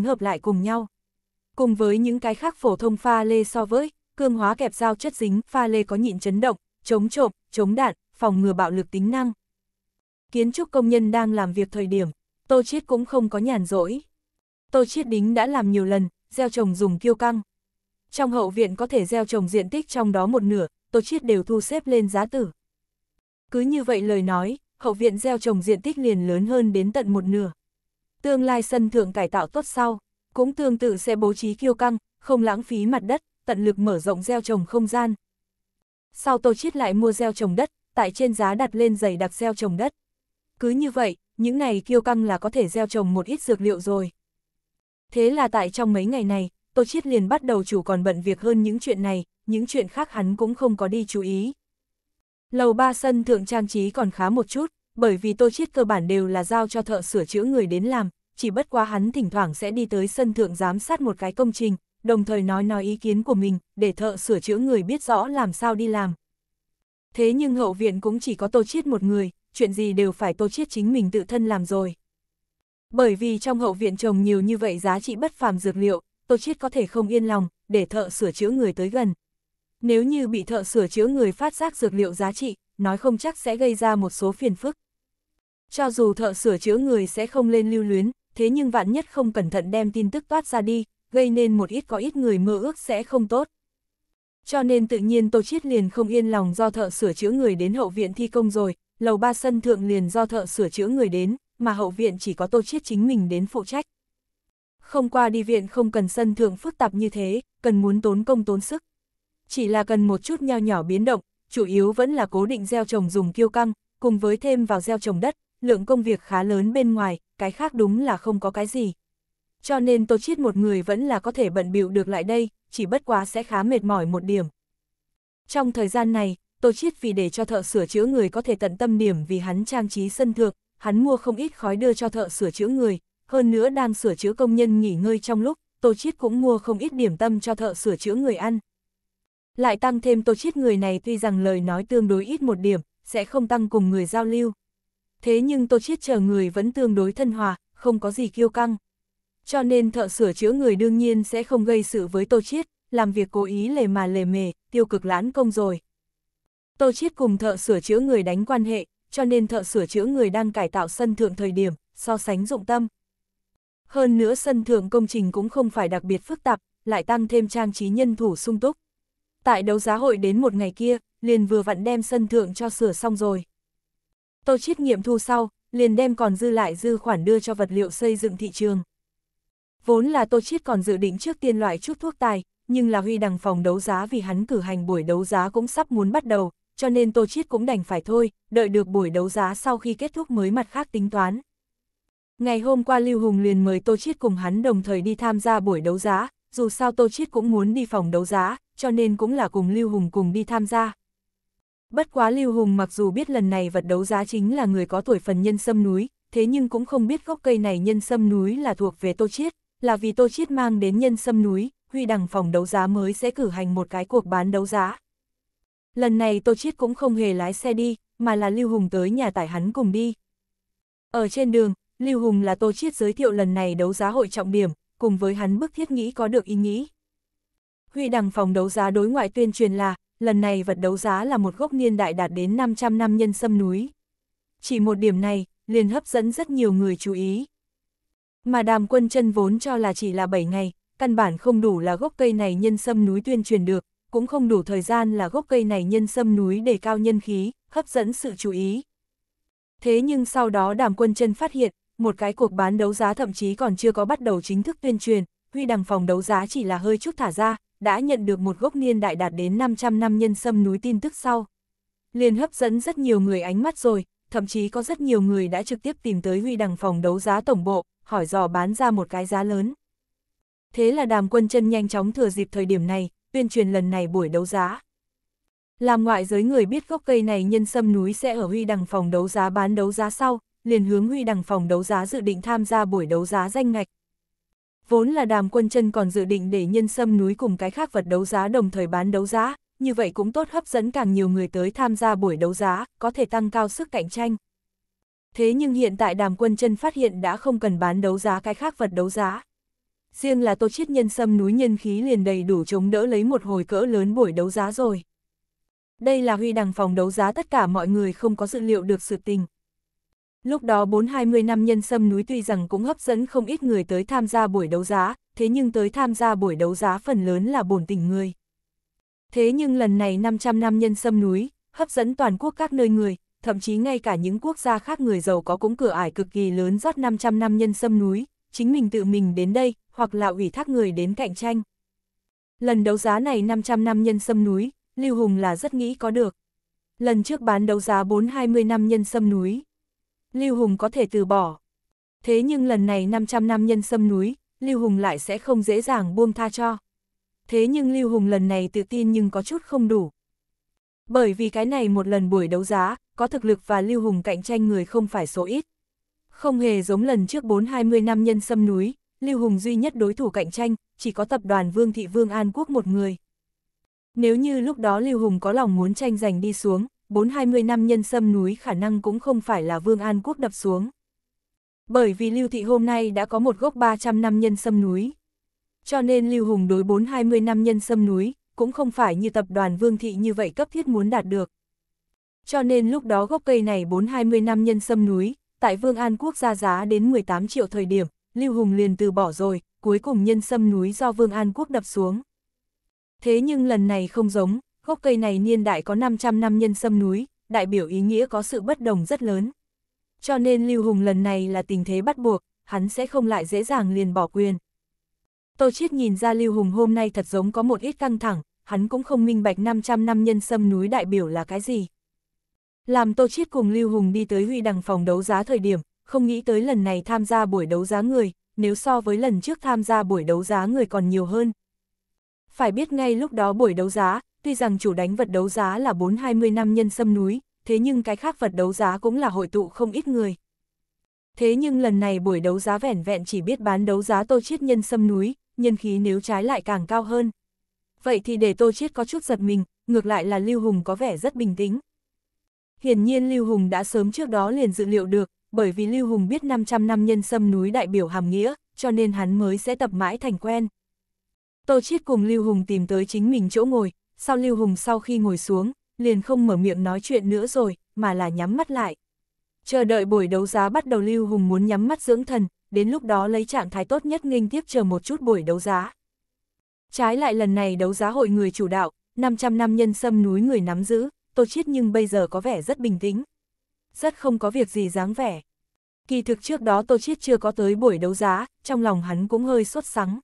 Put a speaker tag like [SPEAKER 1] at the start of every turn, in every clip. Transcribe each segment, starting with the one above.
[SPEAKER 1] cứng hợp lại cùng nhau. Cùng với những cái khác phổ thông pha lê so với, cương hóa kẹp dao chất dính, pha lê có nhịn chấn động, chống trộm, chống đạn, phòng ngừa bạo lực tính năng. Kiến trúc công nhân đang làm việc thời điểm, Tô Chiết cũng không có nhàn rỗi. Tô Chiết Đính đã làm nhiều lần, gieo trồng dùng kiêu căng. Trong hậu viện có thể gieo trồng diện tích trong đó một nửa, Tô Chiết đều thu xếp lên giá tử. Cứ như vậy lời nói, hậu viện gieo trồng diện tích liền lớn hơn đến tận một nửa. Tương lai sân thượng cải tạo tốt sau, cũng tương tự sẽ bố trí kiêu căng, không lãng phí mặt đất, tận lực mở rộng gieo trồng không gian. Sau Tô Chiết lại mua gieo trồng đất, tại trên giá đặt lên giày đặc gieo trồng đất. Cứ như vậy, những ngày kiêu căng là có thể gieo trồng một ít dược liệu rồi. Thế là tại trong mấy ngày này, Tô Chiết liền bắt đầu chủ còn bận việc hơn những chuyện này, những chuyện khác hắn cũng không có đi chú ý. Lầu ba sân thượng trang trí còn khá một chút, bởi vì Tô Chiết cơ bản đều là giao cho thợ sửa chữa người đến làm, chỉ bất quá hắn thỉnh thoảng sẽ đi tới sân thượng giám sát một cái công trình, đồng thời nói nói ý kiến của mình, để thợ sửa chữa người biết rõ làm sao đi làm. Thế nhưng hậu viện cũng chỉ có Tô Chiết một người, chuyện gì đều phải Tô Chiết chính mình tự thân làm rồi. Bởi vì trong hậu viện trồng nhiều như vậy giá trị bất phàm dược liệu, Tô Chiết có thể không yên lòng, để thợ sửa chữa người tới gần. Nếu như bị thợ sửa chữa người phát giác dược liệu giá trị, nói không chắc sẽ gây ra một số phiền phức. Cho dù thợ sửa chữa người sẽ không lên lưu luyến, thế nhưng vạn nhất không cẩn thận đem tin tức toát ra đi, gây nên một ít có ít người mơ ước sẽ không tốt. Cho nên tự nhiên Tô Chiết liền không yên lòng do thợ sửa chữa người đến hậu viện thi công rồi, lầu ba sân thượng liền do thợ sửa chữa người đến, mà hậu viện chỉ có Tô Chiết chính mình đến phụ trách. Không qua đi viện không cần sân thượng phức tạp như thế, cần muốn tốn công tốn sức. Chỉ là cần một chút nho nhỏ biến động, chủ yếu vẫn là cố định gieo trồng dùng kiêu căng, cùng với thêm vào gieo trồng đất, lượng công việc khá lớn bên ngoài, cái khác đúng là không có cái gì. Cho nên tô chiết một người vẫn là có thể bận bịu được lại đây, chỉ bất quá sẽ khá mệt mỏi một điểm. Trong thời gian này, tô chiết vì để cho thợ sửa chữa người có thể tận tâm điểm vì hắn trang trí sân thượng, hắn mua không ít khói đưa cho thợ sửa chữa người, hơn nữa đang sửa chữa công nhân nghỉ ngơi trong lúc, Tô Chiết cũng mua không ít điểm tâm cho thợ sửa chữa người ăn. Lại tăng thêm Tô Chiết người này tuy rằng lời nói tương đối ít một điểm, sẽ không tăng cùng người giao lưu, thế nhưng Tô Chiết chờ người vẫn tương đối thân hòa, không có gì kiêu căng. Cho nên thợ sửa chữa người đương nhiên sẽ không gây sự với Tô Chiết, làm việc cố ý lề mà lề mề, tiêu cực lãn công rồi. Tô Chiết cùng thợ sửa chữa người đánh quan hệ, cho nên thợ sửa chữa người đang cải tạo sân thượng thời điểm, so sánh dụng tâm. Hơn nữa sân thượng công trình cũng không phải đặc biệt phức tạp, lại tăng thêm trang trí nhân thủ sung túc. Tại đấu giá hội đến một ngày kia, liền vừa vặn đem sân thượng cho sửa xong rồi. Tô Chiết nghiệm thu sau, liền đem còn dư lại dư khoản đưa cho vật liệu xây dựng thị trường. Vốn là Tô Chiết còn dự định trước tiên loại chút thuốc tài, nhưng là huy đằng phòng đấu giá vì hắn cử hành buổi đấu giá cũng sắp muốn bắt đầu, cho nên Tô Chiết cũng đành phải thôi, đợi được buổi đấu giá sau khi kết thúc mới mặt khác tính toán. Ngày hôm qua Lưu Hùng liền mời Tô Chiết cùng hắn đồng thời đi tham gia buổi đấu giá, dù sao Tô Chiết cũng muốn đi phòng đấu giá, cho nên cũng là cùng Lưu Hùng cùng đi tham gia, Bất quá Lưu Hùng mặc dù biết lần này vật đấu giá chính là người có tuổi phần nhân sâm núi, thế nhưng cũng không biết gốc cây này nhân sâm núi là thuộc về Tô Chiết, là vì Tô Chiết mang đến nhân sâm núi, Huy Đằng phòng đấu giá mới sẽ cử hành một cái cuộc bán đấu giá. Lần này Tô Chiết cũng không hề lái xe đi, mà là Lưu Hùng tới nhà tải hắn cùng đi. Ở trên đường, Lưu Hùng là Tô Chiết giới thiệu lần này đấu giá hội trọng điểm, cùng với hắn bức thiết nghĩ có được ý nghĩ. Huy Đằng phòng đấu giá đối ngoại tuyên truyền là, lần này vật đấu giá là một gốc niên đại đạt đến 500 năm nhân sâm núi. Chỉ một điểm này, liền hấp dẫn rất nhiều người chú ý. Mà đàm quân chân vốn cho là chỉ là 7 ngày, căn bản không đủ là gốc cây này nhân sâm núi tuyên truyền được, cũng không đủ thời gian là gốc cây này nhân sâm núi để cao nhân khí, hấp dẫn sự chú ý. Thế nhưng sau đó đàm quân chân phát hiện, một cái cuộc bán đấu giá thậm chí còn chưa có bắt đầu chính thức tuyên truyền, huy đằng phòng đấu giá chỉ là hơi chút thả ra, đã nhận được một gốc niên đại đạt đến 500 năm nhân sâm núi tin tức sau. Liền hấp dẫn rất nhiều người ánh mắt rồi, thậm chí có rất nhiều người đã trực tiếp tìm tới huy đằng phòng đấu giá tổng bộ, hỏi dò bán ra một cái giá lớn. Thế là đàm quân chân nhanh chóng thừa dịp thời điểm này, tuyên truyền lần này buổi đấu giá. Làm ngoại giới người biết gốc cây này nhân sâm núi sẽ ở huy đằng phòng đấu giá bán đấu giá sau, liền hướng huy đằng phòng đấu giá dự định tham gia buổi đấu giá danh ngạch, Vốn là đàm quân chân còn dự định để nhân sâm núi cùng cái khác vật đấu giá đồng thời bán đấu giá, như vậy cũng tốt hấp dẫn càng nhiều người tới tham gia buổi đấu giá, có thể tăng cao sức cạnh tranh. Thế nhưng hiện tại đàm quân chân phát hiện đã không cần bán đấu giá cái khác vật đấu giá. Riêng là tô chiết nhân sâm núi nhân khí liền đầy đủ chống đỡ lấy một hồi cỡ lớn buổi đấu giá rồi. Đây là huy đằng phòng đấu giá tất cả mọi người không có dự liệu được sự tình, Lúc đó 4-20 năm nhân sâm núi tuy rằng cũng hấp dẫn không ít người tới tham gia buổi đấu giá, thế nhưng tới tham gia buổi đấu giá phần lớn là bổn tỉnh người. Thế nhưng lần này 500 năm nhân sâm núi, hấp dẫn toàn quốc các nơi người, thậm chí ngay cả những quốc gia khác người giàu có cũng cửa ải cực kỳ lớn rót 500 năm nhân sâm núi, chính mình tự mình đến đây, hoặc là ủy thác người đến cạnh tranh. Lần đấu giá này 500 năm nhân sâm núi, Lưu Hùng là rất nghĩ có được. Lần trước bán đấu giá 420 năm nhân sâm núi, Lưu Hùng có thể từ bỏ. Thế nhưng lần này 500 năm nhân xâm núi, Lưu Hùng lại sẽ không dễ dàng buông tha cho. Thế nhưng Lưu Hùng lần này tự tin nhưng có chút không đủ. Bởi vì cái này một lần buổi đấu giá, có thực lực và Lưu Hùng cạnh tranh người không phải số ít. Không hề giống lần trước 4-20 năm nhân xâm núi, Lưu Hùng duy nhất đối thủ cạnh tranh, chỉ có tập đoàn Vương Thị Vương An Quốc một người. Nếu như lúc đó Lưu Hùng có lòng muốn tranh giành đi xuống, 420 năm nhân sâm núi khả năng cũng không phải là Vương An Quốc đập xuống. Bởi vì Lưu Thị hôm nay đã có một gốc 300 năm nhân sâm núi. Cho nên Lưu Hùng đối 420 năm nhân sâm núi, cũng không phải như tập đoàn Vương Thị như vậy cấp thiết muốn đạt được. Cho nên lúc đó gốc cây này 420 năm nhân sâm núi, tại Vương An Quốc ra giá đến 18 triệu thời điểm, Lưu Hùng liền từ bỏ rồi, cuối cùng nhân sâm núi do Vương An Quốc đập xuống. Thế nhưng lần này không giống, gốc cây này niên đại có 500 năm nhân sâm núi, đại biểu ý nghĩa có sự bất đồng rất lớn. Cho nên Lưu Hùng lần này là tình thế bắt buộc, hắn sẽ không lại dễ dàng liền bỏ quyền. Tô Chiết nhìn ra Lưu Hùng hôm nay thật giống có một ít căng thẳng, hắn cũng không minh bạch 500 năm nhân sâm núi đại biểu là cái gì. Làm Tô Chiết cùng Lưu Hùng đi tới huy đằng phòng đấu giá thời điểm, không nghĩ tới lần này tham gia buổi đấu giá người, nếu so với lần trước tham gia buổi đấu giá người còn nhiều hơn, phải biết ngay lúc đó buổi đấu giá, tuy rằng chủ đánh vật đấu giá là 420 năm nhân sâm núi, thế nhưng cái khác vật đấu giá cũng là hội tụ không ít người. Thế nhưng lần này buổi đấu giá vẻn vẹn chỉ biết bán đấu giá tô chiết nhân sâm núi, nhân khí nếu trái lại càng cao hơn. Vậy thì để tô chiết có chút giật mình, ngược lại là Lưu Hùng có vẻ rất bình tĩnh. Hiển nhiên Lưu Hùng đã sớm trước đó liền dự liệu được, bởi vì Lưu Hùng biết 500 năm nhân sâm núi đại biểu hàm nghĩa, cho nên hắn mới sẽ tập mãi thành quen. Tô Chiết cùng Lưu Hùng tìm tới chính mình chỗ ngồi, sau Lưu Hùng sau khi ngồi xuống, liền không mở miệng nói chuyện nữa rồi, mà là nhắm mắt lại. Chờ đợi buổi đấu giá bắt đầu Lưu Hùng muốn nhắm mắt dưỡng thần, đến lúc đó lấy trạng thái tốt nhất nghênh tiếp chờ một chút buổi đấu giá. Trái lại lần này đấu giá hội người chủ đạo, 500 năm nhân sâm núi người nắm giữ, Tô Chiết nhưng bây giờ có vẻ rất bình tĩnh. Rất không có việc gì dáng vẻ. Kỳ thực trước đó Tô Chiết chưa có tới buổi đấu giá, trong lòng hắn cũng hơi sốt sắng.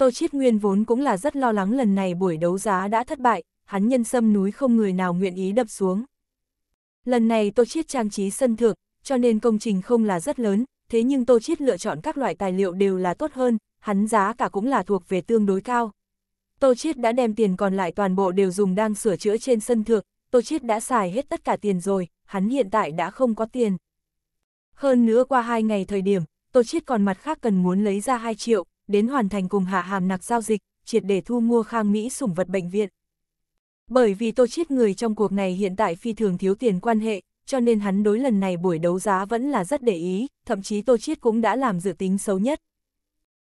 [SPEAKER 1] Tô Chiết Nguyên vốn cũng là rất lo lắng lần này buổi đấu giá đã thất bại, hắn nhân sâm núi không người nào nguyện ý đập xuống. Lần này Tô Chiết trang trí sân thượng, cho nên công trình không là rất lớn, thế nhưng Tô Chiết lựa chọn các loại tài liệu đều là tốt hơn, hắn giá cả cũng là thuộc về tương đối cao. Tô Chiết đã đem tiền còn lại toàn bộ đều dùng đang sửa chữa trên sân thượng, Tô Chiết đã xài hết tất cả tiền rồi, hắn hiện tại đã không có tiền. Hơn nữa qua hai ngày thời điểm, Tô Chiết còn mặt khác cần muốn lấy ra 2 triệu, đến hoàn thành cùng hạ hàm nặc giao dịch, triệt để thu mua khang Mỹ sủng vật bệnh viện. Bởi vì tô chiết người trong cuộc này hiện tại phi thường thiếu tiền quan hệ, cho nên hắn đối lần này buổi đấu giá vẫn là rất để ý, thậm chí tô chiết cũng đã làm dự tính xấu nhất.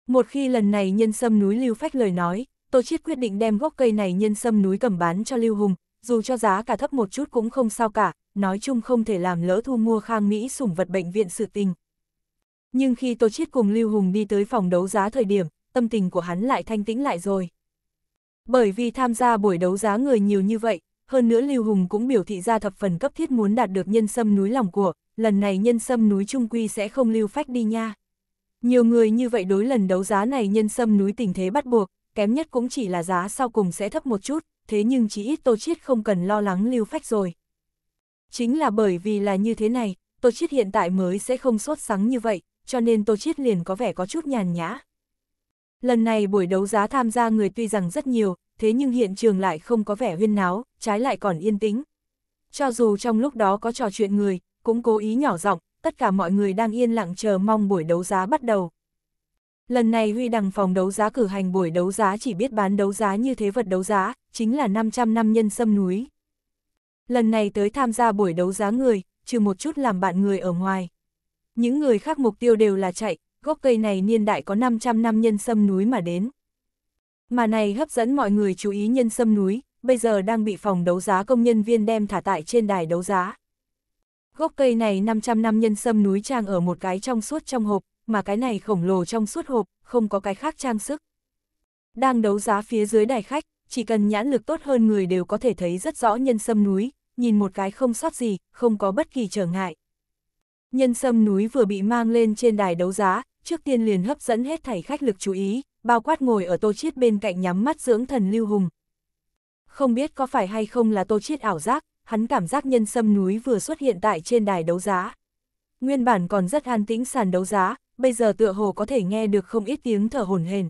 [SPEAKER 1] Một khi lần này nhân sâm núi lưu phách lời nói, tô chiết quyết định đem gốc cây này nhân sâm núi cầm bán cho lưu hùng, dù cho giá cả thấp một chút cũng không sao cả, nói chung không thể làm lỡ thu mua khang Mỹ sủng vật bệnh viện sự tình, nhưng khi Tô Chiết cùng Lưu Hùng đi tới phòng đấu giá thời điểm, tâm tình của hắn lại thanh tĩnh lại rồi. Bởi vì tham gia buổi đấu giá người nhiều như vậy, hơn nữa Lưu Hùng cũng biểu thị ra thập phần cấp thiết muốn đạt được nhân sâm núi lòng của, lần này nhân sâm núi trung quy sẽ không lưu phách đi nha. Nhiều người như vậy đối lần đấu giá này nhân sâm núi tình thế bắt buộc, kém nhất cũng chỉ là giá sau cùng sẽ thấp một chút, thế nhưng chỉ ít Tô Chiết không cần lo lắng lưu phách rồi. Chính là bởi vì là như thế này, Tô Chiết hiện tại mới sẽ không sốt sắng như vậy, cho nên Tô Chiết liền có vẻ có chút nhàn nhã. Lần này buổi đấu giá tham gia người tuy rằng rất nhiều, thế nhưng hiện trường lại không có vẻ huyên náo, trái lại còn yên tĩnh. Cho dù trong lúc đó có trò chuyện người, cũng cố ý nhỏ giọng, tất cả mọi người đang yên lặng chờ mong buổi đấu giá bắt đầu. Lần này Huy Đằng phòng đấu giá cử hành buổi đấu giá chỉ biết bán đấu giá như thế vật đấu giá, chính là 500 năm nhân sâm núi. Lần này tới tham gia buổi đấu giá người, trừ một chút làm bạn người ở ngoài. Những người khác mục tiêu đều là chạy, gốc cây này niên đại có 500 năm nhân sâm núi mà đến. Mà này hấp dẫn mọi người chú ý nhân sâm núi, bây giờ đang bị phòng đấu giá công nhân viên đem thả tại trên đài đấu giá. Gốc cây này 500 năm nhân sâm núi trang ở một cái trong suốt trong hộp, mà cái này khổng lồ trong suốt hộp, không có cái khác trang sức. Đang đấu giá phía dưới đài khách, chỉ cần nhãn lực tốt hơn người đều có thể thấy rất rõ nhân sâm núi, nhìn một cái không sót gì, không có bất kỳ trở ngại. Nhân sâm núi vừa bị mang lên trên đài đấu giá, trước tiên liền hấp dẫn hết thảy khách lực chú ý, bao quát ngồi ở tô chiết bên cạnh nhắm mắt dưỡng thần Lưu Hùng. Không biết có phải hay không là tô chiết ảo giác, hắn cảm giác nhân sâm núi vừa xuất hiện tại trên đài đấu giá. Nguyên bản còn rất an tĩnh sàn đấu giá, bây giờ tựa hồ có thể nghe được không ít tiếng thở hổn hển.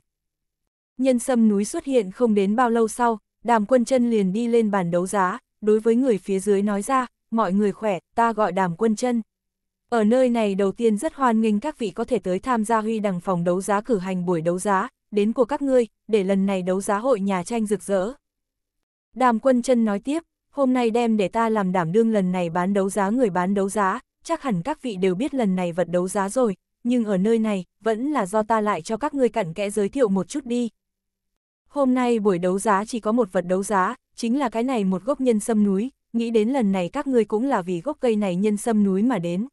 [SPEAKER 1] Nhân sâm núi xuất hiện không đến bao lâu sau, đàm quân chân liền đi lên bàn đấu giá, đối với người phía dưới nói ra, mọi người khỏe, ta gọi đàm quân chân. Ở nơi này đầu tiên rất hoan nghênh các vị có thể tới tham gia huy đằng phòng đấu giá cử hành buổi đấu giá, đến của các ngươi, để lần này đấu giá hội nhà tranh rực rỡ. Đàm quân chân nói tiếp, hôm nay đem để ta làm đảm đương lần này bán đấu giá người bán đấu giá, chắc hẳn các vị đều biết lần này vật đấu giá rồi, nhưng ở nơi này, vẫn là do ta lại cho các ngươi cặn kẽ giới thiệu một chút đi. Hôm nay buổi đấu giá chỉ có một vật đấu giá, chính là cái này một gốc nhân sâm núi, nghĩ đến lần này các ngươi cũng là vì gốc cây này nhân sâm núi mà đến.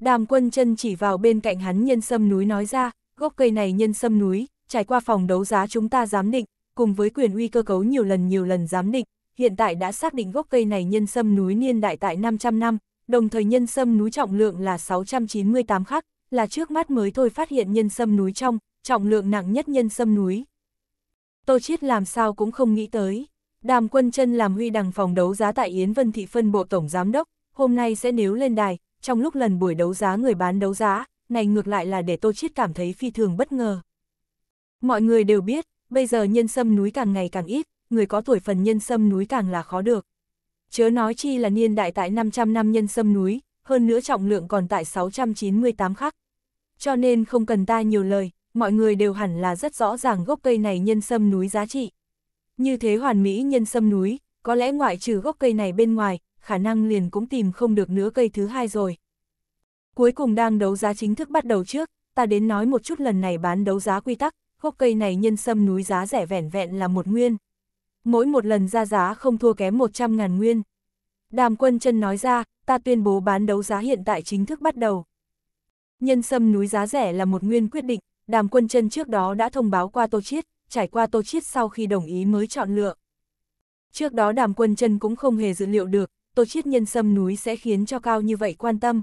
[SPEAKER 1] Đàm quân chân chỉ vào bên cạnh hắn nhân sâm núi nói ra, gốc cây này nhân sâm núi, trải qua phòng đấu giá chúng ta giám định, cùng với quyền uy cơ cấu nhiều lần nhiều lần giám định, hiện tại đã xác định gốc cây này nhân sâm núi niên đại tại 500 năm, đồng thời nhân sâm núi trọng lượng là 698 khắc, là trước mắt mới thôi phát hiện nhân sâm núi trong, trọng lượng nặng nhất nhân sâm núi. Tô Chiết làm sao cũng không nghĩ tới. Đàm quân chân làm huy đằng phòng đấu giá tại Yến Vân Thị Phân Bộ Tổng Giám Đốc, hôm nay sẽ nếu lên đài, trong lúc lần buổi đấu giá người bán đấu giá, này ngược lại là để Tô Chiết cảm thấy phi thường bất ngờ. Mọi người đều biết, bây giờ nhân sâm núi càng ngày càng ít, người có tuổi phần nhân sâm núi càng là khó được. Chớ nói chi là niên đại tại 500 năm nhân sâm núi, hơn nữa trọng lượng còn tại 698 khắc. Cho nên không cần ta nhiều lời, mọi người đều hẳn là rất rõ ràng gốc cây này nhân sâm núi giá trị. Như thế hoàn mỹ nhân sâm núi, có lẽ ngoại trừ gốc cây này bên ngoài, khả năng liền cũng tìm không được nữa cây thứ hai rồi. Cuối cùng đang đấu giá chính thức bắt đầu trước, ta đến nói một chút lần này bán đấu giá quy tắc, gốc cây này nhân sâm núi giá rẻ vẻn vẹn là một nguyên. Mỗi một lần ra giá không thua kém 100 ngàn nguyên. Đàm quân chân nói ra, ta tuyên bố bán đấu giá hiện tại chính thức bắt đầu. Nhân sâm núi giá rẻ là một nguyên quyết định, đàm quân chân trước đó đã thông báo qua tô chiết, trải qua tô chiết sau khi đồng ý mới chọn lựa. Trước đó đàm quân chân cũng không hề dự liệu được, tổ chiết nhân sâm núi sẽ khiến cho cao như vậy quan tâm.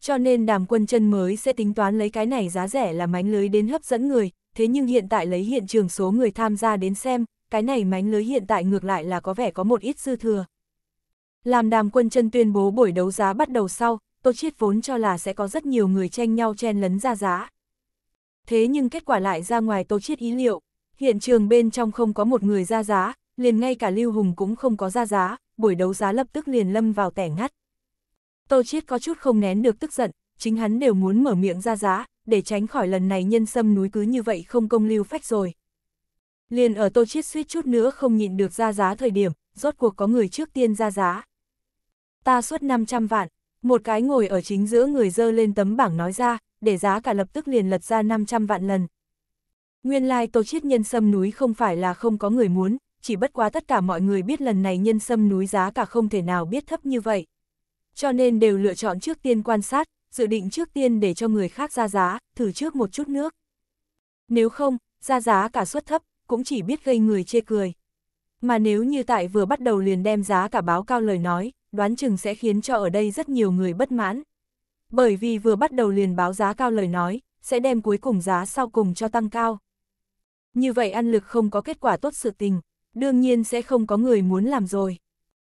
[SPEAKER 1] Cho nên đàm quân chân mới sẽ tính toán lấy cái này giá rẻ là mánh lưới đến hấp dẫn người, thế nhưng hiện tại lấy hiện trường số người tham gia đến xem, cái này mánh lưới hiện tại ngược lại là có vẻ có một ít dư thừa. Làm đàm quân chân tuyên bố buổi đấu giá bắt đầu sau, Tô Chiết vốn cho là sẽ có rất nhiều người tranh nhau chen lấn ra giá. Thế nhưng kết quả lại ra ngoài Tô Chiết ý liệu, hiện trường bên trong không có một người ra giá, liền ngay cả Lưu Hùng cũng không có ra giá, buổi đấu giá lập tức liền lâm vào tẻ ngắt. Tô Chiết có chút không nén được tức giận, chính hắn đều muốn mở miệng ra giá, để tránh khỏi lần này nhân sâm núi cứ như vậy không công lưu phách rồi. Liền ở Tô Chiết suýt chút nữa không nhịn được ra giá thời điểm, rốt cuộc có người trước tiên ra giá. Ta suốt 500 vạn, một cái ngồi ở chính giữa người dơ lên tấm bảng nói ra, để giá cả lập tức liền lật ra 500 vạn lần. Nguyên lai like, Tô Chiết nhân sâm núi không phải là không có người muốn, chỉ bất quá tất cả mọi người biết lần này nhân sâm núi giá cả không thể nào biết thấp như vậy. Cho nên đều lựa chọn trước tiên quan sát, dự định trước tiên để cho người khác ra giá, thử trước một chút nước. Nếu không, ra giá cả suất thấp, cũng chỉ biết gây người chê cười. Mà nếu như tại vừa bắt đầu liền đem giá cả báo cao lời nói, đoán chừng sẽ khiến cho ở đây rất nhiều người bất mãn. Bởi vì vừa bắt đầu liền báo giá cao lời nói, sẽ đem cuối cùng giá sau cùng cho tăng cao. Như vậy ăn lực không có kết quả tốt sự tình, đương nhiên sẽ không có người muốn làm rồi.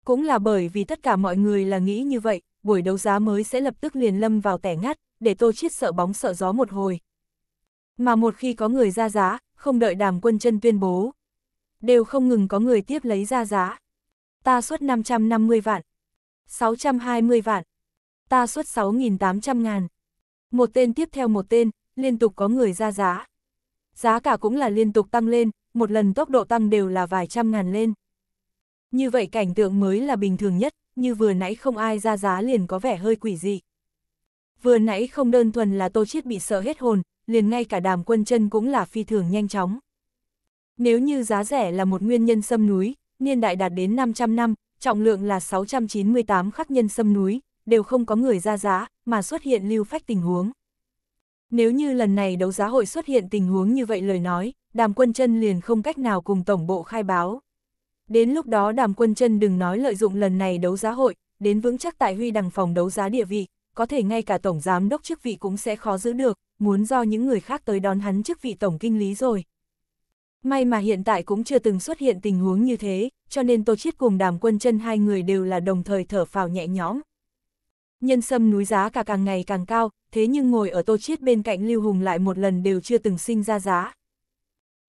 [SPEAKER 1] Cũng là bởi vì tất cả mọi người là nghĩ như vậy, buổi đấu giá mới sẽ lập tức liền lâm vào tẻ ngắt, để Tô Chiết sợ bóng sợ gió một hồi. Mà một khi có người ra giá, không đợi đàm quân chân tuyên bố. Đều không ngừng có người tiếp lấy ra giá. Ta xuất 550 vạn, 620 vạn, ta xuất 6.800 ngàn. Một tên tiếp theo một tên, liên tục có người ra giá. Giá cả cũng là liên tục tăng lên, một lần tốc độ tăng đều là vài trăm ngàn lên. Như vậy cảnh tượng mới là bình thường nhất, như vừa nãy không ai ra giá liền có vẻ hơi quỷ dị. Vừa nãy không đơn thuần là Tô Chiết bị sợ hết hồn, liền ngay cả đàm quân chân cũng là phi thường nhanh chóng. Nếu như giá rẻ là một nguyên nhân xâm núi, niên đại đạt đến 500 năm, trọng lượng là 698 khắc nhân xâm núi, đều không có người ra giá, mà xuất hiện lưu phách tình huống. Nếu như lần này đấu giá hội xuất hiện tình huống như vậy lời nói, đàm quân chân liền không cách nào cùng tổng bộ khai báo. Đến lúc đó đàm quân chân đừng nói lợi dụng lần này đấu giá hội, đến vững chắc tại huy đằng phòng đấu giá địa vị, có thể ngay cả tổng giám đốc chức vị cũng sẽ khó giữ được, muốn do những người khác tới đón hắn chức vị tổng kinh lý rồi. May mà hiện tại cũng chưa từng xuất hiện tình huống như thế, cho nên Tô Chiết cùng đàm quân chân hai người đều là đồng thời thở phào nhẹ nhõm nhân sâm núi giá cả càng ngày càng cao, thế nhưng ngồi ở tô chiết bên cạnh Lưu Hùng lại một lần đều chưa từng sinh ra giá.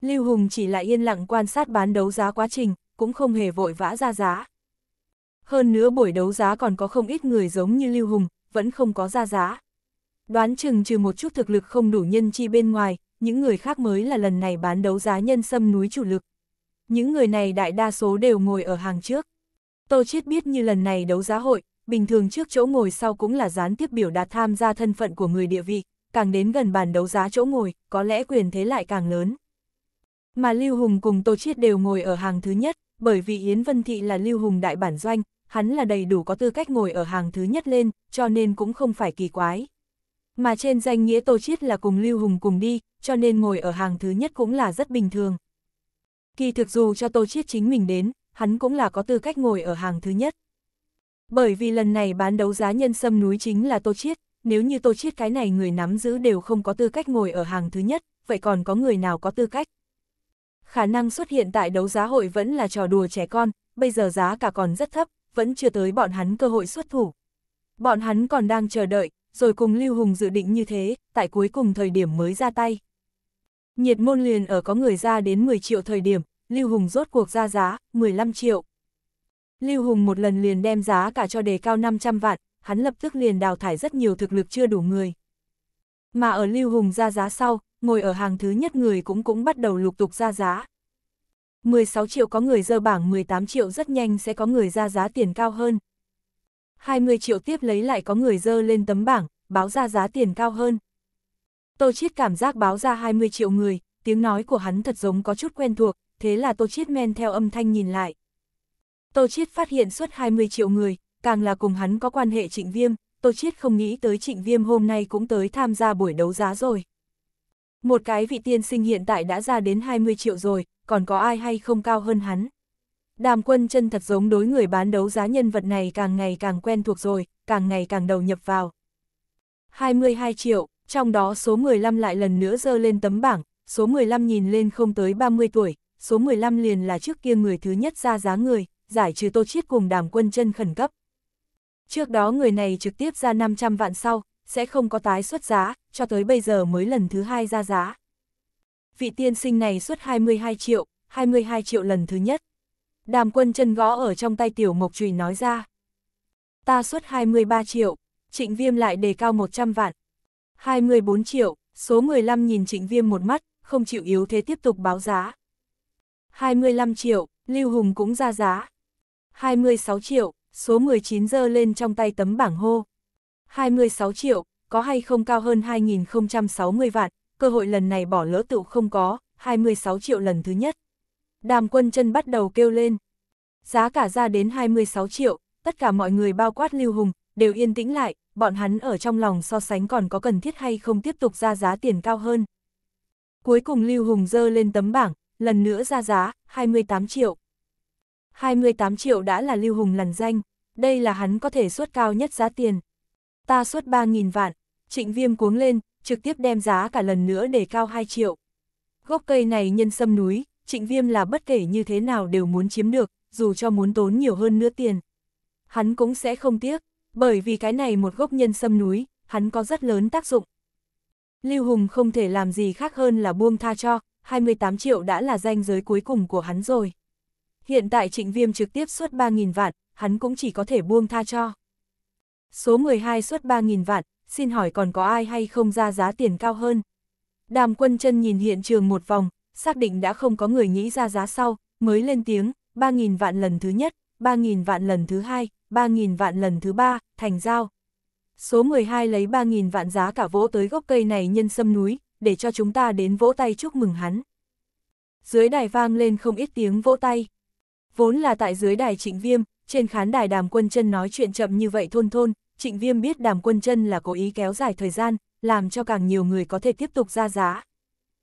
[SPEAKER 1] Lưu Hùng chỉ lại yên lặng quan sát bán đấu giá quá trình, cũng không hề vội vã ra giá. Hơn nữa buổi đấu giá còn có không ít người giống như Lưu Hùng, vẫn không có ra giá. Đoán chừng trừ một chút thực lực không đủ nhân chi bên ngoài, những người khác mới là lần này bán đấu giá nhân sâm núi chủ lực. Những người này đại đa số đều ngồi ở hàng trước. Tô Chiết biết như lần này đấu giá hội, bình thường trước chỗ ngồi sau cũng là gián tiếp biểu đạt tham gia thân phận của người địa vị, càng đến gần bàn đấu giá chỗ ngồi, có lẽ quyền thế lại càng lớn. Mà Lưu Hùng cùng Tô Chiết đều ngồi ở hàng thứ nhất, bởi vì Yến Vân Thị là Lưu Hùng đại bản doanh, hắn là đầy đủ có tư cách ngồi ở hàng thứ nhất lên, cho nên cũng không phải kỳ quái. Mà trên danh nghĩa Tô Chiết là cùng Lưu Hùng cùng đi, cho nên ngồi ở hàng thứ nhất cũng là rất bình thường. Kỳ thực dù cho Tô Chiết chính mình đến, hắn cũng là có tư cách ngồi ở hàng thứ nhất. Bởi vì lần này bán đấu giá nhân sâm núi chính là Tô Chiết, nếu như Tô Chiết cái này người nắm giữ đều không có tư cách ngồi ở hàng thứ nhất, vậy còn có người nào có tư cách? Khả năng xuất hiện tại đấu giá hội vẫn là trò đùa trẻ con, bây giờ giá cả còn rất thấp, vẫn chưa tới bọn hắn cơ hội xuất thủ. Bọn hắn còn đang chờ đợi, rồi cùng Lưu Hùng dự định như thế, tại cuối cùng thời điểm mới ra tay. Nhiệt môn liền ở có người ra đến 10 triệu thời điểm, Lưu Hùng rốt cuộc ra giá, 15 triệu. Lưu Hùng một lần liền đem giá cả cho đề cao 500 vạn, hắn lập tức liền đào thải rất nhiều thực lực chưa đủ người. Mà ở Lưu Hùng ra giá sau, ngồi ở hàng thứ nhất người cũng cũng bắt đầu lục tục ra giá. 16 triệu có người dơ bảng 18 triệu rất nhanh sẽ có người ra giá tiền cao hơn. 20 triệu tiếp lấy lại có người dơ lên tấm bảng, báo ra giá tiền cao hơn. Tô Chiết cảm giác báo ra 20 triệu người, tiếng nói của hắn thật giống có chút quen thuộc, thế là Tô Chiết men theo âm thanh nhìn lại. Tô Chiết phát hiện suốt 20 triệu người, càng là cùng hắn có quan hệ trịnh viêm, Tô Chiết không nghĩ tới trịnh viêm hôm nay cũng tới tham gia buổi đấu giá rồi. Một cái vị tiên sinh hiện tại đã ra đến 20 triệu rồi, còn có ai hay không cao hơn hắn. Đàm quân chân thật giống đối người bán đấu giá nhân vật này càng ngày càng quen thuộc rồi, càng ngày càng đầu nhập vào. 22 triệu, trong đó số 15 lại lần nữa dơ lên tấm bảng, số 15 nhìn lên không tới 30 tuổi, số 15 liền là trước kia người thứ nhất ra giá người giải trừ Tô Chiết cùng đàm quân chân khẩn cấp. Trước đó người này trực tiếp ra 500 vạn sau, sẽ không có tái xuất giá, cho tới bây giờ mới lần thứ hai ra giá. Vị tiên sinh này xuất 22 triệu, 22 triệu lần thứ nhất. Đàm quân chân gõ ở trong tay tiểu mộc trùy nói ra. Ta xuất 23 triệu, trịnh viêm lại đề cao 100 vạn. 24 triệu, số 15 nhìn trịnh viêm một mắt, không chịu yếu thế tiếp tục báo giá. 25 triệu, Lưu Hùng cũng ra giá. 26 triệu, số 19 dơ lên trong tay tấm bảng hô. 26 triệu, có hay không cao hơn 2060 vạn, cơ hội lần này bỏ lỡ tựu không có, 26 triệu lần thứ nhất. Đàm quân chân bắt đầu kêu lên. Giá cả ra đến 26 triệu, tất cả mọi người bao quát lưu hùng, đều yên tĩnh lại, bọn hắn ở trong lòng so sánh còn có cần thiết hay không tiếp tục ra giá tiền cao hơn. Cuối cùng lưu hùng dơ lên tấm bảng, lần nữa ra giá, 28 triệu. 28 triệu đã là lưu hùng lần danh, đây là hắn có thể suất cao nhất giá tiền. Ta suất 3.000 vạn, trịnh viêm cuống lên, trực tiếp đem giá cả lần nữa để cao 2 triệu. Gốc cây này nhân sâm núi, trịnh viêm là bất kể như thế nào đều muốn chiếm được, dù cho muốn tốn nhiều hơn nữa tiền. Hắn cũng sẽ không tiếc, bởi vì cái này một gốc nhân sâm núi, hắn có rất lớn tác dụng. Lưu Hùng không thể làm gì khác hơn là buông tha cho, 28 triệu đã là danh giới cuối cùng của hắn rồi hiện tại trịnh viêm trực tiếp xuất 3.000 vạn, hắn cũng chỉ có thể buông tha cho. Số 12 xuất 3.000 vạn, xin hỏi còn có ai hay không ra giá tiền cao hơn? Đàm quân chân nhìn hiện trường một vòng, xác định đã không có người nghĩ ra giá sau, mới lên tiếng, 3.000 vạn lần thứ nhất, 3.000 vạn lần thứ hai, 3.000 vạn lần thứ ba, thành giao. Số 12 lấy 3.000 vạn giá cả vỗ tới gốc cây này nhân sâm núi, để cho chúng ta đến vỗ tay chúc mừng hắn. Dưới đài vang lên không ít tiếng vỗ tay. Vốn là tại dưới đài trịnh viêm, trên khán đài đàm quân chân nói chuyện chậm như vậy thôn thôn, trịnh viêm biết đàm quân chân là cố ý kéo dài thời gian, làm cho càng nhiều người có thể tiếp tục ra giá.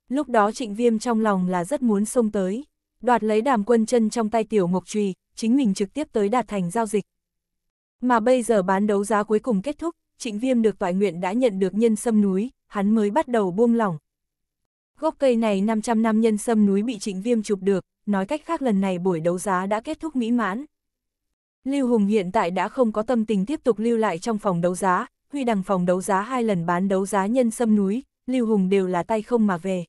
[SPEAKER 1] Lúc đó trịnh viêm trong lòng là rất muốn xông tới, đoạt lấy đàm quân chân trong tay tiểu mộc trùy, chính mình trực tiếp tới đạt thành giao dịch. Mà bây giờ bán đấu giá cuối cùng kết thúc, trịnh viêm được toại nguyện đã nhận được nhân sâm núi, hắn mới bắt đầu buông lỏng, Gốc cây này 500 năm nhân sâm núi bị trịnh viêm chụp được, nói cách khác lần này buổi đấu giá đã kết thúc mỹ mãn. Lưu Hùng hiện tại đã không có tâm tình tiếp tục lưu lại trong phòng đấu giá, Huy đằng phòng đấu giá hai lần bán đấu giá nhân sâm núi, Lưu Hùng đều là tay không mà về.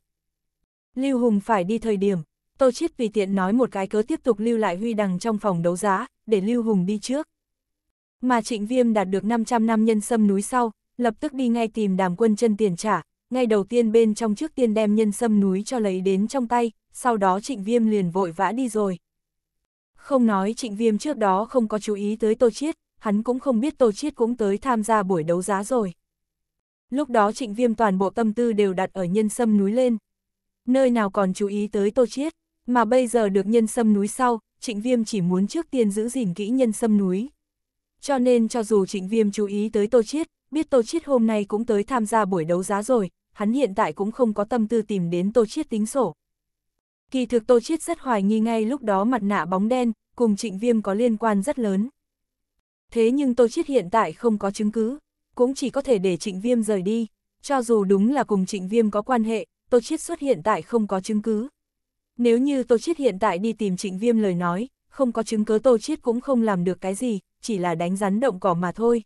[SPEAKER 1] Lưu Hùng phải đi thời điểm, Tô Chiết vì tiện nói một cái cớ tiếp tục lưu lại Huy đằng trong phòng đấu giá, để Lưu Hùng đi trước. Mà Trịnh Viêm đạt được 500 năm nhân sâm núi sau, lập tức đi ngay tìm đàm quân chân tiền trả, ngay đầu tiên bên trong trước tiên đem nhân sâm núi cho lấy đến trong tay, sau đó trịnh viêm liền vội vã đi rồi. Không nói trịnh viêm trước đó không có chú ý tới Tô Chiết, hắn cũng không biết Tô Chiết cũng tới tham gia buổi đấu giá rồi. Lúc đó trịnh viêm toàn bộ tâm tư đều đặt ở nhân sâm núi lên. Nơi nào còn chú ý tới Tô Chiết, mà bây giờ được nhân sâm núi sau, trịnh viêm chỉ muốn trước tiên giữ gìn kỹ nhân sâm núi. Cho nên cho dù trịnh viêm chú ý tới Tô Chiết, biết Tô Chiết hôm nay cũng tới tham gia buổi đấu giá rồi, hắn hiện tại cũng không có tâm tư tìm đến Tô Chiết tính sổ. Kỳ thực Tô Chiết rất hoài nghi ngay lúc đó mặt nạ bóng đen, cùng trịnh viêm có liên quan rất lớn. Thế nhưng Tô Chiết hiện tại không có chứng cứ, cũng chỉ có thể để trịnh viêm rời đi, cho dù đúng là cùng trịnh viêm có quan hệ, Tô Chiết xuất hiện tại không có chứng cứ. Nếu như Tô Chiết hiện tại đi tìm trịnh viêm lời nói, không có chứng cứ Tô Chiết cũng không làm được cái gì, chỉ là đánh rắn động cỏ mà thôi.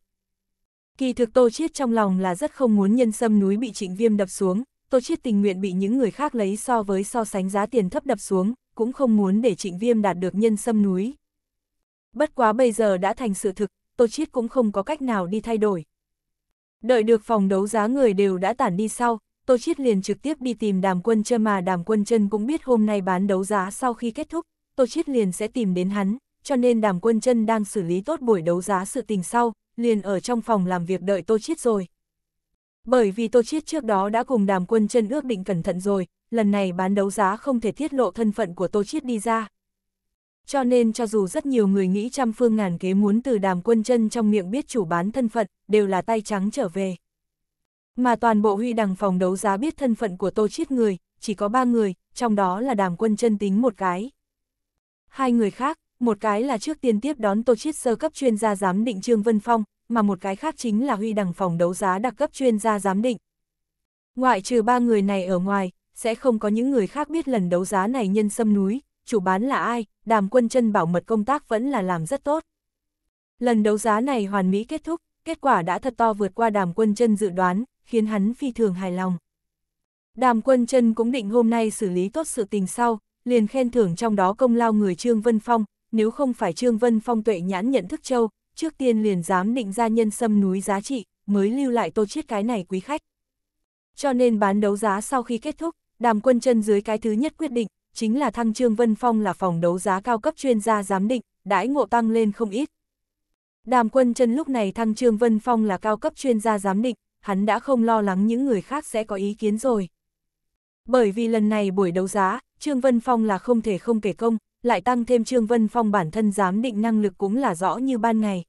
[SPEAKER 1] Kỳ thực Tô Chiết trong lòng là rất không muốn nhân sâm núi bị trịnh viêm đập xuống, Tô Chiết tình nguyện bị những người khác lấy so với so sánh giá tiền thấp đập xuống, cũng không muốn để trịnh viêm đạt được nhân sâm núi. Bất quá bây giờ đã thành sự thực, Tô Chiết cũng không có cách nào đi thay đổi. Đợi được phòng đấu giá người đều đã tản đi sau, Tô Chiết liền trực tiếp đi tìm đàm quân chân mà đàm quân chân cũng biết hôm nay bán đấu giá sau khi kết thúc, Tô Chiết liền sẽ tìm đến hắn, cho nên đàm quân chân đang xử lý tốt buổi đấu giá sự tình sau, liền ở trong phòng làm việc đợi Tô Chiết rồi. Bởi vì Tô Chiết trước đó đã cùng đàm quân chân ước định cẩn thận rồi, lần này bán đấu giá không thể tiết lộ thân phận của Tô Chiết đi ra. Cho nên cho dù rất nhiều người nghĩ trăm phương ngàn kế muốn từ đàm quân chân trong miệng biết chủ bán thân phận, đều là tay trắng trở về. Mà toàn bộ huy đằng phòng đấu giá biết thân phận của Tô Chiết người, chỉ có ba người, trong đó là đàm quân chân tính một cái. Hai người khác, một cái là trước tiên tiếp đón tô chiết sơ cấp chuyên gia giám định Trương Vân Phong, mà một cái khác chính là huy đằng phòng đấu giá đặc cấp chuyên gia giám định. Ngoại trừ ba người này ở ngoài, sẽ không có những người khác biết lần đấu giá này nhân sâm núi, chủ bán là ai, đàm quân chân bảo mật công tác vẫn là làm rất tốt. Lần đấu giá này hoàn mỹ kết thúc, kết quả đã thật to vượt qua đàm quân chân dự đoán, khiến hắn phi thường hài lòng. Đàm quân chân cũng định hôm nay xử lý tốt sự tình sau, liền khen thưởng trong đó công lao người Trương Vân Phong, nếu không phải Trương Vân Phong tuệ nhãn nhận thức châu, trước tiên liền dám định ra nhân sâm núi giá trị, mới lưu lại tô chiết cái này quý khách. Cho nên bán đấu giá sau khi kết thúc, đàm quân chân dưới cái thứ nhất quyết định, chính là thăng Trương Vân Phong là phòng đấu giá cao cấp chuyên gia giám định, đãi ngộ tăng lên không ít. Đàm quân chân lúc này thăng Trương Vân Phong là cao cấp chuyên gia giám định, hắn đã không lo lắng những người khác sẽ có ý kiến rồi. Bởi vì lần này buổi đấu giá, Trương Vân Phong là không thể không kể công, lại tăng thêm Trương Vân Phong bản thân giám định năng lực cũng là rõ như ban ngày.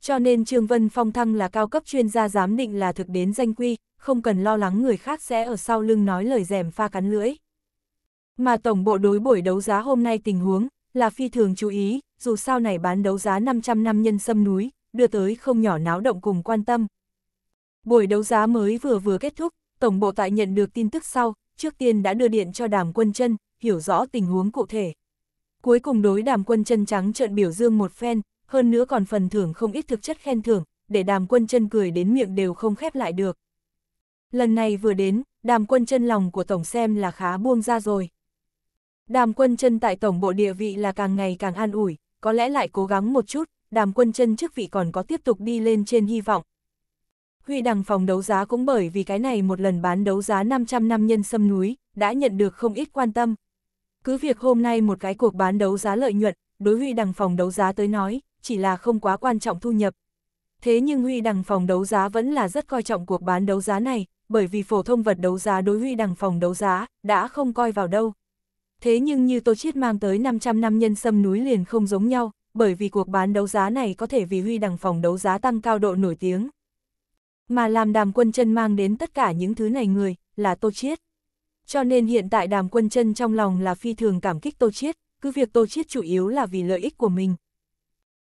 [SPEAKER 1] Cho nên Trương Vân Phong thăng là cao cấp chuyên gia giám định là thực đến danh quy, không cần lo lắng người khác sẽ ở sau lưng nói lời rèm pha cắn lưỡi. Mà tổng bộ đối buổi đấu giá hôm nay tình huống là phi thường chú ý, dù sao này bán đấu giá 500 năm nhân sâm núi, đưa tới không nhỏ náo động cùng quan tâm. Buổi đấu giá mới vừa vừa kết thúc, tổng bộ tại nhận được tin tức sau, trước tiên đã đưa điện cho đàm quân chân, hiểu rõ tình huống cụ thể cuối cùng đối đàm quân chân trắng trợn biểu dương một phen, hơn nữa còn phần thưởng không ít thực chất khen thưởng, để đàm quân chân cười đến miệng đều không khép lại được. Lần này vừa đến, đàm quân chân lòng của tổng xem là khá buông ra rồi. Đàm quân chân tại tổng bộ địa vị là càng ngày càng an ủi, có lẽ lại cố gắng một chút, đàm quân chân chức vị còn có tiếp tục đi lên trên hy vọng. Huy đằng phòng đấu giá cũng bởi vì cái này một lần bán đấu giá 500 năm nhân sâm núi, đã nhận được không ít quan tâm, cứ việc hôm nay một cái cuộc bán đấu giá lợi nhuận, đối Huy Đằng phòng đấu giá tới nói, chỉ là không quá quan trọng thu nhập. Thế nhưng Huy Đằng phòng đấu giá vẫn là rất coi trọng cuộc bán đấu giá này, bởi vì phổ thông vật đấu giá đối Huy Đằng phòng đấu giá đã không coi vào đâu. Thế nhưng như Tô Chiết mang tới 500 năm nhân sâm núi liền không giống nhau, bởi vì cuộc bán đấu giá này có thể vì Huy Đằng phòng đấu giá tăng cao độ nổi tiếng. Mà làm đàm quân chân mang đến tất cả những thứ này người, là Tô Chiết. Cho nên hiện tại đàm quân chân trong lòng là phi thường cảm kích Tô Chiết, cứ việc Tô Chiết chủ yếu là vì lợi ích của mình.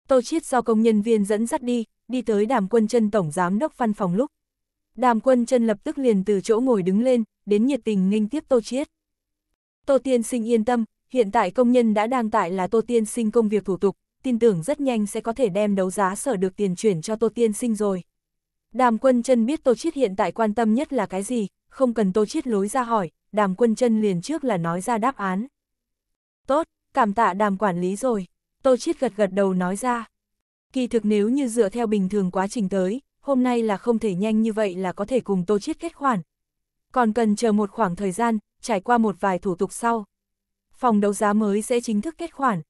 [SPEAKER 1] Tô Chiết do công nhân viên dẫn dắt đi, đi tới đàm quân chân tổng giám đốc văn phòng lúc. Đàm quân chân lập tức liền từ chỗ ngồi đứng lên, đến nhiệt tình nghênh tiếp Tô Chiết. Tô Tiên Sinh yên tâm, hiện tại công nhân đã đang tại là Tô Tiên Sinh công việc thủ tục, tin tưởng rất nhanh sẽ có thể đem đấu giá sở được tiền chuyển cho Tô Tiên Sinh rồi. Đàm quân chân biết Tô Chiết hiện tại quan tâm nhất là cái gì, không cần Tô Chiết lối ra hỏi, đàm quân chân liền trước là nói ra đáp án. Tốt, cảm tạ đàm quản lý rồi, Tô Chiết gật gật đầu nói ra. Kỳ thực nếu như dựa theo bình thường quá trình tới, hôm nay là không thể nhanh như vậy là có thể cùng Tô Chiết kết khoản. Còn cần chờ một khoảng thời gian, trải qua một vài thủ tục sau. Phòng đấu giá mới sẽ chính thức kết khoản.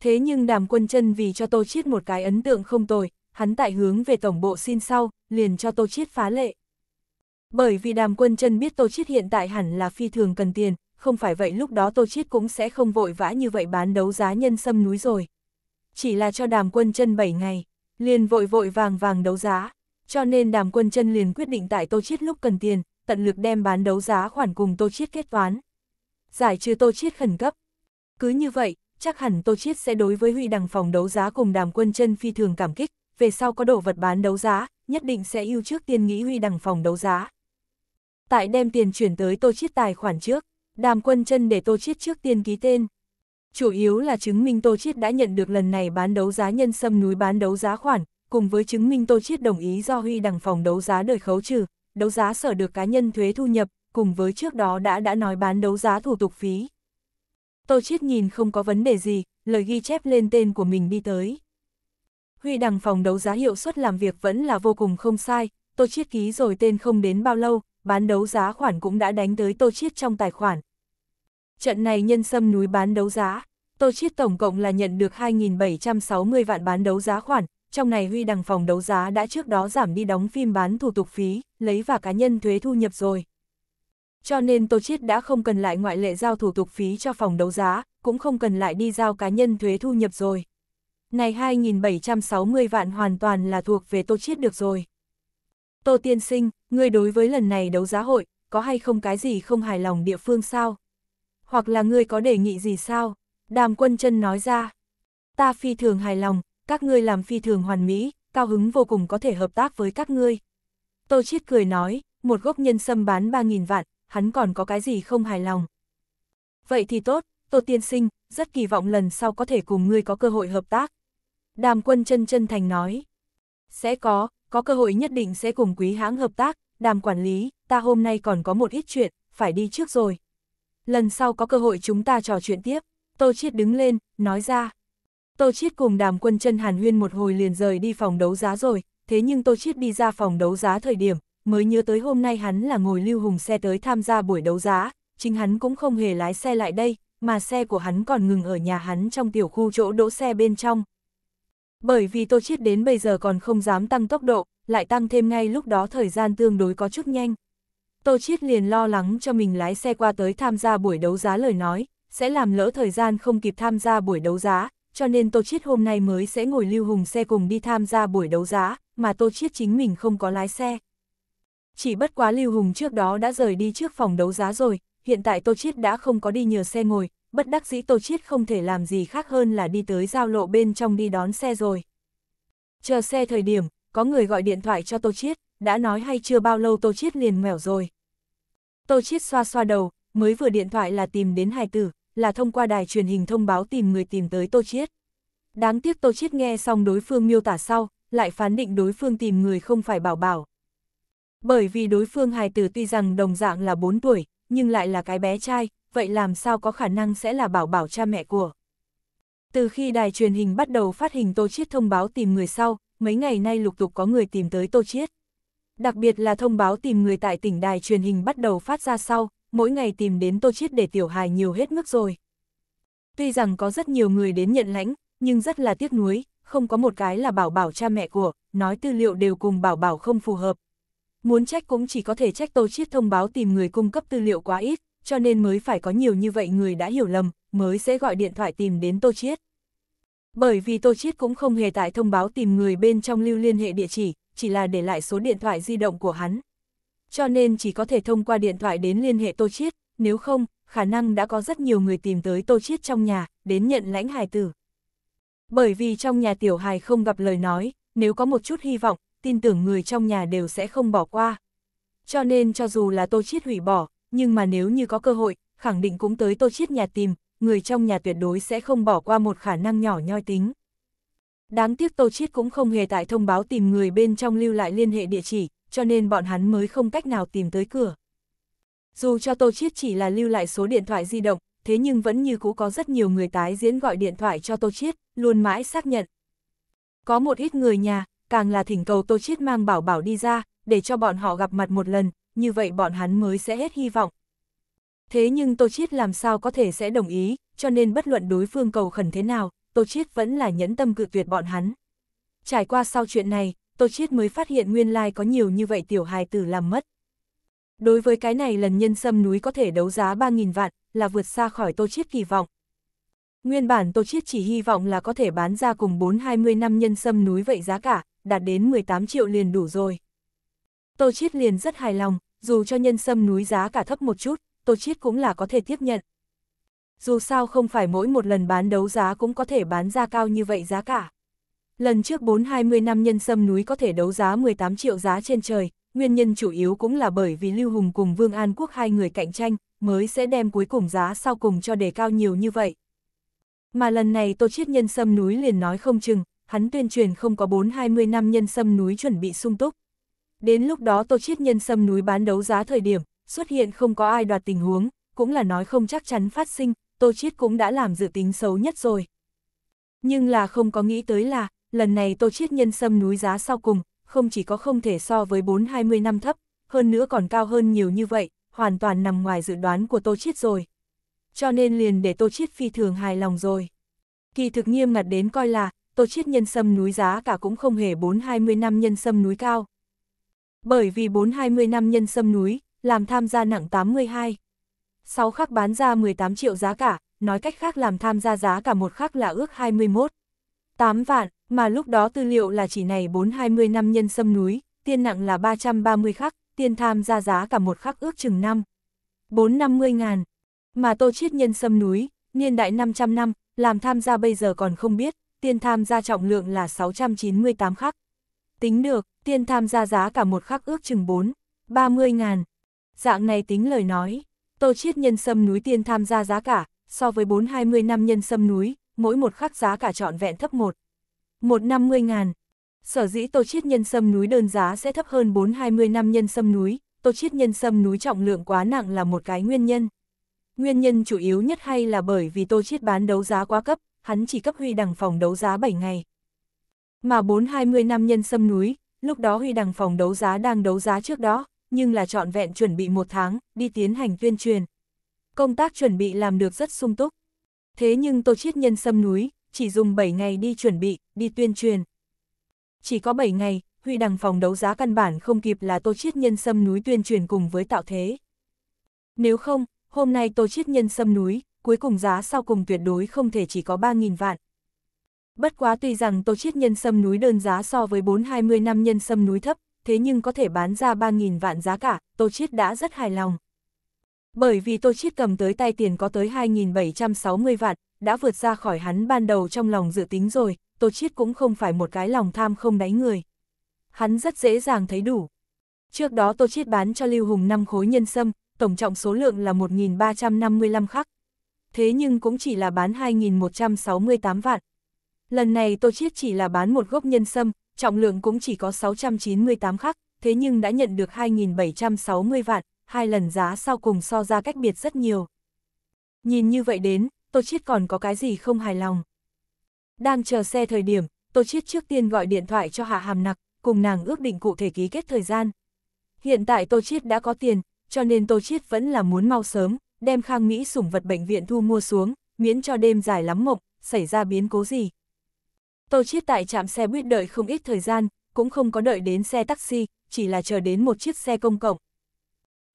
[SPEAKER 1] Thế nhưng đàm quân chân vì cho Tô Chiết một cái ấn tượng không tồi, hắn tại hướng về tổng bộ xin sau, liền cho Tô Chiết phá lệ. Bởi vì đàm quân chân biết Tô Chiết hiện tại hẳn là phi thường cần tiền, không phải vậy lúc đó Tô Chiết cũng sẽ không vội vã như vậy bán đấu giá nhân sâm núi rồi. Chỉ là cho đàm quân chân 7 ngày, liền vội vội vàng vàng đấu giá, cho nên đàm quân chân liền quyết định tại Tô Chiết lúc cần tiền, tận lực đem bán đấu giá khoản cùng Tô Chiết kết toán. Giải trừ Tô Chiết khẩn cấp. Cứ như vậy, chắc hẳn Tô Chiết sẽ đối với Huy Đằng phòng đấu giá cùng đàm quân chân phi thường cảm kích, về sau có đồ vật bán đấu giá, nhất định sẽ ưu trước tiên nghĩ Huy Đằng phòng đấu giá tại đem tiền chuyển tới Tô Chiết tài khoản trước, đàm quân chân để Tô Chiết trước tiên ký tên. Chủ yếu là chứng minh Tô Chiết đã nhận được lần này bán đấu giá nhân sâm núi bán đấu giá khoản, cùng với chứng minh Tô Chiết đồng ý do Huy đằng phòng đấu giá đời khấu trừ, đấu giá sở được cá nhân thuế thu nhập, cùng với trước đó đã đã nói bán đấu giá thủ tục phí. Tô Chiết nhìn không có vấn đề gì, lời ghi chép lên tên của mình đi tới. Huy đằng phòng đấu giá hiệu suất làm việc vẫn là vô cùng không sai, Tô Chiết ký rồi tên không đến bao lâu, bán đấu giá khoản cũng đã đánh tới Tô Chiết trong tài khoản. Trận này nhân sâm núi bán đấu giá, Tô Chiết tổng cộng là nhận được 2.760 vạn bán đấu giá khoản, trong này Huy Đằng phòng đấu giá đã trước đó giảm đi đóng phim bán thủ tục phí, lấy và cá nhân thuế thu nhập rồi. Cho nên Tô Chiết đã không cần lại ngoại lệ giao thủ tục phí cho phòng đấu giá, cũng không cần lại đi giao cá nhân thuế thu nhập rồi. Này 2.760 vạn hoàn toàn là thuộc về Tô Chiết được rồi. Tô Tiên Sinh, ngươi đối với lần này đấu giá hội, có hay không cái gì không hài lòng địa phương sao? Hoặc là ngươi có đề nghị gì sao? Đàm quân chân nói ra. Ta phi thường hài lòng, các ngươi làm phi thường hoàn mỹ, cao hứng vô cùng có thể hợp tác với các ngươi. Tô Chiết cười nói, một gốc nhân sâm bán 3.000 vạn, hắn còn có cái gì không hài lòng. Vậy thì tốt, Tô Tiên Sinh, rất kỳ vọng lần sau có thể cùng ngươi có cơ hội hợp tác. Đàm quân chân chân thành nói. Sẽ có, có cơ hội nhất định sẽ cùng quý hãng hợp tác, đàm quản lý, ta hôm nay còn có một ít chuyện, phải đi trước rồi. Lần sau có cơ hội chúng ta trò chuyện tiếp, Tô Chiết đứng lên, nói ra. Tô Chiết cùng đàm quân chân hàn huyên một hồi liền rời đi phòng đấu giá rồi, thế nhưng Tô Chiết đi ra phòng đấu giá thời điểm, mới nhớ tới hôm nay hắn là ngồi lưu hùng xe tới tham gia buổi đấu giá, chính hắn cũng không hề lái xe lại đây, mà xe của hắn còn ngừng ở nhà hắn trong tiểu khu chỗ đỗ xe bên trong, bởi vì Tô Chiết đến bây giờ còn không dám tăng tốc độ, lại tăng thêm ngay lúc đó thời gian tương đối có chút nhanh. Tô Chiết liền lo lắng cho mình lái xe qua tới tham gia buổi đấu giá lời nói, sẽ làm lỡ thời gian không kịp tham gia buổi đấu giá, cho nên Tô Chiết hôm nay mới sẽ ngồi lưu hùng xe cùng đi tham gia buổi đấu giá, mà Tô Chiết chính mình không có lái xe. Chỉ bất quá lưu hùng trước đó đã rời đi trước phòng đấu giá rồi, hiện tại Tô Chiết đã không có đi nhờ xe ngồi, bất đắc dĩ Tô Chiết không thể làm gì khác hơn là đi tới giao lộ bên trong đi đón xe rồi. Chờ xe thời điểm, có người gọi điện thoại cho Tô Chiết, đã nói hay chưa bao lâu Tô Chiết liền mẻo rồi. Tô Chiết xoa xoa đầu, mới vừa điện thoại là tìm đến hài tử, là thông qua đài truyền hình thông báo tìm người tìm tới Tô Chiết. Đáng tiếc Tô Chiết nghe xong đối phương miêu tả sau, lại phán định đối phương tìm người không phải bảo bảo. Bởi vì đối phương hài tử tuy rằng đồng dạng là 4 tuổi, nhưng lại là cái bé trai, vậy làm sao có khả năng sẽ là bảo bảo cha mẹ của. Từ khi đài truyền hình bắt đầu phát hình Tô Chiết thông báo tìm người sau, mấy ngày nay lục tục có người tìm tới Tô Chiết. Đặc biệt là thông báo tìm người tại tỉnh đài truyền hình bắt đầu phát ra sau, mỗi ngày tìm đến Tô Chiết để tiểu hài nhiều hết mức rồi. Tuy rằng có rất nhiều người đến nhận lãnh, nhưng rất là tiếc nuối, không có một cái là bảo bảo cha mẹ của, nói tư liệu đều cùng bảo bảo không phù hợp. Muốn trách cũng chỉ có thể trách Tô Chiết thông báo tìm người cung cấp tư liệu quá ít cho nên mới phải có nhiều như vậy người đã hiểu lầm, mới sẽ gọi điện thoại tìm đến Tô Chiết. Bởi vì Tô Chiết cũng không hề tại thông báo tìm người bên trong lưu liên hệ địa chỉ, chỉ là để lại số điện thoại di động của hắn. Cho nên chỉ có thể thông qua điện thoại đến liên hệ Tô Chiết, nếu không, khả năng đã có rất nhiều người tìm tới Tô Chiết trong nhà, đến nhận lãnh hài tử. Bởi vì trong nhà tiểu hài không gặp lời nói, nếu có một chút hy vọng, tin tưởng người trong nhà đều sẽ không bỏ qua. Cho nên cho dù là Tô Chiết hủy bỏ, nhưng mà nếu như có cơ hội, khẳng định cũng tới Tô Chiết nhà tìm, người trong nhà tuyệt đối sẽ không bỏ qua một khả năng nhỏ nhoi tính. Đáng tiếc Tô Chiết cũng không hề tại thông báo tìm người bên trong lưu lại liên hệ địa chỉ, cho nên bọn hắn mới không cách nào tìm tới cửa. Dù cho Tô Chiết chỉ là lưu lại số điện thoại di động, thế nhưng vẫn như cũ có rất nhiều người tái diễn gọi điện thoại cho Tô Chiết, luôn mãi xác nhận. Có một ít người nhà, càng là thỉnh cầu Tô Chiết mang bảo bảo đi ra, để cho bọn họ gặp mặt một lần, như vậy bọn hắn mới sẽ hết hy vọng. Thế nhưng Tô Chiết làm sao có thể sẽ đồng ý, cho nên bất luận đối phương cầu khẩn thế nào, Tô Chiết vẫn là nhẫn tâm cự tuyệt bọn hắn. Trải qua sau chuyện này, Tô Chiết mới phát hiện nguyên lai có nhiều như vậy tiểu hài tử làm mất. Đối với cái này lần nhân sâm núi có thể đấu giá 3.000 vạn, là vượt xa khỏi Tô Chiết kỳ vọng. Nguyên bản Tô Chiết chỉ hy vọng là có thể bán ra cùng 4-20 năm nhân sâm núi vậy giá cả, đạt đến 18 triệu liền đủ rồi. Tô Chiết liền rất hài lòng, dù cho nhân sâm núi giá cả thấp một chút, Tô Chiết cũng là có thể tiếp nhận. Dù sao không phải mỗi một lần bán đấu giá cũng có thể bán ra cao như vậy giá cả. Lần trước 4-20 năm nhân sâm núi có thể đấu giá 18 triệu giá trên trời, nguyên nhân chủ yếu cũng là bởi vì Lưu Hùng cùng Vương An Quốc hai người cạnh tranh, mới sẽ đem cuối cùng giá sau cùng cho đề cao nhiều như vậy. Mà lần này Tô Chiết nhân sâm núi liền nói không chừng, hắn tuyên truyền không có 4-20 năm nhân sâm núi chuẩn bị sung túc, Đến lúc đó Tô Chiết Nhân xâm núi bán đấu giá thời điểm, xuất hiện không có ai đoạt tình huống, cũng là nói không chắc chắn phát sinh, Tô Chiết cũng đã làm dự tính xấu nhất rồi. Nhưng là không có nghĩ tới là, lần này Tô Chiết Nhân xâm núi giá sau cùng, không chỉ có không thể so với bốn hai mươi năm thấp, hơn nữa còn cao hơn nhiều như vậy, hoàn toàn nằm ngoài dự đoán của Tô Chiết rồi. Cho nên liền để Tô Chiết phi thường hài lòng rồi. Kỳ thực nghiêm ngặt đến coi là, Tô Chiết nhân sâm núi giá cả cũng không hề bốn hai mươi năm nhân sâm núi cao, bởi vì 420 năm nhân sâm núi, làm tham gia nặng 82. 6 khắc bán ra 18 triệu giá cả, nói cách khác làm tham gia giá cả một khắc là ước 21. 8 vạn, mà lúc đó tư liệu là chỉ này 420 năm nhân sâm núi, tiên nặng là 330 khắc, tiên tham gia giá cả một khắc ước chừng năm. 450 ngàn, mà tô chiết nhân sâm núi, niên đại 500 năm, làm tham gia bây giờ còn không biết, tiên tham gia trọng lượng là 698 khắc. Tính được, tiên tham gia giá cả một khắc ước chừng 4, 30 ngàn. Dạng này tính lời nói, tô chiết nhân sâm núi tiên tham gia giá cả, so với 4-20 năm nhân sâm núi, mỗi một khắc giá cả trọn vẹn thấp một. Một năm mươi ngàn. Sở dĩ tô chiết nhân sâm núi đơn giá sẽ thấp hơn 4-20 năm nhân sâm núi, tô chiết nhân sâm núi trọng lượng quá nặng là một cái nguyên nhân. Nguyên nhân chủ yếu nhất hay là bởi vì tô chiết bán đấu giá quá cấp, hắn chỉ cấp huy đằng phòng đấu giá 7 ngày. Mà 420 năm nhân xâm núi, lúc đó Huy Đằng phòng đấu giá đang đấu giá trước đó, nhưng là trọn vẹn chuẩn bị một tháng, đi tiến hành tuyên truyền. Công tác chuẩn bị làm được rất sung túc. Thế nhưng Tô Chiết nhân xâm núi, chỉ dùng 7 ngày đi chuẩn bị, đi tuyên truyền. Chỉ có 7 ngày, Huy Đằng phòng đấu giá căn bản không kịp là Tô Chiết nhân xâm núi tuyên truyền cùng với tạo thế. Nếu không, hôm nay Tô Chiết nhân xâm núi, cuối cùng giá sau cùng tuyệt đối không thể chỉ có 3.000 vạn, Bất quá tuy rằng tô chiết nhân sâm núi đơn giá so với 420 năm nhân sâm núi thấp, thế nhưng có thể bán ra 3.000 vạn giá cả, tô chiết đã rất hài lòng. Bởi vì tô chiết cầm tới tay tiền có tới 2.760 vạn, đã vượt ra khỏi hắn ban đầu trong lòng dự tính rồi, tô chiết cũng không phải một cái lòng tham không đáy người. Hắn rất dễ dàng thấy đủ. Trước đó tô chiết bán cho Lưu Hùng 5 khối nhân sâm, tổng trọng số lượng là 1.355 khắc. Thế nhưng cũng chỉ là bán 2.168 vạn, Lần này Tô Chiết chỉ là bán một gốc nhân sâm, trọng lượng cũng chỉ có 698 khắc, thế nhưng đã nhận được 2.760 vạn, hai lần giá sau cùng so ra cách biệt rất nhiều. Nhìn như vậy đến, Tô Chiết còn có cái gì không hài lòng. Đang chờ xe thời điểm, Tô Chiết trước tiên gọi điện thoại cho Hạ Hàm Nặc, cùng nàng ước định cụ thể ký kết thời gian. Hiện tại Tô Chiết đã có tiền, cho nên Tô Chiết vẫn là muốn mau sớm, đem Khang Mỹ sủng vật bệnh viện thu mua xuống, miễn cho đêm dài lắm mộng, xảy ra biến cố gì. Tô Chiết tại trạm xe buýt đợi không ít thời gian, cũng không có đợi đến xe taxi, chỉ là chờ đến một chiếc xe công cộng.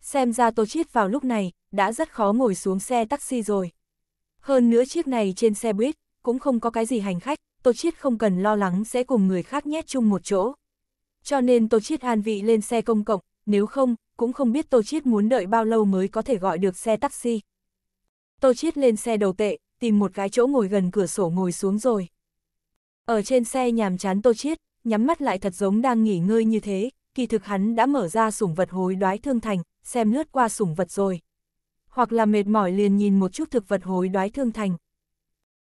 [SPEAKER 1] Xem ra Tô Chiết vào lúc này, đã rất khó ngồi xuống xe taxi rồi. Hơn nữa chiếc này trên xe buýt, cũng không có cái gì hành khách, Tô Chiết không cần lo lắng sẽ cùng người khác nhét chung một chỗ. Cho nên Tô Chiết an vị lên xe công cộng, nếu không, cũng không biết Tô Chiết muốn đợi bao lâu mới có thể gọi được xe taxi. Tô Chiết lên xe đầu tệ, tìm một cái chỗ ngồi gần cửa sổ ngồi xuống rồi. Ở trên xe nhàm chán Tô Chiết, nhắm mắt lại thật giống đang nghỉ ngơi như thế, kỳ thực hắn đã mở ra sủng vật hối đoái thương thành, xem lướt qua sủng vật rồi. Hoặc là mệt mỏi liền nhìn một chút thực vật hối đoái thương thành.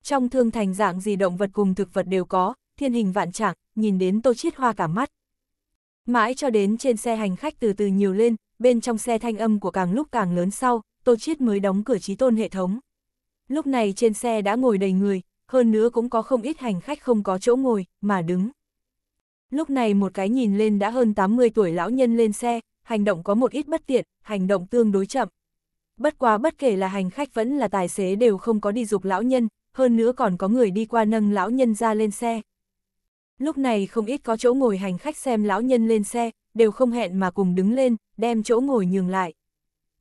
[SPEAKER 1] Trong thương thành dạng gì động vật cùng thực vật đều có, thiên hình vạn trạng, nhìn đến Tô Chiết hoa cả mắt. Mãi cho đến trên xe hành khách từ từ nhiều lên, bên trong xe thanh âm của càng lúc càng lớn sau, Tô Chiết mới đóng cửa trí tôn hệ thống. Lúc này trên xe đã ngồi đầy người, hơn nữa cũng có không ít hành khách không có chỗ ngồi, mà đứng. Lúc này một cái nhìn lên đã hơn 80 tuổi lão nhân lên xe, hành động có một ít bất tiện, hành động tương đối chậm. Bất quá bất kể là hành khách vẫn là tài xế đều không có đi dục lão nhân, hơn nữa còn có người đi qua nâng lão nhân ra lên xe. Lúc này không ít có chỗ ngồi hành khách xem lão nhân lên xe, đều không hẹn mà cùng đứng lên, đem chỗ ngồi nhường lại.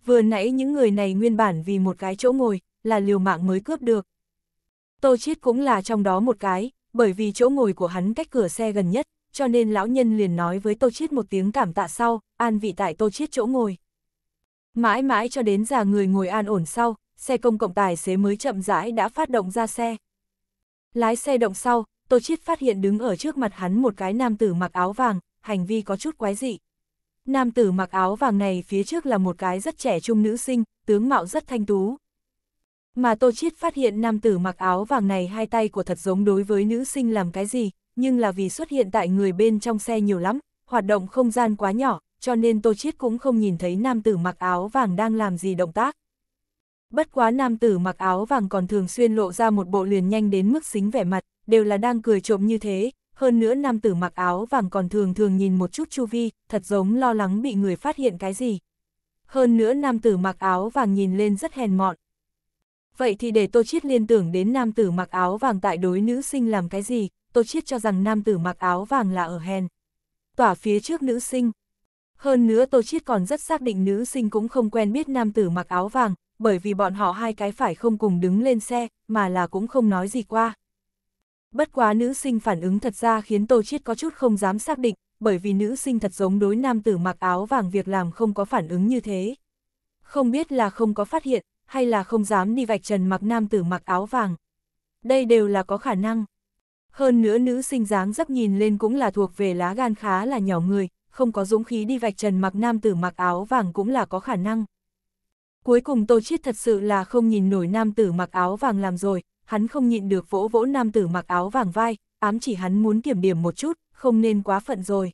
[SPEAKER 1] Vừa nãy những người này nguyên bản vì một cái chỗ ngồi, là liều mạng mới cướp được, Tô Chiết cũng là trong đó một cái, bởi vì chỗ ngồi của hắn cách cửa xe gần nhất, cho nên lão nhân liền nói với Tô Chiết một tiếng cảm tạ sau, an vị tại Tô Chiết chỗ ngồi. Mãi mãi cho đến già người ngồi an ổn sau, xe công cộng tài xế mới chậm rãi đã phát động ra xe. Lái xe động sau, Tô Chiết phát hiện đứng ở trước mặt hắn một cái nam tử mặc áo vàng, hành vi có chút quái dị. Nam tử mặc áo vàng này phía trước là một cái rất trẻ trung nữ sinh, tướng mạo rất thanh tú, mà Tô Chiết phát hiện nam tử mặc áo vàng này hai tay của thật giống đối với nữ sinh làm cái gì, nhưng là vì xuất hiện tại người bên trong xe nhiều lắm, hoạt động không gian quá nhỏ, cho nên Tô Chiết cũng không nhìn thấy nam tử mặc áo vàng đang làm gì động tác. Bất quá nam tử mặc áo vàng còn thường xuyên lộ ra một bộ liền nhanh đến mức xính vẻ mặt, đều là đang cười trộm như thế, hơn nữa nam tử mặc áo vàng còn thường thường nhìn một chút chu vi, thật giống lo lắng bị người phát hiện cái gì. Hơn nữa nam tử mặc áo vàng nhìn lên rất hèn mọn, Vậy thì để Tô Chiết liên tưởng đến nam tử mặc áo vàng tại đối nữ sinh làm cái gì, Tô Chiết cho rằng nam tử mặc áo vàng là ở hèn. Tỏa phía trước nữ sinh. Hơn nữa Tô Chiết còn rất xác định nữ sinh cũng không quen biết nam tử mặc áo vàng, bởi vì bọn họ hai cái phải không cùng đứng lên xe, mà là cũng không nói gì qua. Bất quá nữ sinh phản ứng thật ra khiến Tô Chiết có chút không dám xác định, bởi vì nữ sinh thật giống đối nam tử mặc áo vàng việc làm không có phản ứng như thế. Không biết là không có phát hiện, hay là không dám đi vạch trần mặc nam tử mặc áo vàng. Đây đều là có khả năng. Hơn nữa nữ sinh dáng dấp nhìn lên cũng là thuộc về lá gan khá là nhỏ người, không có dũng khí đi vạch trần mặc nam tử mặc áo vàng cũng là có khả năng. Cuối cùng Tô Chiết thật sự là không nhìn nổi nam tử mặc áo vàng làm rồi, hắn không nhịn được vỗ vỗ nam tử mặc áo vàng vai, ám chỉ hắn muốn kiểm điểm một chút, không nên quá phận rồi.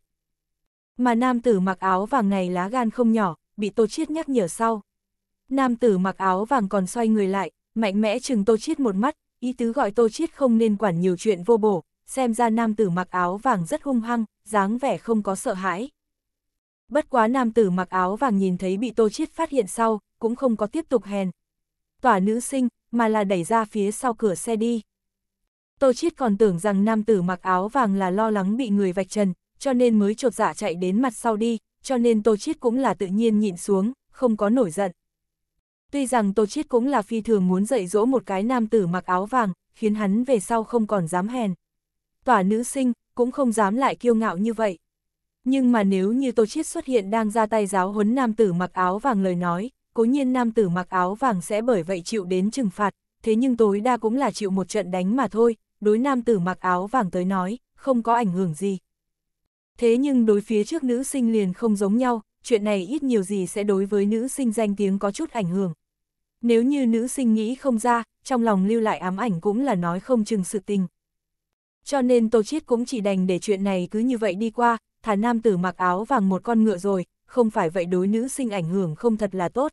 [SPEAKER 1] Mà nam tử mặc áo vàng này lá gan không nhỏ, bị Tô Chiết nhắc nhở sau, Nam tử mặc áo vàng còn xoay người lại, mạnh mẽ chừng Tô Chiết một mắt, ý tứ gọi Tô Chiết không nên quản nhiều chuyện vô bổ, xem ra nam tử mặc áo vàng rất hung hăng, dáng vẻ không có sợ hãi. Bất quá nam tử mặc áo vàng nhìn thấy bị Tô Chiết phát hiện sau, cũng không có tiếp tục hèn. Tỏa nữ sinh, mà là đẩy ra phía sau cửa xe đi. Tô Chiết còn tưởng rằng nam tử mặc áo vàng là lo lắng bị người vạch trần, cho nên mới trột dạ chạy đến mặt sau đi, cho nên Tô Chiết cũng là tự nhiên nhịn xuống, không có nổi giận. Tuy rằng Tô Chiết cũng là phi thường muốn dạy dỗ một cái nam tử mặc áo vàng, khiến hắn về sau không còn dám hèn. Tỏa nữ sinh, cũng không dám lại kiêu ngạo như vậy. Nhưng mà nếu như Tô Chiết xuất hiện đang ra tay giáo huấn nam tử mặc áo vàng lời nói, cố nhiên nam tử mặc áo vàng sẽ bởi vậy chịu đến trừng phạt, thế nhưng tối đa cũng là chịu một trận đánh mà thôi, đối nam tử mặc áo vàng tới nói, không có ảnh hưởng gì. Thế nhưng đối phía trước nữ sinh liền không giống nhau, chuyện này ít nhiều gì sẽ đối với nữ sinh danh tiếng có chút ảnh hưởng. Nếu như nữ sinh nghĩ không ra, trong lòng lưu lại ám ảnh cũng là nói không chừng sự tình. Cho nên Tô Chiết cũng chỉ đành để chuyện này cứ như vậy đi qua, thả nam tử mặc áo vàng một con ngựa rồi, không phải vậy đối nữ sinh ảnh hưởng không thật là tốt.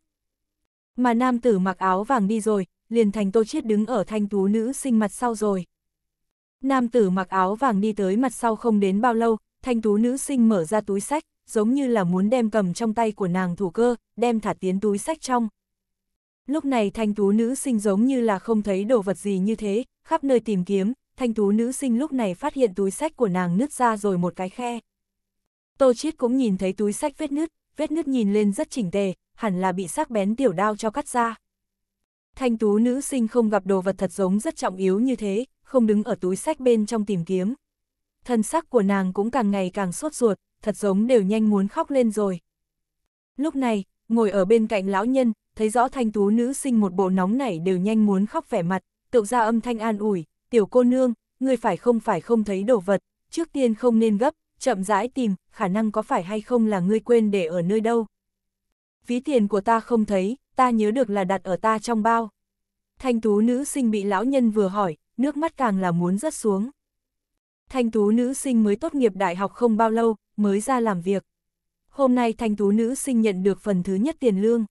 [SPEAKER 1] Mà nam tử mặc áo vàng đi rồi, liền thành Tô Chiết đứng ở thanh tú nữ sinh mặt sau rồi. Nam tử mặc áo vàng đi tới mặt sau không đến bao lâu, thanh tú nữ sinh mở ra túi sách, giống như là muốn đem cầm trong tay của nàng thủ cơ, đem thả tiến túi sách trong. Lúc này thanh tú nữ sinh giống như là không thấy đồ vật gì như thế, khắp nơi tìm kiếm, thanh tú nữ sinh lúc này phát hiện túi sách của nàng nứt ra rồi một cái khe. Tô Chiết cũng nhìn thấy túi sách vết nứt, vết nứt nhìn lên rất chỉnh tề, hẳn là bị sắc bén tiểu đao cho cắt ra. Thanh tú nữ sinh không gặp đồ vật thật giống rất trọng yếu như thế, không đứng ở túi sách bên trong tìm kiếm. Thân sắc của nàng cũng càng ngày càng sốt ruột, thật giống đều nhanh muốn khóc lên rồi. Lúc này, ngồi ở bên cạnh lão nhân, thấy rõ thanh tú nữ sinh một bộ nóng nảy đều nhanh muốn khóc vẻ mặt, tự ra âm thanh an ủi, tiểu cô nương, người phải không phải không thấy đồ vật, trước tiên không nên gấp, chậm rãi tìm, khả năng có phải hay không là ngươi quên để ở nơi đâu. Ví tiền của ta không thấy, ta nhớ được là đặt ở ta trong bao. Thanh tú nữ sinh bị lão nhân vừa hỏi, nước mắt càng là muốn rớt xuống. Thanh tú nữ sinh mới tốt nghiệp đại học không bao lâu, mới ra làm việc. Hôm nay thanh tú nữ sinh nhận được phần thứ nhất tiền lương.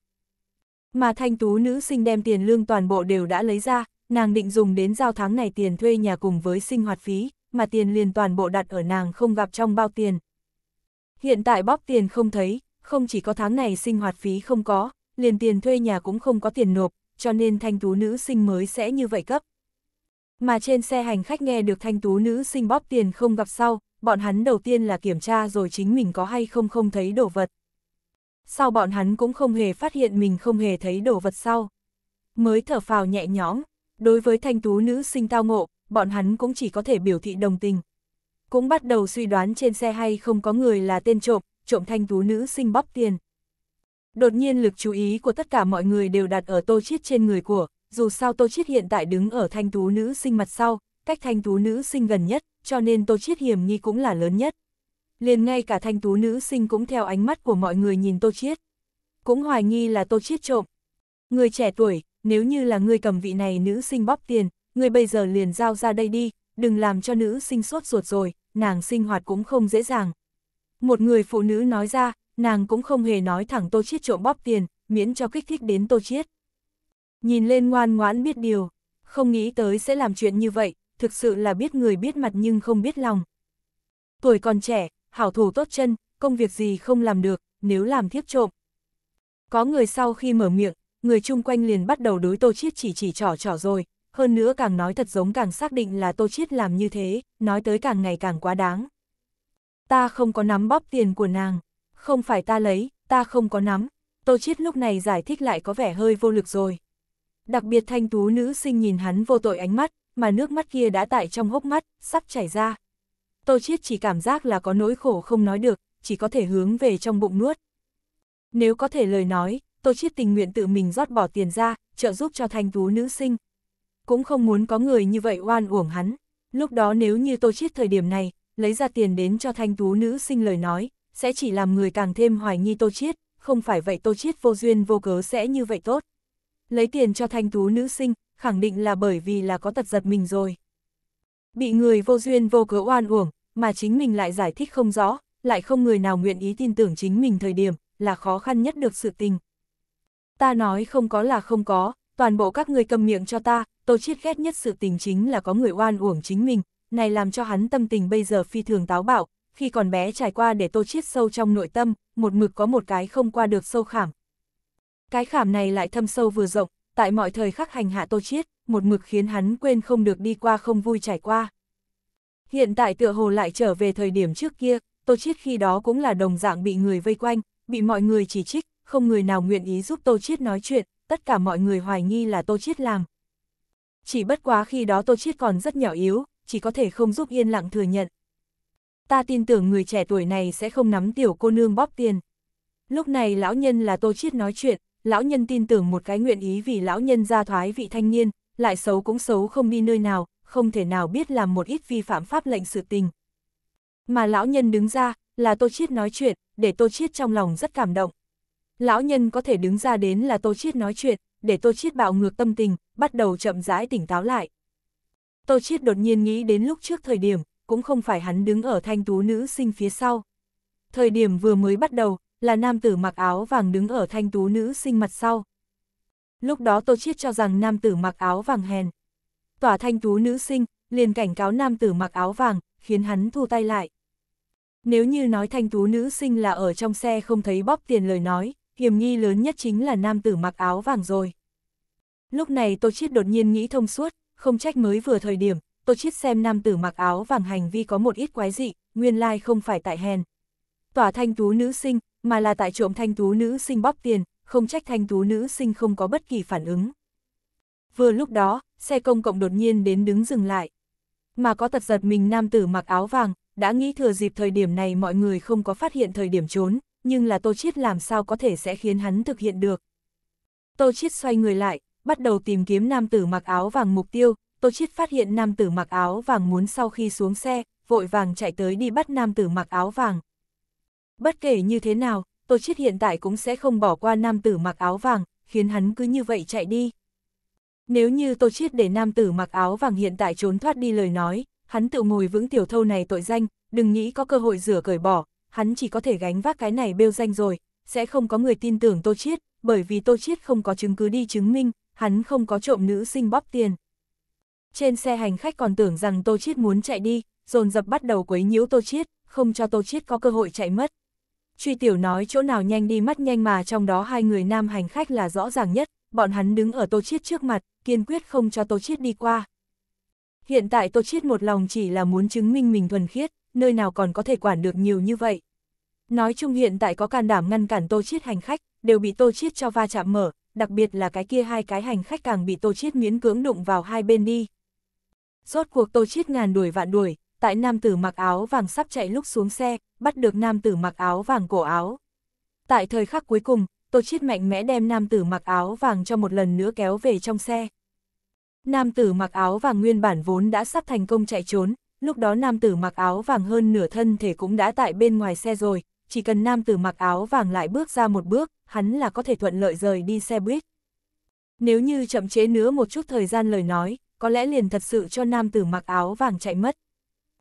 [SPEAKER 1] Mà thanh tú nữ sinh đem tiền lương toàn bộ đều đã lấy ra, nàng định dùng đến giao tháng này tiền thuê nhà cùng với sinh hoạt phí, mà tiền liền toàn bộ đặt ở nàng không gặp trong bao tiền. Hiện tại bóp tiền không thấy, không chỉ có tháng này sinh hoạt phí không có, liền tiền thuê nhà cũng không có tiền nộp, cho nên thanh tú nữ sinh mới sẽ như vậy cấp. Mà trên xe hành khách nghe được thanh tú nữ sinh bóp tiền không gặp sau, bọn hắn đầu tiên là kiểm tra rồi chính mình có hay không không thấy đồ vật. Sau bọn hắn cũng không hề phát hiện mình không hề thấy đồ vật sau. Mới thở phào nhẹ nhõm, đối với thanh tú nữ sinh tao ngộ, bọn hắn cũng chỉ có thể biểu thị đồng tình. Cũng bắt đầu suy đoán trên xe hay không có người là tên trộm, trộm thanh tú nữ sinh bóp tiền. Đột nhiên lực chú ý của tất cả mọi người đều đặt ở tô chiết trên người của, dù sao tô chiết hiện tại đứng ở thanh tú nữ sinh mặt sau, cách thanh tú nữ sinh gần nhất cho nên Tô Chiết hiểm nghi cũng là lớn nhất. Liền ngay cả thanh tú nữ sinh cũng theo ánh mắt của mọi người nhìn Tô Chiết. Cũng hoài nghi là Tô Chiết trộm. Người trẻ tuổi, nếu như là người cầm vị này nữ sinh bóp tiền, người bây giờ liền giao ra đây đi, đừng làm cho nữ sinh sốt ruột rồi, nàng sinh hoạt cũng không dễ dàng. Một người phụ nữ nói ra, nàng cũng không hề nói thẳng Tô Chiết trộm bóp tiền, miễn cho kích thích đến Tô Chiết. Nhìn lên ngoan ngoãn biết điều, không nghĩ tới sẽ làm chuyện như vậy, thực sự là biết người biết mặt nhưng không biết lòng. Tuổi còn trẻ, hảo thủ tốt chân, công việc gì không làm được, nếu làm thiếp trộm. Có người sau khi mở miệng, người chung quanh liền bắt đầu đối Tô Chiết chỉ chỉ trỏ trỏ rồi, hơn nữa càng nói thật giống càng xác định là Tô Chiết làm như thế, nói tới càng ngày càng quá đáng. Ta không có nắm bóp tiền của nàng, không phải ta lấy, ta không có nắm, Tô Chiết lúc này giải thích lại có vẻ hơi vô lực rồi. Đặc biệt thanh tú nữ sinh nhìn hắn vô tội ánh mắt, mà nước mắt kia đã tại trong hốc mắt, sắp chảy ra. Tô Chiết chỉ cảm giác là có nỗi khổ không nói được, chỉ có thể hướng về trong bụng nuốt. Nếu có thể lời nói, Tô Chiết tình nguyện tự mình rót bỏ tiền ra, trợ giúp cho thanh tú nữ sinh. Cũng không muốn có người như vậy oan uổng hắn. Lúc đó nếu như Tô Chiết thời điểm này, lấy ra tiền đến cho thanh tú nữ sinh lời nói, sẽ chỉ làm người càng thêm hoài nghi Tô Chiết, không phải vậy Tô Chiết vô duyên vô cớ sẽ như vậy tốt. Lấy tiền cho thanh tú nữ sinh, khẳng định là bởi vì là có tật giật mình rồi. Bị người vô duyên vô cớ oan uổng, mà chính mình lại giải thích không rõ, lại không người nào nguyện ý tin tưởng chính mình thời điểm, là khó khăn nhất được sự tình. Ta nói không có là không có, toàn bộ các người cầm miệng cho ta, Tô Chiết ghét nhất sự tình chính là có người oan uổng chính mình, này làm cho hắn tâm tình bây giờ phi thường táo bạo, khi còn bé trải qua để Tô Chiết sâu trong nội tâm, một mực có một cái không qua được sâu khảm. Cái khảm này lại thâm sâu vừa rộng, tại mọi thời khắc hành hạ Tô Chiết, một mực khiến hắn quên không được đi qua không vui trải qua. Hiện tại tựa hồ lại trở về thời điểm trước kia, Tô Chiết khi đó cũng là đồng dạng bị người vây quanh, bị mọi người chỉ trích, không người nào nguyện ý giúp Tô Chiết nói chuyện, tất cả mọi người hoài nghi là Tô Chiết làm. Chỉ bất quá khi đó Tô Chiết còn rất nhỏ yếu, chỉ có thể không giúp yên lặng thừa nhận. Ta tin tưởng người trẻ tuổi này sẽ không nắm tiểu cô nương bóp tiền. Lúc này lão nhân là Tô Chiết nói chuyện, lão nhân tin tưởng một cái nguyện ý vì lão nhân ra thoái vị thanh niên, lại xấu cũng xấu không đi nơi nào, không thể nào biết làm một ít vi phạm pháp lệnh sự tình. Mà lão nhân đứng ra, là Tô Chiết nói chuyện, để Tô Chiết trong lòng rất cảm động. Lão nhân có thể đứng ra đến là Tô Chiết nói chuyện, để Tô Chiết bạo ngược tâm tình, bắt đầu chậm rãi tỉnh táo lại. Tô Chiết đột nhiên nghĩ đến lúc trước thời điểm, cũng không phải hắn đứng ở thanh tú nữ sinh phía sau. Thời điểm vừa mới bắt đầu, là nam tử mặc áo vàng đứng ở thanh tú nữ sinh mặt sau. Lúc đó Tô Chiết cho rằng nam tử mặc áo vàng hèn. Tỏa thanh tú nữ sinh, liền cảnh cáo nam tử mặc áo vàng, khiến hắn thu tay lại. Nếu như nói thanh tú nữ sinh là ở trong xe không thấy bóp tiền lời nói, hiểm nghi lớn nhất chính là nam tử mặc áo vàng rồi. Lúc này Tô Chiết đột nhiên nghĩ thông suốt, không trách mới vừa thời điểm, Tô Chiết xem nam tử mặc áo vàng hành vi có một ít quái dị, nguyên lai không phải tại hèn. Tỏa thanh tú nữ sinh, mà là tại trộm thanh tú nữ sinh bóp tiền, không trách thanh tú nữ sinh không có bất kỳ phản ứng. Vừa lúc đó, xe công cộng đột nhiên đến đứng dừng lại. Mà có tật giật mình nam tử mặc áo vàng, đã nghĩ thừa dịp thời điểm này mọi người không có phát hiện thời điểm trốn, nhưng là Tô Chiết làm sao có thể sẽ khiến hắn thực hiện được. Tô Chiết xoay người lại, bắt đầu tìm kiếm nam tử mặc áo vàng mục tiêu, Tô Chiết phát hiện nam tử mặc áo vàng muốn sau khi xuống xe, vội vàng chạy tới đi bắt nam tử mặc áo vàng. Bất kể như thế nào, Tô Chiết hiện tại cũng sẽ không bỏ qua nam tử mặc áo vàng, khiến hắn cứ như vậy chạy đi. Nếu như Tô Chiết để nam tử mặc áo vàng hiện tại trốn thoát đi lời nói, hắn tự ngồi vững tiểu thâu này tội danh, đừng nghĩ có cơ hội rửa cởi bỏ, hắn chỉ có thể gánh vác cái này bêu danh rồi, sẽ không có người tin tưởng Tô Chiết, bởi vì Tô Chiết không có chứng cứ đi chứng minh, hắn không có trộm nữ sinh bóp tiền. Trên xe hành khách còn tưởng rằng Tô Chiết muốn chạy đi, dồn dập bắt đầu quấy nhiễu Tô Chiết, không cho Tô Chiết có cơ hội chạy mất. Truy tiểu nói chỗ nào nhanh đi mắt nhanh mà trong đó hai người nam hành khách là rõ ràng nhất, bọn hắn đứng ở Tô Chiết trước mặt, kiên quyết không cho Tô Chiết đi qua. Hiện tại Tô Chiết một lòng chỉ là muốn chứng minh mình thuần khiết, nơi nào còn có thể quản được nhiều như vậy. Nói chung hiện tại có can đảm ngăn cản Tô Chiết hành khách, đều bị Tô Chiết cho va chạm mở, đặc biệt là cái kia hai cái hành khách càng bị Tô Chiết miễn cưỡng đụng vào hai bên đi. Rốt cuộc Tô Chiết ngàn đuổi vạn đuổi, tại nam tử mặc áo vàng sắp chạy lúc xuống xe, bắt được nam tử mặc áo vàng cổ áo. Tại thời khắc cuối cùng, Tô Chiết mạnh mẽ đem nam tử mặc áo vàng cho một lần nữa kéo về trong xe. Nam tử mặc áo vàng nguyên bản vốn đã sắp thành công chạy trốn, lúc đó nam tử mặc áo vàng hơn nửa thân thể cũng đã tại bên ngoài xe rồi, chỉ cần nam tử mặc áo vàng lại bước ra một bước, hắn là có thể thuận lợi rời đi xe buýt. Nếu như chậm chế nữa một chút thời gian lời nói, có lẽ liền thật sự cho nam tử mặc áo vàng chạy mất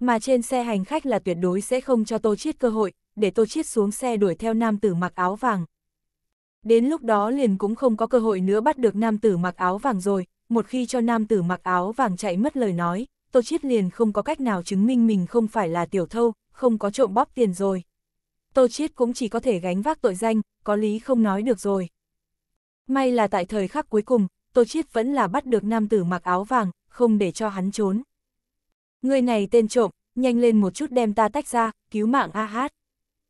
[SPEAKER 1] mà trên xe hành khách là tuyệt đối sẽ không cho Tô Chiết cơ hội, để Tô Chiết xuống xe đuổi theo nam tử mặc áo vàng. Đến lúc đó liền cũng không có cơ hội nữa bắt được nam tử mặc áo vàng rồi, một khi cho nam tử mặc áo vàng chạy mất lời nói, Tô Chiết liền không có cách nào chứng minh mình không phải là tiểu thâu, không có trộm bóp tiền rồi. Tô Chiết cũng chỉ có thể gánh vác tội danh, có lý không nói được rồi. May là tại thời khắc cuối cùng, Tô Chiết vẫn là bắt được nam tử mặc áo vàng, không để cho hắn trốn. Người này tên trộm, nhanh lên một chút đem ta tách ra, cứu mạng a hát.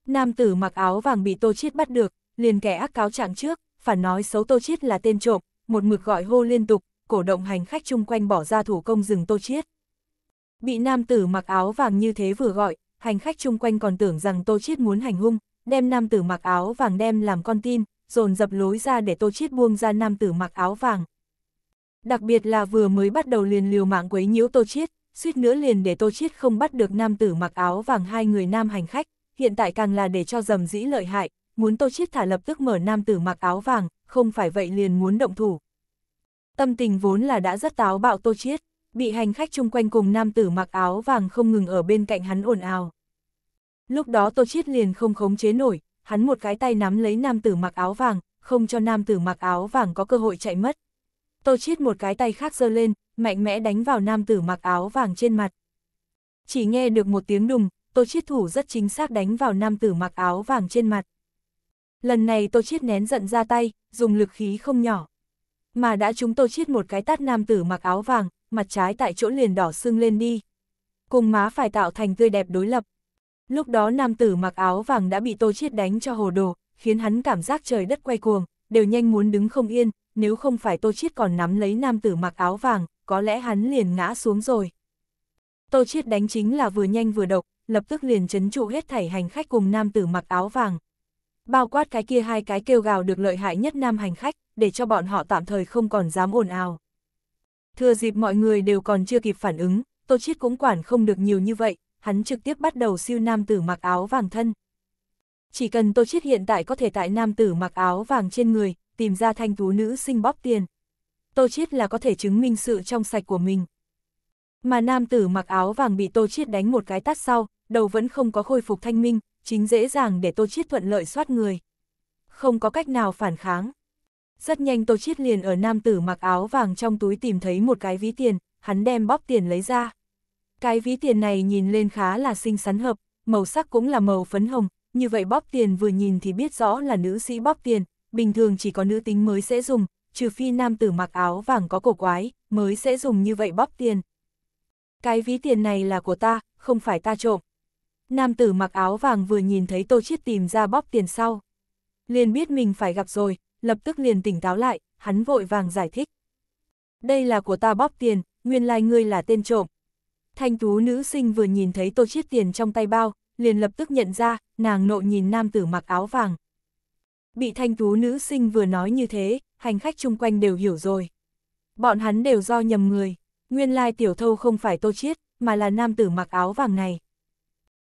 [SPEAKER 1] Nam tử mặc áo vàng bị Tô Chiết bắt được, liền kẻ ác cáo trạng trước, phản nói xấu Tô Chiết là tên trộm, một mực gọi hô liên tục, cổ động hành khách chung quanh bỏ ra thủ công dừng Tô Chiết. Bị nam tử mặc áo vàng như thế vừa gọi, hành khách chung quanh còn tưởng rằng Tô Chiết muốn hành hung, đem nam tử mặc áo vàng đem làm con tin, dồn dập lối ra để Tô Chiết buông ra nam tử mặc áo vàng. Đặc biệt là vừa mới bắt đầu liền liều mạng quấy nhiễu Tô Chiết, suýt nữa liền để Tô Chiết không bắt được nam tử mặc áo vàng hai người nam hành khách, hiện tại càng là để cho dầm dĩ lợi hại, muốn Tô Chiết thả lập tức mở nam tử mặc áo vàng, không phải vậy liền muốn động thủ. Tâm tình vốn là đã rất táo bạo Tô Chiết, bị hành khách chung quanh cùng nam tử mặc áo vàng không ngừng ở bên cạnh hắn ồn ào. Lúc đó Tô Chiết liền không khống chế nổi, hắn một cái tay nắm lấy nam tử mặc áo vàng, không cho nam tử mặc áo vàng có cơ hội chạy mất. Tô Chiết một cái tay khác giơ lên, mạnh mẽ đánh vào nam tử mặc áo vàng trên mặt. Chỉ nghe được một tiếng đùng, Tô Chiết thủ rất chính xác đánh vào nam tử mặc áo vàng trên mặt. Lần này Tô Chiết nén giận ra tay, dùng lực khí không nhỏ. Mà đã chúng Tô Chiết một cái tát nam tử mặc áo vàng, mặt trái tại chỗ liền đỏ sưng lên đi. Cùng má phải tạo thành tươi đẹp đối lập. Lúc đó nam tử mặc áo vàng đã bị Tô Chiết đánh cho hồ đồ, khiến hắn cảm giác trời đất quay cuồng, đều nhanh muốn đứng không yên, nếu không phải Tô Chiết còn nắm lấy nam tử mặc áo vàng, có lẽ hắn liền ngã xuống rồi. Tô Chiết đánh chính là vừa nhanh vừa độc, lập tức liền chấn trụ hết thảy hành khách cùng nam tử mặc áo vàng. Bao quát cái kia hai cái kêu gào được lợi hại nhất nam hành khách, để cho bọn họ tạm thời không còn dám ồn ào. Thừa dịp mọi người đều còn chưa kịp phản ứng, Tô Chiết cũng quản không được nhiều như vậy, hắn trực tiếp bắt đầu siêu nam tử mặc áo vàng thân. Chỉ cần Tô Chiết hiện tại có thể tại nam tử mặc áo vàng trên người, tìm ra thanh tú nữ sinh bóp tiền. Tô Chiết là có thể chứng minh sự trong sạch của mình. Mà nam tử mặc áo vàng bị Tô Chiết đánh một cái tát sau, đầu vẫn không có khôi phục thanh minh, chính dễ dàng để Tô Chiết thuận lợi soát người. Không có cách nào phản kháng. Rất nhanh Tô Chiết liền ở nam tử mặc áo vàng trong túi tìm thấy một cái ví tiền, hắn đem bóp tiền lấy ra. Cái ví tiền này nhìn lên khá là xinh xắn hợp, màu sắc cũng là màu phấn hồng, như vậy bóp tiền vừa nhìn thì biết rõ là nữ sĩ bóp tiền, bình thường chỉ có nữ tính mới sẽ dùng, trừ phi nam tử mặc áo vàng có cổ quái, mới sẽ dùng như vậy bóp tiền. Cái ví tiền này là của ta, không phải ta trộm. Nam tử mặc áo vàng vừa nhìn thấy Tô Chiết tìm ra bóp tiền sau. Liền biết mình phải gặp rồi, lập tức liền tỉnh táo lại, hắn vội vàng giải thích. Đây là của ta bóp tiền, nguyên lai ngươi là tên trộm. Thanh tú nữ sinh vừa nhìn thấy Tô Chiết tiền trong tay bao, liền lập tức nhận ra, nàng nộ nhìn nam tử mặc áo vàng. Bị thanh tú nữ sinh vừa nói như thế, hành khách chung quanh đều hiểu rồi. Bọn hắn đều do nhầm người, nguyên lai tiểu thâu không phải tô chiết, mà là nam tử mặc áo vàng này.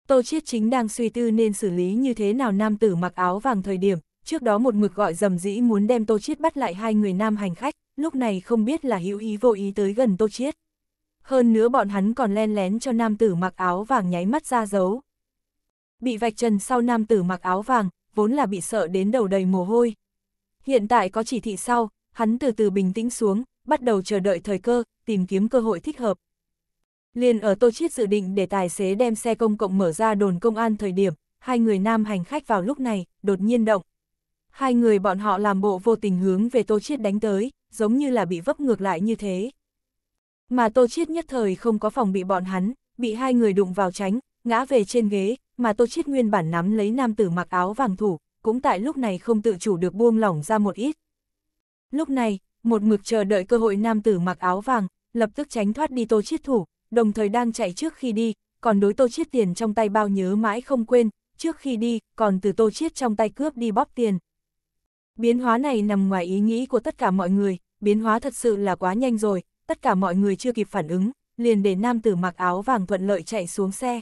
[SPEAKER 1] Tô chiết chính đang suy tư nên xử lý như thế nào nam tử mặc áo vàng thời điểm, trước đó một mực gọi dầm dĩ muốn đem tô chiết bắt lại hai người nam hành khách, lúc này không biết là hữu ý vô ý tới gần tô chiết. Hơn nữa bọn hắn còn len lén cho nam tử mặc áo vàng nháy mắt ra dấu. Bị vạch trần sau nam tử mặc áo vàng, vốn là bị sợ đến đầu đầy mồ hôi. Hiện tại có chỉ thị sau, hắn từ từ bình tĩnh xuống, bắt đầu chờ đợi thời cơ, tìm kiếm cơ hội thích hợp. Liền ở Tô Chiết dự định để tài xế đem xe công cộng mở ra đồn công an thời điểm, hai người nam hành khách vào lúc này, đột nhiên động. Hai người bọn họ làm bộ vô tình hướng về Tô Chiết đánh tới, giống như là bị vấp ngược lại như thế. Mà Tô Chiết nhất thời không có phòng bị bọn hắn, bị hai người đụng vào tránh, ngã về trên ghế, mà Tô Chiết nguyên bản nắm lấy nam tử mặc áo vàng thủ, cũng tại lúc này không tự chủ được buông lỏng ra một ít. Lúc này, một mực chờ đợi cơ hội nam tử mặc áo vàng, lập tức tránh thoát đi Tô Chiết thủ, đồng thời đang chạy trước khi đi, còn đối Tô Chiết tiền trong tay bao nhớ mãi không quên, trước khi đi, còn từ Tô Chiết trong tay cướp đi bóp tiền. Biến hóa này nằm ngoài ý nghĩ của tất cả mọi người, biến hóa thật sự là quá nhanh rồi, tất cả mọi người chưa kịp phản ứng, liền để nam tử mặc áo vàng thuận lợi chạy xuống xe.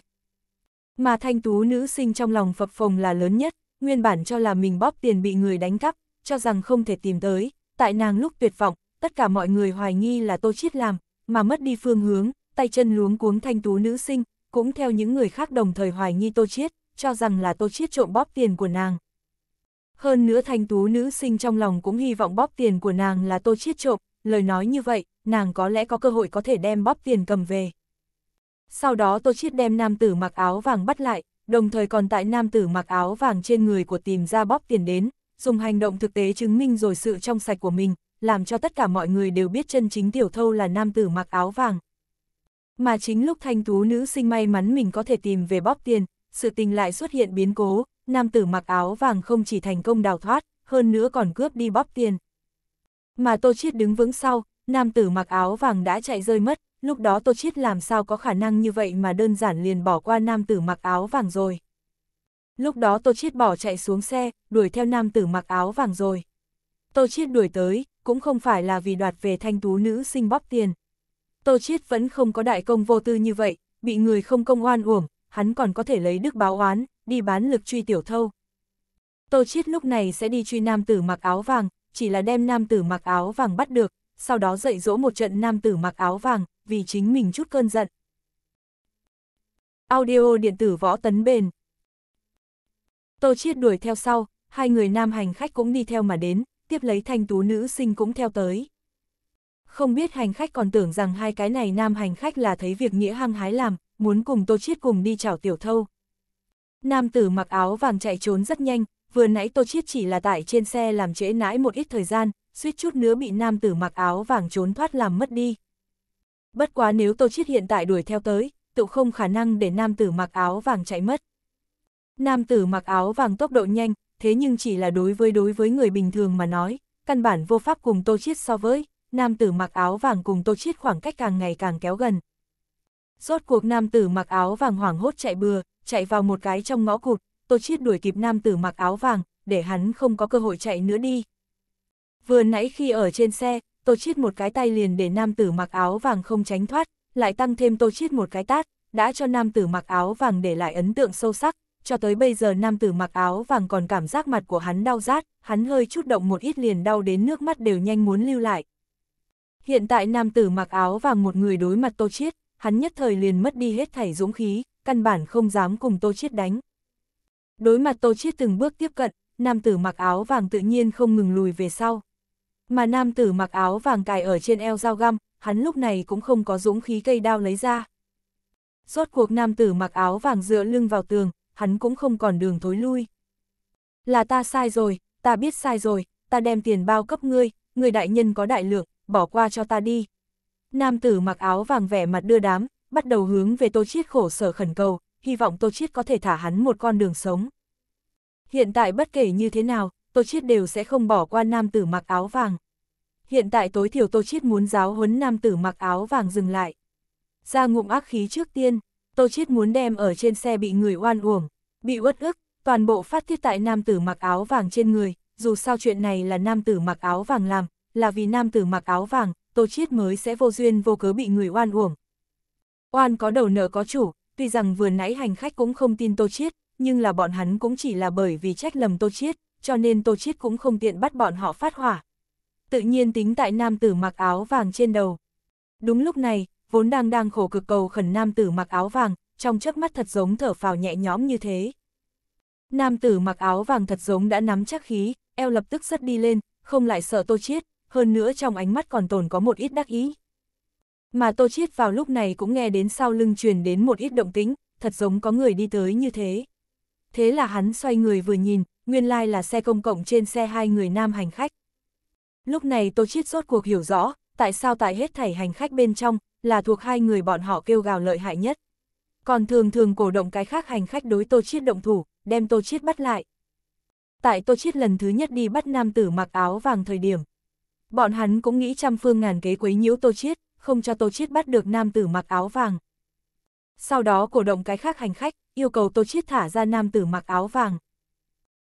[SPEAKER 1] Mà thanh tú nữ sinh trong lòng phập phồng là lớn nhất, nguyên bản cho là mình bóp tiền bị người đánh cắp, cho rằng không thể tìm tới, tại nàng lúc tuyệt vọng, tất cả mọi người hoài nghi là tô chiết làm, mà mất đi phương hướng, tay chân luống cuống thanh tú nữ sinh, cũng theo những người khác đồng thời hoài nghi tô chiết, cho rằng là tô chiết trộm bóp tiền của nàng. Hơn nữa thanh tú nữ sinh trong lòng cũng hy vọng bóp tiền của nàng là tô chiết trộm, lời nói như vậy, nàng có lẽ có cơ hội có thể đem bóp tiền cầm về. Sau đó Tô Chiết đem nam tử mặc áo vàng bắt lại, đồng thời còn tại nam tử mặc áo vàng trên người của tìm ra bóp tiền đến, dùng hành động thực tế chứng minh rồi sự trong sạch của mình, làm cho tất cả mọi người đều biết chân chính tiểu thâu là nam tử mặc áo vàng. Mà chính lúc thanh tú nữ sinh may mắn mình có thể tìm về bóp tiền, sự tình lại xuất hiện biến cố, nam tử mặc áo vàng không chỉ thành công đào thoát, hơn nữa còn cướp đi bóp tiền. Mà Tô Chiết đứng vững sau, nam tử mặc áo vàng đã chạy rơi mất, lúc đó Tô Chiết làm sao có khả năng như vậy mà đơn giản liền bỏ qua nam tử mặc áo vàng rồi. Lúc đó Tô Chiết bỏ chạy xuống xe, đuổi theo nam tử mặc áo vàng rồi. Tô Chiết đuổi tới, cũng không phải là vì đoạt về thanh tú nữ sinh bóp tiền. Tô Chiết vẫn không có đại công vô tư như vậy, bị người không công oan uổng, hắn còn có thể lấy đức báo oán, đi bán lực truy tiểu thâu. Tô Chiết lúc này sẽ đi truy nam tử mặc áo vàng, chỉ là đem nam tử mặc áo vàng bắt được, sau đó dạy dỗ một trận nam tử mặc áo vàng, vì chính mình chút cơn giận. Audio điện tử võ tấn bền. Tô Chiết đuổi theo sau, hai người nam hành khách cũng đi theo mà đến, tiếp lấy thanh tú nữ sinh cũng theo tới. Không biết hành khách còn tưởng rằng hai cái này nam hành khách là thấy việc nghĩa hăng hái làm, muốn cùng Tô Chiết cùng đi chảo tiểu thâu. Nam tử mặc áo vàng chạy trốn rất nhanh, vừa nãy Tô Chiết chỉ là tại trên xe làm trễ nãi một ít thời gian, suýt chút nữa bị nam tử mặc áo vàng trốn thoát làm mất đi bất quá nếu Tô Chiết hiện tại đuổi theo tới, tự không khả năng để nam tử mặc áo vàng chạy mất. Nam tử mặc áo vàng tốc độ nhanh, thế nhưng chỉ là đối với đối với người bình thường mà nói, căn bản vô pháp cùng Tô Chiết so với, nam tử mặc áo vàng cùng Tô Chiết khoảng cách càng ngày càng kéo gần. Rốt cuộc nam tử mặc áo vàng hoảng hốt chạy bừa, chạy vào một cái trong ngõ cụt, Tô Chiết đuổi kịp nam tử mặc áo vàng, để hắn không có cơ hội chạy nữa đi. Vừa nãy khi ở trên xe, tô chiết một cái tay liền để nam tử mặc áo vàng không tránh thoát, lại tăng thêm tô chiết một cái tát, đã cho nam tử mặc áo vàng để lại ấn tượng sâu sắc, cho tới bây giờ nam tử mặc áo vàng còn cảm giác mặt của hắn đau rát, hắn hơi chút động một ít liền đau đến nước mắt đều nhanh muốn lưu lại. Hiện tại nam tử mặc áo vàng một người đối mặt Tô Chiết, hắn nhất thời liền mất đi hết thảy dũng khí, căn bản không dám cùng Tô Chiết đánh. Đối mặt Tô Chiết từng bước tiếp cận, nam tử mặc áo vàng tự nhiên không ngừng lùi về sau. Mà nam tử mặc áo vàng cài ở trên eo dao găm, hắn lúc này cũng không có dũng khí cây đao lấy ra. Rốt cuộc nam tử mặc áo vàng dựa lưng vào tường, hắn cũng không còn đường thối lui. Là ta sai rồi, ta biết sai rồi, ta đem tiền bao cấp ngươi, người đại nhân có đại lượng, bỏ qua cho ta đi. Nam tử mặc áo vàng vẻ mặt đưa đám, bắt đầu hướng về Tô Chiết khổ sở khẩn cầu, hy vọng Tô Chiết có thể thả hắn một con đường sống. Hiện tại bất kể như thế nào, Tô Chiết đều sẽ không bỏ qua nam tử mặc áo vàng. Hiện tại tối thiểu Tô Chiết muốn giáo huấn nam tử mặc áo vàng dừng lại. Ra ngụm ác khí trước tiên, Tô Chiết muốn đem ở trên xe bị người oan uổng, bị uất ức, toàn bộ phát tiết tại nam tử mặc áo vàng trên người, dù sao chuyện này là nam tử mặc áo vàng làm, là vì nam tử mặc áo vàng, Tô Chiết mới sẽ vô duyên vô cớ bị người oan uổng. Oan có đầu nợ có chủ, tuy rằng vừa nãy hành khách cũng không tin Tô Chiết, nhưng là bọn hắn cũng chỉ là bởi vì trách lầm Tô Chiết, cho nên Tô Chiết cũng không tiện bắt bọn họ phát hỏa. Tự nhiên tính tại nam tử mặc áo vàng trên đầu. Đúng lúc này, vốn đang đang khổ cực cầu khẩn nam tử mặc áo vàng, trong chớp mắt thật giống thở phào nhẹ nhõm như thế. Nam tử mặc áo vàng thật giống đã nắm chắc khí, eo lập tức rất đi lên, không lại sợ Tô Chiết, hơn nữa trong ánh mắt còn tồn có một ít đắc ý. Mà Tô Chiết vào lúc này cũng nghe đến sau lưng truyền đến một ít động tĩnh, thật giống có người đi tới như thế. Thế là hắn xoay người vừa nhìn, nguyên lai là xe công cộng trên xe hai người nam hành khách. Lúc này Tô Chiết rốt cuộc hiểu rõ, tại sao tại hết thảy hành khách bên trong, là thuộc hai người bọn họ kêu gào lợi hại nhất. Còn thường thường cổ động cái khác hành khách đối Tô Chiết động thủ, đem Tô Chiết bắt lại. Tại Tô Chiết lần thứ nhất đi bắt nam tử mặc áo vàng thời điểm. Bọn hắn cũng nghĩ trăm phương ngàn kế quấy nhiễu Tô Chiết, không cho Tô Chiết bắt được nam tử mặc áo vàng. Sau đó cổ động cái khác hành khách, yêu cầu Tô Chiết thả ra nam tử mặc áo vàng.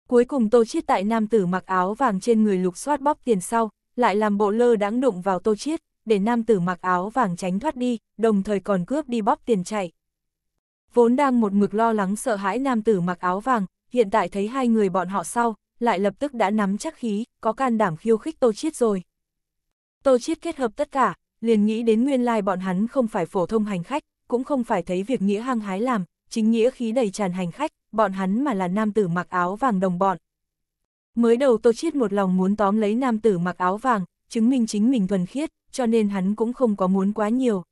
[SPEAKER 1] Cuối cùng Tô Chiết tại nam tử mặc áo vàng trên người lục soát bóp tiền sau, lại làm bộ lơ đãng đụng vào Tô Chiết, để nam tử mặc áo vàng tránh thoát đi, đồng thời còn cướp đi bóp tiền chạy. Vốn đang một mực lo lắng sợ hãi nam tử mặc áo vàng, hiện tại thấy hai người bọn họ sau, lại lập tức đã nắm chắc khí, có can đảm khiêu khích Tô Chiết rồi. Tô Chiết kết hợp tất cả, liền nghĩ đến nguyên lai bọn hắn không phải phổ thông hành khách, cũng không phải thấy việc nghĩa hăng hái làm, chính nghĩa khí đầy tràn hành khách, bọn hắn mà là nam tử mặc áo vàng đồng bọn. Mới đầu Tô Chiết một lòng muốn tóm lấy nam tử mặc áo vàng, chứng minh chính mình thuần khiết, cho nên hắn cũng không có muốn quá nhiều.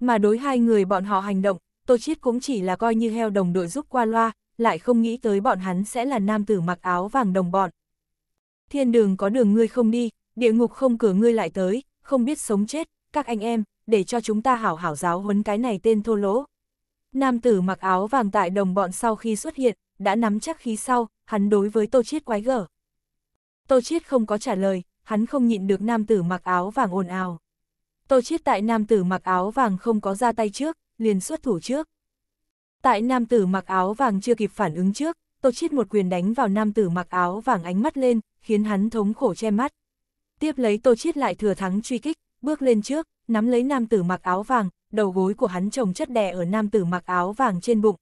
[SPEAKER 1] Mà đối hai người bọn họ hành động, Tô Chiết cũng chỉ là coi như heo đồng đội giúp qua loa, lại không nghĩ tới bọn hắn sẽ là nam tử mặc áo vàng đồng bọn. Thiên đường có đường ngươi không đi, địa ngục không cửa ngươi lại tới, không biết sống chết, các anh em, để cho chúng ta hảo hảo giáo huấn cái này tên thô lỗ. Nam tử mặc áo vàng tại đồng bọn sau khi xuất hiện, đã nắm chắc khí sau, hắn đối với Tô Chiết quái gở. Tô Chiết không có trả lời, hắn không nhịn được nam tử mặc áo vàng ồn ào. Tô Chiết tại nam tử mặc áo vàng không có ra tay trước, liền xuất thủ trước. Tại nam tử mặc áo vàng chưa kịp phản ứng trước, Tô Chiết một quyền đánh vào nam tử mặc áo vàng ánh mắt lên, khiến hắn thống khổ che mắt. Tiếp lấy Tô Chiết lại thừa thắng truy kích, bước lên trước, nắm lấy nam tử mặc áo vàng, đầu gối của hắn chồng chất đè ở nam tử mặc áo vàng trên bụng.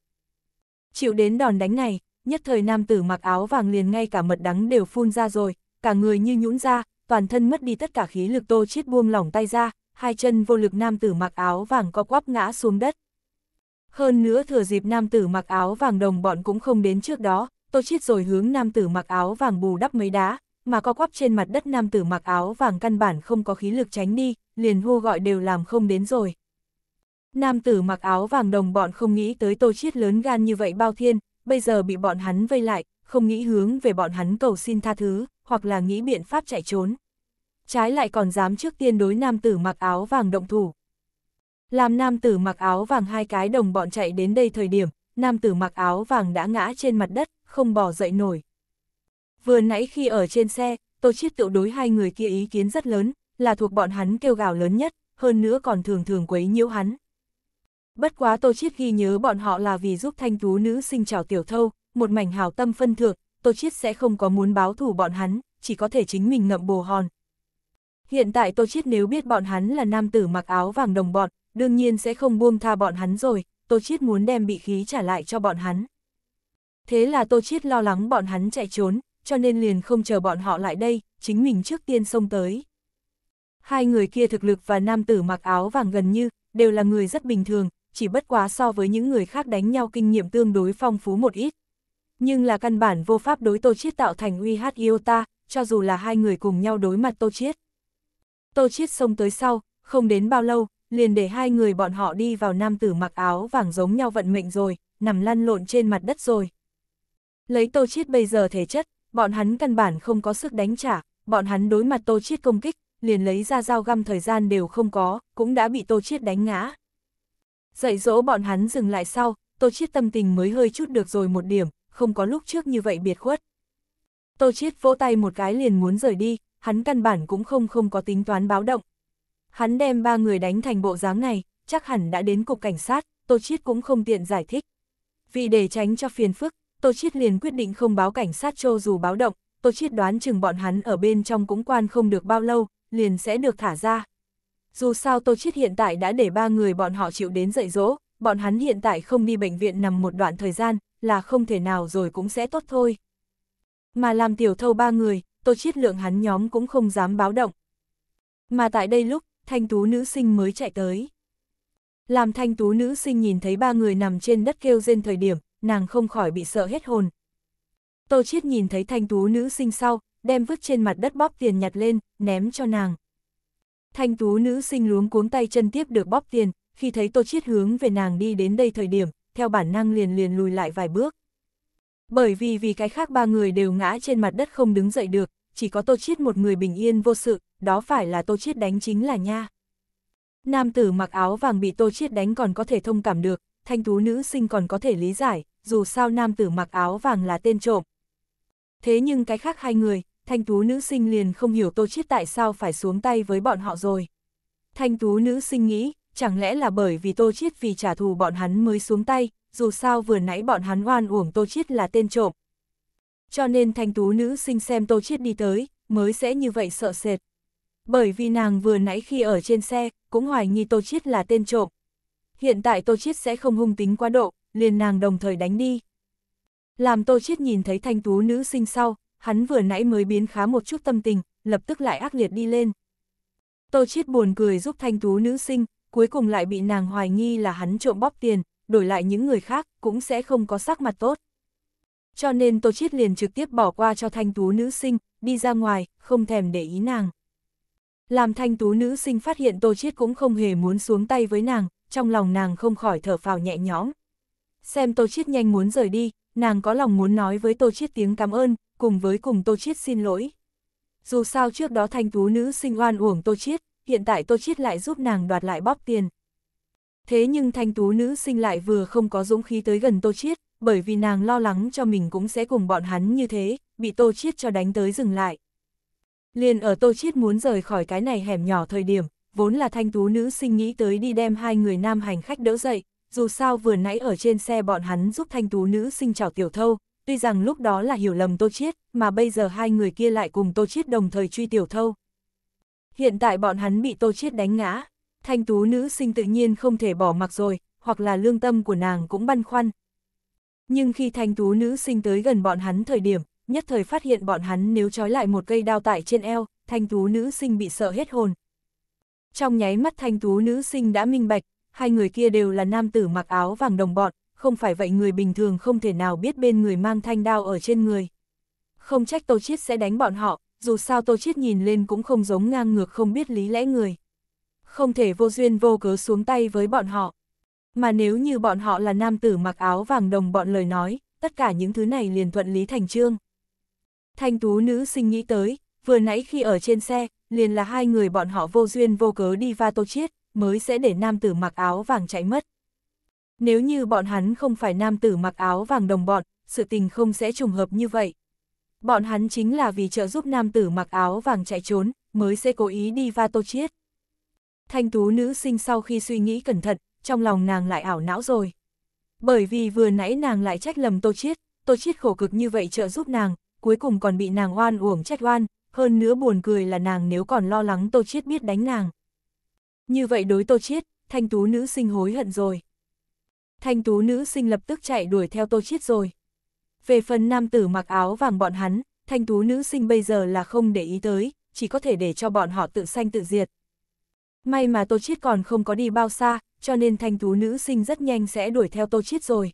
[SPEAKER 1] Chịu đến đòn đánh này, nhất thời nam tử mặc áo vàng liền ngay cả mật đắng đều phun ra rồi, cả người như nhũn ra, toàn thân mất đi tất cả khí lực tô chiết buông lỏng tay ra, hai chân vô lực nam tử mặc áo vàng co quắp ngã xuống đất. Hơn nữa thừa dịp nam tử mặc áo vàng đồng bọn cũng không đến trước đó, tô chiết rồi hướng nam tử mặc áo vàng bù đắp mấy đá, mà co quắp trên mặt đất nam tử mặc áo vàng căn bản không có khí lực tránh đi, liền hô gọi đều làm không đến rồi. Nam tử mặc áo vàng đồng bọn không nghĩ tới tô chiết lớn gan như vậy bao thiên, bây giờ bị bọn hắn vây lại, không nghĩ hướng về bọn hắn cầu xin tha thứ, hoặc là nghĩ biện pháp chạy trốn. Trái lại còn dám trước tiên đối nam tử mặc áo vàng động thủ. Làm nam tử mặc áo vàng hai cái đồng bọn chạy đến đây thời điểm, nam tử mặc áo vàng đã ngã trên mặt đất, không bỏ dậy nổi. Vừa nãy khi ở trên xe, Tô Chiết tự đối hai người kia ý kiến rất lớn, là thuộc bọn hắn kêu gào lớn nhất, hơn nữa còn thường thường quấy nhiễu hắn. Bất quá Tô Chiết ghi nhớ bọn họ là vì giúp thanh tú nữ sinh trào tiểu thâu, một mảnh hào tâm phân thượng, Tô Chiết sẽ không có muốn báo thủ bọn hắn, chỉ có thể chính mình ngậm bồ hòn. Hiện tại Tô Chiết nếu biết bọn hắn là nam tử mặc áo vàng đồng bọn, đương nhiên sẽ không buông tha bọn hắn rồi, Tô Chiết muốn đem bị khí trả lại cho bọn hắn. Thế là Tô Chiết lo lắng bọn hắn chạy trốn, cho nên liền không chờ bọn họ lại đây, chính mình trước tiên xông tới. Hai người kia thực lực và nam tử mặc áo vàng gần như, đều là người rất bình thường, chỉ bất quá so với những người khác đánh nhau kinh nghiệm tương đối phong phú một ít. Nhưng là căn bản vô pháp đối Tô Chiết tạo thành uy hát Iota, cho dù là hai người cùng nhau đối mặt Tô Chiết. Tô Chiết xông tới sau, không đến bao lâu, liền để hai người bọn họ đi vào nam tử mặc áo vàng giống nhau vận mệnh rồi, nằm lăn lộn trên mặt đất rồi. Lấy Tô Chiết bây giờ thể chất, bọn hắn căn bản không có sức đánh trả, bọn hắn đối mặt Tô Chiết công kích, liền lấy ra dao găm thời gian đều không có, cũng đã bị Tô Chiết đánh ngã. Dạy dỗ bọn hắn dừng lại sau, Tô Chiết tâm tình mới hơi chút được rồi một điểm, không có lúc trước như vậy biệt khuất. Tô Chiết vỗ tay một cái liền muốn rời đi, hắn căn bản cũng không không có tính toán báo động. Hắn đem ba người đánh thành bộ dáng này, chắc hẳn đã đến cục cảnh sát, Tô Chiết cũng không tiện giải thích. Vì để tránh cho phiền phức, Tô Chiết liền quyết định không báo cảnh sát Châu dù báo động, Tô Chiết đoán chừng bọn hắn ở bên trong cũng quan không được bao lâu, liền sẽ được thả ra, dù sao Tô Chiết hiện tại đã để ba người bọn họ chịu đến dạy dỗ, bọn hắn hiện tại không đi bệnh viện nằm một đoạn thời gian, là không thể nào rồi cũng sẽ tốt thôi. Mà làm tiểu thâu ba người, Tô Chiết lượng hắn nhóm cũng không dám báo động. Mà tại đây lúc, thanh tú nữ sinh mới chạy tới. Làm thanh tú nữ sinh nhìn thấy ba người nằm trên đất kêu rên thời điểm, nàng không khỏi bị sợ hết hồn. Tô Chiết nhìn thấy thanh tú nữ sinh sau, đem vứt trên mặt đất bóp tiền nhặt lên, ném cho nàng. Thanh tú nữ sinh luống cuống tay chân tiếp được bóp tiền, khi thấy Tô Chiết hướng về nàng đi đến đây thời điểm, theo bản năng liền liền lùi lại vài bước. Bởi vì vì cái khác ba người đều ngã trên mặt đất không đứng dậy được, chỉ có Tô Chiết một người bình yên vô sự, đó phải là Tô Chiết đánh chính là nha. Nam tử mặc áo vàng bị Tô Chiết đánh còn có thể thông cảm được, thanh tú nữ sinh còn có thể lý giải, dù sao nam tử mặc áo vàng là tên trộm. Thế nhưng cái khác hai người, thanh tú nữ sinh liền không hiểu Tô Chiết tại sao phải xuống tay với bọn họ rồi. Thanh tú nữ sinh nghĩ, chẳng lẽ là bởi vì Tô Chiết vì trả thù bọn hắn mới xuống tay, dù sao vừa nãy bọn hắn oan uổng Tô Chiết là tên trộm. Cho nên thanh tú nữ sinh xem Tô Chiết đi tới, mới sẽ như vậy sợ sệt. Bởi vì nàng vừa nãy khi ở trên xe, cũng hoài nghi Tô Chiết là tên trộm. Hiện tại Tô Chiết sẽ không hung tính quá độ, liền nàng đồng thời đánh đi. Làm Tô Chiết nhìn thấy thanh tú nữ sinh sau, hắn vừa nãy mới biến khá một chút tâm tình, lập tức lại ác liệt đi lên. Tô Chiết buồn cười giúp thanh tú nữ sinh, cuối cùng lại bị nàng hoài nghi là hắn trộm bóp tiền, đổi lại những người khác cũng sẽ không có sắc mặt tốt. Cho nên Tô Chiết liền trực tiếp bỏ qua cho thanh tú nữ sinh, đi ra ngoài, không thèm để ý nàng. Làm thanh tú nữ sinh phát hiện Tô Chiết cũng không hề muốn xuống tay với nàng, trong lòng nàng không khỏi thở phào nhẹ nhõm. Xem Tô Chiết nhanh muốn rời đi, nàng có lòng muốn nói với Tô Chiết tiếng cảm ơn, cùng với cùng Tô Chiết xin lỗi. Dù sao trước đó thanh tú nữ sinh oan uổng Tô Chiết, hiện tại Tô Chiết lại giúp nàng đoạt lại bóp tiền. Thế nhưng thanh tú nữ sinh lại vừa không có dũng khí tới gần Tô Chiết, bởi vì nàng lo lắng cho mình cũng sẽ cùng bọn hắn như thế, bị Tô Chiết cho đánh tới dừng lại. Liền ở Tô Chiết muốn rời khỏi cái này hẻm nhỏ thời điểm, vốn là thanh tú nữ sinh nghĩ tới đi đem hai người nam hành khách đỡ dậy, dù sao vừa nãy ở trên xe bọn hắn giúp thanh tú nữ sinh chào tiểu thâu, Tuy rằng lúc đó là hiểu lầm Tô Chiết, mà bây giờ hai người kia lại cùng Tô Chiết đồng thời truy tiểu thâu. Hiện tại bọn hắn bị Tô Chiết đánh ngã, thanh tú nữ sinh tự nhiên không thể bỏ mặc rồi, hoặc là lương tâm của nàng cũng băn khoăn. Nhưng khi thanh tú nữ sinh tới gần bọn hắn thời điểm, nhất thời phát hiện bọn hắn nếu trói lại một cây đao tại trên eo, thanh tú nữ sinh bị sợ hết hồn. Trong nháy mắt thanh tú nữ sinh đã minh bạch, hai người kia đều là nam tử mặc áo vàng đồng bọn, không phải vậy người bình thường không thể nào biết bên người mang thanh đao ở trên người. Không trách Tô Chiết sẽ đánh bọn họ, dù sao Tô Chiết nhìn lên cũng không giống ngang ngược không biết lý lẽ người. Không thể vô duyên vô cớ xuống tay với bọn họ. Mà nếu như bọn họ là nam tử mặc áo vàng đồng bọn lời nói, tất cả những thứ này liền thuận lý thành trương. Thanh tú nữ sinh nghĩ tới, vừa nãy khi ở trên xe, liền là hai người bọn họ vô duyên vô cớ đi va Tô Chiết, mới sẽ để nam tử mặc áo vàng chạy mất. Nếu như bọn hắn không phải nam tử mặc áo vàng đồng bọn, sự tình không sẽ trùng hợp như vậy. Bọn hắn chính là vì trợ giúp nam tử mặc áo vàng chạy trốn, mới sẽ cố ý đi va tô chiết. Thanh tú nữ sinh sau khi suy nghĩ cẩn thận, trong lòng nàng lại ảo não rồi. Bởi vì vừa nãy nàng lại trách lầm tô chiết, tô chiết khổ cực như vậy trợ giúp nàng, cuối cùng còn bị nàng oan uổng trách oan, hơn nữa buồn cười là nàng nếu còn lo lắng tô chiết biết đánh nàng. Như vậy đối tô chiết, thanh tú nữ sinh hối hận rồi thanh tú nữ sinh lập tức chạy đuổi theo tô chiết rồi. Về phần nam tử mặc áo vàng bọn hắn, thanh tú nữ sinh bây giờ là không để ý tới, chỉ có thể để cho bọn họ tự sanh tự diệt. May mà tô chiết còn không có đi bao xa, cho nên thanh tú nữ sinh rất nhanh sẽ đuổi theo tô chiết rồi.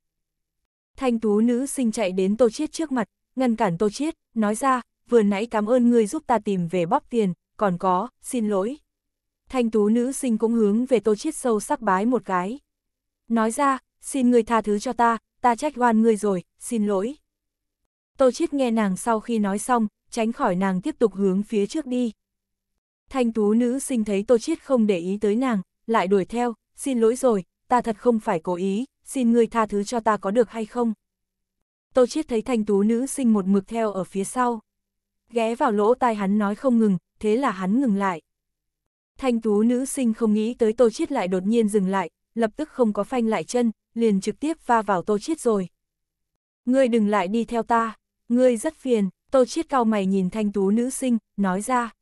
[SPEAKER 1] Thanh tú nữ sinh chạy đến tô chiết trước mặt, ngăn cản tô chiết, nói ra, vừa nãy cảm ơn ngươi giúp ta tìm về bóp tiền, còn có, xin lỗi. Thanh tú nữ sinh cũng hướng về tô chiết sâu sắc bái một cái. Nói ra, xin ngươi tha thứ cho ta, ta trách oan ngươi rồi, xin lỗi. Tô Chiết nghe nàng sau khi nói xong, tránh khỏi nàng tiếp tục hướng phía trước đi. Thanh tú nữ sinh thấy Tô Chiết không để ý tới nàng, lại đuổi theo, xin lỗi rồi, ta thật không phải cố ý, xin ngươi tha thứ cho ta có được hay không. Tô Chiết thấy thanh tú nữ sinh một mực theo ở phía sau. Ghé vào lỗ tai hắn nói không ngừng, thế là hắn ngừng lại. Thanh tú nữ sinh không nghĩ tới Tô Chiết lại đột nhiên dừng lại, lập tức không có phanh lại chân, liền trực tiếp va vào Tô Chiết rồi. Ngươi đừng lại đi theo ta, ngươi rất phiền, Tô Chiết cao mày nhìn thanh tú nữ sinh, nói ra.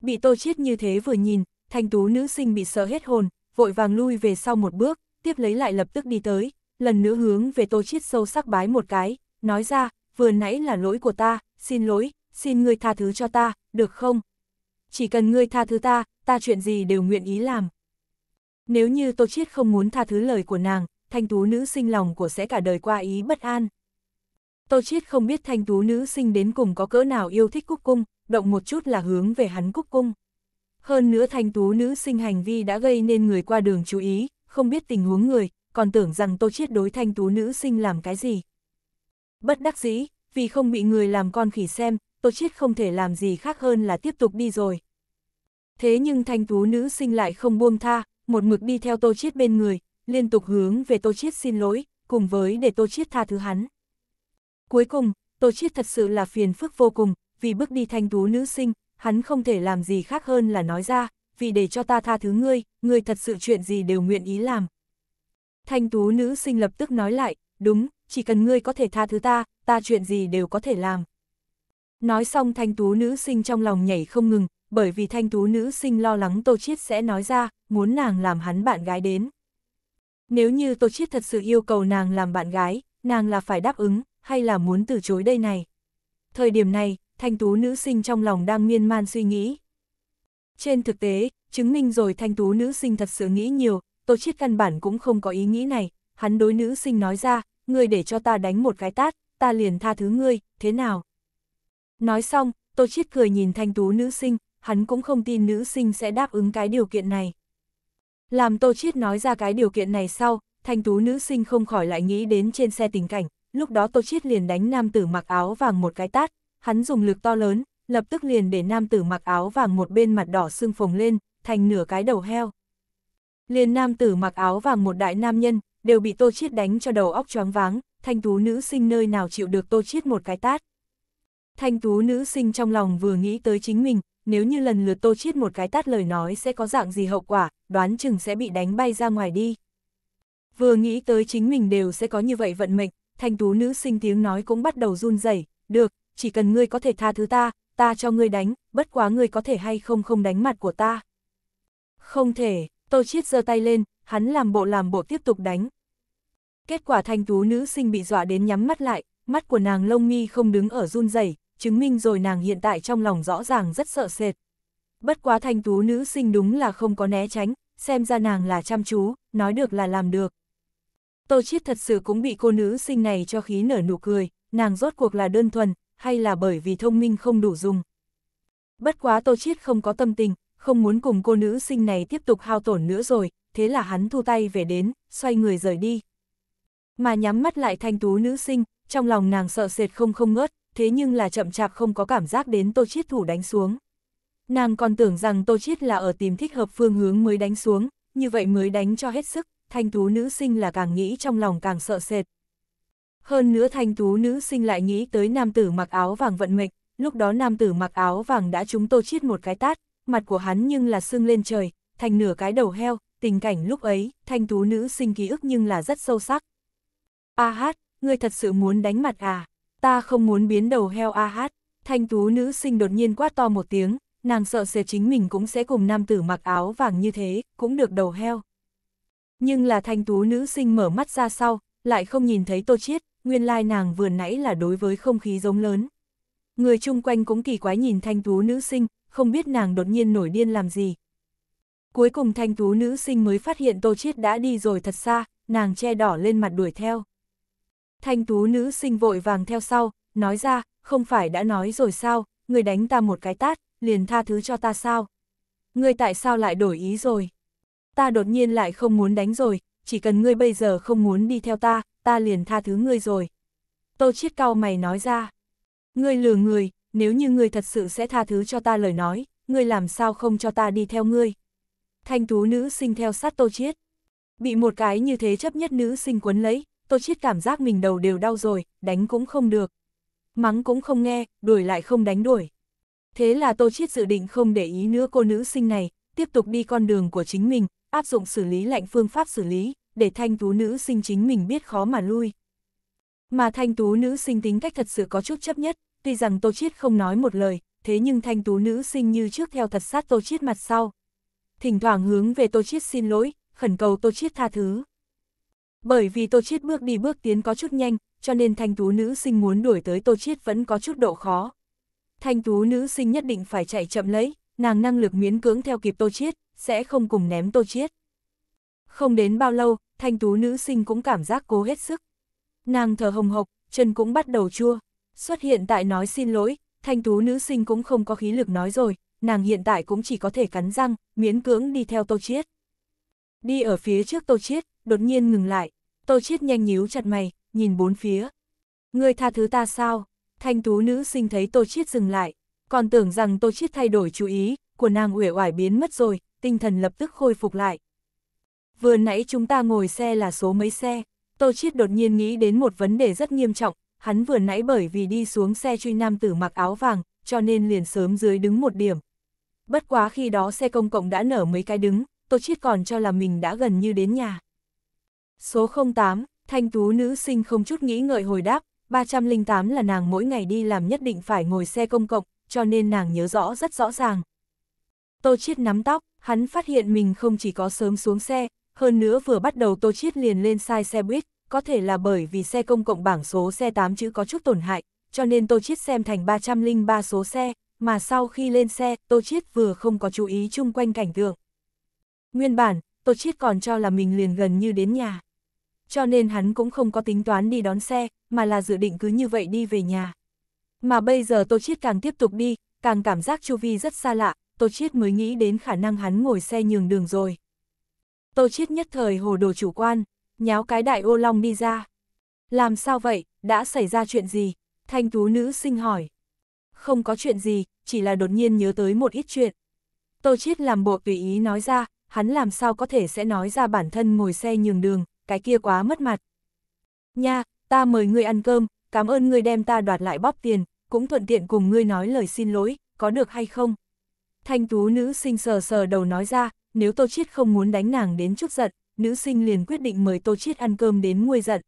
[SPEAKER 1] Bị Tô Chiết như thế vừa nhìn, thanh tú nữ sinh bị sợ hết hồn, vội vàng lui về sau một bước, tiếp lấy lại lập tức đi tới, lần nữa hướng về Tô Chiết sâu sắc bái một cái, nói ra, vừa nãy là lỗi của ta, xin lỗi, xin ngươi tha thứ cho ta, được không? Chỉ cần ngươi tha thứ ta, ta chuyện gì đều nguyện ý làm. Nếu như Tô Chiết không muốn tha thứ lời của nàng, thanh tú nữ sinh lòng của sẽ cả đời qua ý bất an. Tô Chiết không biết thanh tú nữ sinh đến cùng có cỡ nào yêu thích Cúc Cung, động một chút là hướng về hắn Cúc Cung. Hơn nữa thanh tú nữ sinh hành vi đã gây nên người qua đường chú ý, không biết tình huống người, còn tưởng rằng Tô Chiết đối thanh tú nữ sinh làm cái gì. Bất đắc dĩ, vì không bị người làm con khỉ xem, Tô Chiết không thể làm gì khác hơn là tiếp tục đi rồi. Thế nhưng thanh tú nữ sinh lại không buông tha, một mực đi theo Tô Chiết bên người, liên tục hướng về Tô Chiết xin lỗi, cùng với để Tô Chiết tha thứ hắn. Cuối cùng, Tô Chiết thật sự là phiền phức vô cùng, vì bước đi thanh tú nữ sinh, hắn không thể làm gì khác hơn là nói ra, vì để cho ta tha thứ ngươi, ngươi thật sự chuyện gì đều nguyện ý làm. Thanh tú nữ sinh lập tức nói lại, đúng, chỉ cần ngươi có thể tha thứ ta, ta chuyện gì đều có thể làm. Nói xong thanh tú nữ sinh trong lòng nhảy không ngừng, bởi vì thanh tú nữ sinh lo lắng Tô Chiết sẽ nói ra, muốn nàng làm hắn bạn gái đến. Nếu như Tô Chiết thật sự yêu cầu nàng làm bạn gái, nàng là phải đáp ứng, hay là muốn từ chối đây này. Thời điểm này, thanh tú nữ sinh trong lòng đang miên man suy nghĩ. Trên thực tế, chứng minh rồi thanh tú nữ sinh thật sự nghĩ nhiều, Tô Chiết căn bản cũng không có ý nghĩ này, hắn đối nữ sinh nói ra, ngươi để cho ta đánh một cái tát, ta liền tha thứ ngươi, thế nào? Nói xong, Tô Chiết cười nhìn thanh tú nữ sinh, hắn cũng không tin nữ sinh sẽ đáp ứng cái điều kiện này. Làm Tô Chiết nói ra cái điều kiện này sau, thanh tú nữ sinh không khỏi lại nghĩ đến trên xe tình cảnh, lúc đó Tô Chiết liền đánh nam tử mặc áo vàng một cái tát, hắn dùng lực to lớn, lập tức liền để nam tử mặc áo vàng một bên mặt đỏ sưng phồng lên, thành nửa cái đầu heo. Liền nam tử mặc áo vàng một đại nam nhân, đều bị Tô Chiết đánh cho đầu óc choáng váng, thanh tú nữ sinh nơi nào chịu được Tô Chiết một cái tát. Thanh tú nữ sinh trong lòng vừa nghĩ tới chính mình, nếu như lần lượt Tô Chiết một cái tát lời nói sẽ có dạng gì hậu quả, đoán chừng sẽ bị đánh bay ra ngoài đi. Vừa nghĩ tới chính mình đều sẽ có như vậy vận mệnh, thanh tú nữ sinh tiếng nói cũng bắt đầu run rẩy. được, chỉ cần ngươi có thể tha thứ ta, ta cho ngươi đánh, bất quá ngươi có thể hay không không đánh mặt của ta. Không thể, tô chiết giơ tay lên, hắn làm bộ làm bộ tiếp tục đánh. Kết quả thanh tú nữ sinh bị dọa đến nhắm mắt lại, mắt của nàng lông mi không đứng ở run rẩy, chứng minh rồi nàng hiện tại trong lòng rõ ràng rất sợ sệt bất quá thanh tú nữ sinh đúng là không có né tránh, xem ra nàng là chăm chú, nói được là làm được. Tô Chiết thật sự cũng bị cô nữ sinh này cho khí nở nụ cười, nàng rốt cuộc là đơn thuần, hay là bởi vì thông minh không đủ dùng. Bất quá Tô Chiết không có tâm tình, không muốn cùng cô nữ sinh này tiếp tục hao tổn nữa rồi, thế là hắn thu tay về đến, xoay người rời đi. Mà nhắm mắt lại thanh tú nữ sinh, trong lòng nàng sợ sệt không không ngớt, thế nhưng là chậm chạp không có cảm giác đến Tô Chiết thủ đánh xuống. Nàng còn tưởng rằng Tô Chiết là ở tìm thích hợp phương hướng mới đánh xuống, như vậy mới đánh cho hết sức, thanh tú nữ sinh là càng nghĩ trong lòng càng sợ sệt. Hơn nữa thanh tú nữ sinh lại nghĩ tới nam tử mặc áo vàng vận mệnh, lúc đó nam tử mặc áo vàng đã trúng Tô Chiết một cái tát, mặt của hắn nhưng là sưng lên trời, thành nửa cái đầu heo, tình cảnh lúc ấy, thanh tú nữ sinh ký ức nhưng là rất sâu sắc. A hát, ngươi thật sự muốn đánh mặt à? Ta không muốn biến đầu heo A hát. Thanh tú nữ sinh đột nhiên quát to một tiếng, nàng sợ sẽ chính mình cũng sẽ cùng nam tử mặc áo vàng như thế, cũng được đầu heo. Nhưng là thanh tú nữ sinh mở mắt ra sau, lại không nhìn thấy tô chiết, nguyên lai nàng vừa nãy là đối với không khí giống lớn. Người chung quanh cũng kỳ quái nhìn thanh tú nữ sinh, không biết nàng đột nhiên nổi điên làm gì. Cuối cùng thanh tú nữ sinh mới phát hiện tô chiết đã đi rồi thật xa, nàng che đỏ lên mặt đuổi theo. Thanh tú nữ sinh vội vàng theo sau, nói ra, không phải đã nói rồi sao, người đánh ta một cái tát, liền tha thứ cho ta sao? Ngươi tại sao lại đổi ý rồi? Ta đột nhiên lại không muốn đánh rồi, chỉ cần ngươi bây giờ không muốn đi theo ta, ta liền tha thứ ngươi rồi. Tô chiết cao mày nói ra. Ngươi lừa người, nếu như ngươi thật sự sẽ tha thứ cho ta lời nói, ngươi làm sao không cho ta đi theo ngươi? Thanh tú nữ sinh theo sát tô chiết. Bị một cái như thế chấp nhất nữ sinh quấn lấy, tô chiết cảm giác mình đầu đều đau rồi, đánh cũng không được. Mắng cũng không nghe, đuổi lại không đánh đuổi. Thế là Tô Chiết dự định không để ý nữa cô nữ sinh này, tiếp tục đi con đường của chính mình, áp dụng xử lý lạnh phương pháp xử lý, để thanh tú nữ sinh chính mình biết khó mà lui. Mà thanh tú nữ sinh tính cách thật sự có chút chấp nhất, tuy rằng Tô Chiết không nói một lời, thế nhưng thanh tú nữ sinh như trước theo thật sát Tô Chiết mặt sau. Thỉnh thoảng hướng về Tô Chiết xin lỗi, khẩn cầu Tô Chiết tha thứ. Bởi vì Tô Chiết bước đi bước tiến có chút nhanh, cho nên thanh tú nữ sinh muốn đuổi tới Tô Chiết vẫn có chút độ khó thanh tú nữ sinh nhất định phải chạy chậm lấy, nàng năng lực miễn cưỡng theo kịp Tô Chiết, sẽ không cùng ném Tô Chiết. Không đến bao lâu, thanh tú nữ sinh cũng cảm giác cố hết sức. Nàng thở hồng hộc, chân cũng bắt đầu chua. Xuất hiện tại nói xin lỗi, thanh tú nữ sinh cũng không có khí lực nói rồi, nàng hiện tại cũng chỉ có thể cắn răng, miễn cưỡng đi theo Tô Chiết. Đi ở phía trước Tô Chiết, đột nhiên ngừng lại. Tô Chiết nhanh nhíu chặt mày, nhìn bốn phía. Ngươi tha thứ ta sao? Thanh tú nữ sinh thấy Tô Chiết dừng lại, còn tưởng rằng Tô Chiết thay đổi chú ý, của nàng uể oải biến mất rồi, tinh thần lập tức khôi phục lại. Vừa nãy chúng ta ngồi xe là số mấy xe, Tô Chiết đột nhiên nghĩ đến một vấn đề rất nghiêm trọng, hắn vừa nãy bởi vì đi xuống xe truy nam tử mặc áo vàng, cho nên liền sớm dưới đứng một điểm. Bất quá khi đó xe công cộng đã nở mấy cái đứng, Tô Chiết còn cho là mình đã gần như đến nhà. Số 08, thanh tú nữ sinh không chút nghĩ ngợi hồi đáp, 308 là nàng mỗi ngày đi làm nhất định phải ngồi xe công cộng, cho nên nàng nhớ rõ rất rõ ràng. Tô Chiết nắm tóc, hắn phát hiện mình không chỉ có sớm xuống xe, hơn nữa vừa bắt đầu Tô Chiết liền lên sai xe buýt, có thể là bởi vì xe công cộng bảng số xe 8 chữ có chút tổn hại, cho nên Tô Chiết xem thành 303 số xe, mà sau khi lên xe, Tô Chiết vừa không có chú ý chung quanh cảnh tượng. Nguyên bản, Tô Chiết còn cho là mình liền gần như đến nhà cho nên hắn cũng không có tính toán đi đón xe, mà là dự định cứ như vậy đi về nhà. Mà bây giờ Tô Chiết càng tiếp tục đi, càng cảm giác chu vi rất xa lạ, Tô Chiết mới nghĩ đến khả năng hắn ngồi xe nhường đường rồi. Tô Chiết nhất thời hồ đồ chủ quan, nháo cái đại ô long đi ra. Làm sao vậy, đã xảy ra chuyện gì? Thanh tú nữ sinh hỏi. Không có chuyện gì, chỉ là đột nhiên nhớ tới một ít chuyện. Tô Chiết làm bộ tùy ý nói ra, hắn làm sao có thể sẽ nói ra bản thân ngồi xe nhường đường, cái kia quá mất mặt. Nha, ta mời ngươi ăn cơm, cảm ơn ngươi đem ta đoạt lại bóp tiền, cũng thuận tiện cùng ngươi nói lời xin lỗi, có được hay không? Thanh tú nữ sinh sờ sờ đầu nói ra, nếu Tô Chiết không muốn đánh nàng đến chút giận, nữ sinh liền quyết định mời Tô Chiết ăn cơm đến nguôi giận.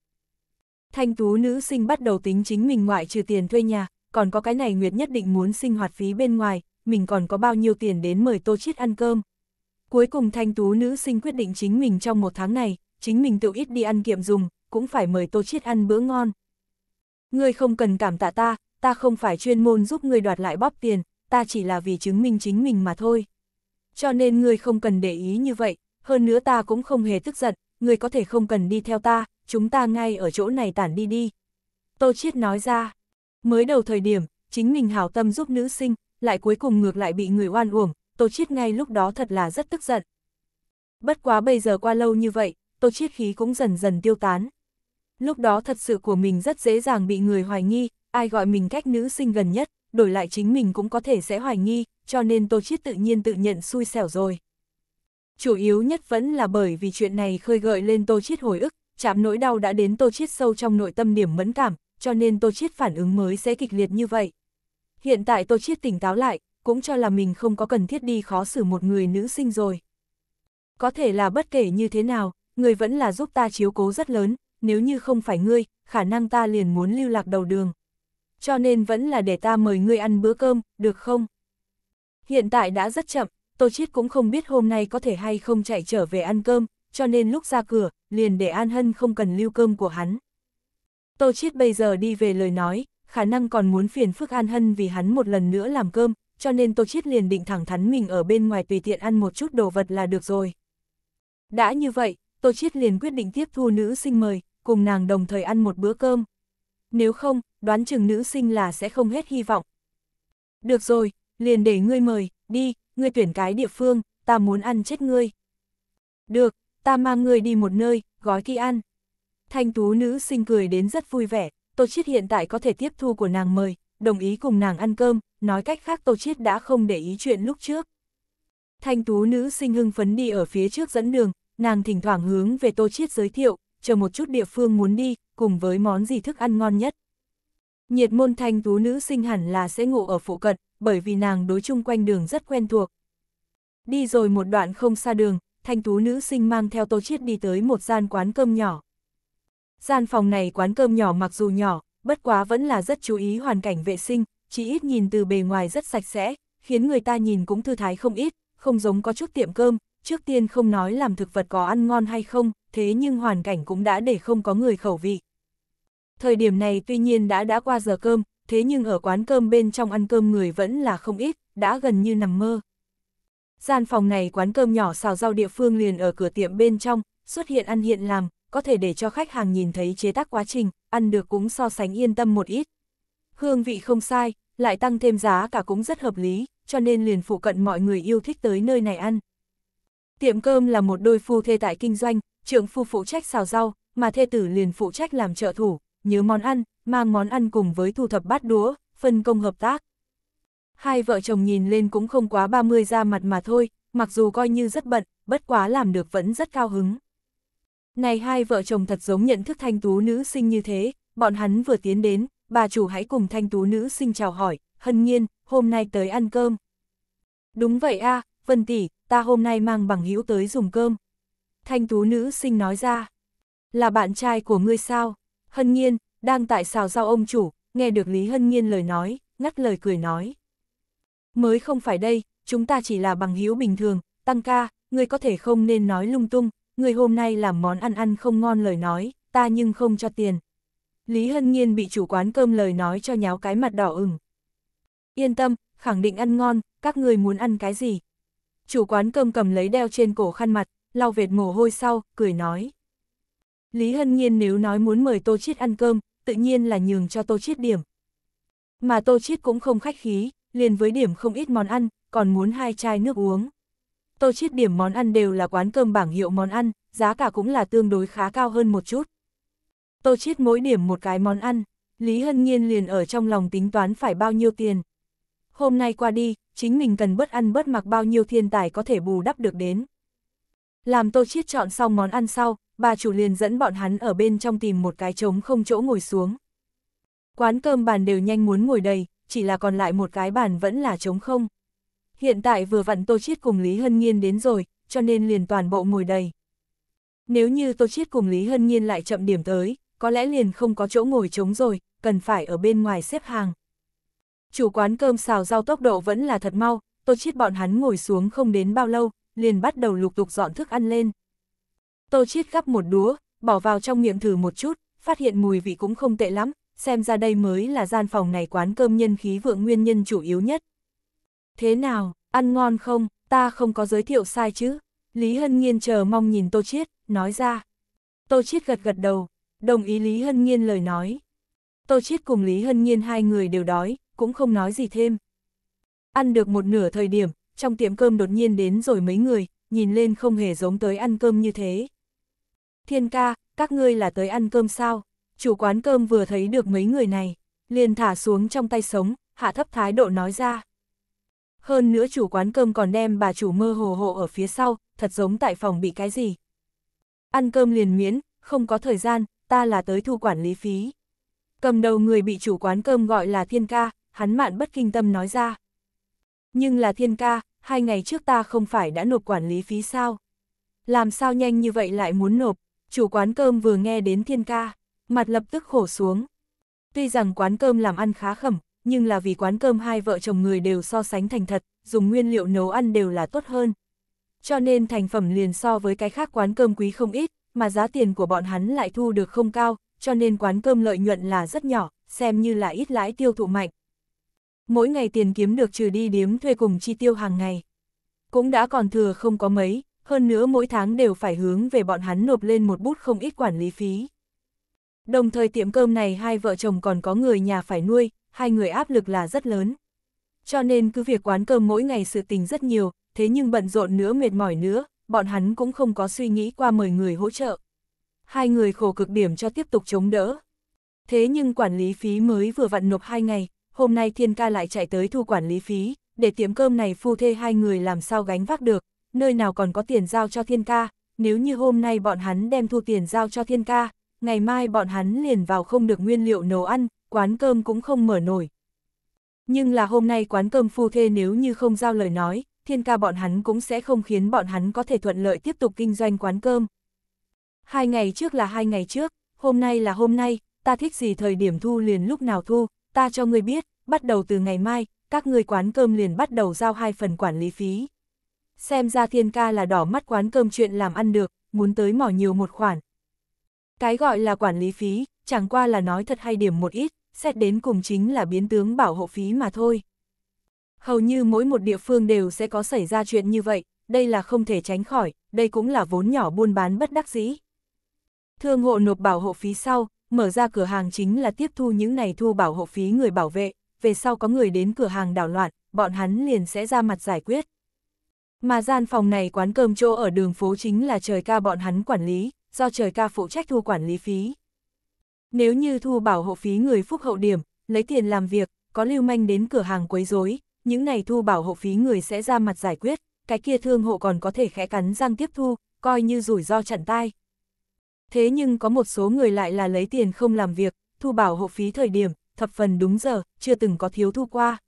[SPEAKER 1] Thanh tú nữ sinh bắt đầu tính chính mình ngoại trừ tiền thuê nhà, còn có cái này Nguyệt nhất định muốn sinh hoạt phí bên ngoài, mình còn có bao nhiêu tiền đến mời Tô Chiết ăn cơm. Cuối cùng thanh tú nữ sinh quyết định chính mình trong một tháng này, chính mình tự ít đi ăn kiệm dùng, cũng phải mời Tô Chiết ăn bữa ngon. Ngươi không cần cảm tạ ta, ta không phải chuyên môn giúp ngươi đoạt lại bóp tiền, ta chỉ là vì chứng minh chính mình mà thôi. Cho nên ngươi không cần để ý như vậy, hơn nữa ta cũng không hề tức giận, ngươi có thể không cần đi theo ta, chúng ta ngay ở chỗ này tản đi đi. Tô Chiết nói ra, mới đầu thời điểm, chính mình hào tâm giúp nữ sinh, lại cuối cùng ngược lại bị người oan uổng, Tô Chiết ngay lúc đó thật là rất tức giận. Bất quá bây giờ qua lâu như vậy, tô chiết khí cũng dần dần tiêu tán. Lúc đó thật sự của mình rất dễ dàng bị người hoài nghi, ai gọi mình cách nữ sinh gần nhất, đổi lại chính mình cũng có thể sẽ hoài nghi, cho nên tô chiết tự nhiên tự nhận xui xẻo rồi. Chủ yếu nhất vẫn là bởi vì chuyện này khơi gợi lên tô chiết hồi ức, chạm nỗi đau đã đến tô chiết sâu trong nội tâm điểm mẫn cảm, cho nên tô chiết phản ứng mới sẽ kịch liệt như vậy. Hiện tại tô chiết tỉnh táo lại, cũng cho là mình không có cần thiết đi khó xử một người nữ sinh rồi. Có thể là bất kể như thế nào, người vẫn là giúp ta chiếu cố rất lớn, nếu như không phải ngươi, khả năng ta liền muốn lưu lạc đầu đường. Cho nên vẫn là để ta mời ngươi ăn bữa cơm, được không? Hiện tại đã rất chậm, Tô Chiết cũng không biết hôm nay có thể hay không chạy trở về ăn cơm, cho nên lúc ra cửa, liền để An Hân không cần lưu cơm của hắn. Tô Chiết bây giờ đi về lời nói, khả năng còn muốn phiền phức An Hân vì hắn một lần nữa làm cơm, cho nên Tô Chiết liền định thẳng thắn mình ở bên ngoài tùy tiện ăn một chút đồ vật là được rồi. Đã như vậy, Tô Chiết liền quyết định tiếp thu nữ sinh mời, cùng nàng đồng thời ăn một bữa cơm. Nếu không, đoán chừng nữ sinh là sẽ không hết hy vọng. Được rồi, liền để ngươi mời, đi, ngươi tuyển cái địa phương, ta muốn ăn chết ngươi. Được, ta mang ngươi đi một nơi, gói kỹ ăn. Thanh tú nữ sinh cười đến rất vui vẻ, Tô Chiết hiện tại có thể tiếp thu của nàng mời, đồng ý cùng nàng ăn cơm, nói cách khác Tô Chiết đã không để ý chuyện lúc trước. Thanh tú nữ sinh hưng phấn đi ở phía trước dẫn đường, nàng thỉnh thoảng hướng về Tô Chiết giới thiệu, chờ một chút địa phương muốn đi, cùng với món gì thức ăn ngon nhất. Nhiệt môn thanh tú nữ sinh hẳn là sẽ ngủ ở phụ cận, bởi vì nàng đối chung quanh đường rất quen thuộc. Đi rồi một đoạn không xa đường, thanh tú nữ sinh mang theo Tô Chiết đi tới một gian quán cơm nhỏ. Gian phòng này quán cơm nhỏ mặc dù nhỏ, bất quá vẫn là rất chú ý hoàn cảnh vệ sinh, chỉ ít nhìn từ bề ngoài rất sạch sẽ, khiến người ta nhìn cũng thư thái không ít, không giống có chút tiệm cơm, trước tiên không nói làm thực vật có ăn ngon hay không, thế nhưng hoàn cảnh cũng đã để không có người khẩu vị. Thời điểm này tuy nhiên đã đã qua giờ cơm, thế nhưng ở quán cơm bên trong ăn cơm người vẫn là không ít, đã gần như nằm mơ. Gian phòng này quán cơm nhỏ xào rau địa phương liền ở cửa tiệm bên trong, xuất hiện ăn hiện làm, có thể để cho khách hàng nhìn thấy chế tác quá trình, ăn được cũng so sánh yên tâm một ít. Hương vị không sai, lại tăng thêm giá cả cũng rất hợp lý, cho nên liền phụ cận mọi người yêu thích tới nơi này ăn. Tiệm cơm là một đôi phu thê tại kinh doanh, trưởng phu phụ trách xào rau, mà thê tử liền phụ trách làm trợ thủ, nhớ món ăn, mang món ăn cùng với thu thập bát đũa, phân công hợp tác. Hai vợ chồng nhìn lên cũng không quá 30 ra mặt mà thôi, mặc dù coi như rất bận, bất quá làm được vẫn rất cao hứng. Này hai vợ chồng thật giống nhận thức thanh tú nữ sinh như thế, bọn hắn vừa tiến đến, bà chủ hãy cùng thanh tú nữ sinh chào hỏi, hân nhiên, hôm nay tới ăn cơm. Đúng vậy a à, Vân Tỷ, ta hôm nay mang bằng hữu tới dùng cơm. Thanh tú nữ sinh nói ra, là bạn trai của ngươi sao? Hân Nhiên, đang tại xào rau ông chủ, nghe được Lý Hân Nhiên lời nói, ngắt lời cười nói. Mới không phải đây, chúng ta chỉ là bằng hữu bình thường, tăng ca, ngươi có thể không nên nói lung tung, ngươi hôm nay làm món ăn ăn không ngon lời nói, ta nhưng không cho tiền. Lý Hân Nhiên bị chủ quán cơm lời nói cho nháo cái mặt đỏ ửng. Yên tâm, khẳng định ăn ngon, các người muốn ăn cái gì, chủ quán cơm cầm lấy đeo trên cổ khăn mặt, lau vệt mồ hôi sau, cười nói. Lý Hân Nhiên nếu nói muốn mời Tô Chiết ăn cơm, tự nhiên là nhường cho Tô Chiết điểm. Mà Tô Chiết cũng không khách khí, liền với điểm không ít món ăn, còn muốn hai chai nước uống. Tô Chiết điểm món ăn đều là quán cơm bảng hiệu món ăn, giá cả cũng là tương đối khá cao hơn một chút. Tô Chiết mỗi điểm một cái món ăn, Lý Hân Nhiên liền ở trong lòng tính toán phải bao nhiêu tiền hôm nay qua đi, chính mình cần bớt ăn bớt mặc bao nhiêu thiên tài có thể bù đắp được đến. Làm Tô Chiết chọn xong món ăn sau, bà chủ liền dẫn bọn hắn ở bên trong tìm một cái trống không chỗ ngồi xuống. Quán cơm bàn đều nhanh muốn ngồi đầy, chỉ là còn lại một cái bàn vẫn là trống không. Hiện tại vừa vặn Tô Chiết cùng Lý Hân Nhiên đến rồi, cho nên liền toàn bộ ngồi đầy. Nếu như Tô Chiết cùng Lý Hân Nhiên lại chậm điểm tới, có lẽ liền không có chỗ ngồi trống rồi, cần phải ở bên ngoài xếp hàng chủ quán cơm xào rau tốc độ vẫn là thật mau, Tô Chiết bọn hắn ngồi xuống không đến bao lâu, liền bắt đầu lục tục dọn thức ăn lên. Tô Chiết gắp một đũa, bỏ vào trong miệng thử một chút, phát hiện mùi vị cũng không tệ lắm, xem ra đây mới là gian phòng này quán cơm nhân khí vượng nguyên nhân chủ yếu nhất. Thế nào, ăn ngon không, ta không có giới thiệu sai chứ? Lý Hân Nghiên chờ mong nhìn Tô Chiết, nói ra. Tô Chiết gật gật đầu, đồng ý Lý Hân Nghiên lời nói. Tô Chiết cùng Lý Hân Nghiên hai người đều đói, cũng không nói gì thêm. Ăn được một nửa thời điểm, trong tiệm cơm đột nhiên đến rồi mấy người, nhìn lên không hề giống tới ăn cơm như thế. Thiên ca, các ngươi là tới ăn cơm sao? Chủ quán cơm vừa thấy được mấy người này, liền thả xuống trong tay sống, hạ thấp thái độ nói ra. Hơn nữa chủ quán cơm còn đem bà chủ mơ hồ hộ ở phía sau, thật giống tại phòng bị cái gì. Ăn cơm liền miễn, không có thời gian, ta là tới thu quản lý phí. Cầm đầu người bị chủ quán cơm gọi là thiên ca, hắn mạn bất kinh tâm nói ra. Nhưng là thiên ca, hai ngày trước ta không phải đã nộp quản lý phí sao? Làm sao nhanh như vậy lại muốn nộp? Chủ quán cơm vừa nghe đến thiên ca, mặt lập tức khổ xuống. Tuy rằng quán cơm làm ăn khá khẩm, nhưng là vì quán cơm hai vợ chồng người đều so sánh thành thật, dùng nguyên liệu nấu ăn đều là tốt hơn. Cho nên thành phẩm liền so với cái khác quán cơm quý không ít, mà giá tiền của bọn hắn lại thu được không cao, cho nên quán cơm lợi nhuận là rất nhỏ, xem như là ít lãi tiêu thụ mạnh mỗi ngày tiền kiếm được trừ đi điếm thuê cùng chi tiêu hàng ngày. Cũng đã còn thừa không có mấy, hơn nữa mỗi tháng đều phải hướng về bọn hắn nộp lên một bút không ít quản lý phí. Đồng thời tiệm cơm này hai vợ chồng còn có người nhà phải nuôi, hai người áp lực là rất lớn. Cho nên cứ việc quán cơm mỗi ngày sự tình rất nhiều, thế nhưng bận rộn nữa mệt mỏi nữa, bọn hắn cũng không có suy nghĩ qua mời người hỗ trợ. Hai người khổ cực điểm cho tiếp tục chống đỡ. Thế nhưng quản lý phí mới vừa vặn nộp hai ngày, hôm nay thiên ca lại chạy tới thu quản lý phí, để tiệm cơm này phu thê hai người làm sao gánh vác được, nơi nào còn có tiền giao cho thiên ca, nếu như hôm nay bọn hắn đem thu tiền giao cho thiên ca, ngày mai bọn hắn liền vào không được nguyên liệu nấu ăn, quán cơm cũng không mở nổi. Nhưng là hôm nay quán cơm phu thê nếu như không giao lời nói, thiên ca bọn hắn cũng sẽ không khiến bọn hắn có thể thuận lợi tiếp tục kinh doanh quán cơm. Hai ngày trước là hai ngày trước, hôm nay là hôm nay, ta thích gì thời điểm thu liền lúc nào thu, ta cho ngươi biết, bắt đầu từ ngày mai, các ngươi quán cơm liền bắt đầu giao hai phần quản lý phí. Xem ra thiên ca là đỏ mắt quán cơm chuyện làm ăn được, muốn tới mỏ nhiều một khoản. Cái gọi là quản lý phí, chẳng qua là nói thật hay điểm một ít, xét đến cùng chính là biến tướng bảo hộ phí mà thôi. Hầu như mỗi một địa phương đều sẽ có xảy ra chuyện như vậy, đây là không thể tránh khỏi, đây cũng là vốn nhỏ buôn bán bất đắc dĩ. Thương hộ nộp bảo hộ phí sau, mở ra cửa hàng chính là tiếp thu những này thu bảo hộ phí người bảo vệ, về sau có người đến cửa hàng đảo loạn, bọn hắn liền sẽ ra mặt giải quyết. Mà gian phòng này quán cơm chỗ ở đường phố chính là trời ca bọn hắn quản lý, do trời ca phụ trách thu quản lý phí. Nếu như thu bảo hộ phí người phúc hậu điểm, lấy tiền làm việc, có lưu manh đến cửa hàng quấy rối, những này thu bảo hộ phí người sẽ ra mặt giải quyết, cái kia thương hộ còn có thể khẽ cắn răng tiếp thu, coi như rủi ro chặn tai, Thế nhưng có một số người lại là lấy tiền không làm việc, thu bảo hộ phí thời điểm, thập phần đúng giờ, chưa từng có thiếu thu qua.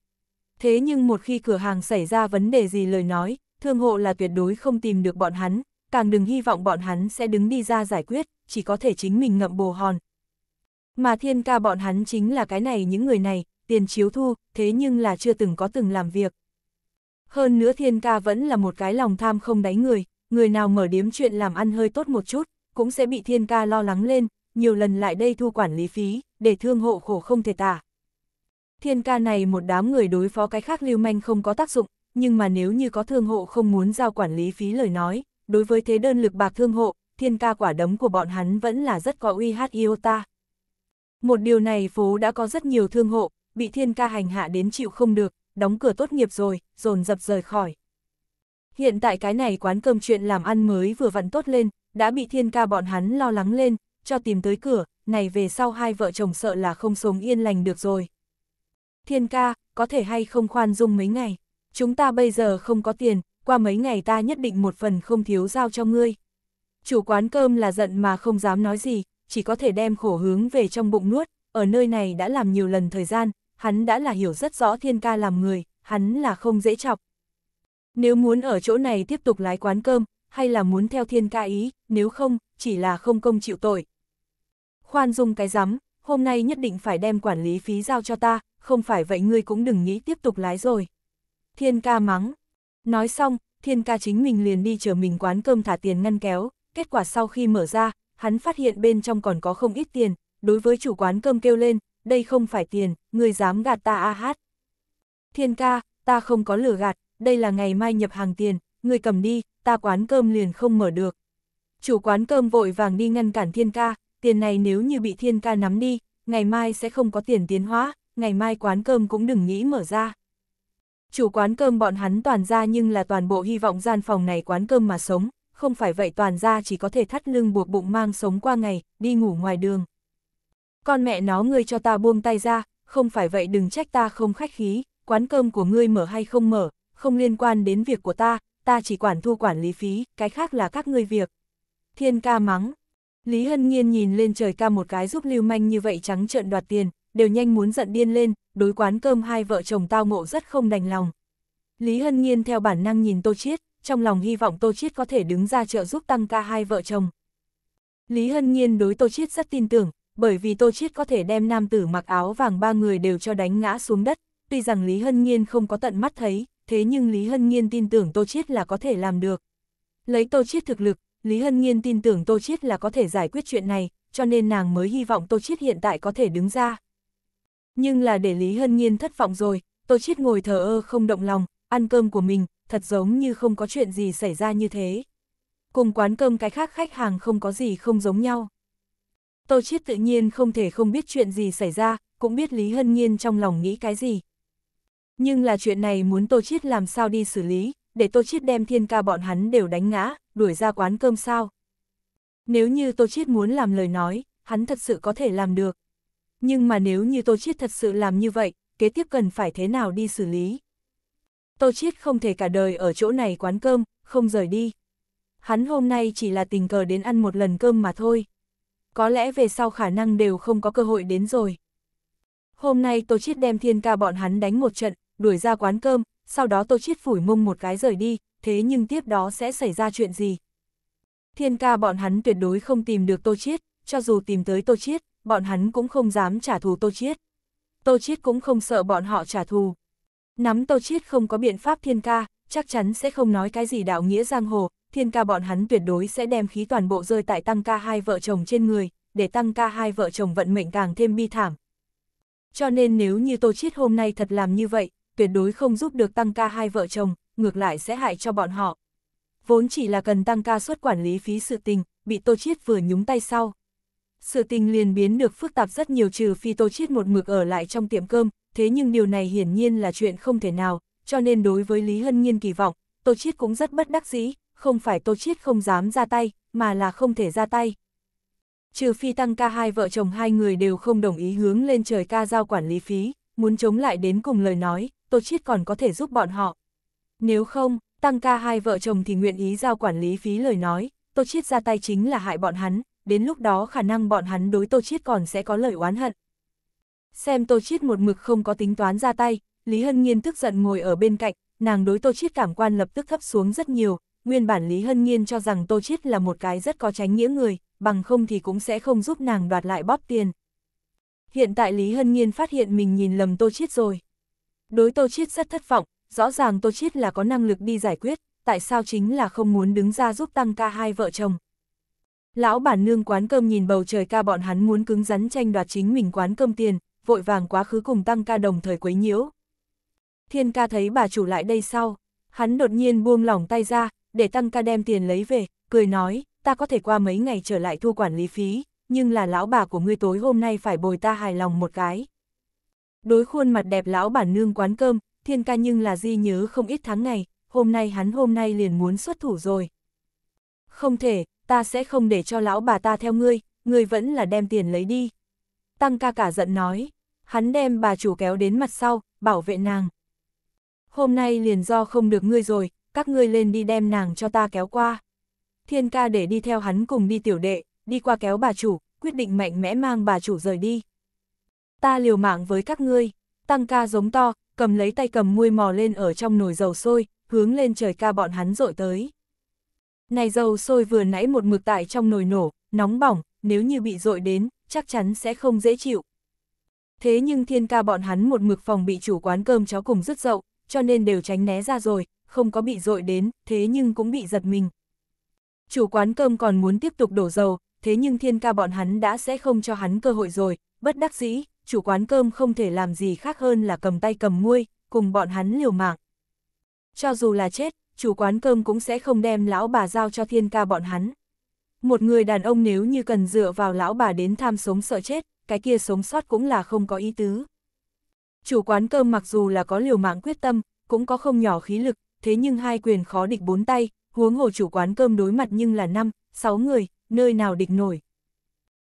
[SPEAKER 1] Thế nhưng một khi cửa hàng xảy ra vấn đề gì lời nói, thương hộ là tuyệt đối không tìm được bọn hắn, càng đừng hy vọng bọn hắn sẽ đứng đi ra giải quyết, chỉ có thể chính mình ngậm bồ hòn. Mà thiên ca bọn hắn chính là cái này những người này, tiền chiếu thu, thế nhưng là chưa từng có từng làm việc. Hơn nữa thiên ca vẫn là một cái lòng tham không đáy người, người nào mở điếm chuyện làm ăn hơi tốt một chút, cũng sẽ bị thiên ca lo lắng lên, nhiều lần lại đây thu quản lý phí, để thương hộ khổ không thể tả. Thiên ca này một đám người đối phó cái khác lưu manh không có tác dụng, nhưng mà nếu như có thương hộ không muốn giao quản lý phí lời nói, đối với thế đơn lực bạc thương hộ, thiên ca quả đấm của bọn hắn vẫn là rất có uy hát ta. Một điều này phố đã có rất nhiều thương hộ, bị thiên ca hành hạ đến chịu không được, đóng cửa tốt nghiệp rồi, dồn dập rời khỏi. Hiện tại cái này quán cơm chuyện làm ăn mới vừa vặn tốt lên, đã bị thiên ca bọn hắn lo lắng lên, cho tìm tới cửa, này về sau hai vợ chồng sợ là không sống yên lành được rồi. Thiên ca, có thể hay không khoan dung mấy ngày, chúng ta bây giờ không có tiền, qua mấy ngày ta nhất định một phần không thiếu giao cho ngươi. Chủ quán cơm là giận mà không dám nói gì, chỉ có thể đem khổ hướng về trong bụng nuốt, ở nơi này đã làm nhiều lần thời gian, hắn đã là hiểu rất rõ thiên ca làm người, hắn là không dễ chọc. Nếu muốn ở chỗ này tiếp tục lái quán cơm, hay là muốn theo thiên ca ý, nếu không, chỉ là không công chịu tội. Khoan dung cái rắm hôm nay nhất định phải đem quản lý phí giao cho ta, không phải vậy ngươi cũng đừng nghĩ tiếp tục lái rồi. Thiên ca mắng. Nói xong, thiên ca chính mình liền đi chờ mình quán cơm thả tiền ngăn kéo, kết quả sau khi mở ra, hắn phát hiện bên trong còn có không ít tiền, đối với chủ quán cơm kêu lên, đây không phải tiền, người dám gạt ta a hát. Thiên ca, ta không có lừa gạt, đây là ngày mai nhập hàng tiền, người cầm đi, ta quán cơm liền không mở được. Chủ quán cơm vội vàng đi ngăn cản thiên ca, tiền này nếu như bị thiên ca nắm đi, ngày mai sẽ không có tiền tiến hóa, ngày mai quán cơm cũng đừng nghĩ mở ra. Chủ quán cơm bọn hắn toàn ra nhưng là toàn bộ hy vọng gian phòng này quán cơm mà sống, không phải vậy toàn ra chỉ có thể thắt lưng buộc bụng mang sống qua ngày, đi ngủ ngoài đường. Con mẹ nó ngươi cho ta buông tay ra, không phải vậy đừng trách ta không khách khí, quán cơm của ngươi mở hay không mở, không liên quan đến việc của ta, ta chỉ quản thu quản lý phí, cái khác là các ngươi việc. Thiên ca mắng. Lý Hân Nhiên nhìn lên trời ca một cái giúp lưu manh như vậy trắng trợn đoạt tiền, đều nhanh muốn giận điên lên, đối quán cơm hai vợ chồng tao ngộ rất không đành lòng. Lý Hân Nhiên theo bản năng nhìn Tô Chiết, trong lòng hy vọng Tô Chiết có thể đứng ra trợ giúp tăng ca hai vợ chồng. Lý Hân Nhiên đối Tô Chiết rất tin tưởng, bởi vì Tô Chiết có thể đem nam tử mặc áo vàng ba người đều cho đánh ngã xuống đất, tuy rằng Lý Hân Nhiên không có tận mắt thấy, thế nhưng Lý Hân Nhiên tin tưởng Tô Chiết là có thể làm được. Lấy Tô Chiết thực lực, Lý Hân Nhiên tin tưởng Tô Chiết là có thể giải quyết chuyện này, cho nên nàng mới hy vọng Tô Chiết hiện tại có thể đứng ra. Nhưng là để Lý Hân Nhiên thất vọng rồi, Tô Chiết ngồi thờ ơ không động lòng, ăn cơm của mình, thật giống như không có chuyện gì xảy ra như thế. Cùng quán cơm cái khác khách hàng không có gì không giống nhau. Tô Chiết tự nhiên không thể không biết chuyện gì xảy ra, cũng biết Lý Hân Nhiên trong lòng nghĩ cái gì, nhưng là chuyện này muốn Tô Chiết làm sao đi xử lý, để Tô Chiết đem thiên ca bọn hắn đều đánh ngã, đuổi ra quán cơm sao. Nếu như Tô Chiết muốn làm lời nói, hắn thật sự có thể làm được. Nhưng mà nếu như Tô Chiết thật sự làm như vậy, kế tiếp cần phải thế nào đi xử lý. Tô Chiết không thể cả đời ở chỗ này quán cơm, không rời đi. Hắn hôm nay chỉ là tình cờ đến ăn một lần cơm mà thôi. Có lẽ về sau khả năng đều không có cơ hội đến rồi. Hôm nay Tô Chiết đem thiên ca bọn hắn đánh một trận, đuổi ra quán cơm, sau đó Tô Chiết phủi mông một cái rời đi, thế nhưng tiếp đó sẽ xảy ra chuyện gì? Thiên ca bọn hắn tuyệt đối không tìm được Tô Chiết, cho dù tìm tới Tô Chiết, bọn hắn cũng không dám trả thù Tô Chiết. Tô Chiết cũng không sợ bọn họ trả thù. Nắm Tô Chiết không có biện pháp thiên ca, chắc chắn sẽ không nói cái gì đạo nghĩa giang hồ, thiên ca bọn hắn tuyệt đối sẽ đem khí toàn bộ rơi tại tăng ca hai vợ chồng trên người, để tăng ca hai vợ chồng vận mệnh càng thêm bi thảm. Cho nên nếu như Tô Chiết hôm nay thật làm như vậy, tuyệt đối không giúp được tăng ca hai vợ chồng, ngược lại sẽ hại cho bọn họ. Vốn chỉ là cần tăng ca suất quản lý phí sự tình, bị Tô Chiết vừa nhúng tay sau. Sự tình liền biến được phức tạp rất nhiều trừ phi Tô Chiết một mực ở lại trong tiệm cơm, thế nhưng điều này hiển nhiên là chuyện không thể nào, cho nên đối với Lý Hân Nhiên kỳ vọng, Tô Chiết cũng rất bất đắc dĩ, không phải Tô Chiết không dám ra tay, mà là không thể ra tay. Trừ phi tăng ca hai vợ chồng hai người đều không đồng ý hướng lên trời ca giao quản lý phí, muốn chống lại đến cùng lời nói, Tô Chiết còn có thể giúp bọn họ. Nếu không, Tăng ca hai vợ chồng thì nguyện ý giao quản lý phí lời nói, Tô Chiết ra tay chính là hại bọn hắn, đến lúc đó khả năng bọn hắn đối Tô Chiết còn sẽ có lời oán hận. Xem Tô Chiết một mực không có tính toán ra tay, Lý Hân Nhiên tức giận ngồi ở bên cạnh, nàng đối Tô Chiết cảm quan lập tức thấp xuống rất nhiều, nguyên bản Lý Hân Nhiên cho rằng Tô Chiết là một cái rất có tránh nghĩa người, bằng không thì cũng sẽ không giúp nàng đoạt lại bóp tiền. Hiện tại Lý Hân Nhiên phát hiện mình nhìn lầm Tô Chiết rồi. Đối Tô Chiết rất thất vọng, rõ ràng Tô Chiết là có năng lực đi giải quyết, tại sao chính là không muốn đứng ra giúp tăng ca hai vợ chồng. Lão bản nương quán cơm nhìn bầu trời ca bọn hắn muốn cứng rắn tranh đoạt chính mình quán cơm tiền, vội vàng quá khứ cùng tăng ca đồng thời quấy nhiễu. Thiên ca thấy bà chủ lại đây sau, hắn đột nhiên buông lỏng tay ra, để tăng ca đem tiền lấy về, cười nói, ta có thể qua mấy ngày trở lại thu quản lý phí, nhưng là lão bà của ngươi tối hôm nay phải bồi ta hài lòng một cái. Đối khuôn mặt đẹp lão bản nương quán cơm, thiên ca nhưng là di nhớ không ít tháng ngày, hôm nay hắn hôm nay liền muốn xuất thủ rồi. Không thể, ta sẽ không để cho lão bà ta theo ngươi, ngươi vẫn là đem tiền lấy đi. Tăng ca cả giận nói, hắn đem bà chủ kéo đến mặt sau, bảo vệ nàng. Hôm nay liền do không được ngươi rồi, các ngươi lên đi đem nàng cho ta kéo qua. Thiên ca để đi theo hắn cùng đi tiểu đệ, đi qua kéo bà chủ, quyết định mạnh mẽ mang bà chủ rời đi ta liều mạng với các ngươi, tăng ca giống to, cầm lấy tay cầm muôi mò lên ở trong nồi dầu sôi, hướng lên trời ca bọn hắn rội tới. Này dầu sôi vừa nãy một mực tại trong nồi nổ, nóng bỏng, nếu như bị rội đến, chắc chắn sẽ không dễ chịu. Thế nhưng thiên ca bọn hắn một mực phòng bị chủ quán cơm chó cùng rứt dậu, cho nên đều tránh né ra rồi, không có bị rội đến, thế nhưng cũng bị giật mình. Chủ quán cơm còn muốn tiếp tục đổ dầu, thế nhưng thiên ca bọn hắn đã sẽ không cho hắn cơ hội rồi, bất đắc dĩ, chủ quán cơm không thể làm gì khác hơn là cầm tay cầm nguôi, cùng bọn hắn liều mạng. Cho dù là chết, chủ quán cơm cũng sẽ không đem lão bà giao cho thiên ca bọn hắn. Một người đàn ông nếu như cần dựa vào lão bà đến tham sống sợ chết, cái kia sống sót cũng là không có ý tứ. Chủ quán cơm mặc dù là có liều mạng quyết tâm, cũng có không nhỏ khí lực, thế nhưng hai quyền khó địch bốn tay, huống hồ chủ quán cơm đối mặt nhưng là năm, sáu người, nơi nào địch nổi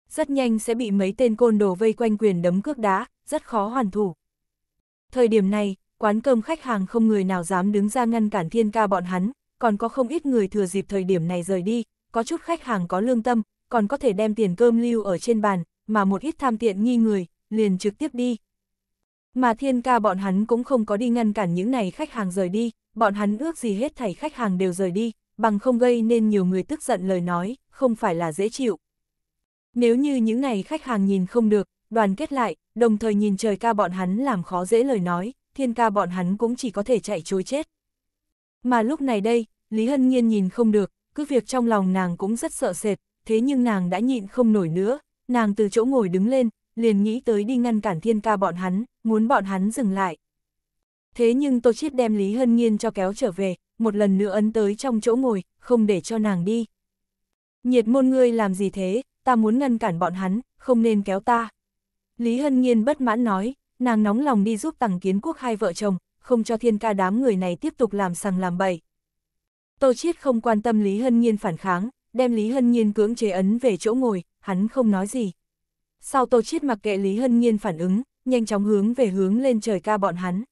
[SPEAKER 1] rất nhanh sẽ bị mấy tên côn đồ vây quanh quyền đấm cước đá, rất khó hoàn thủ. Thời điểm này, quán cơm khách hàng không người nào dám đứng ra ngăn cản thiên ca bọn hắn, còn có không ít người thừa dịp thời điểm này rời đi, có chút khách hàng có lương tâm, còn có thể đem tiền cơm lưu ở trên bàn, mà một ít tham tiện nghi người, liền trực tiếp đi. Mà thiên ca bọn hắn cũng không có đi ngăn cản những này khách hàng rời đi, bọn hắn ước gì hết thảy khách hàng đều rời đi, bằng không gây nên nhiều người tức giận lời nói, không phải là dễ chịu. Nếu như những ngày khách hàng nhìn không được, đoàn kết lại, đồng thời nhìn trời ca bọn hắn làm khó dễ lời nói, thiên ca bọn hắn cũng chỉ có thể chạy chối chết. Mà lúc này đây, Lý Hân Nhiên nhìn không được, cứ việc trong lòng nàng cũng rất sợ sệt, thế nhưng nàng đã nhịn không nổi nữa, nàng từ chỗ ngồi đứng lên, liền nghĩ tới đi ngăn cản thiên ca bọn hắn, muốn bọn hắn dừng lại. Thế nhưng Tô Chiết đem Lý Hân Nhiên cho kéo trở về, một lần nữa ấn tới trong chỗ ngồi, không để cho nàng đi. Nhiệt môn ngươi làm gì thế, ta muốn ngăn cản bọn hắn, không nên kéo ta. Lý Hân Nhiên bất mãn nói, nàng nóng lòng đi giúp tàng kiến quốc hai vợ chồng, không cho thiên ca đám người này tiếp tục làm sằng làm bậy. Tô Chiết không quan tâm Lý Hân Nhiên phản kháng, đem Lý Hân Nhiên cưỡng chế ấn về chỗ ngồi, hắn không nói gì. Sau Tô Chiết mặc kệ Lý Hân Nhiên phản ứng, nhanh chóng hướng về hướng lên trời ca bọn hắn.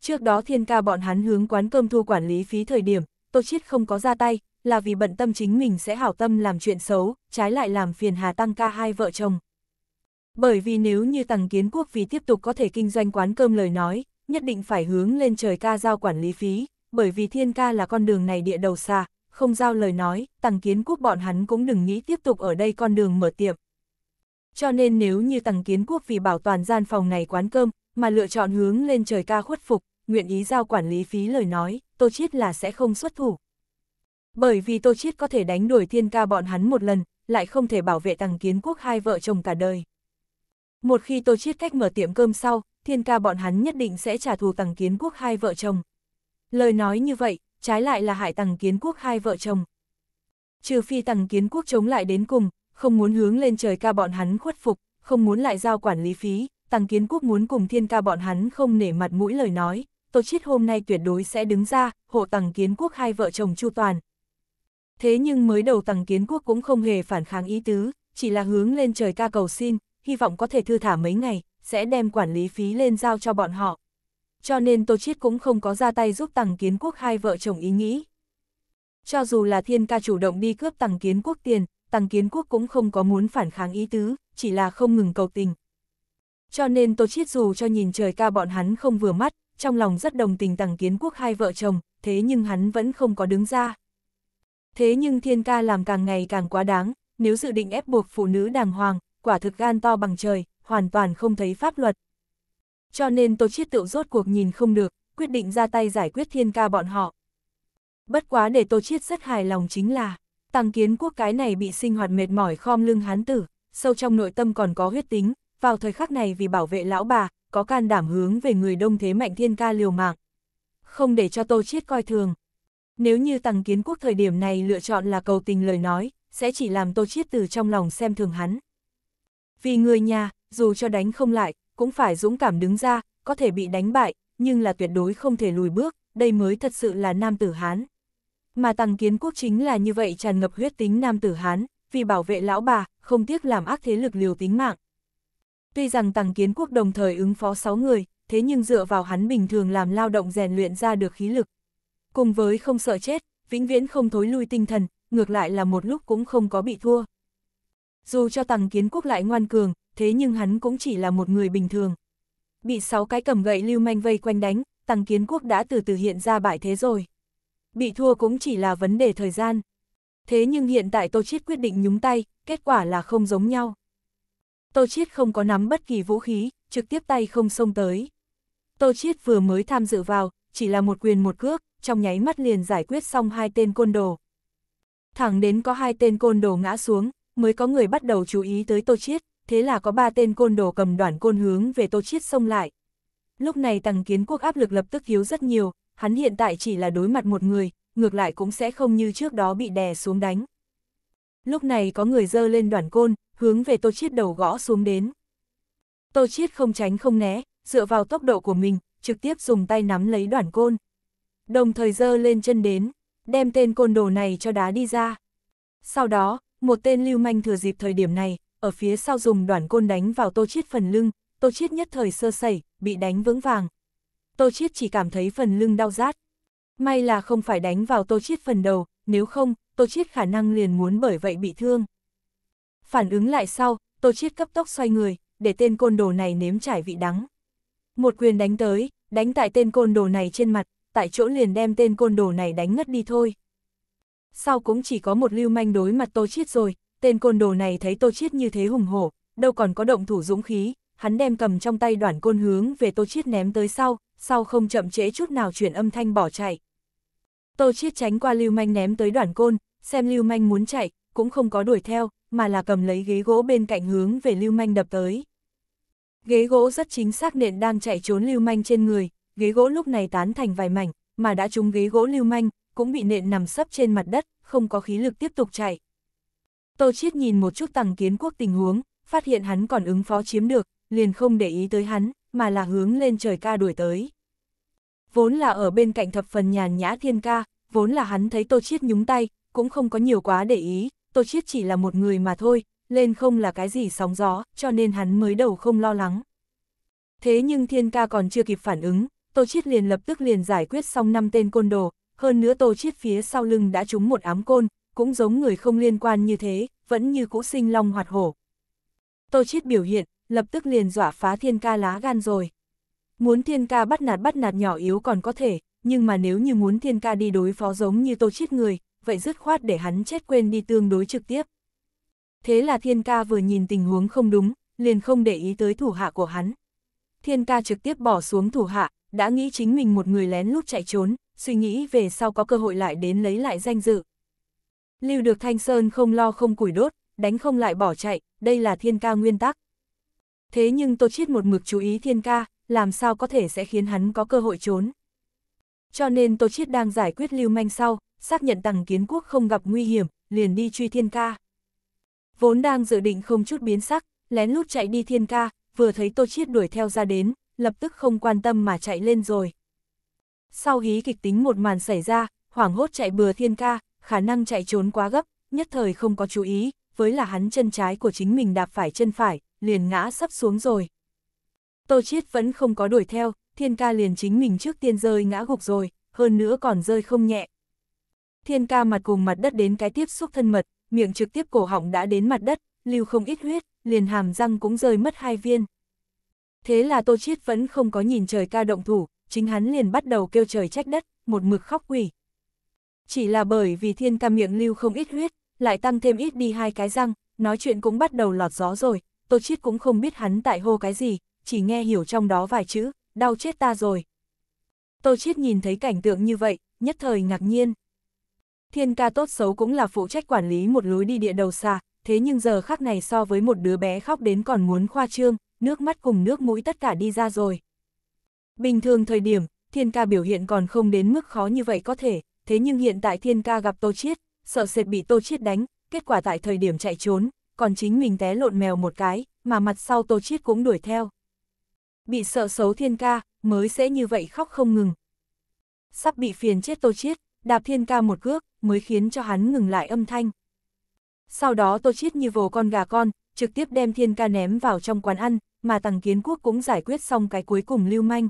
[SPEAKER 1] Trước đó thiên ca bọn hắn hướng quán cơm thu quản lý phí thời điểm, Tô Chiết không có ra tay, là vì bận tâm chính mình sẽ hảo tâm làm chuyện xấu, trái lại làm phiền Hà Tăng ca hai vợ chồng. Bởi vì nếu như Tăng Kiến Quốc vì tiếp tục có thể kinh doanh quán cơm lời nói, nhất định phải hướng lên trời ca giao quản lý phí, bởi vì thiên ca là con đường này địa đầu xa, không giao lời nói, Tăng Kiến Quốc bọn hắn cũng đừng nghĩ tiếp tục ở đây con đường mở tiệm. Cho nên nếu như Tăng Kiến Quốc vì bảo toàn gian phòng này quán cơm, mà lựa chọn hướng lên trời ca khuất phục, nguyện ý giao quản lý phí lời nói, Tô Chiết là sẽ không xuất thủ. Bởi vì Tô Chiết có thể đánh đuổi thiên ca bọn hắn một lần, lại không thể bảo vệ tăng kiến quốc hai vợ chồng cả đời. Một khi Tô Chiết cách mở tiệm cơm sau, thiên ca bọn hắn nhất định sẽ trả thù tăng kiến quốc hai vợ chồng. Lời nói như vậy, trái lại là hại tăng kiến quốc hai vợ chồng. Trừ phi tăng kiến quốc chống lại đến cùng, không muốn hướng lên trời ca bọn hắn khuất phục, không muốn lại giao quản lý phí, tăng kiến quốc muốn cùng thiên ca bọn hắn không nể mặt mũi lời nói, Tô Chiết hôm nay tuyệt đối sẽ đứng ra, hộ tăng kiến quốc hai vợ chồng chu toàn, thế nhưng mới đầu tầng kiến quốc cũng không hề phản kháng ý tứ, chỉ là hướng lên trời ca cầu xin, hy vọng có thể thư thả mấy ngày, sẽ đem quản lý phí lên giao cho bọn họ. Cho nên Tô Chiết cũng không có ra tay giúp tầng kiến quốc hai vợ chồng ý nghĩ. Cho dù là thiên ca chủ động đi cướp tầng kiến quốc tiền, tầng kiến quốc cũng không có muốn phản kháng ý tứ, chỉ là không ngừng cầu tình. Cho nên Tô Chiết dù cho nhìn trời ca bọn hắn không vừa mắt, trong lòng rất đồng tình tầng kiến quốc hai vợ chồng, thế nhưng hắn vẫn không có đứng ra. Thế nhưng thiên ca làm càng ngày càng quá đáng, nếu dự định ép buộc phụ nữ đàng hoàng, quả thực gan to bằng trời, hoàn toàn không thấy pháp luật. Cho nên Tô Chiết Tựu rốt cuộc nhìn không được, quyết định ra tay giải quyết thiên ca bọn họ. Bất quá để Tô Chiết rất hài lòng chính là, tăng kiến quốc cái này bị sinh hoạt mệt mỏi khom lưng hán tử, sâu trong nội tâm còn có huyết tính, vào thời khắc này vì bảo vệ lão bà, có can đảm hướng về người đông thế mạnh thiên ca liều mạng. Không để cho Tô Chiết coi thường, nếu như Tăng Kiến Quốc thời điểm này lựa chọn là cầu tình lời nói, sẽ chỉ làm Tô Chiết từ trong lòng xem thường hắn. Vì người nhà, dù cho đánh không lại, cũng phải dũng cảm đứng ra, có thể bị đánh bại, nhưng là tuyệt đối không thể lùi bước, đây mới thật sự là nam tử Hán. Mà Tăng Kiến Quốc chính là như vậy tràn ngập huyết tính nam tử Hán, vì bảo vệ lão bà, không tiếc làm ác thế lực liều tính mạng. Tuy rằng Tăng Kiến Quốc đồng thời ứng phó 6 người, thế nhưng dựa vào hắn bình thường làm lao động rèn luyện ra được khí lực, cùng với không sợ chết, vĩnh viễn không thối lui tinh thần, ngược lại là một lúc cũng không có bị thua. Dù cho tàng kiến quốc lại ngoan cường, thế nhưng hắn cũng chỉ là một người bình thường. Bị sáu cái cầm gậy lưu manh vây quanh đánh, tàng kiến quốc đã từ từ hiện ra bại thế rồi. Bị thua cũng chỉ là vấn đề thời gian. Thế nhưng hiện tại Tô Chiết quyết định nhúng tay, kết quả là không giống nhau. Tô Chiết không có nắm bất kỳ vũ khí, trực tiếp tay không xông tới. Tô Chiết vừa mới tham dự vào, chỉ là một quyền một cước, trong nháy mắt liền giải quyết xong hai tên côn đồ. Thẳng đến có hai tên côn đồ ngã xuống, mới có người bắt đầu chú ý tới Tô Chiết, thế là có ba tên côn đồ cầm đoàn côn hướng về Tô Chiết xông lại. Lúc này tăng Kiến Quốc áp lực lập tức yếu rất nhiều, hắn hiện tại chỉ là đối mặt một người, ngược lại cũng sẽ không như trước đó bị đè xuống đánh. Lúc này có người dơ lên đoàn côn, hướng về Tô Chiết đầu gõ xuống đến. Tô Chiết không tránh không né, dựa vào tốc độ của mình, trực tiếp dùng tay nắm lấy đoàn côn đồng thời dơ lên chân đến, đem tên côn đồ này cho đá đi ra. Sau đó, một tên lưu manh thừa dịp thời điểm này, ở phía sau dùng đoạn côn đánh vào tô chiết phần lưng, tô chiết nhất thời sơ sẩy, bị đánh vững vàng. Tô chiết chỉ cảm thấy phần lưng đau rát. May là không phải đánh vào tô chiết phần đầu, nếu không, tô chiết khả năng liền muốn bởi vậy bị thương. Phản ứng lại sau, tô chiết cấp tốc xoay người, để tên côn đồ này nếm trải vị đắng. Một quyền đánh tới, đánh tại tên côn đồ này trên mặt, tại chỗ liền đem tên côn đồ này đánh ngất đi thôi. Sau cũng chỉ có một lưu manh đối mặt Tô Chiết rồi, tên côn đồ này thấy Tô Chiết như thế hùng hổ, đâu còn có động thủ dũng khí, hắn đem cầm trong tay đoạn côn hướng về Tô Chiết ném tới sau, sau không chậm trễ chút nào chuyển âm thanh bỏ chạy. Tô Chiết tránh qua lưu manh ném tới đoạn côn, xem lưu manh muốn chạy, cũng không có đuổi theo, mà là cầm lấy ghế gỗ bên cạnh hướng về lưu manh đập tới. Ghế gỗ rất chính xác nện đang chạy trốn lưu manh trên người, ghế gỗ lúc này tán thành vài mảnh, mà đã trúng ghế gỗ lưu manh, cũng bị nện nằm sấp trên mặt đất, không có khí lực tiếp tục chạy. Tô Chiết nhìn một chút tàng kiến quốc tình huống, phát hiện hắn còn ứng phó chiếm được, liền không để ý tới hắn, mà là hướng lên trời ca đuổi tới. Vốn là ở bên cạnh thập phần nhàn nhã thiên ca, vốn là hắn thấy Tô Chiết nhúng tay, cũng không có nhiều quá để ý, Tô Chiết chỉ là một người mà thôi, lên không là cái gì sóng gió, cho nên hắn mới đầu không lo lắng. Thế nhưng thiên ca còn chưa kịp phản ứng, Tô Chiết liền lập tức liền giải quyết xong năm tên côn đồ, hơn nữa Tô Chiết phía sau lưng đã trúng một ám côn, cũng giống người không liên quan như thế, vẫn như cũ sinh long hoạt hổ. Tô Chiết biểu hiện, lập tức liền dọa phá thiên ca lá gan rồi. Muốn thiên ca bắt nạt bắt nạt nhỏ yếu còn có thể, nhưng mà nếu như muốn thiên ca đi đối phó giống như Tô Chiết người, vậy dứt khoát để hắn chết quên đi tương đối trực tiếp. Thế là thiên ca vừa nhìn tình huống không đúng, liền không để ý tới thủ hạ của hắn. Thiên ca trực tiếp bỏ xuống thủ hạ, đã nghĩ chính mình một người lén lút chạy trốn, suy nghĩ về sau có cơ hội lại đến lấy lại danh dự. Lưu được Thanh Sơn không lo không củi đốt, đánh không lại bỏ chạy, đây là thiên ca nguyên tắc. Thế nhưng Tô Chiết một mực chú ý thiên ca, làm sao có thể sẽ khiến hắn có cơ hội trốn. Cho nên Tô Chiết đang giải quyết lưu manh sau, xác nhận tầng kiến quốc không gặp nguy hiểm, liền đi truy thiên ca. Vốn đang dự định không chút biến sắc, lén lút chạy đi thiên ca, vừa thấy Tô Chiết đuổi theo ra đến, lập tức không quan tâm mà chạy lên rồi. Sau hí kịch tính một màn xảy ra, hoảng hốt chạy bừa thiên ca, khả năng chạy trốn quá gấp, nhất thời không có chú ý, với là hắn chân trái của chính mình đạp phải chân phải, liền ngã sắp xuống rồi. Tô Chiết vẫn không có đuổi theo, thiên ca liền chính mình trước tiên rơi ngã gục rồi, hơn nữa còn rơi không nhẹ. Thiên ca mặt cùng mặt đất đến cái tiếp xúc thân mật, miệng trực tiếp cổ họng đã đến mặt đất, lưu không ít huyết, liền hàm răng cũng rơi mất hai viên. Thế là Tô Chiết vẫn không có nhìn trời ca động thủ, chính hắn liền bắt đầu kêu trời trách đất, một mực khóc quỷ. Chỉ là bởi vì thiên ca miệng lưu không ít huyết, lại tăng thêm ít đi hai cái răng, nói chuyện cũng bắt đầu lọt gió rồi, Tô Chiết cũng không biết hắn tại hô cái gì, chỉ nghe hiểu trong đó vài chữ, đau chết ta rồi. Tô Chiết nhìn thấy cảnh tượng như vậy, nhất thời ngạc nhiên. Thiên ca tốt xấu cũng là phụ trách quản lý một lối đi địa đầu xa, thế nhưng giờ khắc này so với một đứa bé khóc đến còn muốn khoa trương, nước mắt cùng nước mũi tất cả đi ra rồi. Bình thường thời điểm, thiên ca biểu hiện còn không đến mức khó như vậy có thể, thế nhưng hiện tại thiên ca gặp tô chiết, sợ sệt bị tô chiết đánh, kết quả tại thời điểm chạy trốn, còn chính mình té lộn mèo một cái, mà mặt sau tô chiết cũng đuổi theo. Bị sợ xấu thiên ca, mới sẽ như vậy khóc không ngừng. Sắp bị phiền chết tô chiết, đạp thiên ca một cước, mới khiến cho hắn ngừng lại âm thanh. Sau đó tô chiết như vồ con gà con, trực tiếp đem thiên ca ném vào trong quán ăn, mà tàng kiến quốc cũng giải quyết xong cái cuối cùng lưu manh.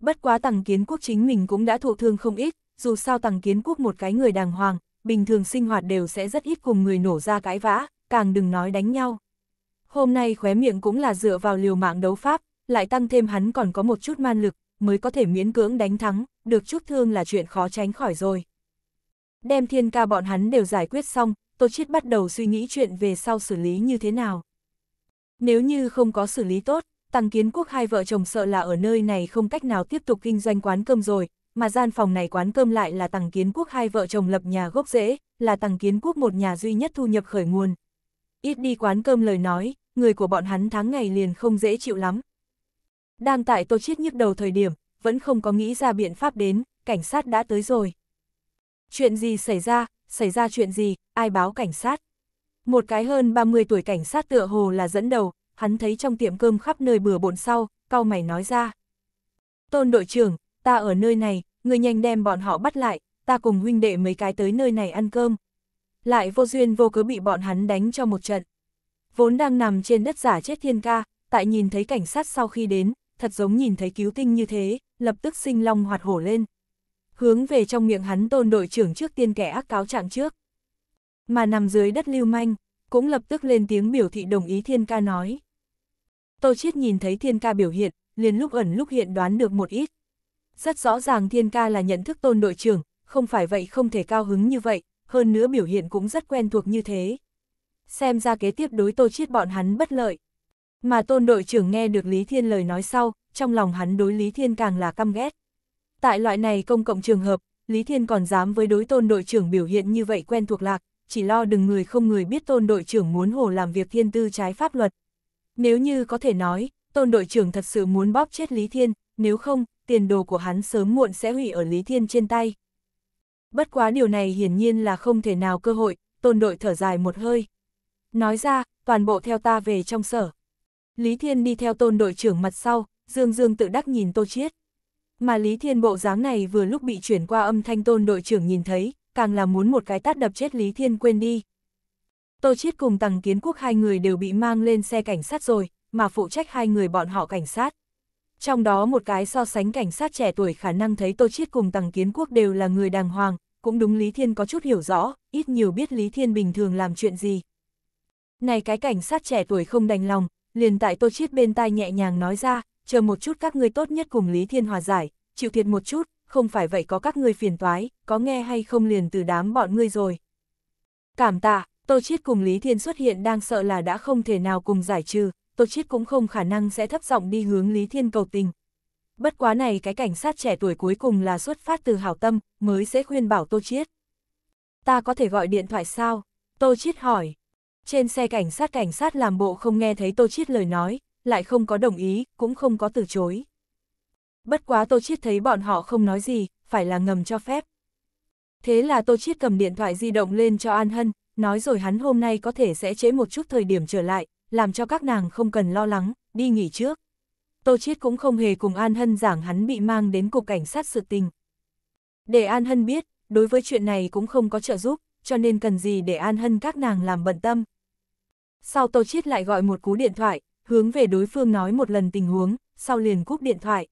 [SPEAKER 1] Bất quá tàng kiến quốc chính mình cũng đã thụ thương không ít, dù sao tàng kiến quốc một cái người đàng hoàng, bình thường sinh hoạt đều sẽ rất ít cùng người nổ ra cái vã, càng đừng nói đánh nhau. Hôm nay khóe miệng cũng là dựa vào liều mạng đấu pháp, lại tăng thêm hắn còn có một chút man lực, mới có thể miễn cưỡng đánh thắng, được chút thương là chuyện khó tránh khỏi rồi. Đem thiên ca bọn hắn đều giải quyết xong, Tô Chiết bắt đầu suy nghĩ chuyện về sau xử lý như thế nào. Nếu như không có xử lý tốt, Tăng Kiến Quốc hai vợ chồng sợ là ở nơi này không cách nào tiếp tục kinh doanh quán cơm rồi, mà gian phòng này quán cơm lại là Tăng Kiến Quốc hai vợ chồng lập nhà gốc rễ, là Tăng Kiến Quốc một nhà duy nhất thu nhập khởi nguồn. Ít đi quán cơm lời nói, người của bọn hắn tháng ngày liền không dễ chịu lắm. Đang tại Tô Chiết nhức đầu thời điểm, vẫn không có nghĩ ra biện pháp đến, cảnh sát đã tới rồi. Chuyện gì xảy ra, xảy ra chuyện gì, ai báo cảnh sát? Một cái hơn 30 tuổi cảnh sát tựa hồ là dẫn đầu, hắn thấy trong tiệm cơm khắp nơi bừa bộn sau, cau mày nói ra. Tôn đội trưởng, ta ở nơi này, người nhanh đem bọn họ bắt lại, ta cùng huynh đệ mấy cái tới nơi này ăn cơm. Lại vô duyên vô cớ bị bọn hắn đánh cho một trận. Vốn đang nằm trên đất giả chết thiên ca, tại nhìn thấy cảnh sát sau khi đến, thật giống nhìn thấy cứu tinh như thế, lập tức sinh long hoạt hổ lên. Hướng về trong miệng hắn tôn đội trưởng trước tiên kẻ ác cáo trạng trước mà nằm dưới đất lưu manh, cũng lập tức lên tiếng biểu thị đồng ý thiên ca nói. Tô Chiết nhìn thấy thiên ca biểu hiện, liền lúc ẩn lúc hiện đoán được một ít. Rất rõ ràng thiên ca là nhận thức tôn đội trưởng, không phải vậy không thể cao hứng như vậy, hơn nữa biểu hiện cũng rất quen thuộc như thế. Xem ra kế tiếp đối Tô Chiết bọn hắn bất lợi. Mà tôn đội trưởng nghe được Lý Thiên lời nói sau, trong lòng hắn đối Lý Thiên càng là căm ghét. Tại loại này công cộng trường hợp, Lý Thiên còn dám với đối tôn đội trưởng biểu hiện như vậy quen thuộc lạc, chỉ lo đừng người không người biết tôn đội trưởng muốn hồ làm việc thiên tư trái pháp luật. Nếu như có thể nói, tôn đội trưởng thật sự muốn bóp chết Lý Thiên, nếu không, tiền đồ của hắn sớm muộn sẽ hủy ở Lý Thiên trên tay. Bất quá điều này hiển nhiên là không thể nào cơ hội, tôn đội thở dài một hơi. Nói ra, toàn bộ theo ta về trong sở. Lý Thiên đi theo tôn đội trưởng mặt sau, dương dương tự đắc nhìn tô chiết. Mà Lý Thiên bộ dáng này vừa lúc bị chuyển qua âm thanh tôn đội trưởng nhìn thấy, càng là muốn một cái tát đập chết Lý Thiên quên đi. Tô Chiết cùng Tằng Kiến Quốc hai người đều bị mang lên xe cảnh sát rồi, mà phụ trách hai người bọn họ cảnh sát. Trong đó một cái so sánh cảnh sát trẻ tuổi khả năng thấy Tô Chiết cùng Tằng Kiến Quốc đều là người đàng hoàng, cũng đúng Lý Thiên có chút hiểu rõ, ít nhiều biết Lý Thiên bình thường làm chuyện gì. Này cái cảnh sát trẻ tuổi không đành lòng, liền tại Tô Chiết bên tai nhẹ nhàng nói ra, chờ một chút các ngươi tốt nhất cùng Lý Thiên hòa giải, chịu thiệt một chút, không phải vậy có các ngươi phiền toái, có nghe hay không liền từ đám bọn ngươi rồi. Cảm tạ, Tô Chiết cùng Lý Thiên xuất hiện đang sợ là đã không thể nào cùng giải trừ, Tô Chiết cũng không khả năng sẽ thấp giọng đi hướng Lý Thiên cầu tình. Bất quá này cái cảnh sát trẻ tuổi cuối cùng là xuất phát từ hảo tâm, mới sẽ khuyên bảo Tô Chiết. Ta có thể gọi điện thoại sao? Tô Chiết hỏi. Trên xe cảnh sát cảnh sát làm bộ không nghe thấy Tô Chiết lời nói, lại không có đồng ý, cũng không có từ chối bất quá Tô Chiết thấy bọn họ không nói gì, phải là ngầm cho phép. Thế là Tô Chiết cầm điện thoại di động lên cho An Hân, nói rồi hắn hôm nay có thể sẽ trễ một chút thời điểm trở lại, làm cho các nàng không cần lo lắng, đi nghỉ trước. Tô Chiết cũng không hề cùng An Hân giảng hắn bị mang đến cục cảnh sát sự tình. Để An Hân biết, đối với chuyện này cũng không có trợ giúp, cho nên cần gì để An Hân các nàng làm bận tâm. Sau Tô Chiết lại gọi một cú điện thoại, hướng về đối phương nói một lần tình huống, sau liền cúp điện thoại.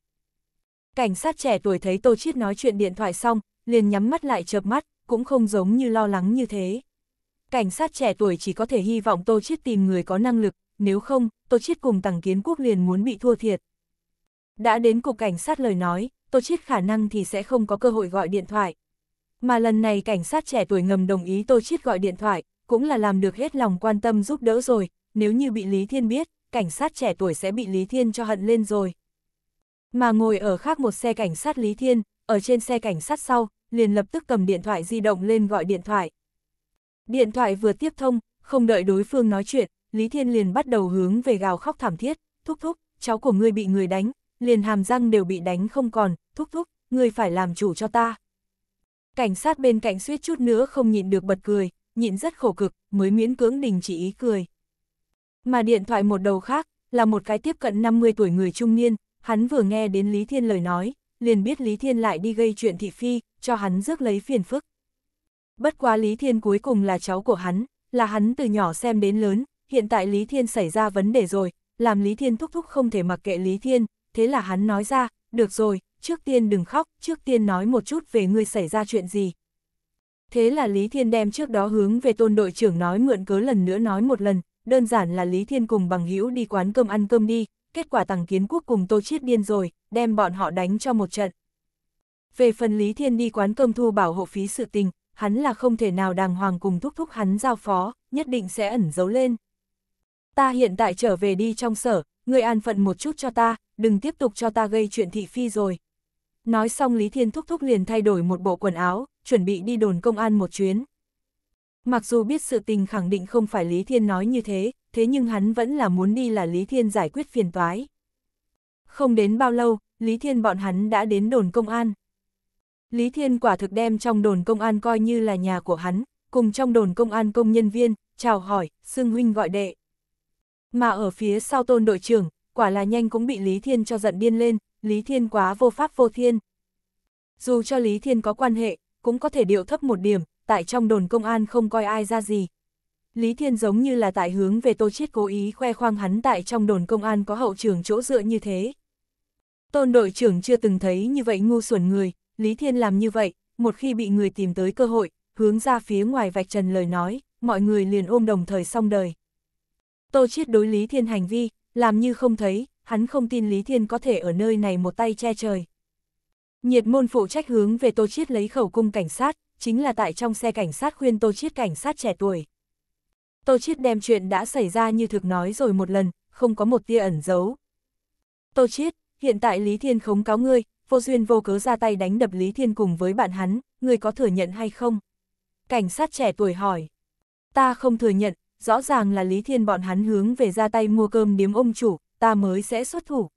[SPEAKER 1] Cảnh sát trẻ tuổi thấy Tô Chiết nói chuyện điện thoại xong, liền nhắm mắt lại chợp mắt, cũng không giống như lo lắng như thế. Cảnh sát trẻ tuổi chỉ có thể hy vọng Tô Chiết tìm người có năng lực, nếu không, Tô Chiết cùng Tằng Kiến Quốc liền muốn bị thua thiệt. Đã đến cục cảnh sát lời nói, Tô Chiết khả năng thì sẽ không có cơ hội gọi điện thoại. Mà lần này cảnh sát trẻ tuổi ngầm đồng ý Tô Chiết gọi điện thoại, cũng là làm được hết lòng quan tâm giúp đỡ rồi, nếu như bị Lý Thiên biết, cảnh sát trẻ tuổi sẽ bị Lý Thiên cho hận lên rồi. Mà ngồi ở khác một xe cảnh sát Lý Thiên, ở trên xe cảnh sát sau, liền lập tức cầm điện thoại di động lên gọi điện thoại. Điện thoại vừa tiếp thông, không đợi đối phương nói chuyện, Lý Thiên liền bắt đầu hướng về gào khóc thảm thiết, thúc thúc, cháu của ngươi bị người đánh, liền hàm răng đều bị đánh không còn, thúc thúc, ngươi phải làm chủ cho ta. Cảnh sát bên cạnh suýt chút nữa không nhịn được bật cười, nhịn rất khổ cực, mới miễn cưỡng đình chỉ ý cười. Mà điện thoại một đầu khác, là một cái tiếp cận 50 tuổi người trung niên, hắn vừa nghe đến Lý Thiên lời nói, liền biết Lý Thiên lại đi gây chuyện thị phi, cho hắn rước lấy phiền phức. Bất quá Lý Thiên cuối cùng là cháu của hắn, là hắn từ nhỏ xem đến lớn, hiện tại Lý Thiên xảy ra vấn đề rồi, làm Lý Thiên thúc thúc không thể mặc kệ Lý Thiên, thế là hắn nói ra, được rồi, trước tiên đừng khóc, trước tiên nói một chút về ngươi xảy ra chuyện gì. Thế là Lý Thiên đem trước đó hướng về tôn đội trưởng nói mượn cớ lần nữa nói một lần, đơn giản là Lý Thiên cùng bằng hữu đi quán cơm ăn cơm đi, kết quả tăng kiến quốc cùng Tô Chiết điên rồi, đem bọn họ đánh cho một trận. Về phần Lý Thiên đi quán cơm thu bảo hộ phí sự tình, hắn là không thể nào đàng hoàng cùng thúc thúc hắn giao phó, nhất định sẽ ẩn giấu lên. Ta hiện tại trở về đi trong sở, ngươi an phận một chút cho ta, đừng tiếp tục cho ta gây chuyện thị phi rồi. Nói xong Lý Thiên thúc thúc liền thay đổi một bộ quần áo, chuẩn bị đi đồn công an một chuyến. Mặc dù biết sự tình khẳng định không phải Lý Thiên nói như thế, thế nhưng hắn vẫn là muốn đi là Lý Thiên giải quyết phiền toái. Không đến bao lâu, Lý Thiên bọn hắn đã đến đồn công an. Lý Thiên quả thực đem trong đồn công an coi như là nhà của hắn, cùng trong đồn công an công nhân viên, chào hỏi, xưng huynh gọi đệ. Mà ở phía sau tôn đội trưởng, quả là nhanh cũng bị Lý Thiên cho giận điên lên, Lý Thiên quá vô pháp vô thiên. Dù cho Lý Thiên có quan hệ, cũng có thể điệu thấp một điểm, tại trong đồn công an không coi ai ra gì, Lý Thiên giống như là tại hướng về Tô Chiết cố ý khoe khoang hắn tại trong đồn công an có hậu trường chỗ dựa như thế. Tôn đội trưởng chưa từng thấy như vậy ngu xuẩn người, Lý Thiên làm như vậy, một khi bị người tìm tới cơ hội, hướng ra phía ngoài vạch trần lời nói, mọi người liền ôm đồng thời xong đời. Tô Chiết đối Lý Thiên hành vi, làm như không thấy, hắn không tin Lý Thiên có thể ở nơi này một tay che trời. Nhiệt môn phụ trách hướng về Tô Chiết lấy khẩu cung cảnh sát, chính là tại trong xe cảnh sát khuyên Tô Chiết cảnh sát trẻ tuổi. Tô Chiết đem chuyện đã xảy ra như thực nói rồi một lần, không có một tia ẩn giấu. Tô Chiết, hiện tại Lý Thiên khống cáo ngươi, vô duyên vô cớ ra tay đánh đập Lý Thiên cùng với bạn hắn, ngươi có thừa nhận hay không? Cảnh sát trẻ tuổi hỏi. Ta không thừa nhận, rõ ràng là Lý Thiên bọn hắn hướng về ra tay mua cơm điếm ông chủ, ta mới sẽ xuất thủ.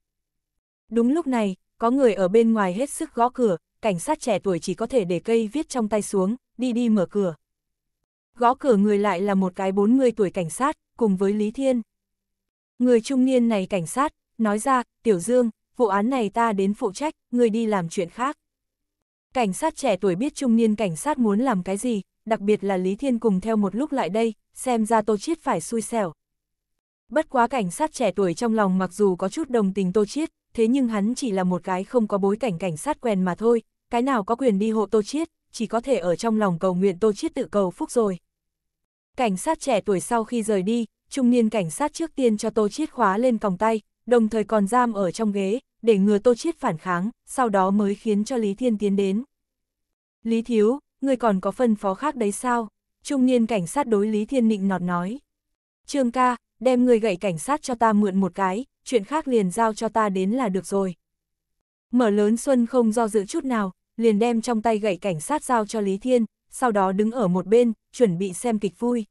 [SPEAKER 1] Đúng lúc này, có người ở bên ngoài hết sức gõ cửa, cảnh sát trẻ tuổi chỉ có thể để cây viết trong tay xuống, đi đi mở cửa gõ cửa người lại là một cái 40 tuổi cảnh sát, cùng với Lý Thiên. Người trung niên này cảnh sát, nói ra, Tiểu Dương, vụ án này ta đến phụ trách, người đi làm chuyện khác. Cảnh sát trẻ tuổi biết trung niên cảnh sát muốn làm cái gì, đặc biệt là Lý Thiên cùng theo một lúc lại đây, xem ra Tô Chiết phải xui xẻo. Bất quá cảnh sát trẻ tuổi trong lòng mặc dù có chút đồng tình Tô Chiết, thế nhưng hắn chỉ là một cái không có bối cảnh cảnh sát quen mà thôi, cái nào có quyền đi hộ Tô Chiết, chỉ có thể ở trong lòng cầu nguyện Tô Chiết tự cầu phúc rồi. Cảnh sát trẻ tuổi sau khi rời đi, trung niên cảnh sát trước tiên cho Tô Chiết khóa lên còng tay, đồng thời còn giam ở trong ghế, để ngừa Tô Chiết phản kháng, sau đó mới khiến cho Lý Thiên tiến đến. Lý Thiếu, người còn có phân phó khác đấy sao? Trung niên cảnh sát đối Lý Thiên nịnh nọt nói. Trương ca, đem người gậy cảnh sát cho ta mượn một cái, chuyện khác liền giao cho ta đến là được rồi. Mở lớn Xuân không do dự chút nào, liền đem trong tay gậy cảnh sát giao cho Lý Thiên, sau đó đứng ở một bên, chuẩn bị xem kịch vui.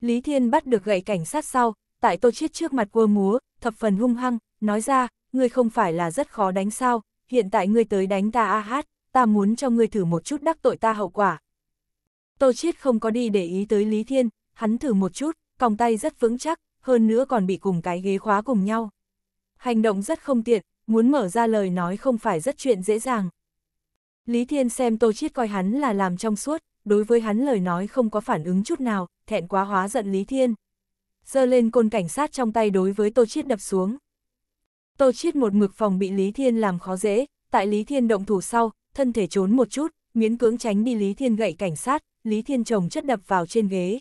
[SPEAKER 1] Lý Thiên bắt được gậy cảnh sát sau, tại Tô Chiết trước mặt quơ múa, thập phần hung hăng, nói ra, ngươi không phải là rất khó đánh sao, hiện tại ngươi tới đánh ta a hát, ta muốn cho ngươi thử một chút đắc tội ta hậu quả. Tô Chiết không có đi để ý tới Lý Thiên, hắn thử một chút, còng tay rất vững chắc, hơn nữa còn bị cùng cái ghế khóa cùng nhau. Hành động rất không tiện, muốn mở ra lời nói không phải rất chuyện dễ dàng. Lý Thiên xem Tô Chiết coi hắn là làm trong suốt, đối với hắn lời nói không có phản ứng chút nào, thẹn quá hóa giận Lý Thiên. Giơ lên côn cảnh sát trong tay đối với Tô Chiết đập xuống. Tô Chiết một mực phòng bị Lý Thiên làm khó dễ, tại Lý Thiên động thủ sau, thân thể trốn một chút, miễn cưỡng tránh đi Lý Thiên gậy cảnh sát, Lý Thiên chồng chất đập vào trên ghế.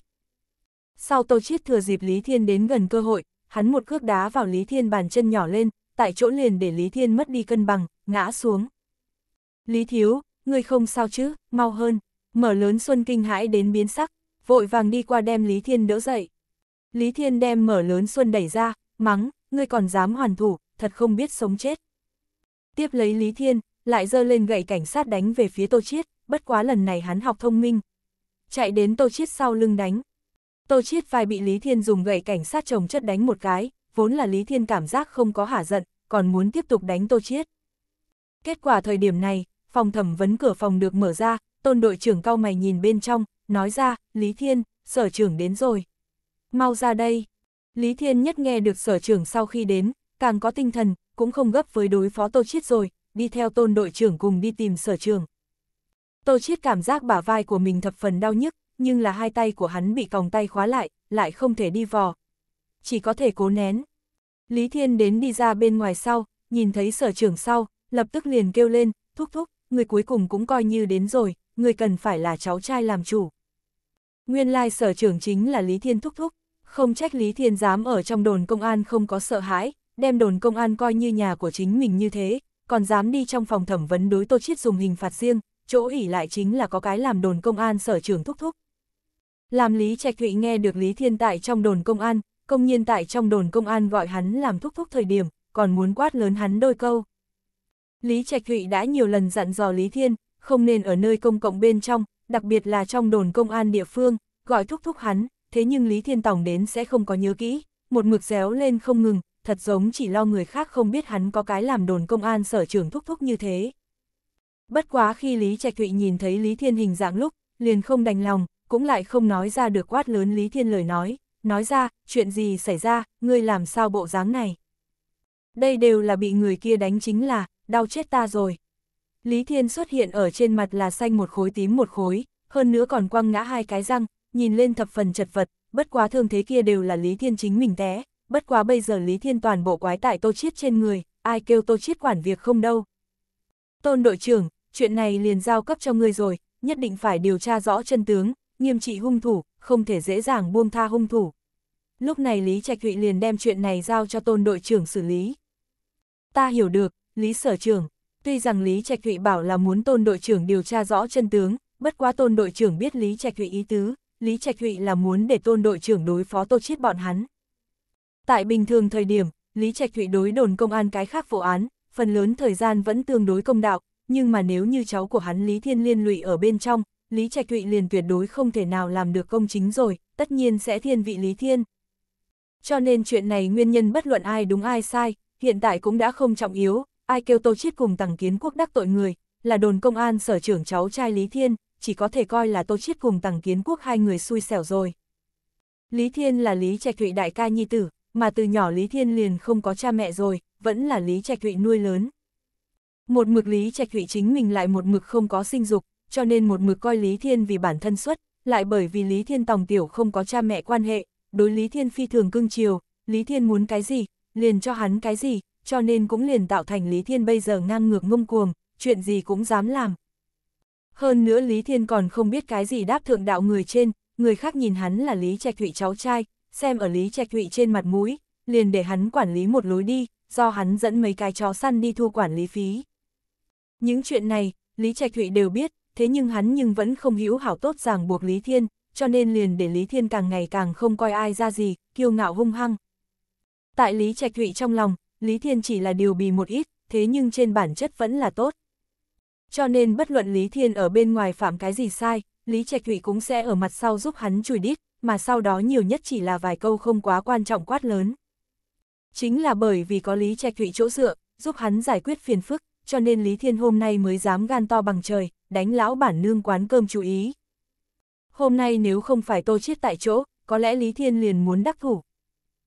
[SPEAKER 1] Sau Tô Chiết thừa dịp Lý Thiên đến gần cơ hội, hắn một cước đá vào Lý Thiên bàn chân nhỏ lên, tại chỗ liền để Lý Thiên mất đi cân bằng, ngã xuống. Lý Thiếu, người không sao chứ, mau hơn. Mở lớn Xuân kinh hãi đến biến sắc, vội vàng đi qua đem Lý Thiên đỡ dậy. Lý Thiên đem mở lớn Xuân đẩy ra, mắng, ngươi còn dám hoàn thủ, thật không biết sống chết. Tiếp lấy Lý Thiên, lại dơ lên gậy cảnh sát đánh về phía Tô Chiết, bất quá lần này hắn học thông minh. Chạy đến Tô Chiết sau lưng đánh. Tô Chiết vai bị Lý Thiên dùng gậy cảnh sát chồng chất đánh một cái, vốn là Lý Thiên cảm giác không có hả giận, còn muốn tiếp tục đánh Tô Chiết. Kết quả thời điểm này, phòng thẩm vấn cửa phòng được mở ra, tôn đội trưởng cao mày nhìn bên trong, nói ra, Lý Thiên, sở trưởng đến rồi. Mau ra đây. Lý Thiên nhất nghe được sở trưởng sau khi đến, càng có tinh thần, cũng không gấp với đối phó Tô Chiết rồi, đi theo tôn đội trưởng cùng đi tìm sở trưởng. Tô Chiết cảm giác bả vai của mình thập phần đau nhức, nhưng là hai tay của hắn bị còng tay khóa lại, lại không thể đi vò. Chỉ có thể cố nén. Lý Thiên đến đi ra bên ngoài sau, nhìn thấy sở trưởng sau, lập tức liền kêu lên, thúc thúc, người cuối cùng cũng coi như đến rồi, người cần phải là cháu trai làm chủ. Nguyên lai sở trưởng chính là Lý Thiên thúc thúc, không trách Lý Thiên dám ở trong đồn công an không có sợ hãi, đem đồn công an coi như nhà của chính mình như thế, còn dám đi trong phòng thẩm vấn đối tô chiết dùng hình phạt riêng, chỗ ỉ lại chính là có cái làm đồn công an sở trưởng thúc thúc. Làm Lý Trạch Thụy nghe được Lý Thiên tại trong đồn công an, công nhiên tại trong đồn công an gọi hắn làm thúc thúc thời điểm, còn muốn quát lớn hắn đôi câu. Lý Trạch Thụy đã nhiều lần dặn dò Lý Thiên, không nên ở nơi công cộng bên trong, đặc biệt là trong đồn công an địa phương, gọi thúc thúc hắn, thế nhưng Lý Thiên Tòng đến sẽ không có nhớ kỹ, một mực réo lên không ngừng, thật giống chỉ lo người khác không biết hắn có cái làm đồn công an sở trưởng thúc thúc như thế. Bất quá khi Lý Trạch Thụy nhìn thấy Lý Thiên hình dạng lúc, liền không đành lòng, cũng lại không nói ra được quát lớn Lý Thiên lời nói, nói ra, chuyện gì xảy ra, ngươi làm sao bộ dáng này. Đây đều là bị người kia đánh chính là, đau chết ta rồi. Lý Thiên xuất hiện ở trên mặt là xanh một khối tím một khối, hơn nữa còn quăng ngã hai cái răng, nhìn lên thập phần chật vật, bất quá thương thế kia đều là Lý Thiên chính mình té, bất quá bây giờ Lý Thiên toàn bộ quái tại tô chiết trên người, ai kêu tô chiết quản việc không đâu. Tôn đội trưởng, chuyện này liền giao cấp cho ngươi rồi, nhất định phải điều tra rõ chân tướng, nghiêm trị hung thủ, không thể dễ dàng buông tha hung thủ. Lúc này Lý Trạch Thụy liền đem chuyện này giao cho tôn đội trưởng xử lý. Ta hiểu được, Lý sở trường, tuy rằng Lý Trạch Thụy bảo là muốn tôn đội trưởng điều tra rõ chân tướng, bất quá tôn đội trưởng biết Lý Trạch Thụy ý tứ, Lý Trạch Thụy là muốn để tôn đội trưởng đối phó tô chết bọn hắn. Tại bình thường thời điểm, Lý Trạch Thụy đối đồn công an cái khác vụ án, phần lớn thời gian vẫn tương đối công đạo, nhưng mà nếu như cháu của hắn Lý Thiên liên lụy ở bên trong, Lý Trạch Thụy liền tuyệt đối không thể nào làm được công chính rồi, tất nhiên sẽ thiên vị Lý Thiên. Cho nên chuyện này nguyên nhân bất luận ai đúng ai sai, hiện tại cũng đã không trọng yếu, ai kêu Tô Chiết cùng Tằng Kiến Quốc đắc tội người, là đồn công an sở trưởng cháu trai Lý Thiên, chỉ có thể coi là Tô Chiết cùng Tằng Kiến Quốc hai người xui xẻo rồi. Lý Thiên là Lý Trạch Thụy đại ca nhi tử, mà từ nhỏ Lý Thiên liền không có cha mẹ rồi, vẫn là Lý Trạch Thụy nuôi lớn. Một mực Lý Trạch Thụy chính mình lại một mực không có sinh dục, cho nên một mực coi Lý Thiên vì bản thân xuất, lại bởi vì Lý Thiên tòng tiểu không có cha mẹ quan hệ, đối Lý Thiên phi thường cưng chiều, Lý Thiên muốn cái gì, liền cho hắn cái gì, cho nên cũng liền tạo thành Lý Thiên bây giờ ngang ngược ngông cuồng, chuyện gì cũng dám làm. Hơn nữa Lý Thiên còn không biết cái gì đáp thượng đạo người trên, người khác nhìn hắn là Lý Trạch Thụy cháu trai, xem ở Lý Trạch Thụy trên mặt mũi, liền để hắn quản lý một lối đi, do hắn dẫn mấy cái chó săn đi thu quản lý phí. Những chuyện này, Lý Trạch Thụy đều biết, thế nhưng hắn nhưng vẫn không hiểu hảo tốt ràng buộc Lý Thiên, cho nên liền để Lý Thiên càng ngày càng không coi ai ra gì, kiêu ngạo hung hăng. Tại Lý Trạch Thụy trong lòng, Lý Thiên chỉ là điều bì một ít, thế nhưng trên bản chất vẫn là tốt. Cho nên bất luận Lý Thiên ở bên ngoài phạm cái gì sai, Lý Trạch Thụy cũng sẽ ở mặt sau giúp hắn chùi đít, mà sau đó nhiều nhất chỉ là vài câu không quá quan trọng quát lớn. Chính là bởi vì có Lý Trạch Thụy chỗ dựa, giúp hắn giải quyết phiền phức, cho nên Lý Thiên hôm nay mới dám gan to bằng trời, đánh lão bản nương quán cơm chú ý. Hôm nay nếu không phải tô chết tại chỗ, có lẽ Lý Thiên liền muốn đắc thủ.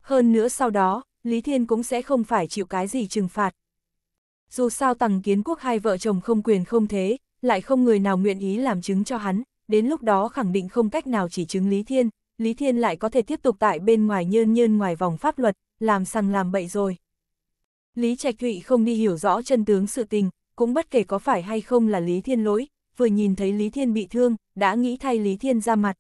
[SPEAKER 1] Hơn nữa sau đó, Lý Thiên cũng sẽ không phải chịu cái gì trừng phạt. Dù sao tằng kiến quốc hai vợ chồng không quyền không thế, lại không người nào nguyện ý làm chứng cho hắn, đến lúc đó khẳng định không cách nào chỉ chứng Lý Thiên, Lý Thiên lại có thể tiếp tục tại bên ngoài nhơn nhơn ngoài vòng pháp luật, làm sằng làm bậy rồi. Lý Trạch Thụy không đi hiểu rõ chân tướng sự tình, cũng bất kể có phải hay không là Lý Thiên lỗi, vừa nhìn thấy Lý Thiên bị thương, đã nghĩ thay Lý Thiên ra mặt.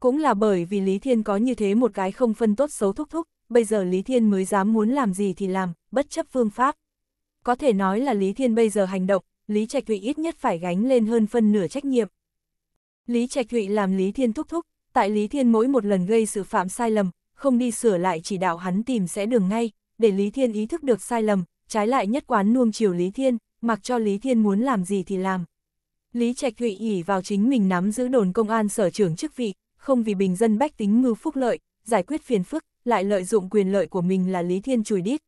[SPEAKER 1] Cũng là bởi vì Lý Thiên có như thế một cái không phân tốt xấu thúc thúc, bây giờ Lý Thiên mới dám muốn làm gì thì làm, bất chấp phương pháp. Có thể nói là Lý Thiên bây giờ hành động, Lý Trạch Thụy ít nhất phải gánh lên hơn phân nửa trách nhiệm. Lý Trạch Thụy làm Lý Thiên thúc thúc, tại Lý Thiên mỗi một lần gây sự phạm sai lầm, không đi sửa lại chỉ đạo hắn tìm sẽ đường ngay, để Lý Thiên ý thức được sai lầm, trái lại nhất quán nuông chiều Lý Thiên, mặc cho Lý Thiên muốn làm gì thì làm. Lý Trạch Thụy ỉ vào chính mình nắm giữ đồn công an sở trưởng chức vị, không vì bình dân bách tính mưu phúc lợi, giải quyết phiền phức, lại lợi dụng quyền lợi của mình là Lý Thiên chùi đít.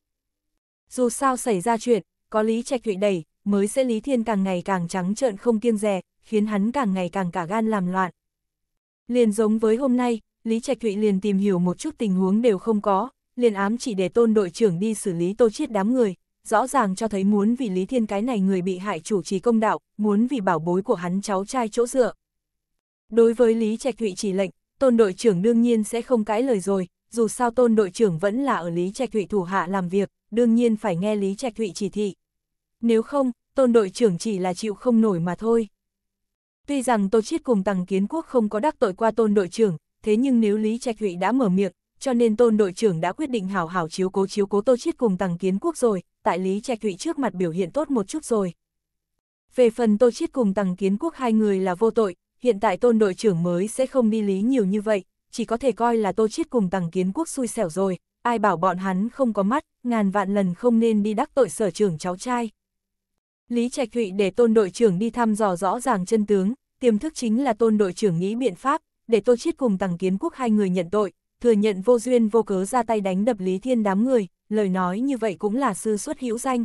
[SPEAKER 1] Dù sao xảy ra chuyện, có Lý Trạch Thụy đẩy, mới sẽ Lý Thiên càng ngày càng trắng trợn không kiêng rè, khiến hắn càng ngày càng cả gan làm loạn. Liền giống với hôm nay, Lý Trạch Thụy liền tìm hiểu một chút tình huống đều không có, liền ám chỉ để tôn đội trưởng đi xử lý tô chiết đám người, rõ ràng cho thấy muốn vì Lý Thiên cái này người bị hại chủ trì công đạo, muốn vì bảo bối của hắn cháu trai chỗ dựa. Đối với Lý Trạch Thụy chỉ lệnh, tôn đội trưởng đương nhiên sẽ không cãi lời rồi, dù sao tôn đội trưởng vẫn là ở Lý Trạch Thụy thủ hạ làm việc, đương nhiên phải nghe Lý Trạch Thụy chỉ thị. Nếu không, tôn đội trưởng chỉ là chịu không nổi mà thôi. Tuy rằng Tô Chiết cùng tăng Kiến Quốc không có đắc tội qua tôn đội trưởng, thế nhưng nếu Lý Trạch Thụy đã mở miệng, cho nên tôn đội trưởng đã quyết định hảo hảo chiếu cố chiếu cố Tô Chiết cùng tăng Kiến Quốc rồi, tại Lý Trạch Thụy trước mặt biểu hiện tốt một chút rồi. Về phần Tô Chiết cùng tăng Kiến Quốc hai người là vô tội, hiện tại tôn đội trưởng mới sẽ không đi lý nhiều như vậy, chỉ có thể coi là tô chiết cùng tàng kiến quốc xui xẻo rồi, ai bảo bọn hắn không có mắt, ngàn vạn lần không nên đi đắc tội sở trưởng cháu trai. Lý Trạch Thụy để tôn đội trưởng đi thăm dò rõ ràng chân tướng, tiềm thức chính là tôn đội trưởng nghĩ biện pháp, để tô chiết cùng tàng kiến quốc hai người nhận tội, thừa nhận vô duyên vô cớ ra tay đánh đập Lý Thiên đám người, lời nói như vậy cũng là sư xuất hữu danh.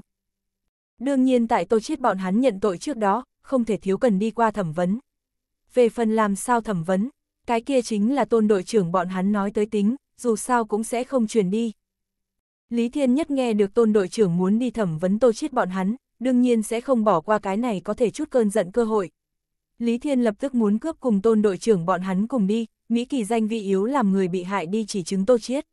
[SPEAKER 1] Đương nhiên tại tô chiết bọn hắn nhận tội trước đó, không thể thiếu cần đi qua thẩm vấn. Về phần làm sao thẩm vấn, cái kia chính là tôn đội trưởng bọn hắn nói tới tính, dù sao cũng sẽ không chuyển đi. Lý Thiên Nhất nghe được tôn đội trưởng muốn đi thẩm vấn tô chết bọn hắn, đương nhiên sẽ không bỏ qua cái này có thể chút cơn giận cơ hội. Lý Thiên lập tức muốn cướp cùng tôn đội trưởng bọn hắn cùng đi, Mỹ Kỳ danh vị yếu làm người bị hại đi chỉ chứng tô chết.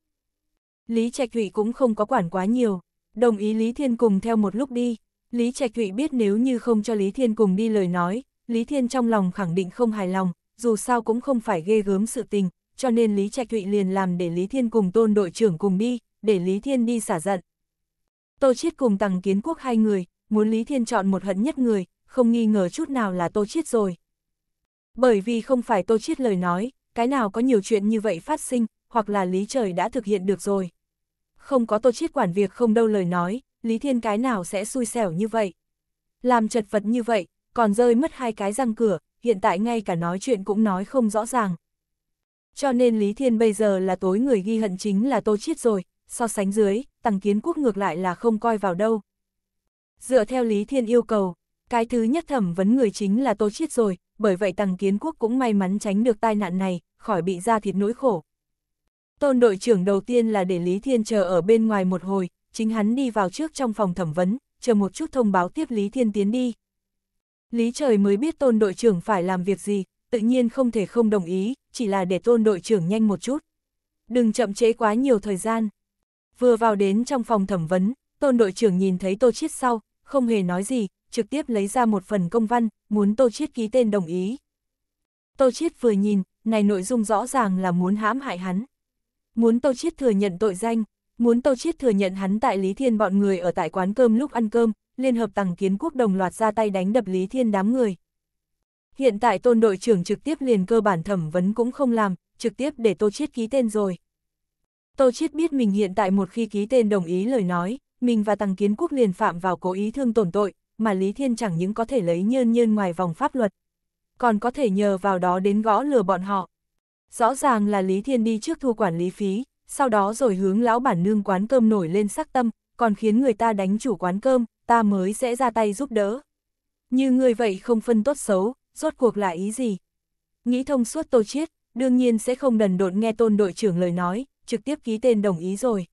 [SPEAKER 1] Lý Trạch Thụy cũng không có quản quá nhiều, đồng ý Lý Thiên cùng theo một lúc đi. Lý Trạch Thụy biết nếu như không cho Lý Thiên cùng đi lời nói, Lý Thiên trong lòng khẳng định không hài lòng, dù sao cũng không phải ghê gớm sự tình, cho nên Lý Trạch Thụy liền làm để Lý Thiên cùng tôn đội trưởng cùng đi, để Lý Thiên đi xả giận. Tô Chiết cùng Tằng Kiến Quốc hai người, muốn Lý Thiên chọn một hận nhất người, không nghi ngờ chút nào là Tô Chiết rồi. Bởi vì không phải Tô Chiết lời nói, cái nào có nhiều chuyện như vậy phát sinh, hoặc là Lý Trời đã thực hiện được rồi. Không có Tô Chiết quản việc không đâu lời nói, Lý Thiên cái nào sẽ xui xẻo như vậy. Làm chật vật như vậy, còn rơi mất hai cái răng cửa, hiện tại ngay cả nói chuyện cũng nói không rõ ràng. Cho nên Lý Thiên bây giờ là tối người ghi hận chính là Tô Chiết rồi, so sánh dưới, Tăng Kiến Quốc ngược lại là không coi vào đâu. Dựa theo Lý Thiên yêu cầu, cái thứ nhất thẩm vấn người chính là Tô Chiết rồi, bởi vậy Tăng Kiến Quốc cũng may mắn tránh được tai nạn này, khỏi bị ra thịt nỗi khổ. Tôn đội trưởng đầu tiên là để Lý Thiên chờ ở bên ngoài một hồi, chính hắn đi vào trước trong phòng thẩm vấn, chờ một chút thông báo tiếp Lý Thiên tiến đi, Lý trời mới biết tôn đội trưởng phải làm việc gì, tự nhiên không thể không đồng ý, chỉ là để tôn đội trưởng nhanh một chút. Đừng chậm chế quá nhiều thời gian. Vừa vào đến trong phòng thẩm vấn, tôn đội trưởng nhìn thấy tô chiết sau, không hề nói gì, trực tiếp lấy ra một phần công văn, muốn tô chiết ký tên đồng ý. Tô chiết vừa nhìn, này nội dung rõ ràng là muốn hãm hại hắn. Muốn tô chiết thừa nhận tội danh, muốn tô chiết thừa nhận hắn tại Lý Thiên bọn người ở tại quán cơm lúc ăn cơm, Liên hợp tàng kiến quốc đồng loạt ra tay đánh đập Lý Thiên đám người. Hiện tại tôn đội trưởng trực tiếp liền cơ bản thẩm vấn cũng không làm, trực tiếp để Tô Chiết ký tên rồi. Tô Chiết biết mình hiện tại một khi ký tên đồng ý lời nói, mình và Tăng Kiến Quốc liền phạm vào cố ý thương tổn tội, mà Lý Thiên chẳng những có thể lấy nhơn nhơn ngoài vòng pháp luật, còn có thể nhờ vào đó đến gõ lừa bọn họ. Rõ ràng là Lý Thiên đi trước thu quản lý phí, sau đó rồi hướng lão bản nương quán cơm nổi lên sắc tâm, còn khiến người ta đánh chủ quán cơm, ta mới sẽ ra tay giúp đỡ. Như người vậy không phân tốt xấu, rốt cuộc là ý gì? Nghĩ thông suốt tô chiết, đương nhiên sẽ không đần độn nghe tôn đội trưởng lời nói, trực tiếp ký tên đồng ý rồi.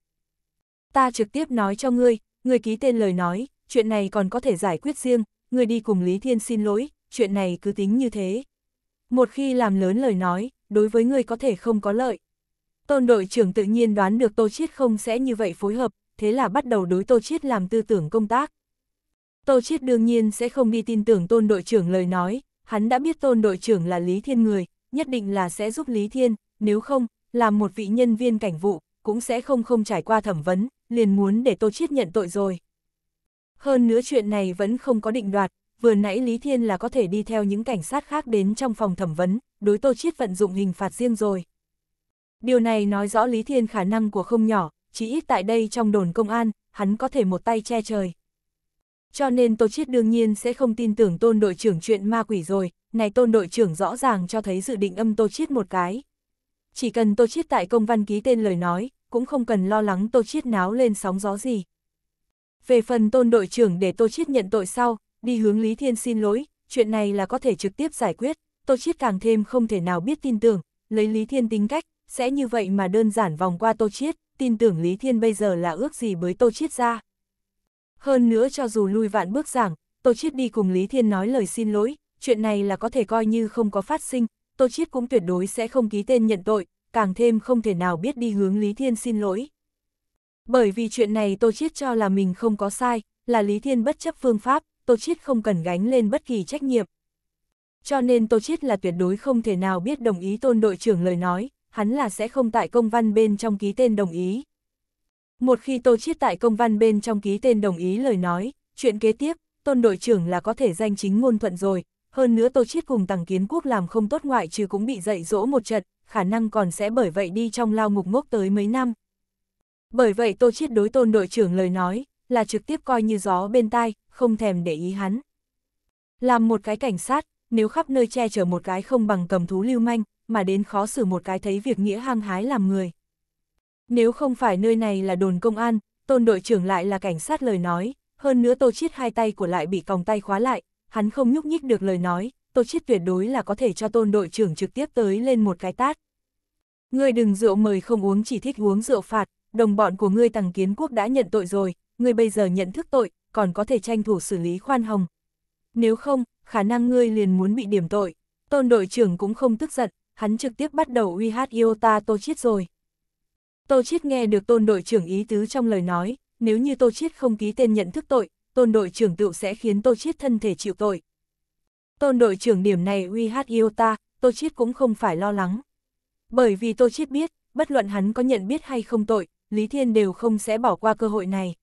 [SPEAKER 1] Ta trực tiếp nói cho ngươi, ngươi ký tên lời nói, chuyện này còn có thể giải quyết riêng, ngươi đi cùng Lý Thiên xin lỗi, chuyện này cứ tính như thế. Một khi làm lớn lời nói, đối với ngươi có thể không có lợi. Tôn đội trưởng tự nhiên đoán được Tô Chiết không sẽ như vậy phối hợp, thế là bắt đầu đối Tô Chiết làm tư tưởng công tác. Tô Chiết đương nhiên sẽ không đi tin tưởng tôn đội trưởng lời nói, hắn đã biết tôn đội trưởng là Lý Thiên người, nhất định là sẽ giúp Lý Thiên, nếu không, làm một vị nhân viên cảnh vụ, cũng sẽ không không trải qua thẩm vấn, liền muốn để Tô Chiết nhận tội rồi. Hơn nữa chuyện này vẫn không có định đoạt, vừa nãy Lý Thiên là có thể đi theo những cảnh sát khác đến trong phòng thẩm vấn, đối Tô Chiết vận dụng hình phạt riêng rồi. Điều này nói rõ Lý Thiên khả năng của không nhỏ, chỉ ít tại đây trong đồn công an, hắn có thể một tay che trời. Cho nên Tô Chiết đương nhiên sẽ không tin tưởng tôn đội trưởng chuyện ma quỷ rồi, này tôn đội trưởng rõ ràng cho thấy dự định âm Tô Chiết một cái. Chỉ cần Tô Chiết tại công văn ký tên lời nói, cũng không cần lo lắng Tô Chiết náo lên sóng gió gì. Về phần tôn đội trưởng để Tô Chiết nhận tội sau, đi hướng Lý Thiên xin lỗi, chuyện này là có thể trực tiếp giải quyết, Tô Chiết càng thêm không thể nào biết tin tưởng, lấy Lý Thiên tính cách, sẽ như vậy mà đơn giản vòng qua Tô Chiết tin tưởng Lý Thiên bây giờ là ước gì với Tô Chiết ra. Hơn nữa cho dù lui vạn bước giảng, Tô Chiết đi cùng Lý Thiên nói lời xin lỗi, chuyện này là có thể coi như không có phát sinh, Tô Chiết cũng tuyệt đối sẽ không ký tên nhận tội, càng thêm không thể nào biết đi hướng Lý Thiên xin lỗi. Bởi vì chuyện này Tô Chiết cho là mình không có sai, là Lý Thiên bất chấp phương pháp, Tô Chiết không cần gánh lên bất kỳ trách nhiệm. Cho nên Tô Chiết là tuyệt đối không thể nào biết đồng ý tôn đội trưởng lời nói, hắn là sẽ không tại công văn bên trong ký tên đồng ý. Một khi Tô Chiết tại công văn bên trong ký tên đồng ý lời nói, chuyện kế tiếp, tôn đội trưởng là có thể danh chính ngôn thuận rồi, hơn nữa Tô Chiết cùng Tằng Kiến Quốc làm không tốt ngoại trừ cũng bị dạy dỗ một trận, khả năng còn sẽ bởi vậy đi trong lao ngục ngốc tới mấy năm. Bởi vậy Tô Chiết đối tôn đội trưởng lời nói, là trực tiếp coi như gió bên tai, không thèm để ý hắn. Làm một cái cảnh sát, nếu khắp nơi che chở một cái không bằng cầm thú lưu manh, mà đến khó xử một cái thấy việc nghĩa hăng hái làm người. Nếu không phải nơi này là đồn công an, tôn đội trưởng lại là cảnh sát lời nói, hơn nữa tô chiết hai tay của lại bị còng tay khóa lại, hắn không nhúc nhích được lời nói, tô chiết tuyệt đối là có thể cho tôn đội trưởng trực tiếp tới lên một cái tát. Ngươi đừng rượu mời không uống chỉ thích uống rượu phạt, đồng bọn của ngươi tàng kiến quốc đã nhận tội rồi, ngươi bây giờ nhận thức tội, còn có thể tranh thủ xử lý khoan hồng. Nếu không, khả năng ngươi liền muốn bị điểm tội. Tôn đội trưởng cũng không tức giận, hắn trực tiếp bắt đầu uy hát ta Tô Chiết rồi. Tô Chiết nghe được tôn đội trưởng ý tứ trong lời nói, nếu như Tô Chiết không ký tên nhận thức tội, tôn đội trưởng tựu sẽ khiến Tô Chiết thân thể chịu tội. Tôn đội trưởng điểm này uy hát ta, Tô Chiết cũng không phải lo lắng. Bởi vì Tô Chiết biết, bất luận hắn có nhận biết hay không tội, Lý Thiên đều không sẽ bỏ qua cơ hội này.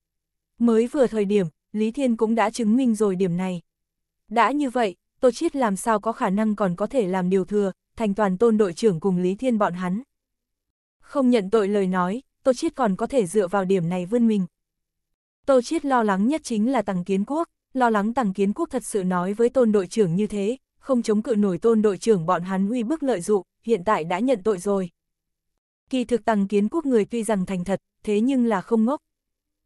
[SPEAKER 1] Mới vừa thời điểm, Lý Thiên cũng đã chứng minh rồi điểm này. Đã như vậy, Tô Chiết làm sao có khả năng còn có thể làm điều thừa, thành toàn tôn đội trưởng cùng Lý Thiên bọn hắn. Không nhận tội lời nói, Tô Chiết còn có thể dựa vào điểm này vươn mình. Tô Chiết lo lắng nhất chính là tăng Kiến Quốc, lo lắng tăng Kiến Quốc thật sự nói với tôn đội trưởng như thế, không chống cự nổi tôn đội trưởng bọn hắn uy bức lợi dụng, hiện tại đã nhận tội rồi. Kỳ thực tăng Kiến Quốc người tuy rằng thành thật, thế nhưng là không ngốc.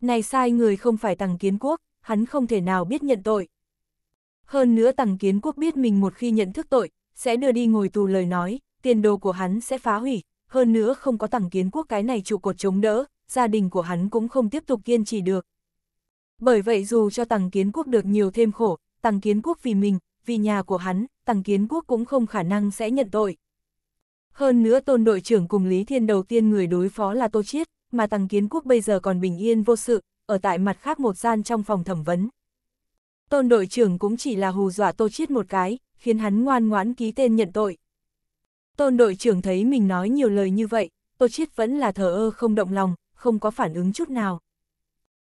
[SPEAKER 1] Này sai người không phải tăng Kiến Quốc, hắn không thể nào biết nhận tội. Hơn nữa tăng Kiến Quốc biết mình một khi nhận thức tội, sẽ đưa đi ngồi tù lời nói, tiền đồ của hắn sẽ phá hủy, hơn nữa không có tảng kiến quốc cái này trụ cột chống đỡ, gia đình của hắn cũng không tiếp tục kiên trì được. Bởi vậy dù cho tàng kiến quốc được nhiều thêm khổ, tàng kiến quốc vì mình, vì nhà của hắn, tàng kiến quốc cũng không khả năng sẽ nhận tội. Hơn nữa tôn đội trưởng cùng Lý Thiên đầu tiên người đối phó là Tô Chiết, mà tàng kiến quốc bây giờ còn bình yên vô sự, ở tại mặt khác một gian trong phòng thẩm vấn. Tôn đội trưởng cũng chỉ là hù dọa Tô Chiết một cái, khiến hắn ngoan ngoãn ký tên nhận tội. Tôn đội trưởng thấy mình nói nhiều lời như vậy, Tô Chiết vẫn là thờ ơ không động lòng, không có phản ứng chút nào.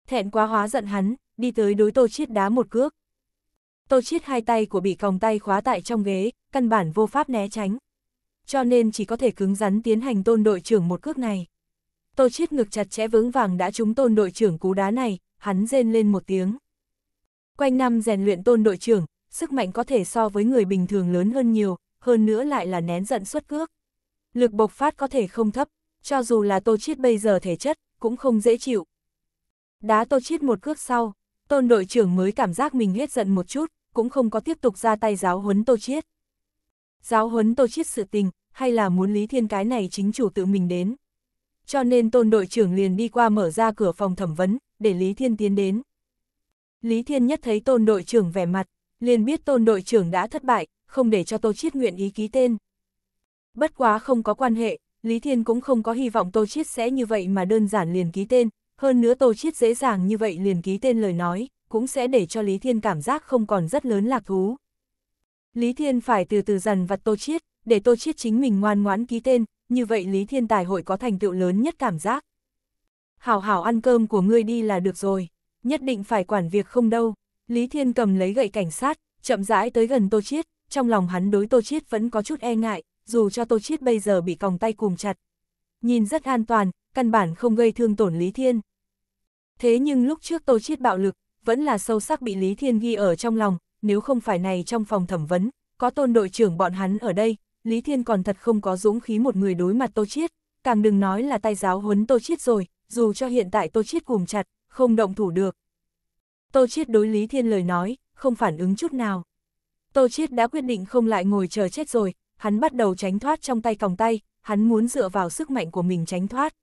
[SPEAKER 1] Thẹn quá hóa giận hắn, đi tới đối Tô Chiết đá một cước. Tô Chiết hai tay của bị còng tay khóa tại trong ghế, căn bản vô pháp né tránh. Cho nên chỉ có thể cứng rắn tiến hành tôn đội trưởng một cước này. Tô Chiết ngực chặt chẽ vững vàng đã trúng tôn đội trưởng cú đá này, hắn rên lên một tiếng. Quanh năm rèn luyện tôn đội trưởng, sức mạnh có thể so với người bình thường lớn hơn nhiều, hơn nữa lại là nén giận xuất cước. Lực bộc phát có thể không thấp, cho dù là Tô Chiết bây giờ thể chất, cũng không dễ chịu. Đá Tô Chiết một cước sau, tôn đội trưởng mới cảm giác mình hết giận một chút, cũng không có tiếp tục ra tay giáo huấn Tô Chiết. Giáo huấn Tô Chiết sự tình, hay là muốn Lý Thiên cái này chính chủ tự mình đến. Cho nên tôn đội trưởng liền đi qua mở ra cửa phòng thẩm vấn, để Lý Thiên tiến đến. Lý Thiên nhất thấy tôn đội trưởng vẻ mặt, liền biết tôn đội trưởng đã thất bại, không để cho Tô Chiết nguyện ý ký tên. Bất quá không có quan hệ, Lý Thiên cũng không có hy vọng Tô Chiết sẽ như vậy mà đơn giản liền ký tên, hơn nữa Tô Chiết dễ dàng như vậy liền ký tên lời nói, cũng sẽ để cho Lý Thiên cảm giác không còn rất lớn lạc thú. Lý Thiên phải từ từ dần vặt Tô Chiết, để Tô Chiết chính mình ngoan ngoãn ký tên, như vậy Lý Thiên tài hội có thành tựu lớn nhất cảm giác. Hảo hảo ăn cơm của ngươi đi là được rồi, nhất định phải quản việc không đâu. Lý Thiên cầm lấy gậy cảnh sát, chậm rãi tới gần Tô Chiết, trong lòng hắn đối Tô Chiết vẫn có chút e ngại, dù cho Tô Chiết bây giờ bị còng tay cùm chặt. Nhìn rất an toàn, căn bản không gây thương tổn Lý Thiên. Thế nhưng lúc trước Tô Chiết bạo lực, vẫn là sâu sắc bị Lý Thiên ghi ở trong lòng, nếu không phải này trong phòng thẩm vấn, có tôn đội trưởng bọn hắn ở đây, Lý Thiên còn thật không có dũng khí một người đối mặt Tô Chiết, càng đừng nói là tay giáo huấn Tô Chiết rồi, dù cho hiện tại Tô Chiết cùm chặt, không động thủ được, Tô Chiết đối Lý Thiên lời nói, không phản ứng chút nào. Tô Chiết đã quyết định không lại ngồi chờ chết rồi, hắn bắt đầu tránh thoát trong tay còng tay, hắn muốn dựa vào sức mạnh của mình tránh thoát.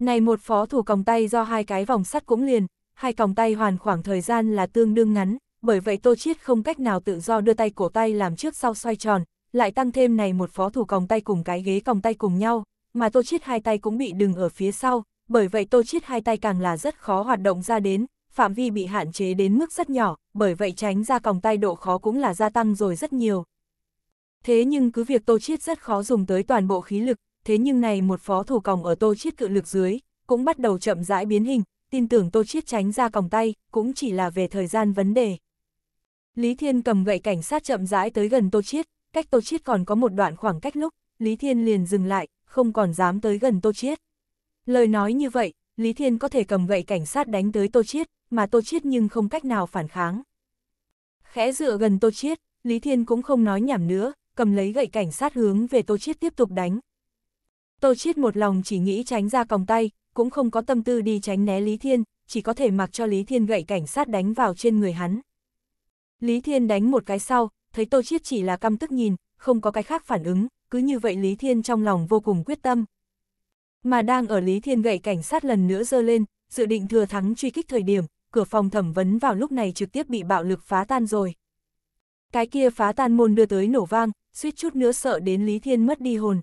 [SPEAKER 1] Này một phó thủ còng tay do hai cái vòng sắt cũng liền, hai còng tay hoàn khoảng thời gian là tương đương ngắn, bởi vậy Tô Chiết không cách nào tự do đưa tay cổ tay làm trước sau xoay tròn, lại tăng thêm này một phó thủ còng tay cùng cái ghế còng tay cùng nhau, mà Tô Chiết hai tay cũng bị đừng ở phía sau, bởi vậy Tô Chiết hai tay càng là rất khó hoạt động ra đến, phạm vi bị hạn chế đến mức rất nhỏ, bởi vậy tránh ra còng tay độ khó cũng là gia tăng rồi rất nhiều. Thế nhưng cứ việc Tô Chiết rất khó dùng tới toàn bộ khí lực, thế nhưng này một phó thủ còng ở Tô Chiết cự lực dưới, cũng bắt đầu chậm rãi biến hình, tin tưởng Tô Chiết tránh ra còng tay, cũng chỉ là về thời gian vấn đề. Lý Thiên cầm gậy cảnh sát chậm rãi tới gần Tô Chiết, cách Tô Chiết còn có một đoạn khoảng cách lúc, Lý Thiên liền dừng lại, không còn dám tới gần Tô Chiết. Lời nói như vậy, Lý Thiên có thể cầm gậy cảnh sát đánh tới Tô Chiết, mà Tô Chiết nhưng không cách nào phản kháng. Khẽ dựa gần Tô Chiết, Lý Thiên cũng không nói nhảm nữa, cầm lấy gậy cảnh sát hướng về Tô Chiết tiếp tục đánh. Tô Chiết một lòng chỉ nghĩ tránh ra còng tay, cũng không có tâm tư đi tránh né Lý Thiên, chỉ có thể mặc cho Lý Thiên gậy cảnh sát đánh vào trên người hắn. Lý Thiên đánh một cái sau, thấy Tô Chiết chỉ là căm tức nhìn, không có cái khác phản ứng, cứ như vậy Lý Thiên trong lòng vô cùng quyết tâm, mà đang ở Lý Thiên gậy cảnh sát lần nữa dơ lên, dự định thừa thắng truy kích thời điểm, cửa phòng thẩm vấn vào lúc này trực tiếp bị bạo lực phá tan rồi. Cái kia phá tan môn đưa tới nổ vang, suýt chút nữa sợ đến Lý Thiên mất đi hồn.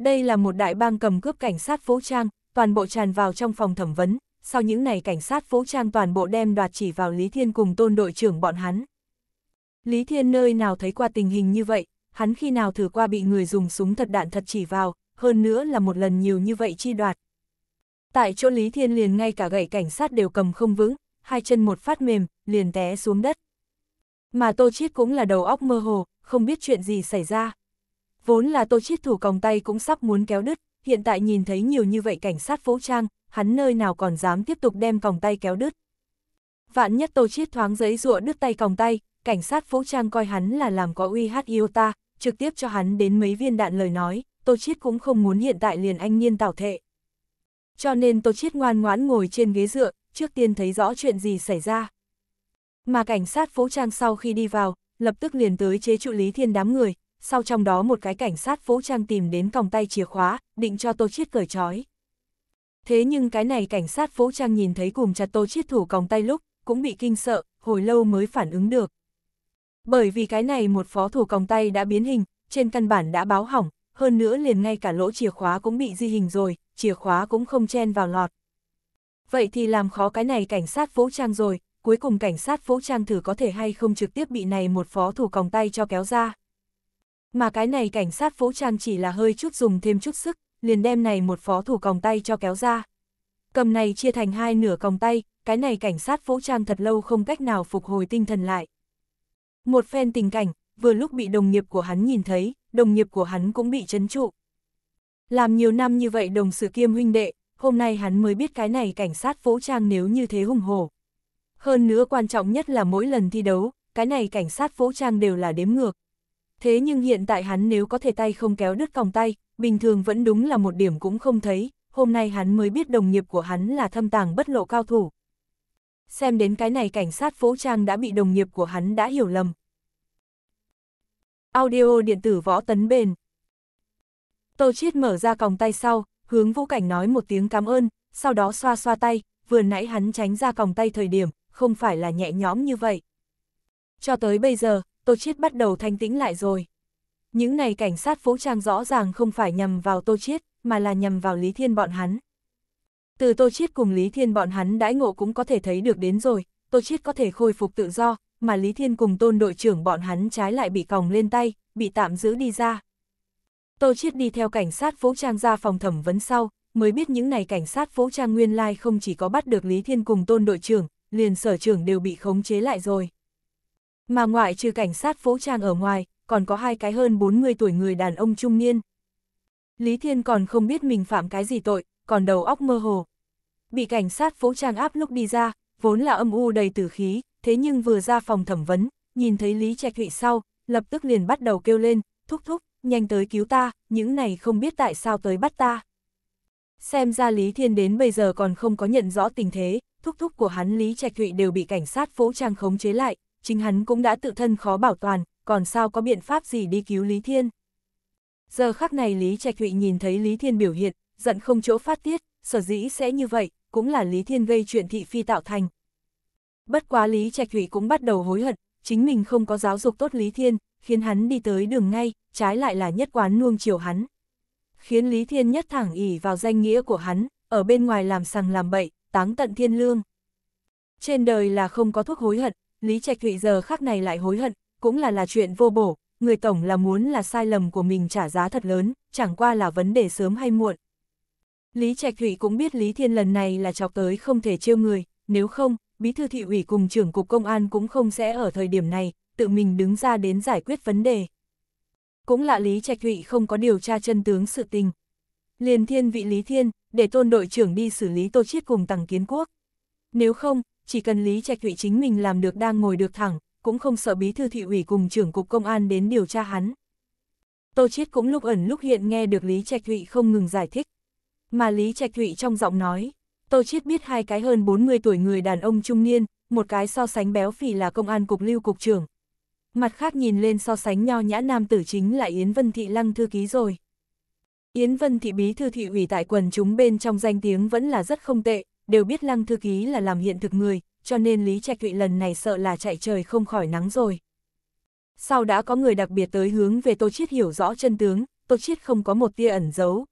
[SPEAKER 1] Đây là một đại bang cầm cướp cảnh sát vũ trang, toàn bộ tràn vào trong phòng thẩm vấn, sau những này cảnh sát vũ trang toàn bộ đem đoạt chỉ vào Lý Thiên cùng tôn đội trưởng bọn hắn. Lý Thiên nơi nào thấy qua tình hình như vậy, hắn khi nào thử qua bị người dùng súng thật đạn thật chỉ vào, hơn nữa là một lần nhiều như vậy chi đoạt. Tại chỗ Lý Thiên liền ngay cả gậy cảnh sát đều cầm không vững, hai chân một phát mềm, liền té xuống đất. Mà Tô Chiết cũng là đầu óc mơ hồ, không biết chuyện gì xảy ra. Vốn là Tô Chiết thủ còng tay cũng sắp muốn kéo đứt, hiện tại nhìn thấy nhiều như vậy cảnh sát vũ trang, hắn nơi nào còn dám tiếp tục đem còng tay kéo đứt. Vạn nhất Tô Chiết thoáng giấy rụa đứt tay còng tay, cảnh sát vũ trang coi hắn là làm có uy hát yêu ta, trực tiếp cho hắn đến mấy viên đạn lời nói, Tô Chiết cũng không muốn hiện tại liền anh nhiên tảo thệ. Cho nên Tô Chiết ngoan ngoãn ngồi trên ghế dựa, trước tiên thấy rõ chuyện gì xảy ra. Mà cảnh sát phố trang sau khi đi vào, lập tức liền tới chế trụ Lý Thiên đám người, sau trong đó một cái cảnh sát phố trang tìm đến còng tay chìa khóa, định cho Tô Chiết cởi trói. Thế nhưng cái này cảnh sát phố trang nhìn thấy cùng chặt Tô Chiết thủ còng tay lúc, cũng bị kinh sợ, hồi lâu mới phản ứng được. Bởi vì cái này một phó thủ còng tay đã biến hình, trên căn bản đã báo hỏng, hơn nữa liền ngay cả lỗ chìa khóa cũng bị di hình rồi, chìa khóa cũng không chen vào lọt. Vậy thì làm khó cái này cảnh sát vũ trang rồi, cuối cùng cảnh sát vũ trang thử có thể hay không trực tiếp bị này một phó thủ còng tay cho kéo ra. Mà cái này cảnh sát vũ trang chỉ là hơi chút dùng thêm chút sức, liền đem này một phó thủ còng tay cho kéo ra. Cầm này chia thành hai nửa còng tay, cái này cảnh sát vũ trang thật lâu không cách nào phục hồi tinh thần lại. Một phen tình cảnh, vừa lúc bị đồng nghiệp của hắn nhìn thấy, đồng nghiệp của hắn cũng bị chấn trụ. Làm nhiều năm như vậy đồng sự kiêm huynh đệ, hôm nay hắn mới biết cái này cảnh sát vũ trang nếu như thế hùng hổ. Hơn nữa quan trọng nhất là mỗi lần thi đấu, cái này cảnh sát vũ trang đều là đếm ngược. Thế nhưng hiện tại hắn nếu có thể tay không kéo đứt còng tay, bình thường vẫn đúng là một điểm cũng không thấy, hôm nay hắn mới biết đồng nghiệp của hắn là thâm tàng bất lộ cao thủ. Xem đến cái này cảnh sát vũ trang đã bị đồng nghiệp của hắn đã hiểu lầm, Audio điện tử võ tấn bền. Tô Chiết mở ra còng tay sau, hướng Vũ Cảnh nói một tiếng cảm ơn, sau đó xoa xoa tay, vừa nãy hắn tránh ra còng tay thời điểm, không phải là nhẹ nhõm như vậy. Cho tới bây giờ, Tô Chiết bắt đầu thanh tĩnh lại rồi. Những này cảnh sát phố trang rõ ràng không phải nhằm vào Tô Chiết, mà là nhằm vào Lý Thiên bọn hắn. Từ Tô Chiết cùng Lý Thiên bọn hắn đãi ngộ cũng có thể thấy được đến rồi, Tô Chiết có thể khôi phục tự do, mà Lý Thiên cùng tôn đội trưởng bọn hắn trái lại bị còng lên tay, bị tạm giữ đi ra. Tô Chiết đi theo cảnh sát vũ trang ra phòng thẩm vấn sau, mới biết những này cảnh sát vũ trang nguyên lai không chỉ có bắt được Lý Thiên cùng tôn đội trưởng, liền sở trưởng đều bị khống chế lại rồi. Mà ngoại trừ cảnh sát vũ trang ở ngoài, còn có hai cái hơn 40 tuổi người đàn ông trung niên. Lý Thiên còn không biết mình phạm cái gì tội, còn đầu óc mơ hồ. Bị cảnh sát vũ trang áp lúc đi ra, vốn là âm u đầy tử khí, thế nhưng vừa ra phòng thẩm vấn, nhìn thấy Lý Trạch Hụy sau, lập tức liền bắt đầu kêu lên, thúc thúc, nhanh tới cứu ta, những này không biết tại sao tới bắt ta. Xem ra Lý Thiên đến bây giờ còn không có nhận rõ tình thế, thúc thúc của hắn Lý Trạch Thụy đều bị cảnh sát phỗ trang khống chế lại, chính hắn cũng đã tự thân khó bảo toàn, còn sao có biện pháp gì đi cứu Lý Thiên. Giờ khắc này Lý Trạch Thụy nhìn thấy Lý Thiên biểu hiện, giận không chỗ phát tiết, sở dĩ sẽ như vậy, cũng là Lý Thiên gây chuyện thị phi tạo thành, Bất quá Lý Trạch Thủy cũng bắt đầu hối hận, chính mình không có giáo dục tốt Lý Thiên, khiến hắn đi tới đường ngay, trái lại là nhất quán nuông chiều hắn. Khiến Lý Thiên nhất thẳng ỉ vào danh nghĩa của hắn, ở bên ngoài làm sằng làm bậy, táng tận thiên lương. Trên đời là không có thuốc hối hận, Lý Trạch Thụy giờ khác này lại hối hận, cũng là là chuyện vô bổ, người tổng là muốn là sai lầm của mình trả giá thật lớn, chẳng qua là vấn đề sớm hay muộn. Lý Trạch Thụy cũng biết Lý Thiên lần này là chọc tới không thể trêu người, nếu không, bí thư thị ủy cùng trưởng cục công an cũng không sẽ ở thời điểm này, tự mình đứng ra đến giải quyết vấn đề. Cũng lạ Lý Trạch Thụy không có điều tra chân tướng sự tình. Liền thiên vị Lý Thiên, để tôn đội trưởng đi xử lý tô chiết cùng tàng kiến quốc. Nếu không, chỉ cần Lý Trạch Thụy chính mình làm được đang ngồi được thẳng, cũng không sợ bí thư thị ủy cùng trưởng cục công an đến điều tra hắn. Tô Chiết cũng lúc ẩn lúc hiện nghe được Lý Trạch Thụy không ngừng giải thích. Mà Lý Trạch Thụy trong giọng nói, Tô Chiết biết hai cái hơn 40 tuổi người đàn ông trung niên, một cái so sánh béo phì là công an cục lưu cục trưởng. Mặt khác nhìn lên so sánh nho nhã nam tử chính là Yến Vân Thị Lăng thư ký rồi. Yến Vân Thị bí thư thị ủy tại quần chúng bên trong danh tiếng vẫn là rất không tệ, đều biết Lăng thư ký là làm hiện thực người, cho nên Lý Trạch Thụy lần này sợ là chạy trời không khỏi nắng rồi. Sau đã có người đặc biệt tới hướng về Tô Chiết hiểu rõ chân tướng, Tô Chiết không có một tia ẩn giấu.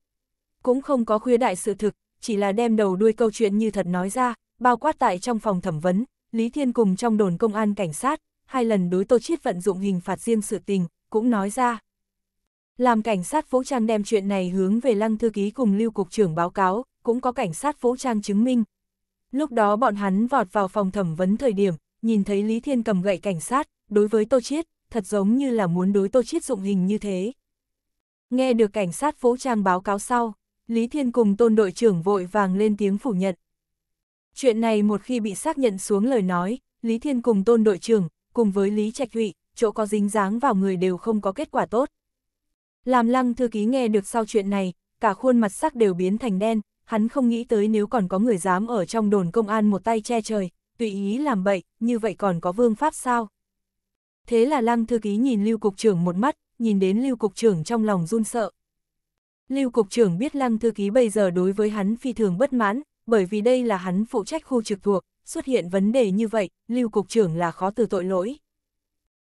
[SPEAKER 1] Cũng không có khuya đại sự thực, chỉ là đem đầu đuôi câu chuyện như thật nói ra, bao quát tại trong phòng thẩm vấn, Lý Thiên cùng trong đồn công an cảnh sát, hai lần đối Tô Chiết vận dụng hình phạt riêng sự tình, cũng nói ra. Làm cảnh sát vũ trang đem chuyện này hướng về lăng thư ký cùng lưu cục trưởng báo cáo, cũng có cảnh sát vũ trang chứng minh. Lúc đó bọn hắn vọt vào phòng thẩm vấn thời điểm, nhìn thấy Lý Thiên cầm gậy cảnh sát, đối với Tô Chiết, thật giống như là muốn đối Tô Chiết dụng hình như thế. Nghe được cảnh sát vũ trang báo cáo sau, Lý Thiên cùng tôn đội trưởng vội vàng lên tiếng phủ nhận. Chuyện này một khi bị xác nhận xuống lời nói, Lý Thiên cùng tôn đội trưởng, cùng với Lý Trạch Thụy, chỗ có dính dáng vào người đều không có kết quả tốt. Làm lăng thư ký nghe được sau chuyện này, cả khuôn mặt sắc đều biến thành đen, hắn không nghĩ tới nếu còn có người dám ở trong đồn công an một tay che trời, tùy ý làm bậy, như vậy còn có vương pháp sao? Thế là lăng thư ký nhìn lưu cục trưởng một mắt, nhìn đến lưu cục trưởng trong lòng run sợ, Lưu Cục trưởng biết Lăng Thư Ký bây giờ đối với hắn phi thường bất mãn, bởi vì đây là hắn phụ trách khu trực thuộc, xuất hiện vấn đề như vậy, Lưu Cục trưởng là khó từ tội lỗi.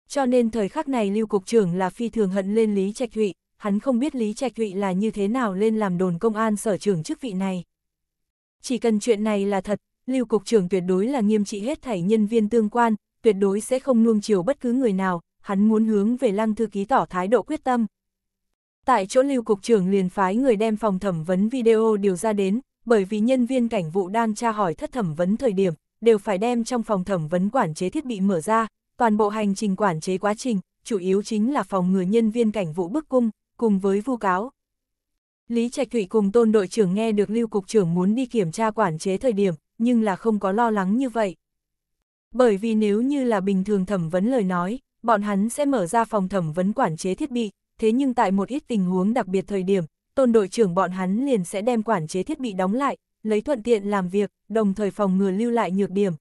[SPEAKER 1] Cho nên thời khắc này Lưu Cục trưởng là phi thường hận lên Lý Trạch Thụy, hắn không biết Lý Trạch Thụy là như thế nào lên làm đồn công an sở trưởng chức vị này. Chỉ cần chuyện này là thật, Lưu Cục trưởng tuyệt đối là nghiêm trị hết thảy nhân viên tương quan, tuyệt đối sẽ không nuông chiều bất cứ người nào, hắn muốn hướng về Lăng Thư Ký tỏ thái độ quyết tâm tại chỗ lưu cục trưởng liền phái người đem phòng thẩm vấn video điều ra đến, bởi vì nhân viên cảnh vụ đang tra hỏi thất thẩm vấn thời điểm, đều phải đem trong phòng thẩm vấn quản chế thiết bị mở ra, toàn bộ hành trình quản chế quá trình, chủ yếu chính là phòng người nhân viên cảnh vụ bức cung, cùng với vu cáo. Lý Trạch Thụy cùng tôn đội trưởng nghe được lưu cục trưởng muốn đi kiểm tra quản chế thời điểm, nhưng là không có lo lắng như vậy. Bởi vì nếu như là bình thường thẩm vấn lời nói, bọn hắn sẽ mở ra phòng thẩm vấn quản chế thiết bị, thế nhưng tại một ít tình huống đặc biệt thời điểm, tôn đội trưởng bọn hắn liền sẽ đem quản chế thiết bị đóng lại, lấy thuận tiện làm việc, đồng thời phòng ngừa lưu lại nhược điểm.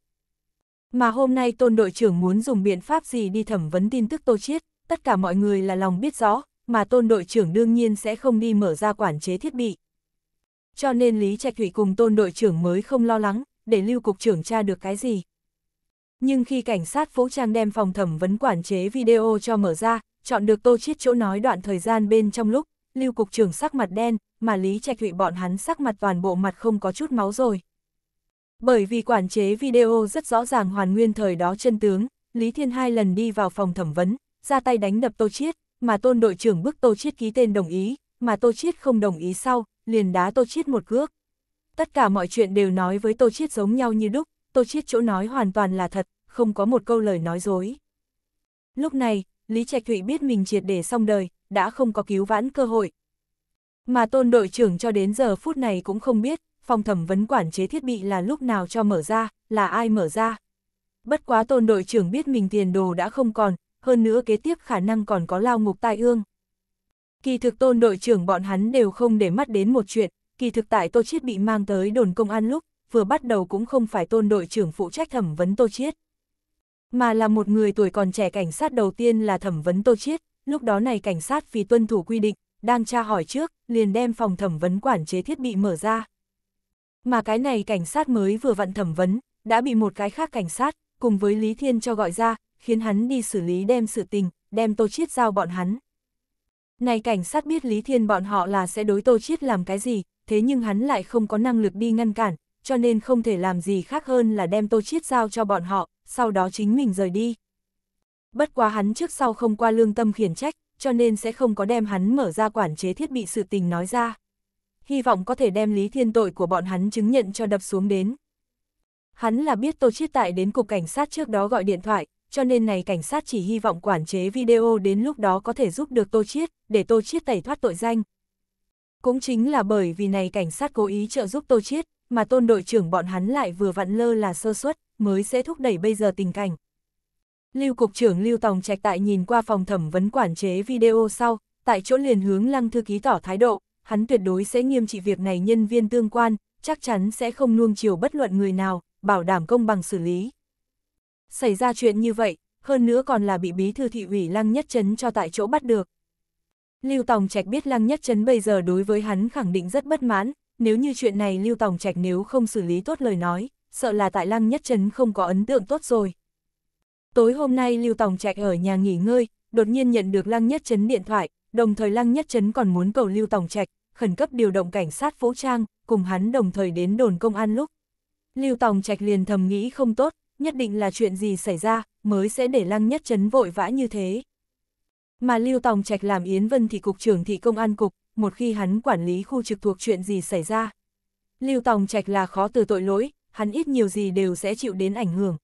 [SPEAKER 1] Mà hôm nay tôn đội trưởng muốn dùng biện pháp gì đi thẩm vấn tin tức tô chiết, tất cả mọi người là lòng biết rõ, mà tôn đội trưởng đương nhiên sẽ không đi mở ra quản chế thiết bị. Cho nên Lý Trạch Thủy cùng tôn đội trưởng mới không lo lắng, để lưu cục trưởng tra được cái gì. Nhưng khi cảnh sát phố trang đem phòng thẩm vấn quản chế video cho mở ra, chọn được Tô Chiết chỗ nói đoạn thời gian bên trong lúc, Lưu Cục trưởng sắc mặt đen, mà Lý Trạch Thụy bọn hắn sắc mặt toàn bộ mặt không có chút máu rồi. Bởi vì quản chế video rất rõ ràng hoàn nguyên thời đó chân tướng, Lý Thiên hai lần đi vào phòng thẩm vấn, ra tay đánh đập Tô Chiết, mà tôn đội trưởng bức Tô Chiết ký tên đồng ý, mà Tô Chiết không đồng ý sau, liền đá Tô Chiết một cước. Tất cả mọi chuyện đều nói với Tô Chiết giống nhau như đúc, Tô Chiết chỗ nói hoàn toàn là thật, không có một câu lời nói dối. Lúc này, Lý Trạch Thụy biết mình triệt để xong đời, đã không có cứu vãn cơ hội. Mà tôn đội trưởng cho đến giờ phút này cũng không biết, phòng thẩm vấn quản chế thiết bị là lúc nào cho mở ra, là ai mở ra. Bất quá tôn đội trưởng biết mình tiền đồ đã không còn, hơn nữa kế tiếp khả năng còn có lao ngục tai ương. Kỳ thực tôn đội trưởng bọn hắn đều không để mắt đến một chuyện, kỳ thực tại Tô Chiết bị mang tới đồn công an lúc, vừa bắt đầu cũng không phải tôn đội trưởng phụ trách thẩm vấn Tô Chiết mà là một người tuổi còn trẻ cảnh sát đầu tiên là thẩm vấn Tô Chiết, lúc đó này cảnh sát vì tuân thủ quy định, đang tra hỏi trước, liền đem phòng thẩm vấn quản chế thiết bị mở ra. Mà cái này cảnh sát mới vừa vặn thẩm vấn, đã bị một cái khác cảnh sát, cùng với Lý Thiên cho gọi ra, khiến hắn đi xử lý đem sự tình, đem Tô Chiết giao bọn hắn. Này cảnh sát biết Lý Thiên bọn họ là sẽ đối Tô Chiết làm cái gì, thế nhưng hắn lại không có năng lực đi ngăn cản, cho nên không thể làm gì khác hơn là đem Tô Chiết giao cho bọn họ, sau đó chính mình rời đi. Bất quá hắn trước sau không qua lương tâm khiển trách, cho nên sẽ không có đem hắn mở ra quản chế thiết bị sự tình nói ra. Hy vọng có thể đem lý thiên tội của bọn hắn chứng nhận cho đập xuống đến. Hắn là biết Tô Chiết Tại đến cục cảnh sát trước đó gọi điện thoại, cho nên này cảnh sát chỉ hy vọng quản chế video đến lúc đó có thể giúp được Tô Chiết, để Tô Chiết tẩy thoát tội danh. Cũng chính là bởi vì này cảnh sát cố ý trợ giúp Tô Chiết, mà tôn đội trưởng bọn hắn lại vừa vặn lơ là sơ suất, mới sẽ thúc đẩy bây giờ tình cảnh. Lưu Cục trưởng Lưu Tòng Trạch tại nhìn qua phòng thẩm vấn quản chế video sau, tại chỗ liền hướng lăng thư ký tỏ thái độ, hắn tuyệt đối sẽ nghiêm trị việc này nhân viên tương quan, chắc chắn sẽ không nuông chiều bất luận người nào, bảo đảm công bằng xử lý. Xảy ra chuyện như vậy, hơn nữa còn là bị bí thư thị ủy Lăng Nhất Trấn cho tại chỗ bắt được. Lưu Tòng Trạch biết Lăng Nhất Trấn bây giờ đối với hắn khẳng định rất bất mãn, nếu như chuyện này Lưu Tòng Trạch nếu không xử lý tốt lời nói, sợ là tại Lăng Nhất Trấn không có ấn tượng tốt rồi. Tối hôm nay Lưu Tòng Trạch ở nhà nghỉ ngơi, đột nhiên nhận được Lăng Nhất Trấn điện thoại, đồng thời Lăng Nhất Trấn còn muốn cầu Lưu Tòng Trạch, khẩn cấp điều động cảnh sát vũ trang, cùng hắn đồng thời đến đồn công an lúc. Lưu Tòng Trạch liền thầm nghĩ không tốt, nhất định là chuyện gì xảy ra, mới sẽ để Lăng Nhất Trấn vội vã như thế. Mà Lưu Tòng Trạch làm Yến Vân Thị Cục trưởng Thị Công an Cục, một khi hắn quản lý khu trực thuộc chuyện gì xảy ra. Lưu Tòng Trạch là khó từ tội lỗi, hắn ít nhiều gì đều sẽ chịu đến ảnh hưởng.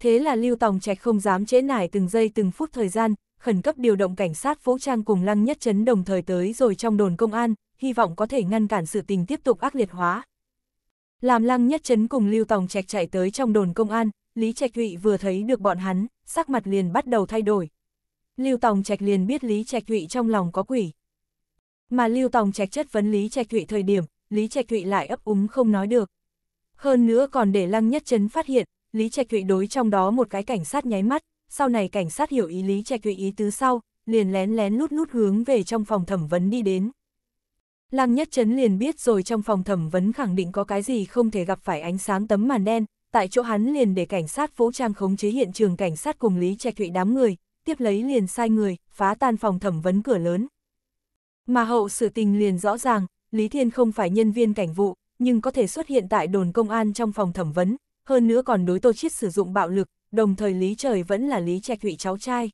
[SPEAKER 1] Thế là Lưu Tòng Trạch không dám trễ nải từng giây từng phút thời gian, khẩn cấp điều động cảnh sát vũ trang cùng Lăng Nhất chấn đồng thời tới rồi trong đồn công an, hy vọng có thể ngăn cản sự tình tiếp tục ác liệt hóa. Làm Lăng Nhất chấn cùng Lưu Tòng Trạch chạy tới trong đồn công an, Lý Trạch Thụy vừa thấy được bọn hắn, sắc mặt liền bắt đầu thay đổi. Lưu Tòng Trạch liền biết Lý Trạch Thụy trong lòng có quỷ. Mà Lưu Tòng Trạch chất vấn Lý Trạch Thụy thời điểm, Lý Trạch Thụy lại ấp úng không nói được. Hơn nữa còn để Lăng Nhất chấn phát hiện, Lý Trạch Thụy đối trong đó một cái cảnh sát nháy mắt, sau này cảnh sát hiểu ý Lý Trạch Thụy ý tứ sau, liền lén lén lút lút hướng về trong phòng thẩm vấn đi đến. Lăng Nhất chấn liền biết rồi trong phòng thẩm vấn khẳng định có cái gì không thể gặp phải ánh sáng tấm màn đen, tại chỗ hắn liền để cảnh sát vũ trang khống chế hiện trường cảnh sát cùng Lý Trạch Thụy đám người, tiếp lấy liền sai người, phá tan phòng thẩm vấn cửa lớn, mà hậu sự tình liền rõ ràng, Lý Thiên không phải nhân viên cảnh vụ, nhưng có thể xuất hiện tại đồn công an trong phòng thẩm vấn, hơn nữa còn đối Tô Chiết sử dụng bạo lực, đồng thời Lý Trời vẫn là Lý Trạch Thụy cháu trai.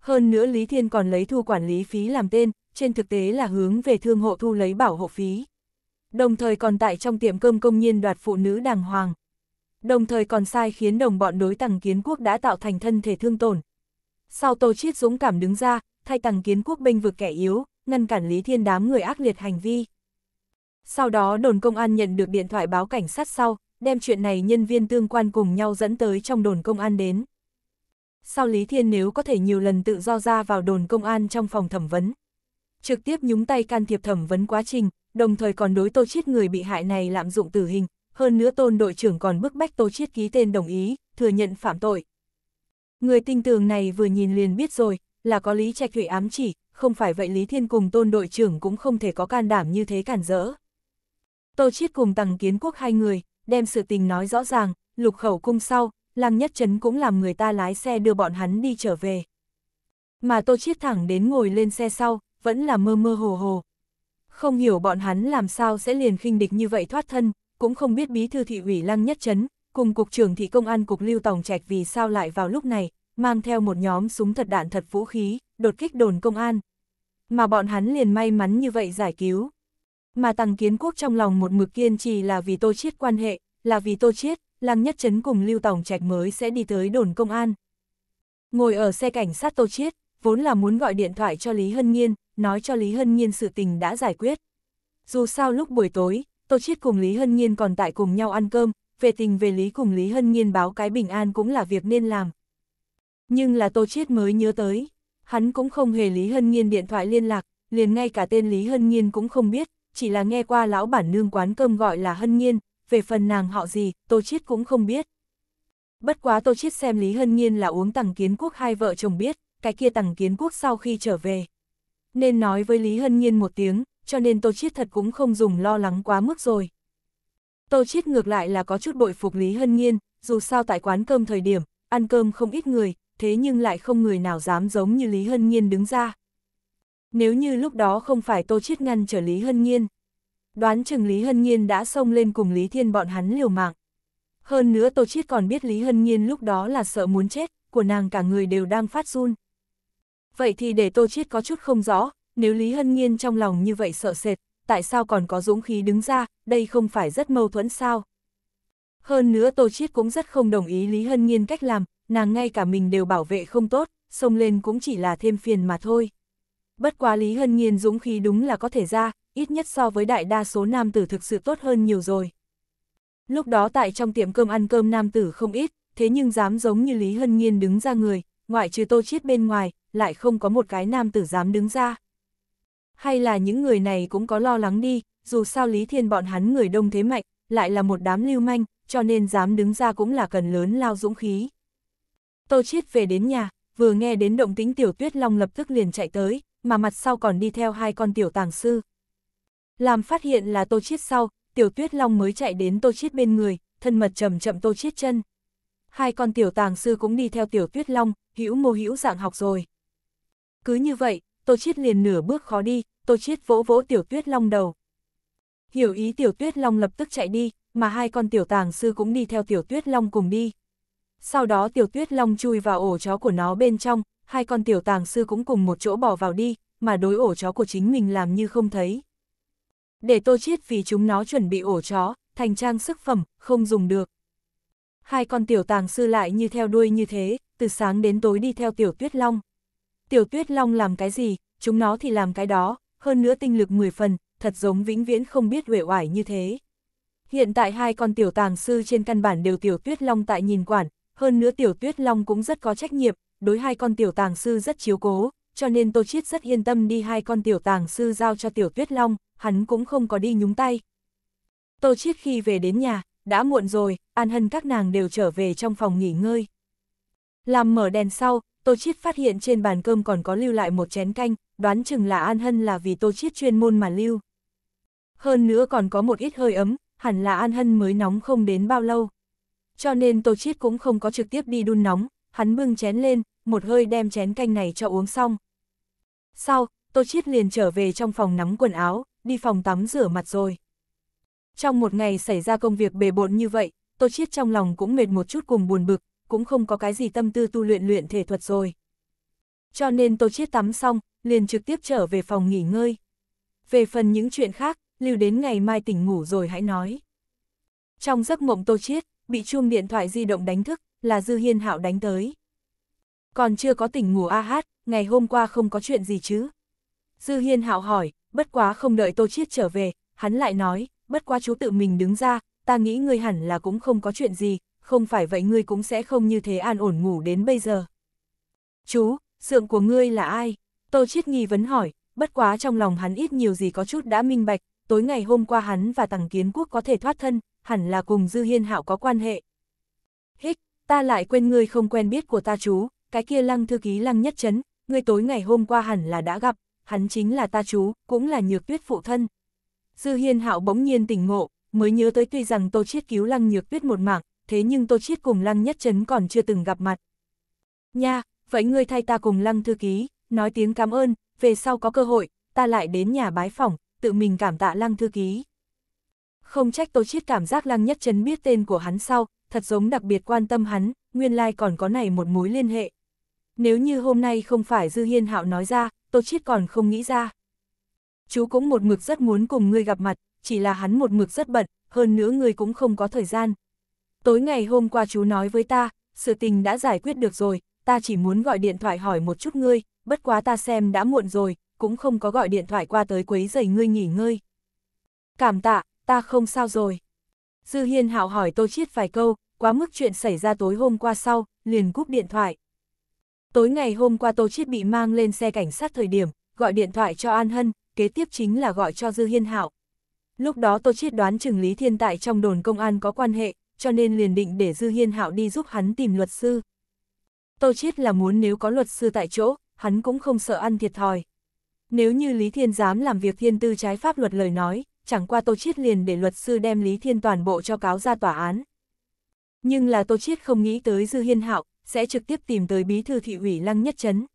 [SPEAKER 1] Hơn nữa Lý Thiên còn lấy thu quản lý phí làm tên, trên thực tế là hướng về thương hộ thu lấy bảo hộ phí. Đồng thời còn tại trong tiệm cơm công nhiên đoạt phụ nữ đàng hoàng. Đồng thời còn sai khiến đồng bọn đối tàng kiến quốc đã tạo thành thân thể thương tổn. Sau Tô Chiết dũng cảm đứng ra, thay tàng kiến quốc bênh vực kẻ yếu, ngăn cản Lý Thiên đám người ác liệt hành vi. Sau đó đồn công an nhận được điện thoại báo cảnh sát sau, đem chuyện này nhân viên tương quan cùng nhau dẫn tới trong đồn công an đến. Sau Lý Thiên nếu có thể nhiều lần tự do ra vào đồn công an trong phòng thẩm vấn, trực tiếp nhúng tay can thiệp thẩm vấn quá trình, đồng thời còn đối tô chiết người bị hại này lạm dụng tử hình, hơn nữa tôn đội trưởng còn bức bách tô chiết ký tên đồng ý, thừa nhận phạm tội. Người tinh tường này vừa nhìn liền biết rồi, là có Lý Trạch Thụy ám chỉ, không phải vậy Lý Thiên cùng tôn đội trưởng cũng không thể có can đảm như thế cản rỡ. Tô Chiết cùng Tằng Kiến Quốc hai người, đem sự tình nói rõ ràng, lục khẩu cung sau, Lăng Nhất Trấn cũng làm người ta lái xe đưa bọn hắn đi trở về. Mà Tô Chiết thẳng đến ngồi lên xe sau, vẫn là mơ mơ hồ hồ. Không hiểu bọn hắn làm sao sẽ liền khinh địch như vậy thoát thân, cũng không biết bí thư thị ủy Lăng Nhất Trấn, cùng cục trưởng thị công an cục Lưu Tòng Trạch vì sao lại vào lúc này, mang theo một nhóm súng thật đạn thật vũ khí, đột kích đồn công an. Mà bọn hắn liền may mắn như vậy giải cứu. Mà tăng kiến quốc trong lòng một mực kiên trì là vì tô chiết quan hệ, là vì tô chiết, lăng nhất chấn cùng lưu tổng trạch mới sẽ đi tới đồn công an. Ngồi ở xe cảnh sát tô chiết, vốn là muốn gọi điện thoại cho Lý Hân Nhiên, nói cho Lý Hân Nhiên sự tình đã giải quyết. Dù sao lúc buổi tối, Tô Chiết cùng Lý Hân Nhiên còn tại cùng nhau ăn cơm, về tình về lý cùng Lý Hân Nhiên báo cái bình an cũng là việc nên làm, nhưng là Tô Chiết mới nhớ tới, hắn cũng không hề Lý Hân Nhiên điện thoại liên lạc, liền ngay cả tên Lý Hân Nhiên cũng không biết, chỉ là nghe qua lão bản nương quán cơm gọi là Hân Nhiên, về phần nàng họ gì, Tô Chiết cũng không biết. Bất quá Tô Chiết xem Lý Hân Nhiên là uống tàng kiến quốc hai vợ chồng biết, cái kia tàng kiến quốc sau khi trở về. Nên nói với Lý Hân Nhiên một tiếng, cho nên Tô Chiết thật cũng không dùng lo lắng quá mức rồi. Tô Chiết ngược lại là có chút bội phục Lý Hân Nhiên, dù sao tại quán cơm thời điểm, ăn cơm không ít người, thế nhưng lại không người nào dám giống như Lý Hân Nhiên đứng ra. Nếu như lúc đó không phải Tô Chiết ngăn trở Lý Hân Nhiên, đoán chừng Lý Hân Nhiên đã xông lên cùng Lý Thiên bọn hắn liều mạng. Hơn nữa Tô Chiết còn biết Lý Hân Nhiên lúc đó là sợ muốn chết, của nàng cả người đều đang phát run. Vậy thì để Tô Chiết có chút không rõ, nếu Lý Hân Nhiên trong lòng như vậy sợ sệt, tại sao còn có dũng khí đứng ra, đây không phải rất mâu thuẫn sao? Hơn nữa Tô Chiết cũng rất không đồng ý Lý Hân Nhiên cách làm, nàng ngay cả mình đều bảo vệ không tốt, xông lên cũng chỉ là thêm phiền mà thôi. Bất quá Lý Hân Nhiên dũng khí đúng là có thể ra, ít nhất so với đại đa số nam tử thực sự tốt hơn nhiều rồi. Lúc đó tại trong tiệm cơm ăn cơm nam tử không ít, thế nhưng dám giống như Lý Hân Nhiên đứng ra người, ngoại trừ tô chiết bên ngoài, lại không có một cái nam tử dám đứng ra. Hay là những người này cũng có lo lắng đi, dù sao Lý Thiên bọn hắn người đông thế mạnh, lại là một đám lưu manh, cho nên dám đứng ra cũng là cần lớn lao dũng khí. Tô Chiết về đến nhà, vừa nghe đến động tính tiểu tuyết long lập tức liền chạy tới, mà mặt sau còn đi theo hai con tiểu tàng sư. Làm phát hiện là Tô Chiết sau, tiểu tuyết long mới chạy đến Tô Chiết bên người, thân mật chậm chậm Tô Chiết chân. Hai con tiểu tàng sư cũng đi theo tiểu tuyết long, hữu mô hữu dạng học rồi. Cứ như vậy, Tô Chiết liền nửa bước khó đi, Tô Chiết vỗ vỗ tiểu tuyết long đầu. Hiểu ý tiểu tuyết long lập tức chạy đi, mà hai con tiểu tàng sư cũng đi theo tiểu tuyết long cùng đi. Sau đó tiểu tuyết long chui vào ổ chó của nó bên trong, hai con tiểu tàng sư cũng cùng một chỗ bỏ vào đi, mà đối ổ chó của chính mình làm như không thấy. Để tô chiết vì chúng nó chuẩn bị ổ chó, thành trang sức phẩm, không dùng được. Hai con tiểu tàng sư lại như theo đuôi như thế, từ sáng đến tối đi theo tiểu tuyết long. Tiểu tuyết long làm cái gì, chúng nó thì làm cái đó, hơn nữa tinh lực 10 phần, thật giống vĩnh viễn không biết uể oải như thế. Hiện tại hai con tiểu tàng sư trên căn bản đều tiểu tuyết long tại nhìn quản, hơn nữa tiểu tuyết long cũng rất có trách nhiệm, đối hai con tiểu tàng sư rất chiếu cố, cho nên Tô Chiết rất yên tâm đi hai con tiểu tàng sư giao cho tiểu tuyết long, hắn cũng không có đi nhúng tay. Tô Chiết khi về đến nhà, đã muộn rồi, An Hân các nàng đều trở về trong phòng nghỉ ngơi. Làm mở đèn sau, Tô Chiết phát hiện trên bàn cơm còn có lưu lại một chén canh, đoán chừng là An Hân là vì Tô Chiết chuyên môn mà lưu. Hơn nữa còn có một ít hơi ấm, hẳn là An Hân mới nóng không đến bao lâu cho nên Tô Chiết cũng không có trực tiếp đi đun nóng, hắn bưng chén lên, một hơi đem chén canh này cho uống xong. Sau, Tô Chiết liền trở về trong phòng nắm quần áo, đi phòng tắm rửa mặt rồi. Trong một ngày xảy ra công việc bề bộn như vậy, Tô Chiết trong lòng cũng mệt một chút cùng buồn bực, cũng không có cái gì tâm tư tu luyện luyện thể thuật rồi. Cho nên Tô Chiết tắm xong, liền trực tiếp trở về phòng nghỉ ngơi. Về phần những chuyện khác, lưu đến ngày mai tỉnh ngủ rồi hãy nói. Trong giấc mộng Tô Chiết, bị chuông điện thoại di động đánh thức, là Dư Hiên Hạo đánh tới. Còn chưa có tỉnh ngủ a hát, ngày hôm qua không có chuyện gì chứ? Dư Hiên Hạo hỏi, bất quá không đợi Tô Chiết trở về, hắn lại nói, bất quá chú tự mình đứng ra, ta nghĩ ngươi hẳn là cũng không có chuyện gì, không phải vậy ngươi cũng sẽ không như thế an ổn ngủ đến bây giờ. Chú, sượng của ngươi là ai? Tô Chiết nghi vấn hỏi, bất quá trong lòng hắn ít nhiều gì có chút đã minh bạch, tối ngày hôm qua hắn và Tằng Kiến Quốc có thể thoát thân, hẳn là cùng Dư Hiên Hạo có quan hệ. Hích, ta lại quên ngươi không quen biết của ta chú, cái kia lăng thư ký lăng nhất chấn, ngươi tối ngày hôm qua hẳn là đã gặp, hắn chính là ta chú, cũng là nhược tuyết phụ thân. Dư Hiên Hạo bỗng nhiên tỉnh ngộ, mới nhớ tới tuy rằng Tô Chiết cứu lăng nhược tuyết một mạng, thế nhưng Tô Chiết cùng lăng nhất chấn còn chưa từng gặp mặt. Nha, vậy ngươi thay ta cùng lăng thư ký, nói tiếng cảm ơn, về sau có cơ hội, ta lại đến nhà bái phỏng, tự mình cảm tạ lăng thư ký. Không trách Tô Chiết cảm giác Lăng Nhất chấn biết tên của hắn sau, thật giống đặc biệt quan tâm hắn, nguyên lai like còn có này một mối liên hệ. Nếu như hôm nay không phải Dư Hiên Hạo nói ra, Tô Chiết còn không nghĩ ra. Chú cũng một mực rất muốn cùng ngươi gặp mặt, chỉ là hắn một mực rất bận, hơn nữa ngươi cũng không có thời gian. Tối ngày hôm qua chú nói với ta, sự tình đã giải quyết được rồi, ta chỉ muốn gọi điện thoại hỏi một chút ngươi, bất quá ta xem đã muộn rồi, cũng không có gọi điện thoại qua tới quấy giày ngươi nghỉ ngơi. Cảm tạ, ta không sao rồi. Dư Hiên Hạo hỏi Tô Chiết vài câu, quá mức chuyện xảy ra tối hôm qua sau, liền cúp điện thoại. Tối ngày hôm qua Tô Chiết bị mang lên xe cảnh sát thời điểm, gọi điện thoại cho An Hân, kế tiếp chính là gọi cho Dư Hiên Hạo. Lúc đó Tô Chiết đoán chừng Lý Thiên Tại trong đồn công an có quan hệ, cho nên liền định để Dư Hiên Hạo đi giúp hắn tìm luật sư. Tô Chiết là muốn nếu có luật sư tại chỗ, hắn cũng không sợ ăn thiệt thòi. Nếu như Lý Thiên dám làm việc thiên tư trái pháp luật lời nói, chẳng qua Tô Chiết liền để luật sư đem Lý Thiên toàn bộ cho cáo ra tòa án. Nhưng là Tô Chiết không nghĩ tới Dư Hiên Hạo, sẽ trực tiếp tìm tới bí thư thị ủy Lăng Nhất Trấn.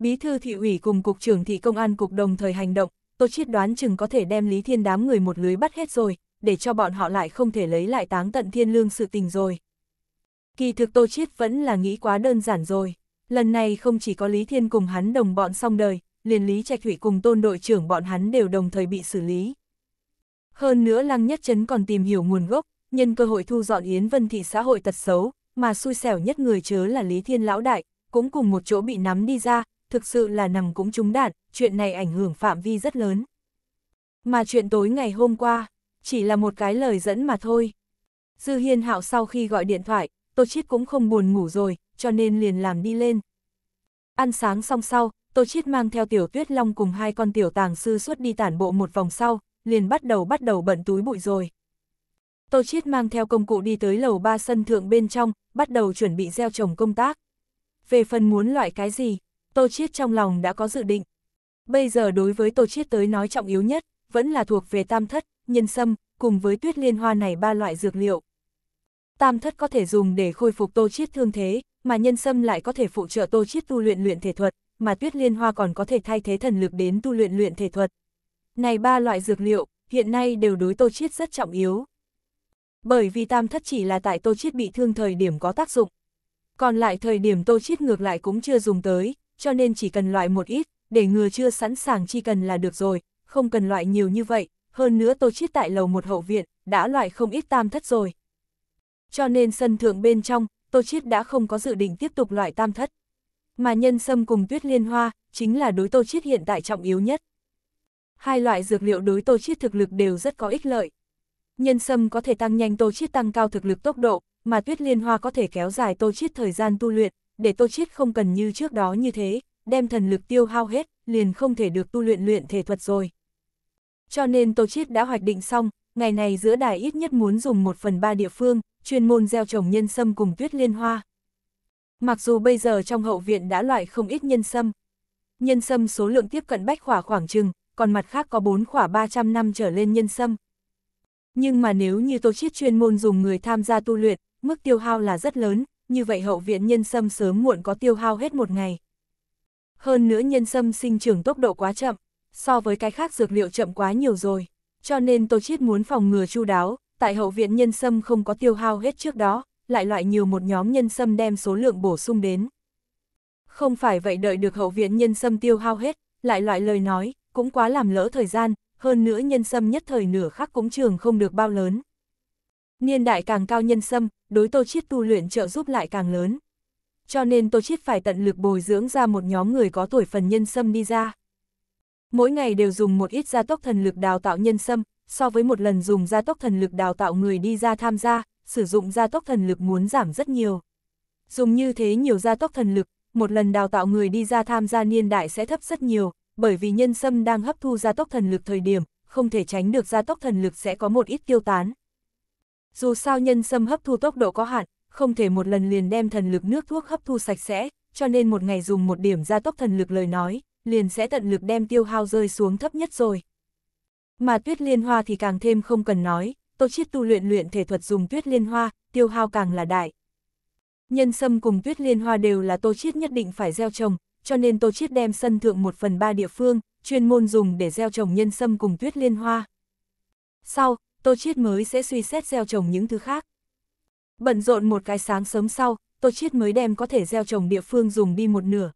[SPEAKER 1] Bí thư thị ủy cùng cục trưởng thị công an cục đồng thời hành động, Tô Chiết đoán chừng có thể đem Lý Thiên đám người một lưới bắt hết rồi, để cho bọn họ lại không thể lấy lại táng tận thiên lương sự tình rồi. Kỳ thực Tô Chiết vẫn là nghĩ quá đơn giản rồi, lần này không chỉ có Lý Thiên cùng hắn đồng bọn xong đời, liền Lý Trạch Thủy cùng tôn đội trưởng bọn hắn đều đồng thời bị xử lý. Hơn nữa Lăng Nhất Trấn còn tìm hiểu nguồn gốc, nhân cơ hội thu dọn Yến Vân thị xã hội tật xấu, mà xui xẻo nhất người chớ là Lý Thiên Lão Đại, cũng cùng một chỗ bị nắm đi ra, thực sự là nằm cũng trúng đạn, chuyện này ảnh hưởng phạm vi rất lớn. Mà chuyện tối ngày hôm qua, chỉ là một cái lời dẫn mà thôi. Dư Hiên Hạo sau khi gọi điện thoại, Tô Chiết cũng không buồn ngủ rồi, cho nên liền làm đi lên. Ăn sáng xong sau, Tô Chiết mang theo Tiểu Tuyết Long cùng hai con tiểu tàng sư suốt đi tản bộ một vòng sau, liền bắt đầu bắt đầu bận túi bụi rồi. Tô Chiết mang theo công cụ đi tới lầu ba sân thượng bên trong, bắt đầu chuẩn bị gieo trồng công tác. Về phần muốn loại cái gì, Tô Chiết trong lòng đã có dự định. Bây giờ đối với Tô Chiết tới nói trọng yếu nhất, vẫn là thuộc về tam thất, nhân sâm, cùng với tuyết liên hoa này ba loại dược liệu. Tam thất có thể dùng để khôi phục Tô Chiết thương thế, mà nhân sâm lại có thể phụ trợ Tô Chiết tu luyện luyện thể thuật, mà tuyết liên hoa còn có thể thay thế thần lực đến tu luyện luyện thể thuật, này ba loại dược liệu, hiện nay đều đối Tô Chiết rất trọng yếu. Bởi vì tam thất chỉ là tại Tô Chiết bị thương thời điểm có tác dụng. Còn lại thời điểm Tô Chiết ngược lại cũng chưa dùng tới, cho nên chỉ cần loại một ít, để ngừa chưa sẵn sàng chi cần là được rồi, không cần loại nhiều như vậy. Hơn nữa Tô Chiết tại lầu một hậu viện, đã loại không ít tam thất rồi. Cho nên sân thượng bên trong, Tô Chiết đã không có dự định tiếp tục loại tam thất. Mà nhân sâm cùng tuyết liên hoa, chính là đối Tô Chiết hiện tại trọng yếu nhất hai loại dược liệu đối tô chiết thực lực đều rất có ích lợi. Nhân sâm có thể tăng nhanh tô chiết tăng cao thực lực tốc độ, mà tuyết liên hoa có thể kéo dài tô chiết thời gian tu luyện, để tô chiết không cần như trước đó như thế, đem thần lực tiêu hao hết, liền không thể được tu luyện luyện thể thuật rồi. Cho nên tô chiết đã hoạch định xong, ngày này giữa đài ít nhất muốn dùng một phần ba địa phương, chuyên môn gieo trồng nhân sâm cùng tuyết liên hoa. Mặc dù bây giờ trong hậu viện đã loại không ít nhân sâm, nhân sâm số lượng tiếp cận bách khỏa khoảng chừng còn mặt khác có 4 khỏa 300 năm trở lên nhân sâm. Nhưng mà nếu như Tô Chiết chuyên môn dùng người tham gia tu luyện, mức tiêu hao là rất lớn, như vậy hậu viện nhân sâm sớm muộn có tiêu hao hết một ngày. Hơn nữa nhân sâm sinh trưởng tốc độ quá chậm, so với cái khác dược liệu chậm quá nhiều rồi, cho nên Tô Chiết muốn phòng ngừa chu đáo, tại hậu viện nhân sâm không có tiêu hao hết trước đó, lại loại nhiều một nhóm nhân sâm đem số lượng bổ sung đến. Không phải vậy đợi được hậu viện nhân sâm tiêu hao hết, lại loại lời nói, cũng quá làm lỡ thời gian, hơn nữa nhân sâm nhất thời nửa khắc cũng trường không được bao lớn. Niên đại càng cao nhân sâm, đối Tô Chiết tu luyện trợ giúp lại càng lớn. Cho nên Tô Chiết phải tận lực bồi dưỡng ra một nhóm người có tuổi phần nhân sâm đi ra. Mỗi ngày đều dùng một ít gia tốc thần lực đào tạo nhân sâm, so với một lần dùng gia tốc thần lực đào tạo người đi ra tham gia, sử dụng gia tốc thần lực muốn giảm rất nhiều. Dùng như thế nhiều gia tốc thần lực, một lần đào tạo người đi ra tham gia niên đại sẽ thấp rất nhiều, bởi vì nhân sâm đang hấp thu gia tốc thần lực thời điểm, không thể tránh được gia tốc thần lực sẽ có một ít tiêu tán. Dù sao nhân sâm hấp thu tốc độ có hạn, không thể một lần liền đem thần lực nước thuốc hấp thu sạch sẽ, cho nên một ngày dùng một điểm gia tốc thần lực lời nói, liền sẽ tận lực đem tiêu hao rơi xuống thấp nhất rồi. Mà tuyết liên hoa thì càng thêm không cần nói, tô chiết tu luyện luyện thể thuật dùng tuyết liên hoa, tiêu hao càng là đại. Nhân sâm cùng tuyết liên hoa đều là tô chiết nhất định phải gieo trồng, cho nên Tô Chiết đem sân thượng một phần ba địa phương, chuyên môn dùng để gieo trồng nhân sâm cùng tuyết liên hoa. Sau, Tô Chiết mới sẽ suy xét gieo trồng những thứ khác. Bận rộn một cái sáng sớm sau, Tô Chiết mới đem có thể gieo trồng địa phương dùng đi một nửa.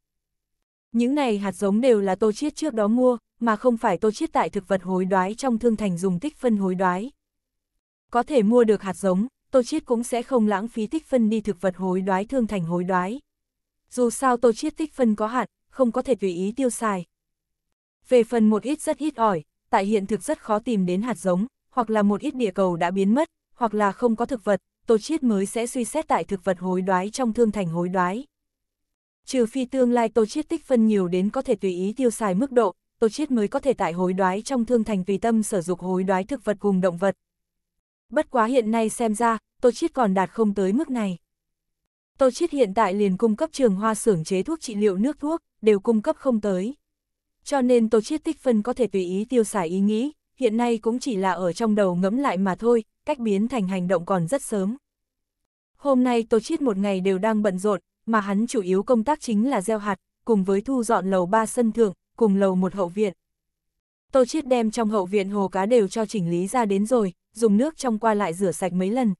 [SPEAKER 1] Những này hạt giống đều là Tô Chiết trước đó mua, mà không phải Tô Chiết tại thực vật hối đoái trong thương thành dùng tích phân hối đoái. Có thể mua được hạt giống, Tô Chiết cũng sẽ không lãng phí tích phân đi thực vật hối đoái thương thành hối đoái dù sao tôi chiết tích phân có hạn, không có thể tùy ý tiêu xài. Về phần một ít rất ít ỏi, tại hiện thực rất khó tìm đến hạt giống, hoặc là một ít địa cầu đã biến mất, hoặc là không có thực vật, tôi Chiết mới sẽ suy xét tại thực vật hối đoái trong thương thành hối đoái. Trừ phi tương lai tôi Chiết tích phân nhiều đến có thể tùy ý tiêu xài mức độ, tôi Chiết mới có thể tại hối đoái trong thương thành tùy tâm sử dụng hối đoái thực vật cùng động vật. Bất quá hiện nay xem ra, tôi Chiết còn đạt không tới mức này. Tô Chiết hiện tại liền cung cấp trường hoa xưởng chế thuốc trị liệu nước thuốc, đều cung cấp không tới. Cho nên Tô Chiết tích phân có thể tùy ý tiêu xài ý nghĩ, hiện nay cũng chỉ là ở trong đầu ngẫm lại mà thôi, cách biến thành hành động còn rất sớm. Hôm nay Tô Chiết một ngày đều đang bận rộn, mà hắn chủ yếu công tác chính là gieo hạt, cùng với thu dọn lầu 3 sân thượng, cùng lầu một hậu viện. Tô Chiết đem trong hậu viện hồ cá đều cho chỉnh lý ra đến rồi, dùng nước trong qua lại rửa sạch mấy lần,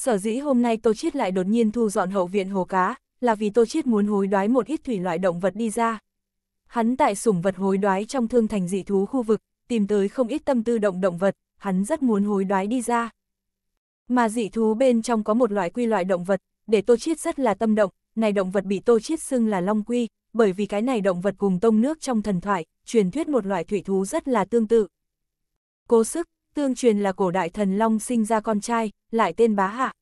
[SPEAKER 1] Sở dĩ hôm nay Tô Chiết lại đột nhiên thu dọn hậu viện hồ cá, là vì Tô Chiết muốn hối đoái một ít thủy loại động vật đi ra. Hắn tại sủng vật hối đoái trong thương thành dị thú khu vực, tìm tới không ít tâm tư động động vật, hắn rất muốn hối đoái đi ra. Mà dị thú bên trong có một loại quy loại động vật, để Tô Chiết rất là tâm động, này động vật bị Tô Chiết xưng là long quy, bởi vì cái này động vật cùng tông nước trong thần thoại, truyền thuyết một loại thủy thú rất là tương tự. Cố sức, tương truyền là cổ đại thần Long sinh ra con trai, lại tên bá hạ.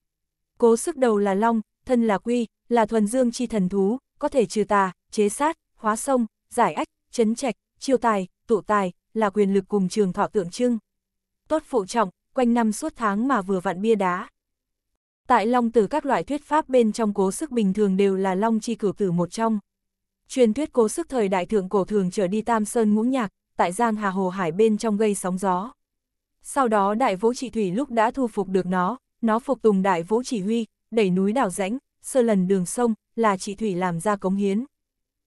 [SPEAKER 1] Cố sức đầu là Long, thân là Quy, là thuần dương chi thần thú, có thể trừ tà, chế sát, hóa sông, giải ách, chấn trạch, chiêu tài, tụ tài, là quyền lực cùng trường thọ tượng trưng. Tốt phụ trọng, quanh năm suốt tháng mà vừa vặn bia đá. Tại Long từ các loại thuyết pháp bên trong cố sức bình thường đều là Long chi cử tử một trong. Truyền thuyết cố sức thời đại thượng cổ thường trở đi Tam Sơn ngũ nhạc, tại Giang Hà Hồ Hải bên trong gây sóng gió. Sau đó đại vũ trị thủy lúc đã thu phục được nó, nó phục tùng đại vũ chỉ huy, đẩy núi đảo rãnh, sơ lần đường sông, là chị thủy làm ra cống hiến.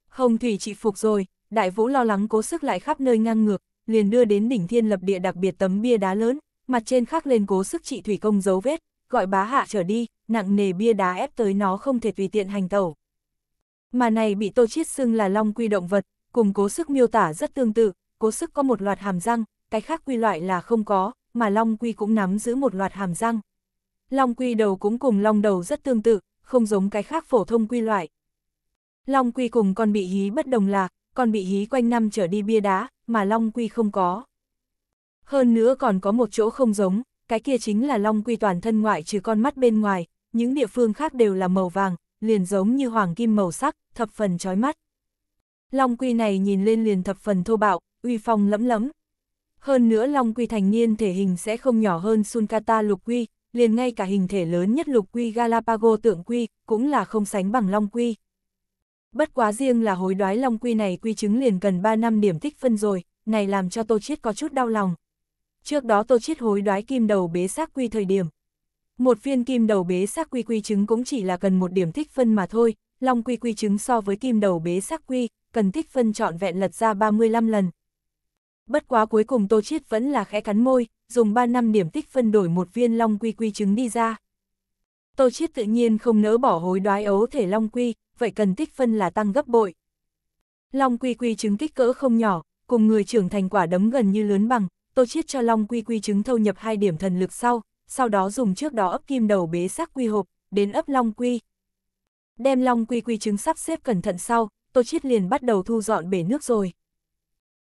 [SPEAKER 1] Hồng thủy chị phục rồi, đại vũ lo lắng cố sức lại khắp nơi ngang ngược, liền đưa đến đỉnh thiên lập địa đặc biệt tấm bia đá lớn, mặt trên khắc lên cố sức trị thủy công dấu vết, gọi bá hạ trở đi, nặng nề bia đá ép tới nó không thể tùy tiện hành tẩu. Mà này bị tô chiết xưng là long quy động vật, cùng cố sức miêu tả rất tương tự, cố sức có một loạt hàm răng, cái khác quy loại là không có, mà long quy cũng nắm giữ một loạt hàm răng. Long quy đầu cũng cùng long đầu rất tương tự, không giống cái khác phổ thông quy loại. Long quy cùng con bị hí bất đồng là, con bị hí quanh năm trở đi bia đá, mà long quy không có. Hơn nữa còn có một chỗ không giống, cái kia chính là long quy toàn thân ngoại trừ con mắt bên ngoài, những địa phương khác đều là màu vàng, liền giống như hoàng kim màu sắc, thập phần chói mắt. Long quy này nhìn lên liền thập phần thô bạo, uy phong lẫm lẫm, hơn nữa Long Quy thành niên thể hình sẽ không nhỏ hơn Sunkata lục quy, liền ngay cả hình thể lớn nhất lục quy Galapago tượng quy, cũng là không sánh bằng Long Quy. Bất quá riêng là hối đoái Long Quy này quy chứng liền cần 3 năm điểm tích phân rồi, này làm cho Tô Chiết có chút đau lòng. Trước đó Tô Chiết hối đoái kim đầu bế xác quy thời điểm. Một viên kim đầu bế xác quy quy chứng cũng chỉ là cần một điểm tích phân mà thôi, Long Quy quy chứng so với kim đầu bế xác quy, cần tích phân trọn vẹn lật ra 35 lần bất quá cuối cùng Tô Chiết vẫn là khẽ cắn môi, dùng 3 năm điểm tích phân đổi một viên long quy quy trứng đi ra. Tô Chiết tự nhiên không nỡ bỏ hối đoái ấu thể long quy, vậy cần tích phân là tăng gấp bội. Long quy quy trứng kích cỡ không nhỏ, cùng người trưởng thành quả đấm gần như lớn bằng, Tô Chiết cho long quy quy trứng thâu nhập hai điểm thần lực sau, sau đó dùng trước đó ấp kim đầu bế xác quy hộp, đến ấp long quy. Đem long quy quy trứng sắp xếp cẩn thận sau, Tô Chiết liền bắt đầu thu dọn bể nước rồi.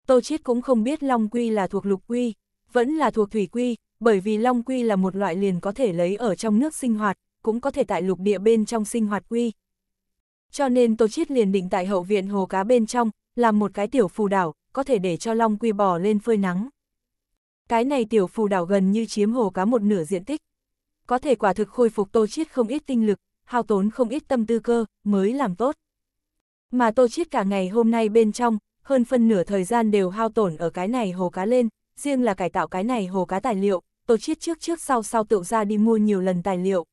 [SPEAKER 1] Tô Chiết cũng không biết Long Quy là thuộc lục quy, vẫn là thuộc thủy quy, bởi vì Long Quy là một loại liền có thể lấy ở trong nước sinh hoạt, cũng có thể tại lục địa bên trong sinh hoạt quy. Cho nên Tô Chiết liền định tại hậu viện hồ cá bên trong, làm một cái tiểu phù đảo, có thể để cho Long Quy bò lên phơi nắng. Cái này tiểu phù đảo gần như chiếm hồ cá một nửa diện tích. Có thể quả thực khôi phục Tô Chiết không ít tinh lực, hao tốn không ít tâm tư cơ, mới làm tốt. Mà Tô Chiết cả ngày hôm nay bên trong, hơn phân nửa thời gian đều hao tổn ở cái này hồ cá lên, riêng là cải tạo cái này hồ cá tài liệu, Tô Chiết trước trước sau sau tự ra đi mua nhiều lần tài liệu.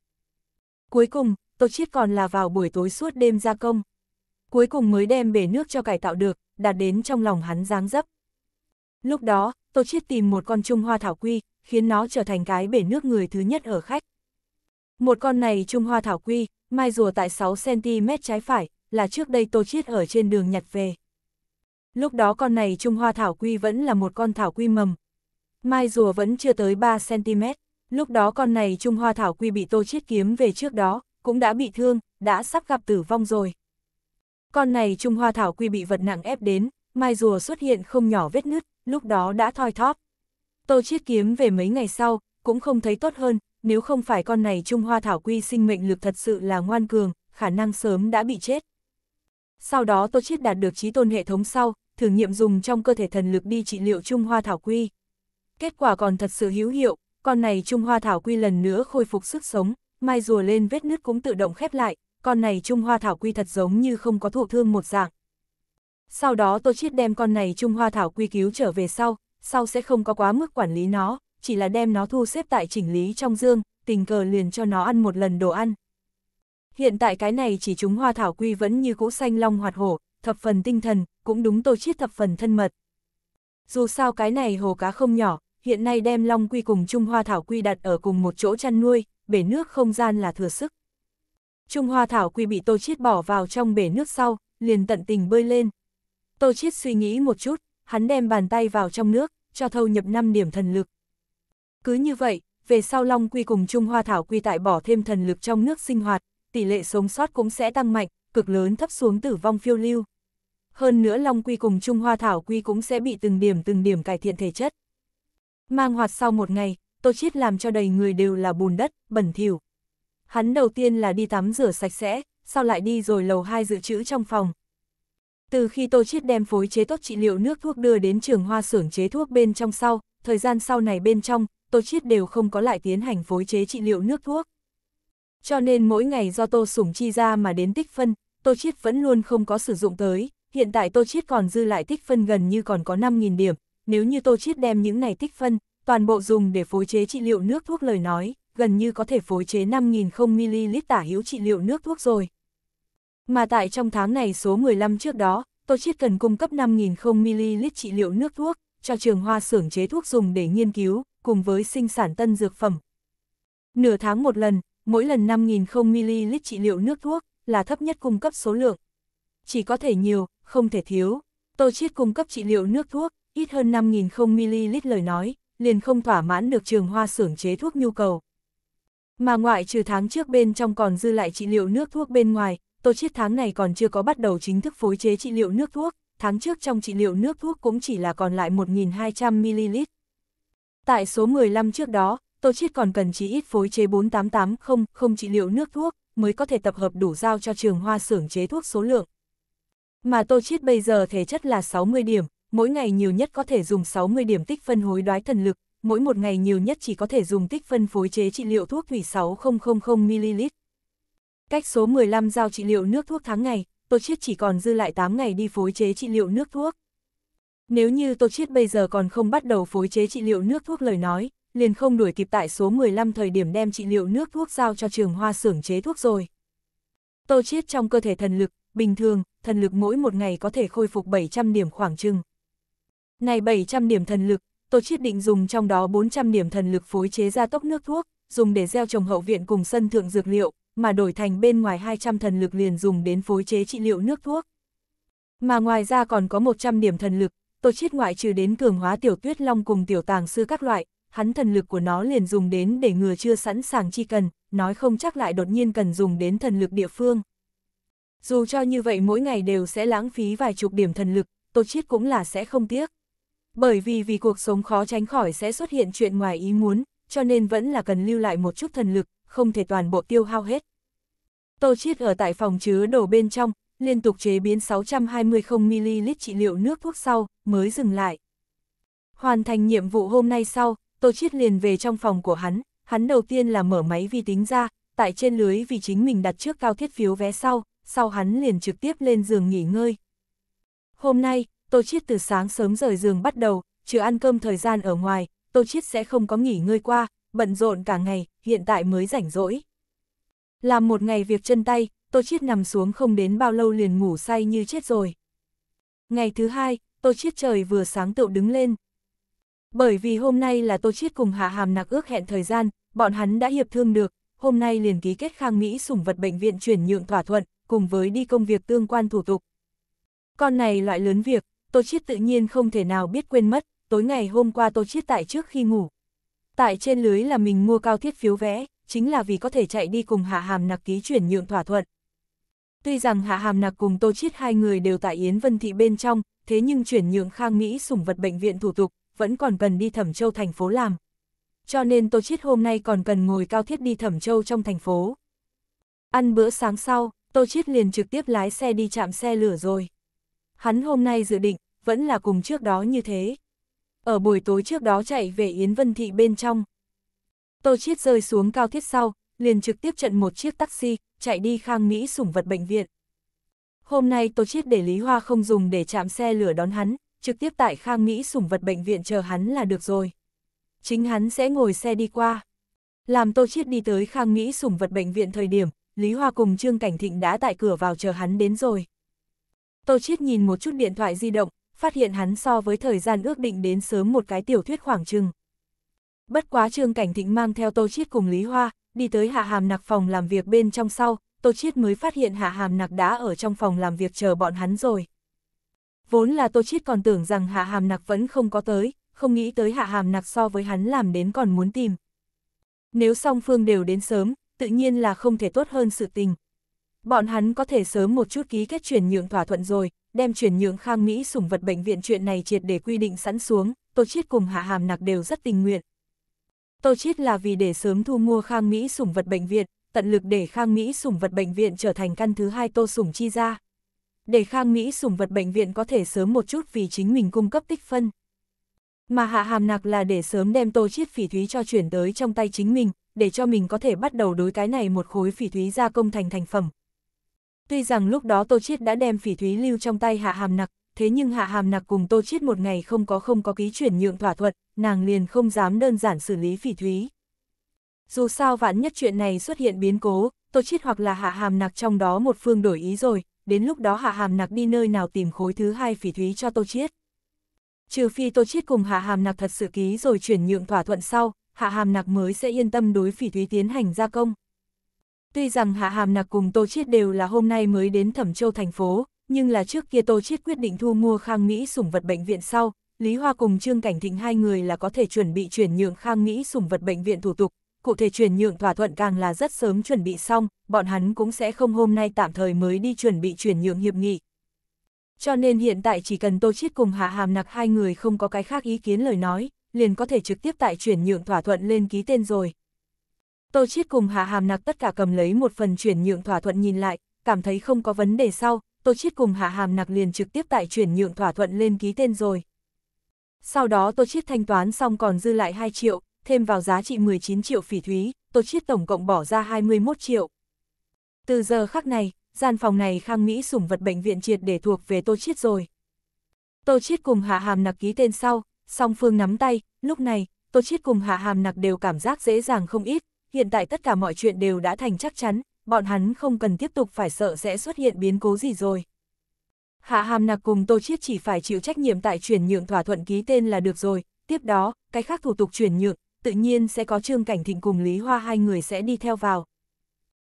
[SPEAKER 1] Cuối cùng, Tô Chiết còn là vào buổi tối suốt đêm gia công. Cuối cùng mới đem bể nước cho cải tạo được, đạt đến trong lòng hắn dáng dấp. Lúc đó, Tô Chiết tìm một con Trung Hoa Thảo Quy, khiến nó trở thành cái bể nước người thứ nhất ở khách. Một con này Trung Hoa Thảo Quy, mai rùa tại 6cm trái phải, là trước đây Tô Chiết ở trên đường nhặt về. Lúc đó con này Trung Hoa thảo quy vẫn là một con thảo quy mầm. Mai rùa vẫn chưa tới 3cm, lúc đó con này Trung Hoa thảo quy bị tô chiết kiếm về trước đó, cũng đã bị thương, đã sắp gặp tử vong rồi. Con này Trung Hoa thảo quy bị vật nặng ép đến, mai rùa xuất hiện không nhỏ vết nứt, lúc đó đã thoi thóp. Tô chiết kiếm về mấy ngày sau, cũng không thấy tốt hơn, nếu không phải con này Trung Hoa thảo quy sinh mệnh lực thật sự là ngoan cường, khả năng sớm đã bị chết. Sau đó Tô Chiết đạt được trí tôn hệ thống sau, thử nghiệm dùng trong cơ thể thần lực đi trị liệu Trung Hoa Thảo Quy. Kết quả còn thật sự hữu hiệu, con này Trung Hoa Thảo Quy lần nữa khôi phục sức sống, mai rùa lên vết nứt cũng tự động khép lại, con này Trung Hoa Thảo Quy thật giống như không có thụ thương một dạng. Sau đó Tô Chiết đem con này Trung Hoa Thảo Quy cứu trở về sau, sau sẽ không có quá mức quản lý nó, chỉ là đem nó thu xếp tại chỉnh lý trong dương, tình cờ liền cho nó ăn một lần đồ ăn. Hiện tại cái này chỉ chúng hoa thảo quy vẫn như cũ xanh long hoạt hổ, thập phần tinh thần, cũng đúng tô chiết thập phần thân mật. Dù sao cái này hồ cá không nhỏ, hiện nay đem long quy cùng Trung Hoa Thảo quy đặt ở cùng một chỗ chăn nuôi, bể nước không gian là thừa sức. Trung Hoa Thảo quy bị Tô Chiết bỏ vào trong bể nước sau, liền tận tình bơi lên. Tô Chiết suy nghĩ một chút, hắn đem bàn tay vào trong nước, cho thâu nhập 5 điểm thần lực. Cứ như vậy, về sau long quy cùng Trung Hoa Thảo quy tại bỏ thêm thần lực trong nước sinh hoạt, tỷ lệ sống sót cũng sẽ tăng mạnh, cực lớn thấp xuống tử vong phiêu lưu. Hơn nữa Long Quy cùng Trung Hoa Thảo Quy cũng sẽ bị từng điểm từng điểm cải thiện thể chất. Mang hoạt sau một ngày, Tô Chiết làm cho đầy người đều là bùn đất, bẩn thỉu. Hắn đầu tiên là đi tắm rửa sạch sẽ, sau lại đi rồi lầu hai dự trữ trong phòng. Từ khi Tô Chiết đem phối chế tốt trị liệu nước thuốc đưa đến trường hoa xưởng chế thuốc bên trong sau, thời gian sau này bên trong, Tô Chiết đều không có lại tiến hành phối chế trị liệu nước thuốc. Cho nên mỗi ngày do Tô Sủng chi ra mà đến tích phân, Tô Chiết vẫn luôn không có sử dụng tới, hiện tại Tô Chiết còn dư lại tích phân gần như còn có 5.000 điểm, nếu như Tô Chiết đem những này tích phân, toàn bộ dùng để phối chế trị liệu nước thuốc lời nói, gần như có thể phối chế 5.000ml tả hữu trị liệu nước thuốc rồi. Mà tại trong tháng này số 15 trước đó, Tô Chiết cần cung cấp 5.000ml trị liệu nước thuốc, cho trường hoa xưởng chế thuốc dùng để nghiên cứu, cùng với sinh sản tân dược phẩm. Nửa tháng một lần, mỗi lần 5.000ml trị liệu nước thuốc là thấp nhất cung cấp số lượng. Chỉ có thể nhiều, không thể thiếu. Tô Chiết cung cấp trị liệu nước thuốc, ít hơn 5.000ml lời nói, liền không thỏa mãn được trường hoa xưởng chế thuốc nhu cầu. Mà ngoại trừ tháng trước bên trong còn dư lại trị liệu nước thuốc bên ngoài, Tô Chiết tháng này còn chưa có bắt đầu chính thức phối chế trị liệu nước thuốc, tháng trước trong trị liệu nước thuốc cũng chỉ là còn lại 1.200ml. Tại số 15 trước đó, Tô Chiết còn cần chỉ ít phối chế 4880 không trị liệu nước thuốc mới có thể tập hợp đủ giao cho trường hoa xưởng chế thuốc số lượng. Mà Tô Chiết bây giờ thể chất là 60 điểm, mỗi ngày nhiều nhất có thể dùng 60 điểm tích phân hối đoái thần lực, mỗi một ngày nhiều nhất chỉ có thể dùng tích phân phối chế trị liệu thuốc thủy 6000ml. Cách số 15 giao trị liệu nước thuốc tháng ngày, Tô Chiết chỉ còn dư lại 8 ngày đi phối chế trị liệu nước thuốc. Nếu như Tô Chiết bây giờ còn không bắt đầu phối chế trị liệu nước thuốc lời nói, liền không đuổi kịp tại số 15 thời điểm đem trị liệu nước thuốc giao cho trường hoa xưởng chế thuốc rồi. Tô chiết trong cơ thể thần lực, bình thường, thần lực mỗi một ngày có thể khôi phục 700 điểm khoảng chừng. Này 700 điểm thần lực, Tô chiết định dùng trong đó 400 điểm thần lực phối chế ra tốc nước thuốc, dùng để gieo trồng hậu viện cùng sân thượng dược liệu, mà đổi thành bên ngoài 200 thần lực liền dùng đến phối chế trị liệu nước thuốc. Mà ngoài ra còn có 100 điểm thần lực, Tô chiết ngoại trừ đến cường hóa tiểu tuyết long cùng tiểu tàng sư các loại, hắn thần lực của nó liền dùng đến để ngừa chưa sẵn sàng chi cần, nói không chắc lại đột nhiên cần dùng đến thần lực địa phương. Dù cho như vậy mỗi ngày đều sẽ lãng phí vài chục điểm thần lực, Tô Chiết cũng là sẽ không tiếc. Bởi vì vì cuộc sống khó tránh khỏi sẽ xuất hiện chuyện ngoài ý muốn, cho nên vẫn là cần lưu lại một chút thần lực, không thể toàn bộ tiêu hao hết. Tô Chiết ở tại phòng chứa đồ bên trong, liên tục chế biến 620ml trị liệu nước thuốc sau, mới dừng lại. Hoàn thành nhiệm vụ hôm nay sau, Tô Chiết liền về trong phòng của hắn, hắn đầu tiên là mở máy vi tính ra, tại trên lưới vì chính mình đặt trước cao thiết phiếu vé sau, sau hắn liền trực tiếp lên giường nghỉ ngơi. Hôm nay, Tô Chiết từ sáng sớm rời giường bắt đầu, trừ ăn cơm thời gian ở ngoài, Tô Chiết sẽ không có nghỉ ngơi qua, bận rộn cả ngày, hiện tại mới rảnh rỗi. Làm một ngày việc chân tay, Tô Chiết nằm xuống không đến bao lâu liền ngủ say như chết rồi. Ngày thứ hai, Tô Chiết trời vừa sáng tựu đứng lên, bởi vì hôm nay là Tô Chiết cùng Hạ Hàm Nặc ước hẹn thời gian, bọn hắn đã hiệp thương được, hôm nay liền ký kết Khang Mỹ sủng vật bệnh viện chuyển nhượng thỏa thuận, cùng với đi công việc tương quan thủ tục. Con này loại lớn việc, Tô Chiết tự nhiên không thể nào biết quên mất, tối ngày hôm qua Tô Chiết tại trước khi ngủ. Tại trên lưới là mình mua cao thiết phiếu vé, chính là vì có thể chạy đi cùng Hạ Hàm Nặc ký chuyển nhượng thỏa thuận. Tuy rằng Hạ Hàm Nặc cùng Tô Chiết hai người đều tại Yến Vân Thị bên trong, thế nhưng chuyển nhượng Khang Mỹ sủng vật bệnh viện thủ tục, vẫn còn cần đi Thẩm Châu thành phố làm. Cho nên Tô Chiết hôm nay còn cần ngồi cao thiết đi Thẩm Châu trong thành phố. Ăn bữa sáng sau, Tô Chiết liền trực tiếp lái xe đi chạm xe lửa rồi. Hắn hôm nay dự định, vẫn là cùng trước đó như thế. Ở buổi tối trước đó chạy về Yến Vân Thị bên trong. Tô Chiết rơi xuống cao thiết sau, liền trực tiếp trận một chiếc taxi, chạy đi khang Mỹ sủng vật bệnh viện. Hôm nay Tô Chiết để Lý Hoa không dùng để chạm xe lửa đón hắn, trực tiếp tại Khang Mỹ sủng vật bệnh viện chờ hắn là được rồi. Chính hắn sẽ ngồi xe đi qua. Làm Tô Chiết đi tới Khang Mỹ sủng vật bệnh viện thời điểm, Lý Hoa cùng Trương Cảnh Thịnh đã tại cửa vào chờ hắn đến rồi. Tô Chiết nhìn một chút điện thoại di động, phát hiện hắn so với thời gian ước định đến sớm một cái tiểu thuyết khoảng chừng. Bất quá Trương Cảnh Thịnh mang theo Tô Chiết cùng Lý Hoa, đi tới hạ hàm nặc phòng làm việc bên trong sau, Tô Chiết mới phát hiện hạ hàm nặc đã ở trong phòng làm việc chờ bọn hắn rồi vốn là Tô Chiết còn tưởng rằng Hạ Hàm Nặc vẫn không có tới, không nghĩ tới Hạ Hàm Nặc so với hắn làm đến còn muốn tìm. Nếu song phương đều đến sớm, tự nhiên là không thể tốt hơn sự tình. Bọn hắn có thể sớm một chút ký kết chuyển nhượng thỏa thuận rồi, đem chuyển nhượng Khang Mỹ sủng vật bệnh viện chuyện này triệt để quy định sẵn xuống, Tô Chiết cùng Hạ Hàm Nặc đều rất tình nguyện. Tô Chiết là vì để sớm thu mua Khang Mỹ sủng vật bệnh viện, tận lực để Khang Mỹ sủng vật bệnh viện trở thành căn thứ hai Tô sủng chi ra để Khang Mỹ sủng vật bệnh viện có thể sớm một chút vì chính mình cung cấp tích phân. Mà hạ hàm nạc là để sớm đem tô chiết phỉ thúy cho chuyển tới trong tay chính mình, để cho mình có thể bắt đầu đối cái này một khối phỉ thúy gia công thành thành phẩm. Tuy rằng lúc đó tô chiết đã đem phỉ thúy lưu trong tay hạ hàm nạc thế nhưng hạ hàm nạc cùng tô chiết một ngày không có không có ký chuyển nhượng thỏa thuận, nàng liền không dám đơn giản xử lý phỉ thúy. Dù sao vạn nhất chuyện này xuất hiện biến cố, tô chiết hoặc là hạ hàm nạc trong đó một phương đổi ý rồi, đến lúc đó Hạ Hàm Nặc đi nơi nào tìm khối thứ hai phỉ thúy cho Tô Chiết. Trừ phi Tô Chiết cùng Hạ Hàm Nặc thật sự ký rồi chuyển nhượng thỏa thuận sau, Hạ Hàm Nặc mới sẽ yên tâm đối phỉ thúy tiến hành gia công. Tuy rằng Hạ Hàm Nặc cùng Tô Chiết đều là hôm nay mới đến Thẩm Châu thành phố, nhưng là trước kia Tô Chiết quyết định thu mua Khang Mỹ sủng vật bệnh viện sau, Lý Hoa cùng Trương Cảnh Thịnh hai người là có thể chuẩn bị chuyển nhượng Khang Mỹ sủng vật bệnh viện thủ tục, cụ thể chuyển nhượng thỏa thuận càng là rất sớm chuẩn bị xong, bọn hắn cũng sẽ không hôm nay tạm thời mới đi chuẩn bị chuyển nhượng hiệp nghị. Cho nên hiện tại chỉ cần Tô Chiết cùng Hạ Hàm Nặc hai người không có cái khác ý kiến lời nói, liền có thể trực tiếp tại chuyển nhượng thỏa thuận lên ký tên rồi. Tô Chiết cùng Hạ Hàm Nặc tất cả cầm lấy một phần chuyển nhượng thỏa thuận nhìn lại, cảm thấy không có vấn đề sau, Tô Chiết cùng Hạ Hàm Nặc liền trực tiếp tại chuyển nhượng thỏa thuận lên ký tên rồi. Sau đó Tô Chiết thanh toán xong còn dư lại 2 triệu, thêm vào giá trị 19 triệu phỉ thúy, Tô Chiết tổng cộng bỏ ra 21 triệu. Từ giờ khắc này, gian phòng này Khang Mỹ sủng vật bệnh viện triệt để thuộc về Tô Chiết rồi. Tô Chiết cùng Hạ Hàm Nặc ký tên sau, song phương nắm tay, lúc này, Tô Chiết cùng Hạ Hàm Nặc đều cảm giác dễ dàng không ít, hiện tại tất cả mọi chuyện đều đã thành chắc chắn, bọn hắn không cần tiếp tục phải sợ sẽ xuất hiện biến cố gì rồi. Hạ Hàm Nặc cùng Tô Chiết chỉ phải chịu trách nhiệm tại chuyển nhượng thỏa thuận ký tên là được rồi, tiếp đó, cái khác thủ tục chuyển nhượng, tự nhiên sẽ có Trương Cảnh Thịnh cùng Lý Hoa hai người sẽ đi theo vào.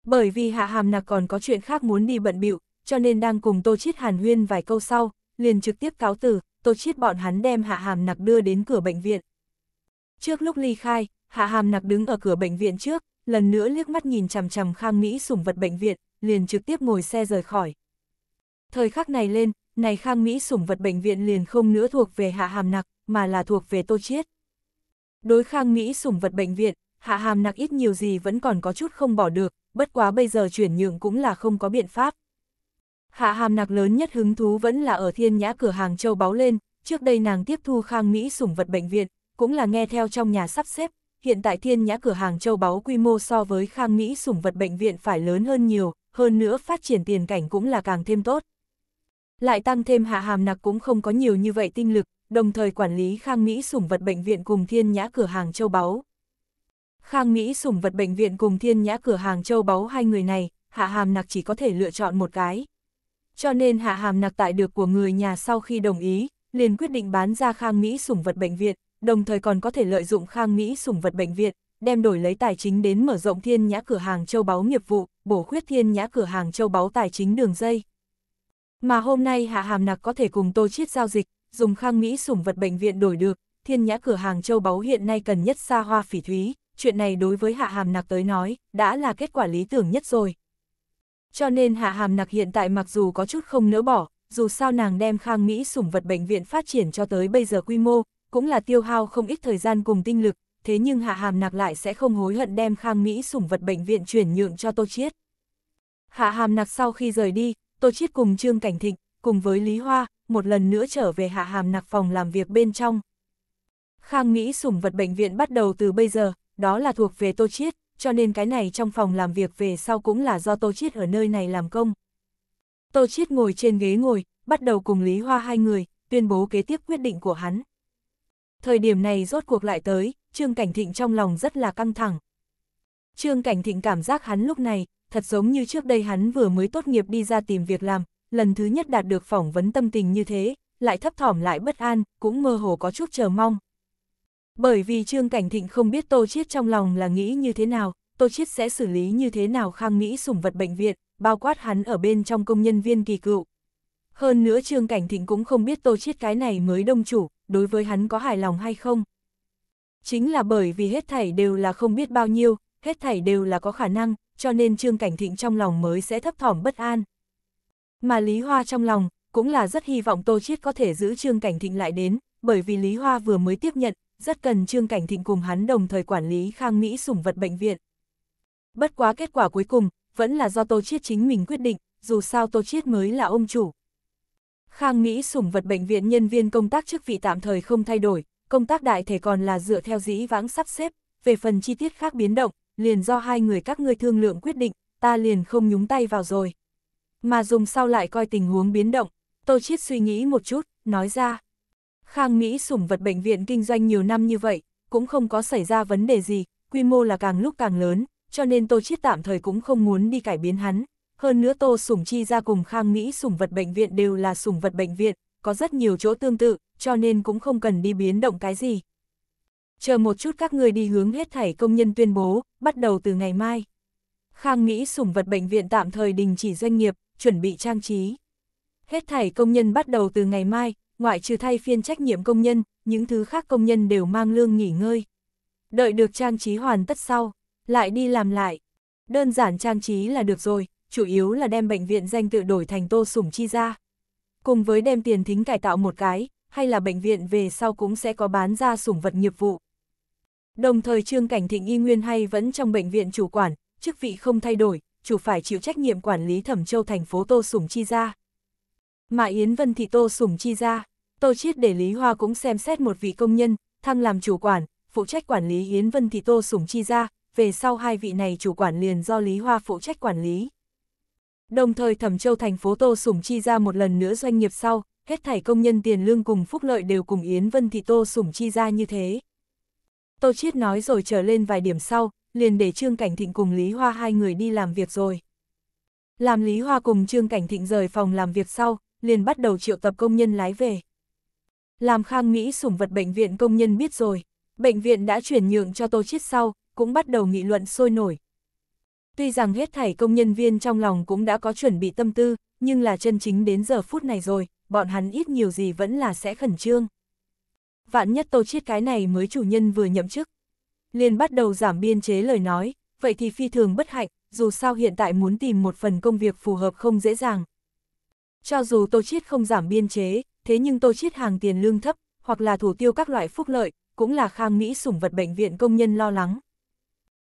[SPEAKER 1] Bởi vì Hạ Hàm nặc còn có chuyện khác muốn đi bận bịu, cho nên đang cùng Tô Chiết Hàn Huyên vài câu sau, liền trực tiếp cáo từ, Tô Chiết bọn hắn đem Hạ Hàm Nặc đưa đến cửa bệnh viện. Trước lúc ly khai, Hạ Hàm Nặc đứng ở cửa bệnh viện trước, lần nữa liếc mắt nhìn chằm chằm Khang Mỹ sủng vật bệnh viện, liền trực tiếp ngồi xe rời khỏi. Thời khắc này lên, này Khang Mỹ sủng vật bệnh viện liền không nữa thuộc về Hạ Hàm Nặc, mà là thuộc về Tô Chiết. Đối khang Mỹ sủng vật bệnh viện, hạ hàm nặc ít nhiều gì vẫn còn có chút không bỏ được, bất quá bây giờ chuyển nhượng cũng là không có biện pháp. Hạ hàm nặc lớn nhất hứng thú vẫn là ở thiên nhã cửa hàng châu báu lên, trước đây nàng tiếp thu khang Mỹ sủng vật bệnh viện, cũng là nghe theo trong nhà sắp xếp, hiện tại thiên nhã cửa hàng châu báu quy mô so với khang Mỹ sủng vật bệnh viện phải lớn hơn nhiều, hơn nữa phát triển tiền cảnh cũng là càng thêm tốt. Lại tăng thêm hạ hàm nặc cũng không có nhiều như vậy tinh lực, đồng thời quản lý Khang Mỹ sủng vật bệnh viện cùng thiên nhã cửa hàng châu báu. Khang Mỹ sủng vật bệnh viện cùng thiên nhã cửa hàng châu báu hai người này, hạ hàm nặc chỉ có thể lựa chọn một cái. Cho nên hạ hàm nặc tại được của người nhà sau khi đồng ý, liền quyết định bán ra Khang Mỹ sủng vật bệnh viện, đồng thời còn có thể lợi dụng Khang Mỹ sủng vật bệnh viện, đem đổi lấy tài chính đến mở rộng thiên nhã cửa hàng châu báu nghiệp vụ, bổ khuyết thiên nhã cửa hàng châu báu tài chính đường dây. Mà hôm nay Hạ Hàm Nặc có thể cùng Tô Chiết giao dịch, dùng khang Mỹ sủng vật bệnh viện đổi được, thiên nhã cửa hàng châu báu hiện nay cần nhất xa hoa phỉ thúy, chuyện này đối với hạ hàm nặc tới nói, đã là kết quả lý tưởng nhất rồi. Cho nên hạ hàm nặc hiện tại mặc dù có chút không nỡ bỏ, dù sao nàng đem khang Mỹ sủng vật bệnh viện phát triển cho tới bây giờ quy mô, cũng là tiêu hao không ít thời gian cùng tinh lực, thế nhưng hạ hàm nặc lại sẽ không hối hận đem khang Mỹ sủng vật bệnh viện chuyển nhượng cho Tô Chiết. Hạ hàm nặc sau khi rời đi, Tô Chiết cùng Trương Cảnh Thịnh, cùng với Lý Hoa, một lần nữa trở về hạ hàm nặc phòng làm việc bên trong. Khang nghĩ sủng vật bệnh viện bắt đầu từ bây giờ, đó là thuộc về Tô Chiết, cho nên cái này trong phòng làm việc về sau cũng là do Tô Chiết ở nơi này làm công. Tô Chiết ngồi trên ghế ngồi, bắt đầu cùng Lý Hoa hai người, tuyên bố kế tiếp quyết định của hắn. Thời điểm này rốt cuộc lại tới, Trương Cảnh Thịnh trong lòng rất là căng thẳng. Trương Cảnh Thịnh cảm giác hắn lúc này, thật giống như trước đây hắn vừa mới tốt nghiệp đi ra tìm việc làm, lần thứ nhất đạt được phỏng vấn tâm tình như thế, lại thấp thỏm lại bất an, cũng mơ hồ có chút chờ mong. Bởi vì Trương Cảnh Thịnh không biết Tô Chiết trong lòng là nghĩ như thế nào, Tô Chiết sẽ xử lý như thế nào khang mỹ sủng vật bệnh viện, bao quát hắn ở bên trong công nhân viên kỳ cựu. Hơn nữa Trương Cảnh Thịnh cũng không biết Tô Chiết cái này mới đông chủ, đối với hắn có hài lòng hay không. Chính là bởi vì hết thảy đều là không biết bao nhiêu, hết thảy đều là có khả năng, cho nên Trương Cảnh Thịnh trong lòng mới sẽ thấp thỏm bất an. Mà Lý Hoa trong lòng, cũng là rất hy vọng Tô Chiết có thể giữ Trương Cảnh Thịnh lại đến, bởi vì Lý Hoa vừa mới tiếp nhận, rất cần Trương Cảnh Thịnh cùng hắn đồng thời quản lý Khang Mỹ sủng vật bệnh viện. Bất quá kết quả cuối cùng, vẫn là do Tô Chiết chính mình quyết định, dù sao Tô Chiết mới là ông chủ. Khang Mỹ sủng vật bệnh viện nhân viên công tác chức vị tạm thời không thay đổi, công tác đại thể còn là dựa theo dĩ vãng sắp xếp, về phần chi tiết khác biến động, liền do hai người các ngươi thương lượng quyết định, ta liền không nhúng tay vào rồi mà dùng sau lại coi tình huống biến động. Tô Chiết suy nghĩ một chút, nói ra. Khang Mỹ sủng vật bệnh viện kinh doanh nhiều năm như vậy, cũng không có xảy ra vấn đề gì, quy mô là càng lúc càng lớn, cho nên Tô Chiết tạm thời cũng không muốn đi cải biến hắn. Hơn nữa Tô Sủng Chi ra cùng Khang Mỹ sủng vật bệnh viện đều là sủng vật bệnh viện, có rất nhiều chỗ tương tự, cho nên cũng không cần đi biến động cái gì. Chờ một chút các người đi hướng hết thảy công nhân tuyên bố, bắt đầu từ ngày mai. Khang Mỹ sủng vật bệnh viện tạm thời đình chỉ doanh nghiệp, chuẩn bị trang trí. Hết thảy công nhân bắt đầu từ ngày mai, ngoại trừ thay phiên trách nhiệm công nhân, những thứ khác công nhân đều mang lương nghỉ ngơi. Đợi được trang trí hoàn tất sau, lại đi làm lại. Đơn giản trang trí là được rồi, chủ yếu là đem bệnh viện danh tự đổi thành tô sủng chi ra. Cùng với đem tiền thính cải tạo một cái, hay là bệnh viện về sau cũng sẽ có bán ra sủng vật nghiệp vụ. Đồng thời Trương Cảnh Thịnh y nguyên hay vẫn trong bệnh viện chủ quản, chức vị không thay đổi, chủ phải chịu trách nhiệm quản lý Thẩm Châu thành phố Tô Sùng Chi gia Mà Yến Vân thì Tô Sùng Chi gia Tô Chiết để Lý Hoa cũng xem xét một vị công nhân, thăng làm chủ quản, phụ trách quản lý Yến Vân thì Tô Sùng Chi gia về sau hai vị này chủ quản liền do Lý Hoa phụ trách quản lý. Đồng thời Thẩm Châu thành phố Tô Sùng Chi gia một lần nữa doanh nghiệp sau, hết thảy công nhân tiền lương cùng phúc lợi đều cùng Yến Vân thì Tô Sùng Chi gia như thế. Tô Chiết nói rồi trở lên vài điểm sau, liền để Trương Cảnh Thịnh cùng Lý Hoa hai người đi làm việc rồi. Làm Lý Hoa cùng Trương Cảnh Thịnh rời phòng làm việc sau, liền bắt đầu triệu tập công nhân lái về. Làm khang Mỹ sủng vật bệnh viện công nhân biết rồi, bệnh viện đã chuyển nhượng cho tô chết sau, cũng bắt đầu nghị luận sôi nổi. Tuy rằng hết thảy công nhân viên trong lòng cũng đã có chuẩn bị tâm tư, nhưng là chân chính đến giờ phút này rồi, bọn hắn ít nhiều gì vẫn là sẽ khẩn trương. Vạn nhất tô chết cái này mới chủ nhân vừa nhậm chức, liền bắt đầu giảm biên chế lời nói, vậy thì phi thường bất hạnh, dù sao hiện tại muốn tìm một phần công việc phù hợp không dễ dàng. Cho dù Tô Chiết không giảm biên chế, thế nhưng Tô Chiết hàng tiền lương thấp, hoặc là thủ tiêu các loại phúc lợi, cũng là khang mỹ sủng vật bệnh viện công nhân lo lắng.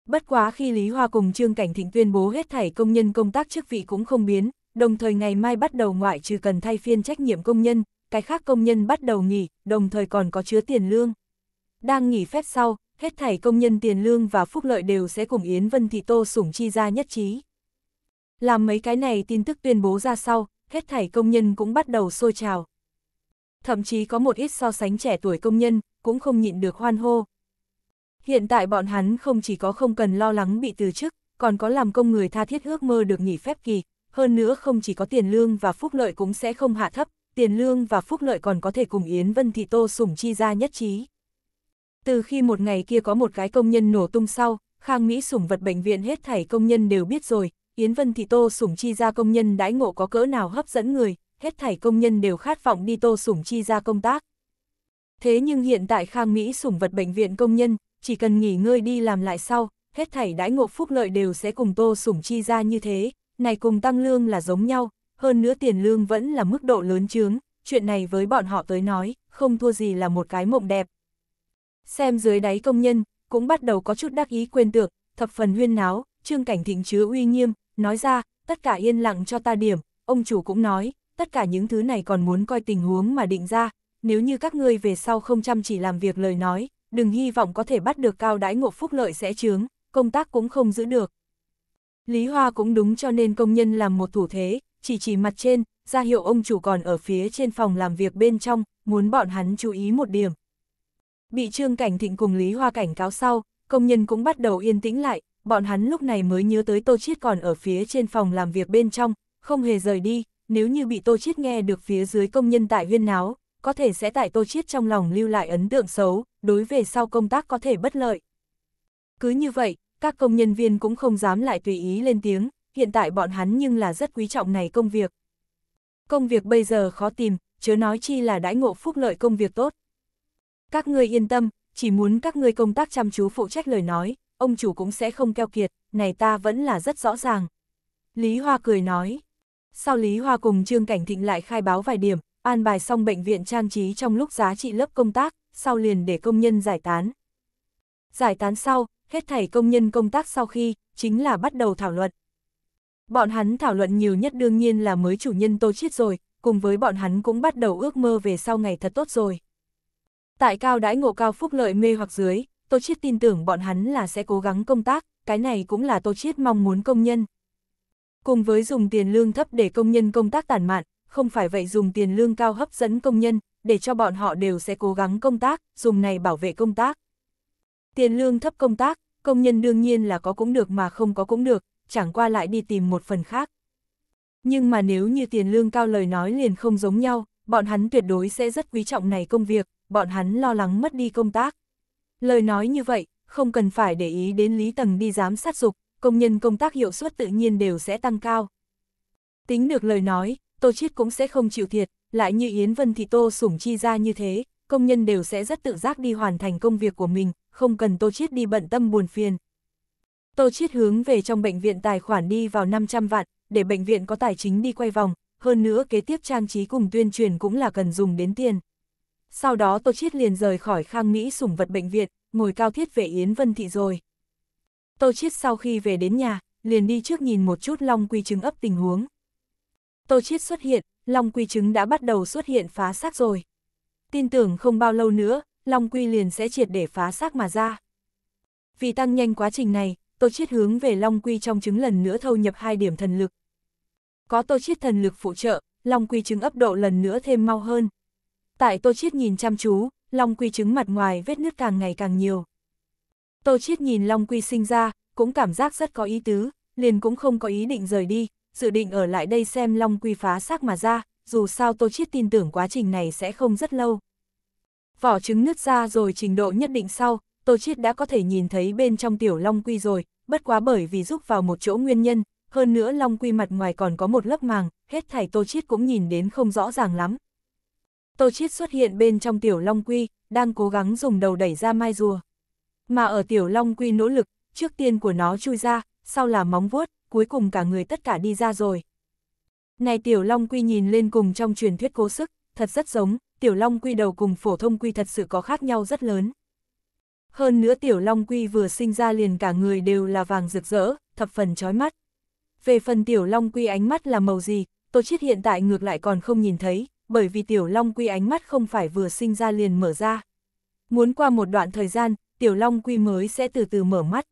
[SPEAKER 1] Bất quá khi Lý Hoa cùng Trương Cảnh Thịnh tuyên bố hết thảy công nhân công tác chức vị cũng không biến, đồng thời ngày mai bắt đầu ngoại trừ cần thay phiên trách nhiệm công nhân, cái khác công nhân bắt đầu nghỉ, đồng thời còn có chứa tiền lương. Đang nghỉ phép sau, hết thảy công nhân tiền lương và phúc lợi đều sẽ cùng Yến Vân Thị Tô Sủng Chi ra nhất trí. Làm mấy cái này tin tức tuyên bố ra sau, hết thảy công nhân cũng bắt đầu sôi trào. Thậm chí có một ít so sánh trẻ tuổi công nhân, cũng không nhịn được hoan hô. Hiện tại bọn hắn không chỉ có không cần lo lắng bị từ chức, còn có làm công người tha thiết ước mơ được nghỉ phép kỳ, hơn nữa không chỉ có tiền lương và phúc lợi cũng sẽ không hạ thấp, tiền lương và phúc lợi còn có thể cùng Yến Vân Thị Tô Sủng Chi ra nhất trí. Từ khi một ngày kia có một cái công nhân nổ tung sau, Khang Mỹ sủng vật bệnh viện hết thảy công nhân đều biết rồi, Yến Vân thì Tô sủng chi ra công nhân đãi ngộ có cỡ nào hấp dẫn người, hết thảy công nhân đều khát vọng đi Tô sủng chi ra công tác. Thế nhưng hiện tại Khang Mỹ sủng vật bệnh viện công nhân, chỉ cần nghỉ ngơi đi làm lại sau, hết thảy đãi ngộ phúc lợi đều sẽ cùng Tô sủng chi ra như thế, này cùng tăng lương là giống nhau, hơn nữa tiền lương vẫn là mức độ lớn chướng, chuyện này với bọn họ tới nói, không thua gì là một cái mộng đẹp, Xem dưới đáy công nhân, cũng bắt đầu có chút đắc ý quên tưởng, thập phần huyên náo, trương cảnh thịnh chứa uy nghiêm, nói ra, tất cả yên lặng cho ta điểm, ông chủ cũng nói, tất cả những thứ này còn muốn coi tình huống mà định ra, nếu như các ngươi về sau không chăm chỉ làm việc lời nói, đừng hy vọng có thể bắt được cao đãi ngộ phúc lợi sẽ chướng, công tác cũng không giữ được. Lý Hoa cũng đúng cho nên công nhân làm một thủ thế, chỉ chỉ mặt trên, ra hiệu ông chủ còn ở phía trên phòng làm việc bên trong, muốn bọn hắn chú ý một điểm. Bị Trương Cảnh Thịnh cùng Lý Hoa Cảnh cáo sau, công nhân cũng bắt đầu yên tĩnh lại, bọn hắn lúc này mới nhớ tới Tô Chiết còn ở phía trên phòng làm việc bên trong, không hề rời đi, nếu như bị Tô Chiết nghe được phía dưới công nhân tại huyên náo, có thể sẽ tại Tô Chiết trong lòng lưu lại ấn tượng xấu, đối về sau công tác có thể bất lợi. Cứ như vậy, các công nhân viên cũng không dám lại tùy ý lên tiếng, hiện tại bọn hắn nhưng là rất quý trọng này công việc. Công việc bây giờ khó tìm, chớ nói chi là đãi ngộ phúc lợi công việc tốt. Các ngươi yên tâm, chỉ muốn các ngươi công tác chăm chú phụ trách lời nói, ông chủ cũng sẽ không keo kiệt, này ta vẫn là rất rõ ràng. Lý Hoa cười nói. Sau Lý Hoa cùng Trương Cảnh Thịnh lại khai báo vài điểm, an bài xong bệnh viện trang trí trong lúc giá trị lớp công tác, sau liền để công nhân giải tán. Giải tán sau, hết thảy công nhân công tác sau khi, chính là bắt đầu thảo luận. Bọn hắn thảo luận nhiều nhất đương nhiên là mới chủ nhân Tô Chiết rồi, cùng với bọn hắn cũng bắt đầu ước mơ về sau ngày thật tốt rồi. Tại cao đãi ngộ cao phúc lợi mê hoặc dưới, Tô Chiết tin tưởng bọn hắn là sẽ cố gắng công tác, cái này cũng là Tô Chiết mong muốn công nhân. Cùng với dùng tiền lương thấp để công nhân công tác tản mạn, không phải vậy dùng tiền lương cao hấp dẫn công nhân, để cho bọn họ đều sẽ cố gắng công tác, dùng này bảo vệ công tác. Tiền lương thấp công tác, công nhân đương nhiên là có cũng được mà không có cũng được, chẳng qua lại đi tìm một phần khác. Nhưng mà nếu như tiền lương cao lời nói liền không giống nhau, bọn hắn tuyệt đối sẽ rất quý trọng này công việc, bọn hắn lo lắng mất đi công tác. Lời nói như vậy, không cần phải để ý đến Lý Tầng đi giám sát dục, công nhân công tác hiệu suất tự nhiên đều sẽ tăng cao. Tính được lời nói, Tô Chiết cũng sẽ không chịu thiệt, lại như Yến Vân thì Tô Sủng Chi ra như thế, công nhân đều sẽ rất tự giác đi hoàn thành công việc của mình, không cần Tô Chiết đi bận tâm buồn phiền. Tô Chiết hướng về trong bệnh viện tài khoản đi vào 500 vạn, để bệnh viện có tài chính đi quay vòng, hơn nữa kế tiếp trang trí cùng tuyên truyền cũng là cần dùng đến tiền. Sau đó Tô Chiết liền rời khỏi khang Mỹ sủng vật bệnh viện, ngồi cao thiết về Yến Vân Thị rồi. Tô Chiết sau khi về đến nhà, liền đi trước nhìn một chút Long Quy trứng ấp tình huống. Tô Chiết xuất hiện, Long Quy trứng đã bắt đầu xuất hiện phá xác rồi. Tin tưởng không bao lâu nữa, Long Quy liền sẽ triệt để phá xác mà ra. Vì tăng nhanh quá trình này, Tô Chiết hướng về Long Quy trong trứng lần nữa thâu nhập hai điểm thần lực. Có Tô Chiết thần lực phụ trợ, Long Quy trứng ấp độ lần nữa thêm mau hơn, Tại Tô Chiết nhìn chăm chú, Long Quy trứng mặt ngoài vết nứt càng ngày càng nhiều. Tô Chiết nhìn Long Quy sinh ra, cũng cảm giác rất có ý tứ, liền cũng không có ý định rời đi, dự định ở lại đây xem Long Quy phá xác mà ra, dù sao Tô Chiết tin tưởng quá trình này sẽ không rất lâu. Vỏ trứng nứt ra rồi trình độ nhất định sau, Tô Chiết đã có thể nhìn thấy bên trong tiểu Long Quy rồi, bất quá bởi vì rúc vào một chỗ nguyên nhân, hơn nữa Long Quy mặt ngoài còn có một lớp màng, hết thảy Tô Chiết cũng nhìn đến không rõ ràng lắm. Tô Chiết xuất hiện bên trong Tiểu Long Quy, đang cố gắng dùng đầu đẩy ra mai rùa. Mà ở Tiểu Long Quy nỗ lực, trước tiên của nó chui ra, sau là móng vuốt, cuối cùng cả người tất cả đi ra rồi. Này Tiểu Long Quy nhìn lên cùng trong truyền thuyết cố sức, thật rất giống, Tiểu Long Quy đầu cùng phổ thông Quy thật sự có khác nhau rất lớn. Hơn nữa Tiểu Long Quy vừa sinh ra liền cả người đều là vàng rực rỡ, thập phần chói mắt. Về phần Tiểu Long Quy ánh mắt là màu gì, Tô Chiết hiện tại ngược lại còn không nhìn thấy, bởi vì Tiểu Long Quy ánh mắt không phải vừa sinh ra liền mở ra. Muốn qua một đoạn thời gian, Tiểu Long Quy mới sẽ từ từ mở mắt.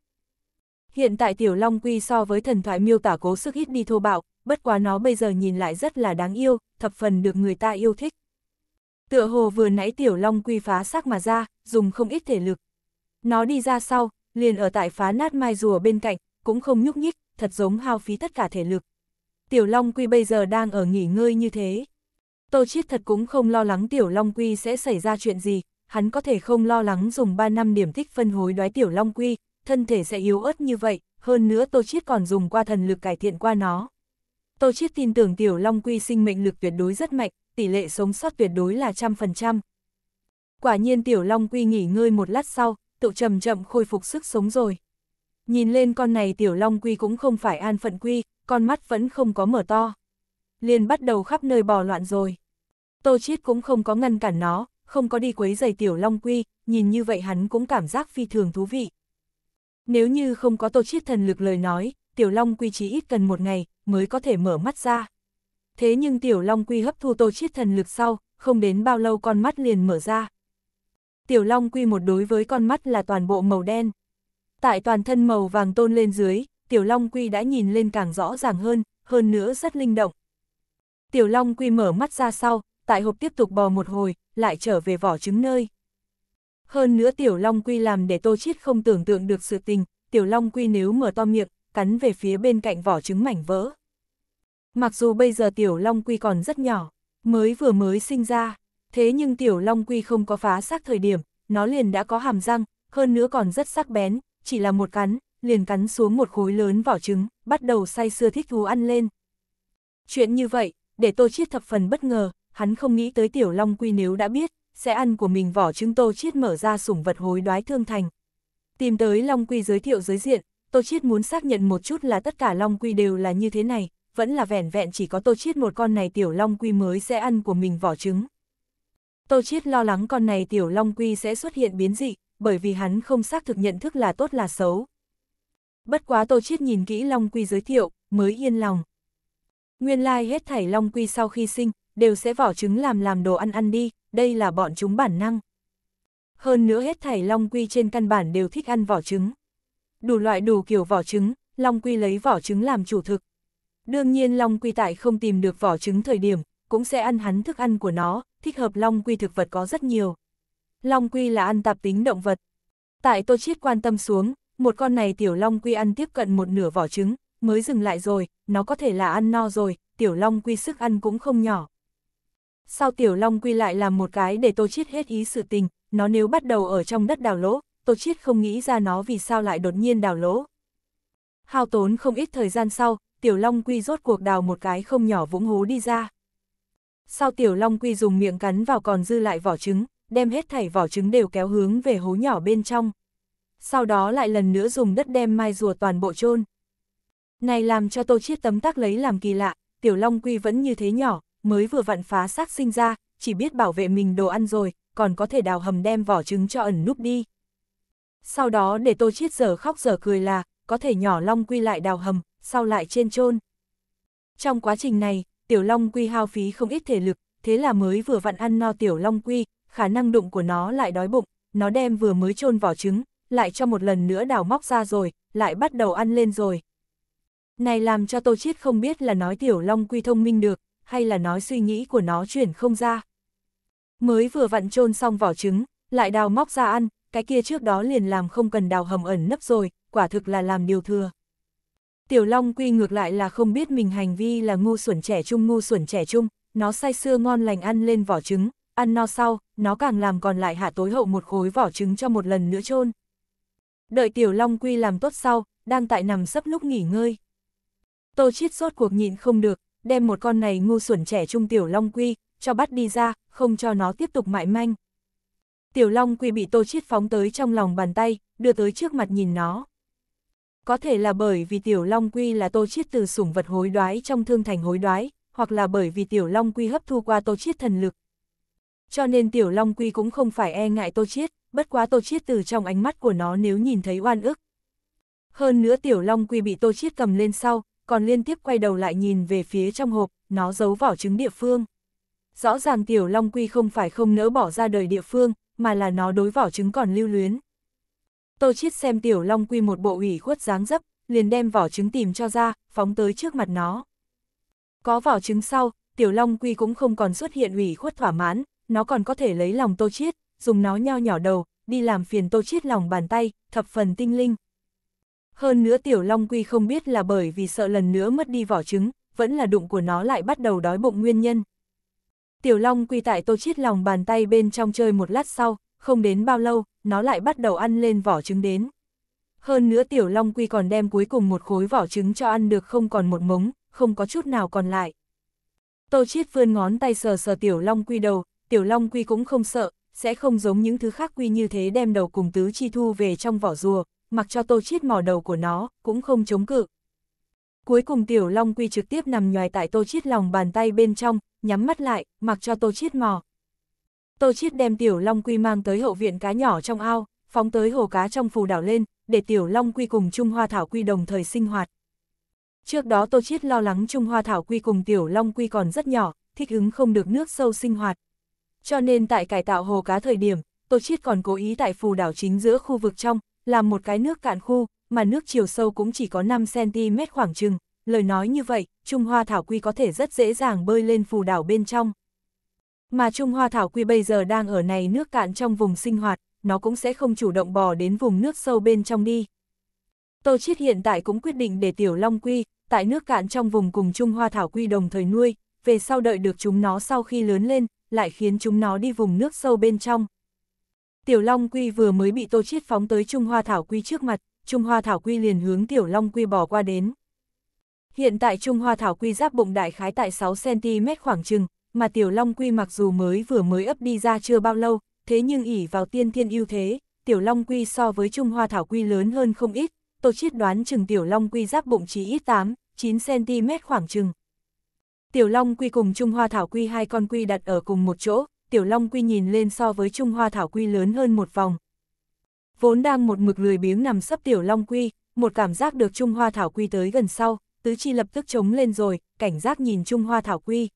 [SPEAKER 1] Hiện tại Tiểu Long Quy so với thần thoại miêu tả cố sức ít đi thô bạo, bất quá nó bây giờ nhìn lại rất là đáng yêu, thập phần được người ta yêu thích. Tựa hồ vừa nãy Tiểu Long Quy phá xác mà ra, dùng không ít thể lực. Nó đi ra sau, liền ở tại phá nát mai rùa bên cạnh, cũng không nhúc nhích, thật giống hao phí tất cả thể lực. Tiểu Long Quy bây giờ đang ở nghỉ ngơi như thế, Tô Chiết thật cũng không lo lắng Tiểu Long Quy sẽ xảy ra chuyện gì, hắn có thể không lo lắng dùng 3 năm điểm tích phân hối đoái Tiểu Long Quy, thân thể sẽ yếu ớt như vậy, hơn nữa Tô Chiết còn dùng qua thần lực cải thiện qua nó. Tô Chiết tin tưởng Tiểu Long Quy sinh mệnh lực tuyệt đối rất mạnh, tỷ lệ sống sót tuyệt đối là trăm phần trăm. Quả nhiên Tiểu Long Quy nghỉ ngơi một lát sau, tự chậm chậm khôi phục sức sống rồi. Nhìn lên con này Tiểu Long Quy cũng không phải an phận quy, con mắt vẫn không có mở to. Liền bắt đầu khắp nơi bò loạn rồi. Tô Chiết cũng không có ngăn cản nó, không có đi quấy giày tiểu long quy, nhìn như vậy hắn cũng cảm giác phi thường thú vị. Nếu như không có Tô Chiết thần lực lời nói, tiểu long quy chỉ ít cần một ngày mới có thể mở mắt ra. Thế nhưng tiểu long quy hấp thu Tô Chiết thần lực sau, không đến bao lâu con mắt liền mở ra. Tiểu long quy một đối với con mắt là toàn bộ màu đen. Tại toàn thân màu vàng tôn lên dưới, tiểu long quy đã nhìn lên càng rõ ràng hơn, hơn nữa rất linh động. Tiểu long quy mở mắt ra sau, tại hộp tiếp tục bò một hồi, lại trở về vỏ trứng nơi. Hơn nữa Tiểu Long Quy làm để Tô Chiết không tưởng tượng được sự tình, Tiểu Long Quy nếu mở to miệng, cắn về phía bên cạnh vỏ trứng mảnh vỡ. Mặc dù bây giờ Tiểu Long Quy còn rất nhỏ, mới vừa mới sinh ra, thế nhưng Tiểu Long Quy không có phá xác thời điểm, nó liền đã có hàm răng, hơn nữa còn rất sắc bén, chỉ là một cắn, liền cắn xuống một khối lớn vỏ trứng, bắt đầu say sưa thích thú ăn lên. Chuyện như vậy, để Tô Chiết thập phần bất ngờ, hắn không nghĩ tới tiểu long quy nếu đã biết, sẽ ăn của mình vỏ trứng tô chiết mở ra sủng vật hối đoái thương thành. Tìm tới long quy giới thiệu giới diện, tô chiết muốn xác nhận một chút là tất cả long quy đều là như thế này, vẫn là vẻn vẹn chỉ có tô chiết một con này tiểu long quy mới sẽ ăn của mình vỏ trứng. Tô chiết lo lắng con này tiểu long quy sẽ xuất hiện biến dị, bởi vì hắn không xác thực nhận thức là tốt là xấu. Bất quá Tô Chiết nhìn kỹ Long Quy giới thiệu, mới yên lòng. Nguyên lai like hết thảy Long Quy sau khi sinh, đều sẽ vỏ trứng làm làm đồ ăn ăn đi, đây là bọn chúng bản năng. Hơn nữa hết thảy long quy trên căn bản đều thích ăn vỏ trứng. Đủ loại đủ kiểu vỏ trứng, long quy lấy vỏ trứng làm chủ thực. Đương nhiên long quy tại không tìm được vỏ trứng thời điểm, cũng sẽ ăn hắn thức ăn của nó, thích hợp long quy thực vật có rất nhiều. Long quy là ăn tạp tính động vật. Tại tô chiết quan tâm xuống, một con này tiểu long quy ăn tiếp cận một nửa vỏ trứng, mới dừng lại rồi, nó có thể là ăn no rồi, tiểu long quy sức ăn cũng không nhỏ. Sau Tiểu Long quy lại làm một cái để Tô Chiết hết ý sự tình, nó nếu bắt đầu ở trong đất đào lỗ, Tô Chiết không nghĩ ra nó vì sao lại đột nhiên đào lỗ. Hao tốn không ít thời gian sau, Tiểu Long quy rốt cuộc đào một cái không nhỏ vũng hố đi ra. Sau Tiểu Long quy dùng miệng cắn vào còn dư lại vỏ trứng, đem hết thảy vỏ trứng đều kéo hướng về hố nhỏ bên trong. Sau đó lại lần nữa dùng đất đem mai rùa toàn bộ chôn. Này làm cho Tô Chiết tấm tắc lấy làm kỳ lạ, Tiểu Long Quy vẫn như thế nhỏ, mới vừa vặn phá xác sinh ra, chỉ biết bảo vệ mình đồ ăn rồi, còn có thể đào hầm đem vỏ trứng cho ẩn núp đi. Sau đó để Tô Chiết giờ khóc giờ cười là, có thể nhỏ Long Quy lại đào hầm, sau lại trên chôn. Trong quá trình này, Tiểu Long Quy hao phí không ít thể lực, thế là mới vừa vặn ăn no Tiểu Long Quy, khả năng đụng của nó lại đói bụng, nó đem vừa mới chôn vỏ trứng, lại cho một lần nữa đào móc ra rồi, lại bắt đầu ăn lên rồi. Này làm cho Tô Chiết không biết là nói Tiểu Long Quy thông minh được, hay là nói suy nghĩ của nó chuyển không ra. Mới vừa vặn trôn xong vỏ trứng, lại đào móc ra ăn, cái kia trước đó liền làm không cần đào hầm ẩn nấp rồi, quả thực là làm điều thừa. Tiểu Long Quy ngược lại là không biết mình hành vi là ngu xuẩn trẻ trung ngu xuẩn trẻ trung, nó say xưa ngon lành ăn lên vỏ trứng, ăn no sau, nó càng làm còn lại hạ tối hậu một khối vỏ trứng cho một lần nữa chôn. Đợi Tiểu Long Quy làm tốt sau, đang tại nằm sấp lúc nghỉ ngơi. Tô Chiết sốt cuộc nhịn không được, đem một con này ngu xuẩn trẻ trung tiểu long quy, cho bắt đi ra, không cho nó tiếp tục mại manh. Tiểu long quy bị tô chiết phóng tới trong lòng bàn tay, đưa tới trước mặt nhìn nó. Có thể là bởi vì tiểu long quy là tô chiết từ sủng vật hối đoái trong thương thành hối đoái, hoặc là bởi vì tiểu long quy hấp thu qua tô chiết thần lực. Cho nên tiểu long quy cũng không phải e ngại tô chiết, bất quá tô chiết từ trong ánh mắt của nó nếu nhìn thấy oan ức. Hơn nữa tiểu long quy bị tô chiết cầm lên sau, còn liên tiếp quay đầu lại nhìn về phía trong hộp, nó giấu vỏ trứng địa phương. Rõ ràng tiểu long quy không phải không nỡ bỏ ra đời địa phương, mà là nó đối vỏ trứng còn lưu luyến. Tô Chiết xem tiểu long quy một bộ ủy khuất dáng dấp, liền đem vỏ trứng tìm cho ra, phóng tới trước mặt nó. Có vỏ trứng sau, tiểu long quy cũng không còn xuất hiện ủy khuất thỏa mãn, nó còn có thể lấy lòng Tô Chiết, dùng nó nho nhỏ đầu, đi làm phiền Tô Chiết lòng bàn tay, thập phần tinh linh, hơn nữa tiểu long quy không biết là bởi vì sợ lần nữa mất đi vỏ trứng, vẫn là đụng của nó lại bắt đầu đói bụng nguyên nhân. Tiểu long quy tại tô chiết lòng bàn tay bên trong chơi một lát sau, không đến bao lâu, nó lại bắt đầu ăn lên vỏ trứng đến. Hơn nữa tiểu long quy còn đem cuối cùng một khối vỏ trứng cho ăn được không còn một mống, không có chút nào còn lại. Tô chiết vươn ngón tay sờ sờ tiểu long quy đầu, tiểu long quy cũng không sợ, sẽ không giống những thứ khác quy như thế đem đầu cùng tứ chi thu về trong vỏ rùa, mặc cho tô chiết mỏ đầu của nó, cũng không chống cự. Cuối cùng tiểu long quy trực tiếp nằm nhòi tại tô chiết lòng bàn tay bên trong, nhắm mắt lại, mặc cho tô chiết mò. Tô chiết đem tiểu long quy mang tới hậu viện cá nhỏ trong ao, phóng tới hồ cá trong phù đảo lên, để tiểu long quy cùng Trung Hoa Thảo Quy đồng thời sinh hoạt. Trước đó Tô Chiết lo lắng Trung Hoa Thảo Quy cùng tiểu long quy còn rất nhỏ, thích ứng không được nước sâu sinh hoạt. Cho nên tại cải tạo hồ cá thời điểm, Tô Chiết còn cố ý tại phù đảo chính giữa khu vực trong, là một cái nước cạn khu, mà nước chiều sâu cũng chỉ có 5cm khoảng chừng, lời nói như vậy, Trung Hoa Thảo Quy có thể rất dễ dàng bơi lên phù đảo bên trong. Mà Trung Hoa Thảo Quy bây giờ đang ở này nước cạn trong vùng sinh hoạt, nó cũng sẽ không chủ động bò đến vùng nước sâu bên trong đi. Tô Chiết hiện tại cũng quyết định để Tiểu Long Quy, tại nước cạn trong vùng cùng Trung Hoa Thảo Quy đồng thời nuôi, về sau đợi được chúng nó sau khi lớn lên, lại khiến chúng nó đi vùng nước sâu bên trong. Tiểu Long Quy vừa mới bị Tô Chiết phóng tới Trung Hoa Thảo Quy trước mặt, Trung Hoa Thảo Quy liền hướng Tiểu Long Quy bỏ qua đến. Hiện tại Trung Hoa Thảo Quy giáp bụng đại khái tại 6cm khoảng chừng, mà Tiểu Long Quy mặc dù mới vừa mới ấp đi ra chưa bao lâu, thế nhưng ỉ vào tiên thiên ưu thế, Tiểu Long Quy so với Trung Hoa Thảo Quy lớn hơn không ít, Tô Chiết đoán chừng Tiểu Long Quy giáp bụng chỉ ít 8, 9cm khoảng chừng. Tiểu Long Quy cùng Trung Hoa Thảo Quy hai con quy đặt ở cùng một chỗ, tiểu long quy nhìn lên so với Trung Hoa thảo quy lớn hơn một vòng. Vốn đang một mực lười biếng nằm sấp tiểu long quy, một cảm giác được Trung Hoa thảo quy tới gần sau, tứ chi lập tức chống lên rồi, cảnh giác nhìn Trung Hoa thảo quy.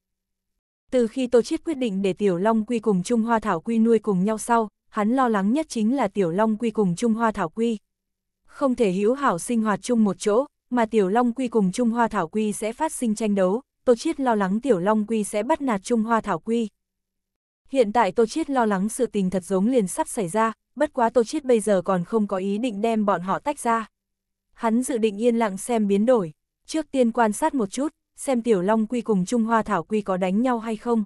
[SPEAKER 1] Từ khi Tô Chiết quyết định để Tiểu Long Quy cùng Trung Hoa Thảo Quy nuôi cùng nhau sau, hắn lo lắng nhất chính là Tiểu Long Quy cùng Trung Hoa Thảo Quy. Không thể hữu hảo sinh hoạt chung một chỗ, mà Tiểu Long Quy cùng Trung Hoa Thảo Quy sẽ phát sinh tranh đấu, Tô Chiết lo lắng Tiểu Long Quy sẽ bắt nạt Trung Hoa Thảo Quy. Hiện tại Tô Chiết lo lắng sự tình thật giống liền sắp xảy ra, bất quá Tô Chiết bây giờ còn không có ý định đem bọn họ tách ra. Hắn dự định yên lặng xem biến đổi, trước tiên quan sát một chút, xem Tiểu Long Quy cùng Trung Hoa Thảo Quy có đánh nhau hay không.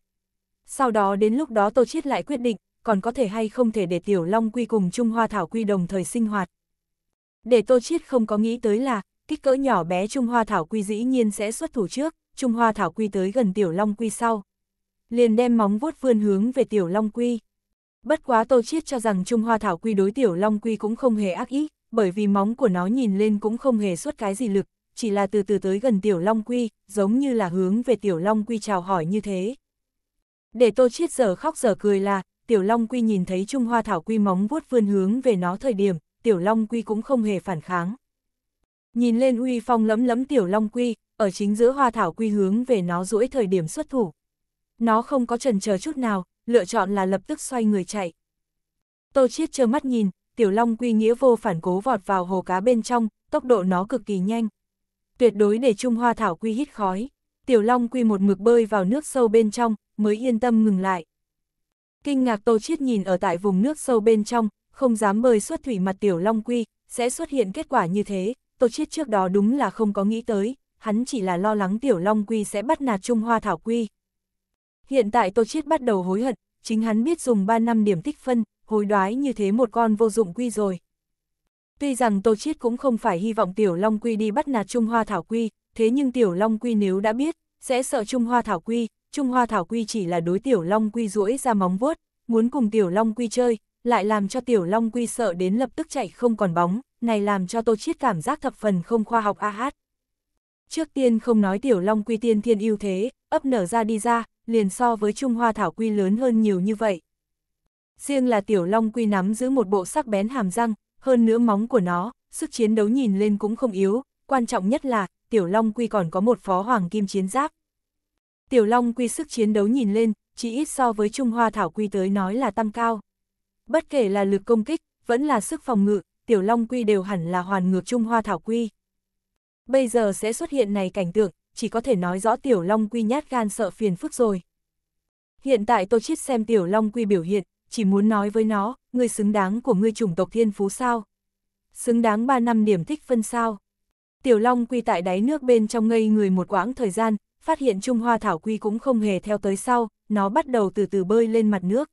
[SPEAKER 1] Sau đó đến lúc đó Tô Chiết lại quyết định, còn có thể hay không thể để Tiểu Long Quy cùng Trung Hoa Thảo Quy đồng thời sinh hoạt. Để Tô Chiết không có nghĩ tới là, kích cỡ nhỏ bé Trung Hoa Thảo Quy dĩ nhiên sẽ xuất thủ trước, Trung Hoa Thảo Quy tới gần Tiểu Long Quy sau, liền đem móng vuốt vươn hướng về tiểu long quy. Bất quá Tô Chiết cho rằng Trung Hoa Thảo Quy đối tiểu long quy cũng không hề ác ý, bởi vì móng của nó nhìn lên cũng không hề xuất cái gì lực, chỉ là từ từ tới gần tiểu long quy, giống như là hướng về tiểu long quy chào hỏi như thế. Để Tô Chiết giờ khóc giờ cười là, tiểu long quy nhìn thấy Trung Hoa Thảo Quy móng vuốt vươn hướng về nó thời điểm, tiểu long quy cũng không hề phản kháng. Nhìn lên uy phong lấm lấm tiểu long quy, ở chính giữa hoa thảo quy hướng về nó duỗi thời điểm xuất thủ nó không có chần chờ chút nào, lựa chọn là lập tức xoay người chạy. Tô Chiết trơ mắt nhìn, Tiểu Long Quy Nghĩa vô phản cố vọt vào hồ cá bên trong, tốc độ nó cực kỳ nhanh. Tuyệt đối để Trung Hoa Thảo Quy hít khói, Tiểu Long Quy một mực bơi vào nước sâu bên trong, mới yên tâm ngừng lại. Kinh ngạc Tô Chiết nhìn ở tại vùng nước sâu bên trong, không dám bơi xuất thủy mặt Tiểu Long Quy, sẽ xuất hiện kết quả như thế, Tô Chiết trước đó đúng là không có nghĩ tới, hắn chỉ là lo lắng Tiểu Long Quy sẽ bắt nạt Trung Hoa Thảo Quy, Hiện tại Tô Chiết bắt đầu hối hận, chính hắn biết dùng 3 năm điểm tích phân, hối đoái như thế một con vô dụng quy rồi. Tuy rằng Tô Chiết cũng không phải hy vọng Tiểu Long Quy đi bắt nạt Trung Hoa Thảo Quy, thế nhưng Tiểu Long Quy nếu đã biết, sẽ sợ Trung Hoa Thảo Quy, Trung Hoa Thảo Quy chỉ là đối Tiểu Long Quy duỗi ra móng vuốt, muốn cùng Tiểu Long Quy chơi, lại làm cho Tiểu Long Quy sợ đến lập tức chạy không còn bóng, này làm cho Tô Chiết cảm giác thập phần không khoa học a hát. Trước tiên không nói Tiểu Long Quy tiên thiên ưu thế, ấp nở ra đi ra, liền so với Trung Hoa Thảo Quy lớn hơn nhiều như vậy. Riêng là Tiểu Long Quy nắm giữ một bộ sắc bén hàm răng, hơn nữa móng của nó, sức chiến đấu nhìn lên cũng không yếu, quan trọng nhất là Tiểu Long Quy còn có một phó hoàng kim chiến giáp. Tiểu Long Quy sức chiến đấu nhìn lên, chỉ ít so với Trung Hoa Thảo Quy tới nói là tăng cao. Bất kể là lực công kích, vẫn là sức phòng ngự, Tiểu Long Quy đều hẳn là hoàn ngược Trung Hoa Thảo Quy. Bây giờ sẽ xuất hiện này cảnh tượng, chỉ có thể nói rõ Tiểu Long Quy nhát gan sợ phiền phức rồi. Hiện tại Tô Chiết xem Tiểu Long Quy biểu hiện, chỉ muốn nói với nó, ngươi xứng đáng của ngươi chủng tộc thiên phú sao. Xứng đáng 3 năm điểm thích phân sao. Tiểu Long Quy tại đáy nước bên trong ngây người một quãng thời gian, phát hiện Trung Hoa Thảo Quy cũng không hề theo tới sau, nó bắt đầu từ từ bơi lên mặt nước.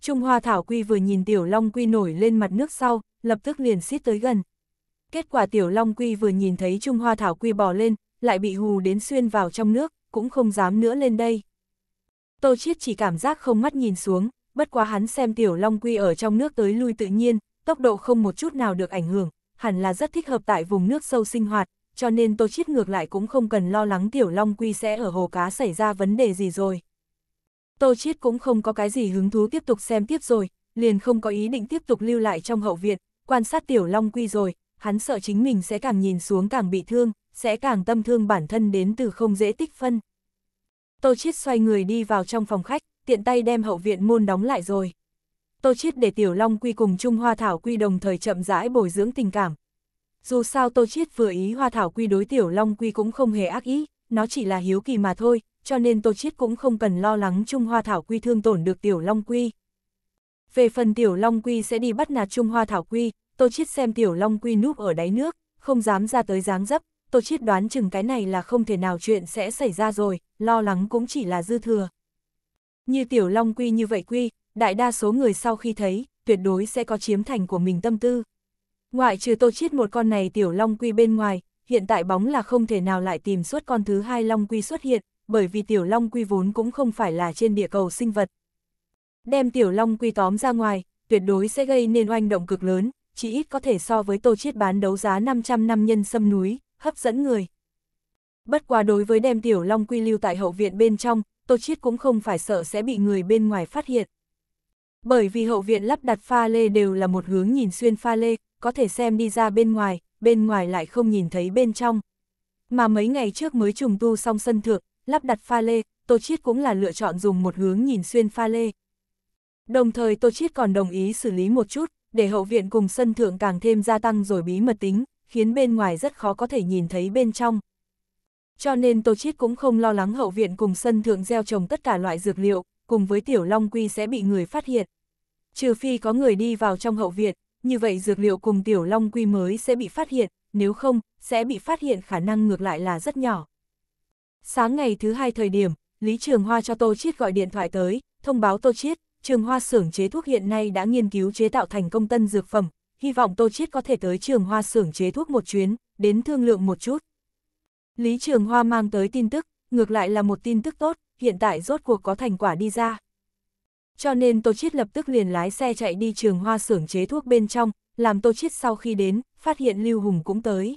[SPEAKER 1] Trung Hoa Thảo Quy vừa nhìn Tiểu Long Quy nổi lên mặt nước sau, lập tức liền xít tới gần. Kết quả Tiểu Long Quy vừa nhìn thấy Trung Hoa Thảo Quy bò lên, lại bị hù đến xuyên vào trong nước, cũng không dám nữa lên đây. Tô Chiết chỉ cảm giác không mắt nhìn xuống, bất quá hắn xem tiểu long quy ở trong nước tới lui tự nhiên, tốc độ không một chút nào được ảnh hưởng, hẳn là rất thích hợp tại vùng nước sâu sinh hoạt, cho nên Tô Chiết ngược lại cũng không cần lo lắng tiểu long quy sẽ ở hồ cá xảy ra vấn đề gì rồi. Tô Chiết cũng không có cái gì hứng thú tiếp tục xem tiếp rồi, liền không có ý định tiếp tục lưu lại trong hậu viện, quan sát tiểu long quy rồi, hắn sợ chính mình sẽ càng nhìn xuống càng bị thương, sẽ càng tâm thương bản thân đến từ không dễ tích phân. Tô Chiết xoay người đi vào trong phòng khách, tiện tay đem hậu viện môn đóng lại rồi. Tô Chiết để Tiểu Long Quy cùng Trung Hoa Thảo Quy đồng thời chậm rãi bồi dưỡng tình cảm. Dù sao Tô Chiết vừa ý Hoa Thảo Quy đối Tiểu Long Quy cũng không hề ác ý, nó chỉ là hiếu kỳ mà thôi, cho nên Tô Chiết cũng không cần lo lắng Trung Hoa Thảo Quy thương tổn được Tiểu Long Quy. Về phần Tiểu Long Quy sẽ đi bắt nạt Trung Hoa Thảo Quy, Tô Chiết xem Tiểu Long Quy núp ở đáy nước, không dám ra tới dáng dấp, Tô Chiết đoán chừng cái này là không thể nào chuyện sẽ xảy ra rồi, lo lắng cũng chỉ là dư thừa. Như Tiểu Long Quy như vậy Quy, đại đa số người sau khi thấy, tuyệt đối sẽ có chiếm thành của mình tâm tư. Ngoại trừ Tô Chiết một con này Tiểu Long Quy bên ngoài, hiện tại bóng là không thể nào lại tìm suốt con thứ hai Long Quy xuất hiện, bởi vì Tiểu Long Quy vốn cũng không phải là trên địa cầu sinh vật. Đem Tiểu Long Quy tóm ra ngoài, tuyệt đối sẽ gây nên oanh động cực lớn, chỉ ít có thể so với Tô Chiết bán đấu giá 500 năm nhân sâm núi, hấp dẫn người. Bất quá đối với đem tiểu long quy lưu tại hậu viện bên trong, Tô Chiết cũng không phải sợ sẽ bị người bên ngoài phát hiện. Bởi vì hậu viện lắp đặt pha lê đều là một hướng nhìn xuyên pha lê, có thể xem đi ra bên ngoài, bên ngoài lại không nhìn thấy bên trong. Mà mấy ngày trước mới trùng tu xong sân thượng, lắp đặt pha lê, Tô Chiết cũng là lựa chọn dùng một hướng nhìn xuyên pha lê. Đồng thời Tô Chiết còn đồng ý xử lý một chút, để hậu viện cùng sân thượng càng thêm gia tăng rồi bí mật tính, khiến bên ngoài rất khó có thể nhìn thấy bên trong. Cho nên Tô Chiết cũng không lo lắng hậu viện cùng sân thượng gieo trồng tất cả loại dược liệu, cùng với tiểu long quy sẽ bị người phát hiện. Trừ phi có người đi vào trong hậu viện, như vậy dược liệu cùng tiểu long quy mới sẽ bị phát hiện, nếu không, sẽ bị phát hiện khả năng ngược lại là rất nhỏ. Sáng ngày thứ hai thời điểm, Lý Trường Hoa cho Tô Chiết gọi điện thoại tới, thông báo Tô Chiết, Trường Hoa xưởng chế thuốc hiện nay đã nghiên cứu chế tạo thành công tân dược phẩm, hy vọng Tô Chiết có thể tới trường hoa xưởng chế thuốc một chuyến, đến thương lượng một chút. Lý Trường Hoa mang tới tin tức, ngược lại là một tin tức tốt, hiện tại rốt cuộc có thành quả đi ra. Cho nên Tô Chiết lập tức liền lái xe chạy đi trường hoa xưởng chế thuốc bên trong, làm Tô Chiết sau khi đến, phát hiện Lưu Hùng cũng tới.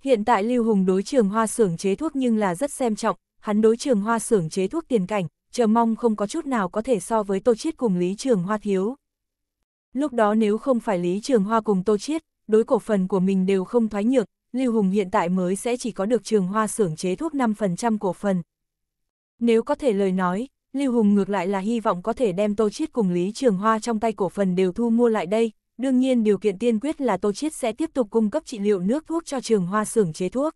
[SPEAKER 1] Hiện tại Lưu Hùng đối trường hoa xưởng chế thuốc nhưng là rất xem trọng, hắn đối trường hoa xưởng chế thuốc tiền cảnh, chờ mong không có chút nào có thể so với Tô Chiết cùng Lý Trường Hoa thiếu. Lúc đó nếu không phải Lý Trường Hoa cùng Tô Chiết, đối cổ phần của mình đều không thoái nhược, Lưu Hùng hiện tại mới sẽ chỉ có được Trường Hoa xưởng chế thuốc 5% cổ phần. Nếu có thể lời nói, Lưu Hùng ngược lại là hy vọng có thể đem Tô Chiết cùng Lý Trường Hoa trong tay cổ phần đều thu mua lại đây, đương nhiên điều kiện tiên quyết là Tô Chiết sẽ tiếp tục cung cấp trị liệu nước thuốc cho Trường Hoa xưởng chế thuốc.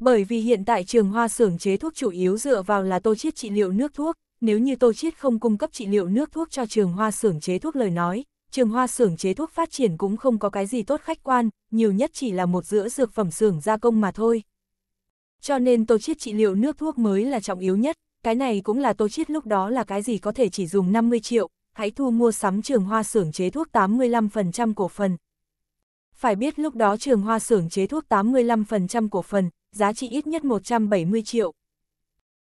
[SPEAKER 1] Bởi vì hiện tại Trường Hoa xưởng chế thuốc chủ yếu dựa vào là Tô Chiết trị liệu nước thuốc, nếu như Tô Chiết không cung cấp trị liệu nước thuốc cho trường hoa xưởng chế thuốc lời nói, trường hoa xưởng chế thuốc phát triển cũng không có cái gì tốt khách quan, nhiều nhất chỉ là một giữa dược phẩm xưởng gia công mà thôi. Cho nên Tô Chiết trị liệu nước thuốc mới là trọng yếu nhất, cái này cũng là Tô Chiết lúc đó là cái gì có thể chỉ dùng 50 triệu, hãy thu mua sắm trường hoa xưởng chế thuốc 85% cổ phần. Phải biết lúc đó trường hoa xưởng chế thuốc 85% cổ phần, giá trị ít nhất 170 triệu,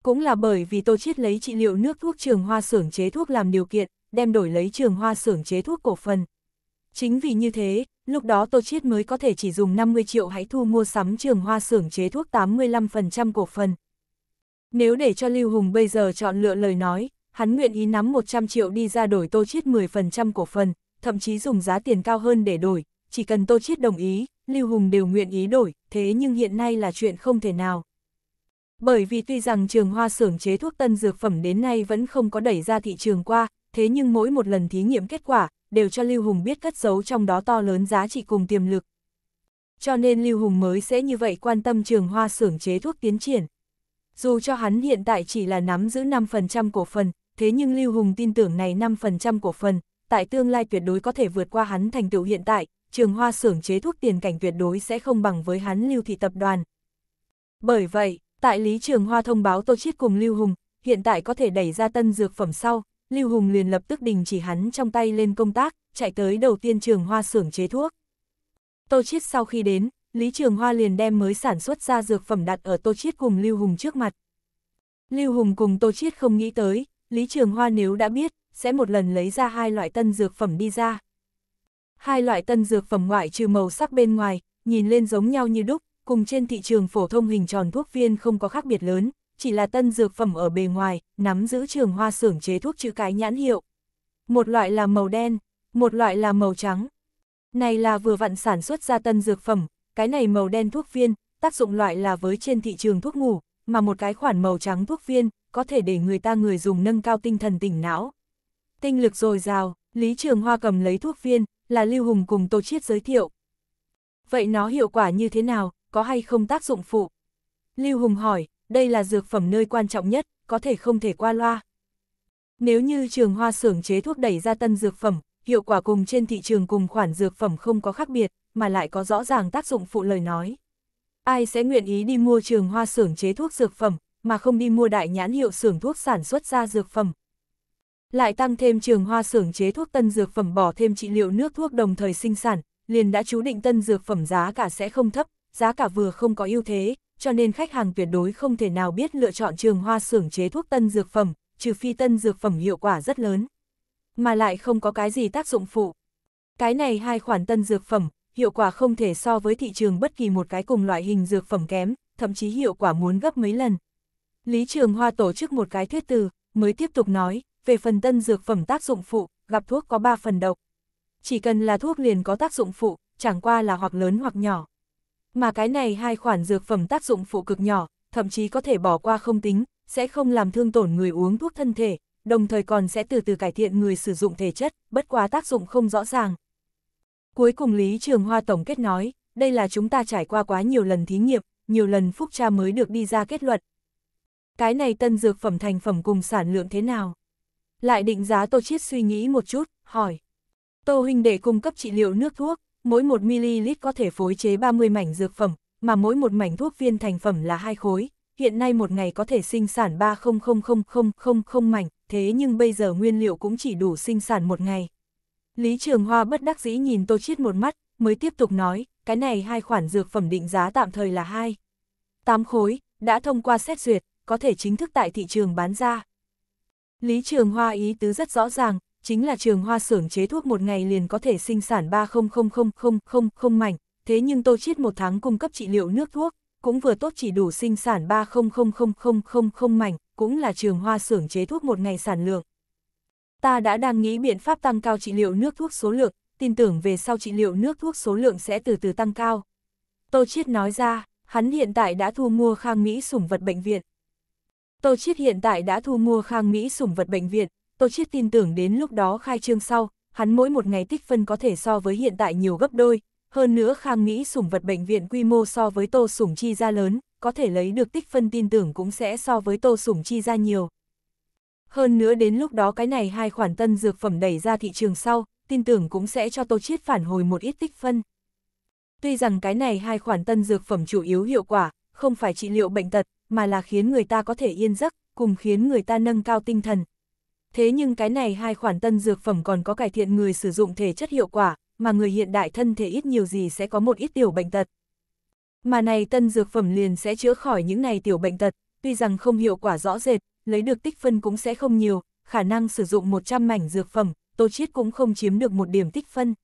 [SPEAKER 1] cũng là bởi vì Tô Chiết lấy trị liệu nước thuốc trường hoa xưởng chế thuốc làm điều kiện, đem đổi lấy trường hoa xưởng chế thuốc cổ phần. Chính vì như thế, lúc đó Tô Chiết mới có thể chỉ dùng 50 triệu hãy thu mua sắm trường hoa xưởng chế thuốc 85% cổ phần. Nếu để cho Lưu Hùng bây giờ chọn lựa lời nói, hắn nguyện ý nắm 100 triệu đi ra đổi Tô Chiết 10% cổ phần, thậm chí dùng giá tiền cao hơn để đổi, chỉ cần Tô Chiết đồng ý, Lưu Hùng đều nguyện ý đổi, thế nhưng hiện nay là chuyện không thể nào. Bởi vì tuy rằng trường hoa xưởng chế thuốc tân dược phẩm đến nay vẫn không có đẩy ra thị trường qua, thế nhưng mỗi một lần thí nghiệm kết quả, đều cho Lưu Hùng biết cất giấu trong đó to lớn giá trị cùng tiềm lực. Cho nên Lưu Hùng mới sẽ như vậy quan tâm trường hoa xưởng chế thuốc tiến triển. Dù cho hắn hiện tại chỉ là nắm giữ 5% cổ phần, thế nhưng Lưu Hùng tin tưởng này 5% cổ phần, tại tương lai tuyệt đối có thể vượt qua hắn thành tựu hiện tại, trường hoa xưởng chế thuốc tiền cảnh tuyệt đối sẽ không bằng với hắn Lưu Thị Tập đoàn. Bởi vậy, Tại Lý Trường Hoa thông báo Tô Chiết cùng Lưu Hùng, hiện tại có thể đẩy ra tân dược phẩm sau, Lưu Hùng liền lập tức đình chỉ hắn trong tay lên công tác, chạy tới đầu tiên Trường Hoa xưởng chế thuốc. Tô Chiết sau khi đến, Lý Trường Hoa liền đem mới sản xuất ra dược phẩm đặt ở Tô Chiết cùng Lưu Hùng trước mặt. Lưu Hùng cùng Tô Chiết không nghĩ tới, Lý Trường Hoa nếu đã biết, sẽ một lần lấy ra hai loại tân dược phẩm đi ra. Hai loại tân dược phẩm ngoại trừ màu sắc bên ngoài, nhìn lên giống nhau như đúc, cùng trên thị trường phổ thông hình tròn thuốc viên không có khác biệt lớn, chỉ là tân dược phẩm ở bề ngoài, nắm giữ trường hoa xưởng chế thuốc chữ cái nhãn hiệu. Một loại là màu đen, một loại là màu trắng. Này là vừa vặn sản xuất ra tân dược phẩm, cái này màu đen thuốc viên, tác dụng loại là với trên thị trường thuốc ngủ, mà một cái khoản màu trắng thuốc viên, có thể để người ta người dùng nâng cao tinh thần tỉnh não. Tinh lực dồi dào, Lý Trường Hoa cầm lấy thuốc viên, là Lưu Hùng cùng Tô Chiết giới thiệu. Vậy nó hiệu quả như thế nào, có hay không tác dụng phụ? Lưu Hùng hỏi, đây là dược phẩm nơi quan trọng nhất, có thể không thể qua loa. Nếu như trường hoa xưởng chế thuốc đẩy ra tân dược phẩm, hiệu quả cùng trên thị trường cùng khoản dược phẩm không có khác biệt, mà lại có rõ ràng tác dụng phụ lời nói. Ai sẽ nguyện ý đi mua trường hoa xưởng chế thuốc dược phẩm, mà không đi mua đại nhãn hiệu xưởng thuốc sản xuất ra dược phẩm? Lại tăng thêm trường hoa xưởng chế thuốc tân dược phẩm bỏ thêm trị liệu nước thuốc đồng thời sinh sản, liền đã chú định tân dược phẩm giá cả sẽ không thấp, giá cả vừa không có ưu thế, cho nên khách hàng tuyệt đối không thể nào biết lựa chọn trường hoa xưởng chế thuốc tân dược phẩm, trừ phi tân dược phẩm hiệu quả rất lớn. Mà lại không có cái gì tác dụng phụ. Cái này hai khoản tân dược phẩm, hiệu quả không thể so với thị trường bất kỳ một cái cùng loại hình dược phẩm kém, thậm chí hiệu quả muốn gấp mấy lần. Lý Trường Hoa tổ chức một cái thuyết từ, mới tiếp tục nói, về phần tân dược phẩm tác dụng phụ, gặp thuốc có 3 phần độc. Chỉ cần là thuốc liền có tác dụng phụ, chẳng qua là hoặc lớn hoặc nhỏ. Mà cái này hai khoản dược phẩm tác dụng phụ cực nhỏ, thậm chí có thể bỏ qua không tính, sẽ không làm thương tổn người uống thuốc thân thể, đồng thời còn sẽ từ từ cải thiện người sử dụng thể chất, bất quá tác dụng không rõ ràng. Cuối cùng Lý Trường Hoa Tổng kết nói, đây là chúng ta trải qua quá nhiều lần thí nghiệm, nhiều lần phúc tra mới được đi ra kết luận. Cái này tân dược phẩm thành phẩm cùng sản lượng thế nào? Lại định giá Tô Chiết suy nghĩ một chút, hỏi. Tô huynh để cung cấp trị liệu nước thuốc, mỗi 1 ml có thể phối chế 30 mảnh dược phẩm, mà mỗi một mảnh thuốc viên thành phẩm là hai khối, hiện nay một ngày có thể sinh sản 30000000 mảnh, thế nhưng bây giờ nguyên liệu cũng chỉ đủ sinh sản một ngày. Lý Trường Hoa bất đắc dĩ nhìn Tô Chiết một mắt, mới tiếp tục nói, cái này hai khoản dược phẩm định giá tạm thời là hai. Tám khối, đã thông qua xét duyệt, có thể chính thức tại thị trường bán ra. Lý Trường Hoa ý tứ rất rõ ràng, chính là trường hoa xưởng chế thuốc một ngày liền có thể sinh sản 30000000 mảnh, thế nhưng Tô Chiết một tháng cung cấp trị liệu nước thuốc, cũng vừa tốt chỉ đủ sinh sản 30000000 mảnh, cũng là trường hoa xưởng chế thuốc một ngày sản lượng. Ta đã đang nghĩ biện pháp tăng cao trị liệu nước thuốc số lượng, tin tưởng về sau trị liệu nước thuốc số lượng sẽ từ từ tăng cao. Tô Chiết nói ra, hắn hiện tại đã thu mua Khang Mỹ sủng vật bệnh viện. Tô Chiết hiện tại đã thu mua Khang Mỹ sủng vật bệnh viện, Tô Chiết tin tưởng đến lúc đó khai trương sau, hắn mỗi một ngày tích phân có thể so với hiện tại nhiều gấp đôi, hơn nữa Khang nghĩ sủng vật bệnh viện quy mô so với Tô sủng chi ra lớn, có thể lấy được tích phân tin tưởng cũng sẽ so với Tô sủng chi ra nhiều. Hơn nữa đến lúc đó cái này hai khoản tân dược phẩm đẩy ra thị trường sau, tin tưởng cũng sẽ cho Tô Chiết phản hồi một ít tích phân. Tuy rằng cái này hai khoản tân dược phẩm chủ yếu hiệu quả, không phải trị liệu bệnh tật, mà là khiến người ta có thể yên giấc, cùng khiến người ta nâng cao tinh thần, thế nhưng cái này hai khoản tân dược phẩm còn có cải thiện người sử dụng thể chất hiệu quả, mà người hiện đại thân thể ít nhiều gì sẽ có một ít tiểu bệnh tật. Mà này tân dược phẩm liền sẽ chữa khỏi những này tiểu bệnh tật, tuy rằng không hiệu quả rõ rệt, lấy được tích phân cũng sẽ không nhiều, khả năng sử dụng 100 mảnh dược phẩm, Tô Chiết cũng không chiếm được một điểm tích phân.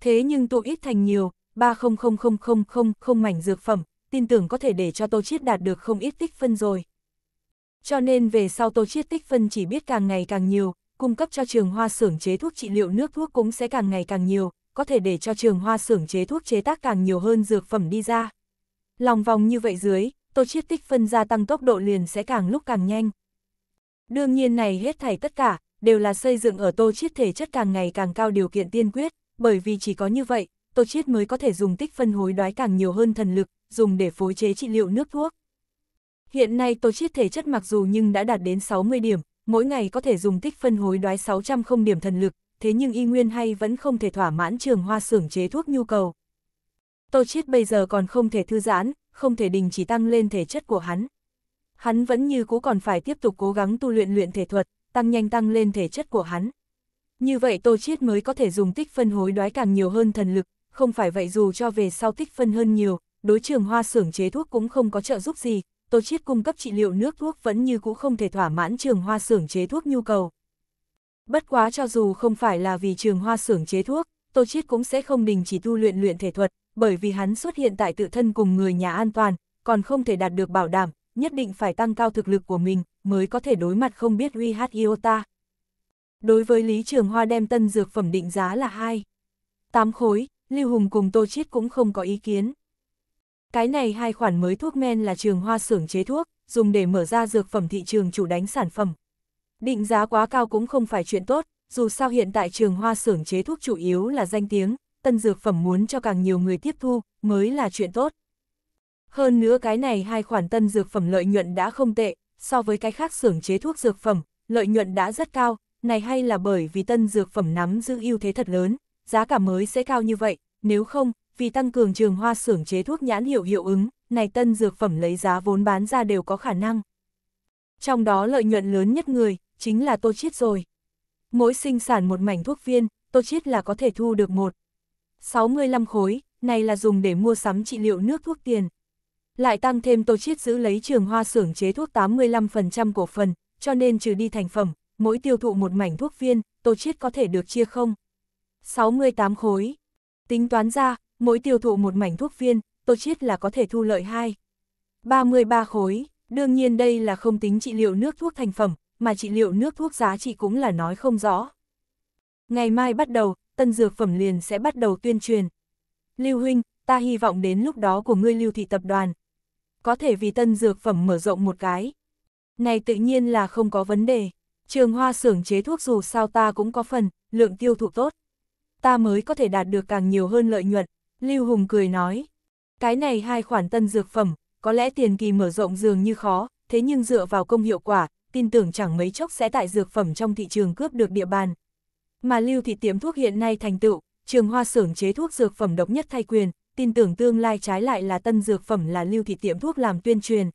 [SPEAKER 1] Thế nhưng tụ ít thành nhiều, 30000000 mảnh dược phẩm, tin tưởng có thể để cho Tô Chiết đạt được không ít tích phân rồi. Cho nên về sau tô chiết tích phân chỉ biết càng ngày càng nhiều, cung cấp cho trường hoa xưởng chế thuốc trị liệu nước thuốc cũng sẽ càng ngày càng nhiều, có thể để cho trường hoa xưởng chế thuốc chế tác càng nhiều hơn dược phẩm đi ra. Lòng vòng như vậy dưới, tô chiết tích phân gia tăng tốc độ liền sẽ càng lúc càng nhanh. Đương nhiên này hết thảy tất cả, đều là xây dựng ở tô chiết thể chất càng ngày càng cao điều kiện tiên quyết, bởi vì chỉ có như vậy, tô chiết mới có thể dùng tích phân hối đoái càng nhiều hơn thần lực, dùng để phối chế trị liệu nước thuốc. Hiện nay tôi chiết thể chất mặc dù nhưng đã đạt đến 60 điểm, mỗi ngày có thể dùng tích phân hối đoái 600 không điểm thần lực, thế nhưng y nguyên hay vẫn không thể thỏa mãn trường hoa xưởng chế thuốc nhu cầu. tôi Chiết bây giờ còn không thể thư giãn, không thể đình chỉ tăng lên thể chất của hắn. Hắn vẫn như cũ còn phải tiếp tục cố gắng tu luyện luyện thể thuật, tăng nhanh tăng lên thể chất của hắn. Như vậy Tô Chiết mới có thể dùng tích phân hối đoái càng nhiều hơn thần lực, không phải vậy dù cho về sau tích phân hơn nhiều, đối trường hoa xưởng chế thuốc cũng không có trợ giúp gì, Tô Chiết cung cấp trị liệu nước thuốc vẫn như cũ không thể thỏa mãn trường hoa xưởng chế thuốc nhu cầu. Bất quá cho dù không phải là vì trường hoa xưởng chế thuốc, Tô Chiết cũng sẽ không đình chỉ tu luyện luyện thể thuật, bởi vì hắn xuất hiện tại tự thân cùng người nhà an toàn, còn không thể đạt được bảo đảm, nhất định phải tăng cao thực lực của mình, mới có thể đối mặt không biết uy hát Iota. Đối với Lý Trường Hoa đem tân dược phẩm định giá là 2. 8 khối, Lưu Hùng cùng Tô Chiết cũng không có ý kiến. Cái này hai khoản mới thuốc men là trường hoa xưởng chế thuốc, dùng để mở ra dược phẩm thị trường chủ đánh sản phẩm. Định giá quá cao cũng không phải chuyện tốt, dù sao hiện tại trường hoa xưởng chế thuốc chủ yếu là danh tiếng, tân dược phẩm muốn cho càng nhiều người tiếp thu mới là chuyện tốt. Hơn nữa cái này hai khoản tân dược phẩm lợi nhuận đã không tệ, so với cái khác xưởng chế thuốc dược phẩm, lợi nhuận đã rất cao, này hay là bởi vì tân dược phẩm nắm giữ ưu thế thật lớn, giá cả mới sẽ cao như vậy, nếu không, vì tăng cường trường hoa xưởng chế thuốc nhãn hiệu hiệu ứng, này tân dược phẩm lấy giá vốn bán ra đều có khả năng. Trong đó lợi nhuận lớn nhất người, chính là tô chiết rồi. Mỗi sinh sản một mảnh thuốc viên, tô chiết là có thể thu được một 65 khối, này là dùng để mua sắm trị liệu nước thuốc tiền. Lại tăng thêm tô chiết giữ lấy trường hoa xưởng chế thuốc 85% cổ phần, cho nên trừ đi thành phẩm, mỗi tiêu thụ một mảnh thuốc viên, tô chiết có thể được chia không. 68 khối. Tính toán ra, mỗi tiêu thụ một mảnh thuốc viên, tô chiết là có thể thu lợi 2. 33 khối, đương nhiên đây là không tính trị liệu nước thuốc thành phẩm, mà trị liệu nước thuốc giá trị cũng là nói không rõ. Ngày mai bắt đầu, tân dược phẩm liền sẽ bắt đầu tuyên truyền. Lưu Huynh, ta hy vọng đến lúc đó của ngươi lưu thị tập đoàn. Có thể vì tân dược phẩm mở rộng một cái. Này tự nhiên là không có vấn đề. Trường hoa xưởng chế thuốc dù sao ta cũng có phần, lượng tiêu thụ tốt. Ta mới có thể đạt được càng nhiều hơn lợi nhuận. Lưu Hùng cười nói, cái này hai khoản tân dược phẩm, có lẽ tiền kỳ mở rộng dường như khó, thế nhưng dựa vào công hiệu quả, tin tưởng chẳng mấy chốc sẽ tại dược phẩm trong thị trường cướp được địa bàn. Mà lưu thị tiệm thuốc hiện nay thành tựu, trường hoa xưởng chế thuốc dược phẩm độc nhất thay quyền, tin tưởng tương lai trái lại là tân dược phẩm là lưu thị tiệm thuốc làm tuyên truyền.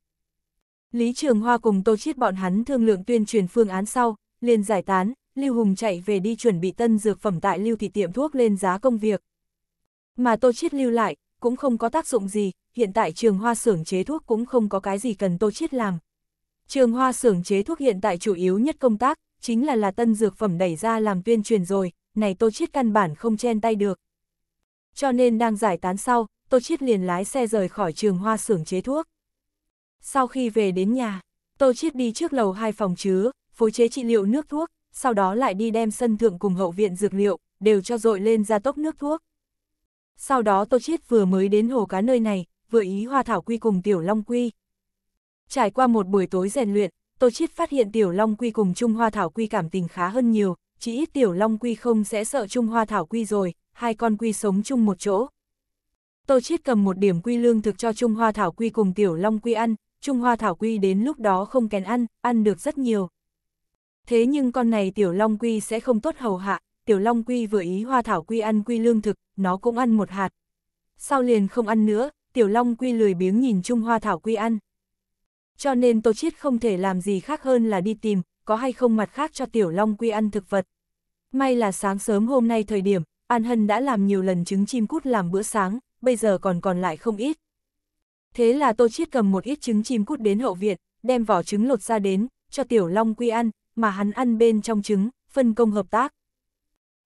[SPEAKER 1] Lý Trường Hoa cùng Tô Chiết bọn hắn thương lượng tuyên truyền phương án sau, liền giải tán, Lưu Hùng chạy về đi chuẩn bị tân dược phẩm tại lưu thị tiệm thuốc lên giá công việc. Mà Tô Chiết lưu lại, cũng không có tác dụng gì, hiện tại trường hoa xưởng chế thuốc cũng không có cái gì cần Tô Chiết làm. Trường hoa xưởng chế thuốc hiện tại chủ yếu nhất công tác, chính là là tân dược phẩm đẩy ra làm tuyên truyền rồi, này Tô Chiết căn bản không chen tay được. Cho nên đang giải tán sau, Tô Chiết liền lái xe rời khỏi trường hoa xưởng chế thuốc. Sau khi về đến nhà, Tô Chiết đi trước lầu hai phòng chứa, phối chế trị liệu nước thuốc, sau đó lại đi đem sân thượng cùng hậu viện dược liệu, đều cho dội lên ra tốc nước thuốc. Sau đó Tô Chiết vừa mới đến hồ cá nơi này, vừa ý hoa thảo quy cùng tiểu long quy. Trải qua một buổi tối rèn luyện, Tô Chiết phát hiện tiểu long quy cùng Trung Hoa thảo quy cảm tình khá hơn nhiều, chỉ ít tiểu long quy không sẽ sợ Trung Hoa thảo quy rồi, hai con quy sống chung một chỗ. Tô Chiết cầm một điểm quy lương thực cho Trung Hoa thảo quy cùng tiểu long quy ăn, Trung Hoa thảo quy đến lúc đó không kèn ăn, ăn được rất nhiều. Thế nhưng con này tiểu long quy sẽ không tốt hầu hạ, tiểu long quy vừa ý hoa thảo quy ăn quy lương thực, nó cũng ăn một hạt. Sau liền không ăn nữa, tiểu long quy lười biếng nhìn chung hoa thảo quy ăn. Cho nên Tô Chiết không thể làm gì khác hơn là đi tìm, có hay không mặt khác cho tiểu long quy ăn thực vật. May là sáng sớm hôm nay thời điểm, An Hân đã làm nhiều lần trứng chim cút làm bữa sáng, bây giờ còn còn lại không ít. Thế là Tô Chiết cầm một ít trứng chim cút đến hậu viện, đem vỏ trứng lột ra đến, cho tiểu long quy ăn, mà hắn ăn bên trong trứng, phân công hợp tác.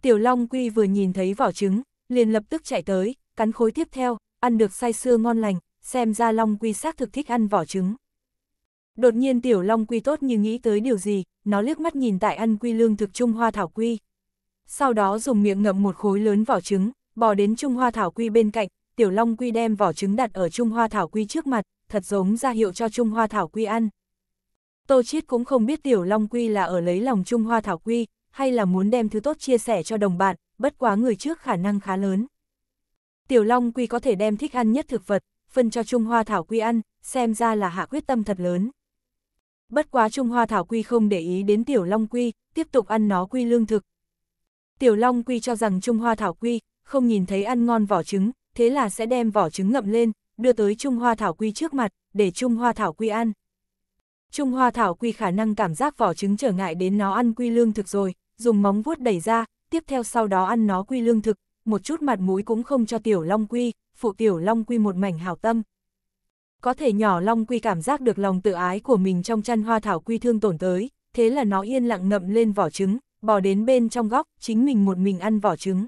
[SPEAKER 1] Tiểu Long Quy vừa nhìn thấy vỏ trứng, liền lập tức chạy tới, cắn khối tiếp theo, ăn được say sưa ngon lành, xem ra Long Quy xác thực thích ăn vỏ trứng. Đột nhiên Tiểu Long Quy tốt như nghĩ tới điều gì, nó liếc mắt nhìn tại ăn quy lương thực Trung Hoa Thảo Quy. Sau đó dùng miệng ngậm một khối lớn vỏ trứng, bò đến Trung Hoa Thảo Quy bên cạnh, Tiểu Long Quy đem vỏ trứng đặt ở Trung Hoa Thảo Quy trước mặt, thật giống ra hiệu cho Trung Hoa Thảo Quy ăn. Tô Chiết cũng không biết Tiểu Long Quy là ở lấy lòng Trung Hoa Thảo Quy, hay là muốn đem thứ tốt chia sẻ cho đồng bạn, bất quá người trước khả năng khá lớn. Tiểu Long Quy có thể đem thích ăn nhất thực vật, phân cho Trung Hoa Thảo Quy ăn, xem ra là hạ quyết tâm thật lớn. Bất quá Trung Hoa Thảo Quy không để ý đến Tiểu Long Quy, tiếp tục ăn nó quy lương thực. Tiểu Long Quy cho rằng Trung Hoa Thảo Quy không nhìn thấy ăn ngon vỏ trứng, thế là sẽ đem vỏ trứng ngậm lên, đưa tới Trung Hoa Thảo Quy trước mặt, để Trung Hoa Thảo Quy ăn. Trung Hoa Thảo Quy khả năng cảm giác vỏ trứng trở ngại đến nó ăn quy lương thực rồi, dùng móng vuốt đẩy ra, tiếp theo sau đó ăn nó quy lương thực, một chút mặt mũi cũng không cho tiểu long quy, phụ tiểu long quy một mảnh hảo tâm. Có thể nhỏ long quy cảm giác được lòng tự ái của mình trong chăn hoa thảo quy thương tổn tới, thế là nó yên lặng ngậm lên vỏ trứng, bò đến bên trong góc, chính mình một mình ăn vỏ trứng.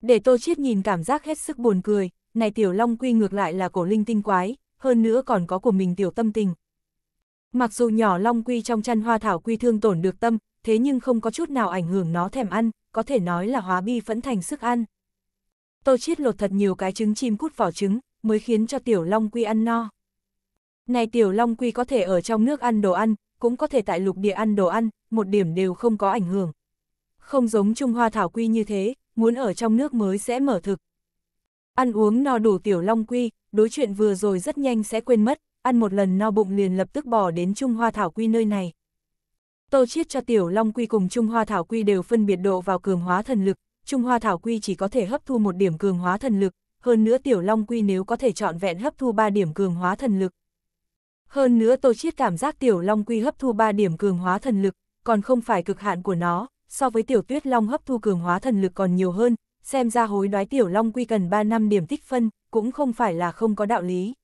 [SPEAKER 1] Để tô chiết nhìn cảm giác hết sức buồn cười, này tiểu long quy ngược lại là cổ linh tinh quái, hơn nữa còn có của mình tiểu tâm tình. Mặc dù nhỏ long quy trong chăn hoa thảo quy thương tổn được tâm, thế nhưng không có chút nào ảnh hưởng nó thèm ăn, có thể nói là hóa bi phẫn thành sức ăn. Tô Chiết lột thật nhiều cái trứng chim cút vỏ trứng, mới khiến cho Tiểu Long Quy ăn no. Này Tiểu Long Quy có thể ở trong nước ăn đồ ăn, cũng có thể tại lục địa ăn đồ ăn, một điểm đều không có ảnh hưởng. Không giống Trung Hoa Thảo Quy như thế, muốn ở trong nước mới sẽ mở thực. Ăn uống no đủ Tiểu Long Quy, đối chuyện vừa rồi rất nhanh sẽ quên mất, ăn một lần no bụng liền lập tức bỏ đến Trung Hoa Thảo Quy nơi này. Tô Chiết cho Tiểu Long Quy cùng Trung Hoa Thảo Quy đều phân biệt độ vào cường hóa thần lực, Trung Hoa Thảo Quy chỉ có thể hấp thu một điểm cường hóa thần lực, hơn nữa Tiểu Long Quy nếu có thể chọn vẹn hấp thu 3 điểm cường hóa thần lực. Hơn nữa Tô Chiết cảm giác Tiểu Long Quy hấp thu 3 điểm cường hóa thần lực, còn không phải cực hạn của nó, so với Tiểu Tuyết Long hấp thu cường hóa thần lực còn nhiều hơn, xem ra hối đoái Tiểu Long Quy cần 3 năm điểm tích phân, cũng không phải là không có đạo lý.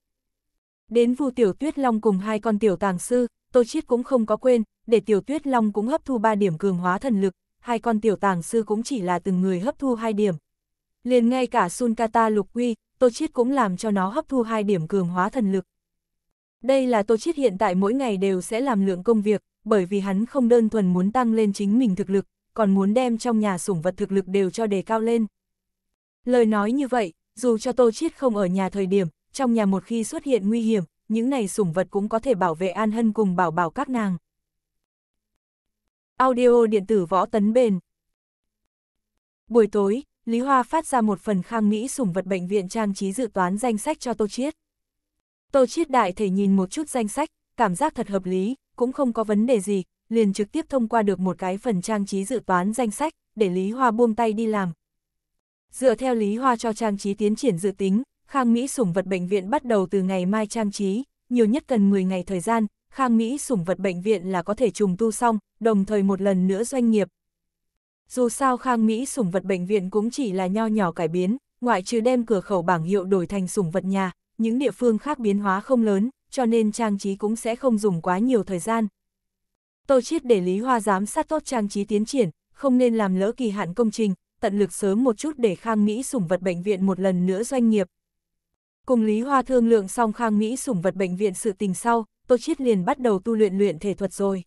[SPEAKER 1] Đến Vu Tiểu Tuyết Long cùng hai con tiểu tàng sư, Tô Chiết cũng không có quên, để Tiểu Tuyết Long cũng hấp thu 3 điểm cường hóa thần lực, hai con tiểu tàng sư cũng chỉ là từng người hấp thu 2 điểm. Liền ngay cả Sun Kata Lục Quy, Tô Chiết cũng làm cho nó hấp thu 2 điểm cường hóa thần lực. Đây là Tô Chiết hiện tại mỗi ngày đều sẽ làm lượng công việc, bởi vì hắn không đơn thuần muốn tăng lên chính mình thực lực, còn muốn đem trong nhà sủng vật thực lực đều cho đề cao lên. Lời nói như vậy, dù cho Tô Chiết không ở nhà thời điểm, trong nhà một khi xuất hiện nguy hiểm, những này sủng vật cũng có thể bảo vệ An Hân cùng bảo bảo các nàng. Audio điện tử võ tấn bền Buổi tối, Lý Hoa phát ra một phần khang mỹ sủng vật bệnh viện trang trí dự toán danh sách cho Tô Chiết. Tô Chiết đại thể nhìn một chút danh sách, cảm giác thật hợp lý, cũng không có vấn đề gì, liền trực tiếp thông qua được một cái phần trang trí dự toán danh sách, để Lý Hoa buông tay đi làm. Dựa theo Lý Hoa cho trang trí tiến triển dự tính, Khang Mỹ sủng vật bệnh viện bắt đầu từ ngày mai trang trí, nhiều nhất cần 10 ngày thời gian, Khang Mỹ sủng vật bệnh viện là có thể trùng tu xong, đồng thời một lần nữa doanh nghiệp. Dù sao Khang Mỹ sủng vật bệnh viện cũng chỉ là nho nhỏ cải biến, ngoại trừ đem cửa khẩu bảng hiệu đổi thành sủng vật nhà, những địa phương khác biến hóa không lớn, cho nên trang trí cũng sẽ không dùng quá nhiều thời gian. Tô Chiết để Lý Hoa giám sát tốt trang trí tiến triển, không nên làm lỡ kỳ hạn công trình, tận lực sớm một chút để Khang Mỹ sủng vật bệnh viện một lần nữa doanh nghiệp. Cùng Lý Hoa thương lượng xong khang Mỹ sủng vật bệnh viện sự tình sau, Tô Chiết liền bắt đầu tu luyện luyện thể thuật rồi.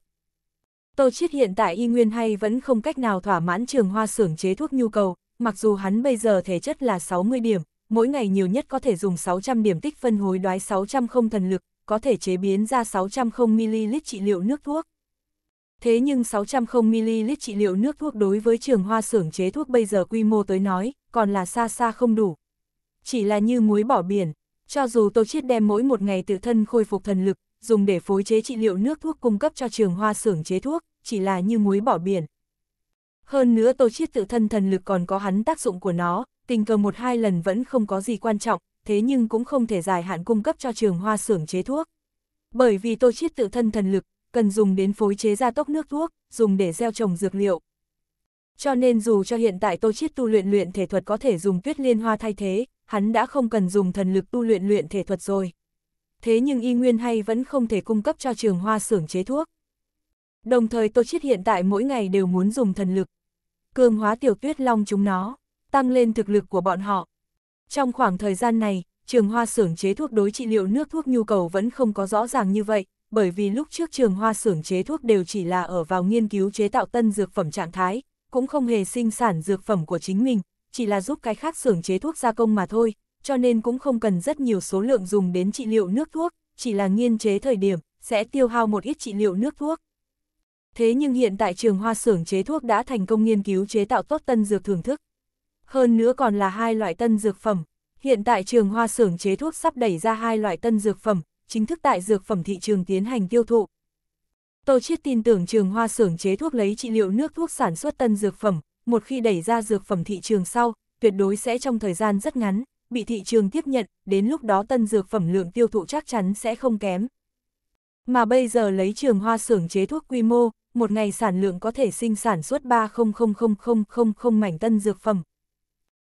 [SPEAKER 1] Tô Chiết hiện tại y nguyên hay vẫn không cách nào thỏa mãn trường hoa xưởng chế thuốc nhu cầu, mặc dù hắn bây giờ thể chất là 60 điểm, mỗi ngày nhiều nhất có thể dùng 600 điểm tích phân hối đoái 600 không thần lực, có thể chế biến ra 600ml trị liệu nước thuốc. Thế nhưng 600ml trị liệu nước thuốc đối với trường hoa xưởng chế thuốc bây giờ quy mô tới nói, còn là xa xa không đủ, chỉ là như muối bỏ biển. Cho dù Tô Chiết đem mỗi một ngày tự thân khôi phục thần lực, dùng để phối chế trị liệu nước thuốc cung cấp cho trường hoa xưởng chế thuốc, chỉ là như muối bỏ biển. Hơn nữa Tô Chiết tự thân thần lực còn có hắn tác dụng của nó, tình cờ một hai lần vẫn không có gì quan trọng, thế nhưng cũng không thể dài hạn cung cấp cho trường hoa xưởng chế thuốc. Bởi vì Tô Chiết tự thân thần lực, cần dùng đến phối chế ra tốc nước thuốc, dùng để gieo trồng dược liệu. Cho nên dù cho hiện tại Tô Chiết tu luyện luyện thể thuật có thể dùng tuyết liên hoa thay thế, hắn đã không cần dùng thần lực tu luyện luyện thể thuật rồi. Thế nhưng y nguyên hay vẫn không thể cung cấp cho trường hoa xưởng chế thuốc. Đồng thời Tô Chiết hiện tại mỗi ngày đều muốn dùng thần lực. Cường hóa tiểu tuyết long chúng nó, tăng lên thực lực của bọn họ. Trong khoảng thời gian này, trường hoa xưởng chế thuốc đối trị liệu nước thuốc nhu cầu vẫn không có rõ ràng như vậy, bởi vì lúc trước trường hoa xưởng chế thuốc đều chỉ là ở vào nghiên cứu chế tạo tân dược phẩm trạng thái, cũng không hề sinh sản dược phẩm của chính mình, chỉ là giúp cái khác xưởng chế thuốc gia công mà thôi, cho nên cũng không cần rất nhiều số lượng dùng đến trị liệu nước thuốc, chỉ là nghiên chế thời điểm, sẽ tiêu hao một ít trị liệu nước thuốc. Thế nhưng hiện tại trường hoa xưởng chế thuốc đã thành công nghiên cứu chế tạo tốt tân dược thưởng thức. Hơn nữa còn là hai loại tân dược phẩm. Hiện tại trường hoa xưởng chế thuốc sắp đẩy ra hai loại tân dược phẩm, chính thức tại dược phẩm thị trường tiến hành tiêu thụ. Tô Chiết tin tưởng trường hoa xưởng chế thuốc lấy trị liệu nước thuốc sản xuất tân dược phẩm, một khi đẩy ra dược phẩm thị trường sau, tuyệt đối sẽ trong thời gian rất ngắn, bị thị trường tiếp nhận, đến lúc đó tân dược phẩm lượng tiêu thụ chắc chắn sẽ không kém. Mà bây giờ lấy trường hoa xưởng chế thuốc quy mô, một ngày sản lượng có thể sinh sản suốt 30000000 mảnh tân dược phẩm.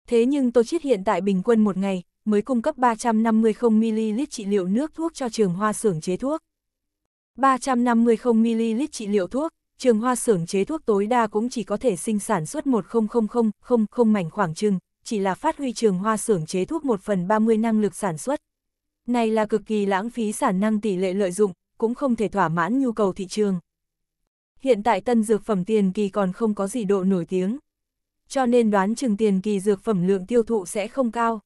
[SPEAKER 1] Thế nhưng tôi Chiết hiện tại bình quân một ngày mới cung cấp 350ml trị liệu nước thuốc cho trường hoa xưởng chế thuốc. 350ml trị liệu thuốc, trường hoa xưởng chế thuốc tối đa cũng chỉ có thể sinh sản xuất 1000000 mảnh khoảng chừng, chỉ là phát huy trường hoa xưởng chế thuốc 1 phần 30 năng lực sản xuất. Này là cực kỳ lãng phí sản năng tỷ lệ lợi dụng, cũng không thể thỏa mãn nhu cầu thị trường. Hiện tại tân dược phẩm tiền kỳ còn không có gì độ nổi tiếng. Cho nên đoán chừng tiền kỳ dược phẩm lượng tiêu thụ sẽ không cao.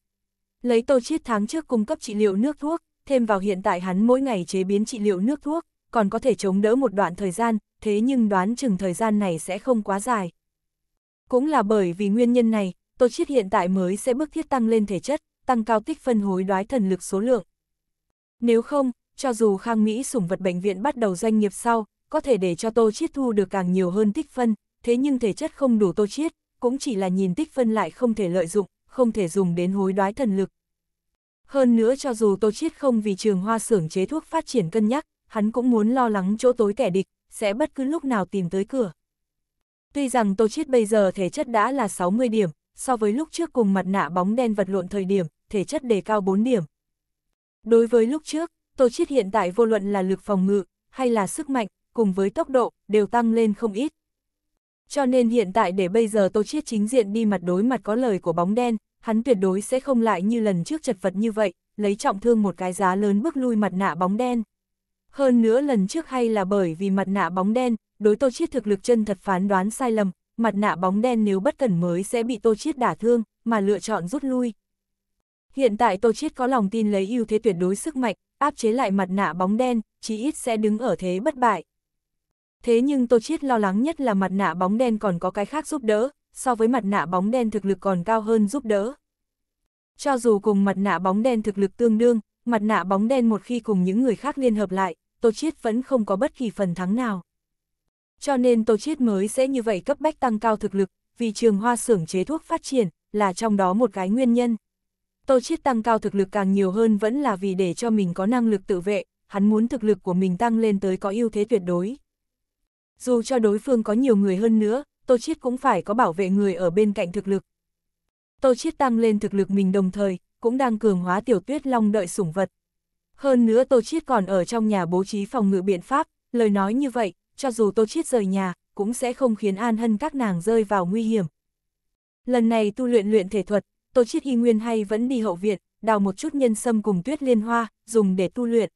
[SPEAKER 1] Lấy tô chiết tháng trước cung cấp trị liệu nước thuốc, thêm vào hiện tại hắn mỗi ngày chế biến trị liệu nước thuốc, còn có thể chống đỡ một đoạn thời gian, thế nhưng đoán chừng thời gian này sẽ không quá dài. Cũng là bởi vì nguyên nhân này, Tô Chiết hiện tại mới sẽ bước thiết tăng lên thể chất, tăng cao tích phân hối đoái thần lực số lượng. Nếu không, cho dù Khang Mỹ sủng vật bệnh viện bắt đầu doanh nghiệp sau, có thể để cho Tô Chiết thu được càng nhiều hơn tích phân, thế nhưng thể chất không đủ Tô Chiết, cũng chỉ là nhìn tích phân lại không thể lợi dụng, không thể dùng đến hối đoái thần lực. Hơn nữa cho dù Tô Chiết không vì trường hoa xưởng chế thuốc phát triển cân nhắc, hắn cũng muốn lo lắng chỗ tối kẻ địch, sẽ bất cứ lúc nào tìm tới cửa. Tuy rằng Tô Chiết bây giờ thể chất đã là 60 điểm, so với lúc trước cùng mặt nạ bóng đen vật lộn thời điểm, thể chất đề cao 4 điểm. Đối với lúc trước, Tô Chiết hiện tại vô luận là lực phòng ngự, hay là sức mạnh, cùng với tốc độ, đều tăng lên không ít. Cho nên hiện tại để bây giờ Tô Chiết chính diện đi mặt đối mặt có lời của bóng đen, hắn tuyệt đối sẽ không lại như lần trước chật vật như vậy, lấy trọng thương một cái giá lớn bước lui mặt nạ bóng đen. Hơn nữa lần trước hay là bởi vì mặt nạ bóng đen, đối Tô Chiết thực lực chân thật phán đoán sai lầm, mặt nạ bóng đen nếu bất cẩn mới sẽ bị Tô Chiết đả thương, mà lựa chọn rút lui. Hiện tại Tô Chiết có lòng tin lấy ưu thế tuyệt đối sức mạnh, áp chế lại mặt nạ bóng đen, chí ít sẽ đứng ở thế bất bại. Thế nhưng Tô Chiết lo lắng nhất là mặt nạ bóng đen còn có cái khác giúp đỡ, so với mặt nạ bóng đen thực lực còn cao hơn giúp đỡ. Cho dù cùng mặt nạ bóng đen thực lực tương đương, mặt nạ bóng đen một khi cùng những người khác liên hợp lại, Tô Chiết vẫn không có bất kỳ phần thắng nào. Cho nên Tô Chiết mới sẽ như vậy cấp bách tăng cao thực lực, vì trường hoa xưởng chế thuốc phát triển, là trong đó một cái nguyên nhân. Tô Chiết tăng cao thực lực càng nhiều hơn vẫn là vì để cho mình có năng lực tự vệ, hắn muốn thực lực của mình tăng lên tới có ưu thế tuyệt đối. Dù cho đối phương có nhiều người hơn nữa, Tô Chiết cũng phải có bảo vệ người ở bên cạnh thực lực. Tô Chiết tăng lên thực lực mình đồng thời, cũng đang cường hóa tiểu tuyết long đợi sủng vật. Hơn nữa Tô Chiết còn ở trong nhà bố trí phòng ngự biện pháp, lời nói như vậy, cho dù Tô Chiết rời nhà, cũng sẽ không khiến An Hân các nàng rơi vào nguy hiểm. Lần này tu luyện luyện thể thuật, Tô Chiết y nguyên hay vẫn đi hậu viện, đào một chút nhân sâm cùng tuyết liên hoa, dùng để tu luyện.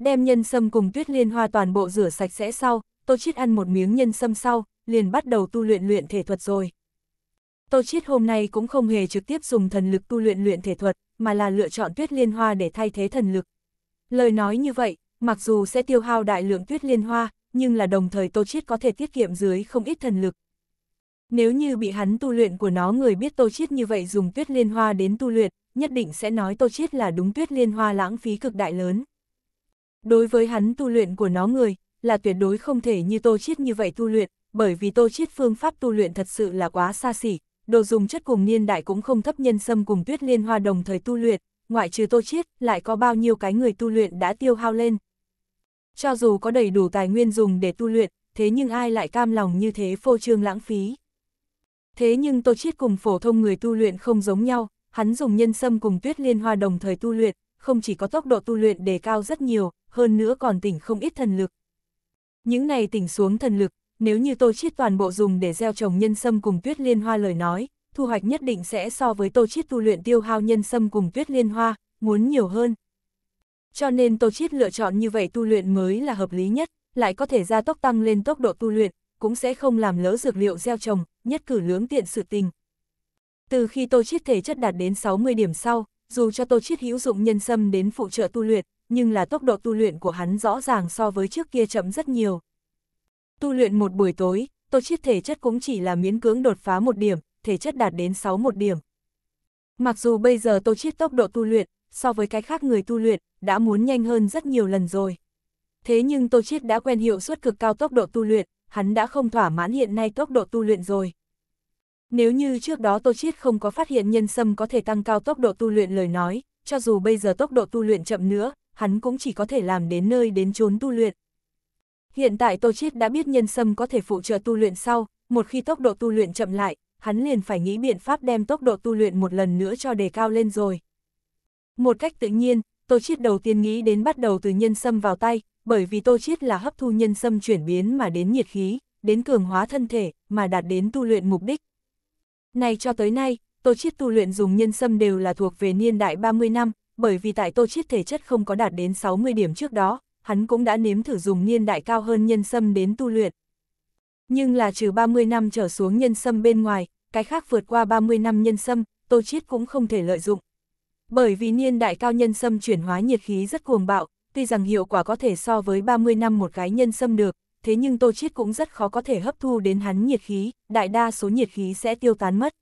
[SPEAKER 1] Đem nhân sâm cùng tuyết liên hoa toàn bộ rửa sạch sẽ sau, Tô Chiết ăn một miếng nhân sâm sau, liền bắt đầu tu luyện luyện thể thuật rồi. Tô Chiết hôm nay cũng không hề trực tiếp dùng thần lực tu luyện luyện thể thuật, mà là lựa chọn tuyết liên hoa để thay thế thần lực. Lời nói như vậy, mặc dù sẽ tiêu hao đại lượng tuyết liên hoa, nhưng là đồng thời Tô Chiết có thể tiết kiệm dưới không ít thần lực. Nếu như bị hắn tu luyện của nó người biết Tô Chiết như vậy dùng tuyết liên hoa đến tu luyện, nhất định sẽ nói Tô Chiết là đúng tuyết liên hoa lãng phí cực đại lớn. Đối với hắn tu luyện của nó người, là tuyệt đối không thể như Tô Chiết như vậy tu luyện, bởi vì Tô Chiết phương pháp tu luyện thật sự là quá xa xỉ, đồ dùng chất cùng niên đại cũng không thấp nhân sâm cùng tuyết liên hoa đồng thời tu luyện, ngoại trừ tô chiết, lại có bao nhiêu cái người tu luyện đã tiêu hao lên. Cho dù có đầy đủ tài nguyên dùng để tu luyện, thế nhưng ai lại cam lòng như thế phô trương lãng phí. Thế nhưng tô chiết cùng phổ thông người tu luyện không giống nhau, hắn dùng nhân sâm cùng tuyết liên hoa đồng thời tu luyện, không chỉ có tốc độ tu luyện đề cao rất nhiều, hơn nữa còn tỉnh không ít thần lực. Những này tỉnh xuống thần lực, nếu như Tô Chiết toàn bộ dùng để gieo trồng nhân sâm cùng tuyết liên hoa lời nói, thu hoạch nhất định sẽ so với Tô Chiết tu luyện tiêu hao nhân sâm cùng tuyết liên hoa, muốn nhiều hơn. Cho nên Tô Chiết lựa chọn như vậy tu luyện mới là hợp lý nhất, lại có thể gia tốc tăng lên tốc độ tu luyện, cũng sẽ không làm lỡ dược liệu gieo trồng, nhất cử lưỡng tiện sự tình. Từ khi Tô Chiết thể chất đạt đến 60 điểm sau, dù cho Tô Chiết hữu dụng nhân sâm đến phụ trợ tu luyện, nhưng là tốc độ tu luyện của hắn rõ ràng so với trước kia chậm rất nhiều. Tu luyện một buổi tối, tô chiết thể chất cũng chỉ là miễn cưỡng đột phá một điểm, thể chất đạt đến 6 một điểm. Mặc dù bây giờ tô chiết tốc độ tu luyện, so với cái khác người tu luyện, đã muốn nhanh hơn rất nhiều lần rồi. Thế nhưng tô chiết đã quen hiệu suất cực cao tốc độ tu luyện, hắn đã không thỏa mãn hiện nay tốc độ tu luyện rồi. Nếu như trước đó Tô Chiết không có phát hiện nhân sâm có thể tăng cao tốc độ tu luyện lời nói, cho dù bây giờ tốc độ tu luyện chậm nữa, hắn cũng chỉ có thể làm đến nơi đến chốn tu luyện. Hiện tại Tô Chiết đã biết nhân sâm có thể phụ trợ tu luyện sau, một khi tốc độ tu luyện chậm lại, hắn liền phải nghĩ biện pháp đem tốc độ tu luyện một lần nữa cho đề cao lên rồi. Một cách tự nhiên, Tô Chiết đầu tiên nghĩ đến bắt đầu từ nhân sâm vào tay, bởi vì Tô Chiết là hấp thu nhân sâm chuyển biến mà đến nhiệt khí, đến cường hóa thân thể, mà đạt đến tu luyện mục đích. Này cho tới nay, Tô Chiết tu luyện dùng nhân sâm đều là thuộc về niên đại 30 năm, bởi vì tại Tô Chiết thể chất không có đạt đến 60 điểm trước đó, hắn cũng đã nếm thử dùng niên đại cao hơn nhân sâm đến tu luyện. Nhưng là trừ 30 năm trở xuống nhân sâm bên ngoài, cái khác vượt qua 30 năm nhân sâm, Tô Chiết cũng không thể lợi dụng. Bởi vì niên đại cao nhân sâm chuyển hóa nhiệt khí rất cuồng bạo, tuy rằng hiệu quả có thể so với 30 năm một cái nhân sâm được, thế nhưng Tô Chiết cũng rất khó có thể hấp thu đến hắn nhiệt khí, đại đa số nhiệt khí sẽ tiêu tán mất.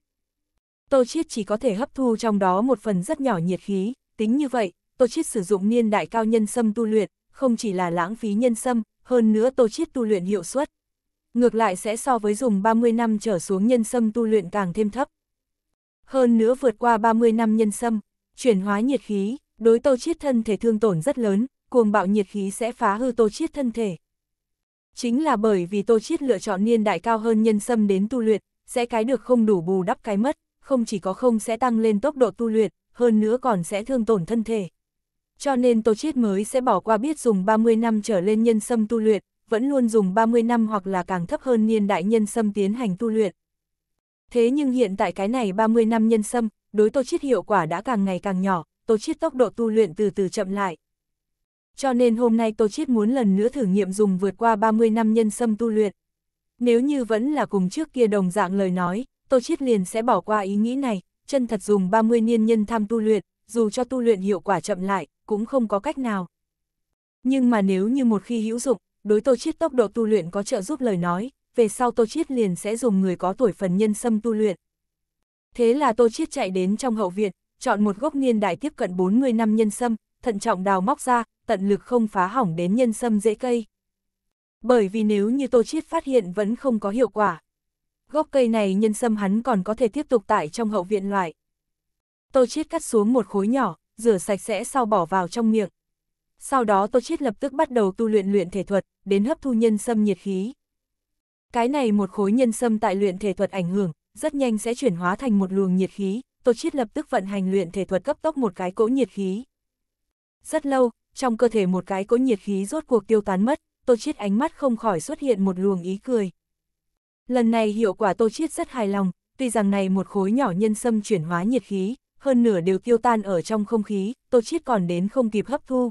[SPEAKER 1] Tô Chiết chỉ có thể hấp thu trong đó một phần rất nhỏ nhiệt khí, tính như vậy, Tô Chiết sử dụng niên đại cao nhân sâm tu luyện, không chỉ là lãng phí nhân sâm, hơn nữa tô chiết tu luyện hiệu suất. Ngược lại sẽ so với dùng 30 năm trở xuống nhân sâm tu luyện càng thêm thấp. Hơn nữa vượt qua 30 năm nhân sâm, chuyển hóa nhiệt khí, đối tô chiết thân thể thương tổn rất lớn, cuồng bạo nhiệt khí sẽ phá hư tô chiết thân thể. Chính là bởi vì tô chiết lựa chọn niên đại cao hơn nhân sâm đến tu luyện, sẽ cái được không đủ bù đắp cái mất, không chỉ có không sẽ tăng lên tốc độ tu luyện, hơn nữa còn sẽ thương tổn thân thể. Cho nên Tô Chiết mới sẽ bỏ qua biết dùng 30 năm trở lên nhân sâm tu luyện, vẫn luôn dùng 30 năm hoặc là càng thấp hơn niên đại nhân sâm tiến hành tu luyện. Thế nhưng hiện tại cái này 30 năm nhân sâm, đối Tô Chiết hiệu quả đã càng ngày càng nhỏ, Tô Chiết tốc độ tu luyện từ từ chậm lại. Cho nên hôm nay Tô Chiết muốn lần nữa thử nghiệm dùng vượt qua 30 năm nhân sâm tu luyện. Nếu như vẫn là cùng trước kia đồng dạng lời nói, Tô Chiết liền sẽ bỏ qua ý nghĩ này, chân thật dùng 30 niên nhân tham tu luyện, dù cho tu luyện hiệu quả chậm lại, cũng không có cách nào. Nhưng mà nếu như một khi hữu dụng, đối Tô Chiết tốc độ tu luyện có trợ giúp lời nói, về sau Tô Chiết liền sẽ dùng người có tuổi phần nhân sâm tu luyện. Thế là Tô Chiết chạy đến trong hậu viện, chọn một gốc niên đại tiếp cận 40 năm nhân sâm, thận trọng đào móc ra, tận lực không phá hỏng đến nhân sâm dễ cây. Bởi vì nếu như Tô Chiết phát hiện vẫn không có hiệu quả, gốc cây này nhân sâm hắn còn có thể tiếp tục tại trong hậu viện loại. Tô Chiết cắt xuống một khối nhỏ, rửa sạch sẽ sau bỏ vào trong miệng. Sau đó Tô Chiết lập tức bắt đầu tu luyện luyện thể thuật, đến hấp thu nhân sâm nhiệt khí. Cái này một khối nhân sâm tại luyện thể thuật ảnh hưởng, rất nhanh sẽ chuyển hóa thành một luồng nhiệt khí, Tô Chiết lập tức vận hành luyện thể thuật cấp tốc một cái cỗ nhiệt khí. Rất lâu, trong cơ thể một cái cỗ nhiệt khí rốt cuộc tiêu tán mất, Tô Chiết ánh mắt không khỏi xuất hiện một luồng ý cười. Lần này hiệu quả Tô Chiết rất hài lòng, tuy rằng này một khối nhỏ nhân sâm chuyển hóa nhiệt khí, hơn nửa đều tiêu tan ở trong không khí, Tô Chiết còn đến không kịp hấp thu.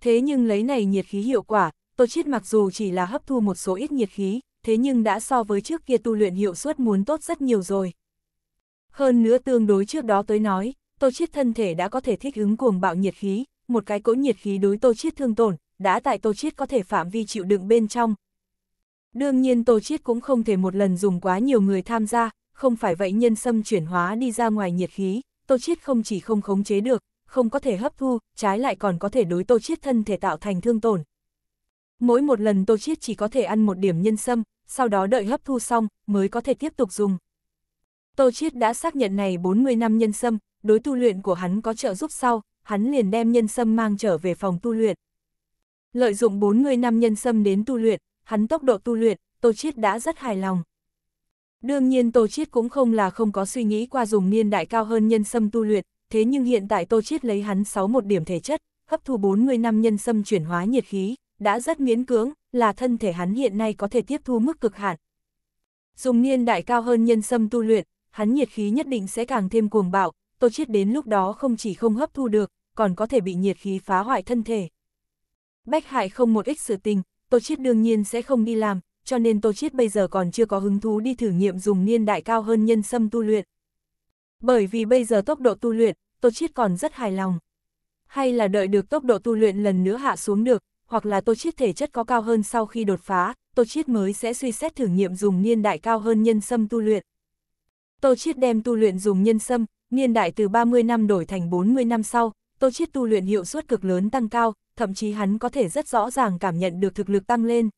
[SPEAKER 1] Thế nhưng lấy này nhiệt khí hiệu quả, Tô Chiết mặc dù chỉ là hấp thu một số ít nhiệt khí, thế nhưng đã so với trước kia tu luyện hiệu suất muốn tốt rất nhiều rồi. Hơn nữa tương đối trước đó tới nói, Tô Chiết thân thể đã có thể thích ứng cuồng bạo nhiệt khí, một cái cỗ nhiệt khí đối Tô Chiết thương tổn, đã tại Tô Chiết có thể phạm vi chịu đựng bên trong. Đương nhiên Tô Chiết cũng không thể một lần dùng quá nhiều người tham gia, không phải vậy nhân sâm chuyển hóa đi ra ngoài nhiệt khí, Tô Chiết không chỉ không khống chế được, không có thể hấp thu, trái lại còn có thể đối Tô Chiết thân thể tạo thành thương tổn. Mỗi một lần Tô Chiết chỉ có thể ăn một điểm nhân sâm, sau đó đợi hấp thu xong, mới có thể tiếp tục dùng. Tô Chiết đã xác nhận này 40 năm nhân sâm, đối tu luyện của hắn có trợ giúp sau, hắn liền đem nhân sâm mang trở về phòng tu luyện. Lợi dụng 40 năm nhân sâm đến tu luyện, hắn tốc độ tu luyện, Tô Chiết đã rất hài lòng. Đương nhiên Tô Chiết cũng không là không có suy nghĩ qua dùng niên đại cao hơn nhân sâm tu luyện, thế nhưng hiện tại Tô Chiết lấy hắn 61 điểm thể chất, hấp thu 40 năm nhân sâm chuyển hóa nhiệt khí, đã rất miễn cưỡng, là thân thể hắn hiện nay có thể tiếp thu mức cực hạn. Dùng niên đại cao hơn nhân sâm tu luyện, hắn nhiệt khí nhất định sẽ càng thêm cuồng bạo, Tô Chiết đến lúc đó không chỉ không hấp thu được, còn có thể bị nhiệt khí phá hoại thân thể. Bách hại không một ích sự tình, Tô Chiết đương nhiên sẽ không đi làm, cho nên Tô Chiết bây giờ còn chưa có hứng thú đi thử nghiệm dùng niên đại cao hơn nhân sâm tu luyện. Bởi vì bây giờ tốc độ tu luyện, Tô Chiết còn rất hài lòng. Hay là đợi được tốc độ tu luyện lần nữa hạ xuống được, hoặc là Tô Chiết thể chất có cao hơn sau khi đột phá, Tô Chiết mới sẽ suy xét thử nghiệm dùng niên đại cao hơn nhân sâm tu luyện. Tô Chiết đem tu luyện dùng nhân sâm, niên đại từ 30 năm đổi thành 40 năm sau, Tô Chiết tu luyện hiệu suất cực lớn tăng cao, thậm chí hắn có thể rất rõ ràng cảm nhận được thực lực tăng lên,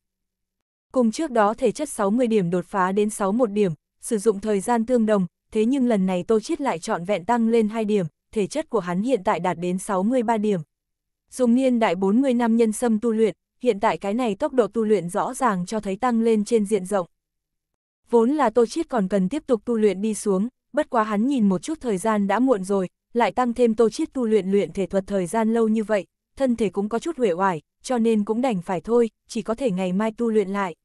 [SPEAKER 1] Cùng trước đó thể chất 60 điểm đột phá đến 61 điểm, sử dụng thời gian tương đồng, thế nhưng lần này Tô Chiết lại chọn vẹn tăng lên 2 điểm, thể chất của hắn hiện tại đạt đến 63 điểm. Dùng niên đại 40 năm nhân sâm tu luyện, hiện tại cái này tốc độ tu luyện rõ ràng cho thấy tăng lên trên diện rộng. Vốn là Tô Chiết còn cần tiếp tục tu luyện đi xuống, bất quá hắn nhìn một chút thời gian đã muộn rồi, lại tăng thêm Tô Chiết tu luyện luyện thể thuật thời gian lâu như vậy, thân thể cũng có chút huệ oải, cho nên cũng đành phải thôi, chỉ có thể ngày mai tu luyện lại.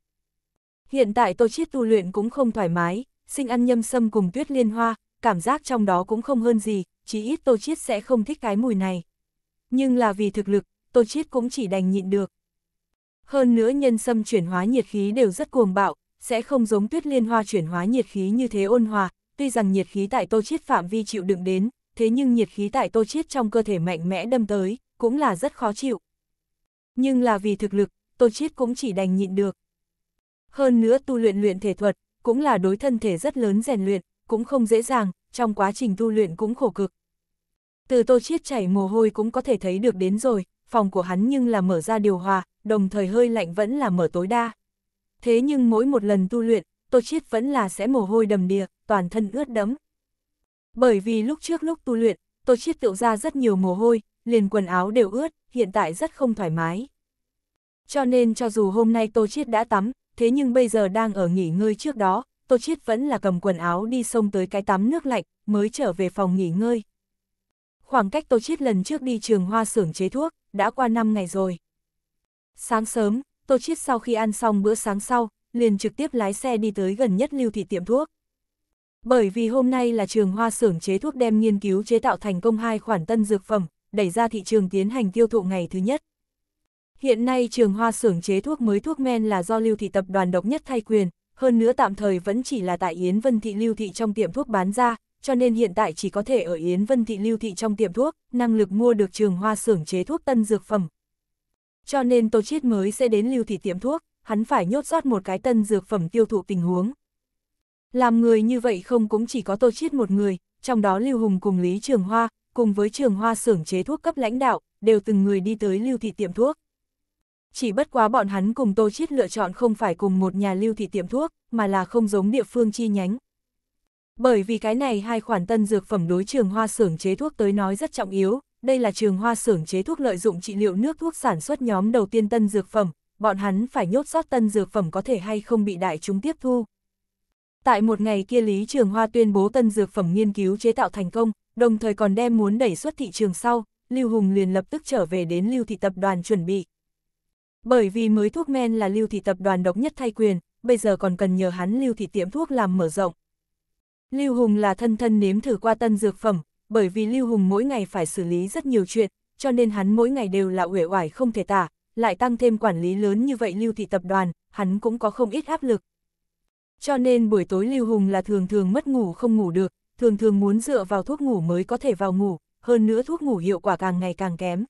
[SPEAKER 1] Hiện tại Tô Chiết tu luyện cũng không thoải mái, sinh ăn nhâm sâm cùng tuyết liên hoa, cảm giác trong đó cũng không hơn gì, chỉ ít Tô Chiết sẽ không thích cái mùi này. Nhưng là vì thực lực, Tô Chiết cũng chỉ đành nhịn được. Hơn nữa nhân sâm chuyển hóa nhiệt khí đều rất cuồng bạo, sẽ không giống tuyết liên hoa chuyển hóa nhiệt khí như thế ôn hòa, tuy rằng nhiệt khí tại Tô Chiết phạm vi chịu đựng đến, thế nhưng nhiệt khí tại Tô Chiết trong cơ thể mạnh mẽ đâm tới, cũng là rất khó chịu. Nhưng là vì thực lực, Tô Chiết cũng chỉ đành nhịn được. Hơn nữa tu luyện luyện thể thuật, cũng là đối thân thể rất lớn rèn luyện, cũng không dễ dàng, trong quá trình tu luyện cũng khổ cực. Từ tô chiết chảy mồ hôi cũng có thể thấy được đến rồi, phòng của hắn nhưng là mở ra điều hòa, đồng thời hơi lạnh vẫn là mở tối đa. Thế nhưng mỗi một lần tu luyện, tô chiết vẫn là sẽ mồ hôi đầm đìa, toàn thân ướt đẫm. Bởi vì lúc trước lúc tu luyện, tô chiết tựu ra rất nhiều mồ hôi, liền quần áo đều ướt, hiện tại rất không thoải mái. Cho nên cho dù hôm nay tô chiết đã tắm, thế nhưng bây giờ đang ở nghỉ ngơi trước đó, Tô Chiết vẫn là cầm quần áo đi sông tới cái tắm nước lạnh, mới trở về phòng nghỉ ngơi. Khoảng cách Tô Chiết lần trước đi trường hoa xưởng chế thuốc, đã qua 5 ngày rồi. Sáng sớm, Tô Chiết sau khi ăn xong bữa sáng sau, liền trực tiếp lái xe đi tới gần nhất lưu thị tiệm thuốc. Bởi vì hôm nay là trường hoa xưởng chế thuốc đem nghiên cứu chế tạo thành công hai khoản tân dược phẩm, đẩy ra thị trường tiến hành tiêu thụ ngày thứ nhất. Hiện nay trường hoa xưởng chế thuốc mới thuốc men là do lưu thị tập đoàn độc nhất thay quyền, hơn nữa tạm thời vẫn chỉ là tại Yến Vân Thị lưu thị trong tiệm thuốc bán ra, cho nên hiện tại chỉ có thể ở Yến Vân Thị lưu thị trong tiệm thuốc, năng lực mua được trường hoa xưởng chế thuốc tân dược phẩm. Cho nên Tô Chiết mới sẽ đến lưu thị tiệm thuốc, hắn phải nhốt rót một cái tân dược phẩm tiêu thụ tình huống. Làm người như vậy không cũng chỉ có Tô Chiết một người, trong đó Lưu Hùng cùng Lý Trường Hoa, cùng với Trường Hoa xưởng chế thuốc cấp lãnh đạo, đều từng người đi tới lưu thị tiệm thuốc. Chỉ bất quá bọn hắn cùng Tô Chiết lựa chọn không phải cùng một nhà lưu thị tiệm thuốc, mà là không giống địa phương chi nhánh. Bởi vì cái này hai khoản tân dược phẩm đối trường hoa xưởng chế thuốc tới nói rất trọng yếu, đây là trường hoa xưởng chế thuốc lợi dụng trị liệu nước thuốc sản xuất nhóm đầu tiên tân dược phẩm, bọn hắn phải nhốt sót tân dược phẩm có thể hay không bị đại chúng tiếp thu. Tại một ngày kia Lý Trường Hoa tuyên bố tân dược phẩm nghiên cứu chế tạo thành công, đồng thời còn đem muốn đẩy xuất thị trường sau, Lưu Hùng liền lập tức trở về đến Lưu Thị Tập đoàn chuẩn bị, bởi vì mới thuốc men là lưu thị tập đoàn độc nhất thay quyền, bây giờ còn cần nhờ hắn lưu thị tiệm thuốc làm mở rộng. Lưu Hùng là thân thân nếm thử qua tân dược phẩm, bởi vì Lưu Hùng mỗi ngày phải xử lý rất nhiều chuyện, cho nên hắn mỗi ngày đều là uể oải không thể tả, lại tăng thêm quản lý lớn như vậy Lưu thị tập đoàn, hắn cũng có không ít áp lực. Cho nên buổi tối Lưu Hùng là thường thường mất ngủ không ngủ được, thường thường muốn dựa vào thuốc ngủ mới có thể vào ngủ, hơn nữa thuốc ngủ hiệu quả càng ngày càng kém.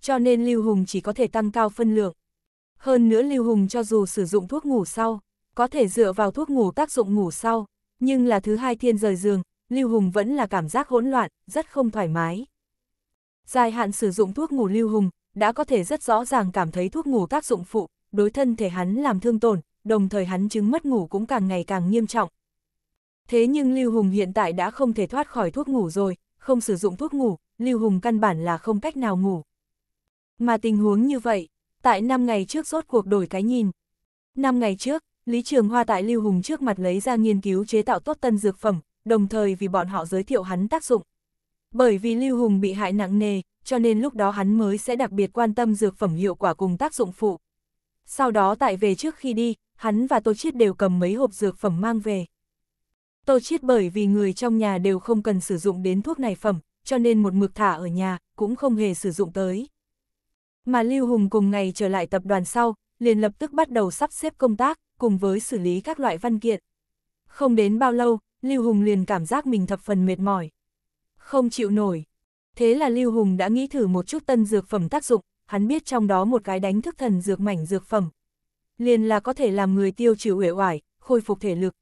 [SPEAKER 1] Cho nên Lưu Hùng chỉ có thể tăng cao phân lượng. Hơn nữa Lưu Hùng cho dù sử dụng thuốc ngủ sau, có thể dựa vào thuốc ngủ tác dụng ngủ sau, nhưng là thứ hai thiên rời giường, Lưu Hùng vẫn là cảm giác hỗn loạn, rất không thoải mái. Dài hạn sử dụng thuốc ngủ Lưu Hùng, đã có thể rất rõ ràng cảm thấy thuốc ngủ tác dụng phụ, đối thân thể hắn làm thương tổn, đồng thời hắn chứng mất ngủ cũng càng ngày càng nghiêm trọng. Thế nhưng Lưu Hùng hiện tại đã không thể thoát khỏi thuốc ngủ rồi, không sử dụng thuốc ngủ, Lưu Hùng căn bản là không cách nào ngủ. Mà tình huống như vậy, tại 5 ngày trước rốt cuộc đổi cái nhìn. 5 ngày trước, Lý Trường Hoa tại Lưu Hùng trước mặt lấy ra nghiên cứu chế tạo tốt tân dược phẩm, đồng thời vì bọn họ giới thiệu hắn tác dụng. Bởi vì Lưu Hùng bị hại nặng nề, cho nên lúc đó hắn mới sẽ đặc biệt quan tâm dược phẩm hiệu quả cùng tác dụng phụ. Sau đó tại về trước khi đi, hắn và Tô Chiết đều cầm mấy hộp dược phẩm mang về. Tô Chiết bởi vì người trong nhà đều không cần sử dụng đến thuốc này phẩm, cho nên một mực thả ở nhà, cũng không hề sử dụng tới. Mà Lưu Hùng cùng ngày trở lại tập đoàn sau, liền lập tức bắt đầu sắp xếp công tác, cùng với xử lý các loại văn kiện. Không đến bao lâu, Lưu Hùng liền cảm giác mình thập phần mệt mỏi. Không chịu nổi. Thế là Lưu Hùng đã nghĩ thử một chút tân dược phẩm tác dụng, hắn biết trong đó một cái đánh thức thần dược mảnh dược phẩm. Liền là có thể làm người tiêu trừ uể oải, khôi phục thể lực.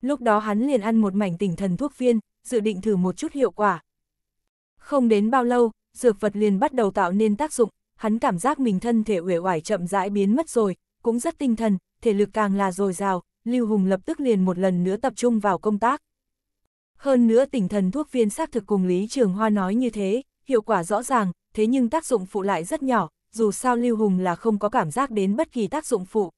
[SPEAKER 1] Lúc đó hắn liền ăn một mảnh tỉnh thần thuốc viên, dự định thử một chút hiệu quả. Không đến bao lâu, dược vật liền bắt đầu tạo nên tác dụng, hắn cảm giác mình thân thể uể oải chậm rãi biến mất rồi, cũng rất tinh thần, thể lực càng là dồi dào, Lưu Hùng lập tức liền một lần nữa tập trung vào công tác. Hơn nữa tỉnh thần thuốc viên xác thực cùng Lý Trường Hoa nói như thế, hiệu quả rõ ràng, thế nhưng tác dụng phụ lại rất nhỏ, dù sao Lưu Hùng là không có cảm giác đến bất kỳ tác dụng phụ.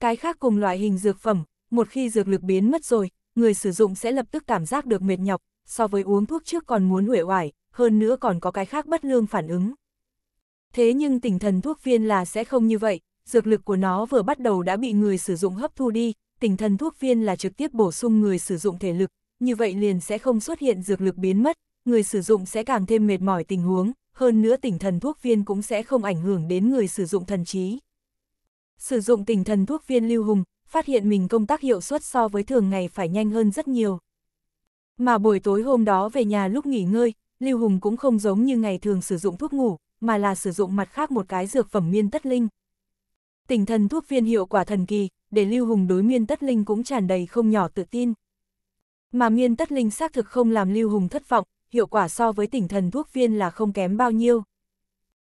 [SPEAKER 1] Cái khác cùng loại hình dược phẩm, một khi dược lực biến mất rồi, người sử dụng sẽ lập tức cảm giác được mệt nhọc, so với uống thuốc trước còn muốn uể oải, hơn nữa còn có cái khác bất lương phản ứng thế nhưng tỉnh thần thuốc viên là sẽ không như vậy, dược lực của nó vừa bắt đầu đã bị người sử dụng hấp thu đi, tỉnh thần thuốc viên là trực tiếp bổ sung người sử dụng thể lực, như vậy liền sẽ không xuất hiện dược lực biến mất, người sử dụng sẽ càng thêm mệt mỏi tình huống, hơn nữa tỉnh thần thuốc viên cũng sẽ không ảnh hưởng đến người sử dụng thần trí. Sử dụng tỉnh thần thuốc viên lưu hùng, phát hiện mình công tác hiệu suất so với thường ngày phải nhanh hơn rất nhiều. Mà buổi tối hôm đó về nhà lúc nghỉ ngơi, Lưu Hùng cũng không giống như ngày thường sử dụng thuốc ngủ, mà là sử dụng mặt khác một cái dược phẩm miên tất linh. Tình thần thuốc viên hiệu quả thần kỳ, để Lưu Hùng đối miên tất linh cũng tràn đầy không nhỏ tự tin. Mà miên tất linh xác thực không làm Lưu Hùng thất vọng, hiệu quả so với tình thần thuốc viên là không kém bao nhiêu.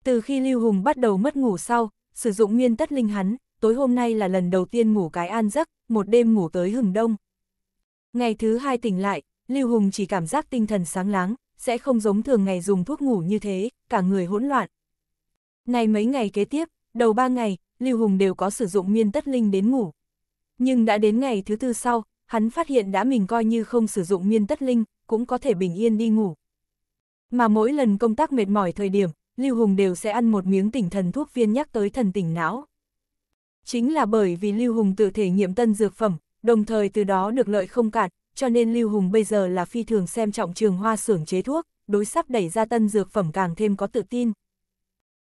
[SPEAKER 1] Từ khi Lưu Hùng bắt đầu mất ngủ sau, sử dụng miên tất linh hắn, tối hôm nay là lần đầu tiên ngủ cái an giấc, một đêm ngủ tới hừng đông. Ngày thứ hai tỉnh lại, Lưu Hùng chỉ cảm giác tinh thần sáng láng, sẽ không giống thường ngày dùng thuốc ngủ như thế, cả người hỗn loạn. Này mấy ngày kế tiếp, đầu ba ngày, Lưu Hùng đều có sử dụng miên tất linh đến ngủ. Nhưng đã đến ngày thứ tư sau, hắn phát hiện đã mình coi như không sử dụng miên tất linh, cũng có thể bình yên đi ngủ. Mà mỗi lần công tác mệt mỏi thời điểm, Lưu Hùng đều sẽ ăn một miếng tỉnh thần thuốc viên nhắc tới thần tỉnh não. Chính là bởi vì Lưu Hùng tự thể nghiệm tân dược phẩm, đồng thời từ đó được lợi không cạn, cho nên Lưu Hùng bây giờ là phi thường xem trọng trường hoa xưởng chế thuốc, đối sắp đẩy ra tân dược phẩm càng thêm có tự tin.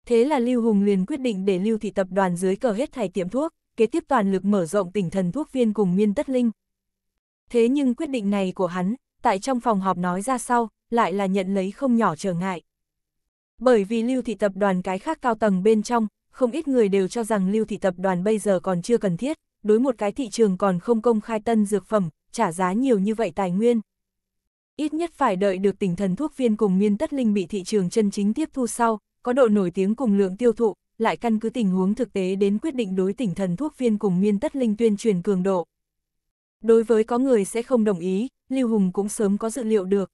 [SPEAKER 1] Thế là Lưu Hùng liền quyết định để Lưu Thị Tập đoàn dưới cờ hết thảy tiệm thuốc, kế tiếp toàn lực mở rộng tỉnh thần thuốc viên cùng miên tất linh. Thế nhưng quyết định này của hắn, tại trong phòng họp nói ra sau, lại là nhận lấy không nhỏ trở ngại. Bởi vì Lưu Thị Tập đoàn cái khác cao tầng bên trong, không ít người đều cho rằng Lưu Thị Tập đoàn bây giờ còn chưa cần thiết, đối một cái thị trường còn không công khai tân dược phẩm, trả giá nhiều như vậy tài nguyên. Ít nhất phải đợi được tỉnh thần thuốc viên cùng miên tất linh bị thị trường chân chính tiếp thu sau, có độ nổi tiếng cùng lượng tiêu thụ, lại căn cứ tình huống thực tế đến quyết định đối tỉnh thần thuốc viên cùng miên tất linh tuyên truyền cường độ. Đối với có người sẽ không đồng ý, Lưu Hùng cũng sớm có dự liệu được.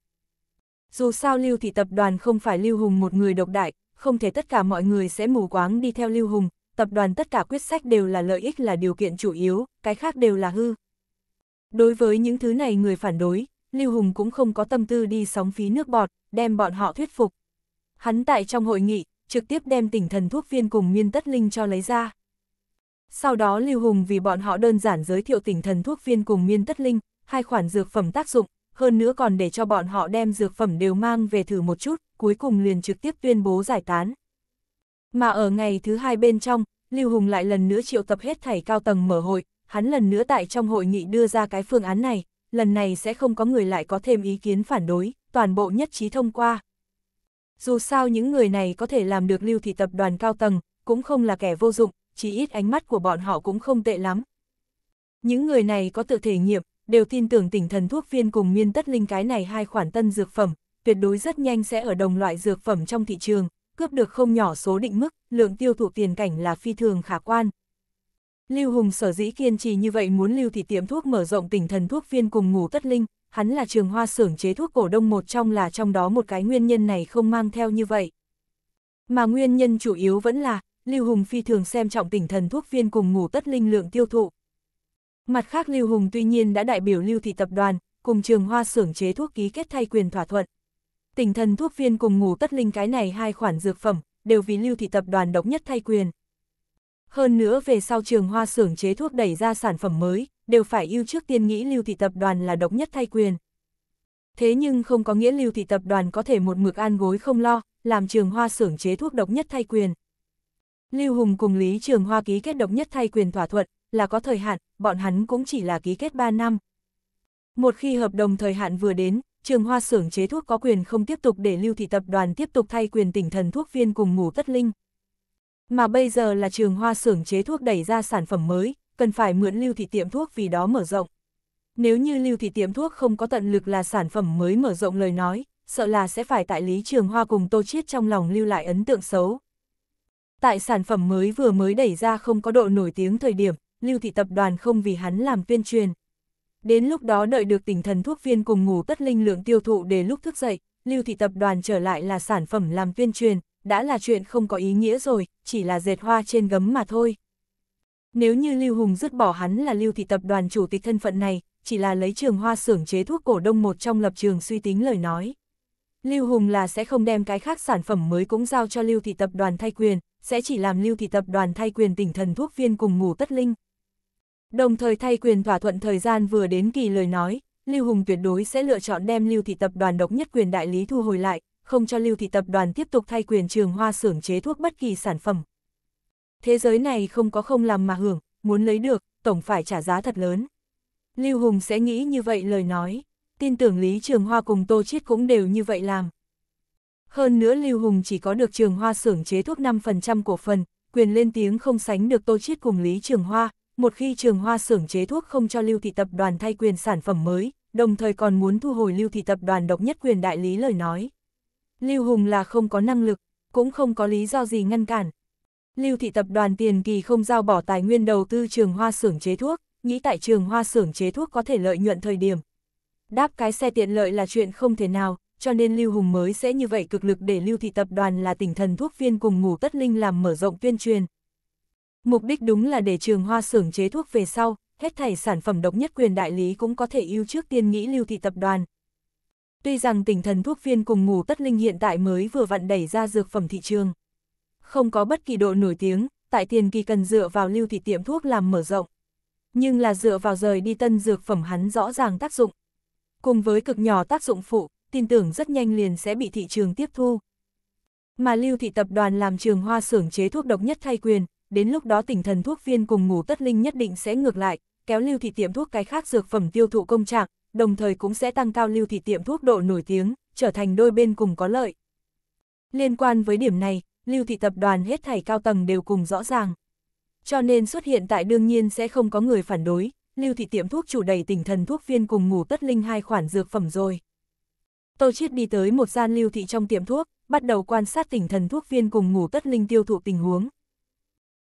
[SPEAKER 1] Dù sao Lưu Thị Tập đoàn không phải Lưu Hùng một người độc đại, không thể tất cả mọi người sẽ mù quáng đi theo Lưu Hùng, tập đoàn tất cả quyết sách đều là lợi ích là điều kiện chủ yếu, cái khác đều là hư. Đối với những thứ này người phản đối, Lưu Hùng cũng không có tâm tư đi sóng phí nước bọt, đem bọn họ thuyết phục. Hắn tại trong hội nghị, trực tiếp đem tỉnh thần thuốc viên cùng nguyên tất linh cho lấy ra. Sau đó Lưu Hùng vì bọn họ đơn giản giới thiệu tỉnh thần thuốc viên cùng nguyên tất linh, hai khoản dược phẩm tác dụng, hơn nữa còn để cho bọn họ đem dược phẩm đều mang về thử một chút, cuối cùng liền trực tiếp tuyên bố giải tán. Mà ở ngày thứ hai bên trong, Lưu Hùng lại lần nữa triệu tập hết thảy cao tầng mở hội, hắn lần nữa tại trong hội nghị đưa ra cái phương án này, lần này sẽ không có người lại có thêm ý kiến phản đối, toàn bộ nhất trí thông qua. Dù sao những người này có thể làm được lưu thị tập đoàn cao tầng, cũng không là kẻ vô dụng, chỉ ít ánh mắt của bọn họ cũng không tệ lắm. Những người này có tự thể nghiệm, đều tin tưởng tỉnh thần thuốc viên cùng miên tất linh cái này hai khoản tân dược phẩm, tuyệt đối rất nhanh sẽ ở đồng loại dược phẩm trong thị trường, cướp được không nhỏ số định mức, lượng tiêu thụ tiền cảnh là phi thường khả quan. Lưu Hùng sở dĩ kiên trì như vậy muốn Lưu Thị tiệm thuốc mở rộng tỉnh thần thuốc viên cùng ngủ tất linh, hắn là trường hoa xưởng chế thuốc cổ đông một trong là trong đó một cái nguyên nhân này không mang theo như vậy. Mà nguyên nhân chủ yếu vẫn là, Lưu Hùng phi thường xem trọng tỉnh thần thuốc viên cùng ngủ tất linh lượng tiêu thụ. Mặt khác Lưu Hùng tuy nhiên đã đại biểu Lưu Thị tập đoàn, cùng trường hoa xưởng chế thuốc ký kết thay quyền thỏa thuận. Tỉnh thần thuốc viên cùng ngủ tất linh cái này hai khoản dược phẩm, đều vì Lưu Thị tập đoàn độc nhất thay quyền. Hơn nữa về sau trường hoa xưởng chế thuốc đẩy ra sản phẩm mới, đều phải ưu trước tiên nghĩ lưu thị tập đoàn là độc nhất thay quyền. Thế nhưng không có nghĩa lưu thị tập đoàn có thể một mực an gối không lo, làm trường hoa xưởng chế thuốc độc nhất thay quyền. Lưu Hùng cùng Lý Trường Hoa ký kết độc nhất thay quyền thỏa thuận, là có thời hạn, bọn hắn cũng chỉ là ký kết 3 năm. Một khi hợp đồng thời hạn vừa đến, trường hoa xưởng chế thuốc có quyền không tiếp tục để lưu thị tập đoàn tiếp tục thay quyền tỉnh thần thuốc viên cùng ngủ tất linh mà bây giờ là trường hoa xưởng chế thuốc đẩy ra sản phẩm mới, cần phải mượn lưu thị tiệm thuốc vì đó mở rộng. Nếu như lưu thị tiệm thuốc không có tận lực là sản phẩm mới mở rộng lời nói, sợ là sẽ phải tại Lý Trường Hoa cùng Tô Chiết trong lòng lưu lại ấn tượng xấu. Tại sản phẩm mới vừa mới đẩy ra không có độ nổi tiếng thời điểm, lưu thị tập đoàn không vì hắn làm tuyên truyền. Đến lúc đó đợi được tỉnh thần thuốc viên cùng ngủ tất linh lượng tiêu thụ để lúc thức dậy, lưu thị tập đoàn trở lại là sản phẩm làm tuyên truyền, đã là chuyện không có ý nghĩa rồi, chỉ là dệt hoa trên gấm mà thôi. Nếu như Lưu Hùng dứt bỏ hắn là Lưu thị tập đoàn chủ tịch thân phận này, chỉ là lấy trường hoa xưởng chế thuốc cổ đông một trong lập trường suy tính lời nói. Lưu Hùng là sẽ không đem cái khác sản phẩm mới cũng giao cho Lưu thị tập đoàn thay quyền, sẽ chỉ làm Lưu thị tập đoàn thay quyền tỉnh thần thuốc viên cùng ngủ tất linh. Đồng thời thay quyền thỏa thuận thời gian vừa đến kỳ lời nói, Lưu Hùng tuyệt đối sẽ lựa chọn đem Lưu thị tập đoàn độc nhất quyền đại lý thu hồi lại, không cho lưu thị tập đoàn tiếp tục thay quyền trường hoa xưởng chế thuốc bất kỳ sản phẩm. Thế giới này không có không làm mà hưởng, muốn lấy được, tổng phải trả giá thật lớn. Lưu Hùng sẽ nghĩ như vậy lời nói, tin tưởng Lý Trường Hoa cùng Tô Chiết cũng đều như vậy làm. Hơn nữa Lưu Hùng chỉ có được Trường Hoa xưởng chế thuốc 5% cổ phần, quyền lên tiếng không sánh được Tô Chiết cùng Lý Trường Hoa, một khi Trường Hoa xưởng chế thuốc không cho Lưu Thị Tập đoàn thay quyền sản phẩm mới, đồng thời còn muốn thu hồi Lưu Thị Tập đoàn độc nhất quyền đại lý lời nói, Lưu Hùng là không có năng lực, cũng không có lý do gì ngăn cản. Lưu thị tập đoàn tiền kỳ không giao bỏ tài nguyên đầu tư trường hoa xưởng chế thuốc, nghĩ tại trường hoa xưởng chế thuốc có thể lợi nhuận thời điểm. Đáp cái xe tiện lợi là chuyện không thể nào, cho nên Lưu Hùng mới sẽ như vậy cực lực để Lưu thị tập đoàn là tỉnh thần thuốc viên cùng ngủ tất linh làm mở rộng tuyên truyền. Mục đích đúng là để trường hoa xưởng chế thuốc về sau, hết thảy sản phẩm độc nhất quyền đại lý cũng có thể ưu trước tiên nghĩ Lưu thị tập đoàn. Tuy rằng tỉnh thần thuốc viên cùng ngủ tất linh hiện tại mới vừa vặn đẩy ra dược phẩm thị trường. Không có bất kỳ độ nổi tiếng, tại tiền kỳ cần dựa vào lưu thị tiệm thuốc làm mở rộng. Nhưng là dựa vào rời đi tân dược phẩm hắn rõ ràng tác dụng. Cùng với cực nhỏ tác dụng phụ, tin tưởng rất nhanh liền sẽ bị thị trường tiếp thu. Mà lưu thị tập đoàn làm trường hoa xưởng chế thuốc độc nhất thay quyền, đến lúc đó tỉnh thần thuốc viên cùng ngủ tất linh nhất định sẽ ngược lại, kéo lưu thị tiệm thuốc cái khác dược phẩm tiêu thụ công trạng, đồng thời cũng sẽ tăng cao lưu thị tiệm thuốc độ nổi tiếng, trở thành đôi bên cùng có lợi. Liên quan với điểm này, lưu thị tập đoàn hết thảy cao tầng đều cùng rõ ràng. Cho nên xuất hiện tại đương nhiên sẽ không có người phản đối, lưu thị tiệm thuốc chủ đầy tỉnh thần thuốc viên cùng ngủ tất linh hai khoản dược phẩm rồi. Tô Chiết đi tới một gian lưu thị trong tiệm thuốc, bắt đầu quan sát tỉnh thần thuốc viên cùng ngủ tất linh tiêu thụ tình huống.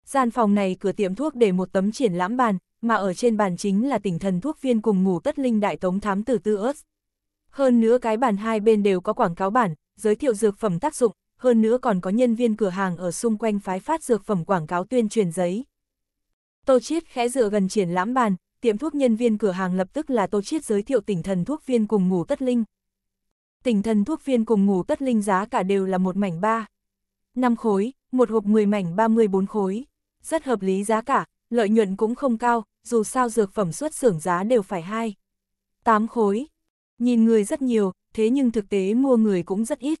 [SPEAKER 1] Gian phòng này cửa tiệm thuốc để một tấm triển lãm bàn, mà ở trên bàn chính là tỉnh thần thuốc viên cùng ngủ tất linh đại tống thám tử tư ớt. Hơn nữa cái bàn hai bên đều có quảng cáo bản, giới thiệu dược phẩm tác dụng, hơn nữa còn có nhân viên cửa hàng ở xung quanh phái phát dược phẩm quảng cáo tuyên truyền giấy. Tô Chiết khẽ dựa gần triển lãm bàn, tiệm thuốc nhân viên cửa hàng lập tức là Tô Chiết giới thiệu tỉnh thần thuốc viên cùng ngủ tất linh. Tỉnh thần thuốc viên cùng ngủ tất linh giá cả đều là một mảnh ba. 5 khối, một hộp 10 mảnh 34 khối. Rất hợp lý giá cả, lợi nhuận cũng không cao, dù sao dược phẩm xuất xưởng giá đều phải hai. Tám khối. Nhìn người rất nhiều, thế nhưng thực tế mua người cũng rất ít.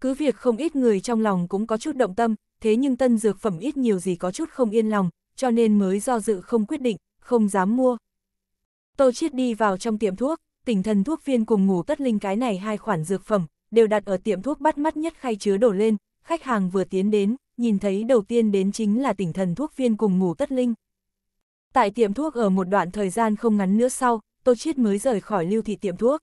[SPEAKER 1] Cứ việc không ít người trong lòng cũng có chút động tâm, thế nhưng tân dược phẩm ít nhiều gì có chút không yên lòng, cho nên mới do dự không quyết định, không dám mua. Tô Chiết đi vào trong tiệm thuốc, tỉnh thần thuốc viên cùng ngủ tất linh cái này hai khoản dược phẩm, đều đặt ở tiệm thuốc bắt mắt nhất khay chứa đổ lên, khách hàng vừa tiến đến, nhìn thấy đầu tiên đến chính là tỉnh thần thuốc viên cùng ngủ tất linh. Tại tiệm thuốc ở một đoạn thời gian không ngắn nữa sau, Tô Chiết mới rời khỏi lưu thị tiệm thuốc.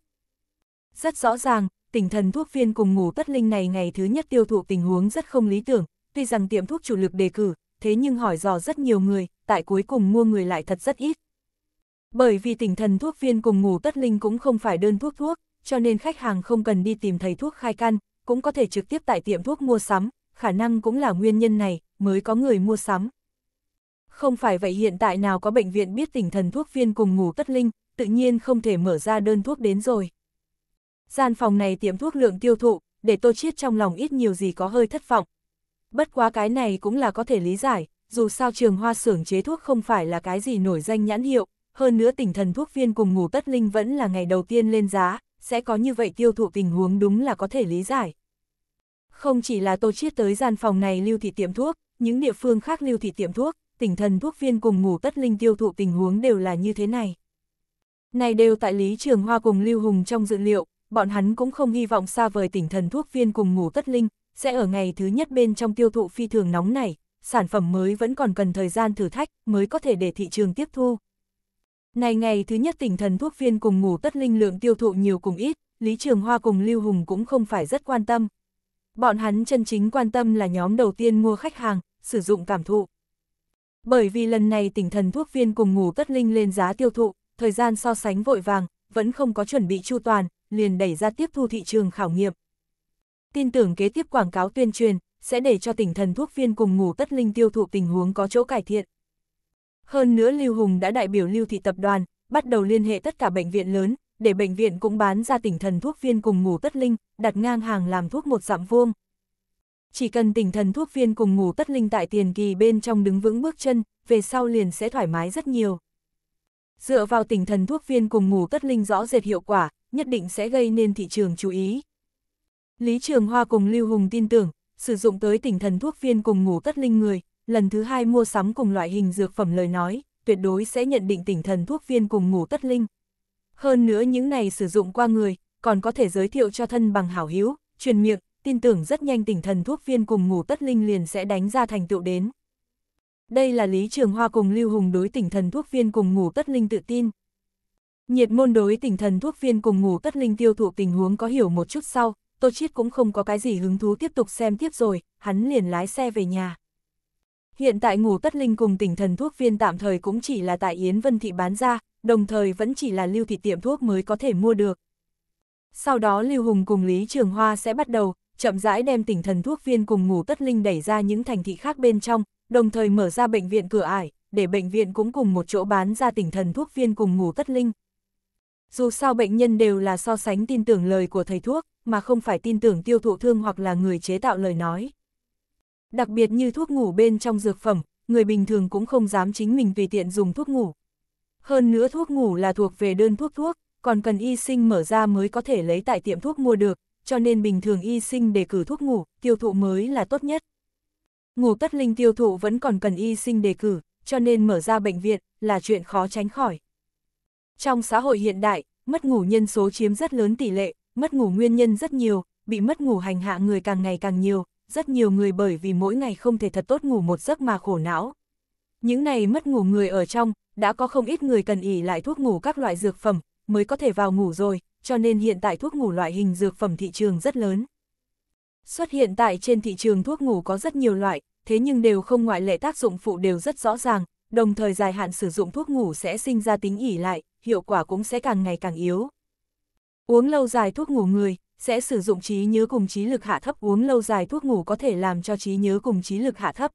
[SPEAKER 1] Rất rõ ràng, tỉnh thần thuốc viên cùng ngủ tất linh này ngày thứ nhất tiêu thụ tình huống rất không lý tưởng, tuy rằng tiệm thuốc chủ lực đề cử, thế nhưng hỏi dò rất nhiều người, tại cuối cùng mua người lại thật rất ít. Bởi vì tỉnh thần thuốc viên cùng ngủ tất linh cũng không phải đơn thuốc thuốc, cho nên khách hàng không cần đi tìm thầy thuốc khai căn, cũng có thể trực tiếp tại tiệm thuốc mua sắm, khả năng cũng là nguyên nhân này, mới có người mua sắm. Không phải vậy hiện tại nào có bệnh viện biết tỉnh thần thuốc viên cùng ngủ tất linh, tự nhiên không thể mở ra đơn thuốc đến rồi. Gian phòng này tiệm thuốc lượng tiêu thụ, để Tô Chiết trong lòng ít nhiều gì có hơi thất vọng. Bất quá cái này cũng là có thể lý giải, dù sao trường hoa xưởng chế thuốc không phải là cái gì nổi danh nhãn hiệu, hơn nữa tỉnh thần thuốc viên cùng ngủ tất linh vẫn là ngày đầu tiên lên giá, sẽ có như vậy tiêu thụ tình huống đúng là có thể lý giải. Không chỉ là Tô Chiết tới gian phòng này lưu thị tiệm thuốc, những địa phương khác lưu thị tiệm thuốc, tỉnh thần thuốc viên cùng ngủ tất linh tiêu thụ tình huống đều là như thế này. Này đều tại Lý Trường Hoa cùng Lưu Hùng trong dự liệu, bọn hắn cũng không hy vọng xa vời tỉnh thần thuốc viên cùng ngủ tất linh, sẽ ở ngày thứ nhất bên trong tiêu thụ phi thường nóng này, sản phẩm mới vẫn còn cần thời gian thử thách mới có thể để thị trường tiếp thu. Này ngày thứ nhất tỉnh thần thuốc viên cùng ngủ tất linh lượng tiêu thụ nhiều cùng ít, Lý Trường Hoa cùng Lưu Hùng cũng không phải rất quan tâm, Bọn hắn chân chính quan tâm là nhóm đầu tiên mua khách hàng, sử dụng cảm thụ. Bởi vì lần này tỉnh thần thuốc viên cùng ngủ tất linh lên giá tiêu thụ, thời gian so sánh vội vàng, vẫn không có chuẩn bị chu toàn, liền đẩy ra tiếp thu thị trường khảo nghiệm. Tin tưởng kế tiếp quảng cáo tuyên truyền, sẽ để cho tỉnh thần thuốc viên cùng ngủ tất linh tiêu thụ tình huống có chỗ cải thiện. Hơn nữa Lưu Hùng đã đại biểu Lưu Thị Tập đoàn, bắt đầu liên hệ tất cả bệnh viện lớn, để bệnh viện cũng bán ra tỉnh thần thuốc viên cùng ngủ tất linh, đặt ngang hàng làm thuốc một dặm vuông. Chỉ cần tỉnh thần thuốc viên cùng ngủ tất linh tại tiền kỳ bên trong đứng vững bước chân, về sau liền sẽ thoải mái rất nhiều. Dựa vào tỉnh thần thuốc viên cùng ngủ tất linh rõ rệt hiệu quả, nhất định sẽ gây nên thị trường chú ý. Lý Trường Hoa cùng Lưu Hùng tin tưởng, sử dụng tới tỉnh thần thuốc viên cùng ngủ tất linh người, lần thứ hai mua sắm cùng loại hình dược phẩm lời nói, tuyệt đối sẽ nhận định tỉnh thần thuốc viên cùng ngủ tất linh. Hơn nữa những này sử dụng qua người, còn có thể giới thiệu cho thân bằng hảo hữu, truyền miệng, tin tưởng rất nhanh tỉnh thần thuốc viên cùng ngủ tất linh liền sẽ đánh ra thành tựu đến. Đây là Lý Trường Hoa cùng Lưu Hùng đối tỉnh thần thuốc viên cùng ngủ tất linh tự tin. Nhiệt môn đối tỉnh thần thuốc viên cùng ngủ tất linh tiêu thụ tình huống có hiểu một chút sau, Tô Chiết cũng không có cái gì hứng thú tiếp tục xem tiếp rồi, hắn liền lái xe về nhà. Hiện tại ngủ tất linh cùng tỉnh thần thuốc viên tạm thời cũng chỉ là tại Yến Vân Thị bán ra, đồng thời vẫn chỉ là lưu thị tiệm thuốc mới có thể mua được. Sau đó Lưu Hùng cùng Lý Trường Hoa sẽ bắt đầu, chậm rãi đem tỉnh thần thuốc viên cùng ngủ tất linh đẩy ra những thành thị khác bên trong, đồng thời mở ra bệnh viện cửa ải, để bệnh viện cũng cùng một chỗ bán ra tỉnh thần thuốc viên cùng ngủ tất linh. Dù sao bệnh nhân đều là so sánh tin tưởng lời của thầy thuốc, mà không phải tin tưởng tiêu thụ thương hoặc là người chế tạo lời nói. Đặc biệt như thuốc ngủ bên trong dược phẩm, người bình thường cũng không dám chính mình tùy tiện dùng thuốc ngủ, hơn nữa thuốc ngủ là thuộc về đơn thuốc thuốc, còn cần y sinh mở ra mới có thể lấy tại tiệm thuốc mua được, cho nên bình thường y sinh đề cử thuốc ngủ, tiêu thụ mới là tốt nhất. Ngủ tất linh tiêu thụ vẫn còn cần y sinh đề cử, cho nên mở ra bệnh viện là chuyện khó tránh khỏi. Trong xã hội hiện đại, mất ngủ nhân số chiếm rất lớn tỷ lệ, mất ngủ nguyên nhân rất nhiều, bị mất ngủ hành hạ người càng ngày càng nhiều, rất nhiều người bởi vì mỗi ngày không thể thật tốt ngủ một giấc mà khổ não, những này mất ngủ người ở trong, đã có không ít người cần ỉ lại thuốc ngủ các loại dược phẩm, mới có thể vào ngủ rồi, cho nên hiện tại thuốc ngủ loại hình dược phẩm thị trường rất lớn. Xuất hiện tại trên thị trường thuốc ngủ có rất nhiều loại, thế nhưng đều không ngoại lệ tác dụng phụ đều rất rõ ràng, đồng thời dài hạn sử dụng thuốc ngủ sẽ sinh ra tính ỉ lại, hiệu quả cũng sẽ càng ngày càng yếu. Uống lâu dài thuốc ngủ người, sẽ sử dụng trí nhớ cùng trí lực hạ thấp uống lâu dài thuốc ngủ có thể làm cho trí nhớ cùng trí lực hạ thấp.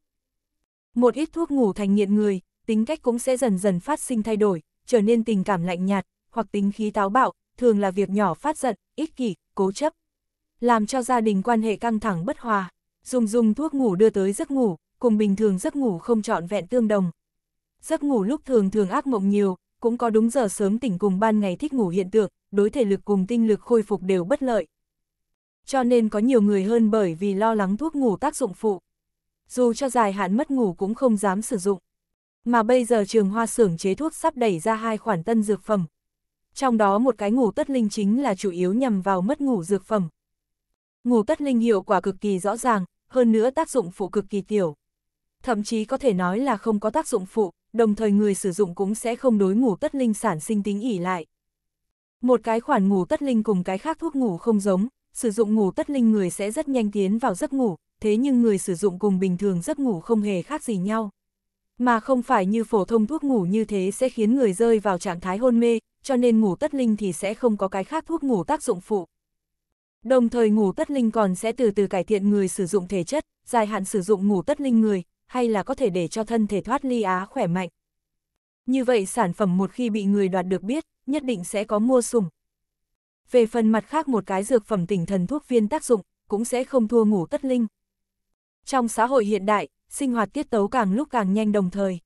[SPEAKER 1] Một ít thuốc ngủ thành nghiện người, tính cách cũng sẽ dần dần phát sinh thay đổi, trở nên tình cảm lạnh nhạt, hoặc tính khí táo bạo, thường là việc nhỏ phát giận, ích kỷ, cố chấp. Làm cho gia đình quan hệ căng thẳng bất hòa, dùng dùng thuốc ngủ đưa tới giấc ngủ, cùng bình thường giấc ngủ không trọn vẹn tương đồng. Giấc ngủ lúc thường thường ác mộng nhiều, cũng có đúng giờ sớm tỉnh cùng ban ngày thích ngủ hiện tượng, đối thể lực cùng tinh lực khôi phục đều bất lợi. Cho nên có nhiều người hơn bởi vì lo lắng thuốc ngủ tác dụng phụ, dù cho dài hạn mất ngủ cũng không dám sử dụng. Mà bây giờ trường hoa xưởng chế thuốc sắp đẩy ra hai khoản tân dược phẩm. Trong đó một cái ngủ tất linh chính là chủ yếu nhằm vào mất ngủ dược phẩm. Ngủ tất linh hiệu quả cực kỳ rõ ràng, hơn nữa tác dụng phụ cực kỳ tiểu. Thậm chí có thể nói là không có tác dụng phụ, đồng thời người sử dụng cũng sẽ không đối ngủ tất linh sản sinh tính ỉ lại. Một cái khoản ngủ tất linh cùng cái khác thuốc ngủ không giống, sử dụng ngủ tất linh người sẽ rất nhanh tiến vào giấc ngủ, thế nhưng người sử dụng cùng bình thường giấc ngủ không hề khác gì nhau. Mà không phải như phổ thông thuốc ngủ như thế sẽ khiến người rơi vào trạng thái hôn mê, cho nên ngủ tất linh thì sẽ không có cái khác thuốc ngủ tác dụng phụ. Đồng thời ngủ tất linh còn sẽ từ từ cải thiện người sử dụng thể chất, dài hạn sử dụng ngủ tất linh người, hay là có thể để cho thân thể thoát ly á khỏe mạnh. Như vậy sản phẩm một khi bị người đoạt được biết, nhất định sẽ có mua sủng. Về phần mặt khác một cái dược phẩm tỉnh thần thuốc viên tác dụng, cũng sẽ không thua ngủ tất linh. Trong xã hội hiện đại, sinh hoạt tiết tấu càng lúc càng nhanh đồng thời.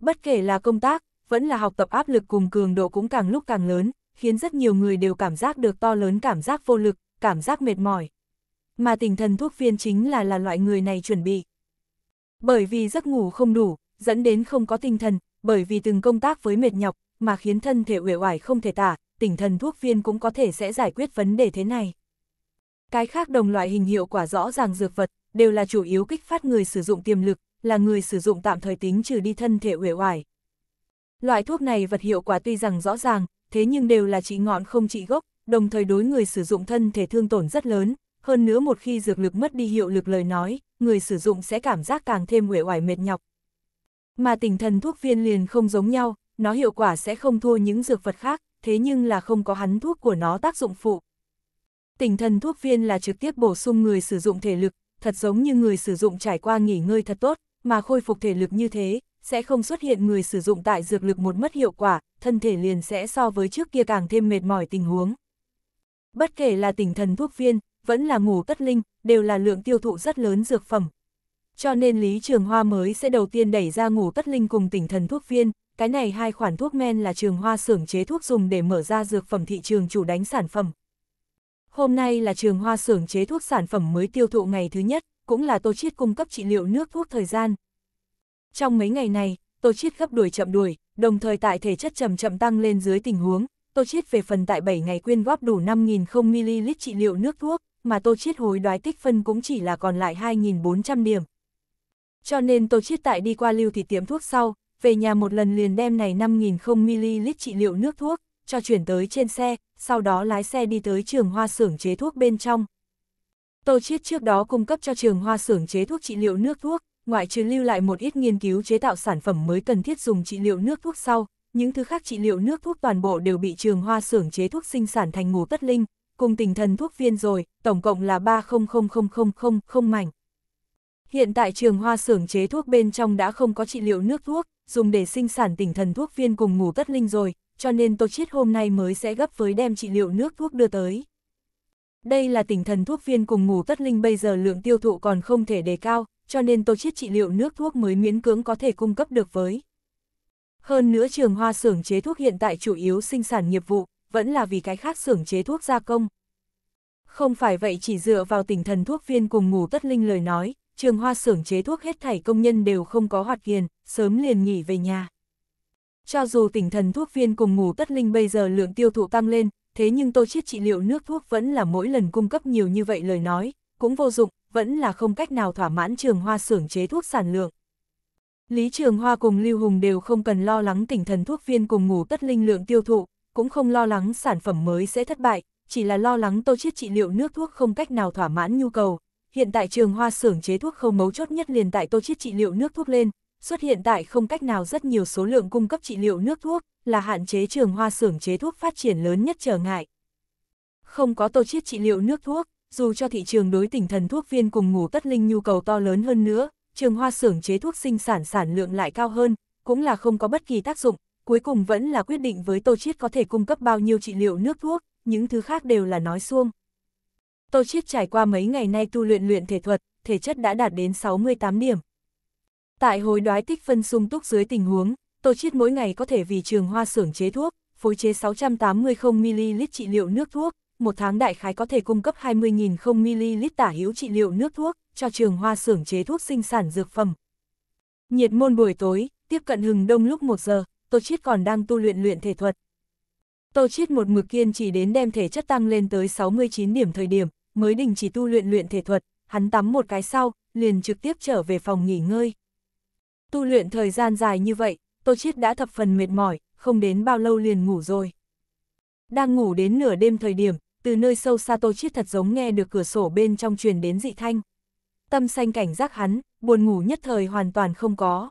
[SPEAKER 1] Bất kể là công tác, vẫn là học tập áp lực cùng cường độ cũng càng lúc càng lớn, khiến rất nhiều người đều cảm giác được to lớn cảm giác vô lực, cảm giác mệt mỏi. Mà tinh thần thuốc viên chính là là loại người này chuẩn bị. Bởi vì giấc ngủ không đủ, dẫn đến không có tinh thần, bởi vì từng công tác với mệt nhọc, mà khiến thân thể uể oải không thể tả, tinh thần thuốc viên cũng có thể sẽ giải quyết vấn đề thế này. Cái khác đồng loại hình hiệu quả rõ ràng dược vật, đều là chủ yếu kích phát người sử dụng tiềm lực, là người sử dụng tạm thời tính trừ đi thân thể uể oải. Loại thuốc này vật hiệu quả tuy rằng rõ ràng, thế nhưng đều là trị ngọn không trị gốc, đồng thời đối người sử dụng thân thể thương tổn rất lớn, hơn nữa một khi dược lực mất đi hiệu lực lời nói, người sử dụng sẽ cảm giác càng thêm uể oải mệt nhọc. Mà tỉnh thần thuốc viên liền không giống nhau, nó hiệu quả sẽ không thua những dược vật khác, thế nhưng là không có hắn thuốc của nó tác dụng phụ. Tỉnh thần thuốc viên là trực tiếp bổ sung người sử dụng thể lực, thật giống như người sử dụng trải qua nghỉ ngơi thật tốt, mà khôi phục thể lực như thế, sẽ không xuất hiện người sử dụng tại dược lực một mất hiệu quả, thân thể liền sẽ so với trước kia càng thêm mệt mỏi tình huống. Bất kể là tỉnh thần thuốc viên, vẫn là ngủ tất linh, đều là lượng tiêu thụ rất lớn dược phẩm. Cho nên Lý Trường Hoa mới sẽ đầu tiên đẩy ra ngủ tất linh cùng tỉnh thần thuốc viên, cái này hai khoản thuốc men là Trường Hoa xưởng chế thuốc dùng để mở ra dược phẩm thị trường chủ đánh sản phẩm. Hôm nay là trường hoa xưởng chế thuốc sản phẩm mới tiêu thụ ngày thứ nhất, cũng là Tô Chiết cung cấp trị liệu nước thuốc thời gian. Trong mấy ngày này, Tô Chiết gấp đuổi chậm đuổi, đồng thời tại thể chất chậm chậm tăng lên dưới tình huống, Tô Chiết về phần tại 7 ngày quyên góp đủ 5.000ml trị liệu nước thuốc, mà Tô Chiết hối đoái tích phân cũng chỉ là còn lại 2.400 điểm. Cho nên Tô Chiết tại đi qua lưu thị tiệm thuốc sau, về nhà một lần liền đem này 5.000ml trị liệu nước thuốc, cho chuyển tới trên xe, sau đó lái xe đi tới trường hoa xưởng chế thuốc bên trong. Tô Chiết trước đó cung cấp cho trường hoa xưởng chế thuốc trị liệu nước thuốc, ngoại trừ lưu lại một ít nghiên cứu chế tạo sản phẩm mới cần thiết dùng trị liệu nước thuốc sau, những thứ khác trị liệu nước thuốc toàn bộ đều bị trường hoa xưởng chế thuốc sinh sản thành ngủ tất linh, cùng tình thần thuốc viên rồi, tổng cộng là 30000000 mảnh. Hiện tại trường hoa xưởng chế thuốc bên trong đã không có trị liệu nước thuốc, dùng để sinh sản tình thần thuốc viên cùng ngủ tất linh rồi, cho nên Tô Chiết hôm nay mới sẽ gấp với đem trị liệu nước thuốc đưa tới. Đây là tỉnh thần thuốc viên cùng ngủ tất linh bây giờ lượng tiêu thụ còn không thể đề cao, cho nên Tô Chiết trị liệu nước thuốc mới miễn cưỡng có thể cung cấp được với. Hơn nữa trường hoa xưởng chế thuốc hiện tại chủ yếu sinh sản nghiệp vụ, vẫn là vì cái khác xưởng chế thuốc gia công. Không phải vậy chỉ dựa vào tỉnh thần thuốc viên cùng ngủ tất linh lời nói, trường hoa xưởng chế thuốc hết thảy công nhân đều không có hoạt kiền, sớm liền nghỉ về nhà. Cho dù tỉnh thần thuốc viên cùng ngủ tất linh bây giờ lượng tiêu thụ tăng lên, thế nhưng tô chiết trị liệu nước thuốc vẫn là mỗi lần cung cấp nhiều như vậy lời nói, cũng vô dụng, vẫn là không cách nào thỏa mãn trường hoa xưởng chế thuốc sản lượng. Lý Trường Hoa cùng Lưu Hùng đều không cần lo lắng tỉnh thần thuốc viên cùng ngủ tất linh lượng tiêu thụ, cũng không lo lắng sản phẩm mới sẽ thất bại, chỉ là lo lắng tô chiết trị liệu nước thuốc không cách nào thỏa mãn nhu cầu. Hiện tại trường hoa xưởng chế thuốc không mấu chốt nhất liền tại tô chiết trị liệu nước thuốc lên, xuất hiện tại không cách nào rất nhiều số lượng cung cấp trị liệu nước thuốc, là hạn chế trường hoa xưởng chế thuốc phát triển lớn nhất trở ngại. Không có tổ chức trị liệu nước thuốc, dù cho thị trường đối tỉnh thần thuốc viên cùng ngủ tất linh nhu cầu to lớn hơn nữa, trường hoa xưởng chế thuốc sinh sản sản lượng lại cao hơn, cũng là không có bất kỳ tác dụng, cuối cùng vẫn là quyết định với tô chiết có thể cung cấp bao nhiêu trị liệu nước thuốc, những thứ khác đều là nói xuông. Tô chiết trải qua mấy ngày nay tu luyện luyện thể thuật, thể chất đã đạt đến 68 điểm. Tại hồi đoái tích phân sung túc dưới tình huống, Tô Chiết mỗi ngày có thể vì trường hoa xưởng chế thuốc, phối chế 680ml trị liệu nước thuốc, một tháng đại khái có thể cung cấp 20.000ml tả hữu trị liệu nước thuốc cho trường hoa xưởng chế thuốc sinh sản dược phẩm. Nhiệt môn buổi tối, tiếp cận hừng đông lúc 1 giờ, Tô Chiết còn đang tu luyện luyện thể thuật. Tô Chiết một mực kiên trì đến đem thể chất tăng lên tới 69 điểm thời điểm, mới đình chỉ tu luyện luyện thể thuật, hắn tắm một cái sau, liền trực tiếp trở về phòng nghỉ ngơi. Tu luyện thời gian dài như vậy, Tô Chiết đã thập phần mệt mỏi, không đến bao lâu liền ngủ rồi. Đang ngủ đến nửa đêm thời điểm, từ nơi sâu xa Tô Chiết thật giống nghe được cửa sổ bên trong truyền đến dị thanh. Tâm xanh cảnh giác hắn, buồn ngủ nhất thời hoàn toàn không có.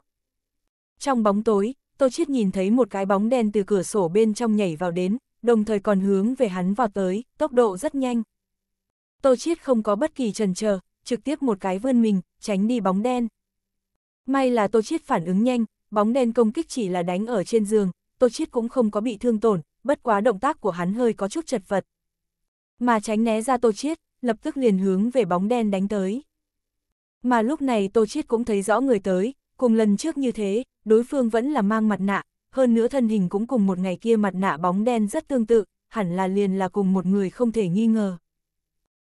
[SPEAKER 1] Trong bóng tối, Tô Chiết nhìn thấy một cái bóng đen từ cửa sổ bên trong nhảy vào đến, đồng thời còn hướng về hắn vào tới, tốc độ rất nhanh. Tô Chiết không có bất kỳ trần chờ, trực tiếp một cái vươn mình, tránh đi bóng đen. May là Tô Chiết phản ứng nhanh, bóng đen công kích chỉ là đánh ở trên giường, Tô Chiết cũng không có bị thương tổn, bất quá động tác của hắn hơi có chút chật vật. Mà tránh né ra Tô Chiết, lập tức liền hướng về bóng đen đánh tới. Mà lúc này Tô Chiết cũng thấy rõ người tới, cùng lần trước như thế, đối phương vẫn là mang mặt nạ, hơn nữa thân hình cũng cùng một ngày kia mặt nạ bóng đen rất tương tự, hẳn là liền là cùng một người không thể nghi ngờ.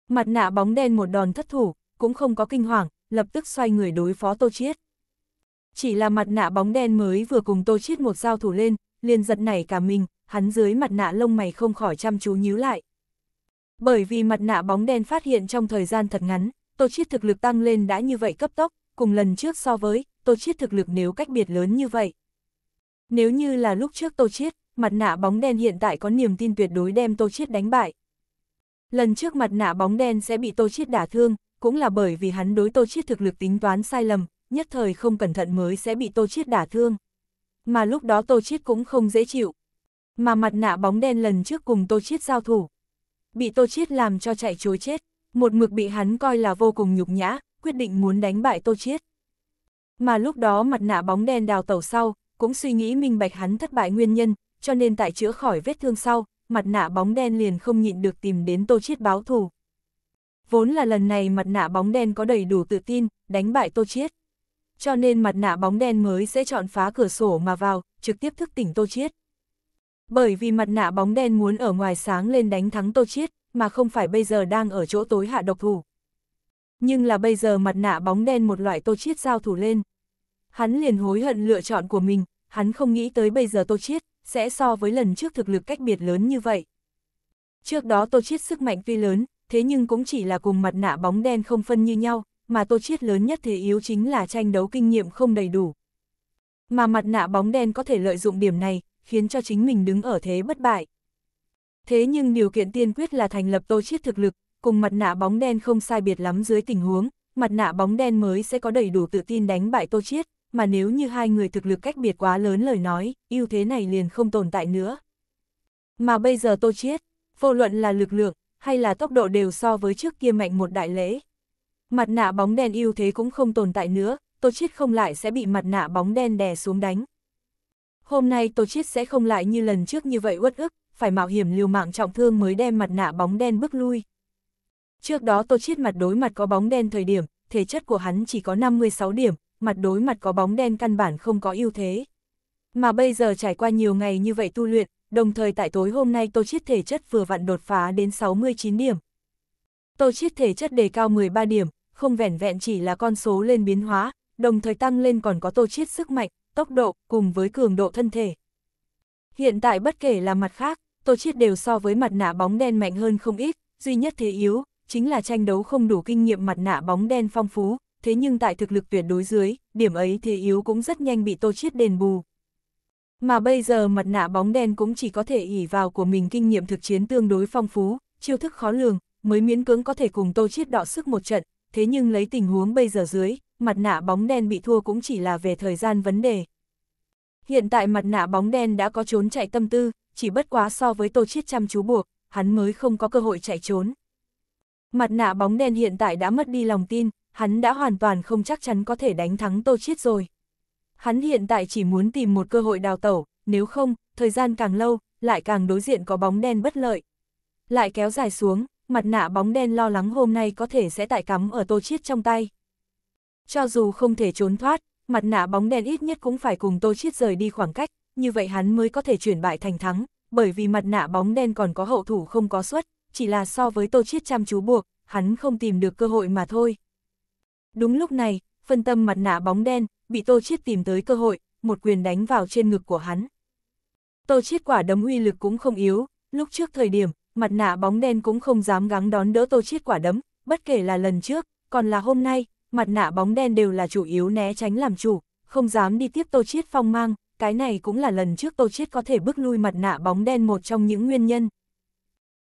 [SPEAKER 1] Mặt nạ bóng đen một đòn thất thủ, cũng không có kinh hoàng, lập tức xoay người đối phó Tô Chiết. Chỉ là mặt nạ bóng đen mới vừa cùng Tô Chiết một giao thủ lên, liền giật nảy cả mình, hắn dưới mặt nạ lông mày không khỏi chăm chú nhíu lại. Bởi vì mặt nạ bóng đen phát hiện trong thời gian thật ngắn, Tô Chiết thực lực tăng lên đã như vậy cấp tốc, cùng lần trước so với, Tô Chiết thực lực nếu cách biệt lớn như vậy. Nếu như là lúc trước Tô Chiết, mặt nạ bóng đen hiện tại có niềm tin tuyệt đối đem Tô Chiết đánh bại. Lần trước mặt nạ bóng đen sẽ bị Tô Chiết đả thương, cũng là bởi vì hắn đối Tô Chiết thực lực tính toán sai lầm, nhất thời không cẩn thận mới sẽ bị Tô Chiết đả thương. Mà lúc đó Tô Chiết cũng không dễ chịu. Mà mặt nạ bóng đen lần trước cùng Tô Chiết giao thủ. Bị Tô Chiết làm cho chạy chối chết, một mực bị hắn coi là vô cùng nhục nhã, quyết định muốn đánh bại Tô Chiết. Mà lúc đó mặt nạ bóng đen đào tẩu sau, cũng suy nghĩ minh bạch hắn thất bại nguyên nhân, cho nên tại chữa khỏi vết thương sau, mặt nạ bóng đen liền không nhịn được tìm đến Tô Chiết báo thù. Vốn là lần này mặt nạ bóng đen có đầy đủ tự tin, đánh bại Tô Chiết cho nên mặt nạ bóng đen mới sẽ chọn phá cửa sổ mà vào, trực tiếp thức tỉnh Tô Chiết. Bởi vì mặt nạ bóng đen muốn ở ngoài sáng lên đánh thắng Tô Chiết, mà không phải bây giờ đang ở chỗ tối hạ độc thủ. Nhưng là bây giờ mặt nạ bóng đen một loại Tô Chiết giao thủ lên. Hắn liền hối hận lựa chọn của mình, hắn không nghĩ tới bây giờ Tô Chiết sẽ so với lần trước thực lực cách biệt lớn như vậy. Trước đó Tô Chiết sức mạnh tuy lớn, thế nhưng cũng chỉ là cùng mặt nạ bóng đen không phân như nhau, mà Tô Chiết lớn nhất thế yếu chính là tranh đấu kinh nghiệm không đầy đủ. Mà mặt nạ bóng đen có thể lợi dụng điểm này, khiến cho chính mình đứng ở thế bất bại. Thế nhưng điều kiện tiên quyết là thành lập Tô Chiết thực lực, cùng mặt nạ bóng đen không sai biệt lắm dưới tình huống, mặt nạ bóng đen mới sẽ có đầy đủ tự tin đánh bại Tô Chiết, mà nếu như hai người thực lực cách biệt quá lớn lời nói, ưu thế này liền không tồn tại nữa. Mà bây giờ Tô Chiết, vô luận là lực lượng, hay là tốc độ đều so với trước kia mạnh một đại lễ. Mặt nạ bóng đen ưu thế cũng không tồn tại nữa, Tô Chiết không lại sẽ bị mặt nạ bóng đen đè xuống đánh. Hôm nay Tô Chiết sẽ không lại như lần trước như vậy uất ức, phải mạo hiểm liều mạng trọng thương mới đem mặt nạ bóng đen bước lui. Trước đó Tô Chiết mặt đối mặt có bóng đen thời điểm, thể chất của hắn chỉ có 56 điểm, mặt đối mặt có bóng đen căn bản không có ưu thế. Mà bây giờ trải qua nhiều ngày như vậy tu luyện, đồng thời tại tối hôm nay Tô Chiết thể chất vừa vặn đột phá đến 69 điểm. Tô Chiết thể chất đề cao 13 điểm, không vẻn vẹn chỉ là con số lên biến hóa, đồng thời tăng lên còn có tô chiết sức mạnh, tốc độ, cùng với cường độ thân thể. Hiện tại bất kể là mặt khác, tô chiết đều so với mặt nạ bóng đen mạnh hơn không ít, duy nhất thế yếu, chính là tranh đấu không đủ kinh nghiệm mặt nạ bóng đen phong phú, thế nhưng tại thực lực tuyệt đối dưới, điểm ấy thế yếu cũng rất nhanh bị tô chiết đền bù. Mà bây giờ mặt nạ bóng đen cũng chỉ có thể ỉ vào của mình kinh nghiệm thực chiến tương đối phong phú, chiêu thức khó lường, mới miễn cưỡng có thể cùng tô chiết đọ sức một trận, thế nhưng lấy tình huống bây giờ dưới, mặt nạ bóng đen bị thua cũng chỉ là về thời gian vấn đề. Hiện tại mặt nạ bóng đen đã có trốn chạy tâm tư, chỉ bất quá so với tô chiết chăm chú buộc, hắn mới không có cơ hội chạy trốn. Mặt nạ bóng đen hiện tại đã mất đi lòng tin, hắn đã hoàn toàn không chắc chắn có thể đánh thắng tô chiết rồi. Hắn hiện tại chỉ muốn tìm một cơ hội đào tẩu, nếu không, thời gian càng lâu, lại càng đối diện có bóng đen bất lợi. Lại kéo dài xuống, mặt nạ bóng đen lo lắng hôm nay có thể sẽ tại cắm ở Tô Chiết trong tay. Cho dù không thể trốn thoát, mặt nạ bóng đen ít nhất cũng phải cùng Tô Chiết rời đi khoảng cách, như vậy hắn mới có thể chuyển bại thành thắng, bởi vì mặt nạ bóng đen còn có hậu thủ không có suất, chỉ là so với Tô Chiết chăm chú buộc, hắn không tìm được cơ hội mà thôi. Đúng lúc này, phân tâm mặt nạ bóng đen, bị Tô Chiết tìm tới cơ hội, một quyền đánh vào trên ngực của hắn. Tô Chiết quả đấm uy lực cũng không yếu, lúc trước thời điểm, mặt nạ bóng đen cũng không dám gắng đón đỡ tô chiết quả đấm, bất kể là lần trước, còn là hôm nay, mặt nạ bóng đen đều là chủ yếu né tránh làm chủ, không dám đi tiếp tô chiết phong mang, cái này cũng là lần trước tô chiết có thể bước lui mặt nạ bóng đen một trong những nguyên nhân.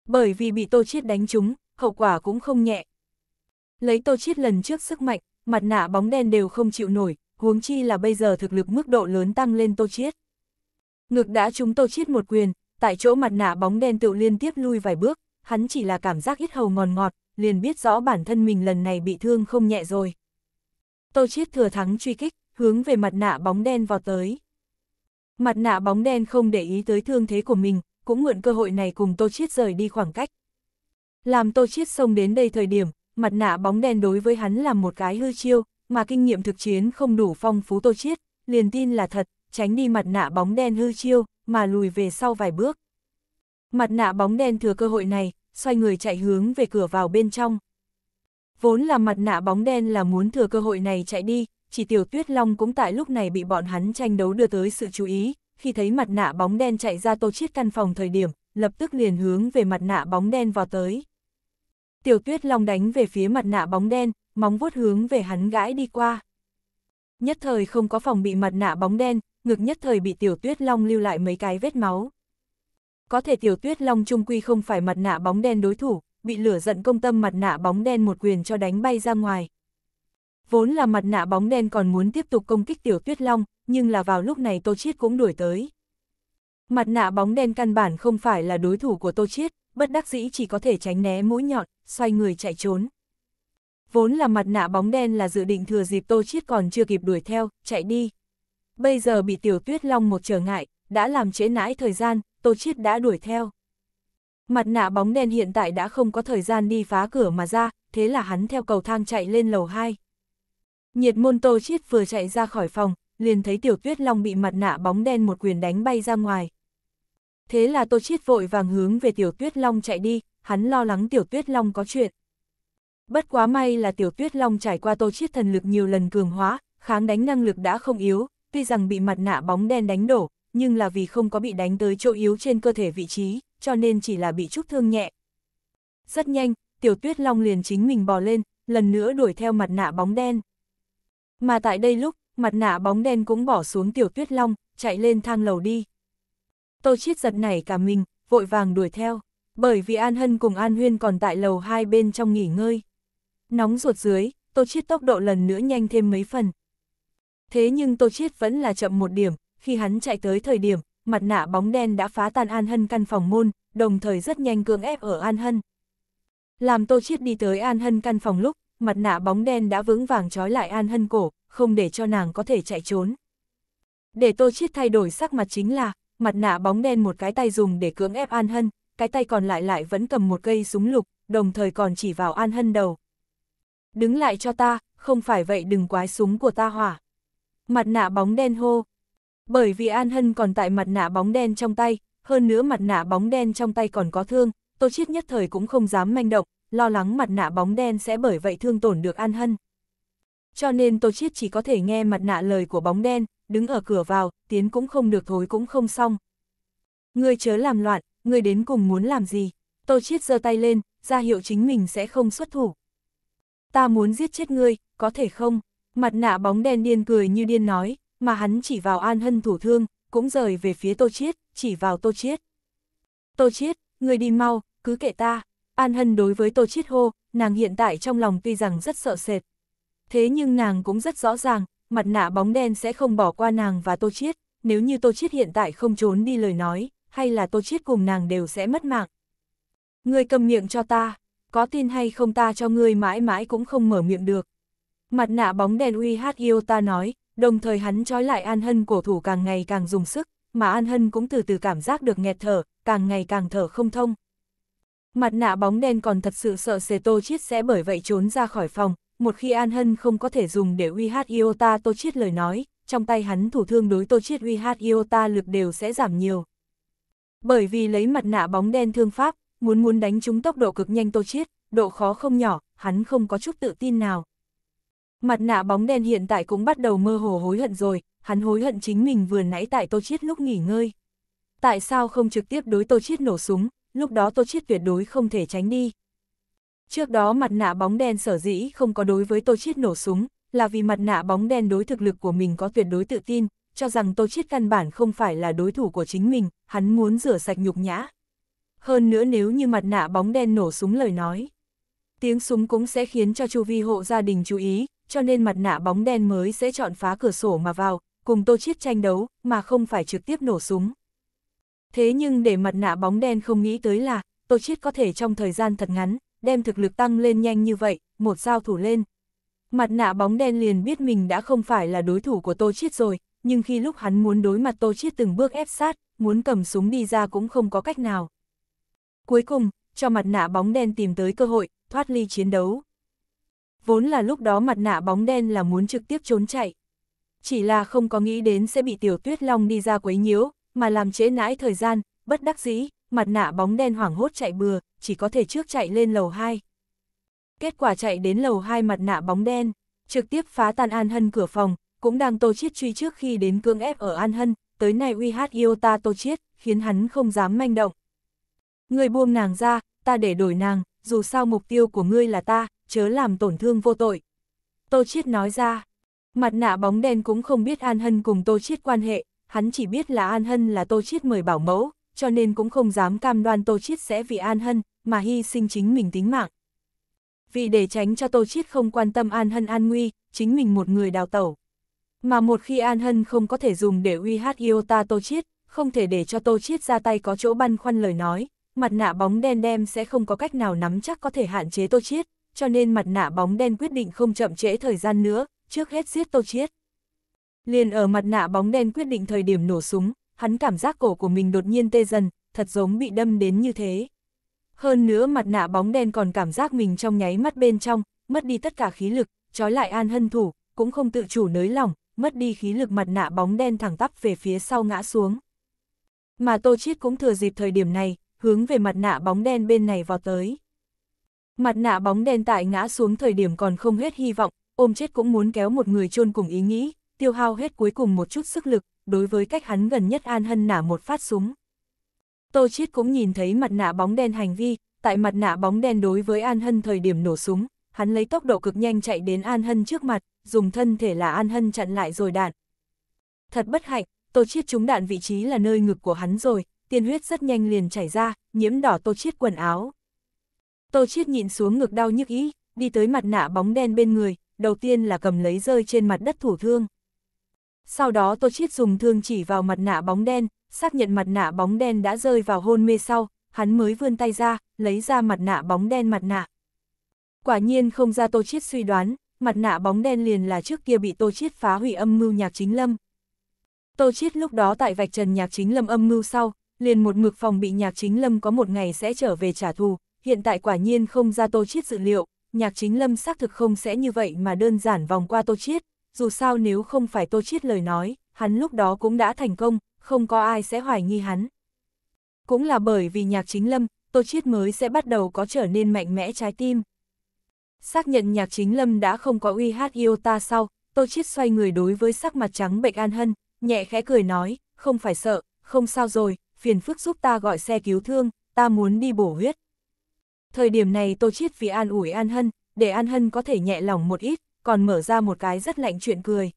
[SPEAKER 1] Bởi vì bị tô chiết đánh trúng, hậu quả cũng không nhẹ. Lấy tô chiết lần trước sức mạnh, mặt nạ bóng đen đều không chịu nổi, huống chi là bây giờ thực lực mức độ lớn tăng lên tô chiết. Ngực đã chúng tô chiết một quyền, tại chỗ mặt nạ bóng đen tự liên tiếp lui vài bước, hắn chỉ là cảm giác ít hầu ngòn ngọt, liền biết rõ bản thân mình lần này bị thương không nhẹ rồi. Tô Chiết thừa thắng truy kích, hướng về mặt nạ bóng đen vào tới. Mặt nạ bóng đen không để ý tới thương thế của mình, cũng mượn cơ hội này cùng Tô Chiết rời đi khoảng cách. Làm Tô Chiết xông đến đây thời điểm, mặt nạ bóng đen đối với hắn là một cái hư chiêu, mà kinh nghiệm thực chiến không đủ phong phú Tô Chiết, liền tin là thật, tránh đi mặt nạ bóng đen hư chiêu, mà lùi về sau vài bước. Mặt nạ bóng đen thừa cơ hội này, xoay người chạy hướng về cửa vào bên trong. Vốn là mặt nạ bóng đen là muốn thừa cơ hội này chạy đi, chỉ tiểu tuyết long cũng tại lúc này bị bọn hắn tranh đấu đưa tới sự chú ý, khi thấy mặt nạ bóng đen chạy ra tô chiết căn phòng thời điểm, lập tức liền hướng về mặt nạ bóng đen vào tới. Tiểu tuyết long đánh về phía mặt nạ bóng đen, móng vuốt hướng về hắn gãi đi qua. Nhất thời không có phòng bị mặt nạ bóng đen, ngực nhất thời bị tiểu tuyết long lưu lại mấy cái vết máu. Có thể tiểu tuyết long trung quy không phải mặt nạ bóng đen đối thủ, bị lửa giận công tâm mặt nạ bóng đen một quyền cho đánh bay ra ngoài. Vốn là mặt nạ bóng đen còn muốn tiếp tục công kích tiểu tuyết long, nhưng là vào lúc này Tô Chiết cũng đuổi tới. Mặt nạ bóng đen căn bản không phải là đối thủ của Tô Chiết, bất đắc dĩ chỉ có thể tránh né mũi nhọn, xoay người chạy trốn. Vốn là mặt nạ bóng đen là dự định thừa dịp Tô Chiết còn chưa kịp đuổi theo, chạy đi, bây giờ bị tiểu tuyết long một trở ngại, đã làm trễ nãi thời gian, Tô Chiết đã đuổi theo. Mặt nạ bóng đen hiện tại đã không có thời gian đi phá cửa mà ra, thế là hắn theo cầu thang chạy lên lầu 2. Nhiệt môn Tô Chiết vừa chạy ra khỏi phòng, liền thấy tiểu tuyết long bị mặt nạ bóng đen một quyền đánh bay ra ngoài. Thế là Tô Chiết vội vàng hướng về tiểu tuyết long chạy đi, hắn lo lắng tiểu tuyết long có chuyện. Bất quá may là tiểu tuyết long trải qua Tô Chiết thần lực nhiều lần cường hóa, kháng đánh năng lực đã không yếu, tuy rằng bị mặt nạ bóng đen đánh đổ, nhưng là vì không có bị đánh tới chỗ yếu trên cơ thể vị trí, cho nên chỉ là bị chút thương nhẹ. Rất nhanh, tiểu tuyết long liền chính mình bò lên, lần nữa đuổi theo mặt nạ bóng đen. Mà tại đây lúc, mặt nạ bóng đen cũng bỏ xuống tiểu tuyết long, chạy lên thang lầu đi. Tô chiết giật nảy cả mình, vội vàng đuổi theo, bởi vì An Hân cùng An Huyên còn tại lầu hai bên trong nghỉ ngơi. Nóng ruột dưới, tô chiết tốc độ lần nữa nhanh thêm mấy phần. Thế nhưng Tô Chiết vẫn là chậm một điểm, khi hắn chạy tới thời điểm, mặt nạ bóng đen đã phá tan An Hân căn phòng môn, đồng thời rất nhanh cưỡng ép ở An Hân. Làm Tô Chiết đi tới An Hân căn phòng lúc, mặt nạ bóng đen đã vững vàng trói lại An Hân cổ, không để cho nàng có thể chạy trốn. Để Tô Chiết thay đổi sắc mặt chính là, mặt nạ bóng đen một cái tay dùng để cưỡng ép An Hân, cái tay còn lại lại vẫn cầm một cây súng lục, đồng thời còn chỉ vào An Hân đầu. Đứng lại cho ta, không phải vậy đừng quái súng của ta hỏa mặt nạ bóng đen hô. Bởi vì An Hân còn tại mặt nạ bóng đen trong tay, hơn nữa mặt nạ bóng đen trong tay còn có thương, Tô Chiết nhất thời cũng không dám manh động, lo lắng mặt nạ bóng đen sẽ bởi vậy thương tổn được An Hân. Cho nên Tô Chiết chỉ có thể nghe mặt nạ lời của bóng đen, đứng ở cửa vào, tiến cũng không được thối cũng không xong. Ngươi chớ làm loạn, ngươi đến cùng muốn làm gì? Tô Chiết giơ tay lên, ra hiệu chính mình sẽ không xuất thủ. Ta muốn giết chết ngươi, có thể không? Mặt nạ bóng đen điên cười như điên nói, mà hắn chỉ vào an hân thủ thương, cũng rời về phía Tô Chiết, chỉ vào Tô Chiết. Tô Chiết, người đi mau, cứ kệ ta. An hân đối với Tô Chiết hô, nàng hiện tại trong lòng tuy rằng rất sợ sệt. Thế nhưng nàng cũng rất rõ ràng, mặt nạ bóng đen sẽ không bỏ qua nàng và Tô Chiết, nếu như Tô Chiết hiện tại không trốn đi lời nói, hay là Tô Chiết cùng nàng đều sẽ mất mạng. Ngươi cầm miệng cho ta, có tin hay không ta cho ngươi mãi mãi cũng không mở miệng được. Mặt nạ bóng đèn UH ta nói, đồng thời hắn trói lại An Hân cổ thủ càng ngày càng dùng sức, mà An Hân cũng từ từ cảm giác được nghẹt thở, càng ngày càng thở không thông. Mặt nạ bóng đen còn thật sự sợ Seto Chiết sẽ bởi vậy trốn ra khỏi phòng, một khi An Hân không có thể dùng để uy hát Iota Tô Chiết lời nói, trong tay hắn thủ thương đối Tô Chiết uy hát Iota lực đều sẽ giảm nhiều. Bởi vì lấy mặt nạ bóng đen thương pháp, muốn muốn đánh chúng tốc độ cực nhanh Tô Chiết, độ khó không nhỏ, hắn không có chút tự tin nào. Mặt nạ bóng đen hiện tại cũng bắt đầu mơ hồ hối hận rồi, hắn hối hận chính mình vừa nãy tại Tô Chiết lúc nghỉ ngơi. Tại sao không trực tiếp đối Tô Chiết nổ súng, lúc đó Tô Chiết tuyệt đối không thể tránh đi. Trước đó mặt nạ bóng đen sở dĩ không có đối với Tô Chiết nổ súng, là vì mặt nạ bóng đen đối thực lực của mình có tuyệt đối tự tin, cho rằng Tô Chiết căn bản không phải là đối thủ của chính mình, hắn muốn rửa sạch nhục nhã. Hơn nữa nếu như mặt nạ bóng đen nổ súng lời nói, tiếng súng cũng sẽ khiến cho chu vi hộ gia đình chú ý, cho nên mặt nạ bóng đen mới sẽ chọn phá cửa sổ mà vào, cùng Tô Chiết tranh đấu, mà không phải trực tiếp nổ súng. Thế nhưng để mặt nạ bóng đen không nghĩ tới là, Tô Chiết có thể trong thời gian thật ngắn, đem thực lực tăng lên nhanh như vậy, một sao thủ lên. Mặt nạ bóng đen liền biết mình đã không phải là đối thủ của Tô Chiết rồi, nhưng khi lúc hắn muốn đối mặt Tô Chiết từng bước ép sát, muốn cầm súng đi ra cũng không có cách nào. Cuối cùng, cho mặt nạ bóng đen tìm tới cơ hội, thoát ly chiến đấu. Vốn là lúc đó mặt nạ bóng đen là muốn trực tiếp trốn chạy. Chỉ là không có nghĩ đến sẽ bị tiểu tuyết long đi ra quấy nhiễu, mà làm trễ nãi thời gian, bất đắc dĩ, mặt nạ bóng đen hoảng hốt chạy bừa, chỉ có thể trước chạy lên lầu 2. Kết quả chạy đến lầu 2 mặt nạ bóng đen, trực tiếp phá tan An Hân cửa phòng, cũng đang Tô Chiết truy trước khi đến cưỡng ép ở An Hân, tới nay uy hát yêu ta Tô Chiết, khiến hắn không dám manh động. Người buông nàng ra, ta để đổi nàng, dù sao mục tiêu của ngươi là ta, chớ làm tổn thương vô tội. Tô Chiết nói ra, mặt nạ bóng đen cũng không biết An Hân cùng Tô Chiết quan hệ, hắn chỉ biết là An Hân là Tô Chiết mời bảo mẫu, cho nên cũng không dám cam đoan Tô Chiết sẽ vì An Hân mà hy sinh chính mình tính mạng. Vì để tránh cho Tô Chiết không quan tâm An Hân an nguy, chính mình một người đào tẩu. Mà một khi An Hân không có thể dùng để uy hát ta Tô Chiết, không thể để cho Tô Chiết ra tay có chỗ băn khoăn lời nói, mặt nạ bóng đen đem sẽ không có cách nào nắm chắc có thể hạn chế Tô Chiết, cho nên mặt nạ bóng đen quyết định không chậm trễ thời gian nữa, trước hết giết Tô Chiết. Liền ở mặt nạ bóng đen quyết định thời điểm nổ súng, hắn cảm giác cổ của mình đột nhiên tê dần, thật giống bị đâm đến như thế. Hơn nữa mặt nạ bóng đen còn cảm giác mình trong nháy mắt bên trong, mất đi tất cả khí lực, trói lại an hân thủ, cũng không tự chủ nới lỏng, mất đi khí lực mặt nạ bóng đen thẳng tắp về phía sau ngã xuống. Mà Tô Chiết cũng thừa dịp thời điểm này, hướng về mặt nạ bóng đen bên này vào tới. Mặt nạ bóng đen tại ngã xuống thời điểm còn không hết hy vọng, ôm chết cũng muốn kéo một người chôn cùng ý nghĩ, tiêu hao hết cuối cùng một chút sức lực, đối với cách hắn gần nhất An Hân nả một phát súng. Tô Chiết cũng nhìn thấy mặt nạ bóng đen hành vi, tại mặt nạ bóng đen đối với An Hân thời điểm nổ súng, hắn lấy tốc độ cực nhanh chạy đến An Hân trước mặt, dùng thân thể là An Hân chặn lại rồi đạn. Thật bất hạnh, Tô Chiết trúng đạn vị trí là nơi ngực của hắn rồi, tiên huyết rất nhanh liền chảy ra, nhiễm đỏ Tô Chiết quần áo. Tô Chiết nhịn xuống ngực đau nhức ý, đi tới mặt nạ bóng đen bên người, đầu tiên là cầm lấy rơi trên mặt đất thủ thương. Sau đó Tô Chiết dùng thương chỉ vào mặt nạ bóng đen, xác nhận mặt nạ bóng đen đã rơi vào hôn mê sau, hắn mới vươn tay ra, lấy ra mặt nạ bóng đen mặt nạ. Quả nhiên không ra Tô Chiết suy đoán, mặt nạ bóng đen liền là trước kia bị Tô Chiết phá hủy âm mưu nhạc chính lâm. Tô Chiết lúc đó tại vạch trần nhạc chính lâm âm mưu sau, liền một mực phòng bị nhạc chính lâm có một ngày sẽ trở về trả thù, hiện tại quả nhiên không ra Tô Chiết dự liệu, nhạc chính lâm xác thực không sẽ như vậy mà đơn giản vòng qua Tô Chiết, dù sao nếu không phải Tô Chiết lời nói, hắn lúc đó cũng đã thành công, không có ai sẽ hoài nghi hắn. Cũng là bởi vì nhạc chính lâm, Tô Chiết mới sẽ bắt đầu có trở nên mạnh mẽ trái tim. Xác nhận nhạc chính lâm đã không có uy hát yêu ta sau, Tô Chiết xoay người đối với sắc mặt trắng bệnh An Hân, nhẹ khẽ cười nói, không phải sợ, không sao rồi, phiền phức giúp ta gọi xe cứu thương, ta muốn đi bổ huyết. Thời điểm này Tô Chiết vì an ủi An Hân, để An Hân có thể nhẹ lòng một ít, còn mở ra một cái rất lạnh chuyện cười.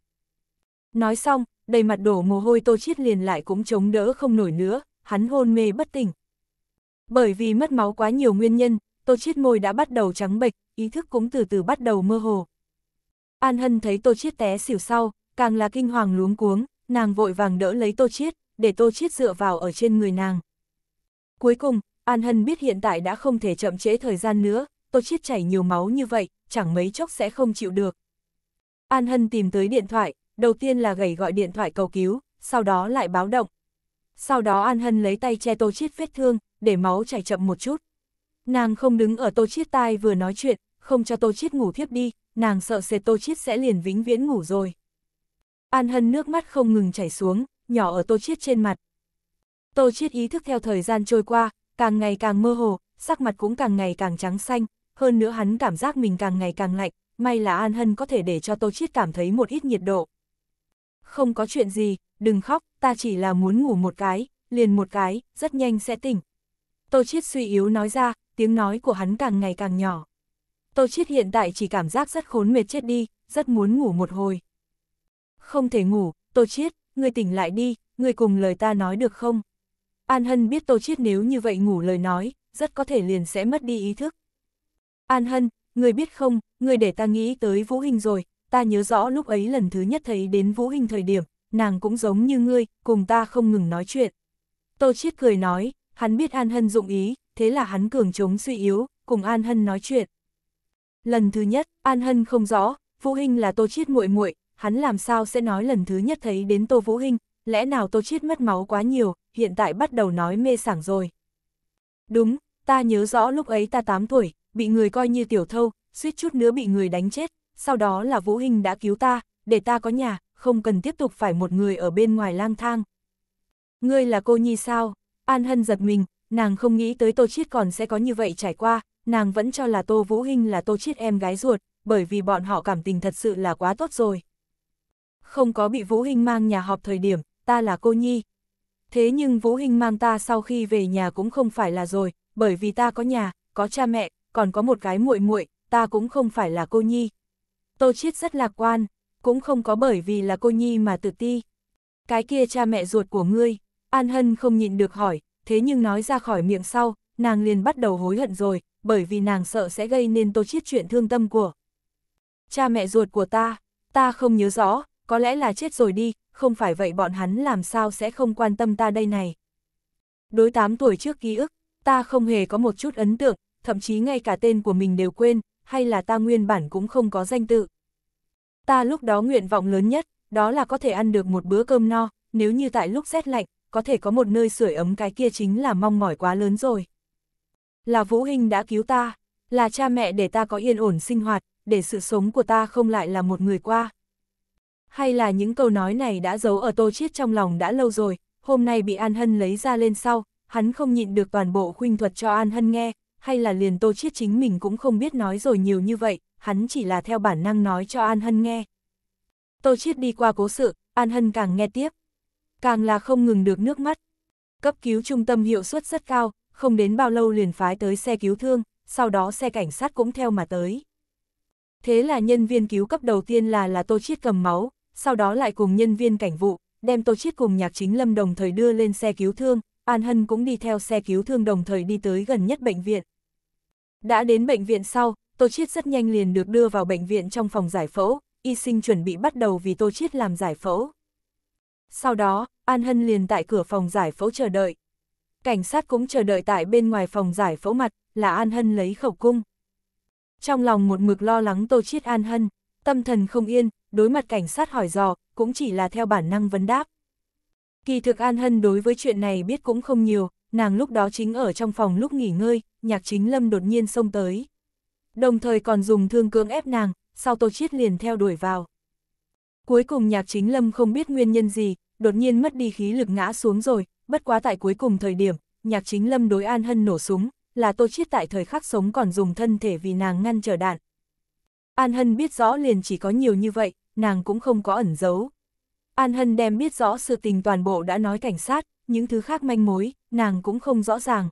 [SPEAKER 1] Nói xong, đầy mặt đổ mồ hôi Tô Chiết liền lại cũng chống đỡ không nổi nữa, hắn hôn mê bất tỉnh. Bởi vì mất máu quá nhiều nguyên nhân, Tô Chiết môi đã bắt đầu trắng bệch, ý thức cũng từ từ bắt đầu mơ hồ. An Hân thấy Tô Chiết té xỉu sau, càng là kinh hoàng luống cuống, nàng vội vàng đỡ lấy Tô Chiết, để Tô Chiết dựa vào ở trên người nàng. Cuối cùng, An Hân biết hiện tại đã không thể chậm chế thời gian nữa, Tô Chiết chảy nhiều máu như vậy, chẳng mấy chốc sẽ không chịu được. An Hân tìm tới điện thoại, đầu tiên là gầy gọi điện thoại cầu cứu, sau đó lại báo động. Sau đó An Hân lấy tay che Tô Chiết vết thương, để máu chảy chậm một chút. Nàng không đứng ở Tô Chiết tai vừa nói chuyện, không cho Tô Chiết ngủ thiếp đi, nàng sợ sệt Tô Chiết sẽ liền vĩnh viễn ngủ rồi. An Hân nước mắt không ngừng chảy xuống, nhỏ ở Tô Chiết trên mặt. Tô Chiết ý thức theo thời gian trôi qua, càng ngày càng mơ hồ, sắc mặt cũng càng ngày càng trắng xanh, hơn nữa hắn cảm giác mình càng ngày càng lạnh, may là An Hân có thể để cho Tô Chiết cảm thấy một ít nhiệt độ. Không có chuyện gì, đừng khóc, ta chỉ là muốn ngủ một cái, liền một cái, rất nhanh sẽ tỉnh. Tô Chiết suy yếu nói ra, tiếng nói của hắn càng ngày càng nhỏ. Tô Chiết hiện tại chỉ cảm giác rất khốn mệt chết đi, rất muốn ngủ một hồi. Không thể ngủ, Tô Chiết, ngươi tỉnh lại đi, ngươi cùng lời ta nói được không? An Hân biết Tô Chiết nếu như vậy ngủ lời nói, rất có thể liền sẽ mất đi ý thức. An Hân, người biết không, người để ta nghĩ tới Vũ Hình rồi, ta nhớ rõ lúc ấy lần thứ nhất thấy đến Vũ Hình thời điểm, nàng cũng giống như ngươi, cùng ta không ngừng nói chuyện. Tô Chiết cười nói, hắn biết An Hân dụng ý, thế là hắn cường chống suy yếu, cùng An Hân nói chuyện. Lần thứ nhất, An Hân không rõ, Vũ Hinh là Tô Chiết muội muội, hắn làm sao sẽ nói lần thứ nhất thấy đến Tô Vũ Hinh, lẽ nào tô chiết mất máu quá nhiều, hiện tại bắt đầu nói mê sảng rồi. Đúng, ta nhớ rõ lúc ấy ta 8 tuổi, bị người coi như tiểu thâu, suýt chút nữa bị người đánh chết, sau đó là Vũ Hình đã cứu ta, để ta có nhà, không cần tiếp tục phải một người ở bên ngoài lang thang. Ngươi là cô nhi sao? An Hân giật mình, nàng không nghĩ tới Tô Chiết còn sẽ có như vậy trải qua, nàng vẫn cho là Tô Vũ hình là Tô Chiết em gái ruột, bởi vì bọn họ cảm tình thật sự là quá tốt rồi. Không có bị Vũ hình mang nhà họp thời điểm, ta là cô nhi. Thế nhưng Vũ Hình mang ta sau khi về nhà cũng không phải là rồi, bởi vì ta có nhà, có cha mẹ, còn có một cái muội muội, ta cũng không phải là cô nhi. Tô Chiết rất lạc quan, cũng không có bởi vì là cô nhi mà tự ti. Cái kia cha mẹ ruột của ngươi, An Hân không nhịn được hỏi, thế nhưng nói ra khỏi miệng sau, nàng liền bắt đầu hối hận rồi, bởi vì nàng sợ sẽ gây nên Tô Chiết chuyện thương tâm của. Cha mẹ ruột của ta, ta không nhớ rõ, có lẽ là chết rồi đi, không phải vậy bọn hắn làm sao sẽ không quan tâm ta đây này. Đối 8 tuổi trước ký ức, ta không hề có một chút ấn tượng, thậm chí ngay cả tên của mình đều quên, hay là ta nguyên bản cũng không có danh tự. Ta lúc đó nguyện vọng lớn nhất, đó là có thể ăn được một bữa cơm no, nếu như tại lúc rét lạnh, có thể có một nơi sưởi ấm cái kia chính là mong mỏi quá lớn rồi. Là Vũ Hinh đã cứu ta, là cha mẹ để ta có yên ổn sinh hoạt, để sự sống của ta không lại là một người qua, hay là những câu nói này đã giấu ở Tô Chiết trong lòng đã lâu rồi, hôm nay bị An Hân lấy ra lên sau, hắn không nhịn được toàn bộ khuynh thuật cho An Hân nghe, hay là liền Tô Chiết chính mình cũng không biết nói rồi nhiều như vậy, hắn chỉ là theo bản năng nói cho An Hân nghe. Tô Chiết đi qua cố sự, An Hân càng nghe tiếp, càng là không ngừng được nước mắt. Cấp cứu trung tâm hiệu suất rất cao, không đến bao lâu liền phái tới xe cứu thương, sau đó xe cảnh sát cũng theo mà tới. Thế là nhân viên cứu cấp đầu tiên là là Tô Chiết cầm máu, sau đó lại cùng nhân viên cảnh vụ, đem Tô Chiết cùng Nhạc Chính Lâm đồng thời đưa lên xe cứu thương, An Hân cũng đi theo xe cứu thương đồng thời đi tới gần nhất bệnh viện. Đã đến bệnh viện sau, Tô Chiết rất nhanh liền được đưa vào bệnh viện trong phòng giải phẫu, y sinh chuẩn bị bắt đầu vì Tô Chiết làm giải phẫu. Sau đó, An Hân liền tại cửa phòng giải phẫu chờ đợi. Cảnh sát cũng chờ đợi tại bên ngoài phòng giải phẫu mặt, là An Hân lấy khẩu cung. Trong lòng một mực lo lắng Tô Chiết An Hân, tâm thần không yên, đối mặt cảnh sát hỏi dò, cũng chỉ là theo bản năng vấn đáp. Kỳ thực An Hân đối với chuyện này biết cũng không nhiều, nàng lúc đó chính ở trong phòng lúc nghỉ ngơi, nhạc chính lâm đột nhiên xông tới. Đồng thời còn dùng thương cưỡng ép nàng, sau tô chiết liền theo đuổi vào. Cuối cùng nhạc chính lâm không biết nguyên nhân gì, đột nhiên mất đi khí lực ngã xuống rồi, bất quá tại cuối cùng thời điểm, nhạc chính lâm đối An Hân nổ súng, là tô chiết tại thời khắc sống còn dùng thân thể vì nàng ngăn trở đạn. An Hân biết rõ liền chỉ có nhiều như vậy, nàng cũng không có ẩn giấu. An Hân đem biết rõ sự tình toàn bộ đã nói cảnh sát, những thứ khác manh mối, nàng cũng không rõ ràng.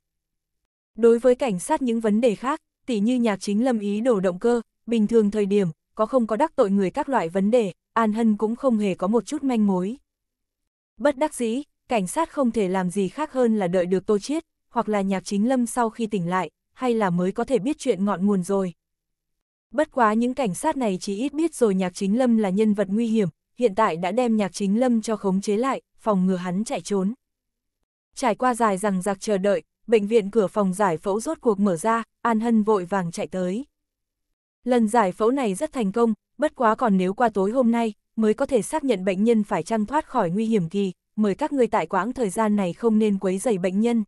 [SPEAKER 1] Đối với cảnh sát những vấn đề khác, tỉ như nhạc chính lâm ý đổ động cơ, bình thường thời điểm, có không có đắc tội người các loại vấn đề, An Hân cũng không hề có một chút manh mối. Bất đắc dĩ, cảnh sát không thể làm gì khác hơn là đợi được tô chiết, hoặc là nhạc chính lâm sau khi tỉnh lại, hay là mới có thể biết chuyện ngọn nguồn rồi. Bất quá những cảnh sát này chỉ ít biết rồi nhạc chính lâm là nhân vật nguy hiểm, hiện tại đã đem nhạc chính lâm cho khống chế lại, phòng ngừa hắn chạy trốn. Trải qua dài rằng giặc chờ đợi, bệnh viện cửa phòng giải phẫu rốt cuộc mở ra, An Hân vội vàng chạy tới. Lần giải phẫu này rất thành công, bất quá còn nếu qua tối hôm nay, mới có thể xác nhận bệnh nhân phải trăng thoát khỏi nguy hiểm kỳ, mời các người tại quãng thời gian này không nên quấy rầy bệnh nhân.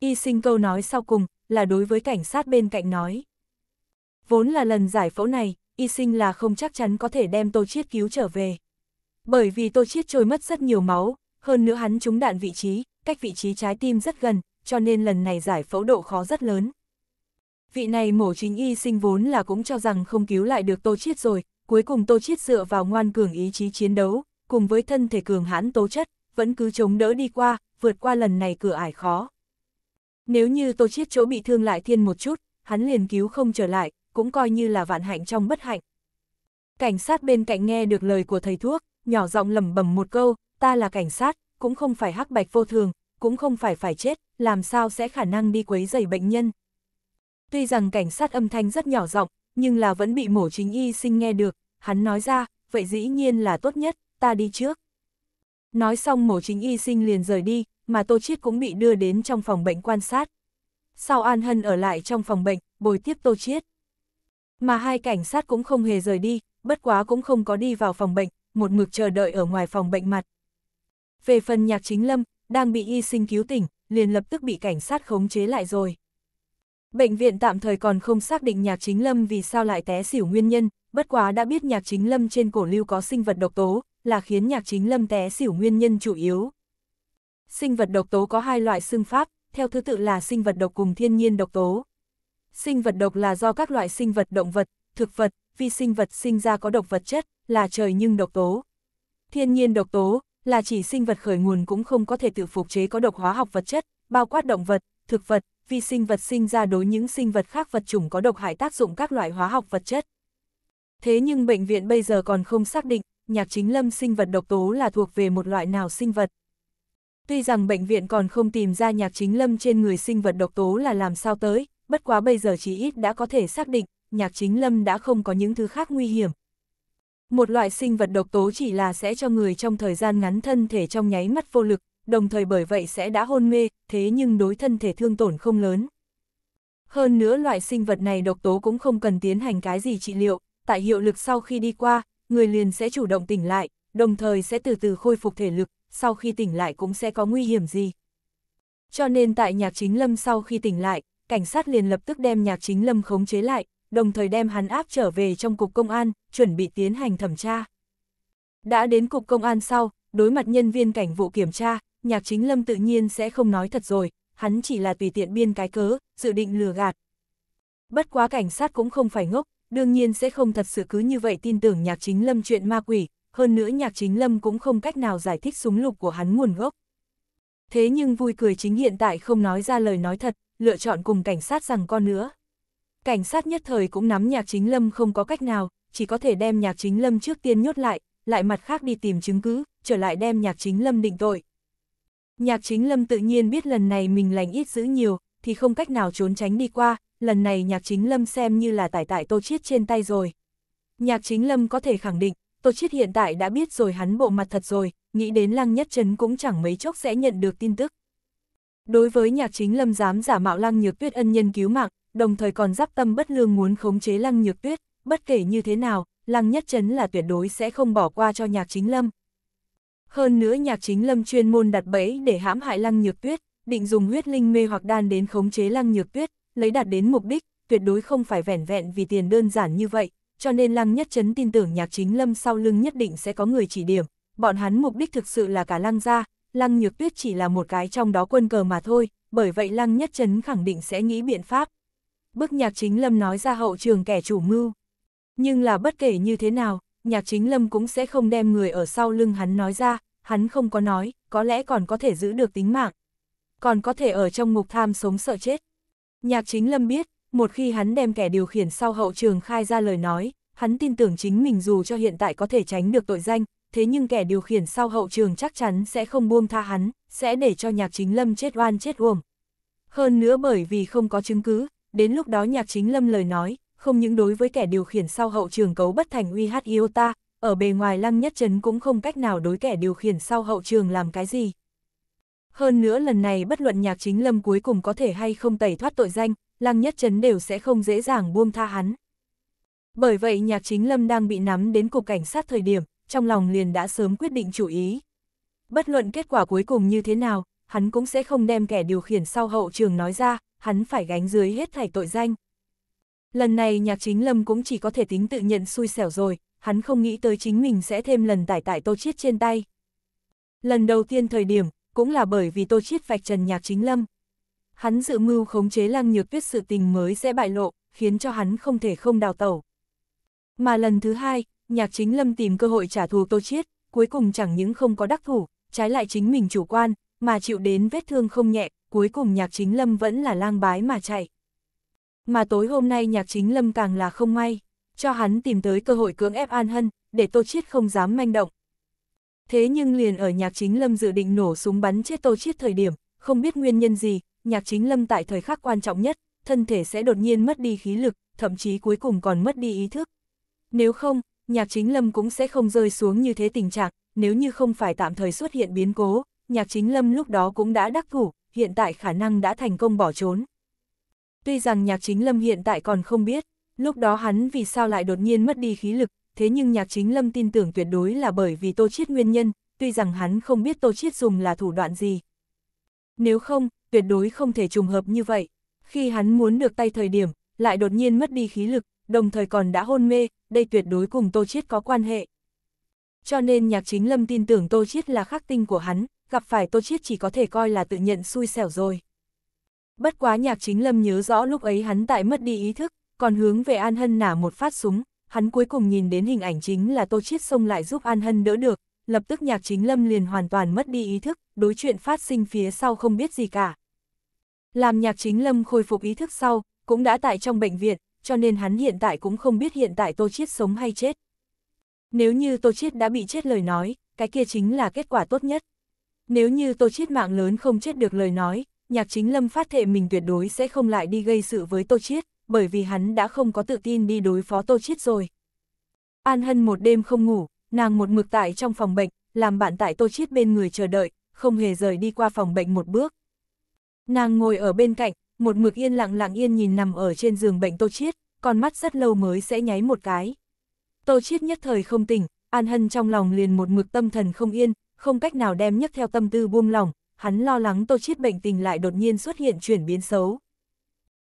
[SPEAKER 1] Y sinh câu nói sau cùng, là đối với cảnh sát bên cạnh nói. Vốn là lần giải phẫu này, y sinh là không chắc chắn có thể đem Tô Chiết cứu trở về. Bởi vì Tô Chiết trôi mất rất nhiều máu, hơn nữa hắn trúng đạn vị trí, cách vị trí trái tim rất gần, cho nên lần này giải phẫu độ khó rất lớn. Vị này mổ chính y sinh vốn là cũng cho rằng không cứu lại được Tô Chiết rồi, cuối cùng Tô Chiết dựa vào ngoan cường ý chí chiến đấu, cùng với thân thể cường hãn tố chất, vẫn cứ chống đỡ đi qua, vượt qua lần này cửa ải khó. Nếu như Tô Chiết chỗ bị thương lại thiên một chút, hắn liền cứu không trở lại, cũng coi như là vạn hạnh trong bất hạnh. Cảnh sát bên cạnh nghe được lời của thầy thuốc, nhỏ giọng lẩm bẩm một câu, ta là cảnh sát, cũng không phải hắc bạch vô thường, cũng không phải phải chết, làm sao sẽ khả năng đi quấy rầy bệnh nhân. Tuy rằng cảnh sát âm thanh rất nhỏ giọng, nhưng là vẫn bị mổ chính y sinh nghe được, hắn nói ra, vậy dĩ nhiên là tốt nhất, ta đi trước. Nói xong mổ chính y sinh liền rời đi, mà Tô Chiết cũng bị đưa đến trong phòng bệnh quan sát. Sau An Hân ở lại trong phòng bệnh, bồi tiếp Tô Chiết mà hai cảnh sát cũng không hề rời đi, bất quá cũng không có đi vào phòng bệnh, một mực chờ đợi ở ngoài phòng bệnh mặt. Về phần nhạc chính lâm, đang bị y sinh cứu tỉnh, liền lập tức bị cảnh sát khống chế lại rồi. Bệnh viện tạm thời còn không xác định nhạc chính lâm vì sao lại té xỉu nguyên nhân, bất quá đã biết nhạc chính lâm trên cổ lưu có sinh vật độc tố, là khiến nhạc chính lâm té xỉu nguyên nhân chủ yếu. Sinh vật độc tố có hai loại xương pháp, theo thứ tự là sinh vật độc cùng thiên nhiên độc tố. Sinh vật độc là do các loại sinh vật động vật, thực vật, vi sinh vật sinh ra có độc vật chất, là trời nhưng độc tố. Thiên nhiên độc tố, là chỉ sinh vật khởi nguồn cũng không có thể tự phục chế có độc hóa học vật chất, bao quát động vật, thực vật, vi sinh vật sinh ra đối những sinh vật khác vật chủng có độc hại tác dụng các loại hóa học vật chất. Thế nhưng bệnh viện bây giờ còn không xác định, nhạc chính lâm sinh vật độc tố là thuộc về một loại nào sinh vật. Tuy rằng bệnh viện còn không tìm ra nhạc chính lâm trên người sinh vật độc tố là làm sao tới, bất quá bây giờ chỉ ít đã có thể xác định, nhạc chính lâm đã không có những thứ khác nguy hiểm. Một loại sinh vật độc tố chỉ là sẽ cho người trong thời gian ngắn thân thể trong nháy mắt vô lực, đồng thời bởi vậy sẽ đã hôn mê, thế nhưng đối thân thể thương tổn không lớn. Hơn nữa loại sinh vật này độc tố cũng không cần tiến hành cái gì trị liệu, tại hiệu lực sau khi đi qua, người liền sẽ chủ động tỉnh lại, đồng thời sẽ từ từ khôi phục thể lực, sau khi tỉnh lại cũng sẽ có nguy hiểm gì. Cho nên tại nhạc chính lâm sau khi tỉnh lại, cảnh sát liền lập tức đem nhạc chính lâm khống chế lại, đồng thời đem hắn áp trở về trong cục công an, chuẩn bị tiến hành thẩm tra. Đã đến cục công an sau, đối mặt nhân viên cảnh vụ kiểm tra, nhạc chính lâm tự nhiên sẽ không nói thật rồi, hắn chỉ là tùy tiện biên cái cớ, dự định lừa gạt. Bất quá cảnh sát cũng không phải ngốc, đương nhiên sẽ không thật sự cứ như vậy tin tưởng nhạc chính lâm chuyện ma quỷ, hơn nữa nhạc chính lâm cũng không cách nào giải thích súng lục của hắn nguồn gốc. Thế nhưng vui cười chính hiện tại không nói ra lời nói thật, lựa chọn cùng cảnh sát rằng con nữa. Cảnh sát nhất thời cũng nắm nhạc chính lâm không có cách nào, chỉ có thể đem nhạc chính lâm trước tiên nhốt lại, lại mặt khác đi tìm chứng cứ, trở lại đem nhạc chính lâm định tội. Nhạc chính lâm tự nhiên biết lần này mình lành ít giữ nhiều, thì không cách nào trốn tránh đi qua, lần này nhạc chính lâm xem như là tải tại tô chiết trên tay rồi. Nhạc chính lâm có thể khẳng định, tô chiết hiện tại đã biết rồi hắn bộ mặt thật rồi, nghĩ đến lăng nhất chấn cũng chẳng mấy chốc sẽ nhận được tin tức. Đối với nhạc chính lâm dám giả mạo lăng nhược tuyết ân nhân cứu mạng, đồng thời còn giáp tâm bất lương muốn khống chế lăng nhược tuyết, bất kể như thế nào, lăng nhất chấn là tuyệt đối sẽ không bỏ qua cho nhạc chính lâm. Hơn nữa nhạc chính lâm chuyên môn đặt bẫy để hãm hại lăng nhược tuyết, định dùng huyết linh mê hoặc đan đến khống chế lăng nhược tuyết, lấy đạt đến mục đích, tuyệt đối không phải vẻn vẹn vì tiền đơn giản như vậy, cho nên lăng nhất chấn tin tưởng nhạc chính lâm sau lưng nhất định sẽ có người chỉ điểm, bọn hắn mục đích thực sự là cả lăng gia, Lăng Nhược Tuyết chỉ là một cái trong đó quân cờ mà thôi, bởi vậy Lăng Nhất Trấn khẳng định sẽ nghĩ biện pháp. Bức nhạc chính lâm nói ra hậu trường kẻ chủ mưu. Nhưng là bất kể như thế nào, nhạc chính lâm cũng sẽ không đem người ở sau lưng hắn nói ra, hắn không có nói, có lẽ còn có thể giữ được tính mạng. Còn có thể ở trong ngục tham sống sợ chết. Nhạc chính lâm biết, một khi hắn đem kẻ điều khiển sau hậu trường khai ra lời nói, hắn tin tưởng chính mình dù cho hiện tại có thể tránh được tội danh, thế nhưng kẻ điều khiển sau hậu trường chắc chắn sẽ không buông tha hắn, sẽ để cho nhạc chính lâm chết oan chết uổng. Hơn nữa bởi vì không có chứng cứ, đến lúc đó nhạc chính lâm lời nói, không những đối với kẻ điều khiển sau hậu trường cấu bất thành uy hát iota, ở bề ngoài Lăng Nhất chấn cũng không cách nào đối kẻ điều khiển sau hậu trường làm cái gì. Hơn nữa lần này bất luận nhạc chính lâm cuối cùng có thể hay không tẩy thoát tội danh, Lăng Nhất chấn đều sẽ không dễ dàng buông tha hắn. Bởi vậy nhạc chính lâm đang bị nắm đến cục cảnh sát thời điểm, trong lòng liền đã sớm quyết định chủ ý. Bất luận kết quả cuối cùng như thế nào, hắn cũng sẽ không đem kẻ điều khiển sau hậu trường nói ra, hắn phải gánh dưới hết thảy tội danh. Lần này nhạc chính lâm cũng chỉ có thể tính tự nhận xui xẻo rồi, hắn không nghĩ tới chính mình sẽ thêm lần tải tại tô chiết trên tay. Lần đầu tiên thời điểm, cũng là bởi vì tô chiết vạch trần nhạc chính lâm. Hắn dự mưu khống chế lăng nhược tuyết sự tình mới sẽ bại lộ, khiến cho hắn không thể không đào tẩu. Mà lần thứ hai, Nhạc chính lâm tìm cơ hội trả thù Tô Chiết, cuối cùng chẳng những không có đắc thủ, trái lại chính mình chủ quan, mà chịu đến vết thương không nhẹ, cuối cùng nhạc chính lâm vẫn là lang bái mà chạy. Mà tối hôm nay nhạc chính lâm càng là không may, cho hắn tìm tới cơ hội cưỡng ép An Hân, để Tô Chiết không dám manh động. Thế nhưng liền ở nhạc chính lâm dự định nổ súng bắn chết Tô Chiết thời điểm, không biết nguyên nhân gì, nhạc chính lâm tại thời khắc quan trọng nhất, thân thể sẽ đột nhiên mất đi khí lực, thậm chí cuối cùng còn mất đi ý thức. Nếu không, nhạc chính lâm cũng sẽ không rơi xuống như thế tình trạng, nếu như không phải tạm thời xuất hiện biến cố, nhạc chính lâm lúc đó cũng đã đắc thủ, hiện tại khả năng đã thành công bỏ trốn. Tuy rằng nhạc chính lâm hiện tại còn không biết, lúc đó hắn vì sao lại đột nhiên mất đi khí lực, thế nhưng nhạc chính lâm tin tưởng tuyệt đối là bởi vì tô chiết nguyên nhân, tuy rằng hắn không biết tô chiết dùng là thủ đoạn gì. Nếu không, tuyệt đối không thể trùng hợp như vậy. Khi hắn muốn được tay thời điểm, lại đột nhiên mất đi khí lực, đồng thời còn đã hôn mê, đây tuyệt đối cùng Tô Chiết có quan hệ. Cho nên nhạc chính lâm tin tưởng Tô Chiết là khắc tinh của hắn, gặp phải Tô Chiết chỉ có thể coi là tự nhận xui xẻo rồi. Bất quá nhạc chính lâm nhớ rõ lúc ấy hắn tại mất đi ý thức, còn hướng về An Hân nả một phát súng, hắn cuối cùng nhìn đến hình ảnh chính là Tô Chiết xông lại giúp An Hân đỡ được, lập tức nhạc chính lâm liền hoàn toàn mất đi ý thức, đối chuyện phát sinh phía sau không biết gì cả. Làm nhạc chính lâm khôi phục ý thức sau, cũng đã tại trong bệnh viện, cho nên hắn hiện tại cũng không biết hiện tại Tô Chiết sống hay chết. Nếu như Tô Chiết đã bị chết lời nói, cái kia chính là kết quả tốt nhất. Nếu như Tô Chiết mạng lớn không chết được lời nói, nhạc chính lâm phát thệ mình tuyệt đối sẽ không lại đi gây sự với Tô Chiết, bởi vì hắn đã không có tự tin đi đối phó Tô Chiết rồi. An Hân một đêm không ngủ, nàng một mực tại trong phòng bệnh, làm bạn tại Tô Chiết bên người chờ đợi, không hề rời đi qua phòng bệnh một bước. Nàng ngồi ở bên cạnh, một mực yên lặng lặng yên nhìn nằm ở trên giường bệnh Tô Chiết, con mắt rất lâu mới sẽ nháy một cái. Tô Chiết nhất thời không tỉnh, An Hân trong lòng liền một mực tâm thần không yên, không cách nào đem nhấc theo tâm tư buông lỏng, hắn lo lắng Tô Chiết bệnh tình lại đột nhiên xuất hiện chuyển biến xấu.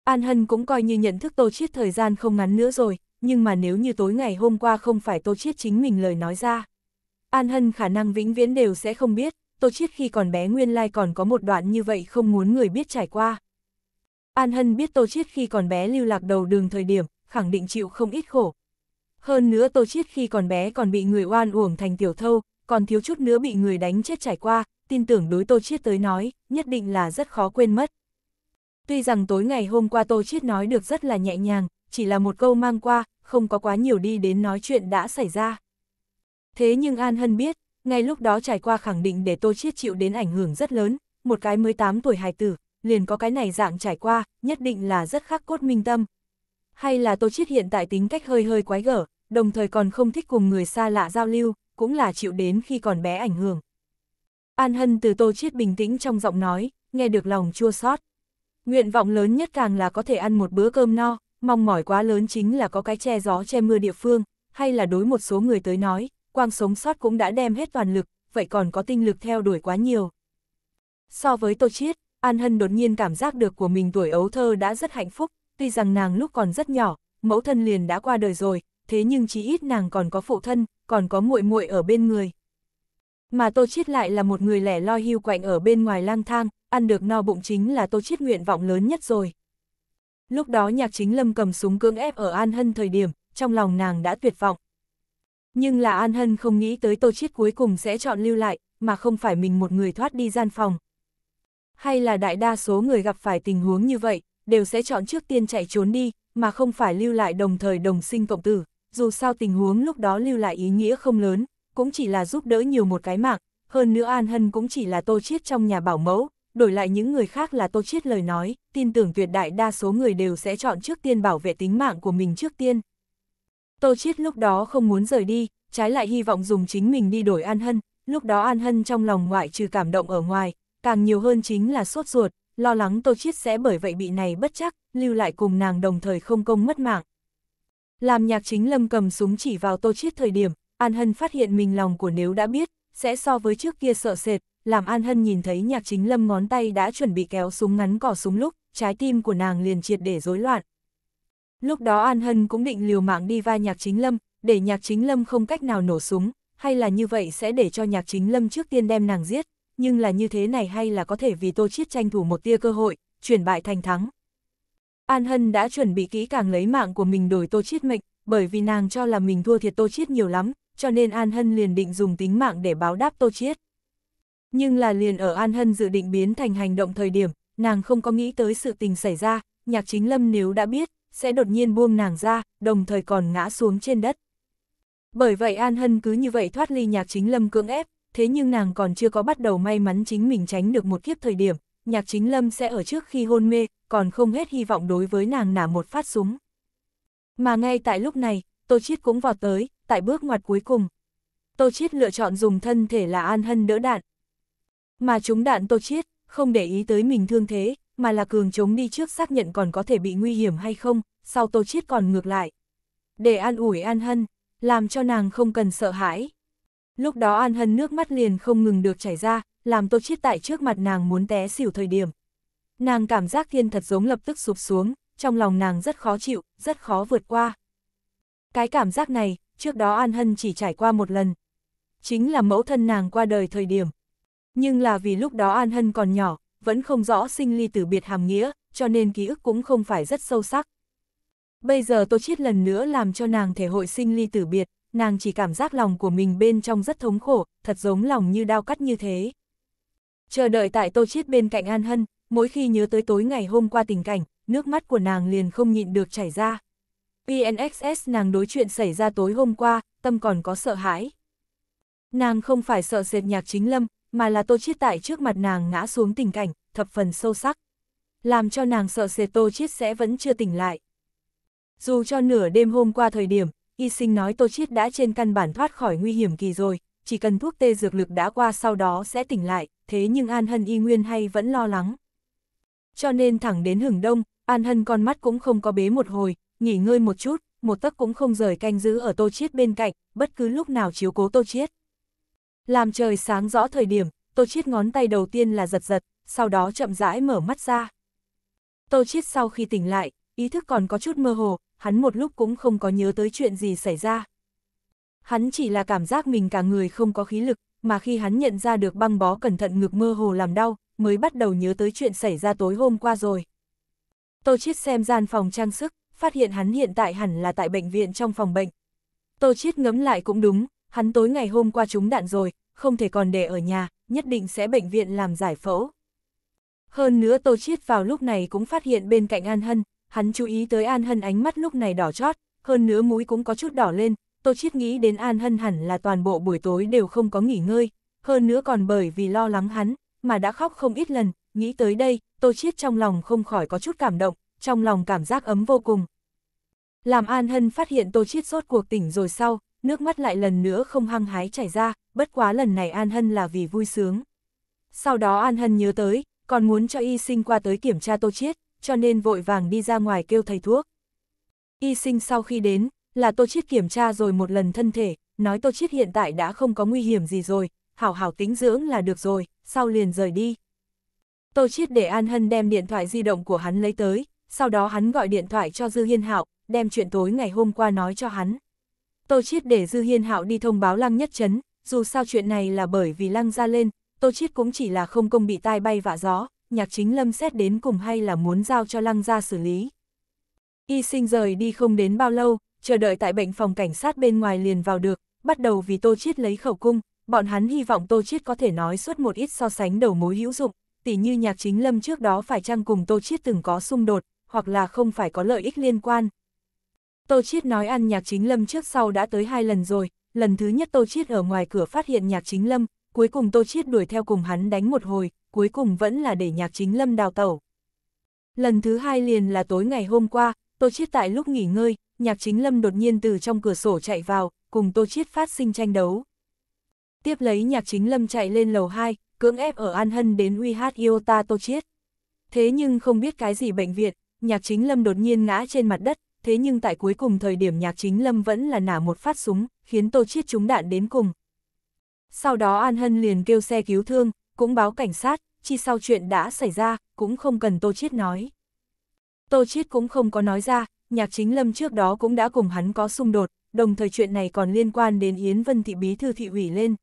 [SPEAKER 1] An Hân cũng coi như nhận thức Tô Chiết thời gian không ngắn nữa rồi, nhưng mà nếu như tối ngày hôm qua không phải Tô Chiết chính mình lời nói ra, An Hân khả năng vĩnh viễn đều sẽ không biết, Tô Chiết khi còn bé nguyên lai còn có một đoạn như vậy không muốn người biết trải qua. An Hân biết Tô Chiết khi còn bé lưu lạc đầu đường thời điểm, khẳng định chịu không ít khổ. Hơn nữa Tô Chiết khi còn bé còn bị người oan uổng thành tiểu thâu, còn thiếu chút nữa bị người đánh chết trải qua, tin tưởng đối Tô Chiết tới nói, nhất định là rất khó quên mất. Tuy rằng tối ngày hôm qua Tô Chiết nói được rất là nhẹ nhàng, chỉ là một câu mang qua, không có quá nhiều đi đến nói chuyện đã xảy ra. Thế nhưng An Hân biết, ngay lúc đó trải qua khẳng định để Tô Chiết chịu đến ảnh hưởng rất lớn, một cái 18 tuổi hài tử, liền có cái này dạng trải qua, nhất định là rất khắc cốt minh tâm. Hay là Tô Chiết hiện tại tính cách hơi hơi quái gở, đồng thời còn không thích cùng người xa lạ giao lưu, cũng là chịu đến khi còn bé ảnh hưởng. An Hân từ Tô Chiết bình tĩnh trong giọng nói, nghe được lòng chua xót. Nguyện vọng lớn nhất càng là có thể ăn một bữa cơm no, mong mỏi quá lớn chính là có cái che gió che mưa địa phương, hay là đối một số người tới nói, quang sống sót cũng đã đem hết toàn lực, vậy còn có tinh lực theo đuổi quá nhiều. So với Tô Chiết, An Hân đột nhiên cảm giác được của mình tuổi ấu thơ đã rất hạnh phúc, tuy rằng nàng lúc còn rất nhỏ, mẫu thân liền đã qua đời rồi, thế nhưng chí ít nàng còn có phụ thân, còn có muội muội ở bên người. Mà Tô Chiết lại là một người lẻ loi hưu quạnh ở bên ngoài lang thang, ăn được no bụng chính là Tô Chiết nguyện vọng lớn nhất rồi. Lúc đó nhạc chính lâm cầm súng cưỡng ép ở An Hân thời điểm, trong lòng nàng đã tuyệt vọng. Nhưng là An Hân không nghĩ tới Tô Chiết cuối cùng sẽ chọn lưu lại, mà không phải mình một người thoát đi gian phòng hay là đại đa số người gặp phải tình huống như vậy, đều sẽ chọn trước tiên chạy trốn đi, mà không phải lưu lại đồng thời đồng sinh cộng tử, dù sao tình huống lúc đó lưu lại ý nghĩa không lớn, cũng chỉ là giúp đỡ nhiều một cái mạng, hơn nữa An Hân cũng chỉ là tô chiết trong nhà bảo mẫu, đổi lại những người khác là tô chiết lời nói, tin tưởng tuyệt đại đa số người đều sẽ chọn trước tiên bảo vệ tính mạng của mình trước tiên. Tô chiết lúc đó không muốn rời đi, trái lại hy vọng dùng chính mình đi đổi An Hân, lúc đó An Hân trong lòng ngoại trừ cảm động ở ngoài, càng nhiều hơn chính là sốt ruột, lo lắng Tô Chiết sẽ bởi vậy bị này bất chắc, lưu lại cùng nàng đồng thời không công mất mạng. Làm nhạc chính lâm cầm súng chỉ vào Tô Chiết thời điểm, An Hân phát hiện mình lòng của nếu đã biết, sẽ so với trước kia sợ sệt, làm An Hân nhìn thấy nhạc chính lâm ngón tay đã chuẩn bị kéo súng ngắn cỏ súng lúc, trái tim của nàng liền triệt để rối loạn. Lúc đó An Hân cũng định liều mạng đi va nhạc chính lâm, để nhạc chính lâm không cách nào nổ súng, hay là như vậy sẽ để cho nhạc chính lâm trước tiên đem nàng giết, nhưng là như thế này hay là có thể vì Tô Chiết tranh thủ một tia cơ hội, chuyển bại thành thắng. An Hân đã chuẩn bị kỹ càng lấy mạng của mình đổi Tô Chiết mệnh, bởi vì nàng cho là mình thua thiệt Tô Chiết nhiều lắm, cho nên An Hân liền định dùng tính mạng để báo đáp Tô Chiết. Nhưng là liền ở An Hân dự định biến thành hành động thời điểm, nàng không có nghĩ tới sự tình xảy ra, nhạc chính lâm nếu đã biết, sẽ đột nhiên buông nàng ra, đồng thời còn ngã xuống trên đất. Bởi vậy An Hân cứ như vậy thoát ly nhạc chính lâm cưỡng ép, thế nhưng nàng còn chưa có bắt đầu may mắn chính mình tránh được một kiếp thời điểm, nhạc chính lâm sẽ ở trước khi hôn mê, còn không hết hy vọng đối với nàng nả một phát súng. Mà ngay tại lúc này, Tô Chiết cũng vọt tới, tại bước ngoặt cuối cùng. Tô Chiết lựa chọn dùng thân thể là An Hân đỡ đạn. Mà chúng đạn Tô Chiết, không để ý tới mình thương thế, mà là cường chống đi trước xác nhận còn có thể bị nguy hiểm hay không, sau Tô Chiết còn ngược lại. Để an ủi An Hân, làm cho nàng không cần sợ hãi. Lúc đó An Hân nước mắt liền không ngừng được chảy ra, làm Tô Chiết tại trước mặt nàng muốn té xỉu thời điểm. Nàng cảm giác thiên thật giống lập tức sụp xuống, trong lòng nàng rất khó chịu, rất khó vượt qua. Cái cảm giác này, trước đó An Hân chỉ trải qua một lần. Chính là mẫu thân nàng qua đời thời điểm. Nhưng là vì lúc đó An Hân còn nhỏ, vẫn không rõ sinh ly tử biệt hàm nghĩa, cho nên ký ức cũng không phải rất sâu sắc. Bây giờ Tô Chiết lần nữa làm cho nàng thể hội sinh ly tử biệt, nàng chỉ cảm giác lòng của mình bên trong rất thống khổ, thật giống lòng như đau cắt như thế. Chờ đợi tại Tô Chiết bên cạnh An Hân, mỗi khi nhớ tới tối ngày hôm qua tình cảnh, nước mắt của nàng liền không nhịn được chảy ra. PNXS nàng đối chuyện xảy ra tối hôm qua, tâm còn có sợ hãi. Nàng không phải sợ sệt nhạc chính lâm, mà là Tô Chiết tại trước mặt nàng ngã xuống tình cảnh, thập phần sâu sắc. Làm cho nàng sợ sệt Tô Chiết sẽ vẫn chưa tỉnh lại. Dù cho nửa đêm hôm qua thời điểm, y sinh nói Tô Chiết đã trên căn bản thoát khỏi nguy hiểm kỳ rồi, chỉ cần thuốc tê dược lực đã qua sau đó sẽ tỉnh lại, thế nhưng An Hân y nguyên hay vẫn lo lắng. Cho nên thẳng đến hưởng đông, An Hân con mắt cũng không có bế một hồi, nghỉ ngơi một chút, một tấc cũng không rời canh giữ ở Tô Chiết bên cạnh, bất cứ lúc nào chiếu cố Tô Chiết. Làm trời sáng rõ thời điểm, Tô Chiết ngón tay đầu tiên là giật giật, sau đó chậm rãi mở mắt ra. Tô Chiết sau khi tỉnh lại, ý thức còn có chút mơ hồ, hắn một lúc cũng không có nhớ tới chuyện gì xảy ra. Hắn chỉ là cảm giác mình cả người không có khí lực, mà khi hắn nhận ra được băng bó cẩn thận ngực mơ hồ làm đau, mới bắt đầu nhớ tới chuyện xảy ra tối hôm qua rồi. Tô Chiết xem gian phòng trang sức, phát hiện hắn hiện tại hẳn là tại bệnh viện trong phòng bệnh. Tô Chiết ngấm lại cũng đúng, hắn tối ngày hôm qua trúng đạn rồi, không thể còn để ở nhà, nhất định sẽ bệnh viện làm giải phẫu. Hơn nữa Tô Chiết vào lúc này cũng phát hiện bên cạnh An Hân, hắn chú ý tới An Hân ánh mắt lúc này đỏ chót, hơn nữa mũi cũng có chút đỏ lên, Tô Chiết nghĩ đến An Hân hẳn là toàn bộ buổi tối đều không có nghỉ ngơi, hơn nữa còn bởi vì lo lắng hắn, mà đã khóc không ít lần, nghĩ tới đây, Tô Chiết trong lòng không khỏi có chút cảm động, trong lòng cảm giác ấm vô cùng. Làm An Hân phát hiện Tô Chiết rốt cuộc tỉnh rồi sau, nước mắt lại lần nữa không hăng hái chảy ra, bất quá lần này An Hân là vì vui sướng. Sau đó An Hân nhớ tới, còn muốn cho y sinh qua tới kiểm tra Tô Chiết, cho nên vội vàng đi ra ngoài kêu thầy thuốc. Y sinh sau khi đến, là Tô Chiết kiểm tra rồi một lần thân thể, nói Tô Chiết hiện tại đã không có nguy hiểm gì rồi, hảo hảo tính dưỡng là được rồi, sau liền rời đi. Tô Chiết để An Hân đem điện thoại di động của hắn lấy tới, sau đó hắn gọi điện thoại cho Dư Hiên Hạo, đem chuyện tối ngày hôm qua nói cho hắn. Tô Chiết để Dư Hiên Hạo đi thông báo Lăng Nhất Trấn, dù sao chuyện này là bởi vì Lăng ra lên, Tô Chiết cũng chỉ là không công bị tai bay vạ gió, nhạc chính lâm xét đến cùng hay là muốn giao cho lăng gia xử lý. Y sinh rời đi không đến bao lâu, chờ đợi tại bệnh phòng cảnh sát bên ngoài liền vào được, bắt đầu vì Tô Chiết lấy khẩu cung, bọn hắn hy vọng Tô Chiết có thể nói suốt một ít so sánh đầu mối hữu dụng, tỉ như nhạc chính lâm trước đó phải chăng cùng Tô Chiết từng có xung đột, hoặc là không phải có lợi ích liên quan. Tô Chiết nói ăn nhạc chính lâm trước sau đã tới hai lần rồi, lần thứ nhất Tô Chiết ở ngoài cửa phát hiện nhạc chính lâm, cuối cùng Tô Chiết đuổi theo cùng hắn đánh một hồi, cuối cùng vẫn là để nhạc chính lâm đào tẩu. Lần thứ hai liền là tối ngày hôm qua, Tô Chiết tại lúc nghỉ ngơi, nhạc chính lâm đột nhiên từ trong cửa sổ chạy vào, cùng Tô Chiết phát sinh tranh đấu. Tiếp lấy nhạc chính lâm chạy lên lầu 2, cưỡng ép ở An Hân đến uy hát yêu ta Tô Chiết. Thế nhưng không biết cái gì bệnh viện, nhạc chính lâm đột nhiên ngã trên mặt đất, thế nhưng tại cuối cùng thời điểm nhạc chính lâm vẫn là nả một phát súng, khiến Tô Chiết trúng đạn đến cùng. Sau đó An Hân liền kêu xe cứu thương, cũng báo cảnh sát, chi sau chuyện đã xảy ra, cũng không cần Tô Chiết nói. Tô Chiết cũng không có nói ra, nhạc chính lâm trước đó cũng đã cùng hắn có xung đột, đồng thời chuyện này còn liên quan đến Yến Vân Thị Bí Thư Thị ủy lên.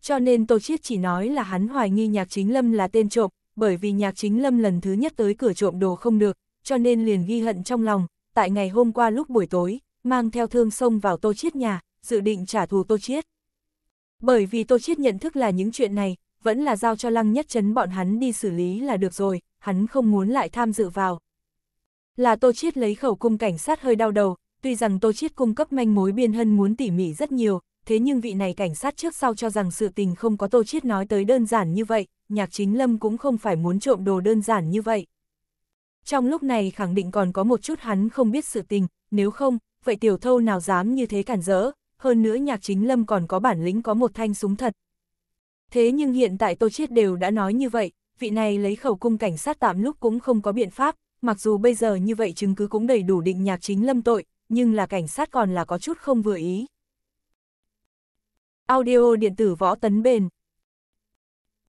[SPEAKER 1] Cho nên Tô Chiết chỉ nói là hắn hoài nghi nhạc chính lâm là tên trộm, bởi vì nhạc chính lâm lần thứ nhất tới cửa trộm đồ không được, cho nên liền ghi hận trong lòng, tại ngày hôm qua lúc buổi tối, mang theo thương xông vào Tô Chiết nhà, dự định trả thù Tô Chiết. Bởi vì Tô Chiết nhận thức là những chuyện này, vẫn là giao cho lăng nhất chấn bọn hắn đi xử lý là được rồi, hắn không muốn lại tham dự vào. Là Tô Chiết lấy khẩu cung cảnh sát hơi đau đầu, tuy rằng Tô Chiết cung cấp manh mối biên hân muốn tỉ mỉ rất nhiều, thế nhưng vị này cảnh sát trước sau cho rằng sự tình không có Tô Chiết nói tới đơn giản như vậy, nhạc chính lâm cũng không phải muốn trộm đồ đơn giản như vậy. Trong lúc này khẳng định còn có một chút hắn không biết sự tình, nếu không, vậy tiểu thâu nào dám như thế cản rỡ, hơn nữa nhạc chính lâm còn có bản lĩnh có một thanh súng thật, Thế nhưng hiện tại Tô Chiết đều đã nói như vậy, vị này lấy khẩu cung cảnh sát tạm lúc cũng không có biện pháp, mặc dù bây giờ như vậy chứng cứ cũng đầy đủ định nhạc chính lâm tội, nhưng là cảnh sát còn là có chút không vừa ý. Audio điện tử võ tấn bền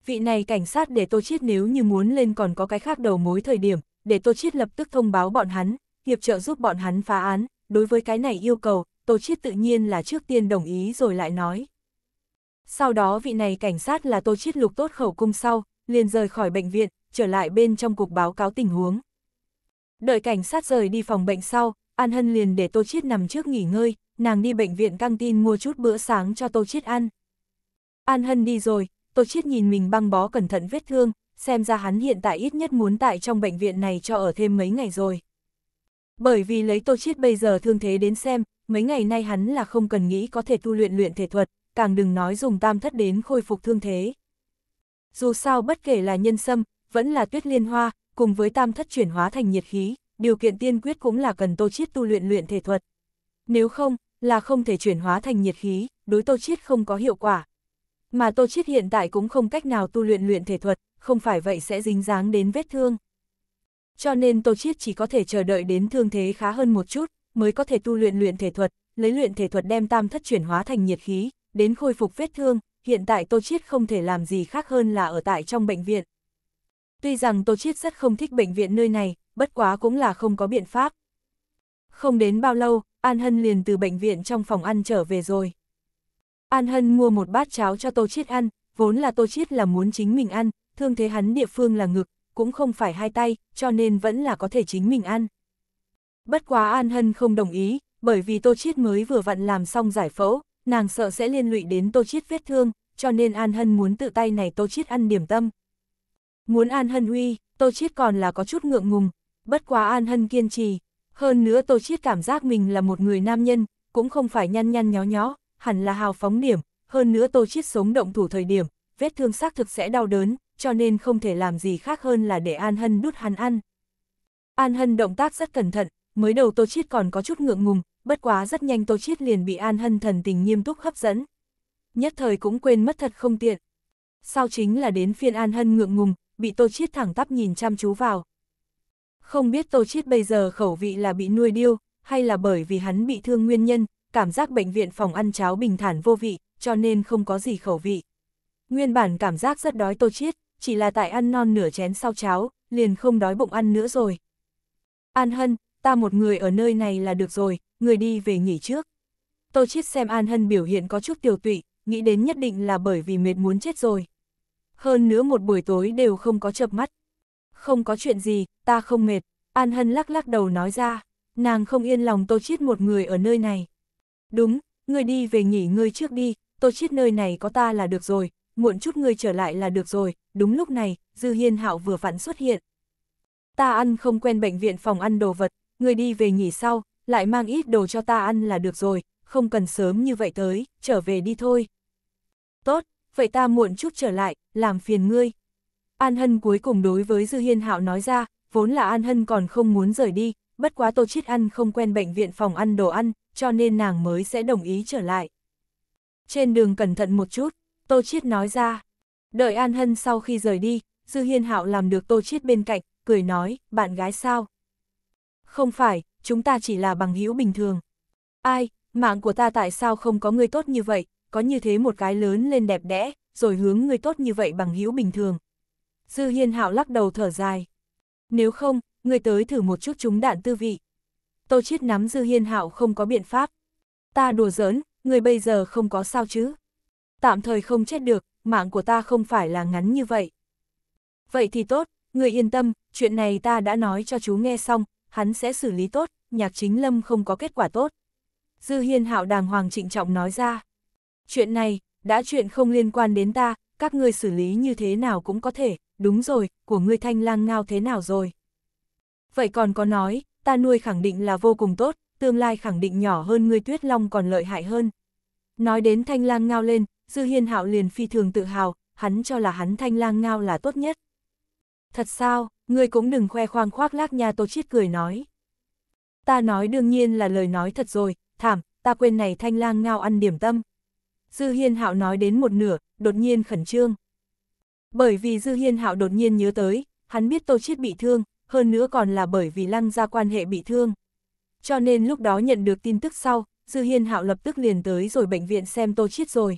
[SPEAKER 1] Vị này cảnh sát để Tô Chiết nếu như muốn lên còn có cái khác đầu mối thời điểm, để Tô Chiết lập tức thông báo bọn hắn, hiệp trợ giúp bọn hắn phá án, đối với cái này yêu cầu, Tô Chiết tự nhiên là trước tiên đồng ý rồi lại nói. Sau đó vị này cảnh sát là tô chiết lục tốt khẩu cung sau, liền rời khỏi bệnh viện, trở lại bên trong cục báo cáo tình huống. Đợi cảnh sát rời đi phòng bệnh sau, An Hân liền để Tô Chiết nằm trước nghỉ ngơi, nàng đi bệnh viện căng tin mua chút bữa sáng cho Tô Chiết ăn. An Hân đi rồi, Tô Chiết nhìn mình băng bó cẩn thận vết thương, xem ra hắn hiện tại ít nhất muốn tại trong bệnh viện này cho ở thêm mấy ngày rồi. Bởi vì lấy Tô Chiết bây giờ thương thế đến xem, mấy ngày nay hắn là không cần nghĩ có thể tu luyện luyện thể thuật, càng đừng nói dùng tam thất đến khôi phục thương thế. Dù sao bất kể là nhân sâm, vẫn là tuyết liên hoa, cùng với tam thất chuyển hóa thành nhiệt khí, điều kiện tiên quyết cũng là cần tô chiết tu luyện luyện thể thuật. Nếu không, là không thể chuyển hóa thành nhiệt khí, đối tô chiết không có hiệu quả. Mà tô chiết hiện tại cũng không cách nào tu luyện luyện thể thuật, không phải vậy sẽ dính dáng đến vết thương. Cho nên tô chiết chỉ có thể chờ đợi đến thương thế khá hơn một chút, mới có thể tu luyện luyện thể thuật, lấy luyện thể thuật đem tam thất chuyển hóa thành nhiệt khí, đến khôi phục vết thương, hiện tại Tô Chiết không thể làm gì khác hơn là ở tại trong bệnh viện. Tuy rằng Tô Chiết rất không thích bệnh viện nơi này, bất quá cũng là không có biện pháp. Không đến bao lâu, An Hân liền từ bệnh viện trong phòng ăn trở về rồi. An Hân mua một bát cháo cho Tô Chiết ăn, vốn là Tô Chiết là muốn chính mình ăn, thương thế hắn địa phương là ngực, cũng không phải hai tay, cho nên vẫn là có thể chính mình ăn. Bất quá An Hân không đồng ý, bởi vì Tô Chiết mới vừa vặn làm xong giải phẫu, nàng sợ sẽ liên lụy đến Tô Chiết vết thương, cho nên An Hân muốn tự tay này Tô Chiết ăn điểm tâm. Muốn An Hân huy, Tô Chiết còn là có chút ngượng ngùng, bất quá An Hân kiên trì, hơn nữa Tô Chiết cảm giác mình là một người nam nhân, cũng không phải nhăn nhăn nhó nhó, hẳn là hào phóng điểm, hơn nữa Tô Chiết sống động thủ thời điểm, vết thương xác thực sẽ đau đớn, cho nên không thể làm gì khác hơn là để An Hân đút hắn ăn. An Hân động tác rất cẩn thận, mới đầu Tô Chiết còn có chút ngượng ngùng, bất quá rất nhanh Tô Chiết liền bị An Hân thần tình nghiêm túc hấp dẫn. Nhất thời cũng quên mất thật không tiện. Sau chính là đến phiên An Hân ngượng ngùng, bị Tô Chiết thẳng tắp nhìn chăm chú vào. Không biết Tô Chiết bây giờ khẩu vị là bị nuôi điêu, hay là bởi vì hắn bị thương nguyên nhân, cảm giác bệnh viện phòng ăn cháo bình thản vô vị, cho nên không có gì khẩu vị. Nguyên bản cảm giác rất đói Tô Chiết, chỉ là tại ăn non nửa chén sau cháo, liền không đói bụng ăn nữa rồi. An Hân, ta một người ở nơi này là được rồi, người đi về nghỉ trước. Tô Chiết xem An Hân biểu hiện có chút tiểu tụy, nghĩ đến nhất định là bởi vì mệt muốn chết rồi. Hơn nữa một buổi tối đều không có chập mắt. Không có chuyện gì, ta không mệt, An Hân lắc lắc đầu nói ra, nàng không yên lòng Tô Chiết một người ở nơi này. Đúng, người đi về nghỉ ngươi trước đi, Tô Chiết nơi này có ta là được rồi, muộn chút người trở lại là được rồi, đúng lúc này, Dư Hiên Hạo vừa vặn xuất hiện. Ta ăn không quen bệnh viện phòng ăn đồ vật, người đi về nghỉ sau, lại mang ít đồ cho ta ăn là được rồi, không cần sớm như vậy tới, trở về đi thôi. Tốt, vậy ta muộn chút trở lại, làm phiền ngươi. An Hân cuối cùng đối với Dư Hiên Hạo nói ra, vốn là An Hân còn không muốn rời đi, bất quá Tô Chiết ăn không quen bệnh viện phòng ăn đồ ăn, cho nên nàng mới sẽ đồng ý trở lại. Trên đường cẩn thận một chút, Tô Chiết nói ra. Đợi An Hân sau khi rời đi, Dư Hiên Hạo làm được Tô Chiết bên cạnh, cười nói, bạn gái sao? Không phải, chúng ta chỉ là bằng hữu bình thường. Ai, mạng của ta tại sao không có người tốt như vậy, có như thế một cái lớn lên đẹp đẽ, rồi hướng người tốt như vậy bằng hữu bình thường. Dư Hiên Hạo lắc đầu thở dài. Nếu không, người tới thử một chút chúng đạn tư vị. Tô Chiết nắm Dư Hiên Hạo không có biện pháp. Ta đùa giỡn, người bây giờ không có sao chứ. Tạm thời không chết được, mạng của ta không phải là ngắn như vậy. Vậy thì tốt, người yên tâm, chuyện này ta đã nói cho chú nghe xong, hắn sẽ xử lý tốt, nhạc chính lâm không có kết quả tốt. Dư hiên hạo đàng hoàng trịnh trọng nói ra. Chuyện này, đã chuyện không liên quan đến ta, các ngươi xử lý như thế nào cũng có thể, đúng rồi, của ngươi thanh lang ngao thế nào rồi. Vậy còn có nói, ta nuôi khẳng định là vô cùng tốt, tương lai khẳng định nhỏ hơn ngươi tuyết long còn lợi hại hơn. Nói đến thanh lang ngao lên, dư hiên hạo liền phi thường tự hào, hắn cho là hắn thanh lang ngao là tốt nhất. Thật sao? ngươi cũng đừng khoe khoang khoác lác nha Tô Chiết cười nói. Ta nói đương nhiên là lời nói thật rồi, thảm, ta quên này thanh lang ngao ăn điểm tâm. Dư Hiên Hạo nói đến một nửa, đột nhiên khẩn trương. Bởi vì Dư Hiên Hạo đột nhiên nhớ tới, hắn biết Tô Chiết bị thương, hơn nữa còn là bởi vì lăng ra quan hệ bị thương. Cho nên lúc đó nhận được tin tức sau, Dư Hiên Hạo lập tức liền tới rồi bệnh viện xem Tô Chiết rồi.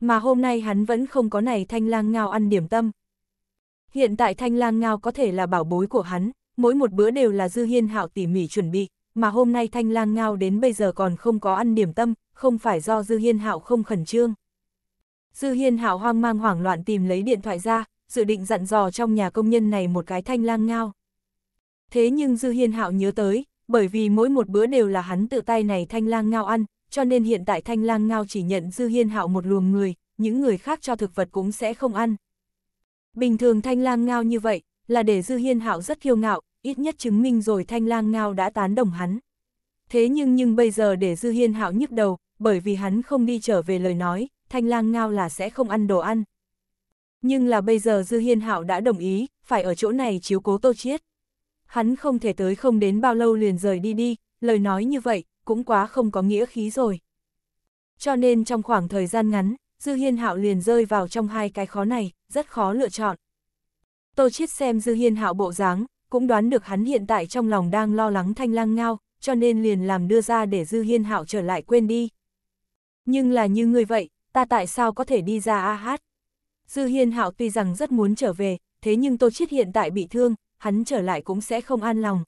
[SPEAKER 1] Mà hôm nay hắn vẫn không có này thanh lang ngao ăn điểm tâm. Hiện tại thanh lang ngao có thể là bảo bối của hắn, mỗi một bữa đều là dư hiên hạo tỉ mỉ chuẩn bị, mà hôm nay thanh lang ngao đến bây giờ còn không có ăn điểm tâm, không phải do dư hiên hạo không khẩn trương. Dư hiên hạo hoang mang hoảng loạn tìm lấy điện thoại ra, dự định dặn dò trong nhà công nhân này một cái thanh lang ngao. Thế nhưng dư hiên hạo nhớ tới, bởi vì mỗi một bữa đều là hắn tự tay này thanh lang ngao ăn, cho nên hiện tại thanh lang ngao chỉ nhận dư hiên hạo một luồng người, những người khác cho thực vật cũng sẽ không ăn. Bình thường thanh lang ngao như vậy, là để Dư Hiên Hạo rất kiêu ngạo, ít nhất chứng minh rồi thanh lang ngao đã tán đồng hắn. Thế nhưng nhưng bây giờ để Dư Hiên Hạo nhức đầu, bởi vì hắn không đi trở về lời nói, thanh lang ngao là sẽ không ăn đồ ăn. Nhưng là bây giờ Dư Hiên Hạo đã đồng ý, phải ở chỗ này chiếu cố Tô Chiết. Hắn không thể tới không đến bao lâu liền rời đi đi, lời nói như vậy, cũng quá không có nghĩa khí rồi. Cho nên trong khoảng thời gian ngắn, Dư Hiên Hạo liền rơi vào trong hai cái khó này rất khó lựa chọn. Tô Chiết xem Dư Hiên hạo bộ dáng, cũng đoán được hắn hiện tại trong lòng đang lo lắng thanh lang ngao, cho nên liền làm đưa ra để Dư Hiên hạo trở lại quên đi. Nhưng là như người vậy, ta tại sao có thể đi ra a hát? Dư Hiên hạo tuy rằng rất muốn trở về, thế nhưng Tô Chiết hiện tại bị thương, hắn trở lại cũng sẽ không an lòng.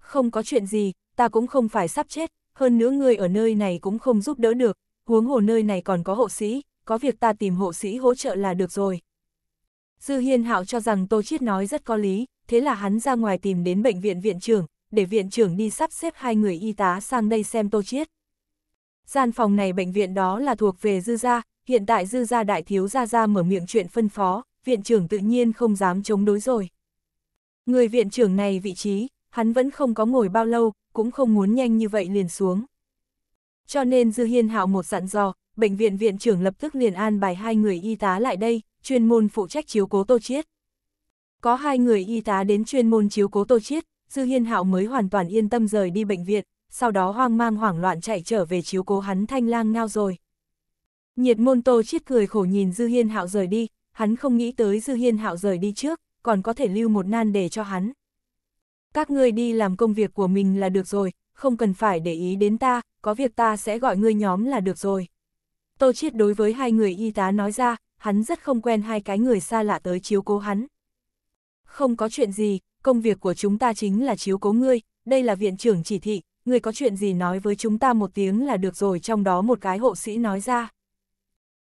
[SPEAKER 1] Không có chuyện gì, ta cũng không phải sắp chết, hơn nữa người ở nơi này cũng không giúp đỡ được, huống hồ nơi này còn có hộ sĩ, có việc ta tìm hộ sĩ hỗ trợ là được rồi. Dư Hiên Hạo cho rằng Tô Chiết nói rất có lý, thế là hắn ra ngoài tìm đến bệnh viện viện trưởng, để viện trưởng đi sắp xếp hai người y tá sang đây xem Tô Chiết. Gian phòng này bệnh viện đó là thuộc về Dư Gia, hiện tại Dư Gia đại thiếu Gia Gia mở miệng chuyện phân phó, viện trưởng tự nhiên không dám chống đối rồi. Người viện trưởng này vị trí, hắn vẫn không có ngồi bao lâu, cũng không muốn nhanh như vậy liền xuống. Cho nên Dư Hiên Hạo một dặn dò, bệnh viện viện trưởng lập tức liền an bài hai người y tá lại đây, chuyên môn phụ trách chiếu cố Tô Chiết. Có hai người y tá đến chuyên môn chiếu cố Tô Chiết, Dư Hiên Hạo mới hoàn toàn yên tâm rời đi bệnh viện, sau đó hoang mang hoảng loạn chạy trở về chiếu cố hắn thanh lang ngao rồi. Nhiệt môn Tô Chiết cười khổ nhìn Dư Hiên Hạo rời đi, hắn không nghĩ tới Dư Hiên Hạo rời đi trước, còn có thể lưu một nan đề cho hắn. Các ngươi đi làm công việc của mình là được rồi, không cần phải để ý đến ta, có việc ta sẽ gọi ngươi nhóm là được rồi. Tô Chiết đối với hai người y tá nói ra, hắn rất không quen hai cái người xa lạ tới chiếu cố hắn. Không có chuyện gì, công việc của chúng ta chính là chiếu cố ngươi, đây là viện trưởng chỉ thị, ngươi có chuyện gì nói với chúng ta một tiếng là được rồi trong đó một cái hộ sĩ nói ra.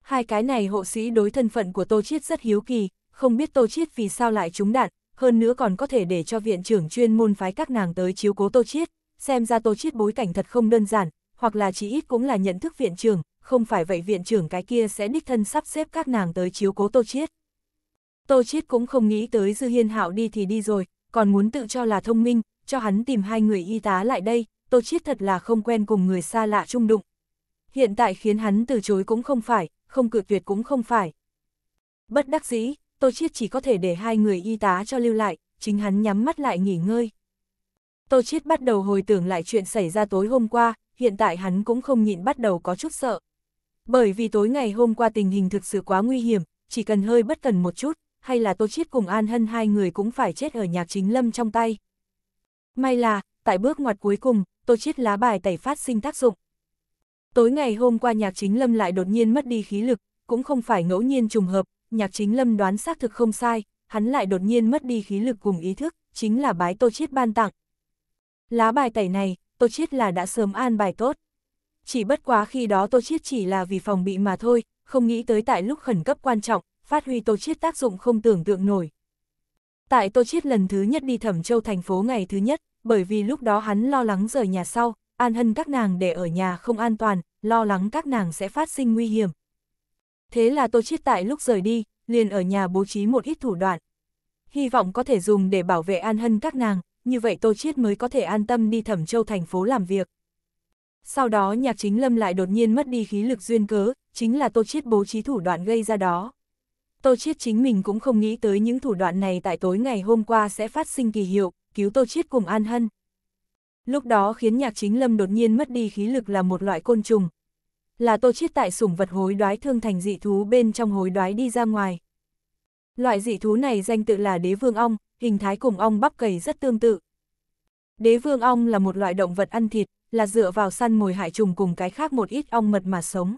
[SPEAKER 1] Hai cái này hộ sĩ đối thân phận của Tô Chiết rất hiếu kỳ, không biết Tô Chiết vì sao lại trúng đạn, hơn nữa còn có thể để cho viện trưởng chuyên môn phái các nàng tới chiếu cố Tô Chiết, xem ra Tô Chiết bối cảnh thật không đơn giản, hoặc là chí ít cũng là nhận thức viện trưởng, không phải vậy viện trưởng cái kia sẽ đích thân sắp xếp các nàng tới chiếu cố Tô Chiết. Tô Chiết cũng không nghĩ tới Dư Hiên Hạo đi thì đi rồi, còn muốn tự cho là thông minh, cho hắn tìm hai người y tá lại đây, Tô Chiết thật là không quen cùng người xa lạ chung đụng. Hiện tại khiến hắn từ chối cũng không phải, không cự tuyệt cũng không phải. Bất đắc dĩ, Tô Chiết chỉ có thể để hai người y tá cho lưu lại, chính hắn nhắm mắt lại nghỉ ngơi. Tô Chiết bắt đầu hồi tưởng lại chuyện xảy ra tối hôm qua, hiện tại hắn cũng không nhịn bắt đầu có chút sợ. Bởi vì tối ngày hôm qua tình hình thực sự quá nguy hiểm, chỉ cần hơi bất cần một chút, hay là Tô Chiết cùng An Hân hai người cũng phải chết ở nhạc chính lâm trong tay. May là, tại bước ngoặt cuối cùng, Tô Chiết lá bài tẩy phát sinh tác dụng. Tối ngày hôm qua nhạc chính lâm lại đột nhiên mất đi khí lực, cũng không phải ngẫu nhiên trùng hợp, nhạc chính lâm đoán xác thực không sai, hắn lại đột nhiên mất đi khí lực cùng ý thức, chính là bái Tô Chiết ban tặng. Lá bài tẩy này, Tô Chiết là đã sớm an bài tốt chỉ bất quá khi đó Tô Chiết chỉ là vì phòng bị mà thôi, không nghĩ tới tại lúc khẩn cấp quan trọng, phát huy Tô Chiết tác dụng không tưởng tượng nổi. Tại Tô Chiết lần thứ nhất đi Thẩm Châu thành phố ngày thứ nhất, bởi vì lúc đó hắn lo lắng rời nhà sau, an hân các nàng để ở nhà không an toàn, lo lắng các nàng sẽ phát sinh nguy hiểm. Thế là Tô Chiết tại lúc rời đi, liền ở nhà bố trí một ít thủ đoạn. Hy vọng có thể dùng để bảo vệ an hân các nàng, như vậy Tô Chiết mới có thể an tâm đi Thẩm Châu thành phố làm việc. Sau đó nhạc chính lâm lại đột nhiên mất đi khí lực duyên cớ, chính là Tô Chiết bố trí thủ đoạn gây ra đó. Tô Chiết chính mình cũng không nghĩ tới những thủ đoạn này tại tối ngày hôm qua sẽ phát sinh kỳ hiệu, cứu Tô Chiết cùng An Hân. Lúc đó khiến nhạc chính lâm đột nhiên mất đi khí lực là một loại côn trùng. Là Tô Chiết tại sủng vật hối đoái thương thành dị thú bên trong hối đoái đi ra ngoài. Loại dị thú này danh tự là đế vương ong, hình thái cùng ong bắp cầy rất tương tự. Đế vương ong là một loại động vật ăn thịt, là dựa vào săn mồi hại trùng cùng cái khác một ít ong mật mà sống.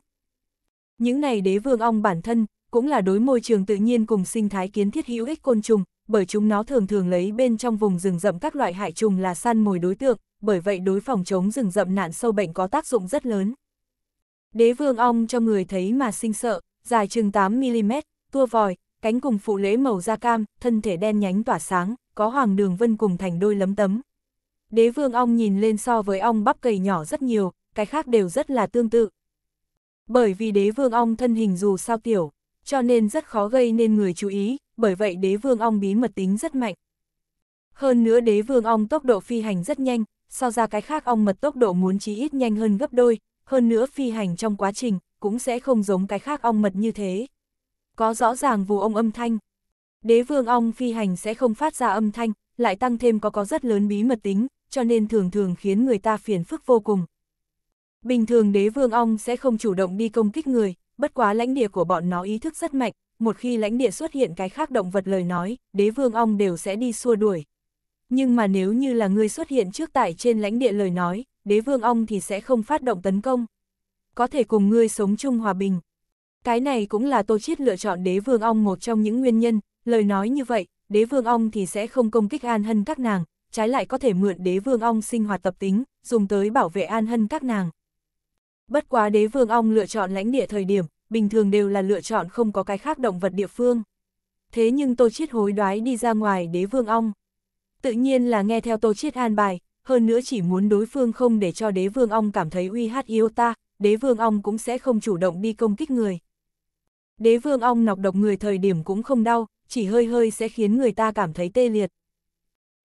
[SPEAKER 1] Những này đế vương ong bản thân, cũng là đối môi trường tự nhiên cùng sinh thái kiến thiết hữu ích côn trùng, bởi chúng nó thường thường lấy bên trong vùng rừng rậm các loại hại trùng là săn mồi đối tượng, bởi vậy đối phòng chống rừng rậm nạn sâu bệnh có tác dụng rất lớn. Đế vương ong cho người thấy mà sinh sợ, dài chừng 8mm, tua vòi, cánh cùng phụ lễ màu da cam, thân thể đen nhánh tỏa sáng, có hoàng đường vân cùng thành đôi lấm tấm, Đế vương ong nhìn lên so với ong bắp cầy nhỏ rất nhiều, cái khác đều rất là tương tự. Bởi vì đế vương ong thân hình dù sao tiểu, cho nên rất khó gây nên người chú ý, bởi vậy đế vương ong bí mật tính rất mạnh. Hơn nữa đế vương ong tốc độ phi hành rất nhanh, so ra cái khác ong mật tốc độ muốn chí ít nhanh hơn gấp đôi, hơn nữa phi hành trong quá trình cũng sẽ không giống cái khác ong mật như thế. Có rõ ràng vù ong âm thanh. Đế vương ong phi hành sẽ không phát ra âm thanh, lại tăng thêm có có rất lớn bí mật tính, cho nên thường thường khiến người ta phiền phức vô cùng. Bình thường đế vương ong sẽ không chủ động đi công kích người, bất quá lãnh địa của bọn nó ý thức rất mạnh, một khi lãnh địa xuất hiện cái khác động vật lời nói, đế vương ong đều sẽ đi xua đuổi. Nhưng mà nếu như là người xuất hiện trước tại trên lãnh địa lời nói, đế vương ong thì sẽ không phát động tấn công. Có thể cùng ngươi sống chung hòa bình. Cái này cũng là Tô Chiết lựa chọn đế vương ong một trong những nguyên nhân, lời nói như vậy, đế vương ong thì sẽ không công kích an hân các nàng, trái lại có thể mượn đế vương ong sinh hoạt tập tính, dùng tới bảo vệ an hân các nàng. Bất quá đế vương ong lựa chọn lãnh địa thời điểm, bình thường đều là lựa chọn không có cái khác động vật địa phương. Thế nhưng Tô Chiết hối đoái đi ra ngoài đế vương ong. Tự nhiên là nghe theo Tô Chiết an bài, hơn nữa chỉ muốn đối phương không để cho đế vương ong cảm thấy uy hát yêu ta, đế vương ong cũng sẽ không chủ động đi công kích người. Đế vương ong nọc độc người thời điểm cũng không đau, chỉ hơi hơi sẽ khiến người ta cảm thấy tê liệt.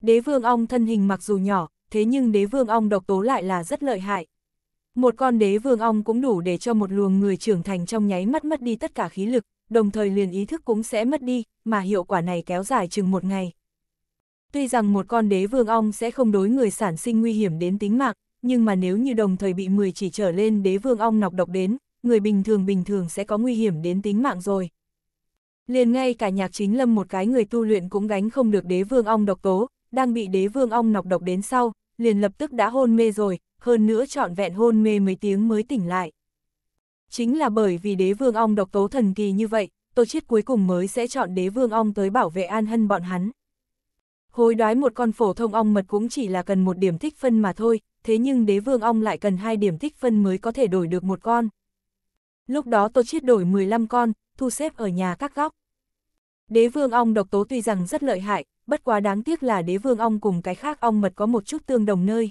[SPEAKER 1] Đế vương ong thân hình mặc dù nhỏ, thế nhưng đế vương ong độc tố lại là rất lợi hại. Một con đế vương ong cũng đủ để cho một luồng người trưởng thành trong nháy mắt mất đi tất cả khí lực, đồng thời liền ý thức cũng sẽ mất đi, mà hiệu quả này kéo dài chừng một ngày. Tuy rằng một con đế vương ong sẽ không đối người sản sinh nguy hiểm đến tính mạng, nhưng mà nếu như đồng thời bị 10 chỉ trở lên đế vương ong nọc độc đến, người bình thường bình thường sẽ có nguy hiểm đến tính mạng rồi. Liền ngay cả nhạc chính lâm một cái người tu luyện cũng gánh không được đế vương ong độc tố, đang bị đế vương ong nọc độc đến sau, liền lập tức đã hôn mê rồi, hơn nữa trọn vẹn hôn mê mấy tiếng mới tỉnh lại. Chính là bởi vì đế vương ong độc tố thần kỳ như vậy, Tô Chiết cuối cùng mới sẽ chọn đế vương ong tới bảo vệ an hân bọn hắn. Hối đoái một con phổ thông ong mật cũng chỉ là cần một điểm thích phân mà thôi, thế nhưng đế vương ong lại cần hai điểm thích phân mới có thể đổi được một con. Lúc đó tôi Chiết đổi 15 con, thu xếp ở nhà các góc. Đế vương ong độc tố tuy rằng rất lợi hại, bất quá đáng tiếc là đế vương ong cùng cái khác ong mật có một chút tương đồng nơi.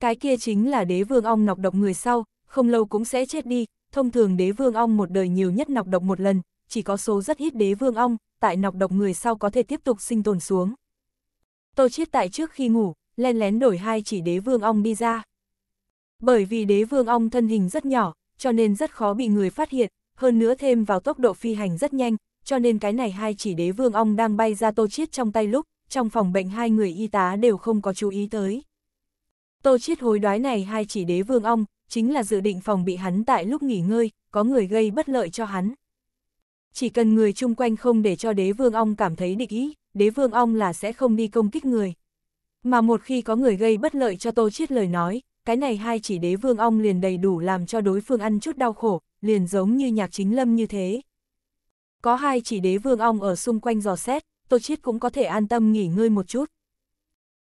[SPEAKER 1] Cái kia chính là đế vương ong nọc độc người sau, không lâu cũng sẽ chết đi, thông thường đế vương ong một đời nhiều nhất nọc độc một lần, chỉ có số rất ít đế vương ong, tại nọc độc người sau có thể tiếp tục sinh tồn xuống. Tô chết tại trước khi ngủ, len lén đổi hai chỉ đế vương ong đi ra. Bởi vì đế vương ong thân hình rất nhỏ, cho nên rất khó bị người phát hiện, hơn nữa thêm vào tốc độ phi hành rất nhanh, cho nên cái này hai chỉ đế vương ong đang bay ra Tô Chiết trong tay lúc, trong phòng bệnh hai người y tá đều không có chú ý tới. Tô Chiết hối đoái này hai chỉ đế vương ong, chính là dự định phòng bị hắn tại lúc nghỉ ngơi, có người gây bất lợi cho hắn. Chỉ cần người chung quanh không để cho đế vương ong cảm thấy địch ý, đế vương ong là sẽ không đi công kích người. Mà một khi có người gây bất lợi cho Tô Chiết lời nói, cái này hai chỉ đế vương ong liền đầy đủ làm cho đối phương ăn chút đau khổ, liền giống như nhạc chính lâm như thế. Có hai chỉ đế vương ong ở xung quanh dò xét, Tô Chiết cũng có thể an tâm nghỉ ngơi một chút.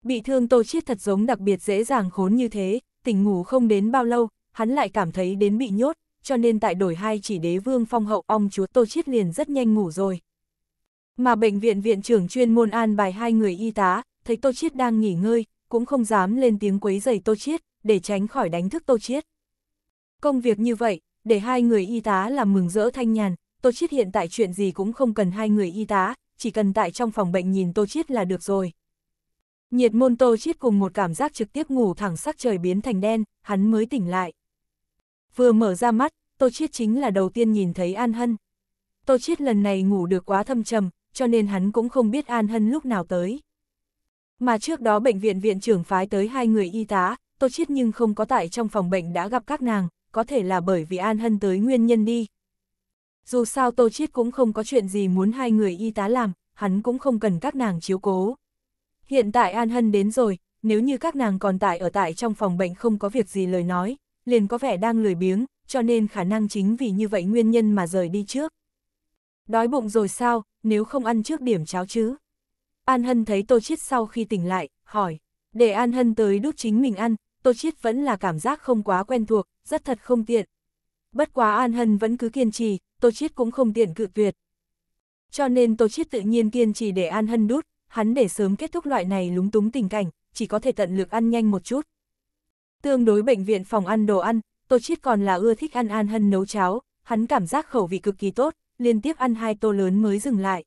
[SPEAKER 1] Bị thương Tô Chiết thật giống đặc biệt dễ dàng khốn như thế, tỉnh ngủ không đến bao lâu, hắn lại cảm thấy đến bị nhốt, cho nên tại đổi hai chỉ đế vương phong hậu ong chúa Tô Chiết liền rất nhanh ngủ rồi. Mà bệnh viện viện trưởng chuyên môn an bài hai người y tá, thấy Tô Chiết đang nghỉ ngơi, cũng không dám lên tiếng quấy giày Tô Chiết, để tránh khỏi đánh thức Tô Chiết. Công việc như vậy, để hai người y tá làm mừng rỡ thanh nhàn, Tô Chiết hiện tại chuyện gì cũng không cần hai người y tá, chỉ cần tại trong phòng bệnh nhìn Tô Chiết là được rồi. Nhiệt môn Tô Chiết cùng một cảm giác trực tiếp ngủ thẳng sắc trời biến thành đen, hắn mới tỉnh lại. Vừa mở ra mắt, Tô Chiết chính là đầu tiên nhìn thấy An Hân. Tô Chiết lần này ngủ được quá thâm trầm, cho nên hắn cũng không biết An Hân lúc nào tới. Mà trước đó bệnh viện viện trưởng phái tới hai người y tá, Tô Chiết nhưng không có tại trong phòng bệnh đã gặp các nàng, có thể là bởi vì An Hân tới nguyên nhân đi, dù sao Tô Chiết cũng không có chuyện gì muốn hai người y tá làm, hắn cũng không cần các nàng chiếu cố. Hiện tại An Hân đến rồi, nếu như các nàng còn tại ở tại trong phòng bệnh không có việc gì lời nói, liền có vẻ đang lười biếng, cho nên khả năng chính vì như vậy nguyên nhân mà rời đi trước. Đói bụng rồi sao, nếu không ăn trước điểm cháo chứ? An Hân thấy Tô Chiết sau khi tỉnh lại, hỏi, để An Hân tới đút chính mình ăn, Tô Chiết vẫn là cảm giác không quá quen thuộc, rất thật không tiện, Bất quá An Hân vẫn cứ kiên trì, Tô Chiết cũng không tiện cự tuyệt. Cho nên Tô Chiết tự nhiên kiên trì để An Hân đút, hắn để sớm kết thúc loại này lúng túng tình cảnh, chỉ có thể tận lực ăn nhanh một chút. Tương đối bệnh viện phòng ăn đồ ăn, Tô Chiết còn là ưa thích ăn An Hân nấu cháo, hắn cảm giác khẩu vị cực kỳ tốt, liên tiếp ăn hai tô lớn mới dừng lại.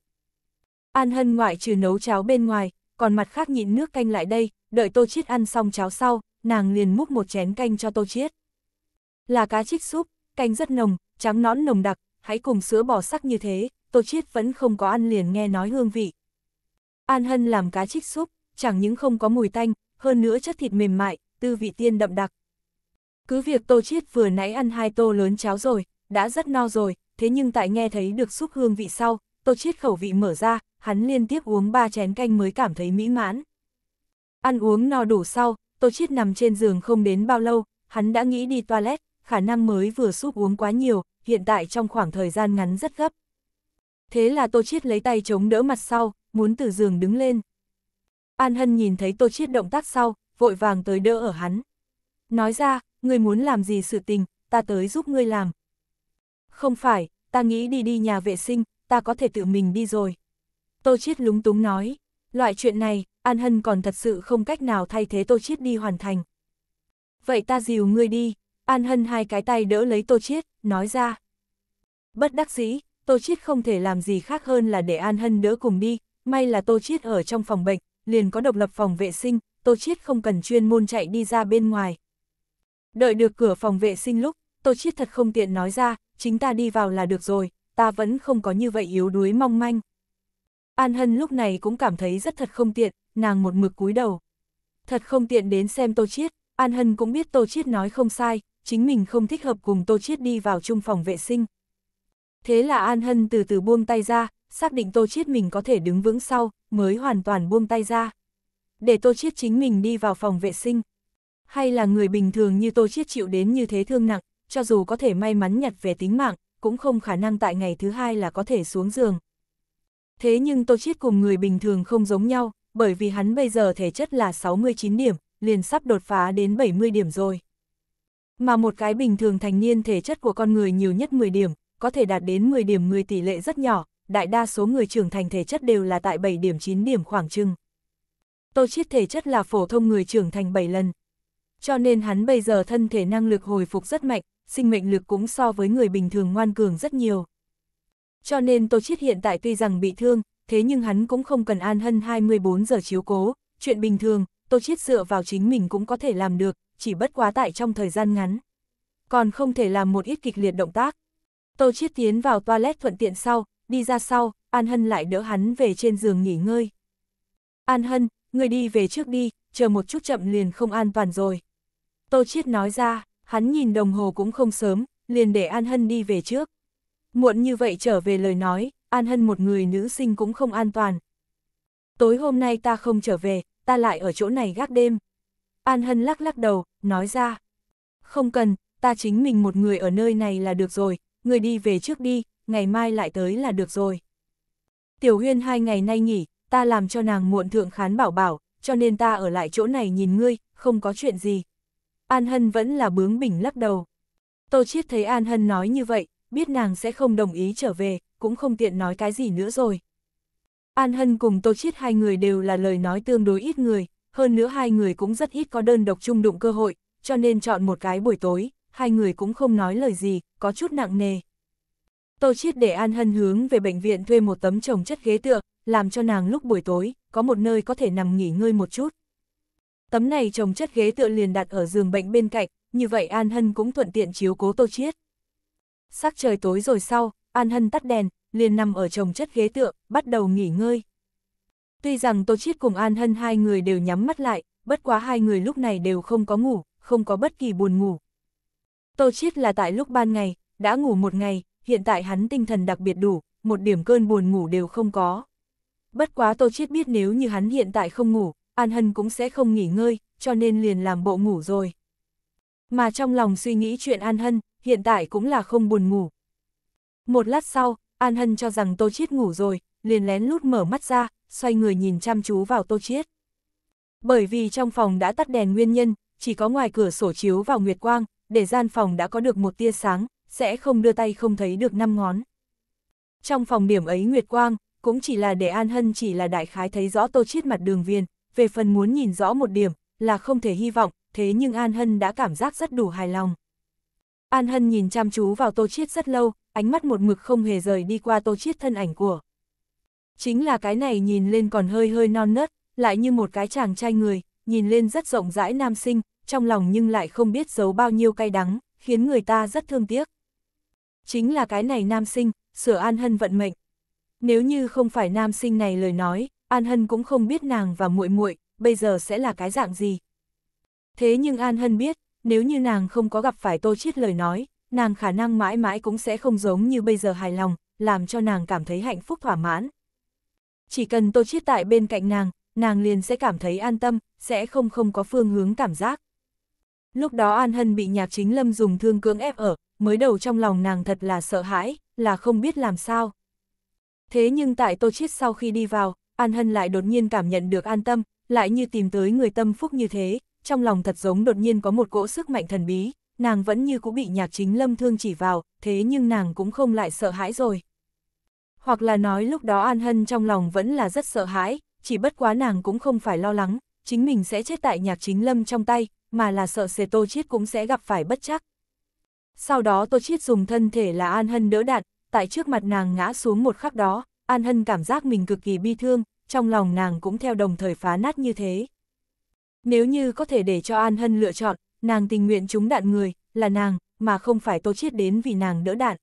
[SPEAKER 1] An Hân ngoại trừ nấu cháo bên ngoài, còn mặt khác nhịn nước canh lại đây, đợi Tô Chiết ăn xong cháo sau, nàng liền múc một chén canh cho Tô Chiết. Là cá chích súp, canh rất nồng, trắng nõn nồng đặc, hãy cùng sữa bò sắc như thế, Tô Chiết vẫn không có ăn liền nghe nói hương vị. An Hân làm cá trích súp, chẳng những không có mùi tanh, hơn nữa chất thịt mềm mại, tư vị tiên đậm đặc. Cứ việc Tô Chiết vừa nãy ăn hai tô lớn cháo rồi, đã rất no rồi, thế nhưng tại nghe thấy được súp hương vị sau, Tô Chiết khẩu vị mở ra, hắn liên tiếp uống ba chén canh mới cảm thấy mỹ mãn. Ăn uống no đủ sau, Tô Chiết nằm trên giường không đến bao lâu, hắn đã nghĩ đi toilet, khả năng mới vừa súp uống quá nhiều, hiện tại trong khoảng thời gian ngắn rất gấp. Thế là Tô Chiết lấy tay chống đỡ mặt sau, muốn từ giường đứng lên. An Hân nhìn thấy Tô Chiết động tác sau, vội vàng tới đỡ ở hắn. Nói ra, người muốn làm gì sự tình, ta tới giúp ngươi làm. Không phải, ta nghĩ đi đi nhà vệ sinh, ta có thể tự mình đi rồi. Tô Chiết lúng túng nói, loại chuyện này, An Hân còn thật sự không cách nào thay thế Tô Chiết đi hoàn thành. Vậy ta dìu ngươi đi, An Hân hai cái tay đỡ lấy Tô Chiết, nói ra. Bất đắc dĩ, Tô Chiết không thể làm gì khác hơn là để An Hân đỡ cùng đi, may là Tô Chiết ở trong phòng bệnh, liền có độc lập phòng vệ sinh, Tô Chiết không cần chuyên môn chạy đi ra bên ngoài. Đợi được cửa phòng vệ sinh lúc, Tô Chiết thật không tiện nói ra, chính ta đi vào là được rồi, ta vẫn không có như vậy yếu đuối mong manh. An Hân lúc này cũng cảm thấy rất thật không tiện, nàng một mực cúi đầu. Thật không tiện đến xem Tô Chiết, An Hân cũng biết Tô Chiết nói không sai, chính mình không thích hợp cùng Tô Chiết đi vào chung phòng vệ sinh. Thế là An Hân từ từ buông tay ra, xác định Tô Chiết mình có thể đứng vững sau, mới hoàn toàn buông tay ra. Để Tô Chiết chính mình đi vào phòng vệ sinh. Hay là người bình thường như Tô Chiết chịu đến như thế thương nặng, cho dù có thể may mắn nhặt về tính mạng, cũng không khả năng tại ngày thứ hai là có thể xuống giường. Thế nhưng Tô Chiết cùng người bình thường không giống nhau, bởi vì hắn bây giờ thể chất là 69 điểm, liền sắp đột phá đến 70 điểm rồi. Mà một cái bình thường thành niên thể chất của con người nhiều nhất 10 điểm, có thể đạt đến 10 điểm 10 tỷ lệ rất nhỏ, đại đa số người trưởng thành thể chất đều là tại 7 điểm 9 điểm khoảng trưng. Tô Chiết thể chất là phổ thông người trưởng thành 7 lần. Cho nên hắn bây giờ thân thể năng lực hồi phục rất mạnh, sinh mệnh lực cũng so với người bình thường ngoan cường rất nhiều. Cho nên Tô Chiết hiện tại tuy rằng bị thương, thế nhưng hắn cũng không cần an hân 24 giờ chiếu cố, chuyện bình thường, Tô Chiết dựa vào chính mình cũng có thể làm được, chỉ bất quá tại trong thời gian ngắn. Còn không thể làm một ít kịch liệt động tác. Tô Chiết tiến vào toilet thuận tiện sau, đi ra sau, An Hân lại đỡ hắn về trên giường nghỉ ngơi. An Hân, người đi về trước đi, chờ một chút chậm liền không an toàn rồi. Tô Chiết nói ra, hắn nhìn đồng hồ cũng không sớm, liền để An Hân đi về trước. Muộn như vậy trở về lời nói, An Hân một người nữ sinh cũng không an toàn. Tối hôm nay ta không trở về, ta lại ở chỗ này gác đêm. An Hân lắc lắc đầu, nói ra. Không cần, ta chính mình một người ở nơi này là được rồi, người đi về trước đi, ngày mai lại tới là được rồi. Tiểu Huyên hai ngày nay nghỉ, ta làm cho nàng muộn thượng khán bảo bảo, cho nên ta ở lại chỗ này nhìn ngươi, không có chuyện gì. An Hân vẫn là bướng bỉnh lắc đầu. Tô Chiết thấy An Hân nói như vậy, biết nàng sẽ không đồng ý trở về, cũng không tiện nói cái gì nữa rồi. An Hân cùng Tô Chiết hai người đều là lời nói tương đối ít người, hơn nữa hai người cũng rất ít có đơn độc chung đụng cơ hội, cho nên chọn một cái buổi tối, hai người cũng không nói lời gì, có chút nặng nề. Tô Chiết để An Hân hướng về bệnh viện thuê một tấm chồng chất ghế tựa, làm cho nàng lúc buổi tối, có một nơi có thể nằm nghỉ ngơi một chút. Tấm này chồng chất ghế tựa liền đặt ở giường bệnh bên cạnh, như vậy An Hân cũng thuận tiện chiếu cố Tô Chiết. Sắc trời tối rồi sau, An Hân tắt đèn, liền nằm ở chồng chất ghế tựa, bắt đầu nghỉ ngơi. Tuy rằng Tô Chiết cùng An Hân hai người đều nhắm mắt lại, bất quá hai người lúc này đều không có ngủ, không có bất kỳ buồn ngủ. Tô Chiết là tại lúc ban ngày, đã ngủ một ngày, hiện tại hắn tinh thần đặc biệt đủ, một điểm cơn buồn ngủ đều không có. Bất quá Tô Chiết biết nếu như hắn hiện tại không ngủ, An Hân cũng sẽ không nghỉ ngơi, cho nên liền làm bộ ngủ rồi. Mà trong lòng suy nghĩ chuyện An Hân, hiện tại cũng là không buồn ngủ. Một lát sau, An Hân cho rằng Tô Chiết ngủ rồi, liền lén lút mở mắt ra, xoay người nhìn chăm chú vào Tô Chiết. Bởi vì trong phòng đã tắt đèn nguyên nhân, chỉ có ngoài cửa sổ chiếu vào nguyệt quang, để gian phòng đã có được một tia sáng, sẽ không đưa tay không thấy được năm ngón. Trong phòng điểm ấy nguyệt quang, cũng chỉ là để An Hân chỉ là đại khái thấy rõ Tô Chiết mặt đường viên, về phần muốn nhìn rõ một điểm, là không thể hy vọng, thế nhưng An Hân đã cảm giác rất đủ hài lòng. An Hân nhìn chăm chú vào Tô Chiết rất lâu, ánh mắt một mực không hề rời đi qua Tô Chiết thân ảnh của. Chính là cái này nhìn lên còn hơi hơi non nớt, lại như một cái chàng trai người, nhìn lên rất rộng rãi nam sinh, trong lòng nhưng lại không biết giấu bao nhiêu cay đắng, khiến người ta rất thương tiếc. Chính là cái này nam sinh, sửa An Hân vận mệnh. Nếu như không phải nam sinh này lời nói, An Hân cũng không biết nàng và muội muội bây giờ sẽ là cái dạng gì. Thế nhưng An Hân biết, nếu như nàng không có gặp phải Tô Chiết lời nói, nàng khả năng mãi mãi cũng sẽ không giống như bây giờ hài lòng, làm cho nàng cảm thấy hạnh phúc thỏa mãn chỉ cần tôi Chiết tại bên cạnh nàng, nàng liền sẽ cảm thấy an tâm, sẽ không không có phương hướng cảm giác. Lúc đó An Hân bị nhạc chính lâm dùng thương cưỡng ép ở, mới đầu trong lòng nàng thật là sợ hãi, là không biết làm sao. Thế nhưng tại Tô Chiết sau khi đi vào, An Hân lại đột nhiên cảm nhận được an tâm, lại như tìm tới người tâm phúc như thế, trong lòng thật giống đột nhiên có một cỗ sức mạnh thần bí, nàng vẫn như cũng bị nhạc chính lâm thương chỉ vào, thế nhưng nàng cũng không lại sợ hãi rồi hoặc là nói lúc đó An Hân trong lòng vẫn là rất sợ hãi, chỉ bất quá nàng cũng không phải lo lắng, chính mình sẽ chết tại nhạc chính lâm trong tay, mà là sợ xe tô chiết cũng sẽ gặp phải bất chắc. Sau đó tô chiết dùng thân thể là An Hân đỡ đạn, tại trước mặt nàng ngã xuống một khắc đó, An Hân cảm giác mình cực kỳ bi thương, trong lòng nàng cũng theo đồng thời phá nát như thế. Nếu như có thể để cho An Hân lựa chọn, nàng tình nguyện trúng đạn người, là nàng, mà không phải tô chiết đến vì nàng đỡ đạn.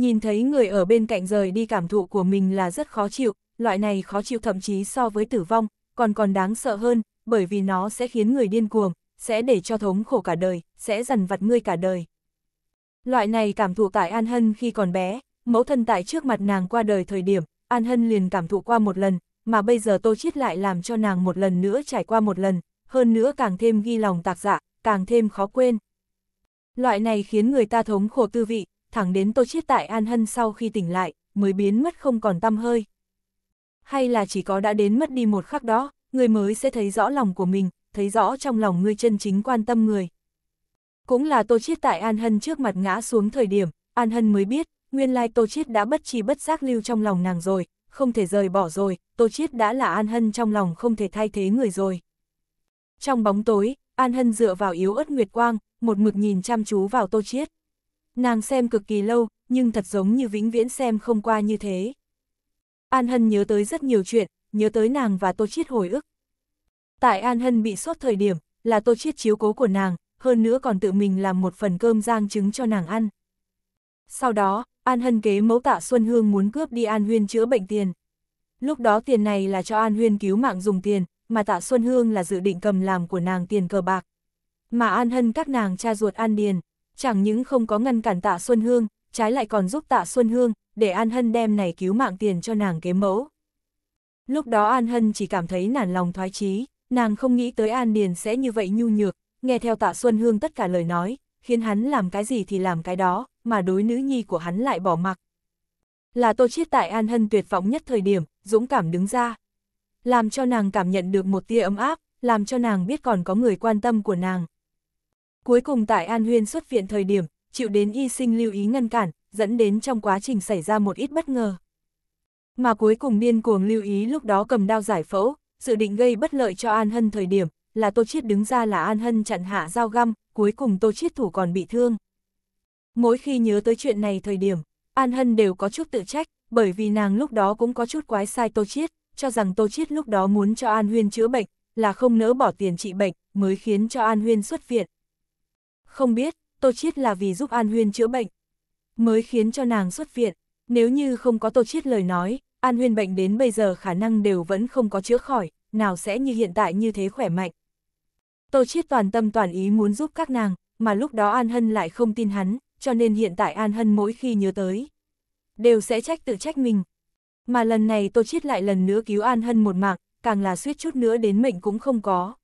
[SPEAKER 1] Nhìn thấy người ở bên cạnh rời đi cảm thụ của mình là rất khó chịu, loại này khó chịu thậm chí so với tử vong, còn còn đáng sợ hơn, bởi vì nó sẽ khiến người điên cuồng, sẽ để cho thống khổ cả đời, sẽ dằn vặt ngươi cả đời. Loại này cảm thụ tại An Hân khi còn bé, mẫu thân tại trước mặt nàng qua đời thời điểm, An Hân liền cảm thụ qua một lần, mà bây giờ Tô Chiết lại làm cho nàng một lần nữa trải qua một lần, hơn nữa càng thêm ghi lòng tạc dạ, càng thêm khó quên. Loại này khiến người ta thống khổ tư vị, thẳng đến Tô Chiết tại An Hân sau khi tỉnh lại, mới biến mất không còn tăm hơi. Hay là chỉ có đã đến mất đi một khắc đó, người mới sẽ thấy rõ lòng của mình, thấy rõ trong lòng người chân chính quan tâm người. Cũng là Tô Chiết tại An Hân trước mặt ngã xuống thời điểm, An Hân mới biết, nguyên lai Tô Chiết đã bất chi bất giác lưu trong lòng nàng rồi, không thể rời bỏ rồi, Tô Chiết đã là An Hân trong lòng không thể thay thế người rồi. Trong bóng tối, An Hân dựa vào yếu ớt nguyệt quang, một mực nhìn chăm chú vào Tô Chiết. Nàng xem cực kỳ lâu, nhưng thật giống như vĩnh viễn xem không qua như thế. An Hân nhớ tới rất nhiều chuyện, nhớ tới nàng và Tô Chiết hồi ức. Tại An Hân bị sốt thời điểm, là Tô Chiết chiếu cố của nàng, hơn nữa còn tự mình làm một phần cơm rang trứng cho nàng ăn. Sau đó, An Hân kế mẫu tạ Xuân Hương muốn cướp đi An Huyên chữa bệnh tiền. Lúc đó tiền này là cho An Huyên cứu mạng dùng tiền, mà tạ Xuân Hương là dự định cầm làm của nàng tiền cờ bạc. Mà An Hân các nàng cha ruột An Điền, chẳng những không có ngăn cản tạ Xuân Hương, trái lại còn giúp tạ Xuân Hương, để An Hân đem này cứu mạng tiền cho nàng kế mẫu. Lúc đó An Hân chỉ cảm thấy nản lòng thoái chí, nàng không nghĩ tới An Điền sẽ như vậy nhu nhược, nghe theo tạ Xuân Hương tất cả lời nói, khiến hắn làm cái gì thì làm cái đó, mà đối nữ nhi của hắn lại bỏ mặc. Là tô chiết tại An Hân tuyệt vọng nhất thời điểm, dũng cảm đứng ra. Làm cho nàng cảm nhận được một tia ấm áp, làm cho nàng biết còn có người quan tâm của nàng, Cuối cùng tại An Huyên xuất viện thời điểm, chịu đến y sinh lưu ý ngăn cản, dẫn đến trong quá trình xảy ra một ít bất ngờ. Mà cuối cùng điên cuồng lưu ý lúc đó cầm đao giải phẫu, dự định gây bất lợi cho An Hân thời điểm, là Tô Chiết đứng ra là An Hân chặn hạ dao găm, cuối cùng Tô Chiết thủ còn bị thương. Mỗi khi nhớ tới chuyện này thời điểm, An Hân đều có chút tự trách, bởi vì nàng lúc đó cũng có chút quái sai Tô Chiết, cho rằng Tô Chiết lúc đó muốn cho An Huyên chữa bệnh, là không nỡ bỏ tiền trị bệnh, mới khiến cho An Huyên xuất viện, không biết, Tô Chiết là vì giúp An Huyên chữa bệnh, mới khiến cho nàng xuất viện. Nếu như không có Tô Chiết lời nói, An Huyên bệnh đến bây giờ khả năng đều vẫn không có chữa khỏi, nào sẽ như hiện tại như thế khỏe mạnh. Tô Chiết toàn tâm toàn ý muốn giúp các nàng, mà lúc đó An Hân lại không tin hắn, cho nên hiện tại An Hân mỗi khi nhớ tới, đều sẽ trách tự trách mình. Mà lần này Tô Chiết lại lần nữa cứu An Hân một mạng, càng là suýt chút nữa đến mệnh cũng không có.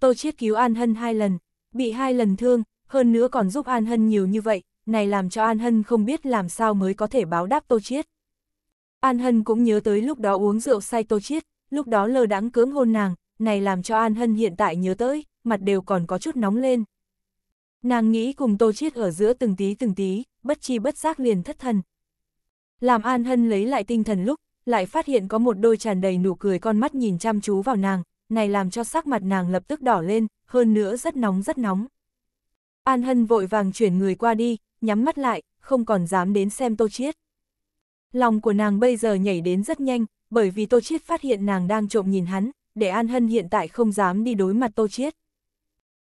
[SPEAKER 1] Tô Chiết cứu An Hân hai lần, bị hai lần thương, hơn nữa còn giúp An Hân nhiều như vậy, này làm cho An Hân không biết làm sao mới có thể báo đáp Tô Chiết. An Hân cũng nhớ tới lúc đó uống rượu say Tô Chiết, lúc đó lơ đãng cưỡng hôn nàng, này làm cho An Hân hiện tại nhớ tới, mặt đều còn có chút nóng lên. Nàng nghĩ cùng Tô Chiết ở giữa từng tí từng tí, bất chi bất giác liền thất thần. Làm An Hân lấy lại tinh thần lúc, lại phát hiện có một đôi tràn đầy nụ cười con mắt nhìn chăm chú vào nàng, này làm cho sắc mặt nàng lập tức đỏ lên, hơn nữa rất nóng rất nóng. An Hân vội vàng chuyển người qua đi, nhắm mắt lại, không còn dám đến xem Tô Chiết. Lòng của nàng bây giờ nhảy đến rất nhanh, bởi vì Tô Chiết phát hiện nàng đang trộm nhìn hắn, để An Hân hiện tại không dám đi đối mặt Tô Chiết.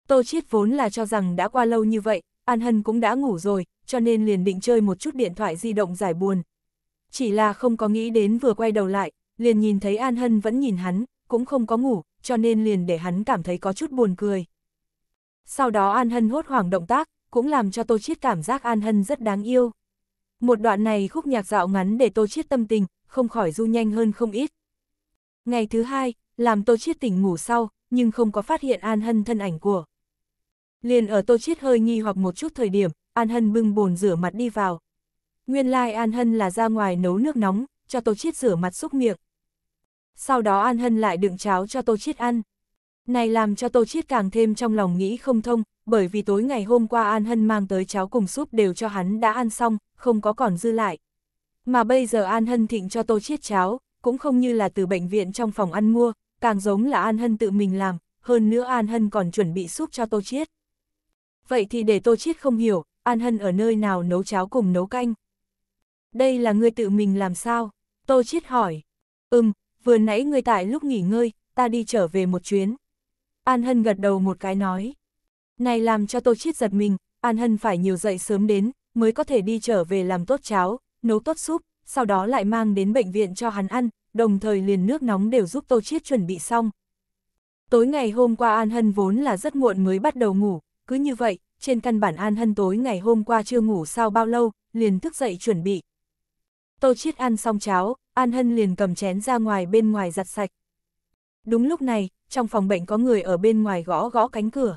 [SPEAKER 1] Tô Chiết vốn là cho rằng đã qua lâu như vậy, An Hân cũng đã ngủ rồi, cho nên liền định chơi một chút điện thoại di động giải buồn. Chỉ là không có nghĩ đến vừa quay đầu lại, liền nhìn thấy An Hân vẫn nhìn hắn, cũng không có ngủ, cho nên liền để hắn cảm thấy có chút buồn cười. Sau đó An Hân hốt hoảng động tác, cũng làm cho Tô Chiết cảm giác An Hân rất đáng yêu. Một đoạn này khúc nhạc dạo ngắn để Tô Chiết tâm tình, không khỏi du nhanh hơn không ít. Ngày thứ hai, làm Tô Chiết tỉnh ngủ sau, nhưng không có phát hiện An Hân thân ảnh của. Liền ở Tô Chiết hơi nghi hoặc một chút thời điểm, An Hân bưng bồn rửa mặt đi vào. Nguyên lai like An Hân là ra ngoài nấu nước nóng, cho Tô Chiết rửa mặt xúc miệng, sau đó An Hân lại đựng cháo cho Tô Chiết ăn. Này làm cho Tô Chiết càng thêm trong lòng nghĩ không thông, bởi vì tối ngày hôm qua An Hân mang tới cháo cùng súp đều cho hắn đã ăn xong, không có còn dư lại. Mà bây giờ An Hân thịnh cho Tô Chiết cháo, cũng không như là từ bệnh viện trong phòng ăn mua, càng giống là An Hân tự mình làm, hơn nữa An Hân còn chuẩn bị súp cho Tô Chiết. Vậy thì để Tô Chiết không hiểu, An Hân ở nơi nào nấu cháo cùng nấu canh. Đây là người tự mình làm sao? Tô Chiết hỏi. Ừm, vừa nãy người tại lúc nghỉ ngơi, ta đi trở về một chuyến. An Hân gật đầu một cái nói. Này làm cho tôi Chiết giật mình, An Hân phải nhiều dậy sớm đến, mới có thể đi trở về làm tốt cháo, nấu tốt súp, sau đó lại mang đến bệnh viện cho hắn ăn, đồng thời liền nước nóng đều giúp tôi Chiết chuẩn bị xong. Tối ngày hôm qua An Hân vốn là rất muộn mới bắt đầu ngủ, cứ như vậy, trên căn bản An Hân tối ngày hôm qua chưa ngủ sao bao lâu, liền thức dậy chuẩn bị. Tô Chiết ăn xong cháo, An Hân liền cầm chén ra ngoài bên ngoài giặt sạch. Đúng lúc này, trong phòng bệnh có người ở bên ngoài gõ gõ cánh cửa.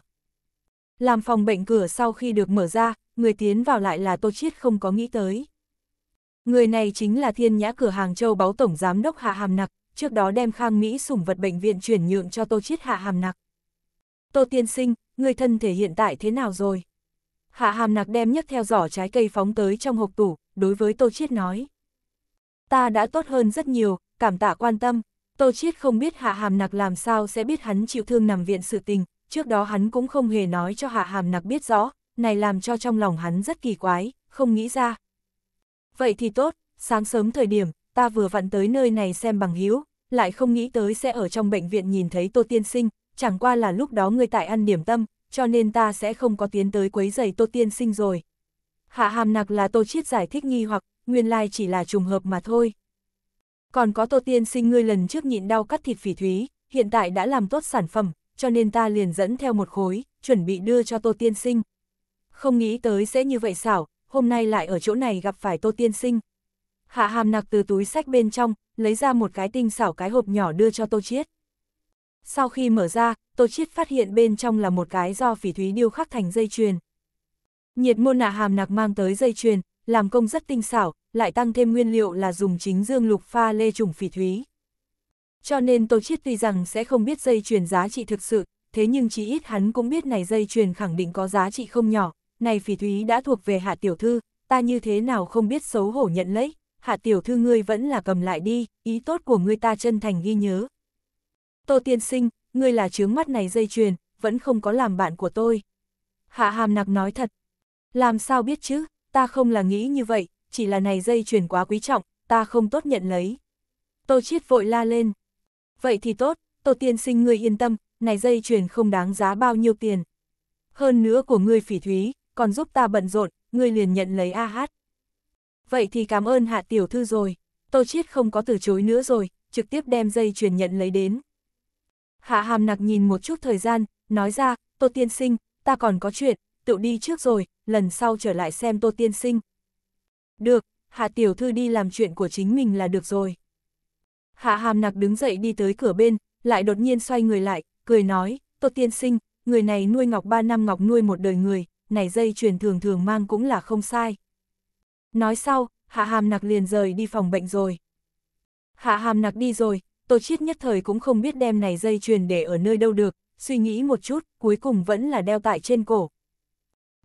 [SPEAKER 1] Làm phòng bệnh cửa sau khi được mở ra, người tiến vào lại là Tô Chiết không có nghĩ tới. Người này chính là thiên nhã cửa hàng châu báu tổng giám đốc Hạ Hàm Nặc, trước đó đem Khang Mỹ sủng vật bệnh viện chuyển nhượng cho Tô Chiết Hạ Hàm Nặc. Tô Tiên Sinh, người thân thể hiện tại thế nào rồi? Hạ Hàm Nặc đem nhấc theo giỏ trái cây phóng tới trong hộp tủ, đối với Tô Chiết nói. Ta đã tốt hơn rất nhiều, cảm tạ quan tâm. Tô Chiết không biết Hạ Hàm Nặc làm sao sẽ biết hắn chịu thương nằm viện sự tình, trước đó hắn cũng không hề nói cho Hạ Hàm Nặc biết rõ, này làm cho trong lòng hắn rất kỳ quái, không nghĩ ra. Vậy thì tốt, sáng sớm thời điểm, ta vừa vặn tới nơi này xem bằng hiếu, lại không nghĩ tới sẽ ở trong bệnh viện nhìn thấy Tô Tiên Sinh, chẳng qua là lúc đó người tại ăn điểm tâm, cho nên ta sẽ không có tiến tới quấy giày Tô Tiên Sinh rồi. Hạ Hàm Nặc là Tô Chiết giải thích nghi hoặc, nguyên lai chỉ là trùng hợp mà thôi. Còn có Tô Tiên sinh ngươi lần trước nhịn đau cắt thịt phỉ thúy, hiện tại đã làm tốt sản phẩm, cho nên ta liền dẫn theo một khối, chuẩn bị đưa cho Tô Tiên sinh. Không nghĩ tới sẽ như vậy xảo, hôm nay lại ở chỗ này gặp phải Tô Tiên sinh. Hạ hàm nặc từ túi sách bên trong, lấy ra một cái tinh xảo cái hộp nhỏ đưa cho Tô Chiết. Sau khi mở ra, Tô Chiết phát hiện bên trong là một cái do phỉ thúy điêu khắc thành dây chuyền. Nhiệt môn nạ hàm nặc mang tới dây chuyền, làm công rất tinh xảo, lại tăng thêm nguyên liệu là dùng chính dương lục pha lê trùng phỉ thúy. Cho nên Tô Chiết tuy rằng sẽ không biết dây chuyền giá trị thực sự, thế nhưng chỉ ít hắn cũng biết này dây chuyền khẳng định có giá trị không nhỏ, này phỉ thúy đã thuộc về hạ tiểu thư, ta như thế nào không biết xấu hổ nhận lấy, hạ tiểu thư ngươi vẫn là cầm lại đi, ý tốt của ngươi ta chân thành ghi nhớ. Tô tiên sinh, ngươi là chướng mắt này dây chuyền, vẫn không có làm bạn của tôi. Hạ hàm nặc nói thật, làm sao biết chứ? ta không là nghĩ như vậy, chỉ là này dây chuyền quá quý trọng, ta không tốt nhận lấy. Tô Chiết vội la lên. Vậy thì tốt, Tô Tiên sinh ngươi yên tâm, này dây chuyền không đáng giá bao nhiêu tiền. Hơn nữa của ngươi phỉ thúy, còn giúp ta bận rộn, ngươi liền nhận lấy a AH. hát. Vậy thì cảm ơn hạ tiểu thư rồi, Tô Chiết không có từ chối nữa rồi, trực tiếp đem dây chuyền nhận lấy đến. Hạ hàm nặc nhìn một chút thời gian, nói ra, Tô Tiên sinh, ta còn có chuyện, tự đi trước rồi, lần sau trở lại xem Tô Tiên Sinh. Được, Hạ Tiểu Thư đi làm chuyện của chính mình là được rồi. Hạ Hàm Nặc đứng dậy đi tới cửa bên, lại đột nhiên xoay người lại, cười nói, Tô Tiên Sinh, người này nuôi ngọc ba năm ngọc nuôi một đời người, này dây chuyền thường thường mang cũng là không sai. Nói sau, Hạ Hàm Nặc liền rời đi phòng bệnh rồi. Hạ Hàm Nặc đi rồi, Tô Chiết nhất thời cũng không biết đem này dây chuyền để ở nơi đâu được, suy nghĩ một chút, cuối cùng vẫn là đeo tại trên cổ.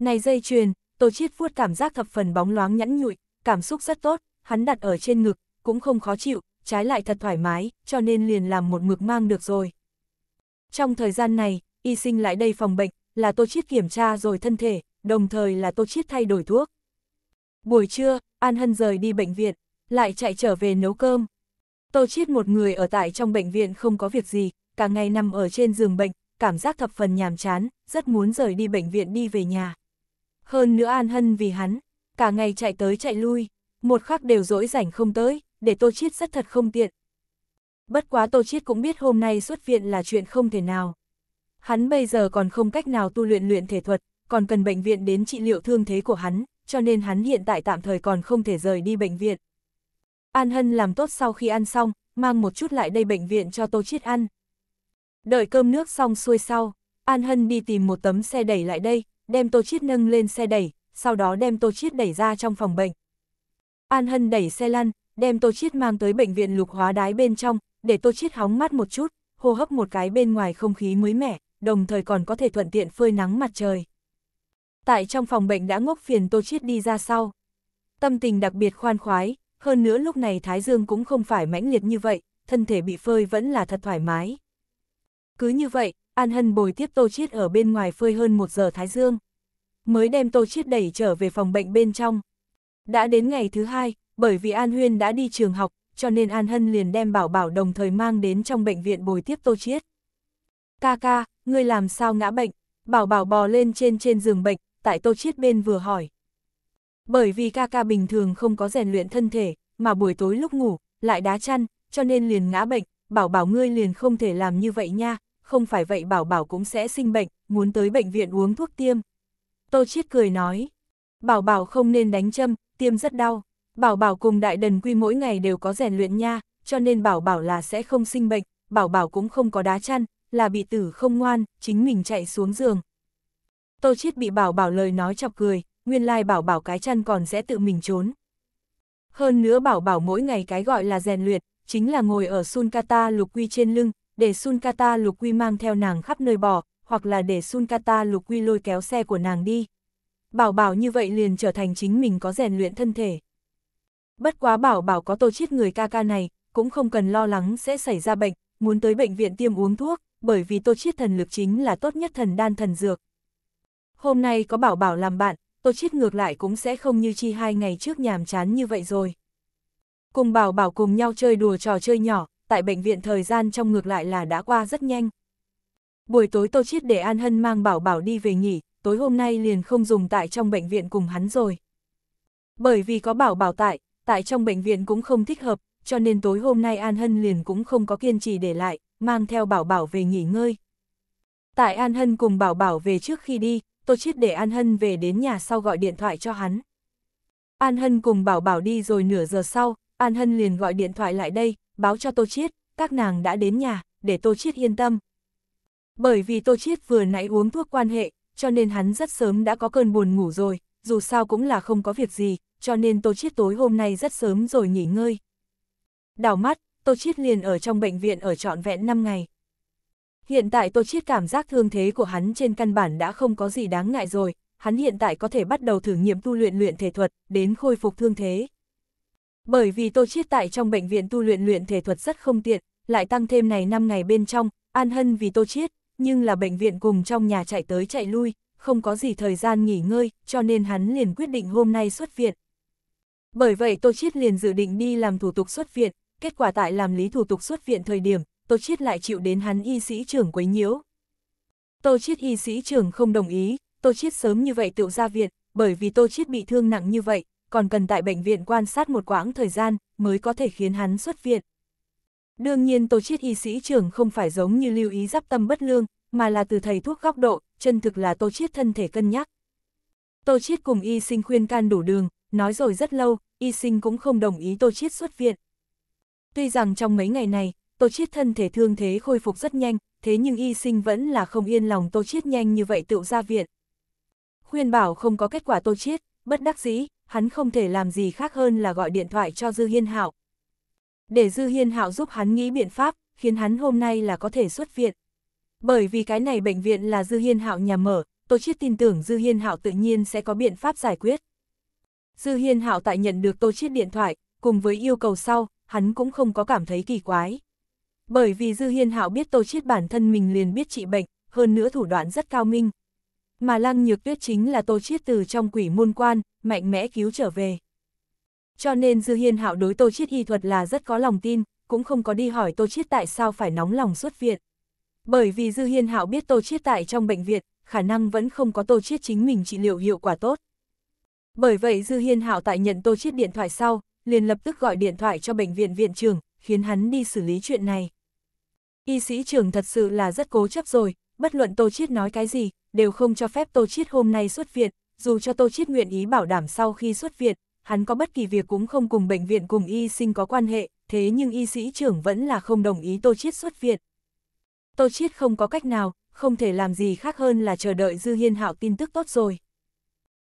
[SPEAKER 1] Này dây chuyền, Tô Chiết vuốt cảm giác thập phần bóng loáng nhẵn nhụi, cảm xúc rất tốt, hắn đặt ở trên ngực, cũng không khó chịu, trái lại thật thoải mái, cho nên liền làm một mực mang được rồi. Trong thời gian này, y sinh lại đây phòng bệnh, là Tô Chiết kiểm tra rồi thân thể, đồng thời là Tô Chiết thay đổi thuốc. Buổi trưa, An Hân rời đi bệnh viện, lại chạy trở về nấu cơm. Tô Chiết một người ở tại trong bệnh viện không có việc gì, cả ngày nằm ở trên giường bệnh, cảm giác thập phần nhàm chán, rất muốn rời đi bệnh viện đi về nhà. Hơn nữa An Hân vì hắn, cả ngày chạy tới chạy lui, một khắc đều dỗi rảnh không tới, để Tô Chiết rất thật không tiện. Bất quá Tô Chiết cũng biết hôm nay xuất viện là chuyện không thể nào. Hắn bây giờ còn không cách nào tu luyện luyện thể thuật, còn cần bệnh viện đến trị liệu thương thế của hắn, cho nên hắn hiện tại tạm thời còn không thể rời đi bệnh viện. An Hân làm tốt sau khi ăn xong, mang một chút lại đây bệnh viện cho Tô Chiết ăn. Đợi cơm nước xong xuôi sau, An Hân đi tìm một tấm xe đẩy lại đây, đem Tô Chiết nâng lên xe đẩy, sau đó đem Tô Chiết đẩy ra trong phòng bệnh. An Hân đẩy xe lăn, đem Tô Chiết mang tới bệnh viện lục hóa đái bên trong, để Tô Chiết hóng mắt một chút, hô hấp một cái bên ngoài không khí mới mẻ, đồng thời còn có thể thuận tiện phơi nắng mặt trời. Tại trong phòng bệnh đã ngốc phiền Tô Chiết đi ra sau. Tâm tình đặc biệt khoan khoái, hơn nữa lúc này Thái Dương cũng không phải mãnh liệt như vậy, thân thể bị phơi vẫn là thật thoải mái. Cứ như vậy, An Hân bồi tiếp Tô Chiết ở bên ngoài phơi hơn một giờ thái dương. Mới đem Tô Chiết đẩy trở về phòng bệnh bên trong. Đã đến ngày thứ hai, bởi vì An Huyên đã đi trường học, cho nên An Hân liền đem Bảo Bảo đồng thời mang đến trong bệnh viện bồi tiếp Tô Chiết. Ca ca, ngươi làm sao ngã bệnh? Bảo Bảo bò lên trên trên giường bệnh, tại Tô Chiết bên vừa hỏi. Bởi vì ca ca bình thường không có rèn luyện thân thể, mà buổi tối lúc ngủ, lại đá chăn, cho nên liền ngã bệnh, bảo bảo ngươi liền không thể làm như vậy nha, không phải vậy bảo bảo cũng sẽ sinh bệnh, muốn tới bệnh viện uống thuốc tiêm. Tô Chiết cười nói, bảo bảo không nên đánh châm, tiêm rất đau. Bảo bảo cùng đại đần quy mỗi ngày đều có rèn luyện nha, cho nên bảo bảo là sẽ không sinh bệnh, bảo bảo cũng không có đá chăn, là bị tử không ngoan, chính mình chạy xuống giường. Tô Chiết bị bảo bảo lời nói chọc cười, nguyên lai bảo bảo cái chăn còn sẽ tự mình trốn. Hơn nữa bảo bảo mỗi ngày cái gọi là rèn luyện, chính là ngồi ở Sunkata lục quy trên lưng, để Sunkata Lục Quy mang theo nàng khắp nơi bỏ, hoặc là để Sunkata Lục Quy lôi kéo xe của nàng đi. Bảo bảo như vậy liền trở thành chính mình có rèn luyện thân thể. Bất quá bảo bảo có tô chiết người ca ca này, cũng không cần lo lắng sẽ xảy ra bệnh, muốn tới bệnh viện tiêm uống thuốc, bởi vì tô chiết thần lực chính là tốt nhất thần đan thần dược. Hôm nay có bảo bảo làm bạn, tô chiết ngược lại cũng sẽ không như chi hai ngày trước nhàm chán như vậy rồi. Cùng bảo bảo cùng nhau chơi đùa trò chơi nhỏ, tại bệnh viện thời gian trong ngược lại là đã qua rất nhanh. Buổi tối Tô Chiết để An Hân mang bảo bảo đi về nghỉ, tối hôm nay liền không dùng tại trong bệnh viện cùng hắn rồi. Bởi vì có bảo bảo tại, tại trong bệnh viện cũng không thích hợp, cho nên tối hôm nay An Hân liền cũng không có kiên trì để lại, mang theo bảo bảo về nghỉ ngơi. Tại An Hân cùng bảo bảo về trước khi đi, Tô Chiết để An Hân về đến nhà sau gọi điện thoại cho hắn. An Hân cùng bảo bảo đi rồi nửa giờ sau, An Hân liền gọi điện thoại lại đây, báo cho Tô Chiết, các nàng đã đến nhà, để Tô Chiết yên tâm. Bởi vì Tô Chiết vừa nãy uống thuốc quan hệ, cho nên hắn rất sớm đã có cơn buồn ngủ rồi, dù sao cũng là không có việc gì, cho nên Tô Chiết tối hôm nay rất sớm rồi nghỉ ngơi. Đảo mắt, Tô Chiết liền ở trong bệnh viện ở trọn vẹn 5 ngày. Hiện tại Tô Chiết cảm giác thương thế của hắn trên căn bản đã không có gì đáng ngại rồi, hắn hiện tại có thể bắt đầu thử nghiệm tu luyện luyện thể thuật, đến khôi phục thương thế. Bởi vì Tô Chiết tại trong bệnh viện tu luyện luyện thể thuật rất không tiện, lại tăng thêm này 5 ngày bên trong, An Hân vì Tô Chiết, nhưng là bệnh viện cùng trong nhà chạy tới chạy lui, không có gì thời gian nghỉ ngơi, cho nên hắn liền quyết định hôm nay xuất viện. Bởi vậy Tô Chiết liền dự định đi làm thủ tục xuất viện, kết quả tại làm lý thủ tục xuất viện thời điểm, Tô Chiết lại chịu đến hắn y sĩ trưởng quấy nhiễu. Tô Chiết y sĩ trưởng không đồng ý, Tô Chiết sớm như vậy tự ra viện, bởi vì Tô Chiết bị thương nặng như vậy, còn cần tại bệnh viện quan sát một quãng thời gian mới có thể khiến hắn xuất viện. Đương nhiên Tô Chiết y sĩ trưởng không phải giống như lưu ý giáp tâm bất lương, mà là từ thầy thuốc góc độ, chân thực là Tô Chiết thân thể cân nhắc. Tô Chiết cùng y sinh khuyên can đủ đường, nói rồi rất lâu, y sinh cũng không đồng ý Tô Chiết xuất viện. Tuy rằng trong mấy ngày này, Tô Chiết thân thể thương thế khôi phục rất nhanh, thế nhưng y sinh vẫn là không yên lòng Tô Chiết nhanh như vậy tựu ra viện. Khuyên bảo không có kết quả Tô Chiết, bất đắc dĩ, hắn không thể làm gì khác hơn là gọi điện thoại cho Dư Hiên Hạo. Để Dư Hiên Hạo giúp hắn nghĩ biện pháp, khiến hắn hôm nay là có thể xuất viện. Bởi vì cái này bệnh viện là Dư Hiên Hạo nhà mở, Tô Chiết tin tưởng Dư Hiên Hạo tự nhiên sẽ có biện pháp giải quyết. Dư Hiên Hạo tại nhận được Tô Chiết điện thoại, cùng với yêu cầu sau, hắn cũng không có cảm thấy kỳ quái. Bởi vì Dư Hiên Hạo biết Tô Chiết bản thân mình liền biết trị bệnh, hơn nữa thủ đoạn rất cao minh mà Lăng Nhược Tuyết chính là Tô Chiết từ trong quỷ môn quan, mạnh mẽ cứu trở về. Cho nên Dư Hiên Hạo đối Tô Chiết y thuật là rất có lòng tin, cũng không có đi hỏi Tô Chiết tại sao phải nóng lòng xuất viện. Bởi vì Dư Hiên Hạo biết Tô Chiết tại trong bệnh viện, khả năng vẫn không có Tô Chiết chính mình trị liệu hiệu quả tốt. Bởi vậy Dư Hiên Hạo tại nhận Tô Chiết điện thoại sau, liền lập tức gọi điện thoại cho bệnh viện viện trưởng, khiến hắn đi xử lý chuyện này. Y sĩ trưởng thật sự là rất cố chấp rồi, bất luận Tô Chiết nói cái gì, đều không cho phép Tô Chiết hôm nay xuất viện, dù cho Tô Chiết nguyện ý bảo đảm sau khi xuất viện, hắn có bất kỳ việc cũng không cùng bệnh viện cùng y sinh có quan hệ, thế nhưng y sĩ trưởng vẫn là không đồng ý Tô Chiết xuất viện. Tô Chiết không có cách nào, không thể làm gì khác hơn là chờ đợi Dư Hiên Hạo tin tức tốt rồi.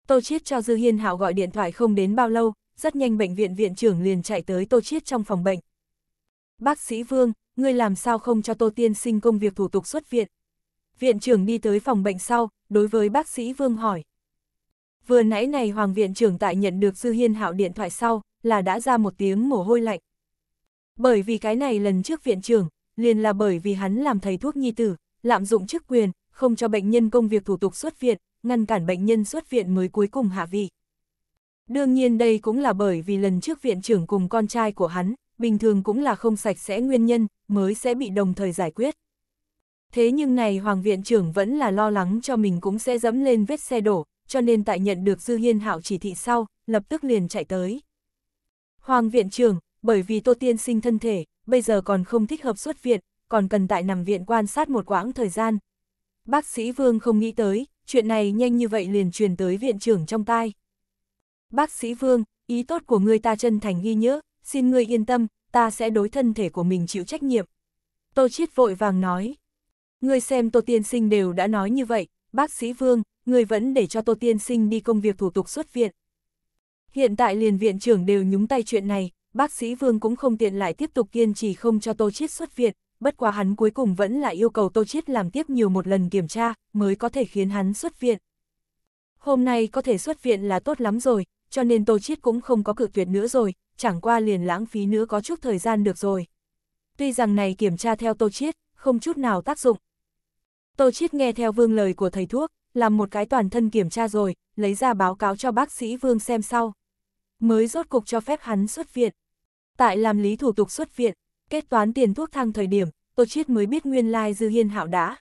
[SPEAKER 1] Tô Chiết cho Dư Hiên Hạo gọi điện thoại không đến bao lâu, rất nhanh bệnh viện viện trưởng liền chạy tới Tô Chiết trong phòng bệnh. Bác sĩ Vương, ngươi làm sao không cho Tô Tiên sinh công việc thủ tục xuất viện, Viện trưởng đi tới phòng bệnh sau, đối với bác sĩ Vương hỏi. Vừa nãy này Hoàng viện trưởng tại nhận được Dư Hiên Hạo điện thoại sau, là đã ra một tiếng mồ hôi lạnh. Bởi vì cái này lần trước viện trưởng, liền là bởi vì hắn làm thầy thuốc nhi tử, lạm dụng chức quyền, không cho bệnh nhân công việc thủ tục xuất viện, ngăn cản bệnh nhân xuất viện mới cuối cùng hạ vị. Đương nhiên đây cũng là bởi vì lần trước viện trưởng cùng con trai của hắn, bình thường cũng là không sạch sẽ nguyên nhân, mới sẽ bị đồng thời giải quyết. Thế nhưng này Hoàng Viện trưởng vẫn là lo lắng cho mình cũng sẽ dẫm lên vết xe đổ, cho nên tại nhận được Dư Hiên Hạo chỉ thị sau, lập tức liền chạy tới. Hoàng Viện trưởng, bởi vì Tô Tiên sinh thân thể, bây giờ còn không thích hợp xuất viện, còn cần tại nằm viện quan sát một quãng thời gian. Bác sĩ Vương không nghĩ tới, chuyện này nhanh như vậy liền truyền tới viện trưởng trong tai. Bác sĩ Vương, ý tốt của người ta chân thành ghi nhớ, xin người yên tâm, ta sẽ đối thân thể của mình chịu trách nhiệm. Tô Chiết vội vàng nói. Người xem Tô Tiên Sinh đều đã nói như vậy, bác sĩ Vương, người vẫn để cho Tô Tiên Sinh đi công việc thủ tục xuất viện. Hiện tại liền viện trưởng đều nhúng tay chuyện này, bác sĩ Vương cũng không tiện lại tiếp tục kiên trì không cho Tô Chiết xuất viện, bất quá hắn cuối cùng vẫn lại yêu cầu Tô Chiết làm tiếp nhiều một lần kiểm tra, mới có thể khiến hắn xuất viện. Hôm nay có thể xuất viện là tốt lắm rồi, cho nên Tô Chiết cũng không có cự tuyệt nữa rồi, chẳng qua liền lãng phí nữa có chút thời gian được rồi. Tuy rằng này kiểm tra theo Tô Chiết, không chút nào tác dụng, Tô Chiết nghe theo Vương lời của thầy thuốc, làm một cái toàn thân kiểm tra rồi, lấy ra báo cáo cho bác sĩ Vương xem sau. Mới rốt cục cho phép hắn xuất viện. Tại làm lý thủ tục xuất viện, kết toán tiền thuốc thang thời điểm, Tô Chiết mới biết nguyên lai Dư Hiên Hạo đã.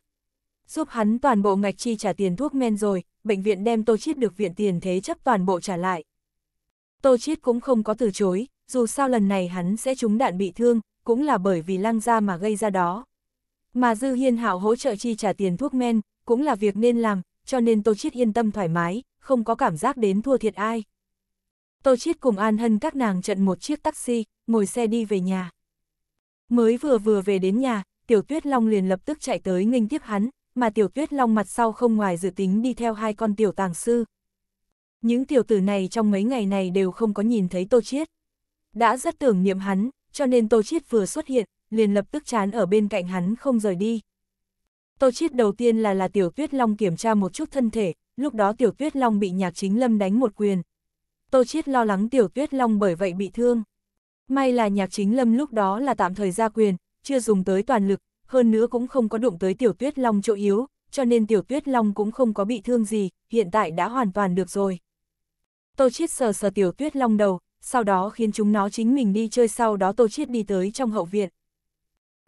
[SPEAKER 1] Giúp hắn toàn bộ ngạch chi trả tiền thuốc men rồi, bệnh viện đem Tô Chiết được viện tiền thế chấp toàn bộ trả lại. Tô Chiết cũng không có từ chối, dù sao lần này hắn sẽ trúng đạn bị thương, cũng là bởi vì lăng ra mà gây ra đó. Mà Dư Hiên Hảo hỗ trợ chi trả tiền thuốc men, cũng là việc nên làm, cho nên Tô Chiết yên tâm thoải mái, không có cảm giác đến thua thiệt ai. Tô Chiết cùng An Hân các nàng trận một chiếc taxi, ngồi xe đi về nhà. Mới vừa vừa về đến nhà, Tiểu Tuyết Long liền lập tức chạy tới nghênh tiếp hắn, mà Tiểu Tuyết Long mặt sau không ngoài dự tính đi theo hai con tiểu tàng sư. Những tiểu tử này trong mấy ngày này đều không có nhìn thấy Tô Chiết. Đã rất tưởng niệm hắn, cho nên Tô Chiết vừa xuất hiện, liền lập tức chán ở bên cạnh hắn không rời đi. Tô Chiết đầu tiên là là Tiểu Tuyết Long kiểm tra một chút thân thể, lúc đó Tiểu Tuyết Long bị Nhạc Chính Lâm đánh một quyền. Tô Chiết lo lắng Tiểu Tuyết Long bởi vậy bị thương. May là Nhạc Chính Lâm lúc đó là tạm thời ra quyền, chưa dùng tới toàn lực, hơn nữa cũng không có đụng tới Tiểu Tuyết Long chỗ yếu, cho nên Tiểu Tuyết Long cũng không có bị thương gì, hiện tại đã hoàn toàn được rồi. Tô Chiết sờ sờ Tiểu Tuyết Long đầu, sau đó khiến chúng nó chính mình đi chơi sau đó Tô Chiết đi tới trong hậu viện.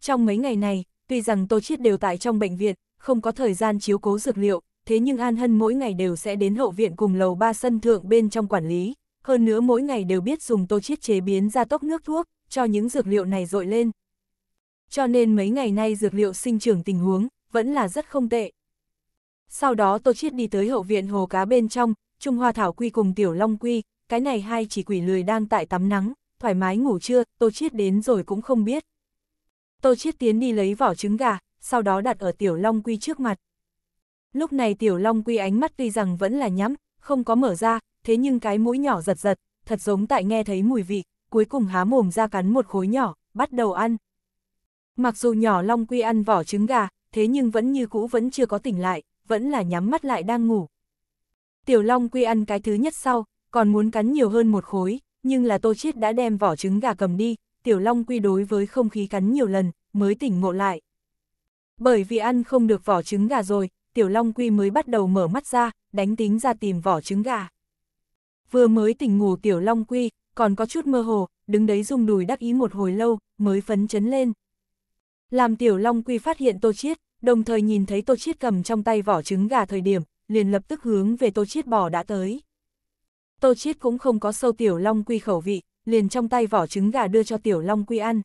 [SPEAKER 1] Trong mấy ngày này, tuy rằng Tô Chiết đều tại trong bệnh viện, không có thời gian chiếu cố dược liệu, thế nhưng An Hân mỗi ngày đều sẽ đến hậu viện cùng lầu ba sân thượng bên trong quản lý, hơn nữa mỗi ngày đều biết dùng Tô Chiết chế biến ra tốc nước thuốc, cho những dược liệu này dội lên. Cho nên mấy ngày nay dược liệu sinh trưởng tình huống, vẫn là rất không tệ. Sau đó Tô Chiết đi tới hậu viện hồ cá bên trong, Trung Hoa Thảo Quy cùng Tiểu Long Quy, cái này hai chỉ quỷ lười đang tại tắm nắng, thoải mái ngủ trưa, Tô Chiết đến rồi cũng không biết. Tô Chiết tiến đi lấy vỏ trứng gà, sau đó đặt ở Tiểu Long Quy trước mặt. Lúc này Tiểu Long Quy ánh mắt tuy rằng vẫn là nhắm, không có mở ra, thế nhưng cái mũi nhỏ giật giật, thật giống tại nghe thấy mùi vị, cuối cùng há mồm ra cắn một khối nhỏ, bắt đầu ăn. Mặc dù nhỏ Long Quy ăn vỏ trứng gà, thế nhưng vẫn như cũ vẫn chưa có tỉnh lại, vẫn là nhắm mắt lại đang ngủ. Tiểu Long Quy ăn cái thứ nhất sau, còn muốn cắn nhiều hơn một khối, nhưng là Tô Chiết đã đem vỏ trứng gà cầm đi, Tiểu Long Quy đối với không khí cắn nhiều lần, mới tỉnh ngộ lại. Bởi vì ăn không được vỏ trứng gà rồi, Tiểu Long Quy mới bắt đầu mở mắt ra, đánh tính ra tìm vỏ trứng gà. Vừa mới tỉnh ngủ Tiểu Long Quy, còn có chút mơ hồ, đứng đấy dùng đùi đắc ý một hồi lâu, mới phấn chấn lên. Làm Tiểu Long Quy phát hiện Tô Chiết, đồng thời nhìn thấy Tô Chiết cầm trong tay vỏ trứng gà thời điểm, liền lập tức hướng về Tô Chiết bò đã tới. Tô Chiết cũng không có sâu Tiểu Long Quy khẩu vị, liền trong tay vỏ trứng gà đưa cho tiểu long quy ăn.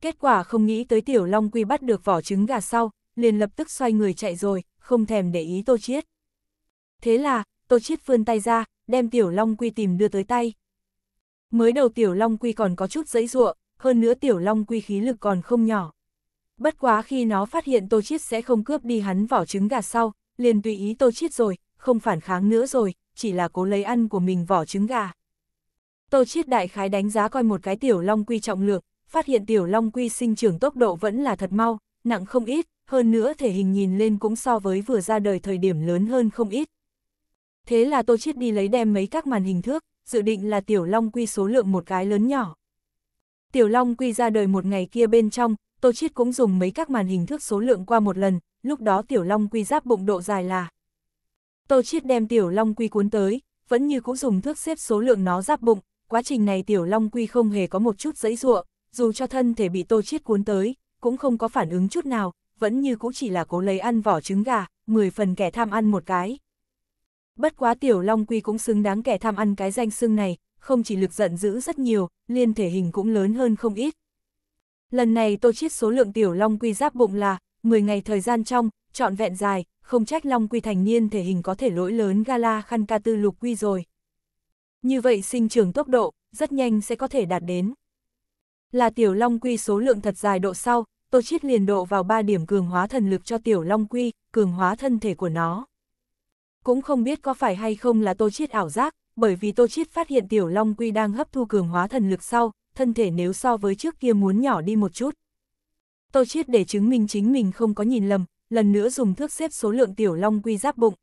[SPEAKER 1] Kết quả không nghĩ tới tiểu long quy bắt được vỏ trứng gà sau, liền lập tức xoay người chạy rồi, không thèm để ý tô chiết. Thế là, tô chiết vươn tay ra, đem tiểu long quy tìm đưa tới tay. Mới đầu tiểu long quy còn có chút dãy ruộng, hơn nữa tiểu long quy khí lực còn không nhỏ. Bất quá khi nó phát hiện tô chiết sẽ không cướp đi hắn vỏ trứng gà sau, liền tùy ý tô chiết rồi, không phản kháng nữa rồi, chỉ là cố lấy ăn của mình vỏ trứng gà. Tô Chiết đại khái đánh giá coi một cái tiểu long quy trọng lượng, phát hiện tiểu long quy sinh trưởng tốc độ vẫn là thật mau, nặng không ít, hơn nữa thể hình nhìn lên cũng so với vừa ra đời thời điểm lớn hơn không ít. Thế là Tô Chiết đi lấy đem mấy các màn hình thước, dự định là tiểu long quy số lượng một cái lớn nhỏ. Tiểu long quy ra đời một ngày kia bên trong, Tô Chiết cũng dùng mấy các màn hình thước số lượng qua một lần, lúc đó tiểu long quy giáp bụng độ dài là. Tô Chiết đem tiểu long quy cuốn tới, vẫn như cũng dùng thước xếp số lượng nó giáp bụng, quá trình này Tiểu Long Quy không hề có một chút giấy ruộng, dù cho thân thể bị tô chiết cuốn tới, cũng không có phản ứng chút nào, vẫn như cũ chỉ là cố lấy ăn vỏ trứng gà, 10 phần kẻ tham ăn một cái. Bất quá Tiểu Long Quy cũng xứng đáng kẻ tham ăn cái danh xưng này, không chỉ lực giận dữ rất nhiều, liên thể hình cũng lớn hơn không ít. Lần này tô chiết số lượng Tiểu Long Quy giáp bụng là 10 ngày thời gian trong, trọn vẹn dài, không trách Long Quy thành niên thể hình có thể lỗi lớn gala khăn ca tư lục quy rồi. Như vậy sinh trưởng tốc độ, rất nhanh sẽ có thể đạt đến. Là tiểu long quy số lượng thật dài độ sau, Tô Chiết liền độ vào 3 điểm cường hóa thần lực cho tiểu long quy, cường hóa thân thể của nó. Cũng không biết có phải hay không là Tô Chiết ảo giác, bởi vì Tô Chiết phát hiện tiểu long quy đang hấp thu cường hóa thần lực sau, thân thể nếu so với trước kia muốn nhỏ đi một chút. Tô Chiết để chứng minh chính mình không có nhìn lầm, lần nữa dùng thước xếp số lượng tiểu long quy giáp bụng,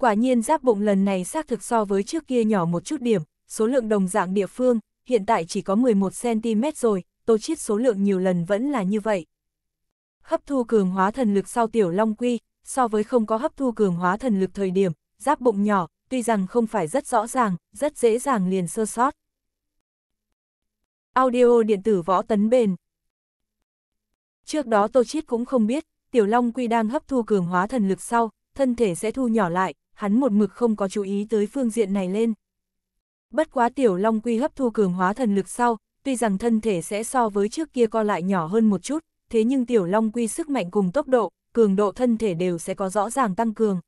[SPEAKER 1] Quả nhiên giáp bụng lần này xác thực so với trước kia nhỏ một chút điểm, số lượng đồng dạng địa phương, hiện tại chỉ có 11cm rồi, tô chiết số lượng nhiều lần vẫn là như vậy. Hấp thu cường hóa thần lực sau tiểu long quy, so với không có hấp thu cường hóa thần lực thời điểm, giáp bụng nhỏ, tuy rằng không phải rất rõ ràng, rất dễ dàng liền sơ sót. Audio điện tử võ tấn bền Trước đó Tô Chiết cũng không biết, Tiểu Long Quy đang hấp thu cường hóa thần lực sau, thân thể sẽ thu nhỏ lại, hắn một mực không có chú ý tới phương diện này lên. Bất quá tiểu long quy hấp thu cường hóa thần lực sau, tuy rằng thân thể sẽ so với trước kia co lại nhỏ hơn một chút, thế nhưng tiểu long quy sức mạnh cùng tốc độ, cường độ thân thể đều sẽ có rõ ràng tăng cường.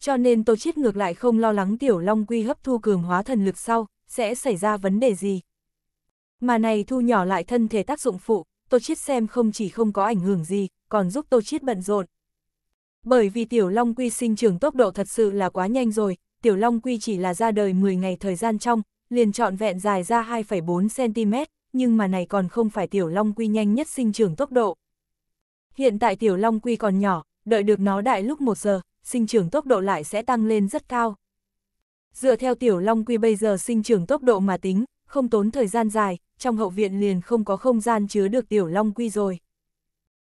[SPEAKER 1] Cho nên Tô Chiết ngược lại không lo lắng tiểu long quy hấp thu cường hóa thần lực sau, sẽ xảy ra vấn đề gì. Mà này thu nhỏ lại thân thể tác dụng phụ, Tô Chiết xem không chỉ không có ảnh hưởng gì, còn giúp Tô Chiết bận rộn. Bởi vì Tiểu Long Quy sinh trưởng tốc độ thật sự là quá nhanh rồi, Tiểu Long Quy chỉ là ra đời 10 ngày thời gian trong, liền trọn vẹn dài ra 2,4cm, nhưng mà này còn không phải Tiểu Long Quy nhanh nhất sinh trưởng tốc độ. Hiện tại Tiểu Long Quy còn nhỏ, đợi được nó đại lúc 1 giờ, sinh trưởng tốc độ lại sẽ tăng lên rất cao. Dựa theo Tiểu Long Quy bây giờ sinh trưởng tốc độ mà tính, không tốn thời gian dài, trong hậu viện liền không có không gian chứa được Tiểu Long Quy rồi.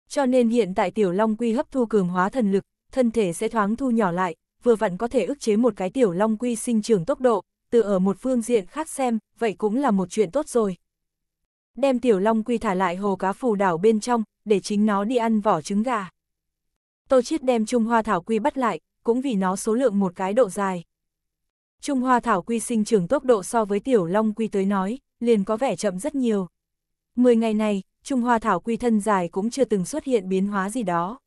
[SPEAKER 1] Cho nên hiện tại tiểu long quy hấp thu cường hóa thần lực, thân thể sẽ thoáng thu nhỏ lại, vừa vặn có thể ức chế một cái tiểu long quy sinh trưởng tốc độ, từ ở một phương diện khác xem, vậy cũng là một chuyện tốt rồi. Đem tiểu long quy thả lại hồ cá phù đảo bên trong, để chính nó đi ăn vỏ trứng gà. Tô Chiết đem Trung Hoa Thảo Quy bắt lại, cũng vì nó số lượng một cái độ dài. Trung Hoa Thảo Quy sinh trưởng tốc độ so với Tiểu Long Quy tới nói, liền có vẻ chậm rất nhiều. Mười ngày này, Trung Hoa Thảo Quy thân dài cũng chưa từng xuất hiện biến hóa gì đó.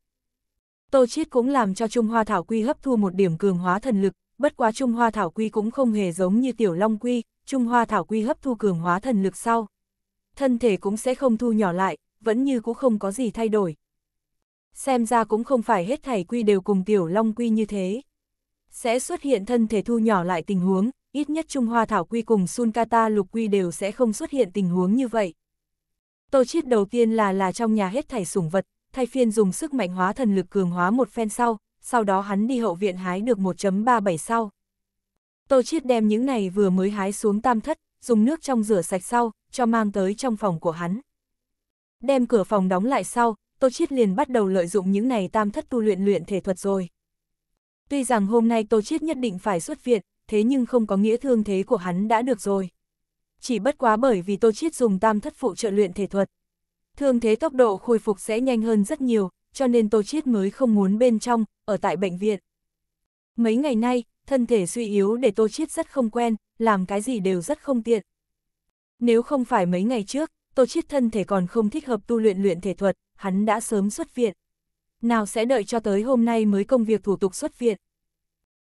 [SPEAKER 1] Tô Chiết cũng làm cho Trung Hoa Thảo Quy hấp thu một điểm cường hóa thần lực, bất quá Trung Hoa Thảo Quy cũng không hề giống như Tiểu Long Quy, Trung Hoa Thảo Quy hấp thu cường hóa thần lực sau. Thân thể cũng sẽ không thu nhỏ lại, vẫn như cũng không có gì thay đổi. Xem ra cũng không phải hết thảy quy đều cùng Tiểu Long Quy như thế. Sẽ xuất hiện thân thể thu nhỏ lại tình huống, ít nhất Trung Hoa Thảo Quy cùng Sunkata Lục Quy đều sẽ không xuất hiện tình huống như vậy. Tô Chiết đầu tiên là là trong nhà hết thảy sủng vật, thay phiên dùng sức mạnh hóa thần lực cường hóa một phen sau, sau đó hắn đi hậu viện hái được 1.37 sau. Tô Chiết đem những này vừa mới hái xuống tam thất, dùng nước trong rửa sạch sau, cho mang tới trong phòng của hắn. Đem cửa phòng đóng lại sau, Tô Chiết liền bắt đầu lợi dụng những này tam thất tu luyện luyện thể thuật rồi. Tuy rằng hôm nay Tô Chiết nhất định phải xuất viện, thế nhưng không có nghĩa thương thế của hắn đã được rồi chỉ bất quá bởi vì Tô Chiết dùng tam thất phụ trợ luyện thể thuật. Thương thế tốc độ khôi phục sẽ nhanh hơn rất nhiều, cho nên Tô Chiết mới không muốn bên trong, ở tại bệnh viện. Mấy ngày nay, thân thể suy yếu để Tô Chiết rất không quen, làm cái gì đều rất không tiện. Nếu không phải mấy ngày trước, Tô Chiết thân thể còn không thích hợp tu luyện luyện thể thuật, hắn đã sớm xuất viện. Nào sẽ đợi cho tới hôm nay mới công việc thủ tục xuất viện.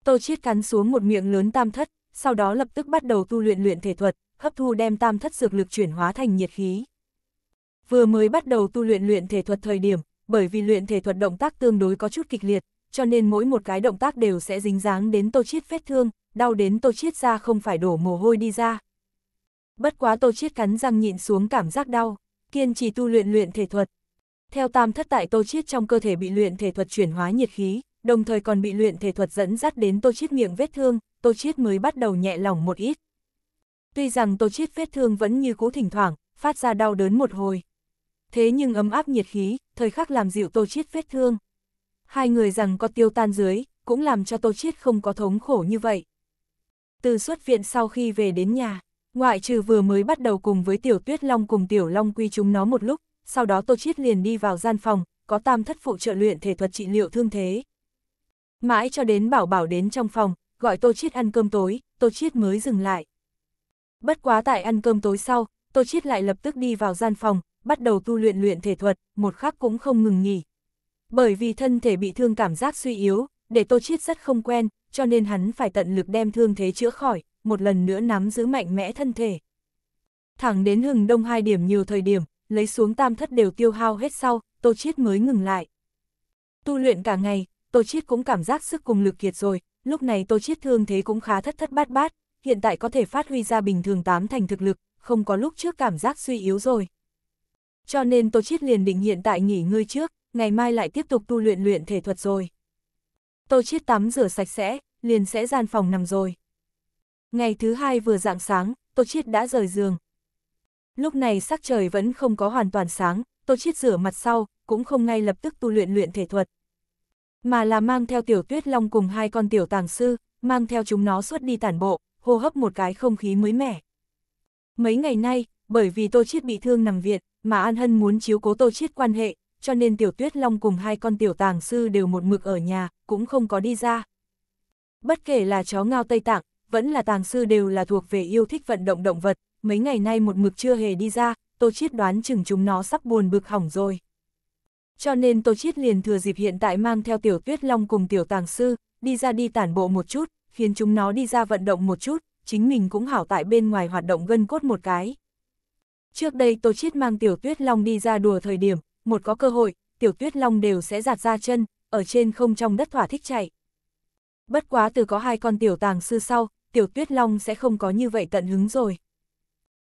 [SPEAKER 1] Tô Chiết cắn xuống một miệng lớn tam thất, sau đó lập tức bắt đầu tu luyện luyện thể thuật, hấp thu đem tam thất dược lực chuyển hóa thành nhiệt khí. Vừa mới bắt đầu tu luyện luyện thể thuật thời điểm, bởi vì luyện thể thuật động tác tương đối có chút kịch liệt, cho nên mỗi một cái động tác đều sẽ dính dáng đến tô chiết vết thương, đau đến tô chiết ra không phải đổ mồ hôi đi ra. Bất quá tô chiết cắn răng nhịn xuống cảm giác đau, kiên trì tu luyện luyện thể thuật. Theo tam thất tại tô chiết trong cơ thể bị luyện thể thuật chuyển hóa nhiệt khí, đồng thời còn bị luyện thể thuật dẫn dắt đến tô chiết miệng vết thương, tô chiết mới bắt đầu nhẹ lòng một ít. Tuy rằng Tô Chiết vết thương vẫn như cũ thỉnh thoảng, phát ra đau đớn một hồi. Thế nhưng ấm áp nhiệt khí, thời khắc làm dịu Tô Chiết vết thương. Hai người rằng có tiêu tan dưới, cũng làm cho Tô Chiết không có thống khổ như vậy. Từ xuất viện sau khi về đến nhà, ngoại trừ vừa mới bắt đầu cùng với Tiểu Tuyết Long cùng Tiểu Long quy chúng nó một lúc, sau đó Tô Chiết liền đi vào gian phòng, có tam thất phụ trợ luyện thể thuật trị liệu thương thế. Mãi cho đến bảo bảo đến trong phòng, gọi Tô Chiết ăn cơm tối, Tô Chiết mới dừng lại. Bất quá tại ăn cơm tối sau, Tô Chiết lại lập tức đi vào gian phòng, bắt đầu tu luyện luyện thể thuật, một khắc cũng không ngừng nghỉ. Bởi vì thân thể bị thương cảm giác suy yếu, để Tô Chiết rất không quen, cho nên hắn phải tận lực đem thương thế chữa khỏi, một lần nữa nắm giữ mạnh mẽ thân thể. Thẳng đến hừng đông hai điểm nhiều thời điểm, lấy xuống tam thất đều tiêu hao hết sau, Tô Chiết mới ngừng lại. Tu luyện cả ngày, Tô Chiết cũng cảm giác sức cùng lực kiệt rồi, lúc này Tô Chiết thương thế cũng khá thất thất bát bát, hiện tại có thể phát huy ra bình thường tám thành thực lực, không có lúc trước cảm giác suy yếu rồi. Cho nên Tô Chiết liền định hiện tại nghỉ ngơi trước, ngày mai lại tiếp tục tu luyện luyện thể thuật rồi. Tô Chiết tắm rửa sạch sẽ, liền sẽ gian phòng nằm rồi. Ngày thứ hai vừa dạng sáng, Tô Chiết đã rời giường. Lúc này sắc trời vẫn không có hoàn toàn sáng, Tô Chiết rửa mặt sau, cũng không ngay lập tức tu luyện luyện thể thuật. Mà là mang theo tiểu tuyết long cùng hai con tiểu tàng sư, mang theo chúng nó suốt đi tản bộ, hô hấp một cái không khí mới mẻ. Mấy ngày nay, bởi vì Tô Chiết bị thương nằm viện, mà An Hân muốn chiếu cố Tô Chiết quan hệ, cho nên Tiểu Tuyết Long cùng hai con tiểu tàng sư đều một mực ở nhà, cũng không có đi ra. Bất kể là chó ngao Tây Tạng, vẫn là tàng sư đều là thuộc về yêu thích vận động động vật, mấy ngày nay một mực chưa hề đi ra, Tô Chiết đoán chừng chúng nó sắp buồn bực hỏng rồi. Cho nên Tô Chiết liền thừa dịp hiện tại mang theo Tiểu Tuyết Long cùng Tiểu Tàng Sư, đi ra đi tản bộ một chút, khiến chúng nó đi ra vận động một chút, chính mình cũng hảo tại bên ngoài hoạt động gân cốt một cái. Trước đây Tô Chiết mang Tiểu Tuyết Long đi ra đùa thời điểm, một có cơ hội, Tiểu Tuyết Long đều sẽ giạt ra chân, ở trên không trong đất thỏa thích chạy. Bất quá từ có hai con Tiểu Tàng Sư sau, Tiểu Tuyết Long sẽ không có như vậy tận hứng rồi.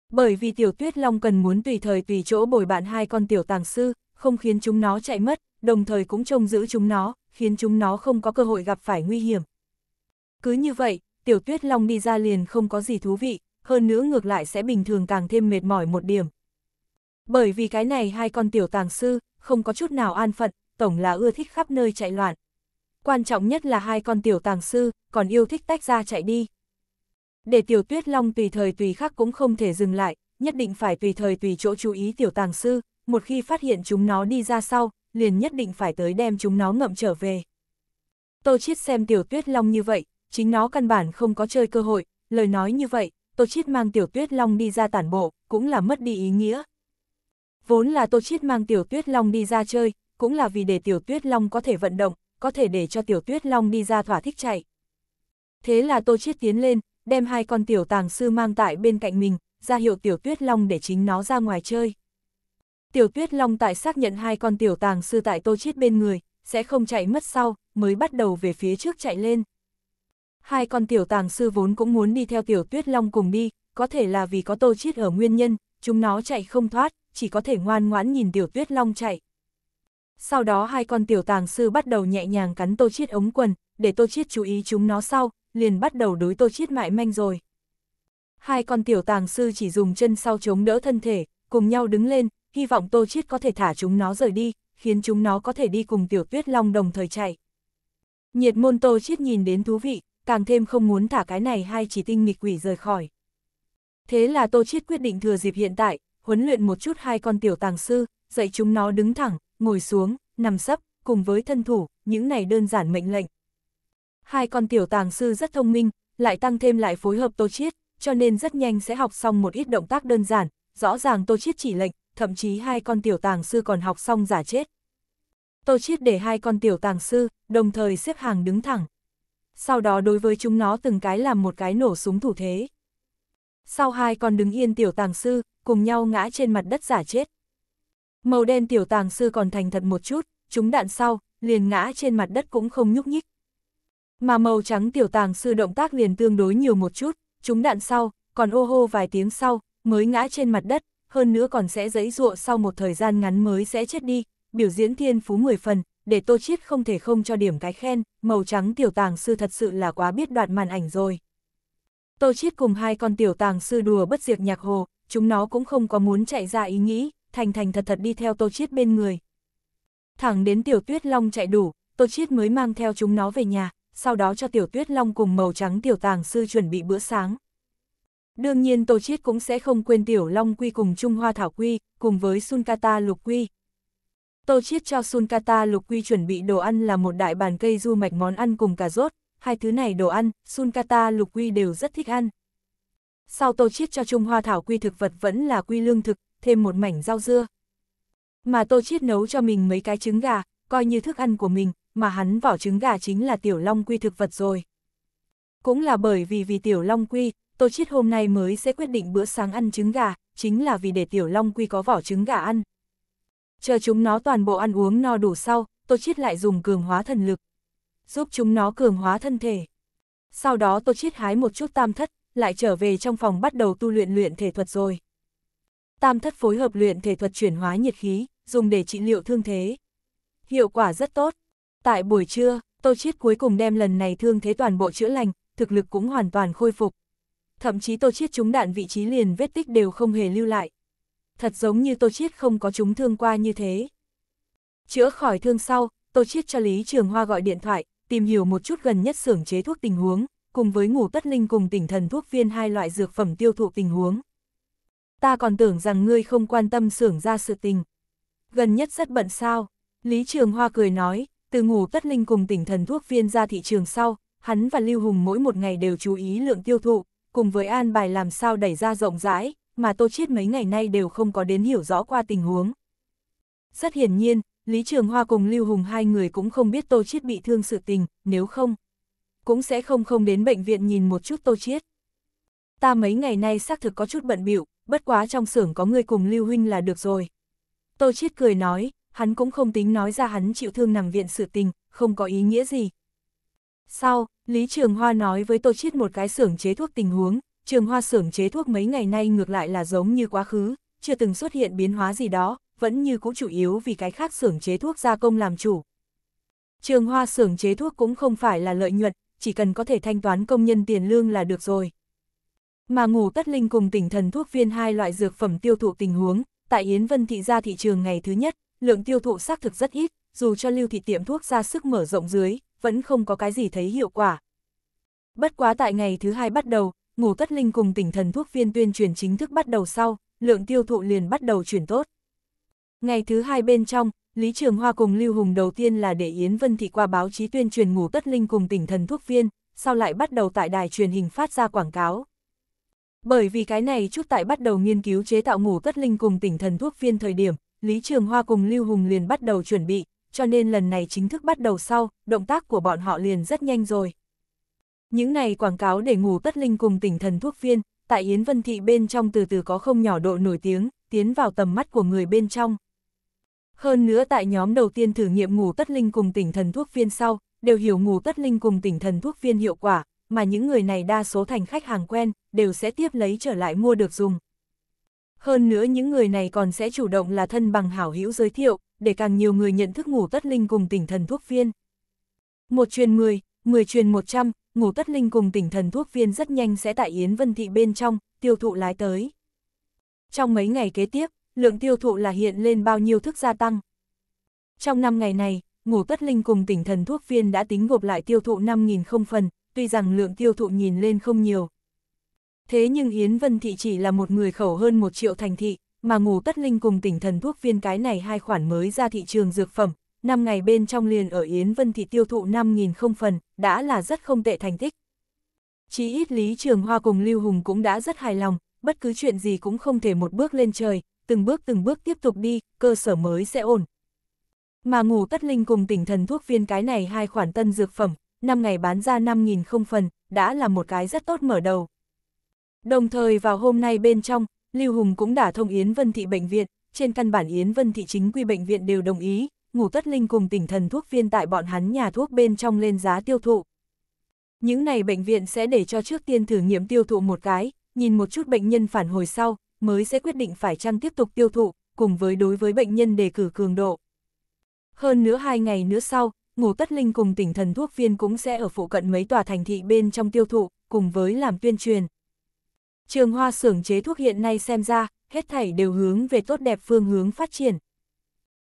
[SPEAKER 1] Bởi vì Tiểu Tuyết Long cần muốn tùy thời tùy chỗ bồi bạn hai con Tiểu Tàng Sư, không khiến chúng nó chạy mất, đồng thời cũng trông giữ chúng nó, khiến chúng nó không có cơ hội gặp phải nguy hiểm. Cứ như vậy, tiểu tuyết long đi ra liền không có gì thú vị, hơn nữa ngược lại sẽ bình thường càng thêm mệt mỏi một điểm. Bởi vì cái này hai con tiểu tàng sư, không có chút nào an phận, tổng là ưa thích khắp nơi chạy loạn. Quan trọng nhất là hai con tiểu tàng sư, còn yêu thích tách ra chạy đi. Để tiểu tuyết long tùy thời tùy khắc cũng không thể dừng lại, nhất định phải tùy thời tùy chỗ chú ý tiểu tàng sư, một khi phát hiện chúng nó đi ra sau, liền nhất định phải tới đem chúng nó ngậm trở về. Tô Chiết xem tiểu tuyết long như vậy, chính nó căn bản không có chơi cơ hội, lời nói như vậy, Tô Chiết mang Tiểu Tuyết Long đi ra tản bộ, cũng là mất đi ý nghĩa. Vốn là Tô Chiết mang Tiểu Tuyết Long đi ra chơi, cũng là vì để Tiểu Tuyết Long có thể vận động, có thể để cho Tiểu Tuyết Long đi ra thỏa thích chạy. Thế là Tô Chiết tiến lên, đem hai con Tiểu Tàng Sư mang tại bên cạnh mình, ra hiệu Tiểu Tuyết Long để chính nó ra ngoài chơi. Tiểu Tuyết Long tại xác nhận hai con Tiểu Tàng Sư tại Tô Chiết bên người, sẽ không chạy mất sau, mới bắt đầu về phía trước chạy lên. Hai con tiểu tàng sư vốn cũng muốn đi theo tiểu tuyết long cùng đi, có thể là vì có tô chiết ở nguyên nhân, chúng nó chạy không thoát, chỉ có thể ngoan ngoãn nhìn tiểu tuyết long chạy. Sau đó hai con tiểu tàng sư bắt đầu nhẹ nhàng cắn tô chiết ống quần, để tô chiết chú ý chúng nó sau, liền bắt đầu đối tô chiết mại manh rồi. Hai con tiểu tàng sư chỉ dùng chân sau chống đỡ thân thể, cùng nhau đứng lên, hy vọng tô chiết có thể thả chúng nó rời đi, khiến chúng nó có thể đi cùng tiểu tuyết long đồng thời chạy. Nhiệt môn tô chiết nhìn đến thú vị, càng thêm không muốn thả cái này hai chỉ tinh nghịch quỷ rời khỏi. Thế là Tô Chiết quyết định thừa dịp hiện tại, huấn luyện một chút hai con tiểu tàng sư, dạy chúng nó đứng thẳng, ngồi xuống, nằm sấp, cùng với thân thủ, những này đơn giản mệnh lệnh. Hai con tiểu tàng sư rất thông minh, lại tăng thêm lại phối hợp Tô Chiết, cho nên rất nhanh sẽ học xong một ít động tác đơn giản, rõ ràng Tô Chiết chỉ lệnh, thậm chí hai con tiểu tàng sư còn học xong giả chết. Tô Chiết để hai con tiểu tàng sư, đồng thời xếp hàng đứng thẳng sau đó đối với chúng nó từng cái làm một cái nổ súng thủ thế. Sau hai con đứng yên tiểu tàng sư, cùng nhau ngã trên mặt đất giả chết. Màu đen tiểu tàng sư còn thành thật một chút, chúng đạn sau, liền ngã trên mặt đất cũng không nhúc nhích. Mà màu trắng tiểu tàng sư động tác liền tương đối nhiều một chút, chúng đạn sau, còn ô hô vài tiếng sau, mới ngã trên mặt đất, hơn nữa còn sẽ giấy ruộ sau một thời gian ngắn mới sẽ chết đi, biểu diễn thiên phú 10 phần, để Tô Chiết không thể không cho điểm cái khen, màu trắng tiểu tàng sư thật sự là quá biết đoạt màn ảnh rồi. Tô Chiết cùng hai con tiểu tàng sư đùa bất diệt nhạc hồ, chúng nó cũng không có muốn chạy ra ý nghĩ, thành thành thật thật đi theo Tô Chiết bên người. Thẳng đến tiểu tuyết long chạy đủ, Tô Chiết mới mang theo chúng nó về nhà, sau đó cho tiểu tuyết long cùng màu trắng tiểu tàng sư chuẩn bị bữa sáng. Đương nhiên Tô Chiết cũng sẽ không quên tiểu long quy cùng Trung Hoa Thảo Quy, cùng với Sunkata Lục Quy, Tô Chiết cho Sun Kata Lục Quy chuẩn bị đồ ăn là một đại bàn cây du mạch món ăn cùng cà rốt, hai thứ này đồ ăn, Sun Kata Lục Quy đều rất thích ăn. Sau Tô Chiết cho Trung Hoa Thảo Quy thực vật vẫn là quy lương thực, thêm một mảnh rau dưa. Mà Tô Chiết nấu cho mình mấy cái trứng gà, coi như thức ăn của mình, mà hắn vỏ trứng gà chính là tiểu long quy thực vật rồi. Cũng là bởi vì vì tiểu long quy, Tô Chiết hôm nay mới sẽ quyết định bữa sáng ăn trứng gà, chính là vì để tiểu long quy có vỏ trứng gà ăn chờ chúng nó toàn bộ ăn uống no đủ sau, Tô Chiết lại dùng cường hóa thần lực. Giúp chúng nó cường hóa thân thể. Sau đó Tô Chiết hái một chút tam thất, lại trở về trong phòng bắt đầu tu luyện luyện thể thuật rồi. Tam thất phối hợp luyện thể thuật chuyển hóa nhiệt khí, dùng để trị liệu thương thế. Hiệu quả rất tốt. Tại buổi trưa, Tô Chiết cuối cùng đem lần này thương thế toàn bộ chữa lành, thực lực cũng hoàn toàn khôi phục. Thậm chí Tô Chiết trúng đạn vị trí liền vết tích đều không hề lưu lại thật giống như Tô Chiết không có chúng thương qua như thế. Chữa khỏi thương sau, Tô Chiết cho Lý Trường Hoa gọi điện thoại, tìm hiểu một chút gần nhất xưởng chế thuốc tình huống, cùng với ngủ tất linh cùng tỉnh thần thuốc viên hai loại dược phẩm tiêu thụ tình huống. Ta còn tưởng rằng ngươi không quan tâm xưởng ra sự tình. Gần nhất rất bận sao, Lý Trường Hoa cười nói, từ ngủ tất linh cùng tỉnh thần thuốc viên ra thị trường sau, hắn và Lưu Hùng mỗi một ngày đều chú ý lượng tiêu thụ, cùng với an bài làm sao đẩy ra rộng rãi, mà Tô Chiết mấy ngày nay đều không có đến hiểu rõ qua tình huống. Rất hiển nhiên, Lý Trường Hoa cùng Lưu Hùng hai người cũng không biết Tô Chiết bị thương sự tình, nếu không, cũng sẽ không không đến bệnh viện nhìn một chút Tô Chiết. Ta mấy ngày nay xác thực có chút bận biểu, bất quá trong xưởng có người cùng Lưu Huynh là được rồi. Tô Chiết cười nói, hắn cũng không tính nói ra hắn chịu thương nằm viện sự tình, không có ý nghĩa gì. Sau, Lý Trường Hoa nói với Tô Chiết một cái xưởng chế thuốc tình huống, trường hoa xưởng chế thuốc mấy ngày nay ngược lại là giống như quá khứ, chưa từng xuất hiện biến hóa gì đó, vẫn như cũ chủ yếu vì cái khác xưởng chế thuốc gia công làm chủ. Trường hoa xưởng chế thuốc cũng không phải là lợi nhuận, chỉ cần có thể thanh toán công nhân tiền lương là được rồi. Mà ngủ tất linh cùng tỉnh thần thuốc viên hai loại dược phẩm tiêu thụ tình huống, tại Yến Vân thị ra thị trường ngày thứ nhất, lượng tiêu thụ xác thực rất ít, dù cho lưu thị tiệm thuốc ra sức mở rộng dưới, vẫn không có cái gì thấy hiệu quả. Bất quá tại ngày thứ hai bắt đầu, ngủ cất linh cùng tỉnh thần thuốc viên tuyên truyền chính thức bắt đầu sau, lượng tiêu thụ liền bắt đầu chuyển tốt. Ngày thứ hai bên trong, Lý Trường Hoa cùng Lưu Hùng đầu tiên là để Yến Vân Thị qua báo chí tuyên truyền ngủ tất linh cùng tỉnh thần thuốc viên, sau lại bắt đầu tại đài truyền hình phát ra quảng cáo. Bởi vì cái này chút tại bắt đầu nghiên cứu chế tạo ngủ tất linh cùng tỉnh thần thuốc viên thời điểm, Lý Trường Hoa cùng Lưu Hùng liền bắt đầu chuẩn bị, cho nên lần này chính thức bắt đầu sau, động tác của bọn họ liền rất nhanh rồi. Những này quảng cáo để ngủ tất linh cùng tỉnh thần thuốc viên, tại Yến Vân Thị bên trong từ từ có không nhỏ độ nổi tiếng, tiến vào tầm mắt của người bên trong. Hơn nữa tại nhóm đầu tiên thử nghiệm ngủ tất linh cùng tỉnh thần thuốc viên sau, đều hiểu ngủ tất linh cùng tỉnh thần thuốc viên hiệu quả, mà những người này đa số thành khách hàng quen, đều sẽ tiếp lấy trở lại mua được dùng. Hơn nữa những người này còn sẽ chủ động là thân bằng hảo hữu giới thiệu, để càng nhiều người nhận thức ngủ tất linh cùng tỉnh thần thuốc viên. Một truyền 10, 10 truyền 100, ngủ cất linh cùng tỉnh thần thuốc viên rất nhanh sẽ tại Yến Vân Thị bên trong, tiêu thụ lái tới. Trong mấy ngày kế tiếp, lượng tiêu thụ là hiện lên bao nhiêu thức gia tăng. Trong năm ngày này, ngủ cất linh cùng tỉnh thần thuốc viên đã tính gộp lại tiêu thụ 5.000 không phần, tuy rằng lượng tiêu thụ nhìn lên không nhiều. Thế nhưng Yến Vân Thị chỉ là một người khẩu hơn một triệu thành thị, mà ngủ cất linh cùng tỉnh thần thuốc viên cái này hai khoản mới ra thị trường dược phẩm, 5 ngày bên trong liền ở Yến Vân Thị tiêu thụ 5.000 không phần, đã là rất không tệ thành tích. Chí ít Lý Trường Hoa cùng Lưu Hùng cũng đã rất hài lòng, bất cứ chuyện gì cũng không thể một bước lên trời, từng bước từng bước tiếp tục đi, cơ sở mới sẽ ổn. Mà ngủ tất linh cùng tỉnh thần thuốc viên cái này hai khoản tân dược phẩm, 5 ngày bán ra 5.000 không phần, đã là một cái rất tốt mở đầu. Đồng thời vào hôm nay bên trong, Lưu Hùng cũng đã thông Yến Vân Thị Bệnh viện, trên căn bản Yến Vân Thị chính quy bệnh viện đều đồng ý, ngủ tất linh cùng tỉnh thần thuốc viên tại bọn hắn nhà thuốc bên trong lên giá tiêu thụ. Những này bệnh viện sẽ để cho trước tiên thử nghiệm tiêu thụ một cái, nhìn một chút bệnh nhân phản hồi sau, mới sẽ quyết định phải chăng tiếp tục tiêu thụ, cùng với đối với bệnh nhân đề cử cường độ. Hơn nữa hai ngày nữa sau, ngủ tất linh cùng tỉnh thần thuốc viên cũng sẽ ở phụ cận mấy tòa thành thị bên trong tiêu thụ, cùng với làm tuyên truyền. Trường hoa xưởng chế thuốc hiện nay xem ra, hết thảy đều hướng về tốt đẹp phương hướng phát triển.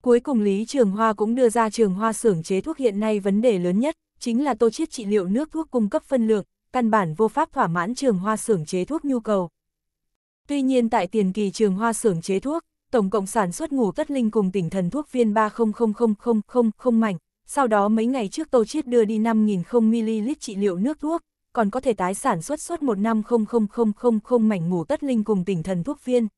[SPEAKER 1] Cuối cùng Lý Trường Hoa cũng đưa ra trường hoa xưởng chế thuốc hiện nay vấn đề lớn nhất, chính là tô chiết trị liệu nước thuốc cung cấp phân lượng, căn bản vô pháp thỏa mãn trường hoa xưởng chế thuốc nhu cầu. Tuy nhiên tại tiền kỳ trường hoa xưởng chế thuốc, tổng cộng sản xuất ngủ tất linh cùng tỉnh thần thuốc viên 3000000 mảnh, sau đó mấy ngày trước Tô Chiết đưa đi 5000ml trị liệu nước thuốc, còn có thể tái sản xuất suốt 1 năm 00000 mảnh ngủ tất linh cùng tỉnh thần thuốc viên.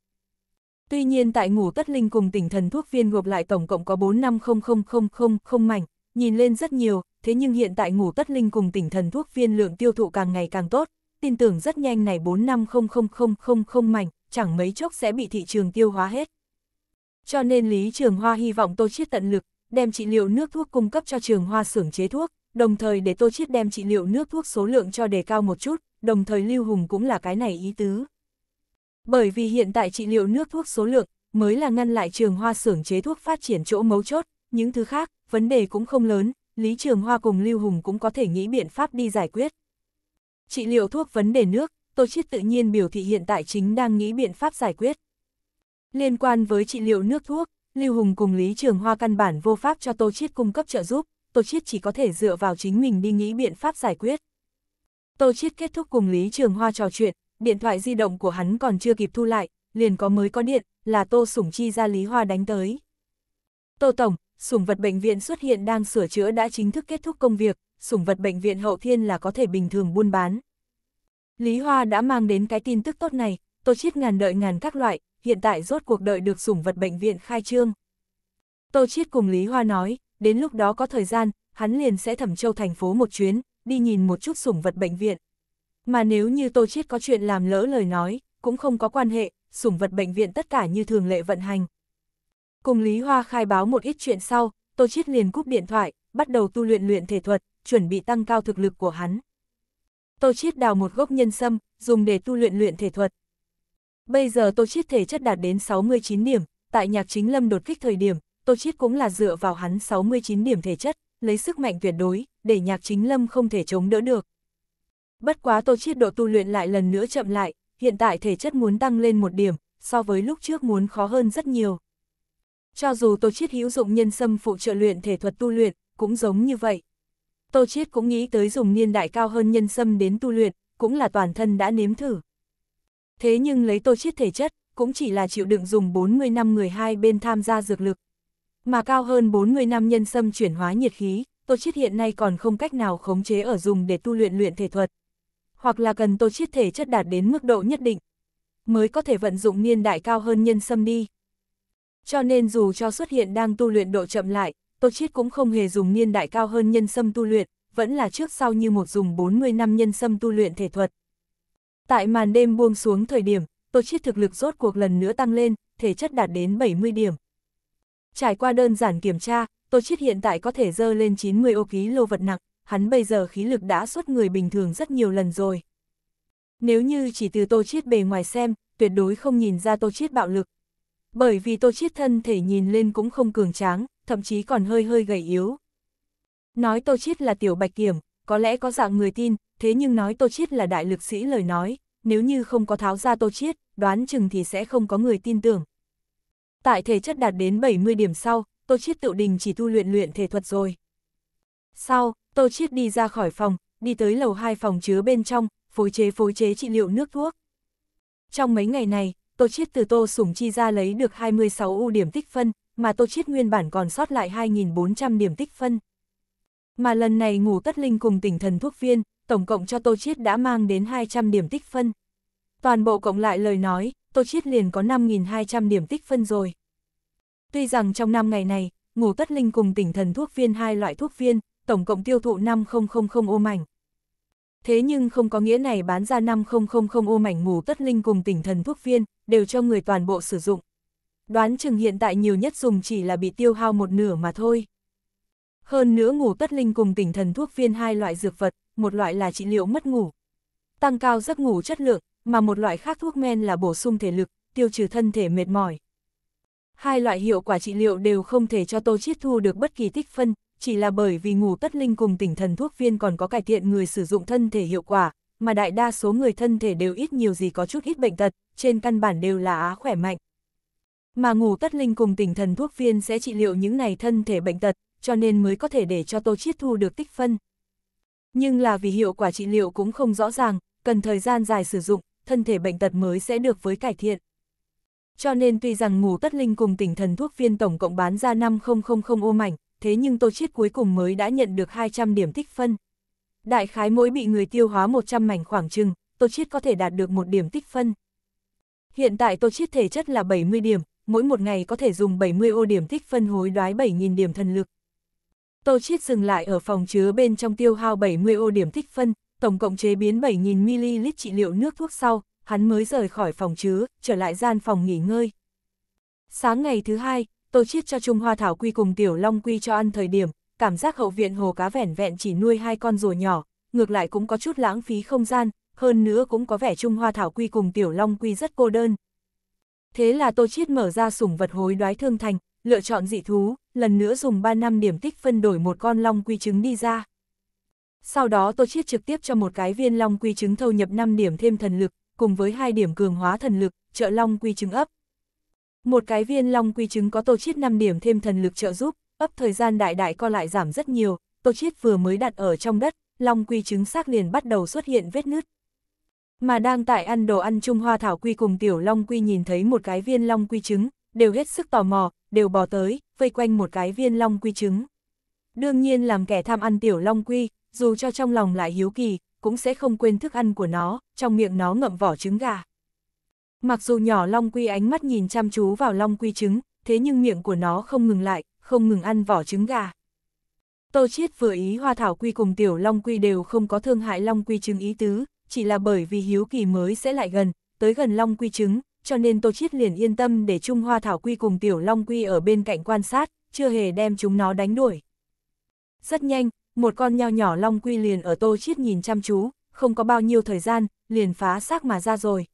[SPEAKER 1] Tuy nhiên tại ngủ tất linh cùng tỉnh thần thuốc viên gộp lại tổng cộng có 4500000 mảnh, nhìn lên rất nhiều, thế nhưng hiện tại ngủ tất linh cùng tỉnh thần thuốc viên lượng tiêu thụ càng ngày càng tốt, tin tưởng rất nhanh này 4500000 mảnh, chẳng mấy chốc sẽ bị thị trường tiêu hóa hết. Cho nên Lý Trường Hoa hy vọng Tô Chiết tận lực, đem trị liệu nước thuốc cung cấp cho Trường Hoa xưởng chế thuốc, đồng thời để Tô Chiết đem trị liệu nước thuốc số lượng cho đề cao một chút, đồng thời Lưu Hùng cũng là cái này ý tứ. Bởi vì hiện tại trị liệu nước thuốc số lượng mới là ngăn lại trường hoa xưởng chế thuốc phát triển chỗ mấu chốt, những thứ khác, vấn đề cũng không lớn, Lý Trường Hoa cùng Lưu Hùng cũng có thể nghĩ biện pháp đi giải quyết. Trị liệu thuốc vấn đề nước, Tô Chiết tự nhiên biểu thị hiện tại chính đang nghĩ biện pháp giải quyết. Liên quan với trị liệu nước thuốc, Lưu Hùng cùng Lý Trường Hoa căn bản vô pháp cho Tô Chiết cung cấp trợ giúp, Tô Chiết chỉ có thể dựa vào chính mình đi nghĩ biện pháp giải quyết. Tô Chiết kết thúc cùng Lý Trường Hoa trò chuyện, điện thoại di động của hắn còn chưa kịp thu lại, liền có mới có điện, là Tô Sủng Chi ra Lý Hoa đánh tới. Tô Tổng, sủng vật bệnh viện xuất hiện đang sửa chữa đã chính thức kết thúc công việc, sủng vật bệnh viện hậu thiên là có thể bình thường buôn bán. Lý Hoa đã mang đến cái tin tức tốt này, Tô Chiết ngàn đợi ngàn các loại, hiện tại rốt cuộc đợi được sủng vật bệnh viện khai trương. Tô Chiết cùng Lý Hoa nói, đến lúc đó có thời gian, hắn liền sẽ thẩm châu thành phố một chuyến, đi nhìn một chút sủng vật bệnh viện. Mà nếu như Tô Chiết có chuyện làm lỡ lời nói, cũng không có quan hệ, sủng vật bệnh viện tất cả như thường lệ vận hành. Cùng Lý Hoa khai báo một ít chuyện sau, Tô Chiết liền cúp điện thoại, bắt đầu tu luyện luyện thể thuật, chuẩn bị tăng cao thực lực của hắn. Tô Chiết đào một gốc nhân sâm, dùng để tu luyện luyện thể thuật. Bây giờ Tô Chiết thể chất đạt đến 69 điểm, tại nhạc chính lâm đột kích thời điểm, Tô Chiết cũng là dựa vào hắn 69 điểm thể chất, lấy sức mạnh tuyệt đối, để nhạc chính lâm không thể chống đỡ được. Bất quá Tô Chiết độ tu luyện lại lần nữa chậm lại, hiện tại thể chất muốn tăng lên một điểm, so với lúc trước muốn khó hơn rất nhiều. Cho dù Tô Chiết hữu dụng nhân sâm phụ trợ luyện thể thuật tu luyện, cũng giống như vậy. Tô Chiết cũng nghĩ tới dùng niên đại cao hơn nhân sâm đến tu luyện, cũng là toàn thân đã nếm thử. Thế nhưng lấy Tô Chiết thể chất, cũng chỉ là chịu đựng dùng 40 năm người hai bên tham gia dược lực. Mà cao hơn 40 năm nhân sâm chuyển hóa nhiệt khí, Tô Chiết hiện nay còn không cách nào khống chế ở dùng để tu luyện luyện thể thuật hoặc là cần tô chiết thể chất đạt đến mức độ nhất định, mới có thể vận dụng niên đại cao hơn nhân sâm đi. Cho nên dù cho xuất hiện đang tu luyện độ chậm lại, tô chiết cũng không hề dùng niên đại cao hơn nhân sâm tu luyện, vẫn là trước sau như một dùng 40 năm nhân sâm tu luyện thể thuật. Tại màn đêm buông xuống thời điểm, tô chiết thực lực rốt cuộc lần nữa tăng lên, thể chất đạt đến 70 điểm. Trải qua đơn giản kiểm tra, tô chiết hiện tại có thể dơ lên 90 ô ký lô vật nặng, hắn bây giờ khí lực đã suốt người bình thường rất nhiều lần rồi. Nếu như chỉ từ Tô Chiết bề ngoài xem, tuyệt đối không nhìn ra Tô Chiết bạo lực. Bởi vì Tô Chiết thân thể nhìn lên cũng không cường tráng, thậm chí còn hơi hơi gầy yếu. Nói Tô Chiết là tiểu bạch kiểm, có lẽ có dạng người tin, thế nhưng nói Tô Chiết là đại lực sĩ lời nói, nếu như không có tháo ra Tô Chiết, đoán chừng thì sẽ không có người tin tưởng. Tại thể chất đạt đến 70 điểm sau, Tô Chiết tự đình chỉ tu luyện luyện thể thuật rồi. Sau, Tô Chiết đi ra khỏi phòng, đi tới lầu hai phòng chứa bên trong, phối chế phối chế trị liệu nước thuốc. Trong mấy ngày này, Tô Chiết từ Tô Sủng Chi ra lấy được 26 ưu điểm tích phân, mà Tô Chiết nguyên bản còn sót lại 2.400 điểm tích phân. Mà lần này ngủ tất linh cùng tỉnh thần thuốc viên, tổng cộng cho Tô Chiết đã mang đến 200 điểm tích phân. Toàn bộ cộng lại lời nói, Tô Chiết liền có 5.200 điểm tích phân rồi. Tuy rằng trong năm ngày này, ngủ tất linh cùng tỉnh thần thuốc viên hai loại thuốc viên, tổng cộng tiêu thụ 5000 ô mảnh. Thế nhưng không có nghĩa này bán ra 5000 ô mảnh ngủ tất linh cùng tỉnh thần thuốc viên, đều cho người toàn bộ sử dụng. Đoán chừng hiện tại nhiều nhất dùng chỉ là bị tiêu hao một nửa mà thôi. Hơn nữa ngủ tất linh cùng tỉnh thần thuốc viên hai loại dược vật, một loại là trị liệu mất ngủ, tăng cao giấc ngủ chất lượng, mà một loại khác thuốc men là bổ sung thể lực, tiêu trừ thân thể mệt mỏi. Hai loại hiệu quả trị liệu đều không thể cho Tô Chiết thu được bất kỳ tích phân, chỉ là bởi vì ngủ tất linh cùng tỉnh thần thuốc viên còn có cải thiện người sử dụng thân thể hiệu quả, mà đại đa số người thân thể đều ít nhiều gì có chút ít bệnh tật, trên căn bản đều là á khỏe mạnh. Mà ngủ tất linh cùng tỉnh thần thuốc viên sẽ trị liệu những này thân thể bệnh tật, cho nên mới có thể để cho Tô Chiết thu được tích phân. Nhưng là vì hiệu quả trị liệu cũng không rõ ràng, cần thời gian dài sử dụng, thân thể bệnh tật mới sẽ được với cải thiện. Cho nên tuy rằng ngủ tất linh cùng tỉnh thần thuốc viên tổng cộng bán ra 5000 ô mảnh, thế nhưng tô chiết cuối cùng mới đã nhận được 200 điểm tích phân. Đại khái mỗi bị người tiêu hóa 100 mảnh khoảng chừng, tô chiết có thể đạt được một điểm tích phân. Hiện tại tô chiết thể chất là 70 điểm, mỗi một ngày có thể dùng 70 ô điểm tích phân hối đoái 7.000 điểm thần lực. Tô chiết dừng lại ở phòng chứa bên trong tiêu hao 70 ô điểm tích phân, tổng cộng chế biến 7.000ml trị liệu nước thuốc sau, hắn mới rời khỏi phòng chứa, trở lại gian phòng nghỉ ngơi. Sáng ngày thứ hai, Tôi chiết cho Trung Hoa Thảo Quy cùng Tiểu Long Quy cho ăn thời điểm, cảm giác hậu viện hồ cá vẻn vẹn chỉ nuôi hai con rùa nhỏ, ngược lại cũng có chút lãng phí không gian, hơn nữa cũng có vẻ Trung Hoa Thảo Quy cùng Tiểu Long Quy rất cô đơn. Thế là Tô Chiết mở ra sủng vật hối đoái thương thành, lựa chọn dị thú, lần nữa dùng 3 năm điểm tích phân đổi một con Long Quy trứng đi ra. Sau đó Tô Chiết trực tiếp cho một cái viên Long Quy trứng thâu nhập 5 điểm thêm thần lực, cùng với hai điểm cường hóa thần lực, trợ Long Quy trứng ấp. Một cái viên long quy trứng có tô chiết 5 điểm thêm thần lực trợ giúp, ấp thời gian đại đại co lại giảm rất nhiều, tô chiết vừa mới đặt ở trong đất, long quy trứng xác liền bắt đầu xuất hiện vết nứt. Mà đang tại ăn đồ ăn chung hoa thảo quy cùng tiểu long quy nhìn thấy một cái viên long quy trứng, đều hết sức tò mò, đều bò tới, vây quanh một cái viên long quy trứng. Đương nhiên làm kẻ tham ăn tiểu long quy, dù cho trong lòng lại hiếu kỳ, cũng sẽ không quên thức ăn của nó, trong miệng nó ngậm vỏ trứng gà. Mặc dù nhỏ Long Quy ánh mắt nhìn chăm chú vào Long Quy trứng, thế nhưng miệng của nó không ngừng lại, không ngừng ăn vỏ trứng gà. Tô Chiết vừa ý hoa thảo quy cùng tiểu Long Quy đều không có thương hại Long Quy trứng ý tứ, chỉ là bởi vì hiếu kỳ mới sẽ lại gần, tới gần Long Quy trứng, cho nên Tô Chiết liền yên tâm để chung hoa thảo quy cùng tiểu Long Quy ở bên cạnh quan sát, chưa hề đem chúng nó đánh đuổi. Rất nhanh, một con nhao nhỏ Long Quy liền ở Tô Chiết nhìn chăm chú, không có bao nhiêu thời gian, liền phá xác mà ra rồi.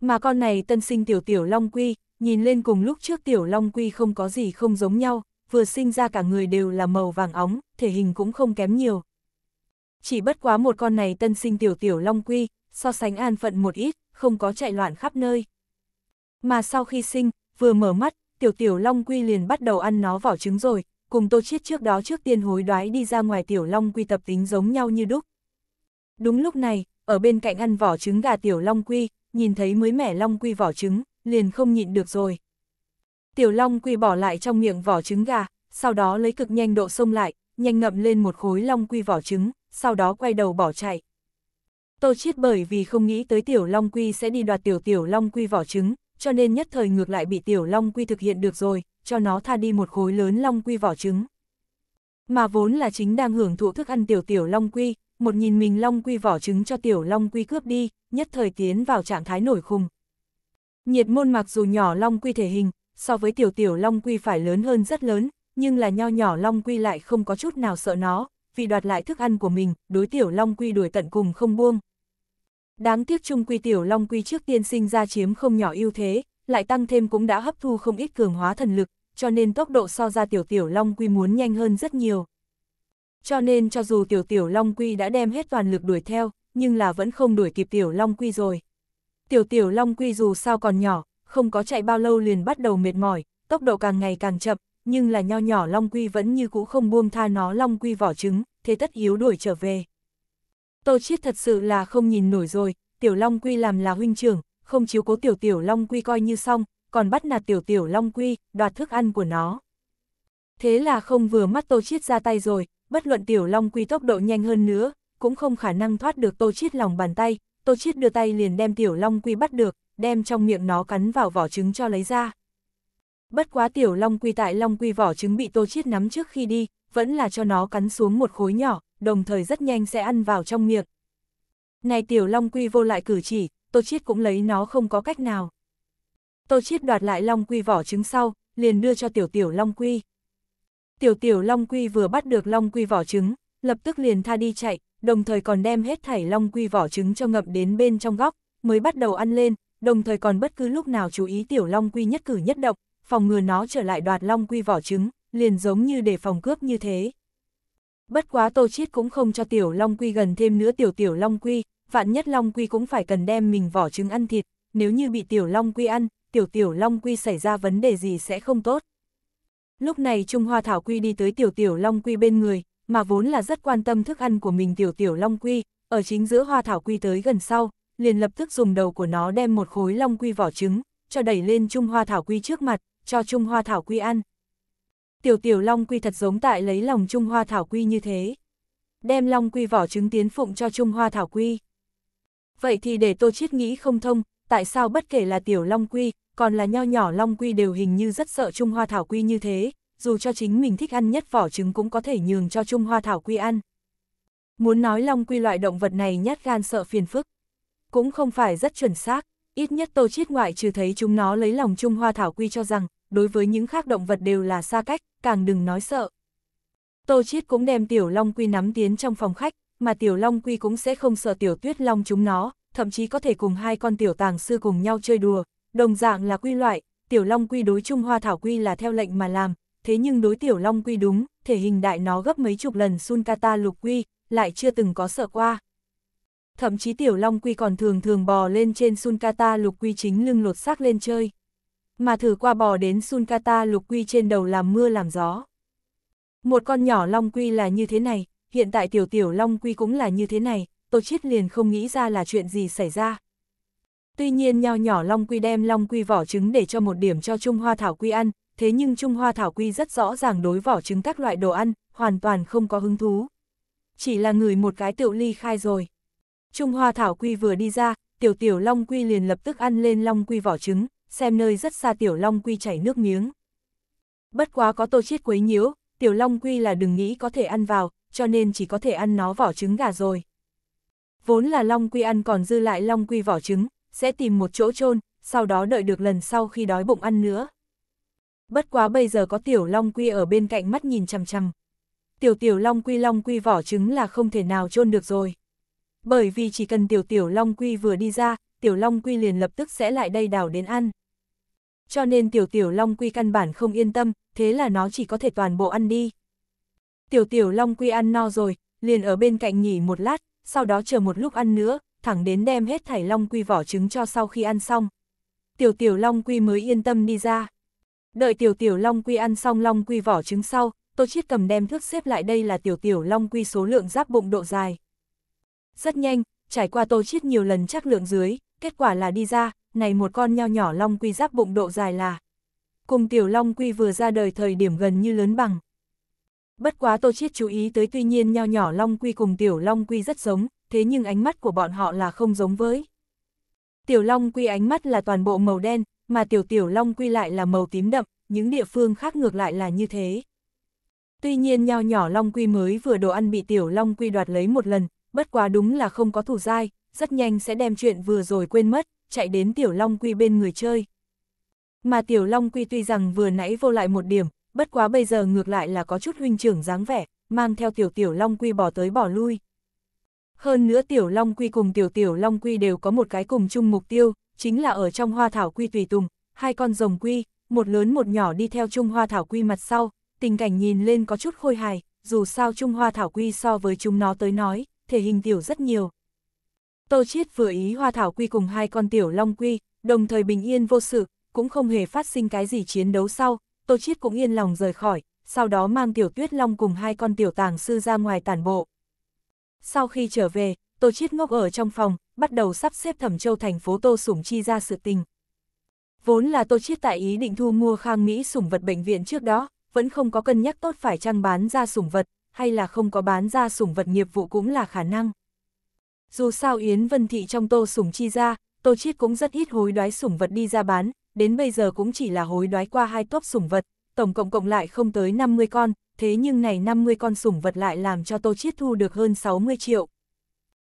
[SPEAKER 1] Mà con này tân sinh tiểu tiểu Long Quy, nhìn lên cùng lúc trước tiểu Long Quy không có gì không giống nhau, vừa sinh ra cả người đều là màu vàng óng, thể hình cũng không kém nhiều. Chỉ bất quá một con này tân sinh tiểu tiểu Long Quy, so sánh an phận một ít, không có chạy loạn khắp nơi. Mà sau khi sinh, vừa mở mắt, tiểu tiểu Long Quy liền bắt đầu ăn nó vỏ trứng rồi, cùng tô chiết trước đó trước tiên hối đoái đi ra ngoài tiểu Long Quy tập tính giống nhau như đúc. Đúng lúc này, ở bên cạnh ăn vỏ trứng gà tiểu Long Quy, nhìn thấy mới mẻ long quy vỏ trứng, liền không nhịn được rồi. Tiểu long quy bỏ lại trong miệng vỏ trứng gà, sau đó lấy cực nhanh độ xông lại, nhanh ngậm lên một khối long quy vỏ trứng, sau đó quay đầu bỏ chạy. Tô Chiết bởi vì không nghĩ tới tiểu long quy sẽ đi đoạt tiểu tiểu long quy vỏ trứng, cho nên nhất thời ngược lại bị tiểu long quy thực hiện được rồi, cho nó tha đi một khối lớn long quy vỏ trứng. Mà vốn là chính đang hưởng thụ thức ăn tiểu tiểu long quy, một nhìn mình long quy vỏ trứng cho tiểu long quy cướp đi, nhất thời tiến vào trạng thái nổi khùng. Nhiệt môn mặc dù nhỏ long quy thể hình, so với tiểu tiểu long quy phải lớn hơn rất lớn, nhưng là nho nhỏ long quy lại không có chút nào sợ nó, vì đoạt lại thức ăn của mình, đối tiểu long quy đuổi tận cùng không buông. Đáng tiếc trung quy tiểu long quy trước tiên sinh ra chiếm không nhỏ ưu thế, lại tăng thêm cũng đã hấp thu không ít cường hóa thần lực, cho nên tốc độ so ra tiểu tiểu long quy muốn nhanh hơn rất nhiều cho nên cho dù Tiểu Tiểu Long Quy đã đem hết toàn lực đuổi theo, nhưng là vẫn không đuổi kịp Tiểu Long Quy rồi. Tiểu Tiểu Long Quy dù sao còn nhỏ, không có chạy bao lâu liền bắt đầu mệt mỏi, tốc độ càng ngày càng chậm, nhưng là nho nhỏ Long Quy vẫn như cũ không buông tha nó Long Quy vỏ trứng, thế tất yếu đuổi trở về. Tô Chiết thật sự là không nhìn nổi rồi, Tiểu Long Quy làm là huynh trưởng, không chiếu cố Tiểu Tiểu Long Quy coi như xong, còn bắt nạt Tiểu Tiểu Long Quy, đoạt thức ăn của nó. Thế là không vừa mắt Tô Chiết ra tay rồi, bất luận tiểu long quy tốc độ nhanh hơn nữa, cũng không khả năng thoát được tô chiết lòng bàn tay, tô chiết đưa tay liền đem tiểu long quy bắt được, đem trong miệng nó cắn vào vỏ trứng cho lấy ra. Bất quá tiểu long quy tại long quy vỏ trứng bị tô chiết nắm trước khi đi, vẫn là cho nó cắn xuống một khối nhỏ, đồng thời rất nhanh sẽ ăn vào trong miệng. Này tiểu long quy vô lại cử chỉ, tô chiết cũng lấy nó không có cách nào. Tô chiết đoạt lại long quy vỏ trứng sau, liền đưa cho tiểu tiểu long quy. Tiểu tiểu Long Quy vừa bắt được Long Quy vỏ trứng, lập tức liền tha đi chạy, đồng thời còn đem hết thảy Long Quy vỏ trứng cho ngập đến bên trong góc, mới bắt đầu ăn lên, đồng thời còn bất cứ lúc nào chú ý tiểu Long Quy nhất cử nhất động, phòng ngừa nó trở lại đoạt Long Quy vỏ trứng, liền giống như để phòng cướp như thế. Bất quá Tô Chiết cũng không cho tiểu Long Quy gần thêm nữa tiểu tiểu Long Quy, vạn nhất Long Quy cũng phải cần đem mình vỏ trứng ăn thịt, nếu như bị tiểu Long Quy ăn, tiểu tiểu Long Quy xảy ra vấn đề gì sẽ không tốt. Lúc này Trung Hoa Thảo Quy đi tới Tiểu Tiểu Long Quy bên người, mà vốn là rất quan tâm thức ăn của mình Tiểu Tiểu Long Quy, ở chính giữa Hoa Thảo Quy tới gần sau, liền lập tức dùng đầu của nó đem một khối Long Quy vỏ trứng, cho đẩy lên Trung Hoa Thảo Quy trước mặt, cho Trung Hoa Thảo Quy ăn. Tiểu Tiểu Long Quy thật giống tại lấy lòng Trung Hoa Thảo Quy như thế. Đem Long Quy vỏ trứng tiến phụng cho Trung Hoa Thảo Quy. Vậy thì để Tô Chiết nghĩ không thông, tại sao bất kể là tiểu long quy, còn là nho nhỏ long quy đều hình như rất sợ Trung Hoa Thảo Quy như thế, dù cho chính mình thích ăn nhất vỏ trứng cũng có thể nhường cho Trung Hoa Thảo Quy ăn. Muốn nói long quy loại động vật này nhát gan sợ phiền phức, cũng không phải rất chuẩn xác, ít nhất tô chiết ngoại trừ thấy chúng nó lấy lòng Trung Hoa Thảo Quy cho rằng, đối với những khác động vật đều là xa cách, càng đừng nói sợ. Tô chiết cũng đem tiểu long quy nắm tiến trong phòng khách, mà tiểu long quy cũng sẽ không sợ tiểu tuyết long chúng nó, thậm chí có thể cùng hai con tiểu tàng sư cùng nhau chơi đùa, đồng dạng là quy loại, tiểu long quy đối Trung Hoa Thảo Quy là theo lệnh mà làm, thế nhưng đối tiểu long quy đúng, thể hình đại nó gấp mấy chục lần Sunkata lục quy, lại chưa từng có sợ qua. Thậm chí tiểu long quy còn thường thường bò lên trên Sunkata lục quy chính lưng lột xác lên chơi. Mà thử qua bò đến Sunkata lục quy trên đầu làm mưa làm gió. Một con nhỏ long quy là như thế này, hiện tại tiểu tiểu long quy cũng là như thế này, Tô Chiết liền không nghĩ ra là chuyện gì xảy ra. Tuy nhiên nho nhỏ Long Quy đem Long Quy vỏ trứng để cho một điểm cho Trung Hoa Thảo Quy ăn, thế nhưng Trung Hoa Thảo Quy rất rõ ràng đối vỏ trứng các loại đồ ăn, hoàn toàn không có hứng thú. Chỉ là người một cái Tiểu ly khai rồi. Trung Hoa Thảo Quy vừa đi ra, tiểu tiểu Long Quy liền lập tức ăn lên Long Quy vỏ trứng, xem nơi rất xa tiểu Long Quy chảy nước miếng. Bất quá có tô chiết quấy nhiễu, tiểu Long Quy là đừng nghĩ có thể ăn vào, cho nên chỉ có thể ăn nó vỏ trứng gà rồi. Vốn là long quy ăn còn dư lại long quy vỏ trứng, sẽ tìm một chỗ chôn sau đó đợi được lần sau khi đói bụng ăn nữa. Bất quá bây giờ có tiểu long quy ở bên cạnh mắt nhìn chằm chằm. Tiểu tiểu long quy long quy vỏ trứng là không thể nào chôn được rồi. Bởi vì chỉ cần tiểu tiểu long quy vừa đi ra, tiểu long quy liền lập tức sẽ lại đây đào đến ăn. Cho nên tiểu tiểu long quy căn bản không yên tâm, thế là nó chỉ có thể toàn bộ ăn đi. Tiểu tiểu long quy ăn no rồi, liền ở bên cạnh nghỉ một lát, sau đó chờ một lúc ăn nữa, thẳng đến đem hết thảy long quy vỏ trứng cho sau khi ăn xong. Tiểu tiểu long quy mới yên tâm đi ra. Đợi tiểu tiểu long quy ăn xong long quy vỏ trứng sau, Tô Chiết cầm đem thước xếp lại đây là tiểu tiểu long quy số lượng giáp bụng độ dài. Rất nhanh, trải qua Tô Chiết nhiều lần chắc lượng dưới, kết quả là đi ra, này một con nho nhỏ long quy giáp bụng độ dài là. Cùng tiểu long quy vừa ra đời thời điểm gần như lớn bằng. Bất quá Tô Chiết chú ý tới tuy nhiên nho nhỏ Long Quy cùng Tiểu Long Quy rất giống, thế nhưng ánh mắt của bọn họ là không giống với. Tiểu Long Quy ánh mắt là toàn bộ màu đen, mà Tiểu Tiểu Long Quy lại là màu tím đậm, những địa phương khác ngược lại là như thế. Tuy nhiên nho nhỏ Long Quy mới vừa đồ ăn bị Tiểu Long Quy đoạt lấy một lần, bất quá đúng là không có thủ dai, rất nhanh sẽ đem chuyện vừa rồi quên mất, chạy đến Tiểu Long Quy bên người chơi. Mà Tiểu Long Quy tuy rằng vừa nãy vô lại một điểm, bất quá bây giờ ngược lại là có chút huynh trưởng dáng vẻ, mang theo tiểu tiểu long quy bỏ tới bỏ lui. Hơn nữa tiểu long quy cùng tiểu tiểu long quy đều có một cái cùng chung mục tiêu, chính là ở trong hoa thảo quy tùy tùng, hai con rồng quy, một lớn một nhỏ đi theo chung hoa thảo quy mặt sau, tình cảnh nhìn lên có chút khôi hài, dù sao chung hoa thảo quy so với chúng nó tới nói, thể hình tiểu rất nhiều. Tô Chiết vừa ý hoa thảo quy cùng hai con tiểu long quy, đồng thời bình yên vô sự, cũng không hề phát sinh cái gì chiến đấu sau, Tô Chiết cũng yên lòng rời khỏi, sau đó mang Tiểu Tuyết Long cùng hai con tiểu tàng sư ra ngoài tản bộ. Sau khi trở về, Tô Chiết ngốc ở trong phòng, bắt đầu sắp xếp Thẩm Châu thành phố Tô Sủng Chi ra sự tình. Vốn là Tô Chiết tại ý định thu mua Khang Mỹ sủng vật bệnh viện trước đó, vẫn không có cân nhắc tốt phải chăng bán ra sủng vật, hay là không có bán ra sủng vật nghiệp vụ cũng là khả năng. Dù sao Yến Vân Thị trong Tô Sủng Chi ra, Tô Chiết cũng rất ít hối đoái sủng vật đi ra bán, đến bây giờ cũng chỉ là hối đoái qua hai tốp sủng vật, tổng cộng cộng lại không tới 50 con, thế nhưng này 50 con sủng vật lại làm cho Tô Chiết thu được hơn 60 triệu.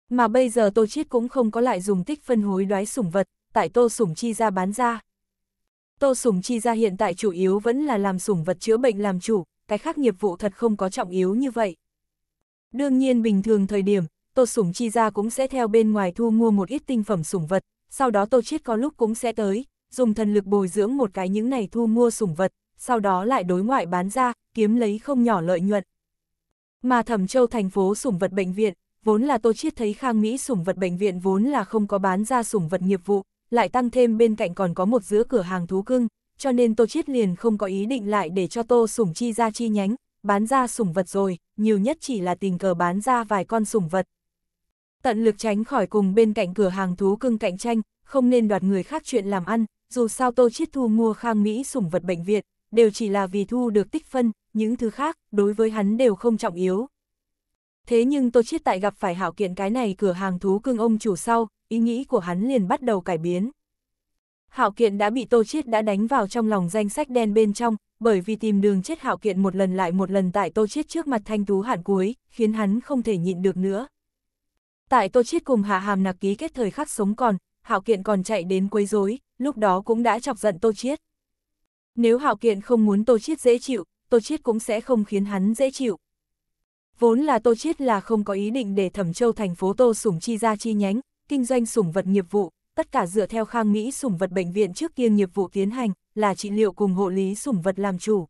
[SPEAKER 1] Mà bây giờ Tô Chiết cũng không có lại dùng tích phân hối đoái sủng vật, tại Tô Sủng Chi ra bán ra. Tô Sủng Chi ra hiện tại chủ yếu vẫn là làm sủng vật chữa bệnh làm chủ, cái khác nghiệp vụ thật không có trọng yếu như vậy. Đương nhiên bình thường thời điểm, Tô Sủng Chi ra cũng sẽ theo bên ngoài thu mua một ít tinh phẩm sủng vật, sau đó Tô Chiết có lúc cũng sẽ tới, dùng thần lực bồi dưỡng một cái những này thu mua sủng vật, sau đó lại đối ngoại bán ra, kiếm lấy không nhỏ lợi nhuận. Mà Thẩm Châu thành phố sủng vật bệnh viện, vốn là Tô Chiết thấy Khang Mỹ sủng vật bệnh viện vốn là không có bán ra sủng vật nghiệp vụ, lại tăng thêm bên cạnh còn có một giữa cửa hàng thú cưng, cho nên Tô Chiết liền không có ý định lại để cho Tô sủng chi ra chi nhánh, bán ra sủng vật rồi, nhiều nhất chỉ là tình cờ bán ra vài con sủng vật. Tận lực tránh khỏi cùng bên cạnh cửa hàng thú cưng cạnh tranh, không nên đoạt người khác chuyện làm ăn, dù sao Tô Chiết Thu mua khang Mỹ sủng vật bệnh viện, đều chỉ là vì thu được tích phân, những thứ khác, đối với hắn đều không trọng yếu. Thế nhưng Tô Chiết tại gặp phải hảo kiện cái này cửa hàng thú cưng ông chủ sau, ý nghĩ của hắn liền bắt đầu cải biến. Hảo kiện đã bị Tô Chiết đã đánh vào trong lòng danh sách đen bên trong, bởi vì tìm đường chết hảo kiện một lần lại một lần tại Tô Chiết trước mặt thanh thú hạn cuối, khiến hắn không thể nhịn được nữa. Tại Tô Chiết cùng Hạ Hàm Nạc ký kết thời khắc sống còn, Hạo Kiện còn chạy đến quấy rối, lúc đó cũng đã chọc giận Tô Chiết. Nếu Hạo Kiện không muốn Tô Chiết dễ chịu, Tô Chiết cũng sẽ không khiến hắn dễ chịu. Vốn là Tô Chiết là không có ý định để Thẩm Châu thành phố Tô Sủng chi ra chi nhánh, kinh doanh sủng vật nghiệp vụ, tất cả dựa theo Khang Mỹ sủng vật bệnh viện trước kia nghiệp vụ tiến hành, là trị liệu cùng hộ lý sủng vật làm chủ.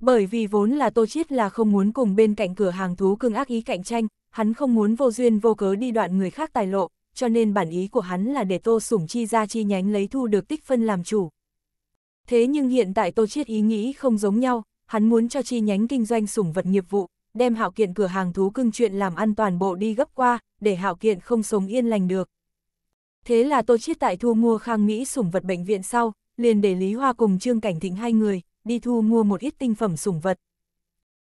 [SPEAKER 1] Bởi vì vốn là Tô Chiết là không muốn cùng bên cạnh cửa hàng thú cưng ác ý cạnh tranh, hắn không muốn vô duyên vô cớ đi đoạn người khác tài lộ, cho nên bản ý của hắn là để Tô Sủng Chi ra chi nhánh lấy thu được tích phân làm chủ. Thế nhưng hiện tại Tô Chiết ý nghĩ không giống nhau, hắn muốn cho chi nhánh kinh doanh sủng vật nghiệp vụ, đem hạo kiện cửa hàng thú cưng chuyện làm ăn toàn bộ đi gấp qua, để hạo kiện không sống yên lành được. Thế là Tô Chiết tại thu mua khang Mỹ sủng vật bệnh viện sau, liền để Lý Hoa cùng Trương Cảnh Thịnh hai người, đi thu mua một ít tinh phẩm sủng vật.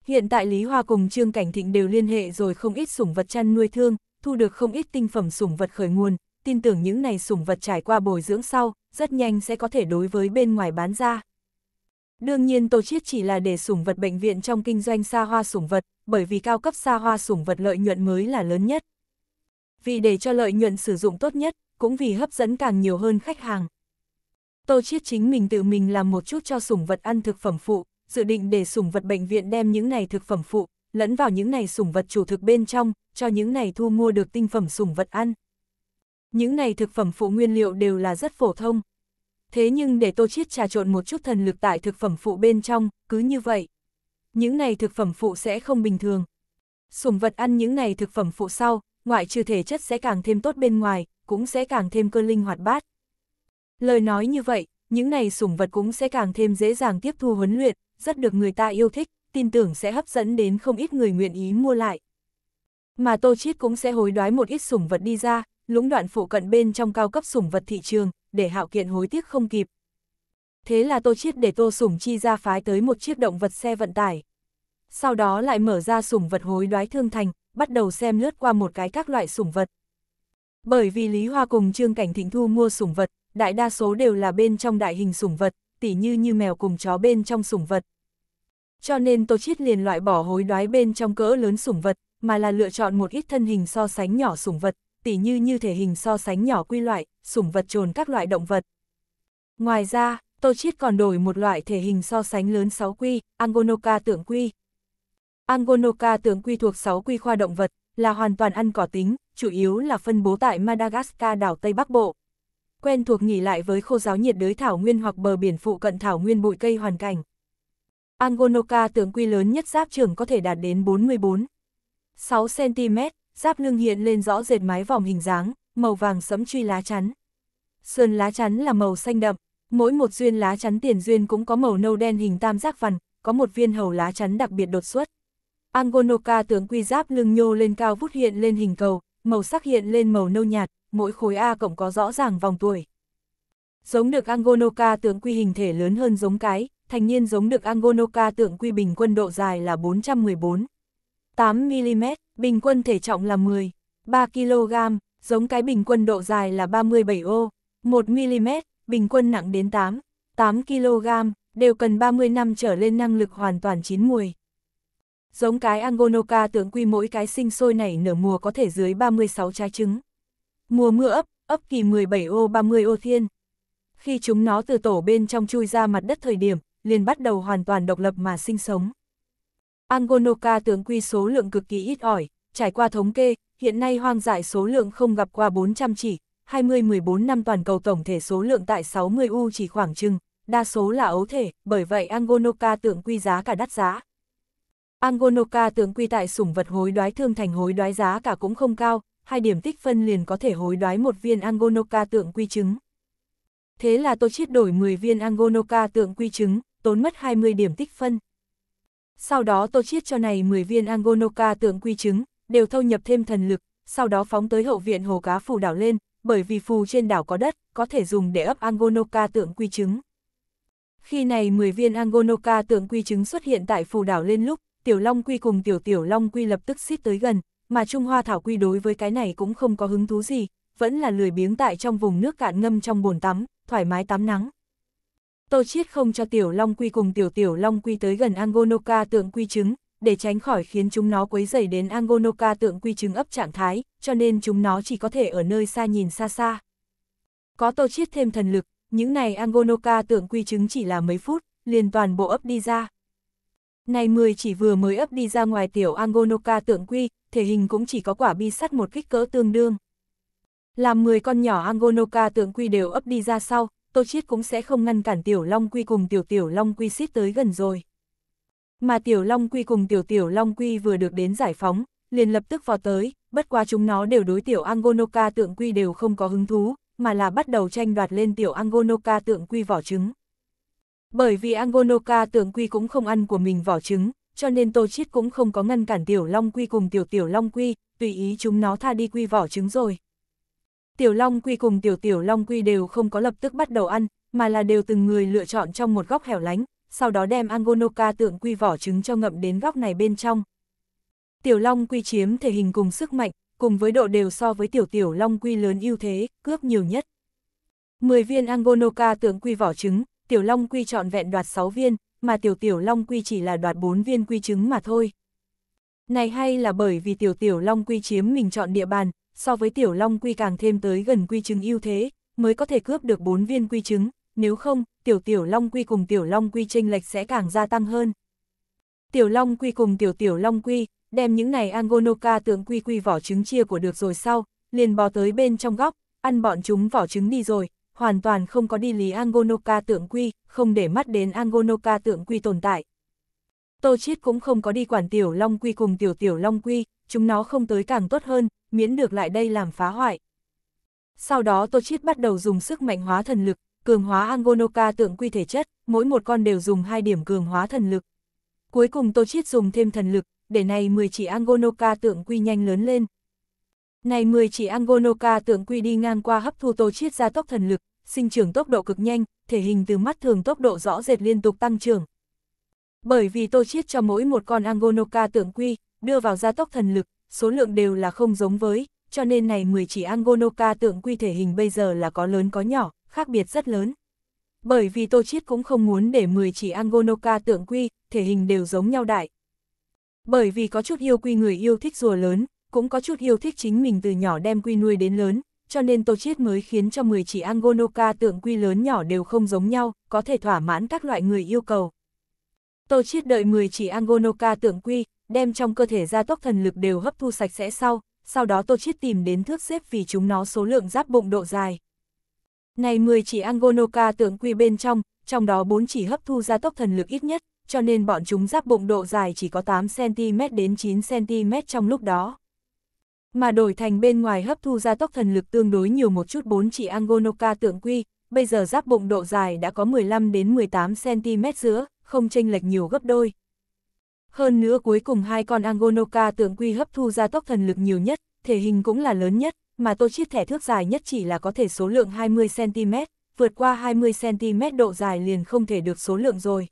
[SPEAKER 1] Hiện tại Lý Hoa cùng Trương Cảnh Thịnh đều liên hệ rồi không ít sủng vật chăn nuôi thương, thu được không ít tinh phẩm sủng vật khởi nguồn, tin tưởng những này sủng vật trải qua bồi dưỡng sau, rất nhanh sẽ có thể đối với bên ngoài bán ra. Đương nhiên Tô Chiết chỉ là để sủng vật bệnh viện trong kinh doanh xa hoa sủng vật, bởi vì cao cấp xa hoa sủng vật lợi nhuận mới là lớn nhất. Vì để cho lợi nhuận sử dụng tốt nhất, cũng vì hấp dẫn càng nhiều hơn khách hàng. Tô Chiết chính mình tự mình làm một chút cho sủng vật ăn thực phẩm phụ, dự định để sủng vật bệnh viện đem những này thực phẩm phụ lẫn vào những này sủng vật chủ thực bên trong, cho những này thu mua được tinh phẩm sủng vật ăn. Những này thực phẩm phụ nguyên liệu đều là rất phổ thông. Thế nhưng để Tô Chiết trà trộn một chút thần lực tại thực phẩm phụ bên trong, cứ như vậy. Những này thực phẩm phụ sẽ không bình thường. Sủng vật ăn những này thực phẩm phụ sau, ngoại trừ thể chất sẽ càng thêm tốt bên ngoài, cũng sẽ càng thêm cơ linh hoạt bát. Lời nói như vậy, những này sủng vật cũng sẽ càng thêm dễ dàng tiếp thu huấn luyện, rất được người ta yêu thích, tin tưởng sẽ hấp dẫn đến không ít người nguyện ý mua lại. Mà Tô Chiết cũng sẽ hối đoái một ít sủng vật đi ra, lũng đoạn phụ cận bên trong cao cấp sủng vật thị trường, để hạo kiện hối tiếc không kịp. Thế là Tô Chiết để Tô Sủng Chi ra phái tới một chiếc động vật xe vận tải. Sau đó lại mở ra sủng vật hối đoái thương thành, bắt đầu xem lướt qua một cái các loại sủng vật. Bởi vì Lý Hoa cùng Trương Cảnh Thịnh Thu mua sủng vật, đại đa số đều là bên trong đại hình sủng vật, tỉ như như mèo cùng chó bên trong sủng vật, cho nên Tô Chiết liền loại bỏ hối đoái bên trong cỡ lớn sủng vật, mà là lựa chọn một ít thân hình so sánh nhỏ sủng vật, tỉ như như thể hình so sánh nhỏ quy loại, sủng vật trồn các loại động vật. Ngoài ra, Tô Chiết còn đổi một loại thể hình so sánh lớn 6 quy, Angonoka tượng quy. Angonoka tượng quy thuộc 6 quy khoa động vật, là hoàn toàn ăn cỏ tính, chủ yếu là phân bố tại Madagascar đảo Tây Bắc Bộ. Quen thuộc nghỉ lại với khô giáo nhiệt đới thảo nguyên hoặc bờ biển phụ cận thảo nguyên bụi cây hoàn cảnh. Angonoka tướng quy lớn nhất giáp trưởng có thể đạt đến 44. 6cm, giáp lưng hiện lên rõ rệt mái vòng hình dáng, màu vàng sẫm truy lá chắn. Sơn lá chắn là màu xanh đậm, mỗi một duyên lá chắn tiền duyên cũng có màu nâu đen hình tam giác vằn, có một viên hầu lá chắn đặc biệt đột xuất. Angonoka tướng quy giáp lưng nhô lên cao vút hiện lên hình cầu, màu sắc hiện lên màu nâu nhạt, mỗi khối A cộng có rõ ràng vòng tuổi. Giống được Angonoka tướng quy hình thể lớn hơn giống cái, thành niên giống được Angonoka tượng quy bình quân độ dài là 414. 8mm, bình quân thể trọng là 10, 3kg, giống cái bình quân độ dài là 37 ô, 1mm, bình quân nặng đến 8, 8kg, đều cần 30 năm trở lên năng lực hoàn toàn chín mùi. Giống cái Angonoka tượng quy mỗi cái sinh sôi nảy nở mùa có thể dưới 36 trái trứng. Mùa mưa ấp, ấp kỳ 17 ô 30 ô thiên. Khi chúng nó từ tổ bên trong chui ra mặt đất thời điểm, liền bắt đầu hoàn toàn độc lập mà sinh sống. Angonoka tướng quy số lượng cực kỳ ít ỏi, trải qua thống kê, hiện nay hoang dại số lượng không gặp qua 400 chỉ, 20-14 năm toàn cầu tổng thể số lượng tại 60 U chỉ khoảng chừng, đa số là ấu thể, bởi vậy Angonoka tượng quy giá cả đắt giá. Angonoka tượng quy tại sủng vật hối đoái thương thành hối đoái giá cả cũng không cao, hai điểm tích phân liền có thể hối đoái một viên Angonoka tượng quy trứng. Thế là tôi chiết đổi 10 viên Angonoka tượng quy trứng, tốn mất 20 điểm tích phân. Sau đó Tô Chiết cho này 10 viên Angonoka tượng quy chứng, đều thâu nhập thêm thần lực, sau đó phóng tới hậu viện hồ cá phù đảo lên, bởi vì phù trên đảo có đất, có thể dùng để ấp Angonoka tượng quy chứng. Khi này 10 viên Angonoka tượng quy chứng xuất hiện tại phù đảo lên lúc, Tiểu Long Quy cùng Tiểu Tiểu Long Quy lập tức xít tới gần, mà Trung Hoa Thảo Quy đối với cái này cũng không có hứng thú gì, vẫn là lười biếng tại trong vùng nước cạn ngâm trong bồn tắm, thoải mái tắm nắng. Tô Chiết không cho Tiểu Long Quy cùng Tiểu Tiểu Long Quy tới gần Angonoka tượng quy chứng, để tránh khỏi khiến chúng nó quấy rầy đến Angonoka tượng quy chứng ấp trạng thái, cho nên chúng nó chỉ có thể ở nơi xa nhìn xa xa. Có Tô Chiết thêm thần lực, những này Angonoka tượng quy chứng chỉ là mấy phút, liền toàn bộ ấp đi ra. Này 10 chỉ vừa mới ấp đi ra ngoài tiểu Angonoka tượng quy, thể hình cũng chỉ có quả bi sắt một kích cỡ tương đương. Làm 10 con nhỏ Angonoka tượng quy đều ấp đi ra sau, Tô Chiết cũng sẽ không ngăn cản Tiểu Long Quy cùng Tiểu Tiểu Long Quy xít tới gần rồi. Mà Tiểu Long Quy cùng Tiểu Tiểu Long Quy vừa được đến giải phóng, liền lập tức vào tới, bất quá chúng nó đều đối Tiểu Angonoka tượng quy đều không có hứng thú, mà là bắt đầu tranh đoạt lên Tiểu Angonoka tượng quy vỏ trứng. Bởi vì Angonoka tượng quy cũng không ăn của mình vỏ trứng, cho nên Tô Chiết cũng không có ngăn cản Tiểu Long Quy cùng Tiểu Tiểu Long Quy, tùy ý chúng nó tha đi quy vỏ trứng rồi. Tiểu Long Quy cùng Tiểu Tiểu Long Quy đều không có lập tức bắt đầu ăn, mà là đều từng người lựa chọn trong một góc hẻo lánh, sau đó đem Angonoka tượng quy vỏ trứng cho ngậm đến góc này bên trong. Tiểu Long Quy chiếm thể hình cùng sức mạnh, cùng với độ đều so với Tiểu Tiểu Long Quy lớn ưu thế, cướp nhiều nhất. 10 viên Angonoka tượng quy vỏ trứng, Tiểu Long Quy chọn vẹn đoạt 6 viên, mà Tiểu Tiểu Long Quy chỉ là đoạt 4 viên quy trứng mà thôi. Này hay là bởi vì Tiểu Tiểu Long Quy chiếm mình chọn địa bàn, so với tiểu long quy càng thêm tới gần quy chứng ưu thế, mới có thể cướp được 4 viên quy chứng, nếu không, tiểu tiểu long quy cùng tiểu long quy chênh lệch sẽ càng gia tăng hơn. Tiểu long quy cùng tiểu tiểu long quy, đem những này Angonoka tượng quy quy vỏ trứng chia của được rồi sau, liền bò tới bên trong góc, ăn bọn chúng vỏ trứng đi rồi, hoàn toàn không có đi lý Angonoka tượng quy, không để mắt đến Angonoka tượng quy tồn tại. Tô Chiết cũng không có đi quản tiểu long quy cùng tiểu tiểu long quy, chúng nó không tới càng tốt hơn, miễn được lại đây làm phá hoại. Sau đó Tô Chiết bắt đầu dùng sức mạnh hóa thần lực, cường hóa Angonoka tượng quy thể chất, mỗi một con đều dùng hai điểm cường hóa thần lực. Cuối cùng Tô Chiết dùng thêm thần lực, để này 10 chỉ Angonoka tượng quy nhanh lớn lên. Này 10 chỉ Angonoka tượng quy đi ngang qua hấp thu Tô Chiết ra tốc thần lực, sinh trưởng tốc độ cực nhanh, thể hình từ mắt thường tốc độ rõ rệt liên tục tăng trưởng. Bởi vì Tô Chiết cho mỗi một con Angonoka tượng quy, đưa vào gia tốc thần lực, số lượng đều là không giống với, cho nên này 10 chỉ Angonoka tượng quy thể hình bây giờ là có lớn có nhỏ, khác biệt rất lớn. Bởi vì Tô Chiết cũng không muốn để 10 chỉ Angonoka tượng quy, thể hình đều giống nhau đại. Bởi vì có chút yêu quy người yêu thích rùa lớn, cũng có chút yêu thích chính mình từ nhỏ đem quy nuôi đến lớn, cho nên Tô Chiết mới khiến cho 10 chỉ Angonoka tượng quy lớn nhỏ đều không giống nhau, có thể thỏa mãn các loại người yêu cầu. Tô Chiết đợi 10 chỉ Angonoka tượng quy, đem trong cơ thể gia tốc thần lực đều hấp thu sạch sẽ sau, sau đó Tô Chiết tìm đến thước xếp vì chúng nó số lượng giáp bụng độ dài. Này 10 chỉ Angonoka tượng quy bên trong, trong đó 4 chỉ hấp thu gia tốc thần lực ít nhất, cho nên bọn chúng giáp bụng độ dài chỉ có 8cm đến 9cm trong lúc đó. Mà đổi thành bên ngoài hấp thu gia tốc thần lực tương đối nhiều một chút 4 chỉ Angonoka tượng quy, bây giờ giáp bụng độ dài đã có 15 đến 18cm giữa, không chênh lệch nhiều gấp đôi. Hơn nữa cuối cùng hai con Angonoka tượng quy hấp thu ra tốc thần lực nhiều nhất, thể hình cũng là lớn nhất, mà tô chiết thẻ thước dài nhất chỉ là có thể số lượng 20cm, vượt qua 20cm độ dài liền không thể được số lượng rồi.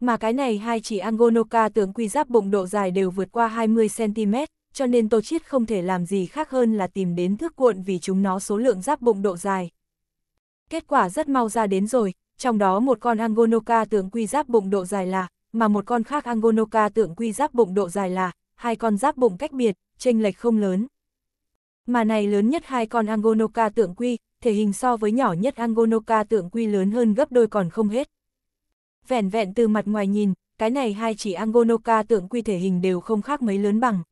[SPEAKER 1] Mà cái này hai chỉ Angonoka tượng quy giáp bụng độ dài đều vượt qua 20cm, cho nên Tô Chiết không thể làm gì khác hơn là tìm đến thước cuộn vì chúng nó số lượng giáp bụng độ dài. Kết quả rất mau ra đến rồi, trong đó một con Angonoka tượng quy giáp bụng độ dài là mà một con khác Angonoka tượng quy giáp bụng độ dài là, hai con giáp bụng cách biệt, chênh lệch không lớn. Mà này lớn nhất hai con Angonoka tượng quy, thể hình so với nhỏ nhất Angonoka tượng quy lớn hơn gấp đôi còn không hết. Vẹn vẹn từ mặt ngoài nhìn, cái này hai chỉ Angonoka tượng quy thể hình đều không khác mấy lớn bằng.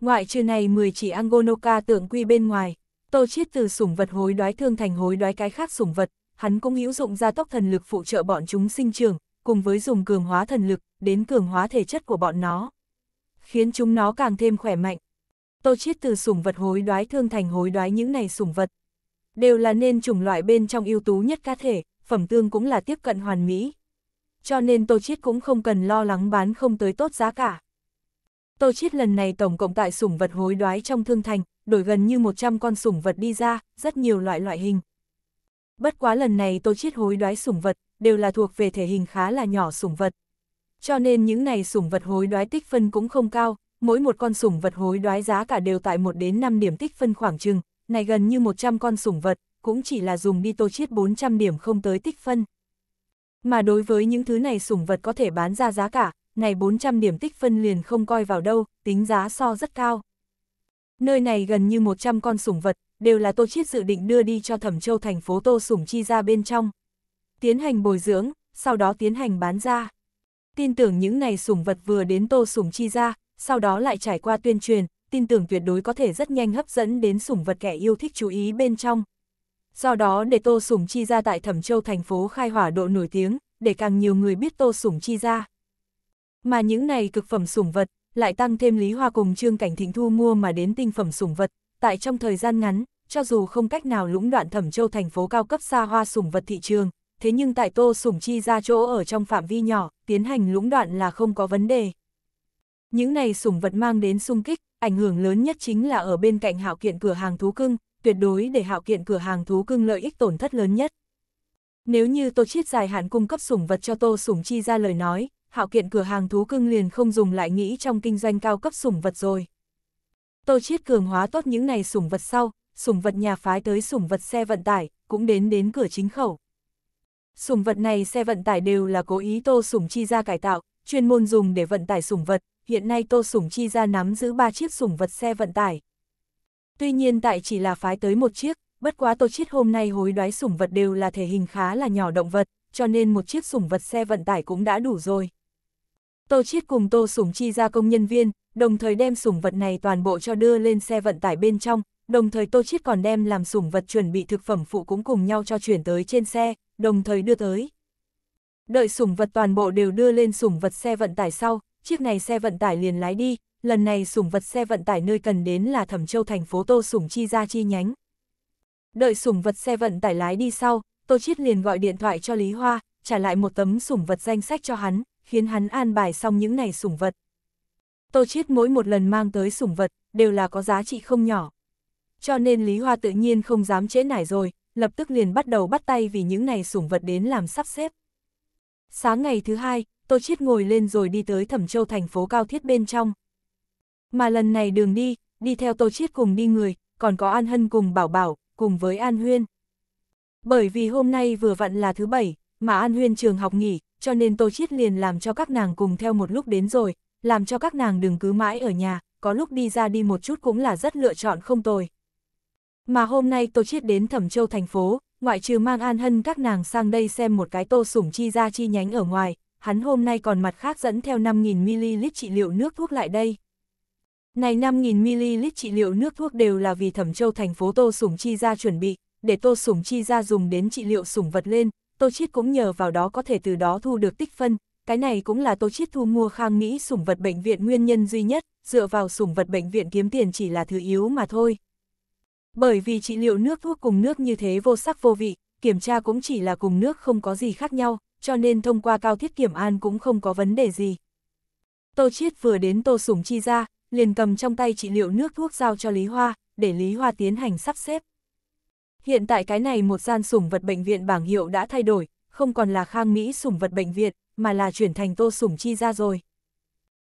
[SPEAKER 1] Ngoại trừ này 10 chỉ Angonoka tượng quy bên ngoài, Tô Chiết từ sủng vật hối đoái thương thành hối đoái cái khác sủng vật, hắn cũng hữu dụng gia tốc thần lực phụ trợ bọn chúng sinh trưởng, cùng với dùng cường hóa thần lực, đến cường hóa thể chất của bọn nó. Khiến chúng nó càng thêm khỏe mạnh. Tô Chiết từ sủng vật hối đoái thương thành hối đoái những này sủng vật. Đều là nên chủng loại bên trong ưu tú nhất cá thể, phẩm tương cũng là tiếp cận hoàn mỹ. Cho nên Tô Chiết cũng không cần lo lắng bán không tới tốt giá cả. Tô Chiết lần này tổng cộng tại sủng vật hối đoái trong thương thành, đổi gần như 100 con sủng vật đi ra, rất nhiều loại loại hình. Bất quá lần này Tô Chiết hối đoái sủng vật, đều là thuộc về thể hình khá là nhỏ sủng vật. Cho nên những này sủng vật hối đoái tích phân cũng không cao, mỗi một con sủng vật hối đoái giá cả đều tại 1 đến 5 điểm tích phân khoảng chừng, này gần như 100 con sủng vật, cũng chỉ là dùng đi tô chiết 400 điểm không tới tích phân. Mà đối với những thứ này sủng vật có thể bán ra giá cả, này 400 điểm tích phân liền không coi vào đâu, tính giá so rất cao. Nơi này gần như 100 con sủng vật, đều là Tô Chiết dự định đưa đi cho Thẩm Châu thành phố Tô Sủng Chi ra bên trong tiến hành bồi dưỡng, sau đó tiến hành bán ra. Tin tưởng những này sủng vật vừa đến tô sủng chi ra, sau đó lại trải qua tuyên truyền, tin tưởng tuyệt đối có thể rất nhanh hấp dẫn đến sủng vật kẻ yêu thích chú ý bên trong. Do đó để tô sủng chi ra tại Thẩm Châu thành phố khai hỏa độ nổi tiếng, để càng nhiều người biết tô sủng chi ra. Mà những này cực phẩm sủng vật, lại tăng thêm Lý Hoa cùng Trương Cảnh Thịnh Thu mua mà đến tinh phẩm sủng vật, tại trong thời gian ngắn, cho dù không cách nào lũng đoạn Thẩm Châu thành phố cao cấp xa hoa sủng vật thị trường, thế nhưng tại Tô Sủng Chi ra chỗ ở trong phạm vi nhỏ, tiến hành lũng đoạn là không có vấn đề. Những này sủng vật mang đến sung kích, ảnh hưởng lớn nhất chính là ở bên cạnh hạo kiện cửa hàng thú cưng, tuyệt đối để hạo kiện cửa hàng thú cưng lợi ích tổn thất lớn nhất. Nếu như Tô Chiết dài hạn cung cấp sủng vật cho Tô Sủng Chi ra lời nói, hạo kiện cửa hàng thú cưng liền không dùng lại nghĩ trong kinh doanh cao cấp sủng vật rồi. Tô Chiết cường hóa tốt những này sủng vật sau, sủng vật nhà phái tới sủng vật xe vận tải, cũng đến đến cửa chính khẩu sủng vật này xe vận tải đều là cố ý Tô Sủng Chi ra cải tạo, chuyên môn dùng để vận tải sủng vật, hiện nay Tô Sủng Chi ra nắm giữ 3 chiếc sủng vật xe vận tải. Tuy nhiên tại chỉ là phái tới một chiếc, bất quá Tô Chiết hôm nay hối đoái sủng vật đều là thể hình khá là nhỏ động vật, cho nên một chiếc sủng vật xe vận tải cũng đã đủ rồi. Tô Chiết cùng Tô Sủng Chi ra công nhân viên, đồng thời đem sủng vật này toàn bộ cho đưa lên xe vận tải bên trong, đồng thời Tô Chiết còn đem làm sủng vật chuẩn bị thực phẩm phụ cũng cùng nhau cho chuyển tới trên xe, đồng thời đưa tới. Đợi sủng vật toàn bộ đều đưa lên sủng vật xe vận tải sau, chiếc này xe vận tải liền lái đi, lần này sủng vật xe vận tải nơi cần đến là Thẩm Châu thành phố Tô Sủng Chi ra chi nhánh. Đợi sủng vật xe vận tải lái đi sau, Tô Chiết liền gọi điện thoại cho Lý Hoa, trả lại một tấm sủng vật danh sách cho hắn, khiến hắn an bài xong những này sủng vật. Tô Chiết mỗi một lần mang tới sủng vật, đều là có giá trị không nhỏ. Cho nên Lý Hoa tự nhiên không dám trễ nải rồi, lập tức liền bắt đầu bắt tay vì những này sủng vật đến làm sắp xếp. Sáng ngày thứ hai, Tô Chiết ngồi lên rồi đi tới Thẩm Châu thành phố cao thiết bên trong. Mà lần này đường đi, đi theo Tô Chiết cùng đi người, còn có An Hân cùng Bảo Bảo, cùng với An Huyên. Bởi vì hôm nay vừa vặn là thứ bảy, mà An Huyên trường học nghỉ, cho nên Tô Chiết liền làm cho các nàng cùng theo một lúc đến rồi, làm cho các nàng đừng cứ mãi ở nhà, có lúc đi ra đi một chút cũng là rất lựa chọn không tồi. Mà hôm nay tôi Chiết đến Thẩm Châu thành phố, ngoại trừ mang An Hân các nàng sang đây xem một cái tô sủng chi ra chi nhánh ở ngoài, hắn hôm nay còn mặt khác dẫn theo 5.000ml trị liệu nước thuốc lại đây. Này 5.000ml trị liệu nước thuốc đều là vì Thẩm Châu thành phố Tô Sủng Chi ra chuẩn bị, để Tô Sủng Chi ra dùng đến trị liệu sủng vật lên, tôi Chiết cũng nhờ vào đó có thể từ đó thu được tích phân, cái này cũng là Tô Chiết thu mua khang mỹ sủng vật bệnh viện nguyên nhân duy nhất, dựa vào sủng vật bệnh viện kiếm tiền chỉ là thứ yếu mà thôi. Bởi vì trị liệu nước thuốc cùng nước như thế vô sắc vô vị, kiểm tra cũng chỉ là cùng nước không có gì khác nhau, cho nên thông qua cao thiết kiểm an cũng không có vấn đề gì. Tô Chiết vừa đến Tô Sủng Chi ra, liền cầm trong tay trị liệu nước thuốc giao cho Lý Hoa, để Lý Hoa tiến hành sắp xếp. Hiện tại cái này một gian sủng vật bệnh viện bảng hiệu đã thay đổi, không còn là Khang Mỹ sủng vật bệnh viện, mà là chuyển thành Tô Sủng Chi ra rồi.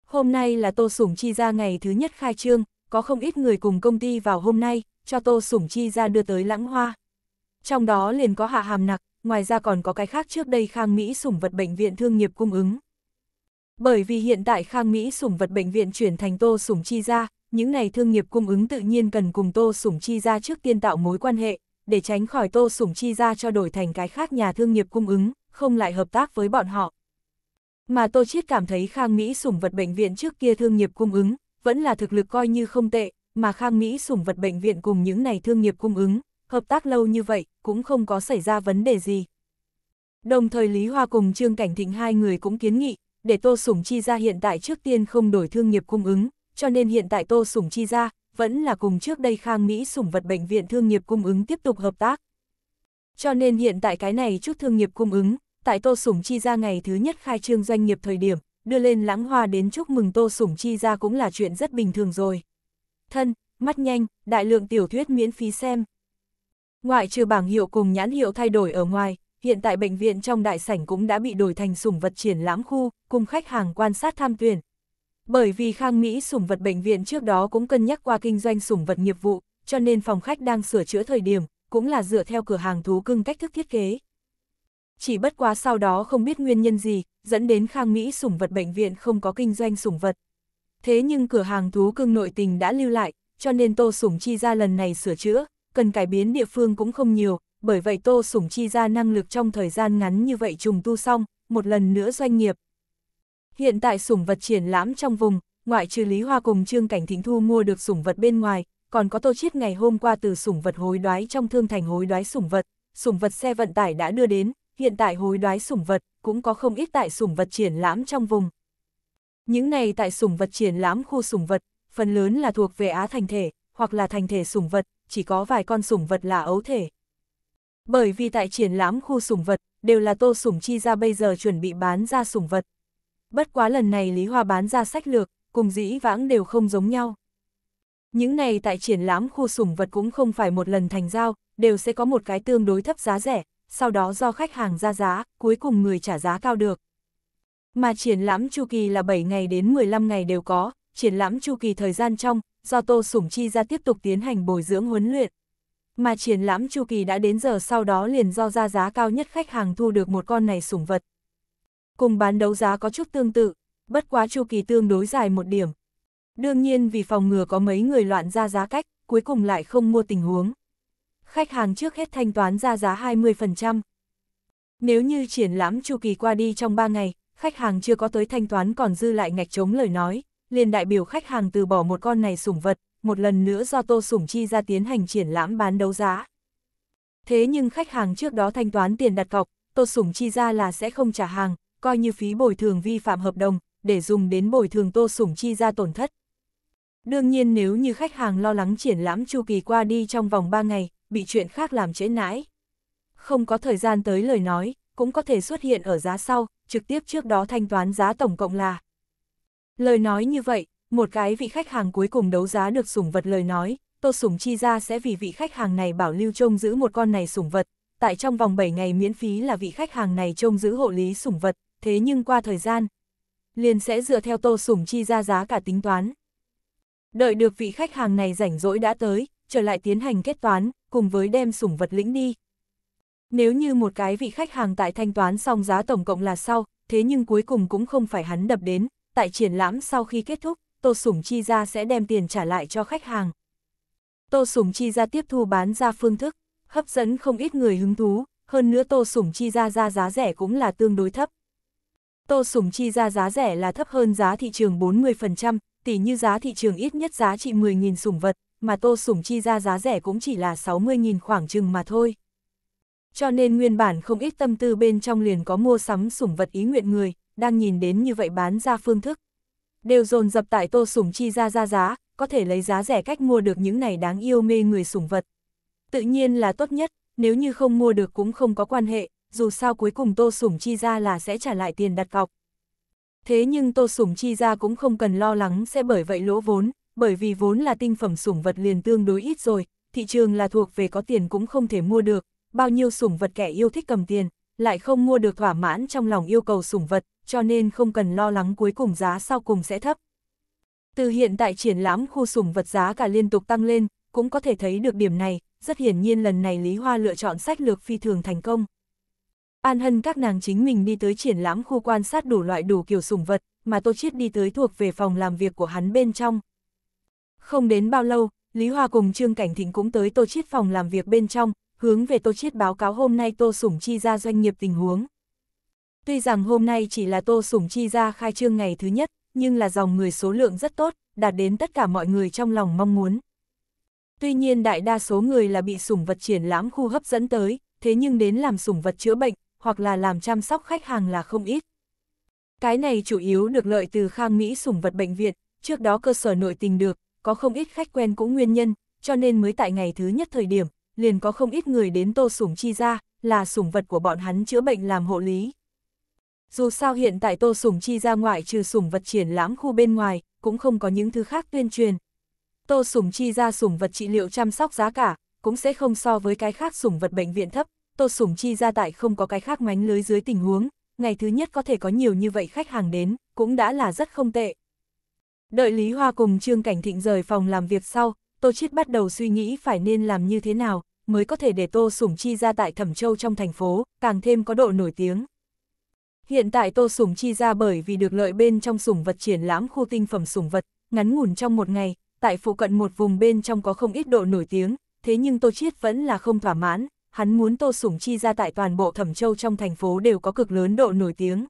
[SPEAKER 1] Hôm nay là Tô Sủng Chi ra ngày thứ nhất khai trương, có không ít người cùng công ty vào hôm nay, cho Tô Sủng Chi ra đưa tới lãng hoa. Trong đó liền có hạ hàm nặc, ngoài ra còn có cái khác trước đây Khang Mỹ sủng vật bệnh viện thương nghiệp cung ứng. Bởi vì hiện tại Khang Mỹ sủng vật bệnh viện chuyển thành Tô Sủng Chi ra, những này thương nghiệp cung ứng tự nhiên cần cùng Tô Sủng Chi ra trước tiên tạo mối quan hệ, để tránh khỏi Tô Sủng Chi ra cho đổi thành cái khác nhà thương nghiệp cung ứng, không lại hợp tác với bọn họ. Mà Tô Chiết cảm thấy Khang Mỹ sủng vật bệnh viện trước kia thương nghiệp cung ứng, vẫn là thực lực coi như không tệ, mà Khang Mỹ sủng vật bệnh viện cùng những này thương nghiệp cung ứng, hợp tác lâu như vậy, cũng không có xảy ra vấn đề gì. Đồng thời Lý Hoa cùng Trương Cảnh Thịnh hai người cũng kiến nghị, để Tô Sủng Chi ra hiện tại trước tiên không đổi thương nghiệp cung ứng, cho nên hiện tại Tô Sủng Chi ra vẫn là cùng trước đây Khang Mỹ Sủng vật bệnh viện thương nghiệp cung ứng tiếp tục hợp tác. Cho nên hiện tại cái này chút thương nghiệp cung ứng, tại Tô Sủng Chi ra ngày thứ nhất khai trương doanh nghiệp thời điểm, đưa lên lãng hoa đến chúc mừng Tô Sủng Chi ra cũng là chuyện rất bình thường rồi thân, mắt nhanh, đại lượng tiểu thuyết miễn phí xem. Ngoại trừ bảng hiệu cùng nhãn hiệu thay đổi ở ngoài, hiện tại bệnh viện trong đại sảnh cũng đã bị đổi thành sủng vật triển lãm khu, cùng khách hàng quan sát tham tuyển. Bởi vì Khang Mỹ sủng vật bệnh viện trước đó cũng cân nhắc qua kinh doanh sủng vật nghiệp vụ, cho nên phòng khách đang sửa chữa thời điểm, cũng là dựa theo cửa hàng thú cưng cách thức thiết kế. Chỉ bất quá sau đó không biết nguyên nhân gì, dẫn đến Khang Mỹ sủng vật bệnh viện không có kinh doanh sủng vật, thế nhưng cửa hàng thú cưng nội tình đã lưu lại, cho nên Tô Sủng Chi ra lần này sửa chữa, cần cải biến địa phương cũng không nhiều, bởi vậy Tô Sủng Chi ra năng lực trong thời gian ngắn như vậy trùng tu xong, một lần nữa doanh nghiệp. Hiện tại sủng vật triển lãm trong vùng, ngoại trừ Lý Hoa cùng Trương Cảnh Thịnh Thu mua được sủng vật bên ngoài, còn có Tô Chiết ngày hôm qua từ sủng vật hối đoái trong thương thành hối đoái sủng vật, sủng vật xe vận tải đã đưa đến, hiện tại hối đoái sủng vật cũng có không ít tại sủng vật triển lãm trong vùng. Những này tại sủng vật triển lãm khu sủng vật, phần lớn là thuộc về Á thành thể, hoặc là thành thể sủng vật, chỉ có vài con sủng vật là ấu thể. Bởi vì tại triển lãm khu sủng vật, đều là tô sủng chi ra bây giờ chuẩn bị bán ra sủng vật. Bất quá lần này Lý Hoa bán ra sách lược, cùng dĩ vãng đều không giống nhau. Những này tại triển lãm khu sủng vật cũng không phải một lần thành giao, đều sẽ có một cái tương đối thấp giá rẻ, sau đó do khách hàng ra giá, cuối cùng người trả giá cao được. Mà triển lãm chu kỳ là 7 ngày đến 15 ngày đều có, triển lãm chu kỳ thời gian trong, do Tô Sủng Chi ra tiếp tục tiến hành bồi dưỡng huấn luyện. Mà triển lãm chu kỳ đã đến giờ sau đó liền do ra giá cao nhất khách hàng thu được một con này sủng vật. Cùng bán đấu giá có chút tương tự, bất quá chu kỳ tương đối dài một điểm. Đương nhiên vì phòng ngừa có mấy người loạn ra giá cách, cuối cùng lại không mua tình huống. Khách hàng trước hết thanh toán ra giá 20%. Nếu như triển lãm chu kỳ qua đi trong 3 ngày, khách hàng chưa có tới thanh toán còn dư lại ngạch chống lời nói, liền đại biểu khách hàng từ bỏ một con này sủng vật, một lần nữa do Tô Sủng Chi ra tiến hành triển lãm bán đấu giá. Thế nhưng khách hàng trước đó thanh toán tiền đặt cọc, Tô Sủng Chi ra là sẽ không trả hàng, coi như phí bồi thường vi phạm hợp đồng, để dùng đến bồi thường Tô Sủng Chi ra tổn thất. Đương nhiên nếu như khách hàng lo lắng triển lãm chu kỳ qua đi trong vòng 3 ngày, bị chuyện khác làm trễ nãi. Không có thời gian tới lời nói, cũng có thể xuất hiện ở giá sau, trực tiếp trước đó thanh toán giá tổng cộng là. Lời nói như vậy, một cái vị khách hàng cuối cùng đấu giá được sủng vật lời nói, Tô Sủng chi ra sẽ vì vị khách hàng này bảo lưu trông giữ một con này sủng vật, tại trong vòng 7 ngày miễn phí là vị khách hàng này trông giữ hộ lý sủng vật, thế nhưng qua thời gian, liền sẽ dựa theo Tô Sủng chi ra giá cả tính toán. Đợi được vị khách hàng này rảnh rỗi đã tới, trở lại tiến hành kết toán, cùng với đem sủng vật lĩnh đi, nếu như một cái vị khách hàng tại thanh toán xong giá tổng cộng là sau, thế nhưng cuối cùng cũng không phải hắn đập đến, tại triển lãm sau khi kết thúc, Tô Sủng Chi ra sẽ đem tiền trả lại cho khách hàng. Tô Sủng Chi ra tiếp thu bán ra phương thức, hấp dẫn không ít người hứng thú, hơn nữa Tô Sủng Chi ra ra giá rẻ cũng là tương đối thấp. Tô Sủng Chi ra giá rẻ là thấp hơn giá thị trường 40%, tỷ như giá thị trường ít nhất giá trị 10.000 sủng vật, mà Tô Sủng Chi ra giá rẻ cũng chỉ là 60.000 khoảng chừng mà thôi cho nên nguyên bản không ít tâm tư bên trong liền có mua sắm sủng vật ý nguyện người, đang nhìn đến như vậy bán ra phương thức. Đều dồn dập tại tô sủng chi ra ra giá, có thể lấy giá rẻ cách mua được những này đáng yêu mê người sủng vật. Tự nhiên là tốt nhất, nếu như không mua được cũng không có quan hệ, dù sao cuối cùng tô sủng chi ra là sẽ trả lại tiền đặt cọc. Thế nhưng tô sủng chi ra cũng không cần lo lắng sẽ bởi vậy lỗ vốn, bởi vì vốn là tinh phẩm sủng vật liền tương đối ít rồi, thị trường là thuộc về có tiền cũng không thể mua được, bao nhiêu sủng vật kẻ yêu thích cầm tiền, lại không mua được thỏa mãn trong lòng yêu cầu sủng vật, cho nên không cần lo lắng cuối cùng giá sau cùng sẽ thấp. Từ hiện tại triển lãm khu sủng vật giá cả liên tục tăng lên, cũng có thể thấy được điểm này, rất hiển nhiên lần này Lý Hoa lựa chọn sách lược phi thường thành công. An Hân các nàng chính mình đi tới triển lãm khu quan sát đủ loại đủ kiểu sủng vật, mà Tô Chiết đi tới thuộc về phòng làm việc của hắn bên trong. Không đến bao lâu, Lý Hoa cùng Trương Cảnh Thịnh cũng tới Tô Chiết phòng làm việc bên trong, hướng về Tô Chiết báo cáo hôm nay Tô Sủng Chi ra doanh nghiệp tình huống. Tuy rằng hôm nay chỉ là Tô Sủng Chi ra khai trương ngày thứ nhất, nhưng là dòng người số lượng rất tốt, đạt đến tất cả mọi người trong lòng mong muốn. Tuy nhiên đại đa số người là bị sủng vật triển lãm khu hấp dẫn tới, thế nhưng đến làm sủng vật chữa bệnh, hoặc là làm chăm sóc khách hàng là không ít. Cái này chủ yếu được lợi từ khang Mỹ sủng vật bệnh viện, trước đó cơ sở nội tình được, có không ít khách quen cũng nguyên nhân, cho nên mới tại ngày thứ nhất thời điểm, liền có không ít người đến Tô Sủng Chi ra, là sủng vật của bọn hắn chữa bệnh làm hộ lý. Dù sao hiện tại Tô Sủng Chi ra ngoại trừ sủng vật triển lãm khu bên ngoài, cũng không có những thứ khác tuyên truyền. Tô Sủng Chi ra sủng vật trị liệu chăm sóc giá cả, cũng sẽ không so với cái khác sủng vật bệnh viện thấp, Tô Sủng Chi ra tại không có cái khác mánh lưới dưới tình huống, ngày thứ nhất có thể có nhiều như vậy khách hàng đến, cũng đã là rất không tệ. Đợi Lý Hoa cùng Trương Cảnh Thịnh rời phòng làm việc sau, Tô Chiết bắt đầu suy nghĩ phải nên làm như thế nào mới có thể để Tô Sủng Chi ra tại Thẩm Châu trong thành phố, càng thêm có độ nổi tiếng. Hiện tại Tô Sủng Chi ra bởi vì được lợi bên trong sủng vật triển lãm khu tinh phẩm sủng vật, ngắn ngủn trong một ngày, tại phụ cận một vùng bên trong có không ít độ nổi tiếng, thế nhưng Tô Chiết vẫn là không thỏa mãn, hắn muốn Tô Sủng Chi ra tại toàn bộ Thẩm Châu trong thành phố đều có cực lớn độ nổi tiếng.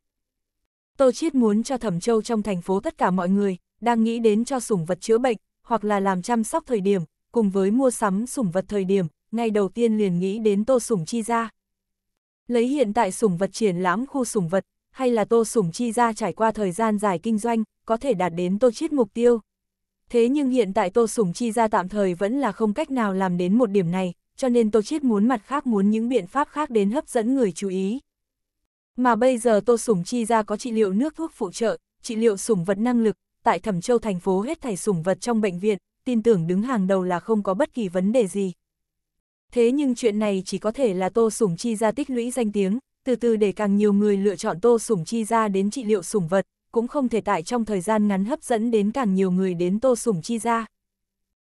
[SPEAKER 1] Tô Chiết muốn cho Thẩm Châu trong thành phố tất cả mọi người, đang nghĩ đến cho sủng vật chữa bệnh, hoặc là làm chăm sóc thời điểm, cùng với mua sắm sủng vật thời điểm, ngay đầu tiên liền nghĩ đến tô sủng chi ra. Lấy hiện tại sủng vật triển lãm khu sủng vật, hay là tô sủng chi ra trải qua thời gian dài kinh doanh, có thể đạt đến tô chiết mục tiêu. Thế nhưng hiện tại tô sủng chi ra tạm thời vẫn là không cách nào làm đến một điểm này, cho nên tô chiết muốn mặt khác muốn những biện pháp khác đến hấp dẫn người chú ý. Mà bây giờ tô sủng chi ra có trị liệu nước thuốc phụ trợ, trị liệu sủng vật năng lực, tại Thẩm Châu thành phố hết thảy sủng vật trong bệnh viện, tin tưởng đứng hàng đầu là không có bất kỳ vấn đề gì. Thế nhưng chuyện này chỉ có thể là Tô Sủng Chi ra tích lũy danh tiếng, từ từ để càng nhiều người lựa chọn Tô Sủng Chi ra đến trị liệu sủng vật, cũng không thể tại trong thời gian ngắn hấp dẫn đến càng nhiều người đến Tô Sủng Chi ra.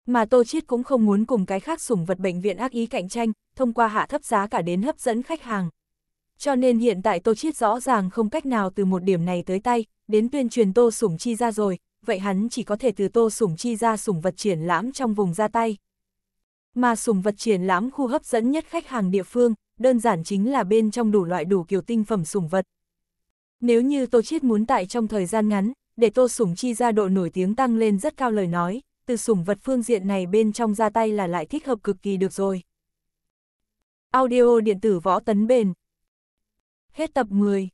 [SPEAKER 1] Mà Tô Chiết cũng không muốn cùng cái khác sủng vật bệnh viện ác ý cạnh tranh, thông qua hạ thấp giá cả đến hấp dẫn khách hàng. Cho nên hiện tại Tô Chiết rõ ràng không cách nào từ một điểm này tới tay, đến tuyên truyền Tô Sủng Chi ra rồi, vậy hắn chỉ có thể từ Tô Sủng Chi ra sủng vật triển lãm trong vùng ra tay. Mà sủng vật triển lãm khu hấp dẫn nhất khách hàng địa phương, đơn giản chính là bên trong đủ loại đủ kiểu tinh phẩm sủng vật. Nếu như Tô Chiết muốn tại trong thời gian ngắn, để Tô Sủng Chi ra độ nổi tiếng tăng lên rất cao lời nói, từ sủng vật phương diện này bên trong ra tay là lại thích hợp cực kỳ được rồi. Audio điện tử võ tấn bền Hết tập 10